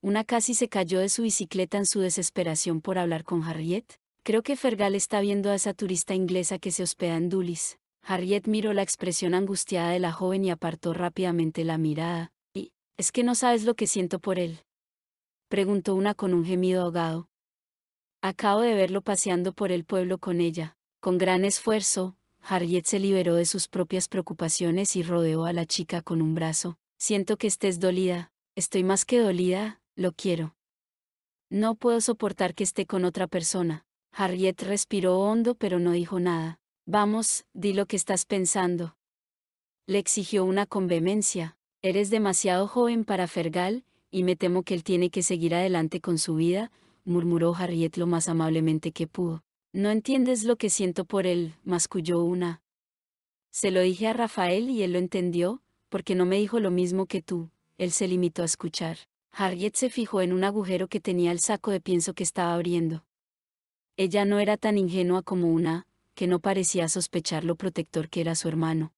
S1: Una casi se cayó de su bicicleta en su desesperación por hablar con Harriet. Creo que Fergal está viendo a esa turista inglesa que se hospeda en Dulles. Harriet miró la expresión angustiada de la joven y apartó rápidamente la mirada. ¿Y es que no sabes lo que siento por él? preguntó una con un gemido ahogado. Acabo de verlo paseando por el pueblo con ella. Con gran esfuerzo, Harriet se liberó de sus propias preocupaciones y rodeó a la chica con un brazo. Siento que estés dolida, estoy más que dolida, lo quiero. No puedo soportar que esté con otra persona. Harriet respiró hondo pero no dijo nada. Vamos, di lo que estás pensando. Le exigió una con Eres demasiado joven para Fergal, y me temo que él tiene que seguir adelante con su vida, murmuró Harriet lo más amablemente que pudo. No entiendes lo que siento por él, masculló una. Se lo dije a Rafael y él lo entendió, porque no me dijo lo mismo que tú, él se limitó a escuchar. Harriet se fijó en un agujero que tenía el saco de pienso que estaba abriendo. Ella no era tan ingenua como una, que no parecía sospechar lo protector que era su hermano.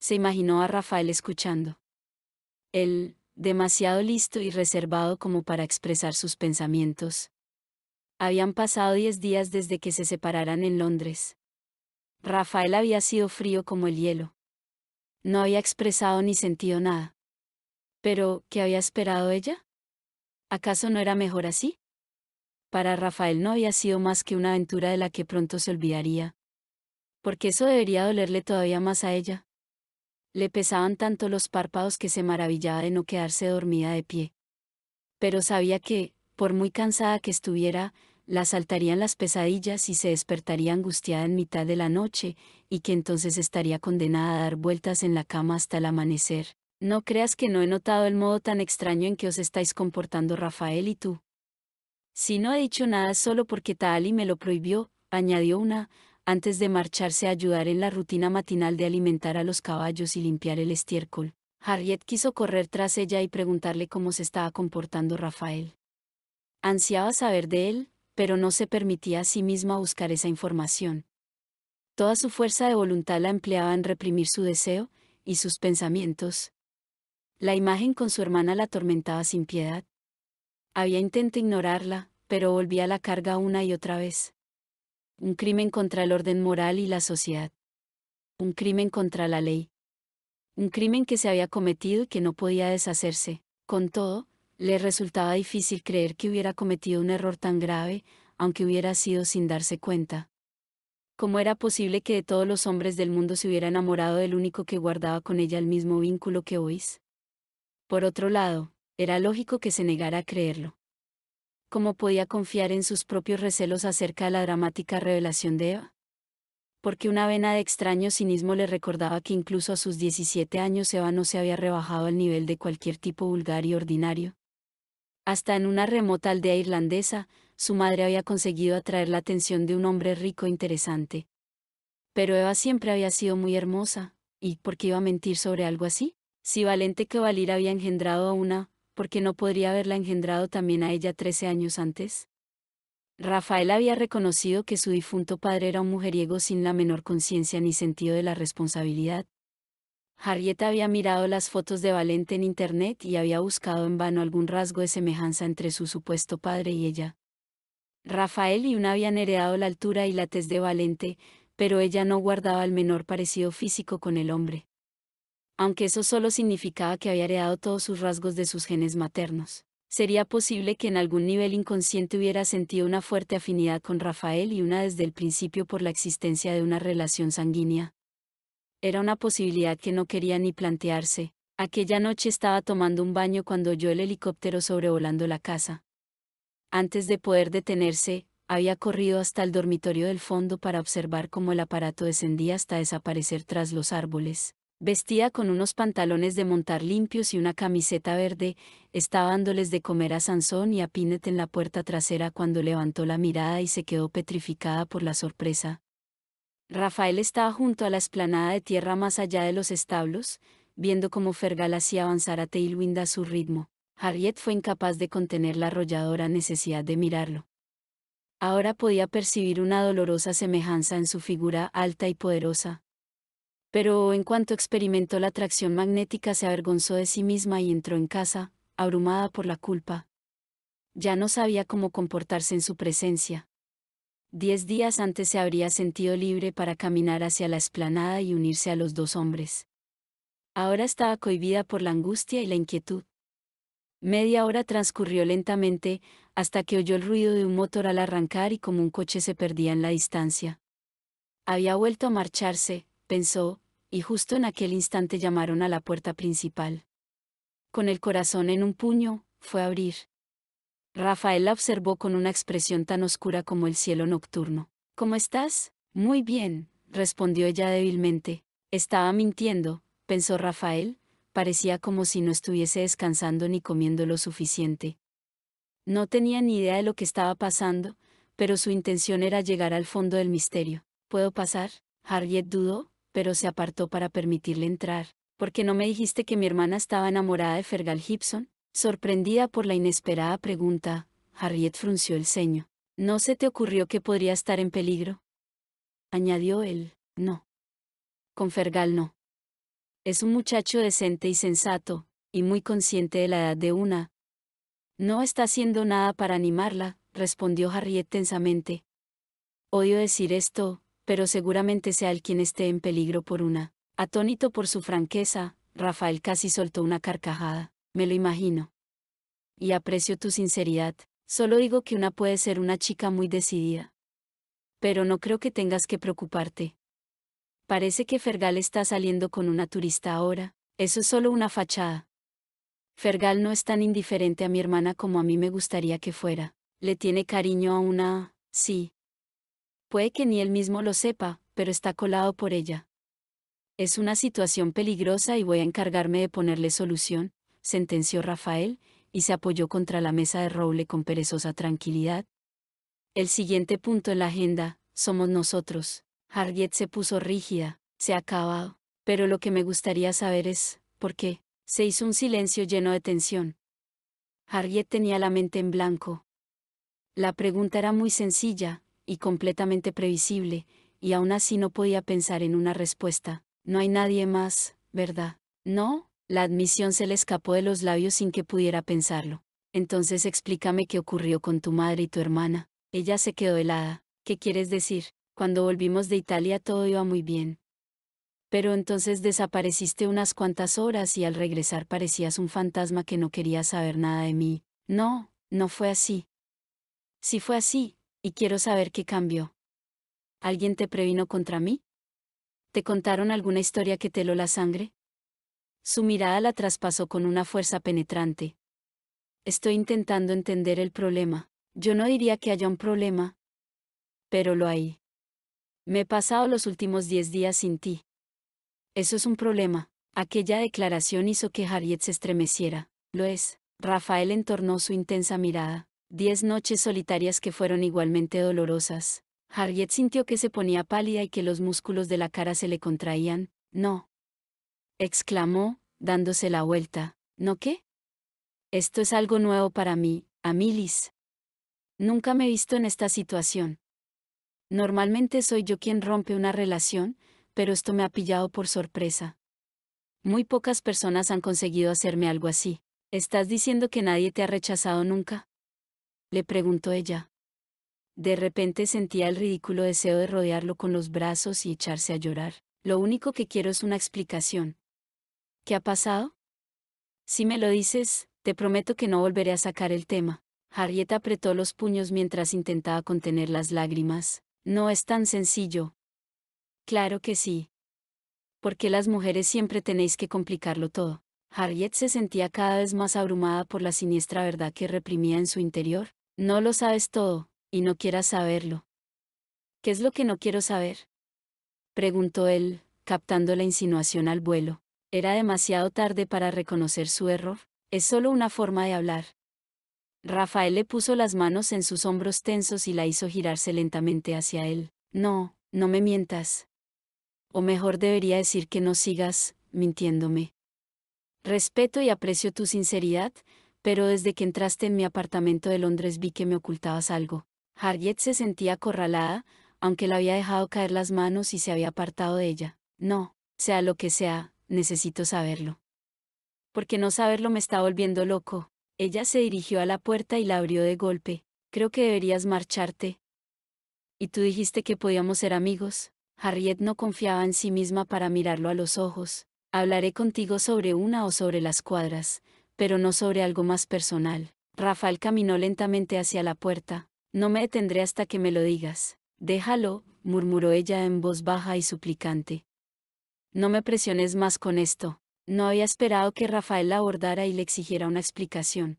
S1: Se imaginó a Rafael escuchando. Él, demasiado listo y reservado como para expresar sus pensamientos. Habían pasado diez días desde que se separaran en Londres. Rafael había sido frío como el hielo. No había expresado ni sentido nada. Pero, ¿qué había esperado ella? ¿Acaso no era mejor así? Para Rafael no había sido más que una aventura de la que pronto se olvidaría. Porque eso debería dolerle todavía más a ella. Le pesaban tanto los párpados que se maravillaba de no quedarse dormida de pie. Pero sabía que, por muy cansada que estuviera, la saltarían las pesadillas y se despertaría angustiada en mitad de la noche, y que entonces estaría condenada a dar vueltas en la cama hasta el amanecer. No creas que no he notado el modo tan extraño en que os estáis comportando Rafael y tú. Si no he dicho nada solo porque Taali me lo prohibió, añadió una, antes de marcharse a ayudar en la rutina matinal de alimentar a los caballos y limpiar el estiércol. Harriet quiso correr tras ella y preguntarle cómo se estaba comportando Rafael. Ansiaba saber de él, pero no se permitía a sí misma buscar esa información. Toda su fuerza de voluntad la empleaba en reprimir su deseo y sus pensamientos. La imagen con su hermana la atormentaba sin piedad. Había intento ignorarla, pero volvía a la carga una y otra vez. Un crimen contra el orden moral y la sociedad. Un crimen contra la ley. Un crimen que se había cometido y que no podía deshacerse. Con todo, le resultaba difícil creer que hubiera cometido un error tan grave, aunque hubiera sido sin darse cuenta. ¿Cómo era posible que de todos los hombres del mundo se hubiera enamorado del único que guardaba con ella el mismo vínculo que Ois? Por otro lado, era lógico que se negara a creerlo. ¿Cómo podía confiar en sus propios recelos acerca de la dramática revelación de Eva? Porque una vena de extraño cinismo le recordaba que incluso a sus 17 años Eva no se había rebajado al nivel de cualquier tipo vulgar y ordinario, hasta en una remota aldea irlandesa, su madre había conseguido atraer la atención de un hombre rico e interesante. Pero Eva siempre había sido muy hermosa, ¿y por qué iba a mentir sobre algo así? Si Valente que había engendrado a una, ¿por qué no podría haberla engendrado también a ella trece años antes? Rafael había reconocido que su difunto padre era un mujeriego sin la menor conciencia ni sentido de la responsabilidad, Harriet había mirado las fotos de Valente en internet y había buscado en vano algún rasgo de semejanza entre su supuesto padre y ella. Rafael y una habían heredado la altura y la tez de Valente, pero ella no guardaba el menor parecido físico con el hombre. Aunque eso solo significaba que había heredado todos sus rasgos de sus genes maternos. Sería posible que en algún nivel inconsciente hubiera sentido una fuerte afinidad con Rafael y una desde el principio por la existencia de una relación sanguínea era una posibilidad que no quería ni plantearse. Aquella noche estaba tomando un baño cuando oyó el helicóptero sobrevolando la casa. Antes de poder detenerse, había corrido hasta el dormitorio del fondo para observar cómo el aparato descendía hasta desaparecer tras los árboles. Vestida con unos pantalones de montar limpios y una camiseta verde, estaba dándoles de comer a Sansón y a Pinet en la puerta trasera cuando levantó la mirada y se quedó petrificada por la sorpresa. Rafael estaba junto a la esplanada de tierra más allá de los establos, viendo cómo Fergal hacía avanzar a Tailwind a su ritmo. Harriet fue incapaz de contener la arrolladora necesidad de mirarlo. Ahora podía percibir una dolorosa semejanza en su figura alta y poderosa. Pero en cuanto experimentó la atracción magnética se avergonzó de sí misma y entró en casa, abrumada por la culpa. Ya no sabía cómo comportarse en su presencia. Diez días antes se habría sentido libre para caminar hacia la explanada y unirse a los dos hombres. Ahora estaba cohibida por la angustia y la inquietud. Media hora transcurrió lentamente, hasta que oyó el ruido de un motor al arrancar y como un coche se perdía en la distancia. Había vuelto a marcharse, pensó, y justo en aquel instante llamaron a la puerta principal. Con el corazón en un puño, fue a abrir. Rafael la observó con una expresión tan oscura como el cielo nocturno. ¿Cómo estás? Muy bien, respondió ella débilmente. Estaba mintiendo, pensó Rafael, parecía como si no estuviese descansando ni comiendo lo suficiente. No tenía ni idea de lo que estaba pasando, pero su intención era llegar al fondo del misterio. ¿Puedo pasar? Harriet dudó, pero se apartó para permitirle entrar. ¿Por qué no me dijiste que mi hermana estaba enamorada de Fergal Gibson? Sorprendida por la inesperada pregunta, Harriet frunció el ceño. ¿No se te ocurrió que podría estar en peligro? Añadió él, no. Con Fergal no. Es un muchacho decente y sensato, y muy consciente de la edad de una. No está haciendo nada para animarla, respondió Harriet tensamente. Odio decir esto, pero seguramente sea el quien esté en peligro por una. Atónito por su franqueza, Rafael casi soltó una carcajada me lo imagino. Y aprecio tu sinceridad, solo digo que una puede ser una chica muy decidida. Pero no creo que tengas que preocuparte. Parece que Fergal está saliendo con una turista ahora, eso es solo una fachada. Fergal no es tan indiferente a mi hermana como a mí me gustaría que fuera. Le tiene cariño a una... sí. Puede que ni él mismo lo sepa, pero está colado por ella. Es una situación peligrosa y voy a encargarme de ponerle solución, sentenció Rafael, y se apoyó contra la mesa de roble con perezosa tranquilidad. El siguiente punto en la agenda, somos nosotros. Harriet se puso rígida, se ha acabado. Pero lo que me gustaría saber es, ¿por qué? Se hizo un silencio lleno de tensión. Harriet tenía la mente en blanco. La pregunta era muy sencilla, y completamente previsible, y aún así no podía pensar en una respuesta. No hay nadie más, ¿verdad? No, la admisión se le escapó de los labios sin que pudiera pensarlo. Entonces explícame qué ocurrió con tu madre y tu hermana. Ella se quedó helada. ¿Qué quieres decir? Cuando volvimos de Italia todo iba muy bien. Pero entonces desapareciste unas cuantas horas y al regresar parecías un fantasma que no quería saber nada de mí. No, no fue así. Si fue así, y quiero saber qué cambió. ¿Alguien te previno contra mí? ¿Te contaron alguna historia que te lo la sangre? Su mirada la traspasó con una fuerza penetrante. Estoy intentando entender el problema. Yo no diría que haya un problema. Pero lo hay. Me he pasado los últimos diez días sin ti. Eso es un problema. Aquella declaración hizo que Harriet se estremeciera. Lo es. Rafael entornó su intensa mirada. Diez noches solitarias que fueron igualmente dolorosas. Harriet sintió que se ponía pálida y que los músculos de la cara se le contraían. No, exclamó, dándose la vuelta, ¿no qué? Esto es algo nuevo para mí, Amilis. Nunca me he visto en esta situación. Normalmente soy yo quien rompe una relación, pero esto me ha pillado por sorpresa. Muy pocas personas han conseguido hacerme algo así. ¿Estás diciendo que nadie te ha rechazado nunca? Le preguntó ella. De repente sentía el ridículo deseo de rodearlo con los brazos y echarse a llorar. Lo único que quiero es una explicación, ¿Qué ha pasado? Si me lo dices, te prometo que no volveré a sacar el tema. Harriet apretó los puños mientras intentaba contener las lágrimas. No es tan sencillo. Claro que sí. Porque las mujeres siempre tenéis que complicarlo todo? Harriet se sentía cada vez más abrumada por la siniestra verdad que reprimía en su interior. No lo sabes todo, y no quieras saberlo. ¿Qué es lo que no quiero saber? preguntó él, captando la insinuación al vuelo. Era demasiado tarde para reconocer su error, es solo una forma de hablar. Rafael le puso las manos en sus hombros tensos y la hizo girarse lentamente hacia él. No, no me mientas. O mejor debería decir que no sigas, mintiéndome. Respeto y aprecio tu sinceridad, pero desde que entraste en mi apartamento de Londres vi que me ocultabas algo. Harriet se sentía acorralada, aunque la había dejado caer las manos y se había apartado de ella. No, sea lo que sea, necesito saberlo. Porque no saberlo me está volviendo loco. Ella se dirigió a la puerta y la abrió de golpe. Creo que deberías marcharte. Y tú dijiste que podíamos ser amigos. Harriet no confiaba en sí misma para mirarlo a los ojos. Hablaré contigo sobre una o sobre las cuadras, pero no sobre algo más personal. Rafael caminó lentamente hacia la puerta. No me detendré hasta que me lo digas. Déjalo, murmuró ella en voz baja y suplicante. No me presiones más con esto. No había esperado que Rafael la abordara y le exigiera una explicación.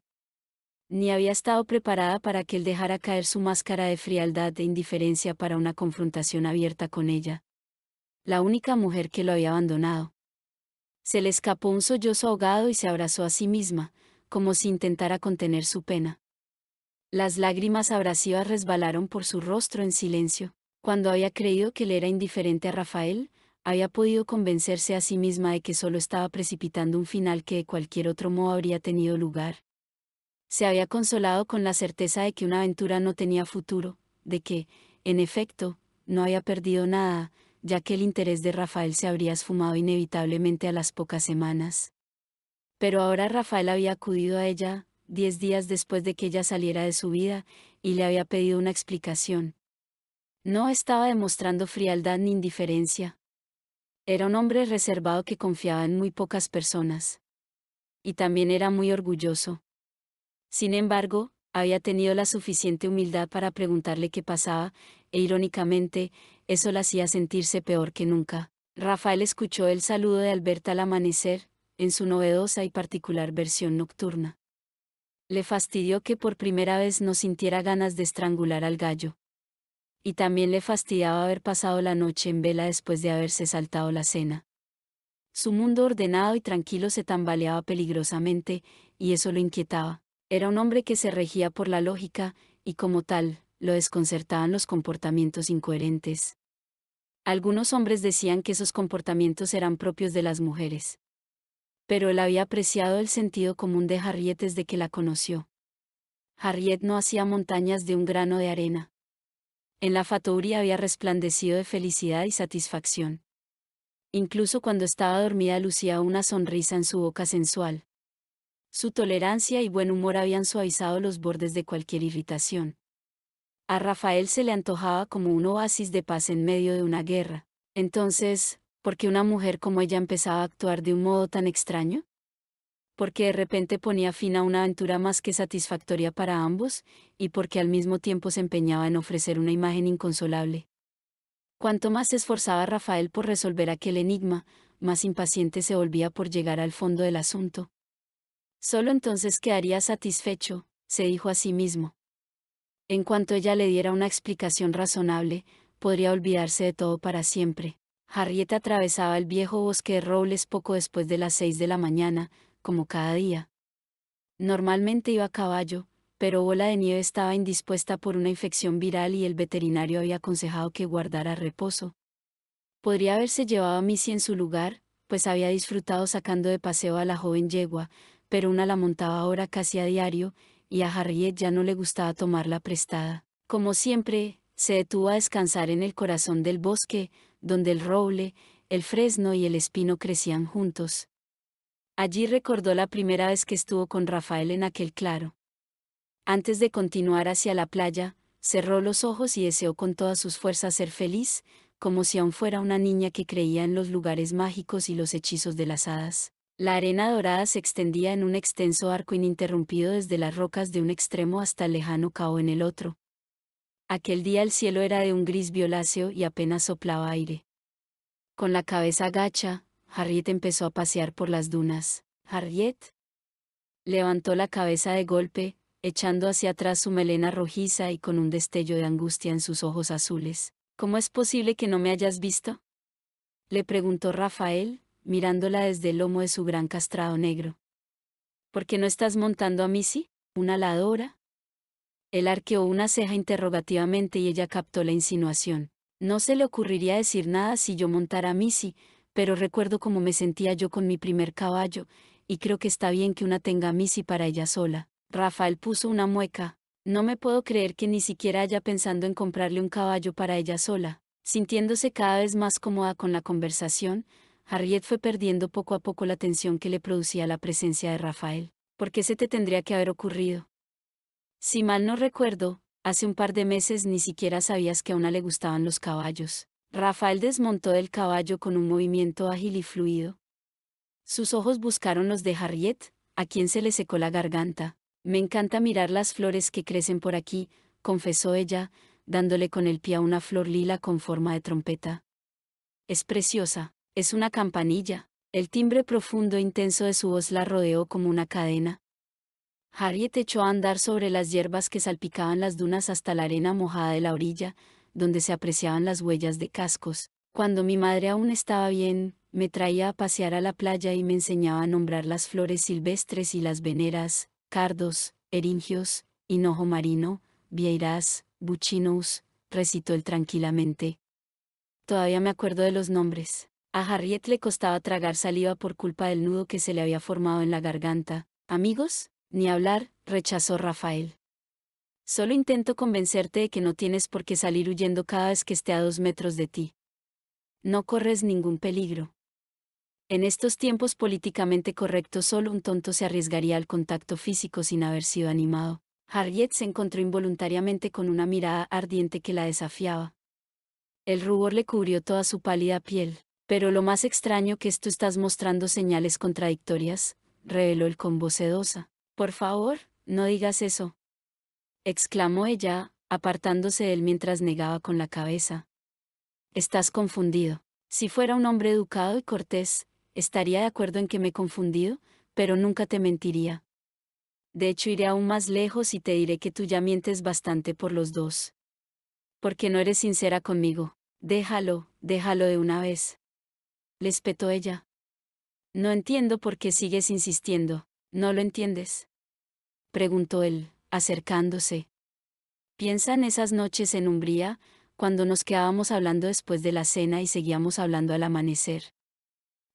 S1: Ni había estado preparada para que él dejara caer su máscara de frialdad e indiferencia para una confrontación abierta con ella. La única mujer que lo había abandonado. Se le escapó un sollozo ahogado y se abrazó a sí misma, como si intentara contener su pena. Las lágrimas abrasivas resbalaron por su rostro en silencio. Cuando había creído que le era indiferente a Rafael, había podido convencerse a sí misma de que solo estaba precipitando un final que de cualquier otro modo habría tenido lugar. Se había consolado con la certeza de que una aventura no tenía futuro, de que, en efecto, no había perdido nada, ya que el interés de Rafael se habría esfumado inevitablemente a las pocas semanas. Pero ahora Rafael había acudido a ella, diez días después de que ella saliera de su vida, y le había pedido una explicación. No estaba demostrando frialdad ni indiferencia, era un hombre reservado que confiaba en muy pocas personas. Y también era muy orgulloso. Sin embargo, había tenido la suficiente humildad para preguntarle qué pasaba, e irónicamente, eso la hacía sentirse peor que nunca. Rafael escuchó el saludo de Alberta al amanecer, en su novedosa y particular versión nocturna. Le fastidió que por primera vez no sintiera ganas de estrangular al gallo y también le fastidiaba haber pasado la noche en vela después de haberse saltado la cena. Su mundo ordenado y tranquilo se tambaleaba peligrosamente, y eso lo inquietaba. Era un hombre que se regía por la lógica, y como tal, lo desconcertaban los comportamientos incoherentes. Algunos hombres decían que esos comportamientos eran propios de las mujeres. Pero él había apreciado el sentido común de Harriet desde que la conoció. Harriet no hacía montañas de un grano de arena. En la faturía había resplandecido de felicidad y satisfacción. Incluso cuando estaba dormida lucía una sonrisa en su boca sensual. Su tolerancia y buen humor habían suavizado los bordes de cualquier irritación. A Rafael se le antojaba como un oasis de paz en medio de una guerra. Entonces, ¿por qué una mujer como ella empezaba a actuar de un modo tan extraño? porque de repente ponía fin a una aventura más que satisfactoria para ambos, y porque al mismo tiempo se empeñaba en ofrecer una imagen inconsolable. Cuanto más se esforzaba Rafael por resolver aquel enigma, más impaciente se volvía por llegar al fondo del asunto. Solo entonces quedaría satisfecho, se dijo a sí mismo. En cuanto ella le diera una explicación razonable, podría olvidarse de todo para siempre. Harriet atravesaba el viejo bosque de robles poco después de las seis de la mañana, como cada día. Normalmente iba a caballo, pero Bola de Nieve estaba indispuesta por una infección viral y el veterinario había aconsejado que guardara reposo. Podría haberse llevado a Missy en su lugar, pues había disfrutado sacando de paseo a la joven yegua, pero una la montaba ahora casi a diario, y a Harriet ya no le gustaba tomarla prestada. Como siempre, se detuvo a descansar en el corazón del bosque, donde el roble, el fresno y el espino crecían juntos. Allí recordó la primera vez que estuvo con Rafael en aquel claro. Antes de continuar hacia la playa, cerró los ojos y deseó con todas sus fuerzas ser feliz, como si aún fuera una niña que creía en los lugares mágicos y los hechizos de las hadas. La arena dorada se extendía en un extenso arco ininterrumpido desde las rocas de un extremo hasta el lejano cao en el otro. Aquel día el cielo era de un gris violáceo y apenas soplaba aire. Con la cabeza gacha. Harriet empezó a pasear por las dunas. Harriet levantó la cabeza de golpe, echando hacia atrás su melena rojiza y con un destello de angustia en sus ojos azules. ¿Cómo es posible que no me hayas visto? Le preguntó Rafael, mirándola desde el lomo de su gran castrado negro. ¿Por qué no estás montando a Missy, una aladora? Él arqueó una ceja interrogativamente y ella captó la insinuación. No se le ocurriría decir nada si yo montara a Missy, pero recuerdo cómo me sentía yo con mi primer caballo, y creo que está bien que una tenga a Missy para ella sola. Rafael puso una mueca. No me puedo creer que ni siquiera haya pensando en comprarle un caballo para ella sola. Sintiéndose cada vez más cómoda con la conversación, Harriet fue perdiendo poco a poco la tensión que le producía la presencia de Rafael. ¿Por qué se te tendría que haber ocurrido? Si mal no recuerdo, hace un par de meses ni siquiera sabías que a una le gustaban los caballos. Rafael desmontó del caballo con un movimiento ágil y fluido. Sus ojos buscaron los de Harriet, a quien se le secó la garganta. Me encanta mirar las flores que crecen por aquí, confesó ella, dándole con el pie a una flor lila con forma de trompeta. Es preciosa, es una campanilla. El timbre profundo e intenso de su voz la rodeó como una cadena. Harriet echó a andar sobre las hierbas que salpicaban las dunas hasta la arena mojada de la orilla, donde se apreciaban las huellas de cascos. Cuando mi madre aún estaba bien, me traía a pasear a la playa y me enseñaba a nombrar las flores silvestres y las veneras, cardos, eringios, hinojo marino, vieiras, buchinos. recitó él tranquilamente. Todavía me acuerdo de los nombres. A Harriet le costaba tragar saliva por culpa del nudo que se le había formado en la garganta. Amigos, ni hablar, rechazó Rafael. Solo intento convencerte de que no tienes por qué salir huyendo cada vez que esté a dos metros de ti. No corres ningún peligro. En estos tiempos políticamente correctos solo un tonto se arriesgaría al contacto físico sin haber sido animado. Harriet se encontró involuntariamente con una mirada ardiente que la desafiaba. El rubor le cubrió toda su pálida piel. Pero lo más extraño que esto estás mostrando señales contradictorias, reveló él con voz sedosa. Por favor, no digas eso, exclamó ella, apartándose de él mientras negaba con la cabeza. Estás confundido. Si fuera un hombre educado y cortés, estaría de acuerdo en que me he confundido, pero nunca te mentiría. De hecho, iré aún más lejos y te diré que tú ya mientes bastante por los dos. Porque no eres sincera conmigo. Déjalo, déjalo de una vez. Le espetó ella. No entiendo por qué sigues insistiendo. ¿No lo entiendes? Preguntó él acercándose. Piensa en esas noches en Umbría, cuando nos quedábamos hablando después de la cena y seguíamos hablando al amanecer.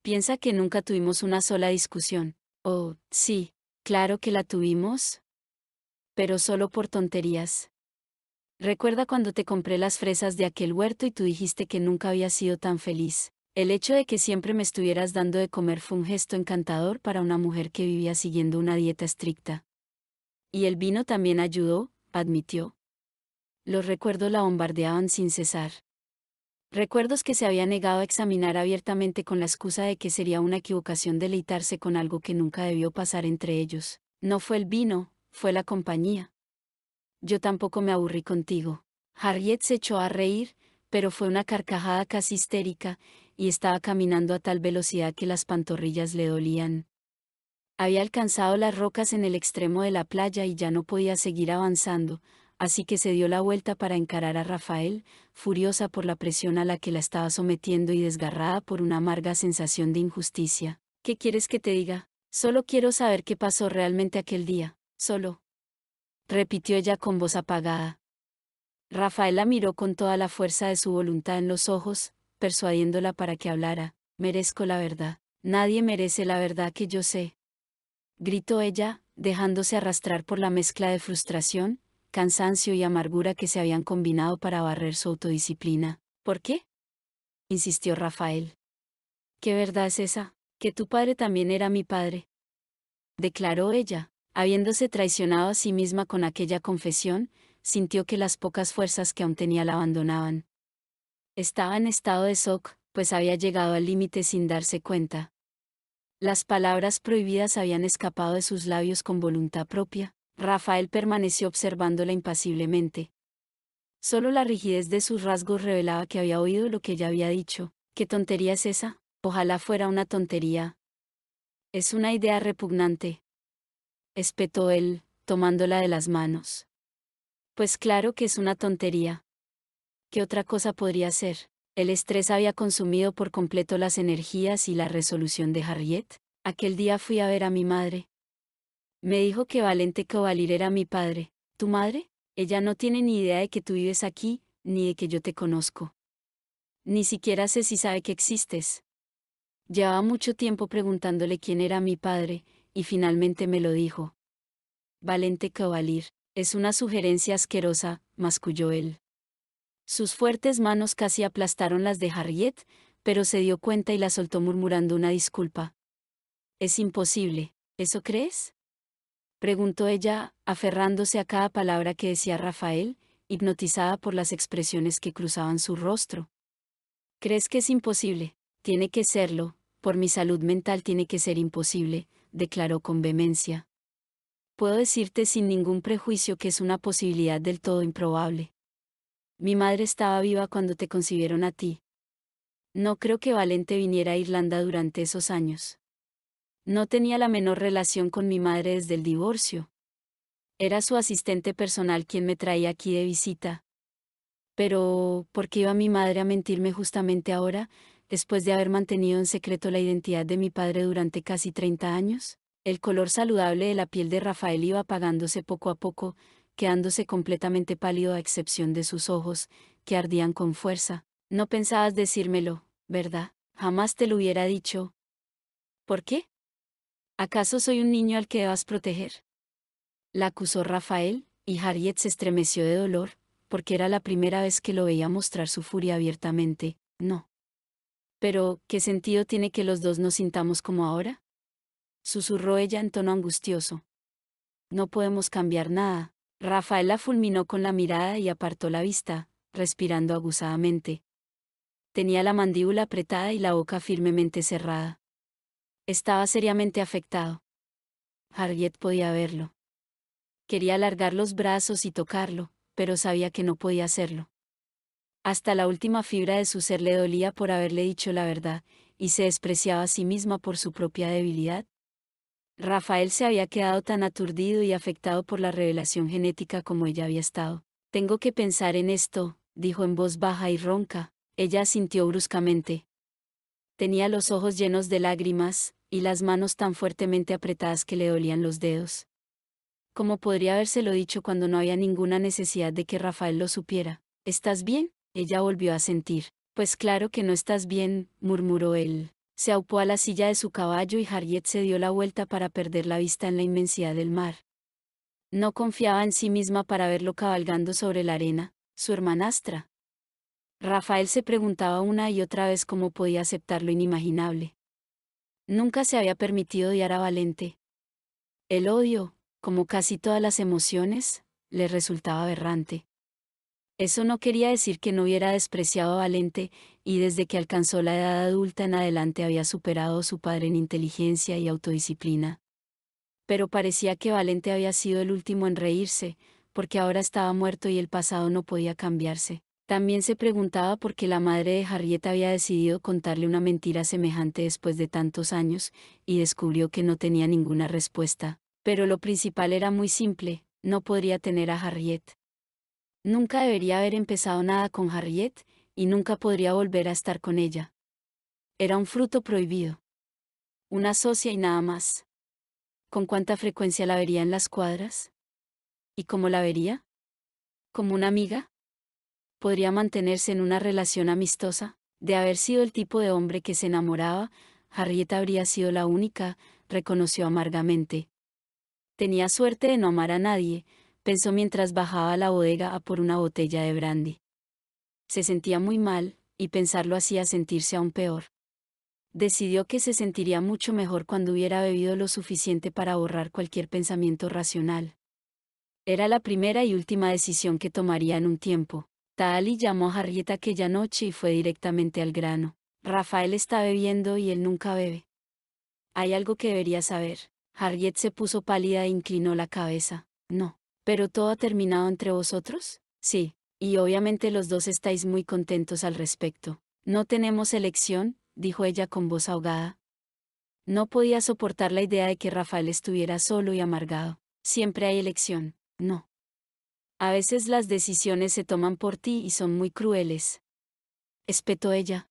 S1: Piensa que nunca tuvimos una sola discusión. Oh, sí, claro que la tuvimos. Pero solo por tonterías. Recuerda cuando te compré las fresas de aquel huerto y tú dijiste que nunca había sido tan feliz. El hecho de que siempre me estuvieras dando de comer fue un gesto encantador para una mujer que vivía siguiendo una dieta estricta. Y el vino también ayudó, admitió. Los recuerdos la bombardeaban sin cesar. Recuerdos que se había negado a examinar abiertamente con la excusa de que sería una equivocación deleitarse con algo que nunca debió pasar entre ellos. No fue el vino, fue la compañía. Yo tampoco me aburrí contigo. Harriet se echó a reír, pero fue una carcajada casi histérica, y estaba caminando a tal velocidad que las pantorrillas le dolían. Había alcanzado las rocas en el extremo de la playa y ya no podía seguir avanzando, así que se dio la vuelta para encarar a Rafael, furiosa por la presión a la que la estaba sometiendo y desgarrada por una amarga sensación de injusticia. ¿Qué quieres que te diga? Solo quiero saber qué pasó realmente aquel día, solo. Repitió ella con voz apagada. Rafael la miró con toda la fuerza de su voluntad en los ojos, persuadiéndola para que hablara. Merezco la verdad. Nadie merece la verdad que yo sé gritó ella, dejándose arrastrar por la mezcla de frustración, cansancio y amargura que se habían combinado para barrer su autodisciplina. ¿Por qué? insistió Rafael. ¿Qué verdad es esa? Que tu padre también era mi padre. Declaró ella, habiéndose traicionado a sí misma con aquella confesión, sintió que las pocas fuerzas que aún tenía la abandonaban. Estaba en estado de shock, pues había llegado al límite sin darse cuenta. Las palabras prohibidas habían escapado de sus labios con voluntad propia. Rafael permaneció observándola impasiblemente. Solo la rigidez de sus rasgos revelaba que había oído lo que ella había dicho. ¿Qué tontería es esa? Ojalá fuera una tontería. Es una idea repugnante. Espetó él, tomándola de las manos. Pues claro que es una tontería. ¿Qué otra cosa podría ser? El estrés había consumido por completo las energías y la resolución de Harriet. Aquel día fui a ver a mi madre. Me dijo que Valente Covalir era mi padre. ¿Tu madre? Ella no tiene ni idea de que tú vives aquí, ni de que yo te conozco. Ni siquiera sé si sabe que existes. Llevaba mucho tiempo preguntándole quién era mi padre, y finalmente me lo dijo. Valente Covalir, es una sugerencia asquerosa, masculló él. Sus fuertes manos casi aplastaron las de Harriet, pero se dio cuenta y la soltó murmurando una disculpa. Es imposible, ¿eso crees? preguntó ella, aferrándose a cada palabra que decía Rafael, hipnotizada por las expresiones que cruzaban su rostro. ¿Crees que es imposible? Tiene que serlo, por mi salud mental tiene que ser imposible, declaró con vehemencia. Puedo decirte sin ningún prejuicio que es una posibilidad del todo improbable. Mi madre estaba viva cuando te concibieron a ti. No creo que Valente viniera a Irlanda durante esos años. No tenía la menor relación con mi madre desde el divorcio. Era su asistente personal quien me traía aquí de visita. Pero, ¿por qué iba mi madre a mentirme justamente ahora, después de haber mantenido en secreto la identidad de mi padre durante casi 30 años? El color saludable de la piel de Rafael iba apagándose poco a poco, quedándose completamente pálido a excepción de sus ojos, que ardían con fuerza. No pensabas decírmelo, ¿verdad? Jamás te lo hubiera dicho. ¿Por qué? ¿Acaso soy un niño al que debas proteger? La acusó Rafael, y Harriet se estremeció de dolor, porque era la primera vez que lo veía mostrar su furia abiertamente. No. Pero, ¿qué sentido tiene que los dos nos sintamos como ahora? Susurró ella en tono angustioso. No podemos cambiar nada, Rafaela fulminó con la mirada y apartó la vista, respirando aguzadamente. Tenía la mandíbula apretada y la boca firmemente cerrada. Estaba seriamente afectado. Harriet podía verlo. Quería alargar los brazos y tocarlo, pero sabía que no podía hacerlo. Hasta la última fibra de su ser le dolía por haberle dicho la verdad, y se despreciaba a sí misma por su propia debilidad, Rafael se había quedado tan aturdido y afectado por la revelación genética como ella había estado. Tengo que pensar en esto, dijo en voz baja y ronca. Ella sintió bruscamente. Tenía los ojos llenos de lágrimas, y las manos tan fuertemente apretadas que le dolían los dedos. ¿Cómo podría habérselo dicho cuando no había ninguna necesidad de que Rafael lo supiera. ¿Estás bien? Ella volvió a sentir. Pues claro que no estás bien, murmuró él se aupó a la silla de su caballo y Harriet se dio la vuelta para perder la vista en la inmensidad del mar. No confiaba en sí misma para verlo cabalgando sobre la arena, su hermanastra. Rafael se preguntaba una y otra vez cómo podía aceptar lo inimaginable. Nunca se había permitido odiar a Valente. El odio, como casi todas las emociones, le resultaba aberrante. Eso no quería decir que no hubiera despreciado a Valente, y desde que alcanzó la edad adulta en adelante había superado a su padre en inteligencia y autodisciplina. Pero parecía que Valente había sido el último en reírse, porque ahora estaba muerto y el pasado no podía cambiarse. También se preguntaba por qué la madre de Harriet había decidido contarle una mentira semejante después de tantos años, y descubrió que no tenía ninguna respuesta. Pero lo principal era muy simple, no podría tener a Harriet. Nunca debería haber empezado nada con Harriet, y nunca podría volver a estar con ella. Era un fruto prohibido. Una socia y nada más. ¿Con cuánta frecuencia la vería en las cuadras? ¿Y cómo la vería? ¿Como una amiga? ¿Podría mantenerse en una relación amistosa? De haber sido el tipo de hombre que se enamoraba, Harriet habría sido la única, reconoció amargamente. Tenía suerte de no amar a nadie, pensó mientras bajaba a la bodega a por una botella de brandy. Se sentía muy mal, y pensarlo hacía sentirse aún peor. Decidió que se sentiría mucho mejor cuando hubiera bebido lo suficiente para borrar cualquier pensamiento racional. Era la primera y última decisión que tomaría en un tiempo. Taali llamó a Harriet aquella noche y fue directamente al grano. Rafael está bebiendo y él nunca bebe. Hay algo que debería saber. Harriet se puso pálida e inclinó la cabeza. No. ¿Pero todo ha terminado entre vosotros? Sí, y obviamente los dos estáis muy contentos al respecto. No tenemos elección, dijo ella con voz ahogada. No podía soportar la idea de que Rafael estuviera solo y amargado. Siempre hay elección, no. A veces las decisiones se toman por ti y son muy crueles. Espetó ella.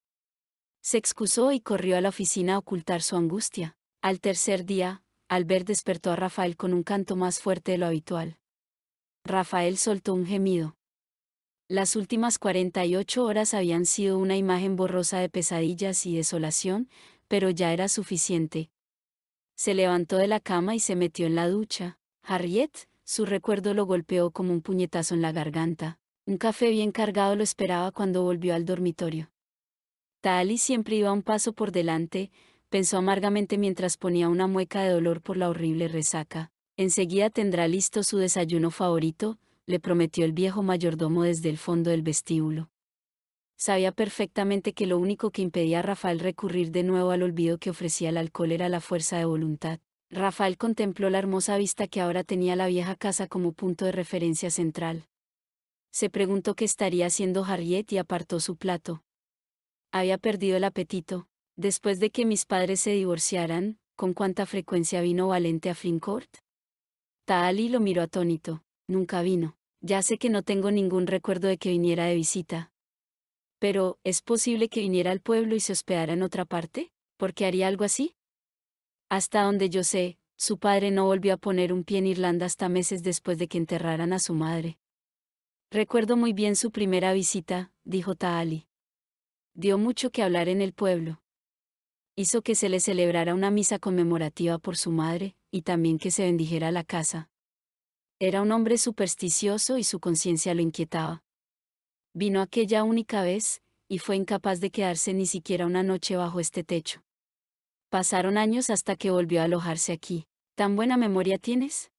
S1: Se excusó y corrió a la oficina a ocultar su angustia. Al tercer día, Albert despertó a Rafael con un canto más fuerte de lo habitual. Rafael soltó un gemido. Las últimas 48 horas habían sido una imagen borrosa de pesadillas y desolación, pero ya era suficiente. Se levantó de la cama y se metió en la ducha. Harriet, su recuerdo lo golpeó como un puñetazo en la garganta. Un café bien cargado lo esperaba cuando volvió al dormitorio. Tali siempre iba un paso por delante, pensó amargamente mientras ponía una mueca de dolor por la horrible resaca. Enseguida tendrá listo su desayuno favorito, le prometió el viejo mayordomo desde el fondo del vestíbulo. Sabía perfectamente que lo único que impedía a Rafael recurrir de nuevo al olvido que ofrecía el alcohol era la fuerza de voluntad. Rafael contempló la hermosa vista que ahora tenía la vieja casa como punto de referencia central. Se preguntó qué estaría haciendo Harriet y apartó su plato. Había perdido el apetito. Después de que mis padres se divorciaran, ¿con cuánta frecuencia vino Valente a Flincourt? Taali lo miró atónito. Nunca vino. Ya sé que no tengo ningún recuerdo de que viniera de visita. Pero, ¿es posible que viniera al pueblo y se hospedara en otra parte? ¿Por qué haría algo así? Hasta donde yo sé, su padre no volvió a poner un pie en Irlanda hasta meses después de que enterraran a su madre. Recuerdo muy bien su primera visita, dijo Taali. Dio mucho que hablar en el pueblo hizo que se le celebrara una misa conmemorativa por su madre, y también que se bendijera la casa. Era un hombre supersticioso y su conciencia lo inquietaba. Vino aquella única vez, y fue incapaz de quedarse ni siquiera una noche bajo este techo. Pasaron años hasta que volvió a alojarse aquí. ¿Tan buena memoria tienes?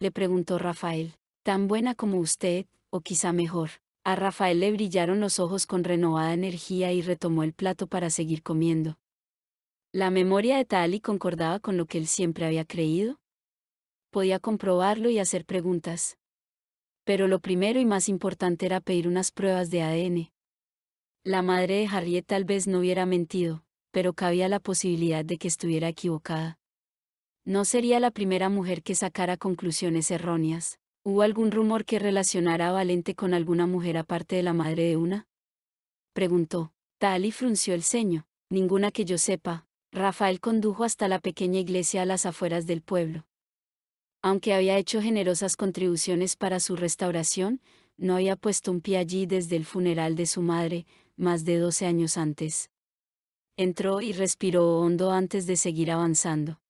S1: le preguntó Rafael. Tan buena como usted, o quizá mejor. A Rafael le brillaron los ojos con renovada energía y retomó el plato para seguir comiendo. ¿La memoria de Tali concordaba con lo que él siempre había creído? Podía comprobarlo y hacer preguntas. Pero lo primero y más importante era pedir unas pruebas de ADN. La madre de Harriet tal vez no hubiera mentido, pero cabía la posibilidad de que estuviera equivocada. No sería la primera mujer que sacara conclusiones erróneas. ¿Hubo algún rumor que relacionara a Valente con alguna mujer aparte de la madre de una? Preguntó. Tali frunció el ceño. Ninguna que yo sepa, Rafael condujo hasta la pequeña iglesia a las afueras del pueblo. Aunque había hecho generosas contribuciones para su restauración, no había puesto un pie allí desde el funeral de su madre, más de doce años antes. Entró y respiró hondo antes de seguir avanzando.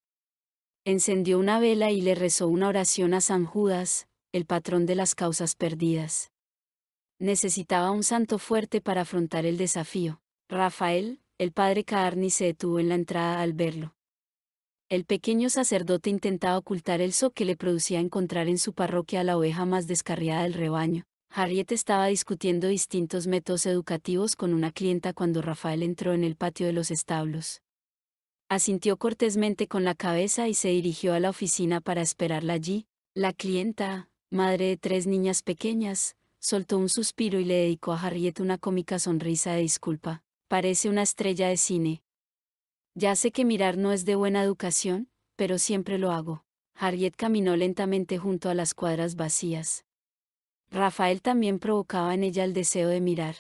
S1: Encendió una vela y le rezó una oración a San Judas, el patrón de las causas perdidas. Necesitaba un santo fuerte para afrontar el desafío. Rafael, el padre Carni se detuvo en la entrada al verlo. El pequeño sacerdote intentaba ocultar el zoo que le producía encontrar en su parroquia a la oveja más descarriada del rebaño. Harriet estaba discutiendo distintos métodos educativos con una clienta cuando Rafael entró en el patio de los establos. Asintió cortésmente con la cabeza y se dirigió a la oficina para esperarla allí. La clienta, madre de tres niñas pequeñas, soltó un suspiro y le dedicó a Harriet una cómica sonrisa de disculpa. Parece una estrella de cine. Ya sé que mirar no es de buena educación, pero siempre lo hago. Harriet caminó lentamente junto a las cuadras vacías. Rafael también provocaba en ella el deseo de mirar.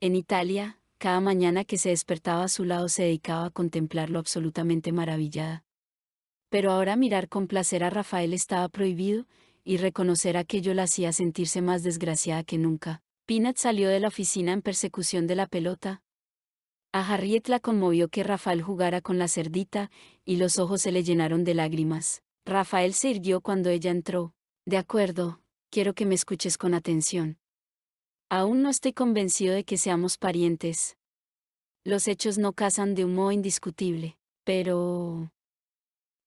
S1: En Italia, cada mañana que se despertaba a su lado se dedicaba a contemplarlo absolutamente maravillada. Pero ahora mirar con placer a Rafael estaba prohibido, y reconocer aquello la hacía sentirse más desgraciada que nunca. Pinat salió de la oficina en persecución de la pelota, Harriet la conmovió que Rafael jugara con la cerdita, y los ojos se le llenaron de lágrimas. Rafael se irguió cuando ella entró. De acuerdo, quiero que me escuches con atención. Aún no estoy convencido de que seamos parientes. Los hechos no casan de un modo indiscutible, pero...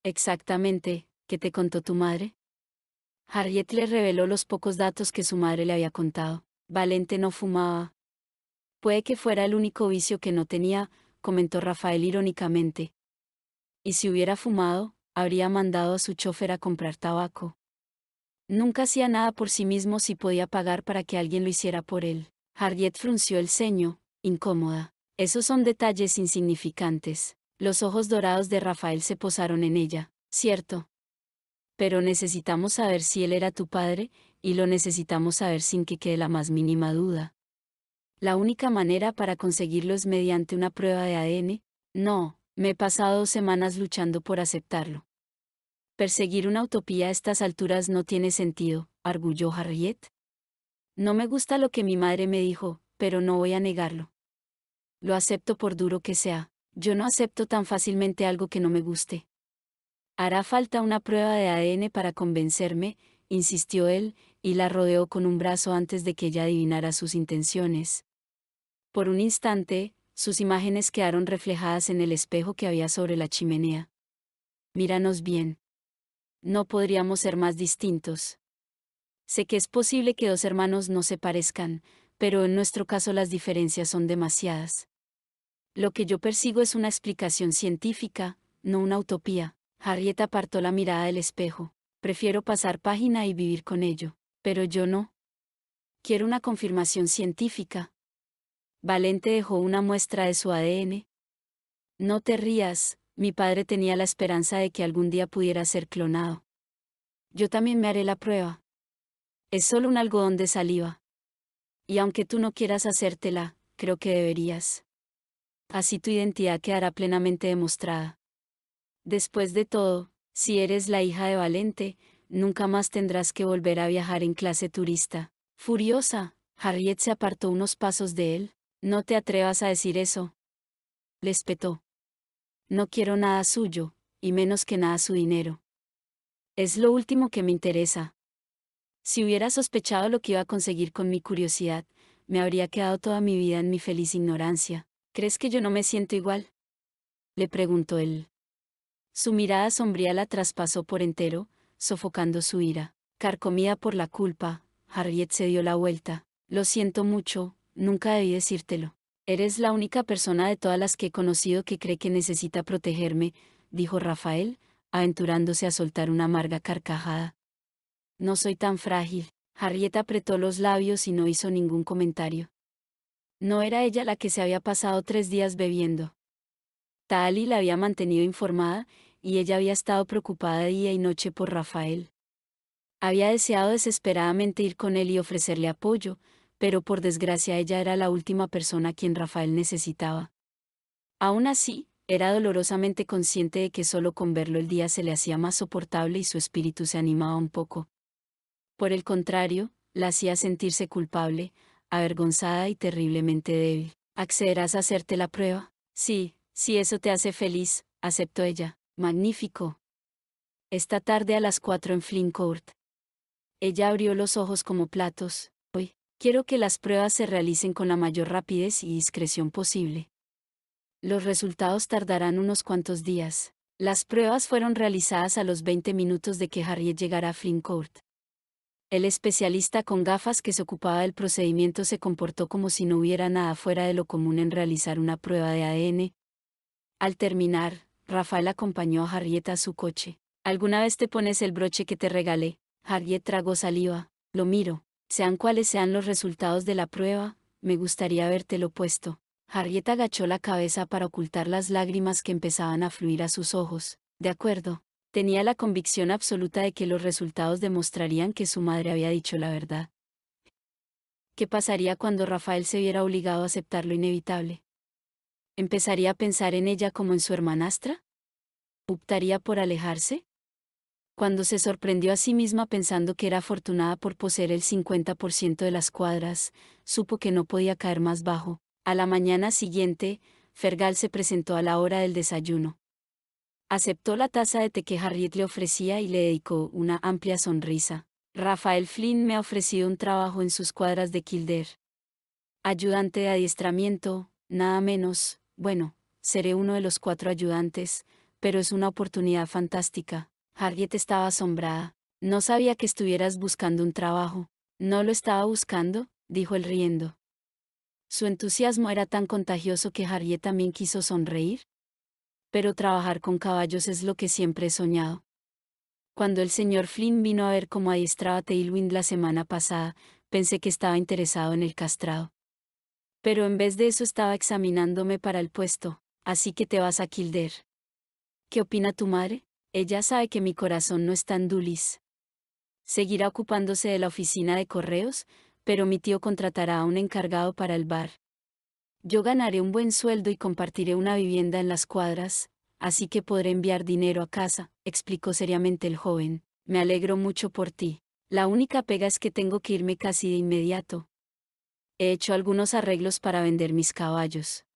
S1: Exactamente, ¿qué te contó tu madre? Harriet le reveló los pocos datos que su madre le había contado. Valente no fumaba, Puede que fuera el único vicio que no tenía, comentó Rafael irónicamente. Y si hubiera fumado, habría mandado a su chofer a comprar tabaco. Nunca hacía nada por sí mismo si podía pagar para que alguien lo hiciera por él. Harriet frunció el ceño, incómoda. Esos son detalles insignificantes. Los ojos dorados de Rafael se posaron en ella. Cierto. Pero necesitamos saber si él era tu padre, y lo necesitamos saber sin que quede la más mínima duda la única manera para conseguirlo es mediante una prueba de ADN, no, me he pasado dos semanas luchando por aceptarlo. Perseguir una utopía a estas alturas no tiene sentido, arguyó Harriet. No me gusta lo que mi madre me dijo, pero no voy a negarlo. Lo acepto por duro que sea, yo no acepto tan fácilmente algo que no me guste. Hará falta una prueba de ADN para convencerme, insistió él, y la rodeó con un brazo antes de que ella adivinara sus intenciones. Por un instante, sus imágenes quedaron reflejadas en el espejo que había sobre la chimenea. Míranos bien. No podríamos ser más distintos. Sé que es posible que dos hermanos no se parezcan, pero en nuestro caso las diferencias son demasiadas. Lo que yo persigo es una explicación científica, no una utopía. Harriet apartó la mirada del espejo. Prefiero pasar página y vivir con ello, pero yo no. Quiero una confirmación científica, Valente dejó una muestra de su ADN. No te rías, mi padre tenía la esperanza de que algún día pudiera ser clonado. Yo también me haré la prueba. Es solo un algodón de saliva. Y aunque tú no quieras hacértela, creo que deberías. Así tu identidad quedará plenamente demostrada. Después de todo, si eres la hija de Valente, nunca más tendrás que volver a viajar en clase turista. Furiosa, Harriet se apartó unos pasos de él. No te atrevas a decir eso. Le espetó. No quiero nada suyo, y menos que nada su dinero. Es lo último que me interesa. Si hubiera sospechado lo que iba a conseguir con mi curiosidad, me habría quedado toda mi vida en mi feliz ignorancia. ¿Crees que yo no me siento igual? Le preguntó él. Su mirada sombría la traspasó por entero, sofocando su ira. Carcomida por la culpa, Harriet se dio la vuelta. Lo siento mucho, Nunca debí decírtelo. Eres la única persona de todas las que he conocido que cree que necesita protegerme, dijo Rafael, aventurándose a soltar una amarga carcajada. No soy tan frágil. Harriet apretó los labios y no hizo ningún comentario. No era ella la que se había pasado tres días bebiendo. Tali la había mantenido informada, y ella había estado preocupada día y noche por Rafael. Había deseado desesperadamente ir con él y ofrecerle apoyo, pero por desgracia ella era la última persona a quien Rafael necesitaba. Aún así, era dolorosamente consciente de que solo con verlo el día se le hacía más soportable y su espíritu se animaba un poco. Por el contrario, la hacía sentirse culpable, avergonzada y terriblemente débil. ¿Accederás a hacerte la prueba? Sí, si eso te hace feliz, aceptó ella. Magnífico. Esta tarde a las cuatro en Court. Ella abrió los ojos como platos, quiero que las pruebas se realicen con la mayor rapidez y discreción posible. Los resultados tardarán unos cuantos días. Las pruebas fueron realizadas a los 20 minutos de que Harriet llegara a Flincourt. El especialista con gafas que se ocupaba del procedimiento se comportó como si no hubiera nada fuera de lo común en realizar una prueba de ADN. Al terminar, Rafael acompañó a Harriet a su coche. ¿Alguna vez te pones el broche que te regalé? Harriet tragó saliva. Lo miro. Sean cuales sean los resultados de la prueba, me gustaría lo puesto. Harriet agachó la cabeza para ocultar las lágrimas que empezaban a fluir a sus ojos. De acuerdo, tenía la convicción absoluta de que los resultados demostrarían que su madre había dicho la verdad. ¿Qué pasaría cuando Rafael se viera obligado a aceptar lo inevitable? ¿Empezaría a pensar en ella como en su hermanastra? ¿Optaría por alejarse? cuando se sorprendió a sí misma pensando que era afortunada por poseer el 50% de las cuadras, supo que no podía caer más bajo. A la mañana siguiente, Fergal se presentó a la hora del desayuno. Aceptó la taza de té que Harriet le ofrecía y le dedicó una amplia sonrisa. Rafael Flynn me ha ofrecido un trabajo en sus cuadras de Kildare. Ayudante de adiestramiento, nada menos, bueno, seré uno de los cuatro ayudantes, pero es una oportunidad fantástica. Harriet estaba asombrada. No sabía que estuvieras buscando un trabajo. No lo estaba buscando, dijo él riendo. Su entusiasmo era tan contagioso que Harriet también quiso sonreír. Pero trabajar con caballos es lo que siempre he soñado. Cuando el señor Flynn vino a ver cómo adiestraba Tailwind la semana pasada, pensé que estaba interesado en el castrado. Pero en vez de eso estaba examinándome para el puesto, así que te vas a Kilder. ¿Qué opina tu madre? Ella sabe que mi corazón no es tan Dulis. Seguirá ocupándose de la oficina de correos, pero mi tío contratará a un encargado para el bar. Yo ganaré un buen sueldo y compartiré una vivienda en las cuadras, así que podré enviar dinero a casa, explicó seriamente el joven. Me alegro mucho por ti. La única pega es que tengo que irme casi de inmediato. He hecho algunos arreglos para vender mis caballos.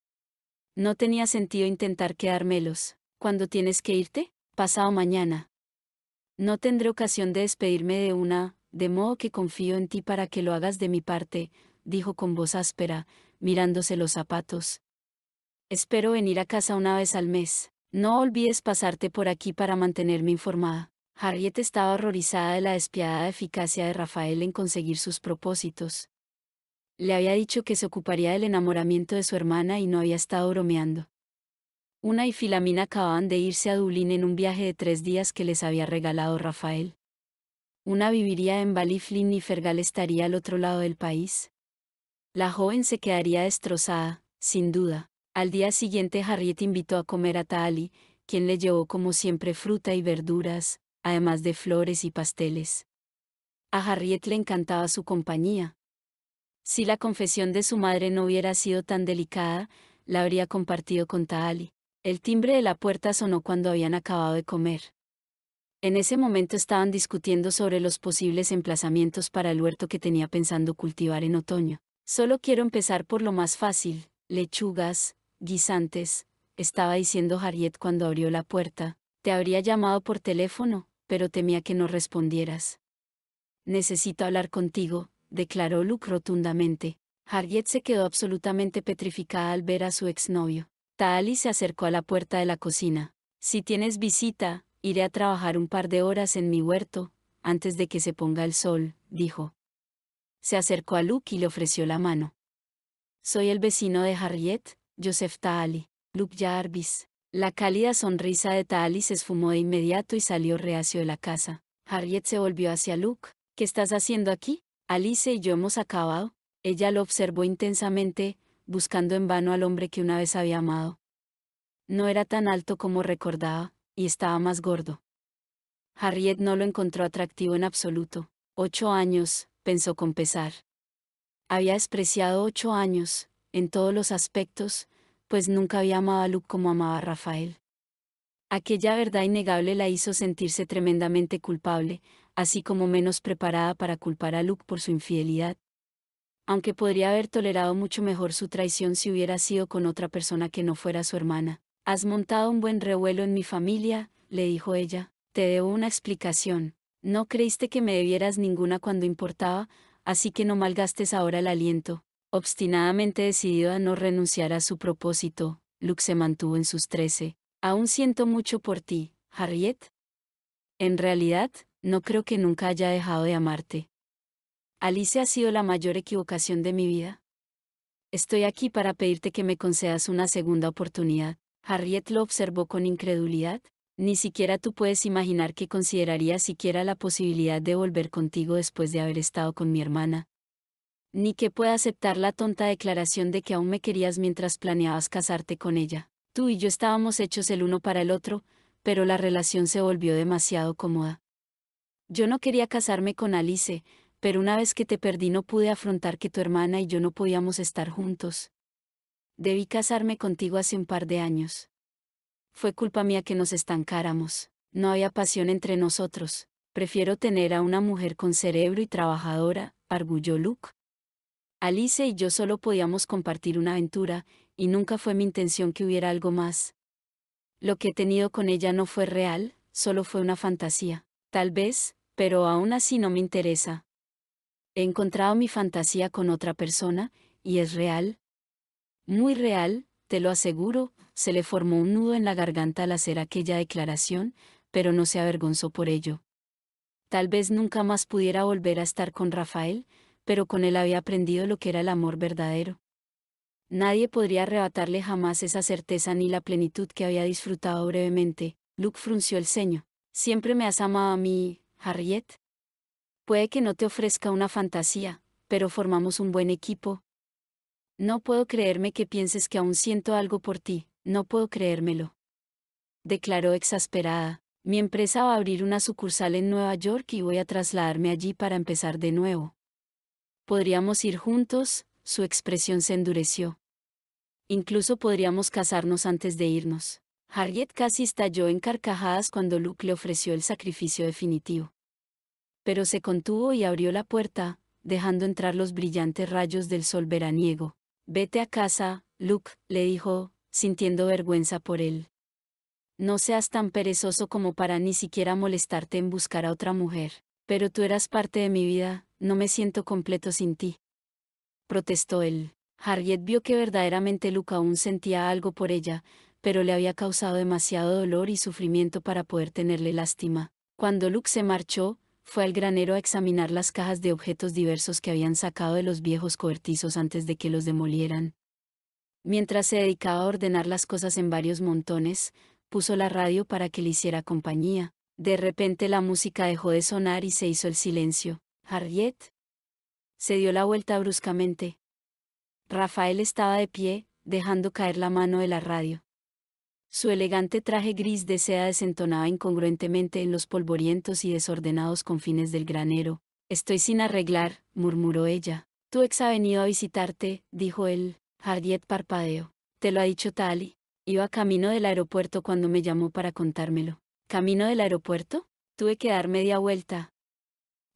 S1: No tenía sentido intentar quedármelos. ¿Cuándo tienes que irte? pasado mañana. No tendré ocasión de despedirme de una, de modo que confío en ti para que lo hagas de mi parte, dijo con voz áspera, mirándose los zapatos. Espero venir a casa una vez al mes. No olvides pasarte por aquí para mantenerme informada. Harriet estaba horrorizada de la despiadada eficacia de Rafael en conseguir sus propósitos. Le había dicho que se ocuparía del enamoramiento de su hermana y no había estado bromeando. Una y Filamina acababan de irse a Dublín en un viaje de tres días que les había regalado Rafael. Una viviría en Ballyflin y Fergal estaría al otro lado del país. La joven se quedaría destrozada, sin duda. Al día siguiente Harriet invitó a comer a Taali, quien le llevó como siempre fruta y verduras, además de flores y pasteles. A Harriet le encantaba su compañía. Si la confesión de su madre no hubiera sido tan delicada, la habría compartido con Taali. El timbre de la puerta sonó cuando habían acabado de comer. En ese momento estaban discutiendo sobre los posibles emplazamientos para el huerto que tenía pensando cultivar en otoño. Solo quiero empezar por lo más fácil, lechugas, guisantes, estaba diciendo Harriet cuando abrió la puerta. Te habría llamado por teléfono, pero temía que no respondieras. Necesito hablar contigo, declaró Luke rotundamente. Harriet se quedó absolutamente petrificada al ver a su exnovio. Taali se acercó a la puerta de la cocina. Si tienes visita, iré a trabajar un par de horas en mi huerto, antes de que se ponga el sol, dijo. Se acercó a Luke y le ofreció la mano. Soy el vecino de Harriet, Joseph Taali, Luke Jarvis. La cálida sonrisa de Taali se esfumó de inmediato y salió reacio de la casa. Harriet se volvió hacia Luke. ¿Qué estás haciendo aquí? Alice y yo hemos acabado. Ella lo observó intensamente, buscando en vano al hombre que una vez había amado. No era tan alto como recordaba, y estaba más gordo. Harriet no lo encontró atractivo en absoluto. Ocho años, pensó con pesar. Había despreciado ocho años, en todos los aspectos, pues nunca había amado a Luke como amaba a Rafael. Aquella verdad innegable la hizo sentirse tremendamente culpable, así como menos preparada para culpar a Luke por su infidelidad, aunque podría haber tolerado mucho mejor su traición si hubiera sido con otra persona que no fuera su hermana. Has montado un buen revuelo en mi familia, le dijo ella, te debo una explicación. No creíste que me debieras ninguna cuando importaba, así que no malgastes ahora el aliento. Obstinadamente decidido a no renunciar a su propósito, Luke se mantuvo en sus trece. Aún siento mucho por ti, Harriet. En realidad, no creo que nunca haya dejado de amarte. Alice ha sido la mayor equivocación de mi vida. Estoy aquí para pedirte que me concedas una segunda oportunidad. Harriet lo observó con incredulidad. Ni siquiera tú puedes imaginar que consideraría siquiera la posibilidad de volver contigo después de haber estado con mi hermana. Ni que pueda aceptar la tonta declaración de que aún me querías mientras planeabas casarte con ella. Tú y yo estábamos hechos el uno para el otro, pero la relación se volvió demasiado cómoda. Yo no quería casarme con Alice, pero una vez que te perdí no pude afrontar que tu hermana y yo no podíamos estar juntos. Debí casarme contigo hace un par de años. Fue culpa mía que nos estancáramos, no había pasión entre nosotros, prefiero tener a una mujer con cerebro y trabajadora, arguyó Luke. Alice y yo solo podíamos compartir una aventura, y nunca fue mi intención que hubiera algo más. Lo que he tenido con ella no fue real, solo fue una fantasía, tal vez, pero aún así no me interesa, He encontrado mi fantasía con otra persona, y es real. Muy real, te lo aseguro, se le formó un nudo en la garganta al hacer aquella declaración, pero no se avergonzó por ello. Tal vez nunca más pudiera volver a estar con Rafael, pero con él había aprendido lo que era el amor verdadero. Nadie podría arrebatarle jamás esa certeza ni la plenitud que había disfrutado brevemente. Luke frunció el ceño. Siempre me has amado a mí, Harriet. Puede que no te ofrezca una fantasía, pero formamos un buen equipo. No puedo creerme que pienses que aún siento algo por ti, no puedo creérmelo. Declaró exasperada. Mi empresa va a abrir una sucursal en Nueva York y voy a trasladarme allí para empezar de nuevo. Podríamos ir juntos, su expresión se endureció. Incluso podríamos casarnos antes de irnos. Harriet casi estalló en carcajadas cuando Luke le ofreció el sacrificio definitivo pero se contuvo y abrió la puerta, dejando entrar los brillantes rayos del sol veraniego. Vete a casa, Luke, le dijo, sintiendo vergüenza por él. No seas tan perezoso como para ni siquiera molestarte en buscar a otra mujer, pero tú eras parte de mi vida, no me siento completo sin ti. Protestó él. Harriet vio que verdaderamente Luke aún sentía algo por ella, pero le había causado demasiado dolor y sufrimiento para poder tenerle lástima. Cuando Luke se marchó, fue al granero a examinar las cajas de objetos diversos que habían sacado de los viejos cobertizos antes de que los demolieran. Mientras se dedicaba a ordenar las cosas en varios montones, puso la radio para que le hiciera compañía. De repente la música dejó de sonar y se hizo el silencio. Harriet. Se dio la vuelta bruscamente. Rafael estaba de pie, dejando caer la mano de la radio. Su elegante traje gris de seda desentonaba incongruentemente en los polvorientos y desordenados confines del granero. Estoy sin arreglar, murmuró ella. Tu ex ha venido a visitarte, dijo él. Harriet parpadeó. Te lo ha dicho Tali. Iba camino del aeropuerto cuando me llamó para contármelo. ¿Camino del aeropuerto? Tuve que dar media vuelta.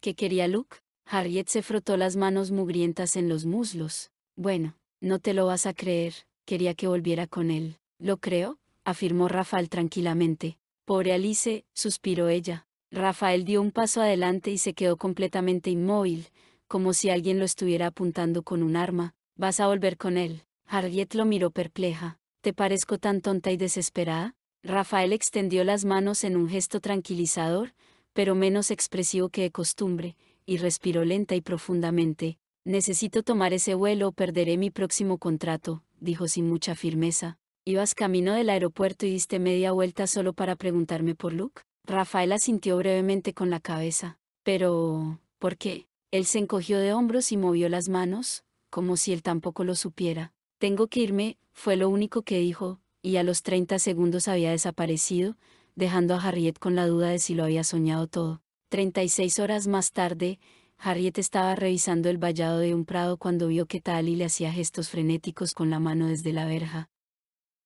S1: ¿Qué quería Luke? Harriet se frotó las manos mugrientas en los muslos. Bueno, no te lo vas a creer, quería que volviera con él. ¿Lo creo? afirmó Rafael tranquilamente. Pobre Alice, suspiró ella. Rafael dio un paso adelante y se quedó completamente inmóvil, como si alguien lo estuviera apuntando con un arma. Vas a volver con él. Harriet lo miró perpleja. ¿Te parezco tan tonta y desesperada? Rafael extendió las manos en un gesto tranquilizador, pero menos expresivo que de costumbre, y respiró lenta y profundamente. Necesito tomar ese vuelo o perderé mi próximo contrato, dijo sin mucha firmeza. ¿Ibas camino del aeropuerto y diste media vuelta solo para preguntarme por Luke? Rafael asintió brevemente con la cabeza. Pero... ¿por qué? Él se encogió de hombros y movió las manos, como si él tampoco lo supiera. Tengo que irme, fue lo único que dijo, y a los 30 segundos había desaparecido, dejando a Harriet con la duda de si lo había soñado todo. 36 horas más tarde, Harriet estaba revisando el vallado de un prado cuando vio que Tali le hacía gestos frenéticos con la mano desde la verja.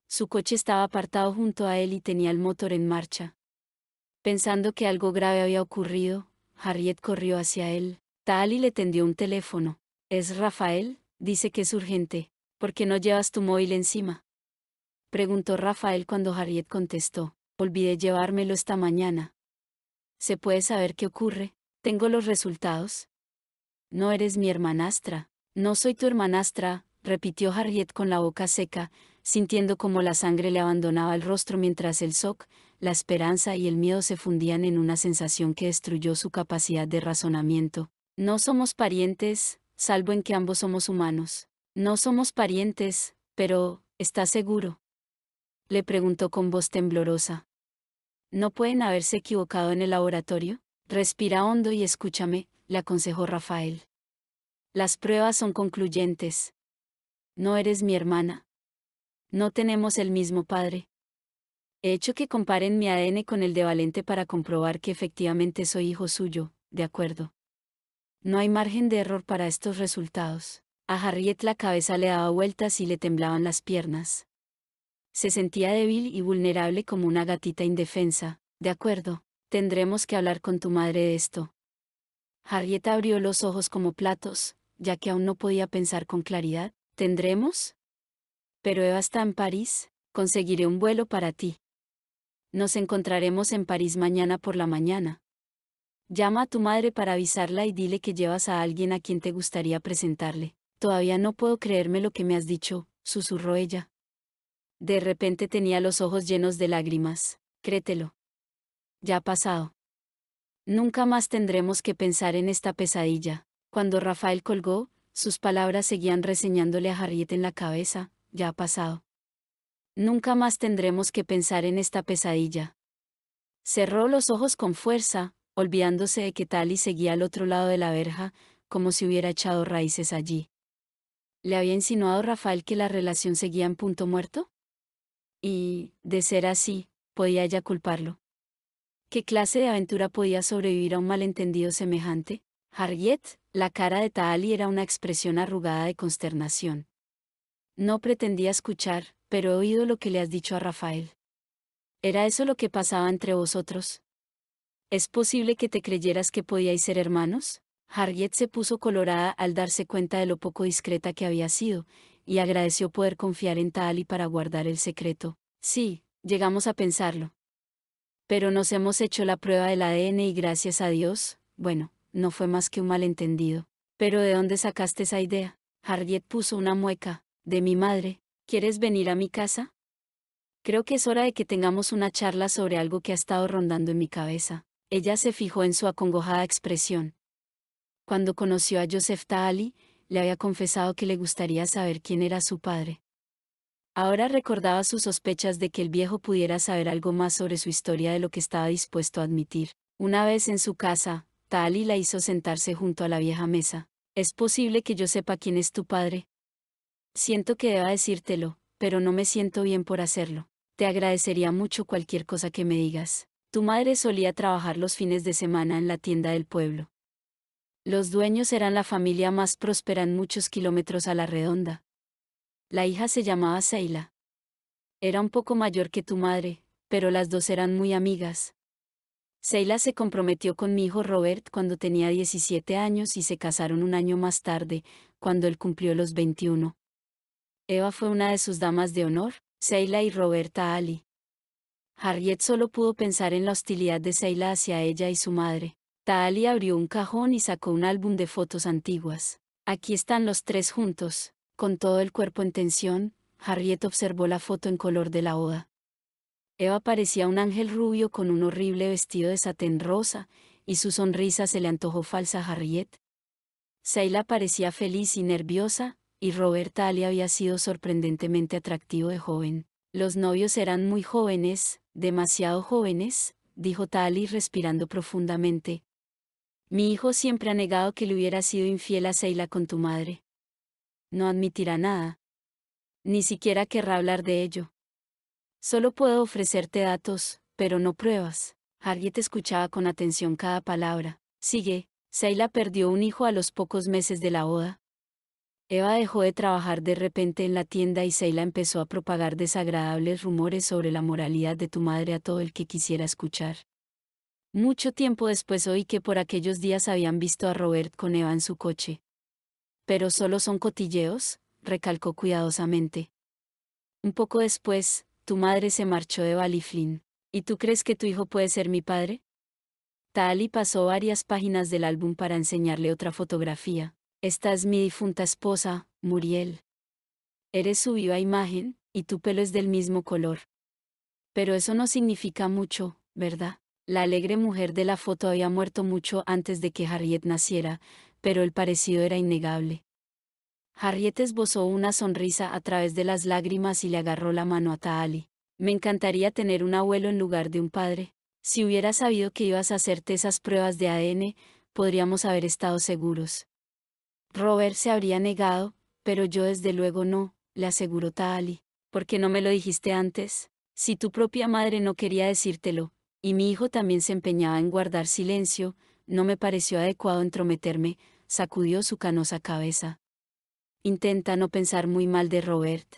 S1: Su coche estaba apartado junto a él y tenía el motor en marcha. Pensando que algo grave había ocurrido, Harriet corrió hacia él. Tal y le tendió un teléfono. ¿Es Rafael? Dice que es urgente. ¿Por qué no llevas tu móvil encima? Preguntó Rafael cuando Harriet contestó. Olvidé llevármelo esta mañana. ¿Se puede saber qué ocurre? ¿Tengo los resultados? No eres mi hermanastra. No soy tu hermanastra, repitió Harriet con la boca seca, sintiendo como la sangre le abandonaba el rostro mientras el shock, la esperanza y el miedo se fundían en una sensación que destruyó su capacidad de razonamiento. No somos parientes, salvo en que ambos somos humanos. No somos parientes, pero, ¿estás seguro? Le preguntó con voz temblorosa. ¿No pueden haberse equivocado en el laboratorio? Respira hondo y escúchame, le aconsejó Rafael. Las pruebas son concluyentes. No eres mi hermana, no tenemos el mismo padre. He hecho que comparen mi ADN con el de Valente para comprobar que efectivamente soy hijo suyo, de acuerdo. No hay margen de error para estos resultados. A Harriet la cabeza le daba vueltas y le temblaban las piernas. Se sentía débil y vulnerable como una gatita indefensa. De acuerdo, tendremos que hablar con tu madre de esto. Harriet abrió los ojos como platos, ya que aún no podía pensar con claridad. ¿Tendremos? pero Eva está en París, conseguiré un vuelo para ti. Nos encontraremos en París mañana por la mañana. Llama a tu madre para avisarla y dile que llevas a alguien a quien te gustaría presentarle. Todavía no puedo creerme lo que me has dicho, susurró ella. De repente tenía los ojos llenos de lágrimas. Créetelo. Ya ha pasado. Nunca más tendremos que pensar en esta pesadilla. Cuando Rafael colgó, sus palabras seguían reseñándole a Harriet en la cabeza, ya ha pasado. Nunca más tendremos que pensar en esta pesadilla. Cerró los ojos con fuerza, olvidándose de que Tali seguía al otro lado de la verja, como si hubiera echado raíces allí. ¿Le había insinuado Rafael que la relación seguía en punto muerto? Y, de ser así, podía ella culparlo. ¿Qué clase de aventura podía sobrevivir a un malentendido semejante? Harriet, la cara de Tali era una expresión arrugada de consternación. No pretendía escuchar, pero he oído lo que le has dicho a Rafael. ¿Era eso lo que pasaba entre vosotros? ¿Es posible que te creyeras que podíais ser hermanos? Harriet se puso colorada al darse cuenta de lo poco discreta que había sido, y agradeció poder confiar en Tali para guardar el secreto. Sí, llegamos a pensarlo. Pero nos hemos hecho la prueba del ADN y gracias a Dios, bueno, no fue más que un malentendido. Pero ¿de dónde sacaste esa idea? Harriet puso una mueca de mi madre, ¿quieres venir a mi casa? Creo que es hora de que tengamos una charla sobre algo que ha estado rondando en mi cabeza. Ella se fijó en su acongojada expresión. Cuando conoció a Joseph Taali, le había confesado que le gustaría saber quién era su padre. Ahora recordaba sus sospechas de que el viejo pudiera saber algo más sobre su historia de lo que estaba dispuesto a admitir. Una vez en su casa, Tahali la hizo sentarse junto a la vieja mesa. Es posible que yo sepa quién es tu padre, Siento que deba decírtelo, pero no me siento bien por hacerlo. Te agradecería mucho cualquier cosa que me digas. Tu madre solía trabajar los fines de semana en la tienda del pueblo. Los dueños eran la familia más próspera en muchos kilómetros a la redonda. La hija se llamaba Seila. Era un poco mayor que tu madre, pero las dos eran muy amigas. Seila se comprometió con mi hijo Robert cuando tenía 17 años y se casaron un año más tarde, cuando él cumplió los 21. Eva fue una de sus damas de honor, Seila y Roberta Ali. Harriet solo pudo pensar en la hostilidad de Seila hacia ella y su madre. Taali abrió un cajón y sacó un álbum de fotos antiguas. Aquí están los tres juntos, con todo el cuerpo en tensión, Harriet observó la foto en color de la oda. Eva parecía un ángel rubio con un horrible vestido de satén rosa, y su sonrisa se le antojó falsa a Harriet. Seila parecía feliz y nerviosa, y Robert Ali había sido sorprendentemente atractivo de joven. Los novios eran muy jóvenes, demasiado jóvenes, dijo Tali respirando profundamente. Mi hijo siempre ha negado que le hubiera sido infiel a Seila con tu madre. No admitirá nada. Ni siquiera querrá hablar de ello. Solo puedo ofrecerte datos, pero no pruebas. Harriet escuchaba con atención cada palabra. Sigue, Seila perdió un hijo a los pocos meses de la boda, Eva dejó de trabajar de repente en la tienda y Seila empezó a propagar desagradables rumores sobre la moralidad de tu madre a todo el que quisiera escuchar. Mucho tiempo después oí que por aquellos días habían visto a Robert con Eva en su coche. Pero solo son cotilleos, recalcó cuidadosamente. Un poco después, tu madre se marchó de Baliflin. ¿Y tú crees que tu hijo puede ser mi padre? Tali pasó varias páginas del álbum para enseñarle otra fotografía. Esta es mi difunta esposa, Muriel. Eres su viva imagen, y tu pelo es del mismo color. Pero eso no significa mucho, ¿verdad? La alegre mujer de la foto había muerto mucho antes de que Harriet naciera, pero el parecido era innegable. Harriet esbozó una sonrisa a través de las lágrimas y le agarró la mano a Taali. Me encantaría tener un abuelo en lugar de un padre. Si hubiera sabido que ibas a hacerte esas pruebas de ADN, podríamos haber estado seguros. Robert se habría negado, pero yo desde luego no, le aseguró Tali. ¿Por qué no me lo dijiste antes? Si tu propia madre no quería decírtelo, y mi hijo también se empeñaba en guardar silencio, no me pareció adecuado entrometerme, sacudió su canosa cabeza. Intenta no pensar muy mal de Robert.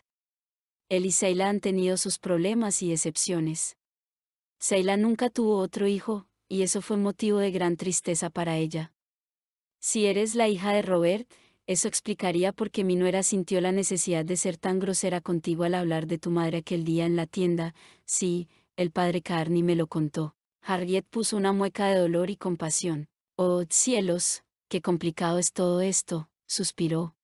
S1: Él y Seila han tenido sus problemas y excepciones. Seila nunca tuvo otro hijo, y eso fue motivo de gran tristeza para ella. Si eres la hija de Robert, eso explicaría por qué mi nuera sintió la necesidad de ser tan grosera contigo al hablar de tu madre aquel día en la tienda. Sí, el padre Carney me lo contó. Harriet puso una mueca de dolor y compasión. Oh cielos, qué complicado es todo esto, suspiró.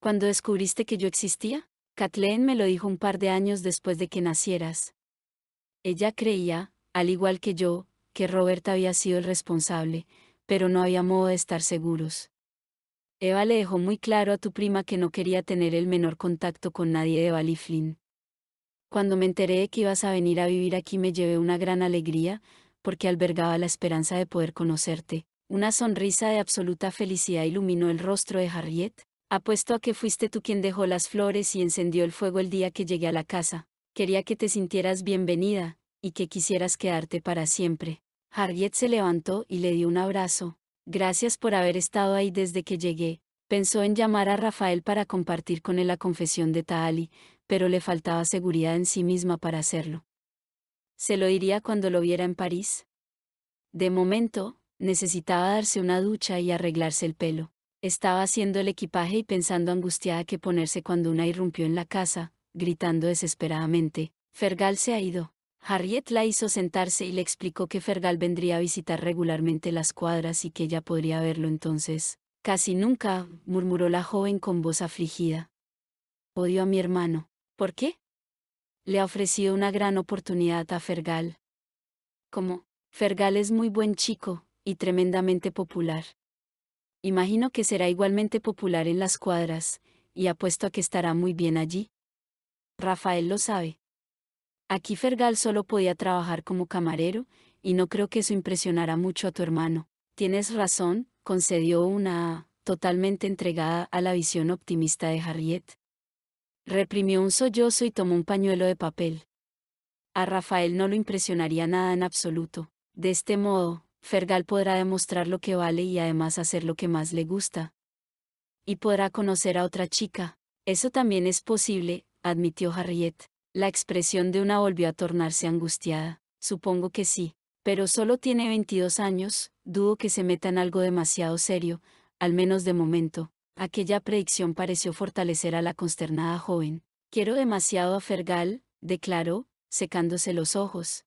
S1: ¿Cuándo descubriste que yo existía? Kathleen me lo dijo un par de años después de que nacieras. Ella creía, al igual que yo, que Robert había sido el responsable, pero no había modo de estar seguros. Eva le dejó muy claro a tu prima que no quería tener el menor contacto con nadie de Baliflin. Cuando me enteré de que ibas a venir a vivir aquí me llevé una gran alegría, porque albergaba la esperanza de poder conocerte. Una sonrisa de absoluta felicidad iluminó el rostro de Harriet. Apuesto a que fuiste tú quien dejó las flores y encendió el fuego el día que llegué a la casa. Quería que te sintieras bienvenida, y que quisieras quedarte para siempre. Harriet se levantó y le dio un abrazo. Gracias por haber estado ahí desde que llegué. Pensó en llamar a Rafael para compartir con él la confesión de Taali, pero le faltaba seguridad en sí misma para hacerlo. ¿Se lo diría cuando lo viera en París? De momento, necesitaba darse una ducha y arreglarse el pelo. Estaba haciendo el equipaje y pensando angustiada que ponerse cuando una irrumpió en la casa, gritando desesperadamente, Fergal se ha ido. Harriet la hizo sentarse y le explicó que Fergal vendría a visitar regularmente las cuadras y que ella podría verlo entonces. Casi nunca, murmuró la joven con voz afligida. Odio a mi hermano. ¿Por qué? Le ha ofrecido una gran oportunidad a Fergal. ¿Cómo? Fergal es muy buen chico, y tremendamente popular. Imagino que será igualmente popular en las cuadras, y apuesto a que estará muy bien allí. Rafael lo sabe. Aquí Fergal solo podía trabajar como camarero, y no creo que eso impresionara mucho a tu hermano. Tienes razón, concedió una totalmente entregada a la visión optimista de Harriet. Reprimió un sollozo y tomó un pañuelo de papel. A Rafael no lo impresionaría nada en absoluto. De este modo, Fergal podrá demostrar lo que vale y además hacer lo que más le gusta. Y podrá conocer a otra chica. Eso también es posible, admitió Harriet. La expresión de una volvió a tornarse angustiada. Supongo que sí, pero solo tiene 22 años, dudo que se meta en algo demasiado serio, al menos de momento. Aquella predicción pareció fortalecer a la consternada joven. Quiero demasiado a Fergal, declaró, secándose los ojos.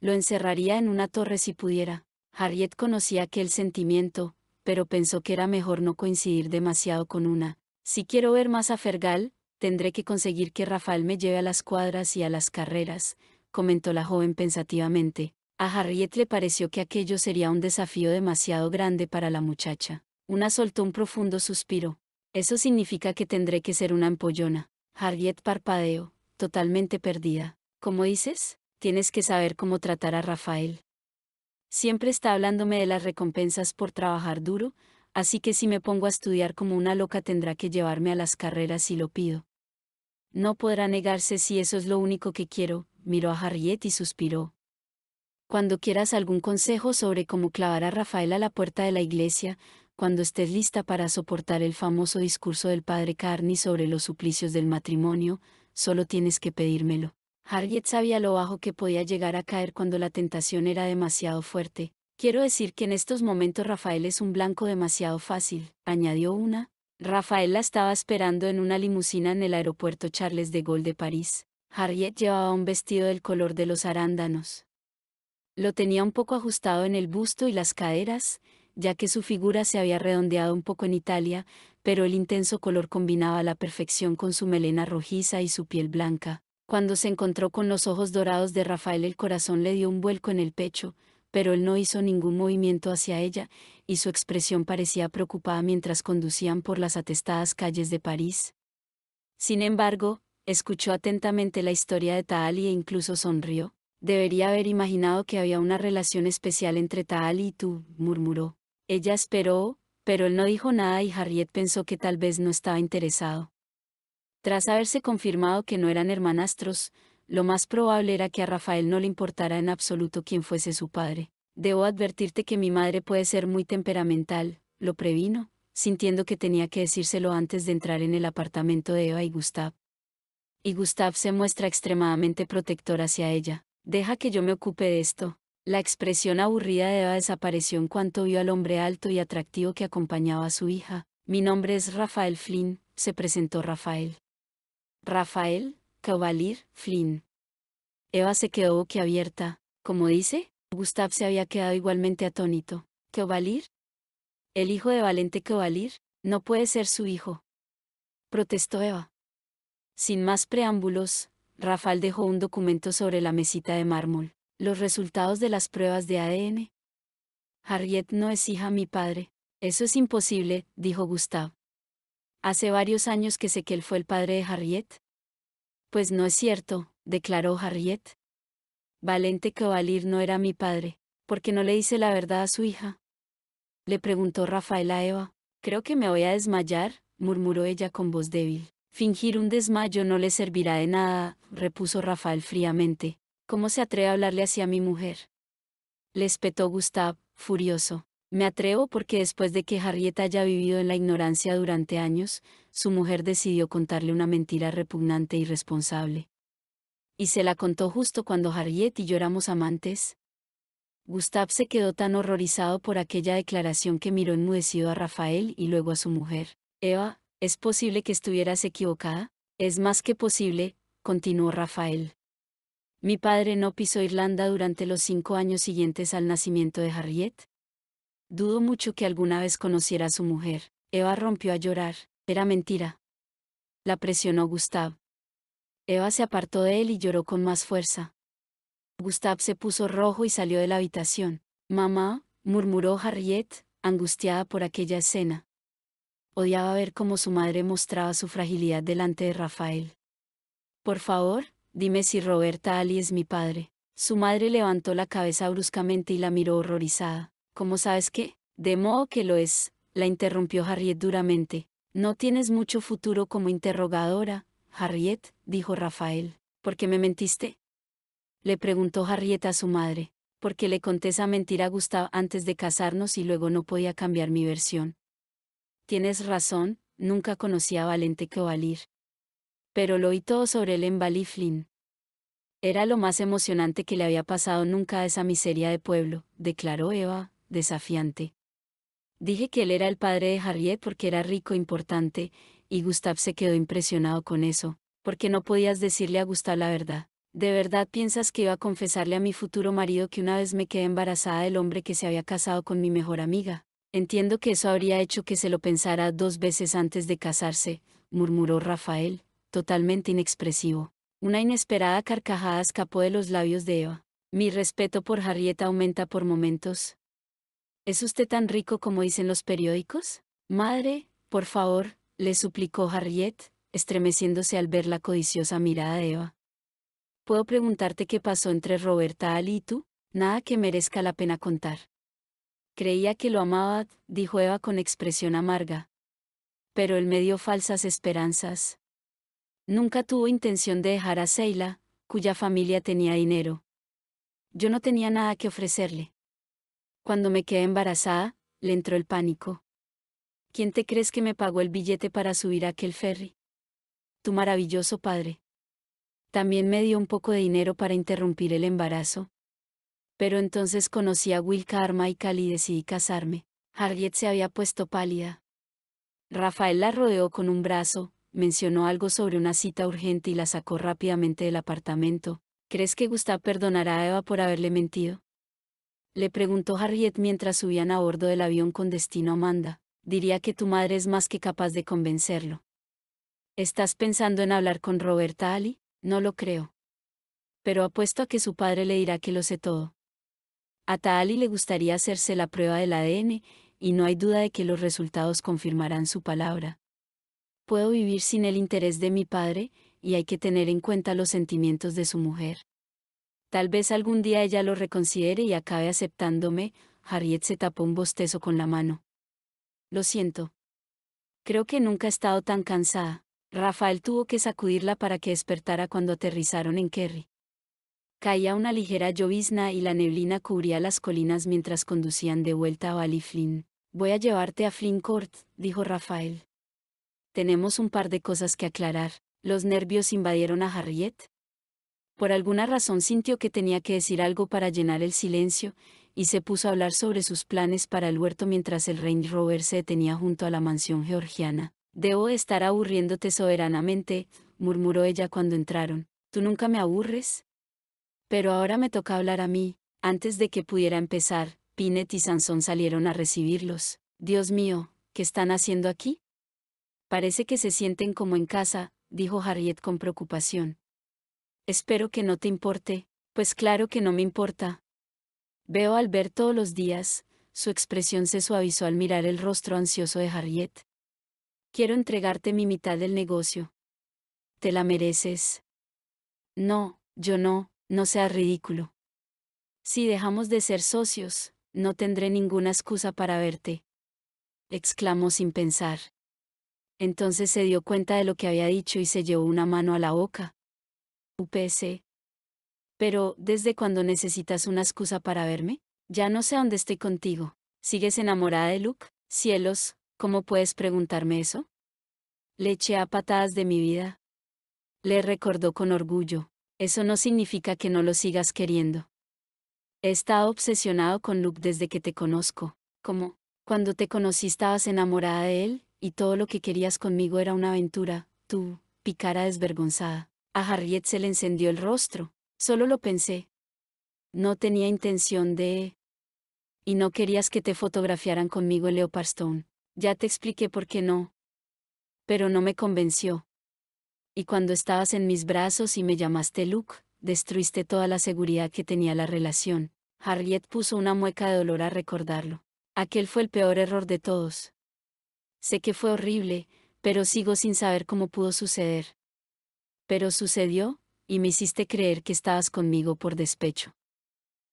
S1: Lo encerraría en una torre si pudiera. Harriet conocía aquel sentimiento, pero pensó que era mejor no coincidir demasiado con una. Si quiero ver más a Fergal, Tendré que conseguir que Rafael me lleve a las cuadras y a las carreras, comentó la joven pensativamente. A Harriet le pareció que aquello sería un desafío demasiado grande para la muchacha. Una soltó un profundo suspiro. Eso significa que tendré que ser una empollona. Harriet parpadeó, totalmente perdida. ¿Cómo dices? Tienes que saber cómo tratar a Rafael. Siempre está hablándome de las recompensas por trabajar duro, así que si me pongo a estudiar como una loca tendrá que llevarme a las carreras si lo pido. No podrá negarse si eso es lo único que quiero, miró a Harriet y suspiró. Cuando quieras algún consejo sobre cómo clavar a Rafael a la puerta de la iglesia, cuando estés lista para soportar el famoso discurso del padre Carney sobre los suplicios del matrimonio, solo tienes que pedírmelo. Harriet sabía lo bajo que podía llegar a caer cuando la tentación era demasiado fuerte. Quiero decir que en estos momentos Rafael es un blanco demasiado fácil, añadió una, Rafael la estaba esperando en una limusina en el aeropuerto Charles de Gaulle de París. Harriet llevaba un vestido del color de los arándanos. Lo tenía un poco ajustado en el busto y las caderas, ya que su figura se había redondeado un poco en Italia, pero el intenso color combinaba la perfección con su melena rojiza y su piel blanca. Cuando se encontró con los ojos dorados de Rafael el corazón le dio un vuelco en el pecho, pero él no hizo ningún movimiento hacia ella, y su expresión parecía preocupada mientras conducían por las atestadas calles de París. Sin embargo, escuchó atentamente la historia de Taali e incluso sonrió. Debería haber imaginado que había una relación especial entre Taali y tú, murmuró. Ella esperó, pero él no dijo nada y Harriet pensó que tal vez no estaba interesado. Tras haberse confirmado que no eran hermanastros, lo más probable era que a Rafael no le importara en absoluto quién fuese su padre. Debo advertirte que mi madre puede ser muy temperamental, lo previno, sintiendo que tenía que decírselo antes de entrar en el apartamento de Eva y Gustav. Y Gustav se muestra extremadamente protector hacia ella. Deja que yo me ocupe de esto. La expresión aburrida de Eva desapareció en cuanto vio al hombre alto y atractivo que acompañaba a su hija. Mi nombre es Rafael Flynn, se presentó Rafael. Rafael, Cavalir, Flynn. Eva se quedó boquiabierta. Como dice, Gustav se había quedado igualmente atónito. ¿Cavalir? ¿El hijo de Valente Cavalir? No puede ser su hijo. Protestó Eva. Sin más preámbulos, Rafael dejó un documento sobre la mesita de mármol. Los resultados de las pruebas de ADN. Harriet no es hija mi padre. Eso es imposible, dijo Gustav. Hace varios años que sé que él fue el padre de Harriet, pues no es cierto, declaró Harriet. Valente Cavalier no era mi padre, porque no le dice la verdad a su hija. Le preguntó Rafael a Eva. Creo que me voy a desmayar, murmuró ella con voz débil. Fingir un desmayo no le servirá de nada, repuso Rafael fríamente. ¿Cómo se atreve a hablarle así a mi mujer? Le espetó Gustav, furioso. Me atrevo porque después de que Harriet haya vivido en la ignorancia durante años, su mujer decidió contarle una mentira repugnante y responsable. Y se la contó justo cuando Harriet y yo éramos amantes. Gustav se quedó tan horrorizado por aquella declaración que miró enmudecido a Rafael y luego a su mujer. Eva, ¿es posible que estuvieras equivocada? Es más que posible, continuó Rafael. Mi padre no pisó Irlanda durante los cinco años siguientes al nacimiento de Harriet, Dudo mucho que alguna vez conociera a su mujer. Eva rompió a llorar. Era mentira. La presionó Gustav. Eva se apartó de él y lloró con más fuerza. Gustav se puso rojo y salió de la habitación. Mamá, murmuró Harriet, angustiada por aquella escena. Odiaba ver cómo su madre mostraba su fragilidad delante de Rafael. Por favor, dime si Roberta Ali es mi padre. Su madre levantó la cabeza bruscamente y la miró horrorizada. ¿Cómo sabes qué? De modo que lo es, la interrumpió Harriet duramente. No tienes mucho futuro como interrogadora, Harriet, dijo Rafael. ¿Por qué me mentiste? Le preguntó Harriet a su madre, porque le conté esa mentira a Gustav antes de casarnos y luego no podía cambiar mi versión. Tienes razón, nunca conocí a Valente Covalir. Pero lo oí todo sobre él en Baliflin. Era lo más emocionante que le había pasado nunca a esa miseria de pueblo, declaró Eva, desafiante. Dije que él era el padre de Harriet porque era rico e importante, y Gustav se quedó impresionado con eso, porque no podías decirle a Gustav la verdad. ¿De verdad piensas que iba a confesarle a mi futuro marido que una vez me quedé embarazada del hombre que se había casado con mi mejor amiga? Entiendo que eso habría hecho que se lo pensara dos veces antes de casarse, murmuró Rafael, totalmente inexpresivo. Una inesperada carcajada escapó de los labios de Eva. Mi respeto por Harriet aumenta por momentos, ¿Es usted tan rico como dicen los periódicos? Madre, por favor, le suplicó Harriet, estremeciéndose al ver la codiciosa mirada de Eva. ¿Puedo preguntarte qué pasó entre Roberta Ali y tú? Nada que merezca la pena contar. Creía que lo amaba, dijo Eva con expresión amarga. Pero él me dio falsas esperanzas. Nunca tuvo intención de dejar a Seila, cuya familia tenía dinero. Yo no tenía nada que ofrecerle. Cuando me quedé embarazada, le entró el pánico. ¿Quién te crees que me pagó el billete para subir a aquel ferry? Tu maravilloso padre. También me dio un poco de dinero para interrumpir el embarazo. Pero entonces conocí a Will Cali y decidí casarme. Harriet se había puesto pálida. Rafael la rodeó con un brazo, mencionó algo sobre una cita urgente y la sacó rápidamente del apartamento. ¿Crees que Gustav perdonará a Eva por haberle mentido? Le preguntó Harriet mientras subían a bordo del avión con destino a Amanda. Diría que tu madre es más que capaz de convencerlo. ¿Estás pensando en hablar con Roberta Ali? No lo creo. Pero apuesto a que su padre le dirá que lo sé todo. A Taali le gustaría hacerse la prueba del ADN, y no hay duda de que los resultados confirmarán su palabra. Puedo vivir sin el interés de mi padre, y hay que tener en cuenta los sentimientos de su mujer. Tal vez algún día ella lo reconsidere y acabe aceptándome, Harriet se tapó un bostezo con la mano. Lo siento. Creo que nunca he estado tan cansada. Rafael tuvo que sacudirla para que despertara cuando aterrizaron en Kerry. Caía una ligera llovizna y la neblina cubría las colinas mientras conducían de vuelta a Valley Flynn. Voy a llevarte a Flynn Court, dijo Rafael. Tenemos un par de cosas que aclarar. Los nervios invadieron a Harriet, por alguna razón sintió que tenía que decir algo para llenar el silencio, y se puso a hablar sobre sus planes para el huerto mientras el Range Rover se detenía junto a la mansión georgiana. Debo estar aburriéndote soberanamente, murmuró ella cuando entraron. ¿Tú nunca me aburres? Pero ahora me toca hablar a mí. Antes de que pudiera empezar, Pinet y Sansón salieron a recibirlos. Dios mío, ¿qué están haciendo aquí? Parece que se sienten como en casa, dijo Harriet con preocupación. Espero que no te importe, pues claro que no me importa. Veo al ver todos los días, su expresión se suavizó al mirar el rostro ansioso de Harriet. Quiero entregarte mi mitad del negocio. Te la mereces. No, yo no, no seas ridículo. Si dejamos de ser socios, no tendré ninguna excusa para verte. Exclamó sin pensar. Entonces se dio cuenta de lo que había dicho y se llevó una mano a la boca. Pc. Pero, ¿desde cuando necesitas una excusa para verme? Ya no sé dónde estoy contigo. ¿Sigues enamorada de Luke? Cielos, ¿cómo puedes preguntarme eso? Le eché a patadas de mi vida. Le recordó con orgullo. Eso no significa que no lo sigas queriendo. He estado obsesionado con Luke desde que te conozco. Como, cuando te conocí estabas enamorada de él, y todo lo que querías conmigo era una aventura, tú, picara desvergonzada. A Harriet se le encendió el rostro. Solo lo pensé. No tenía intención de... Y no querías que te fotografiaran conmigo el Leopardstone. Ya te expliqué por qué no. Pero no me convenció. Y cuando estabas en mis brazos y me llamaste Luke, destruiste toda la seguridad que tenía la relación. Harriet puso una mueca de dolor a recordarlo. Aquel fue el peor error de todos. Sé que fue horrible, pero sigo sin saber cómo pudo suceder. Pero sucedió, y me hiciste creer que estabas conmigo por despecho.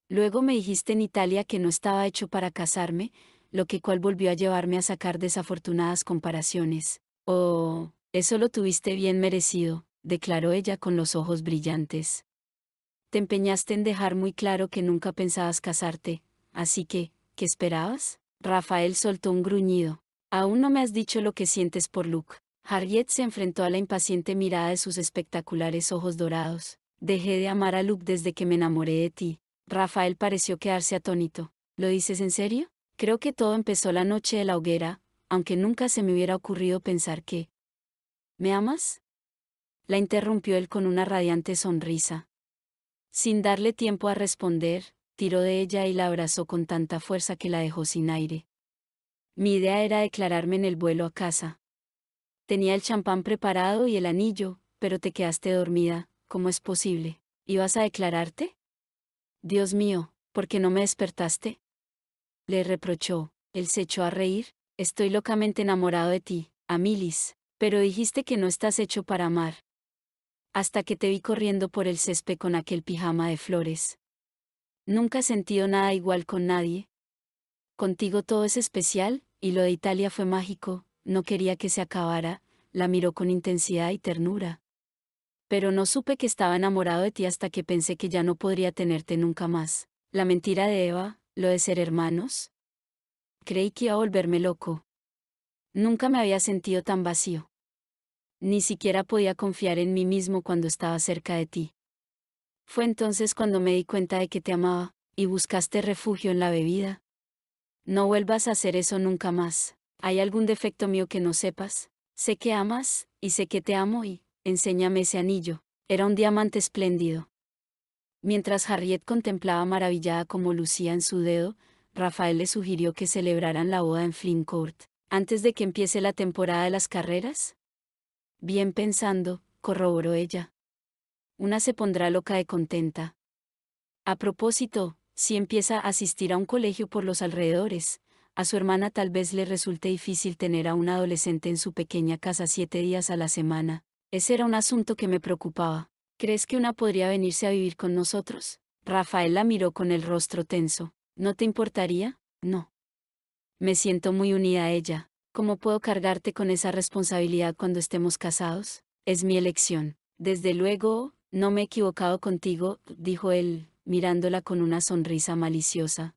S1: Luego me dijiste en Italia que no estaba hecho para casarme, lo que cual volvió a llevarme a sacar desafortunadas comparaciones. Oh, eso lo tuviste bien merecido, declaró ella con los ojos brillantes. Te empeñaste en dejar muy claro que nunca pensabas casarte, así que, ¿qué esperabas? Rafael soltó un gruñido. Aún no me has dicho lo que sientes por Luke. Harriet se enfrentó a la impaciente mirada de sus espectaculares ojos dorados. Dejé de amar a Luke desde que me enamoré de ti. Rafael pareció quedarse atónito. ¿Lo dices en serio? Creo que todo empezó la noche de la hoguera, aunque nunca se me hubiera ocurrido pensar que... ¿Me amas? La interrumpió él con una radiante sonrisa. Sin darle tiempo a responder, tiró de ella y la abrazó con tanta fuerza que la dejó sin aire. Mi idea era declararme en el vuelo a casa, Tenía el champán preparado y el anillo, pero te quedaste dormida, ¿cómo es posible? ¿Ibas a declararte? Dios mío, ¿por qué no me despertaste? Le reprochó, él se echó a reír, estoy locamente enamorado de ti, Amilis, pero dijiste que no estás hecho para amar. Hasta que te vi corriendo por el césped con aquel pijama de flores. Nunca he sentido nada igual con nadie. Contigo todo es especial, y lo de Italia fue mágico, no quería que se acabara, la miró con intensidad y ternura. Pero no supe que estaba enamorado de ti hasta que pensé que ya no podría tenerte nunca más. La mentira de Eva, lo de ser hermanos. Creí que iba a volverme loco. Nunca me había sentido tan vacío. Ni siquiera podía confiar en mí mismo cuando estaba cerca de ti. Fue entonces cuando me di cuenta de que te amaba, y buscaste refugio en la bebida. No vuelvas a hacer eso nunca más. ¿Hay algún defecto mío que no sepas? Sé que amas, y sé que te amo y, enséñame ese anillo. Era un diamante espléndido. Mientras Harriet contemplaba maravillada cómo lucía en su dedo, Rafael le sugirió que celebraran la boda en Flynn Court, antes de que empiece la temporada de las carreras. Bien pensando, corroboró ella. Una se pondrá loca de contenta. A propósito, si empieza a asistir a un colegio por los alrededores, a su hermana tal vez le resulte difícil tener a una adolescente en su pequeña casa siete días a la semana. Ese era un asunto que me preocupaba. ¿Crees que una podría venirse a vivir con nosotros? Rafael la miró con el rostro tenso. ¿No te importaría? No. Me siento muy unida a ella. ¿Cómo puedo cargarte con esa responsabilidad cuando estemos casados? Es mi elección. Desde luego, no me he equivocado contigo, dijo él, mirándola con una sonrisa maliciosa.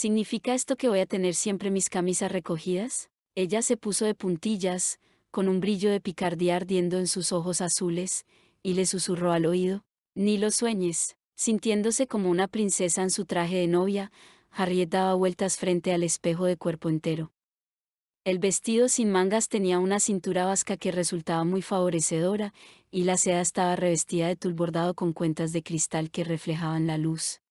S1: ¿Significa esto que voy a tener siempre mis camisas recogidas? Ella se puso de puntillas, con un brillo de picardía ardiendo en sus ojos azules, y le susurró al oído, Ni lo sueñes. Sintiéndose como una princesa en su traje de novia, Harriet daba vueltas frente al espejo de cuerpo entero. El vestido sin mangas tenía una cintura vasca que resultaba muy favorecedora, y la seda estaba revestida de tul bordado con cuentas de cristal que reflejaban la luz.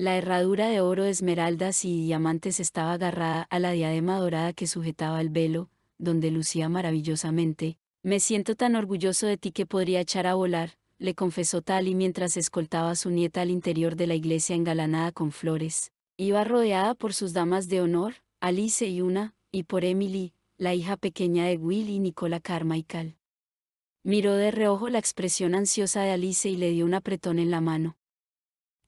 S1: La herradura de oro esmeraldas y diamantes estaba agarrada a la diadema dorada que sujetaba el velo, donde lucía maravillosamente. Me siento tan orgulloso de ti que podría echar a volar, le confesó Tali mientras escoltaba a su nieta al interior de la iglesia engalanada con flores. Iba rodeada por sus damas de honor, Alice y una, y por Emily, la hija pequeña de Will y Nicola Carmichael. Miró de reojo la expresión ansiosa de Alice y le dio un apretón en la mano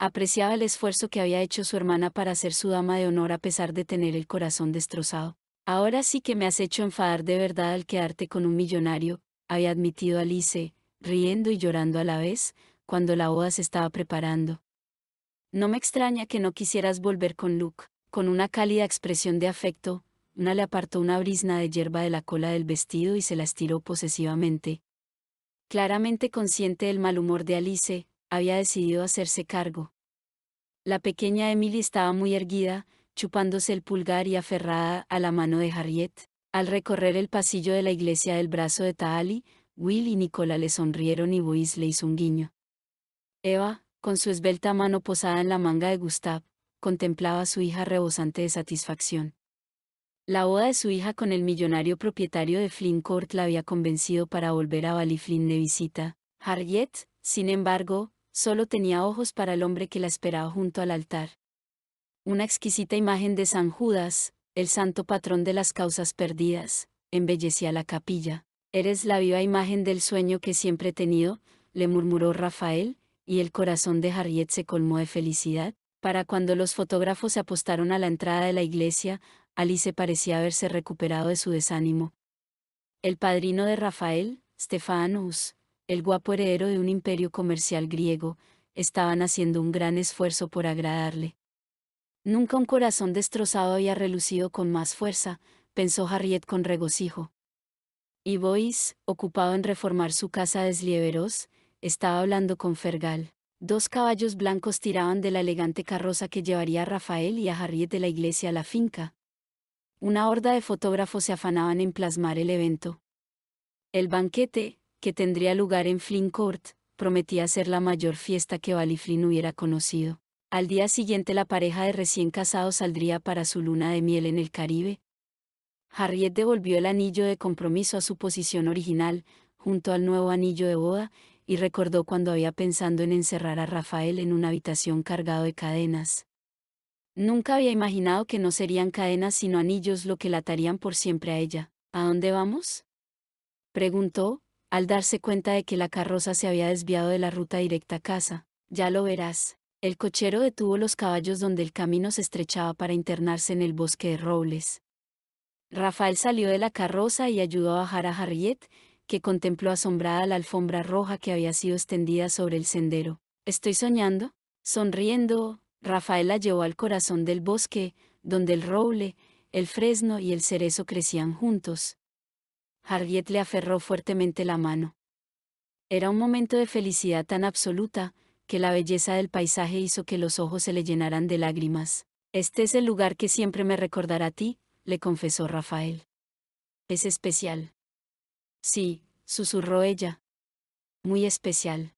S1: apreciaba el esfuerzo que había hecho su hermana para ser su dama de honor a pesar de tener el corazón destrozado. Ahora sí que me has hecho enfadar de verdad al quedarte con un millonario, había admitido Alice, riendo y llorando a la vez, cuando la boda se estaba preparando. No me extraña que no quisieras volver con Luke, con una cálida expresión de afecto, una le apartó una brisna de hierba de la cola del vestido y se la estiró posesivamente. Claramente consciente del mal humor de Alice, había decidido hacerse cargo. La pequeña Emily estaba muy erguida, chupándose el pulgar y aferrada a la mano de Harriet. Al recorrer el pasillo de la iglesia del brazo de Taali, Will y Nicola le sonrieron y Bois le hizo un guiño. Eva, con su esbelta mano posada en la manga de Gustav, contemplaba a su hija rebosante de satisfacción. La boda de su hija con el millonario propietario de Flynn Court la había convencido para volver a Valley de visita. Harriet, sin embargo, solo tenía ojos para el hombre que la esperaba junto al altar. Una exquisita imagen de San Judas, el santo patrón de las causas perdidas, embellecía la capilla. Eres la viva imagen del sueño que siempre he tenido, le murmuró Rafael, y el corazón de Harriet se colmó de felicidad. Para cuando los fotógrafos se apostaron a la entrada de la iglesia, Alice parecía haberse recuperado de su
S2: desánimo.
S1: El padrino de Rafael, Stefanus, el guapo heredero de un imperio comercial griego, estaban haciendo un gran esfuerzo por agradarle. Nunca un corazón destrozado había relucido con más fuerza, pensó Harriet con regocijo. Y Bois, ocupado en reformar su casa de estaba hablando con Fergal. Dos caballos blancos tiraban de la elegante carroza que llevaría a Rafael y a Harriet de la iglesia a la finca. Una horda de fotógrafos se afanaban en plasmar el evento. El banquete, que tendría lugar en Flynn Court, prometía ser la mayor fiesta que Val Flynn hubiera conocido. Al día siguiente la pareja de recién casados saldría para su luna de miel en el Caribe. Harriet devolvió el anillo de compromiso a su posición original, junto al nuevo anillo de boda, y recordó cuando había pensado en encerrar a Rafael en una habitación cargado de cadenas. Nunca había imaginado que no serían cadenas sino anillos lo que la atarían por siempre a ella. ¿A dónde vamos? preguntó, al darse cuenta de que la carroza se había desviado de la ruta directa a casa. Ya lo verás. El cochero detuvo los caballos donde el camino se estrechaba para internarse en el bosque de robles. Rafael salió de la carroza y ayudó a bajar a Harriet, que contempló asombrada la alfombra roja que había sido extendida sobre el sendero. ¿Estoy soñando? Sonriendo, Rafael la llevó al corazón del bosque, donde el roble, el fresno y el cerezo crecían juntos. Harriet le aferró fuertemente la mano. Era un momento de felicidad tan absoluta, que la belleza del paisaje hizo que los ojos se le llenaran de lágrimas. Este es el lugar que siempre me recordará a ti, le confesó Rafael. Es especial. Sí, susurró ella. Muy especial.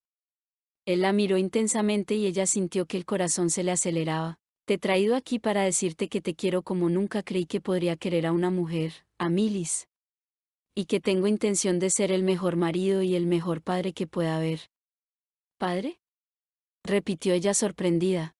S1: Él la miró intensamente y ella sintió que el corazón se le aceleraba. Te he traído aquí para decirte que te quiero como nunca creí que podría querer a una mujer, a Milis y que tengo intención de ser el mejor marido y el mejor padre que pueda haber. ¿Padre? repitió ella sorprendida.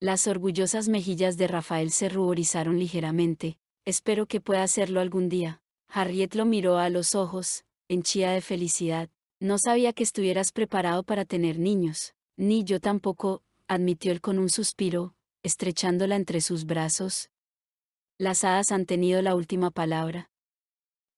S1: Las orgullosas mejillas de Rafael se ruborizaron ligeramente. Espero que pueda hacerlo algún día. Harriet lo miró a los ojos, henchida de felicidad. No sabía que estuvieras preparado para tener niños. Ni yo tampoco, admitió él con un suspiro, estrechándola entre sus brazos. Las hadas han tenido la última palabra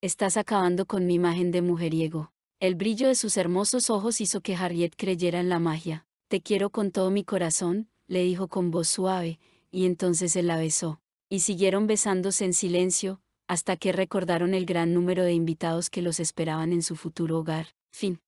S1: estás acabando con mi imagen de mujeriego. El brillo de sus hermosos ojos hizo que Harriet creyera en la magia. Te quiero con todo mi corazón, le dijo con voz suave, y entonces se la besó. Y siguieron besándose en silencio, hasta que recordaron el gran número de invitados que los esperaban en su futuro hogar. Fin.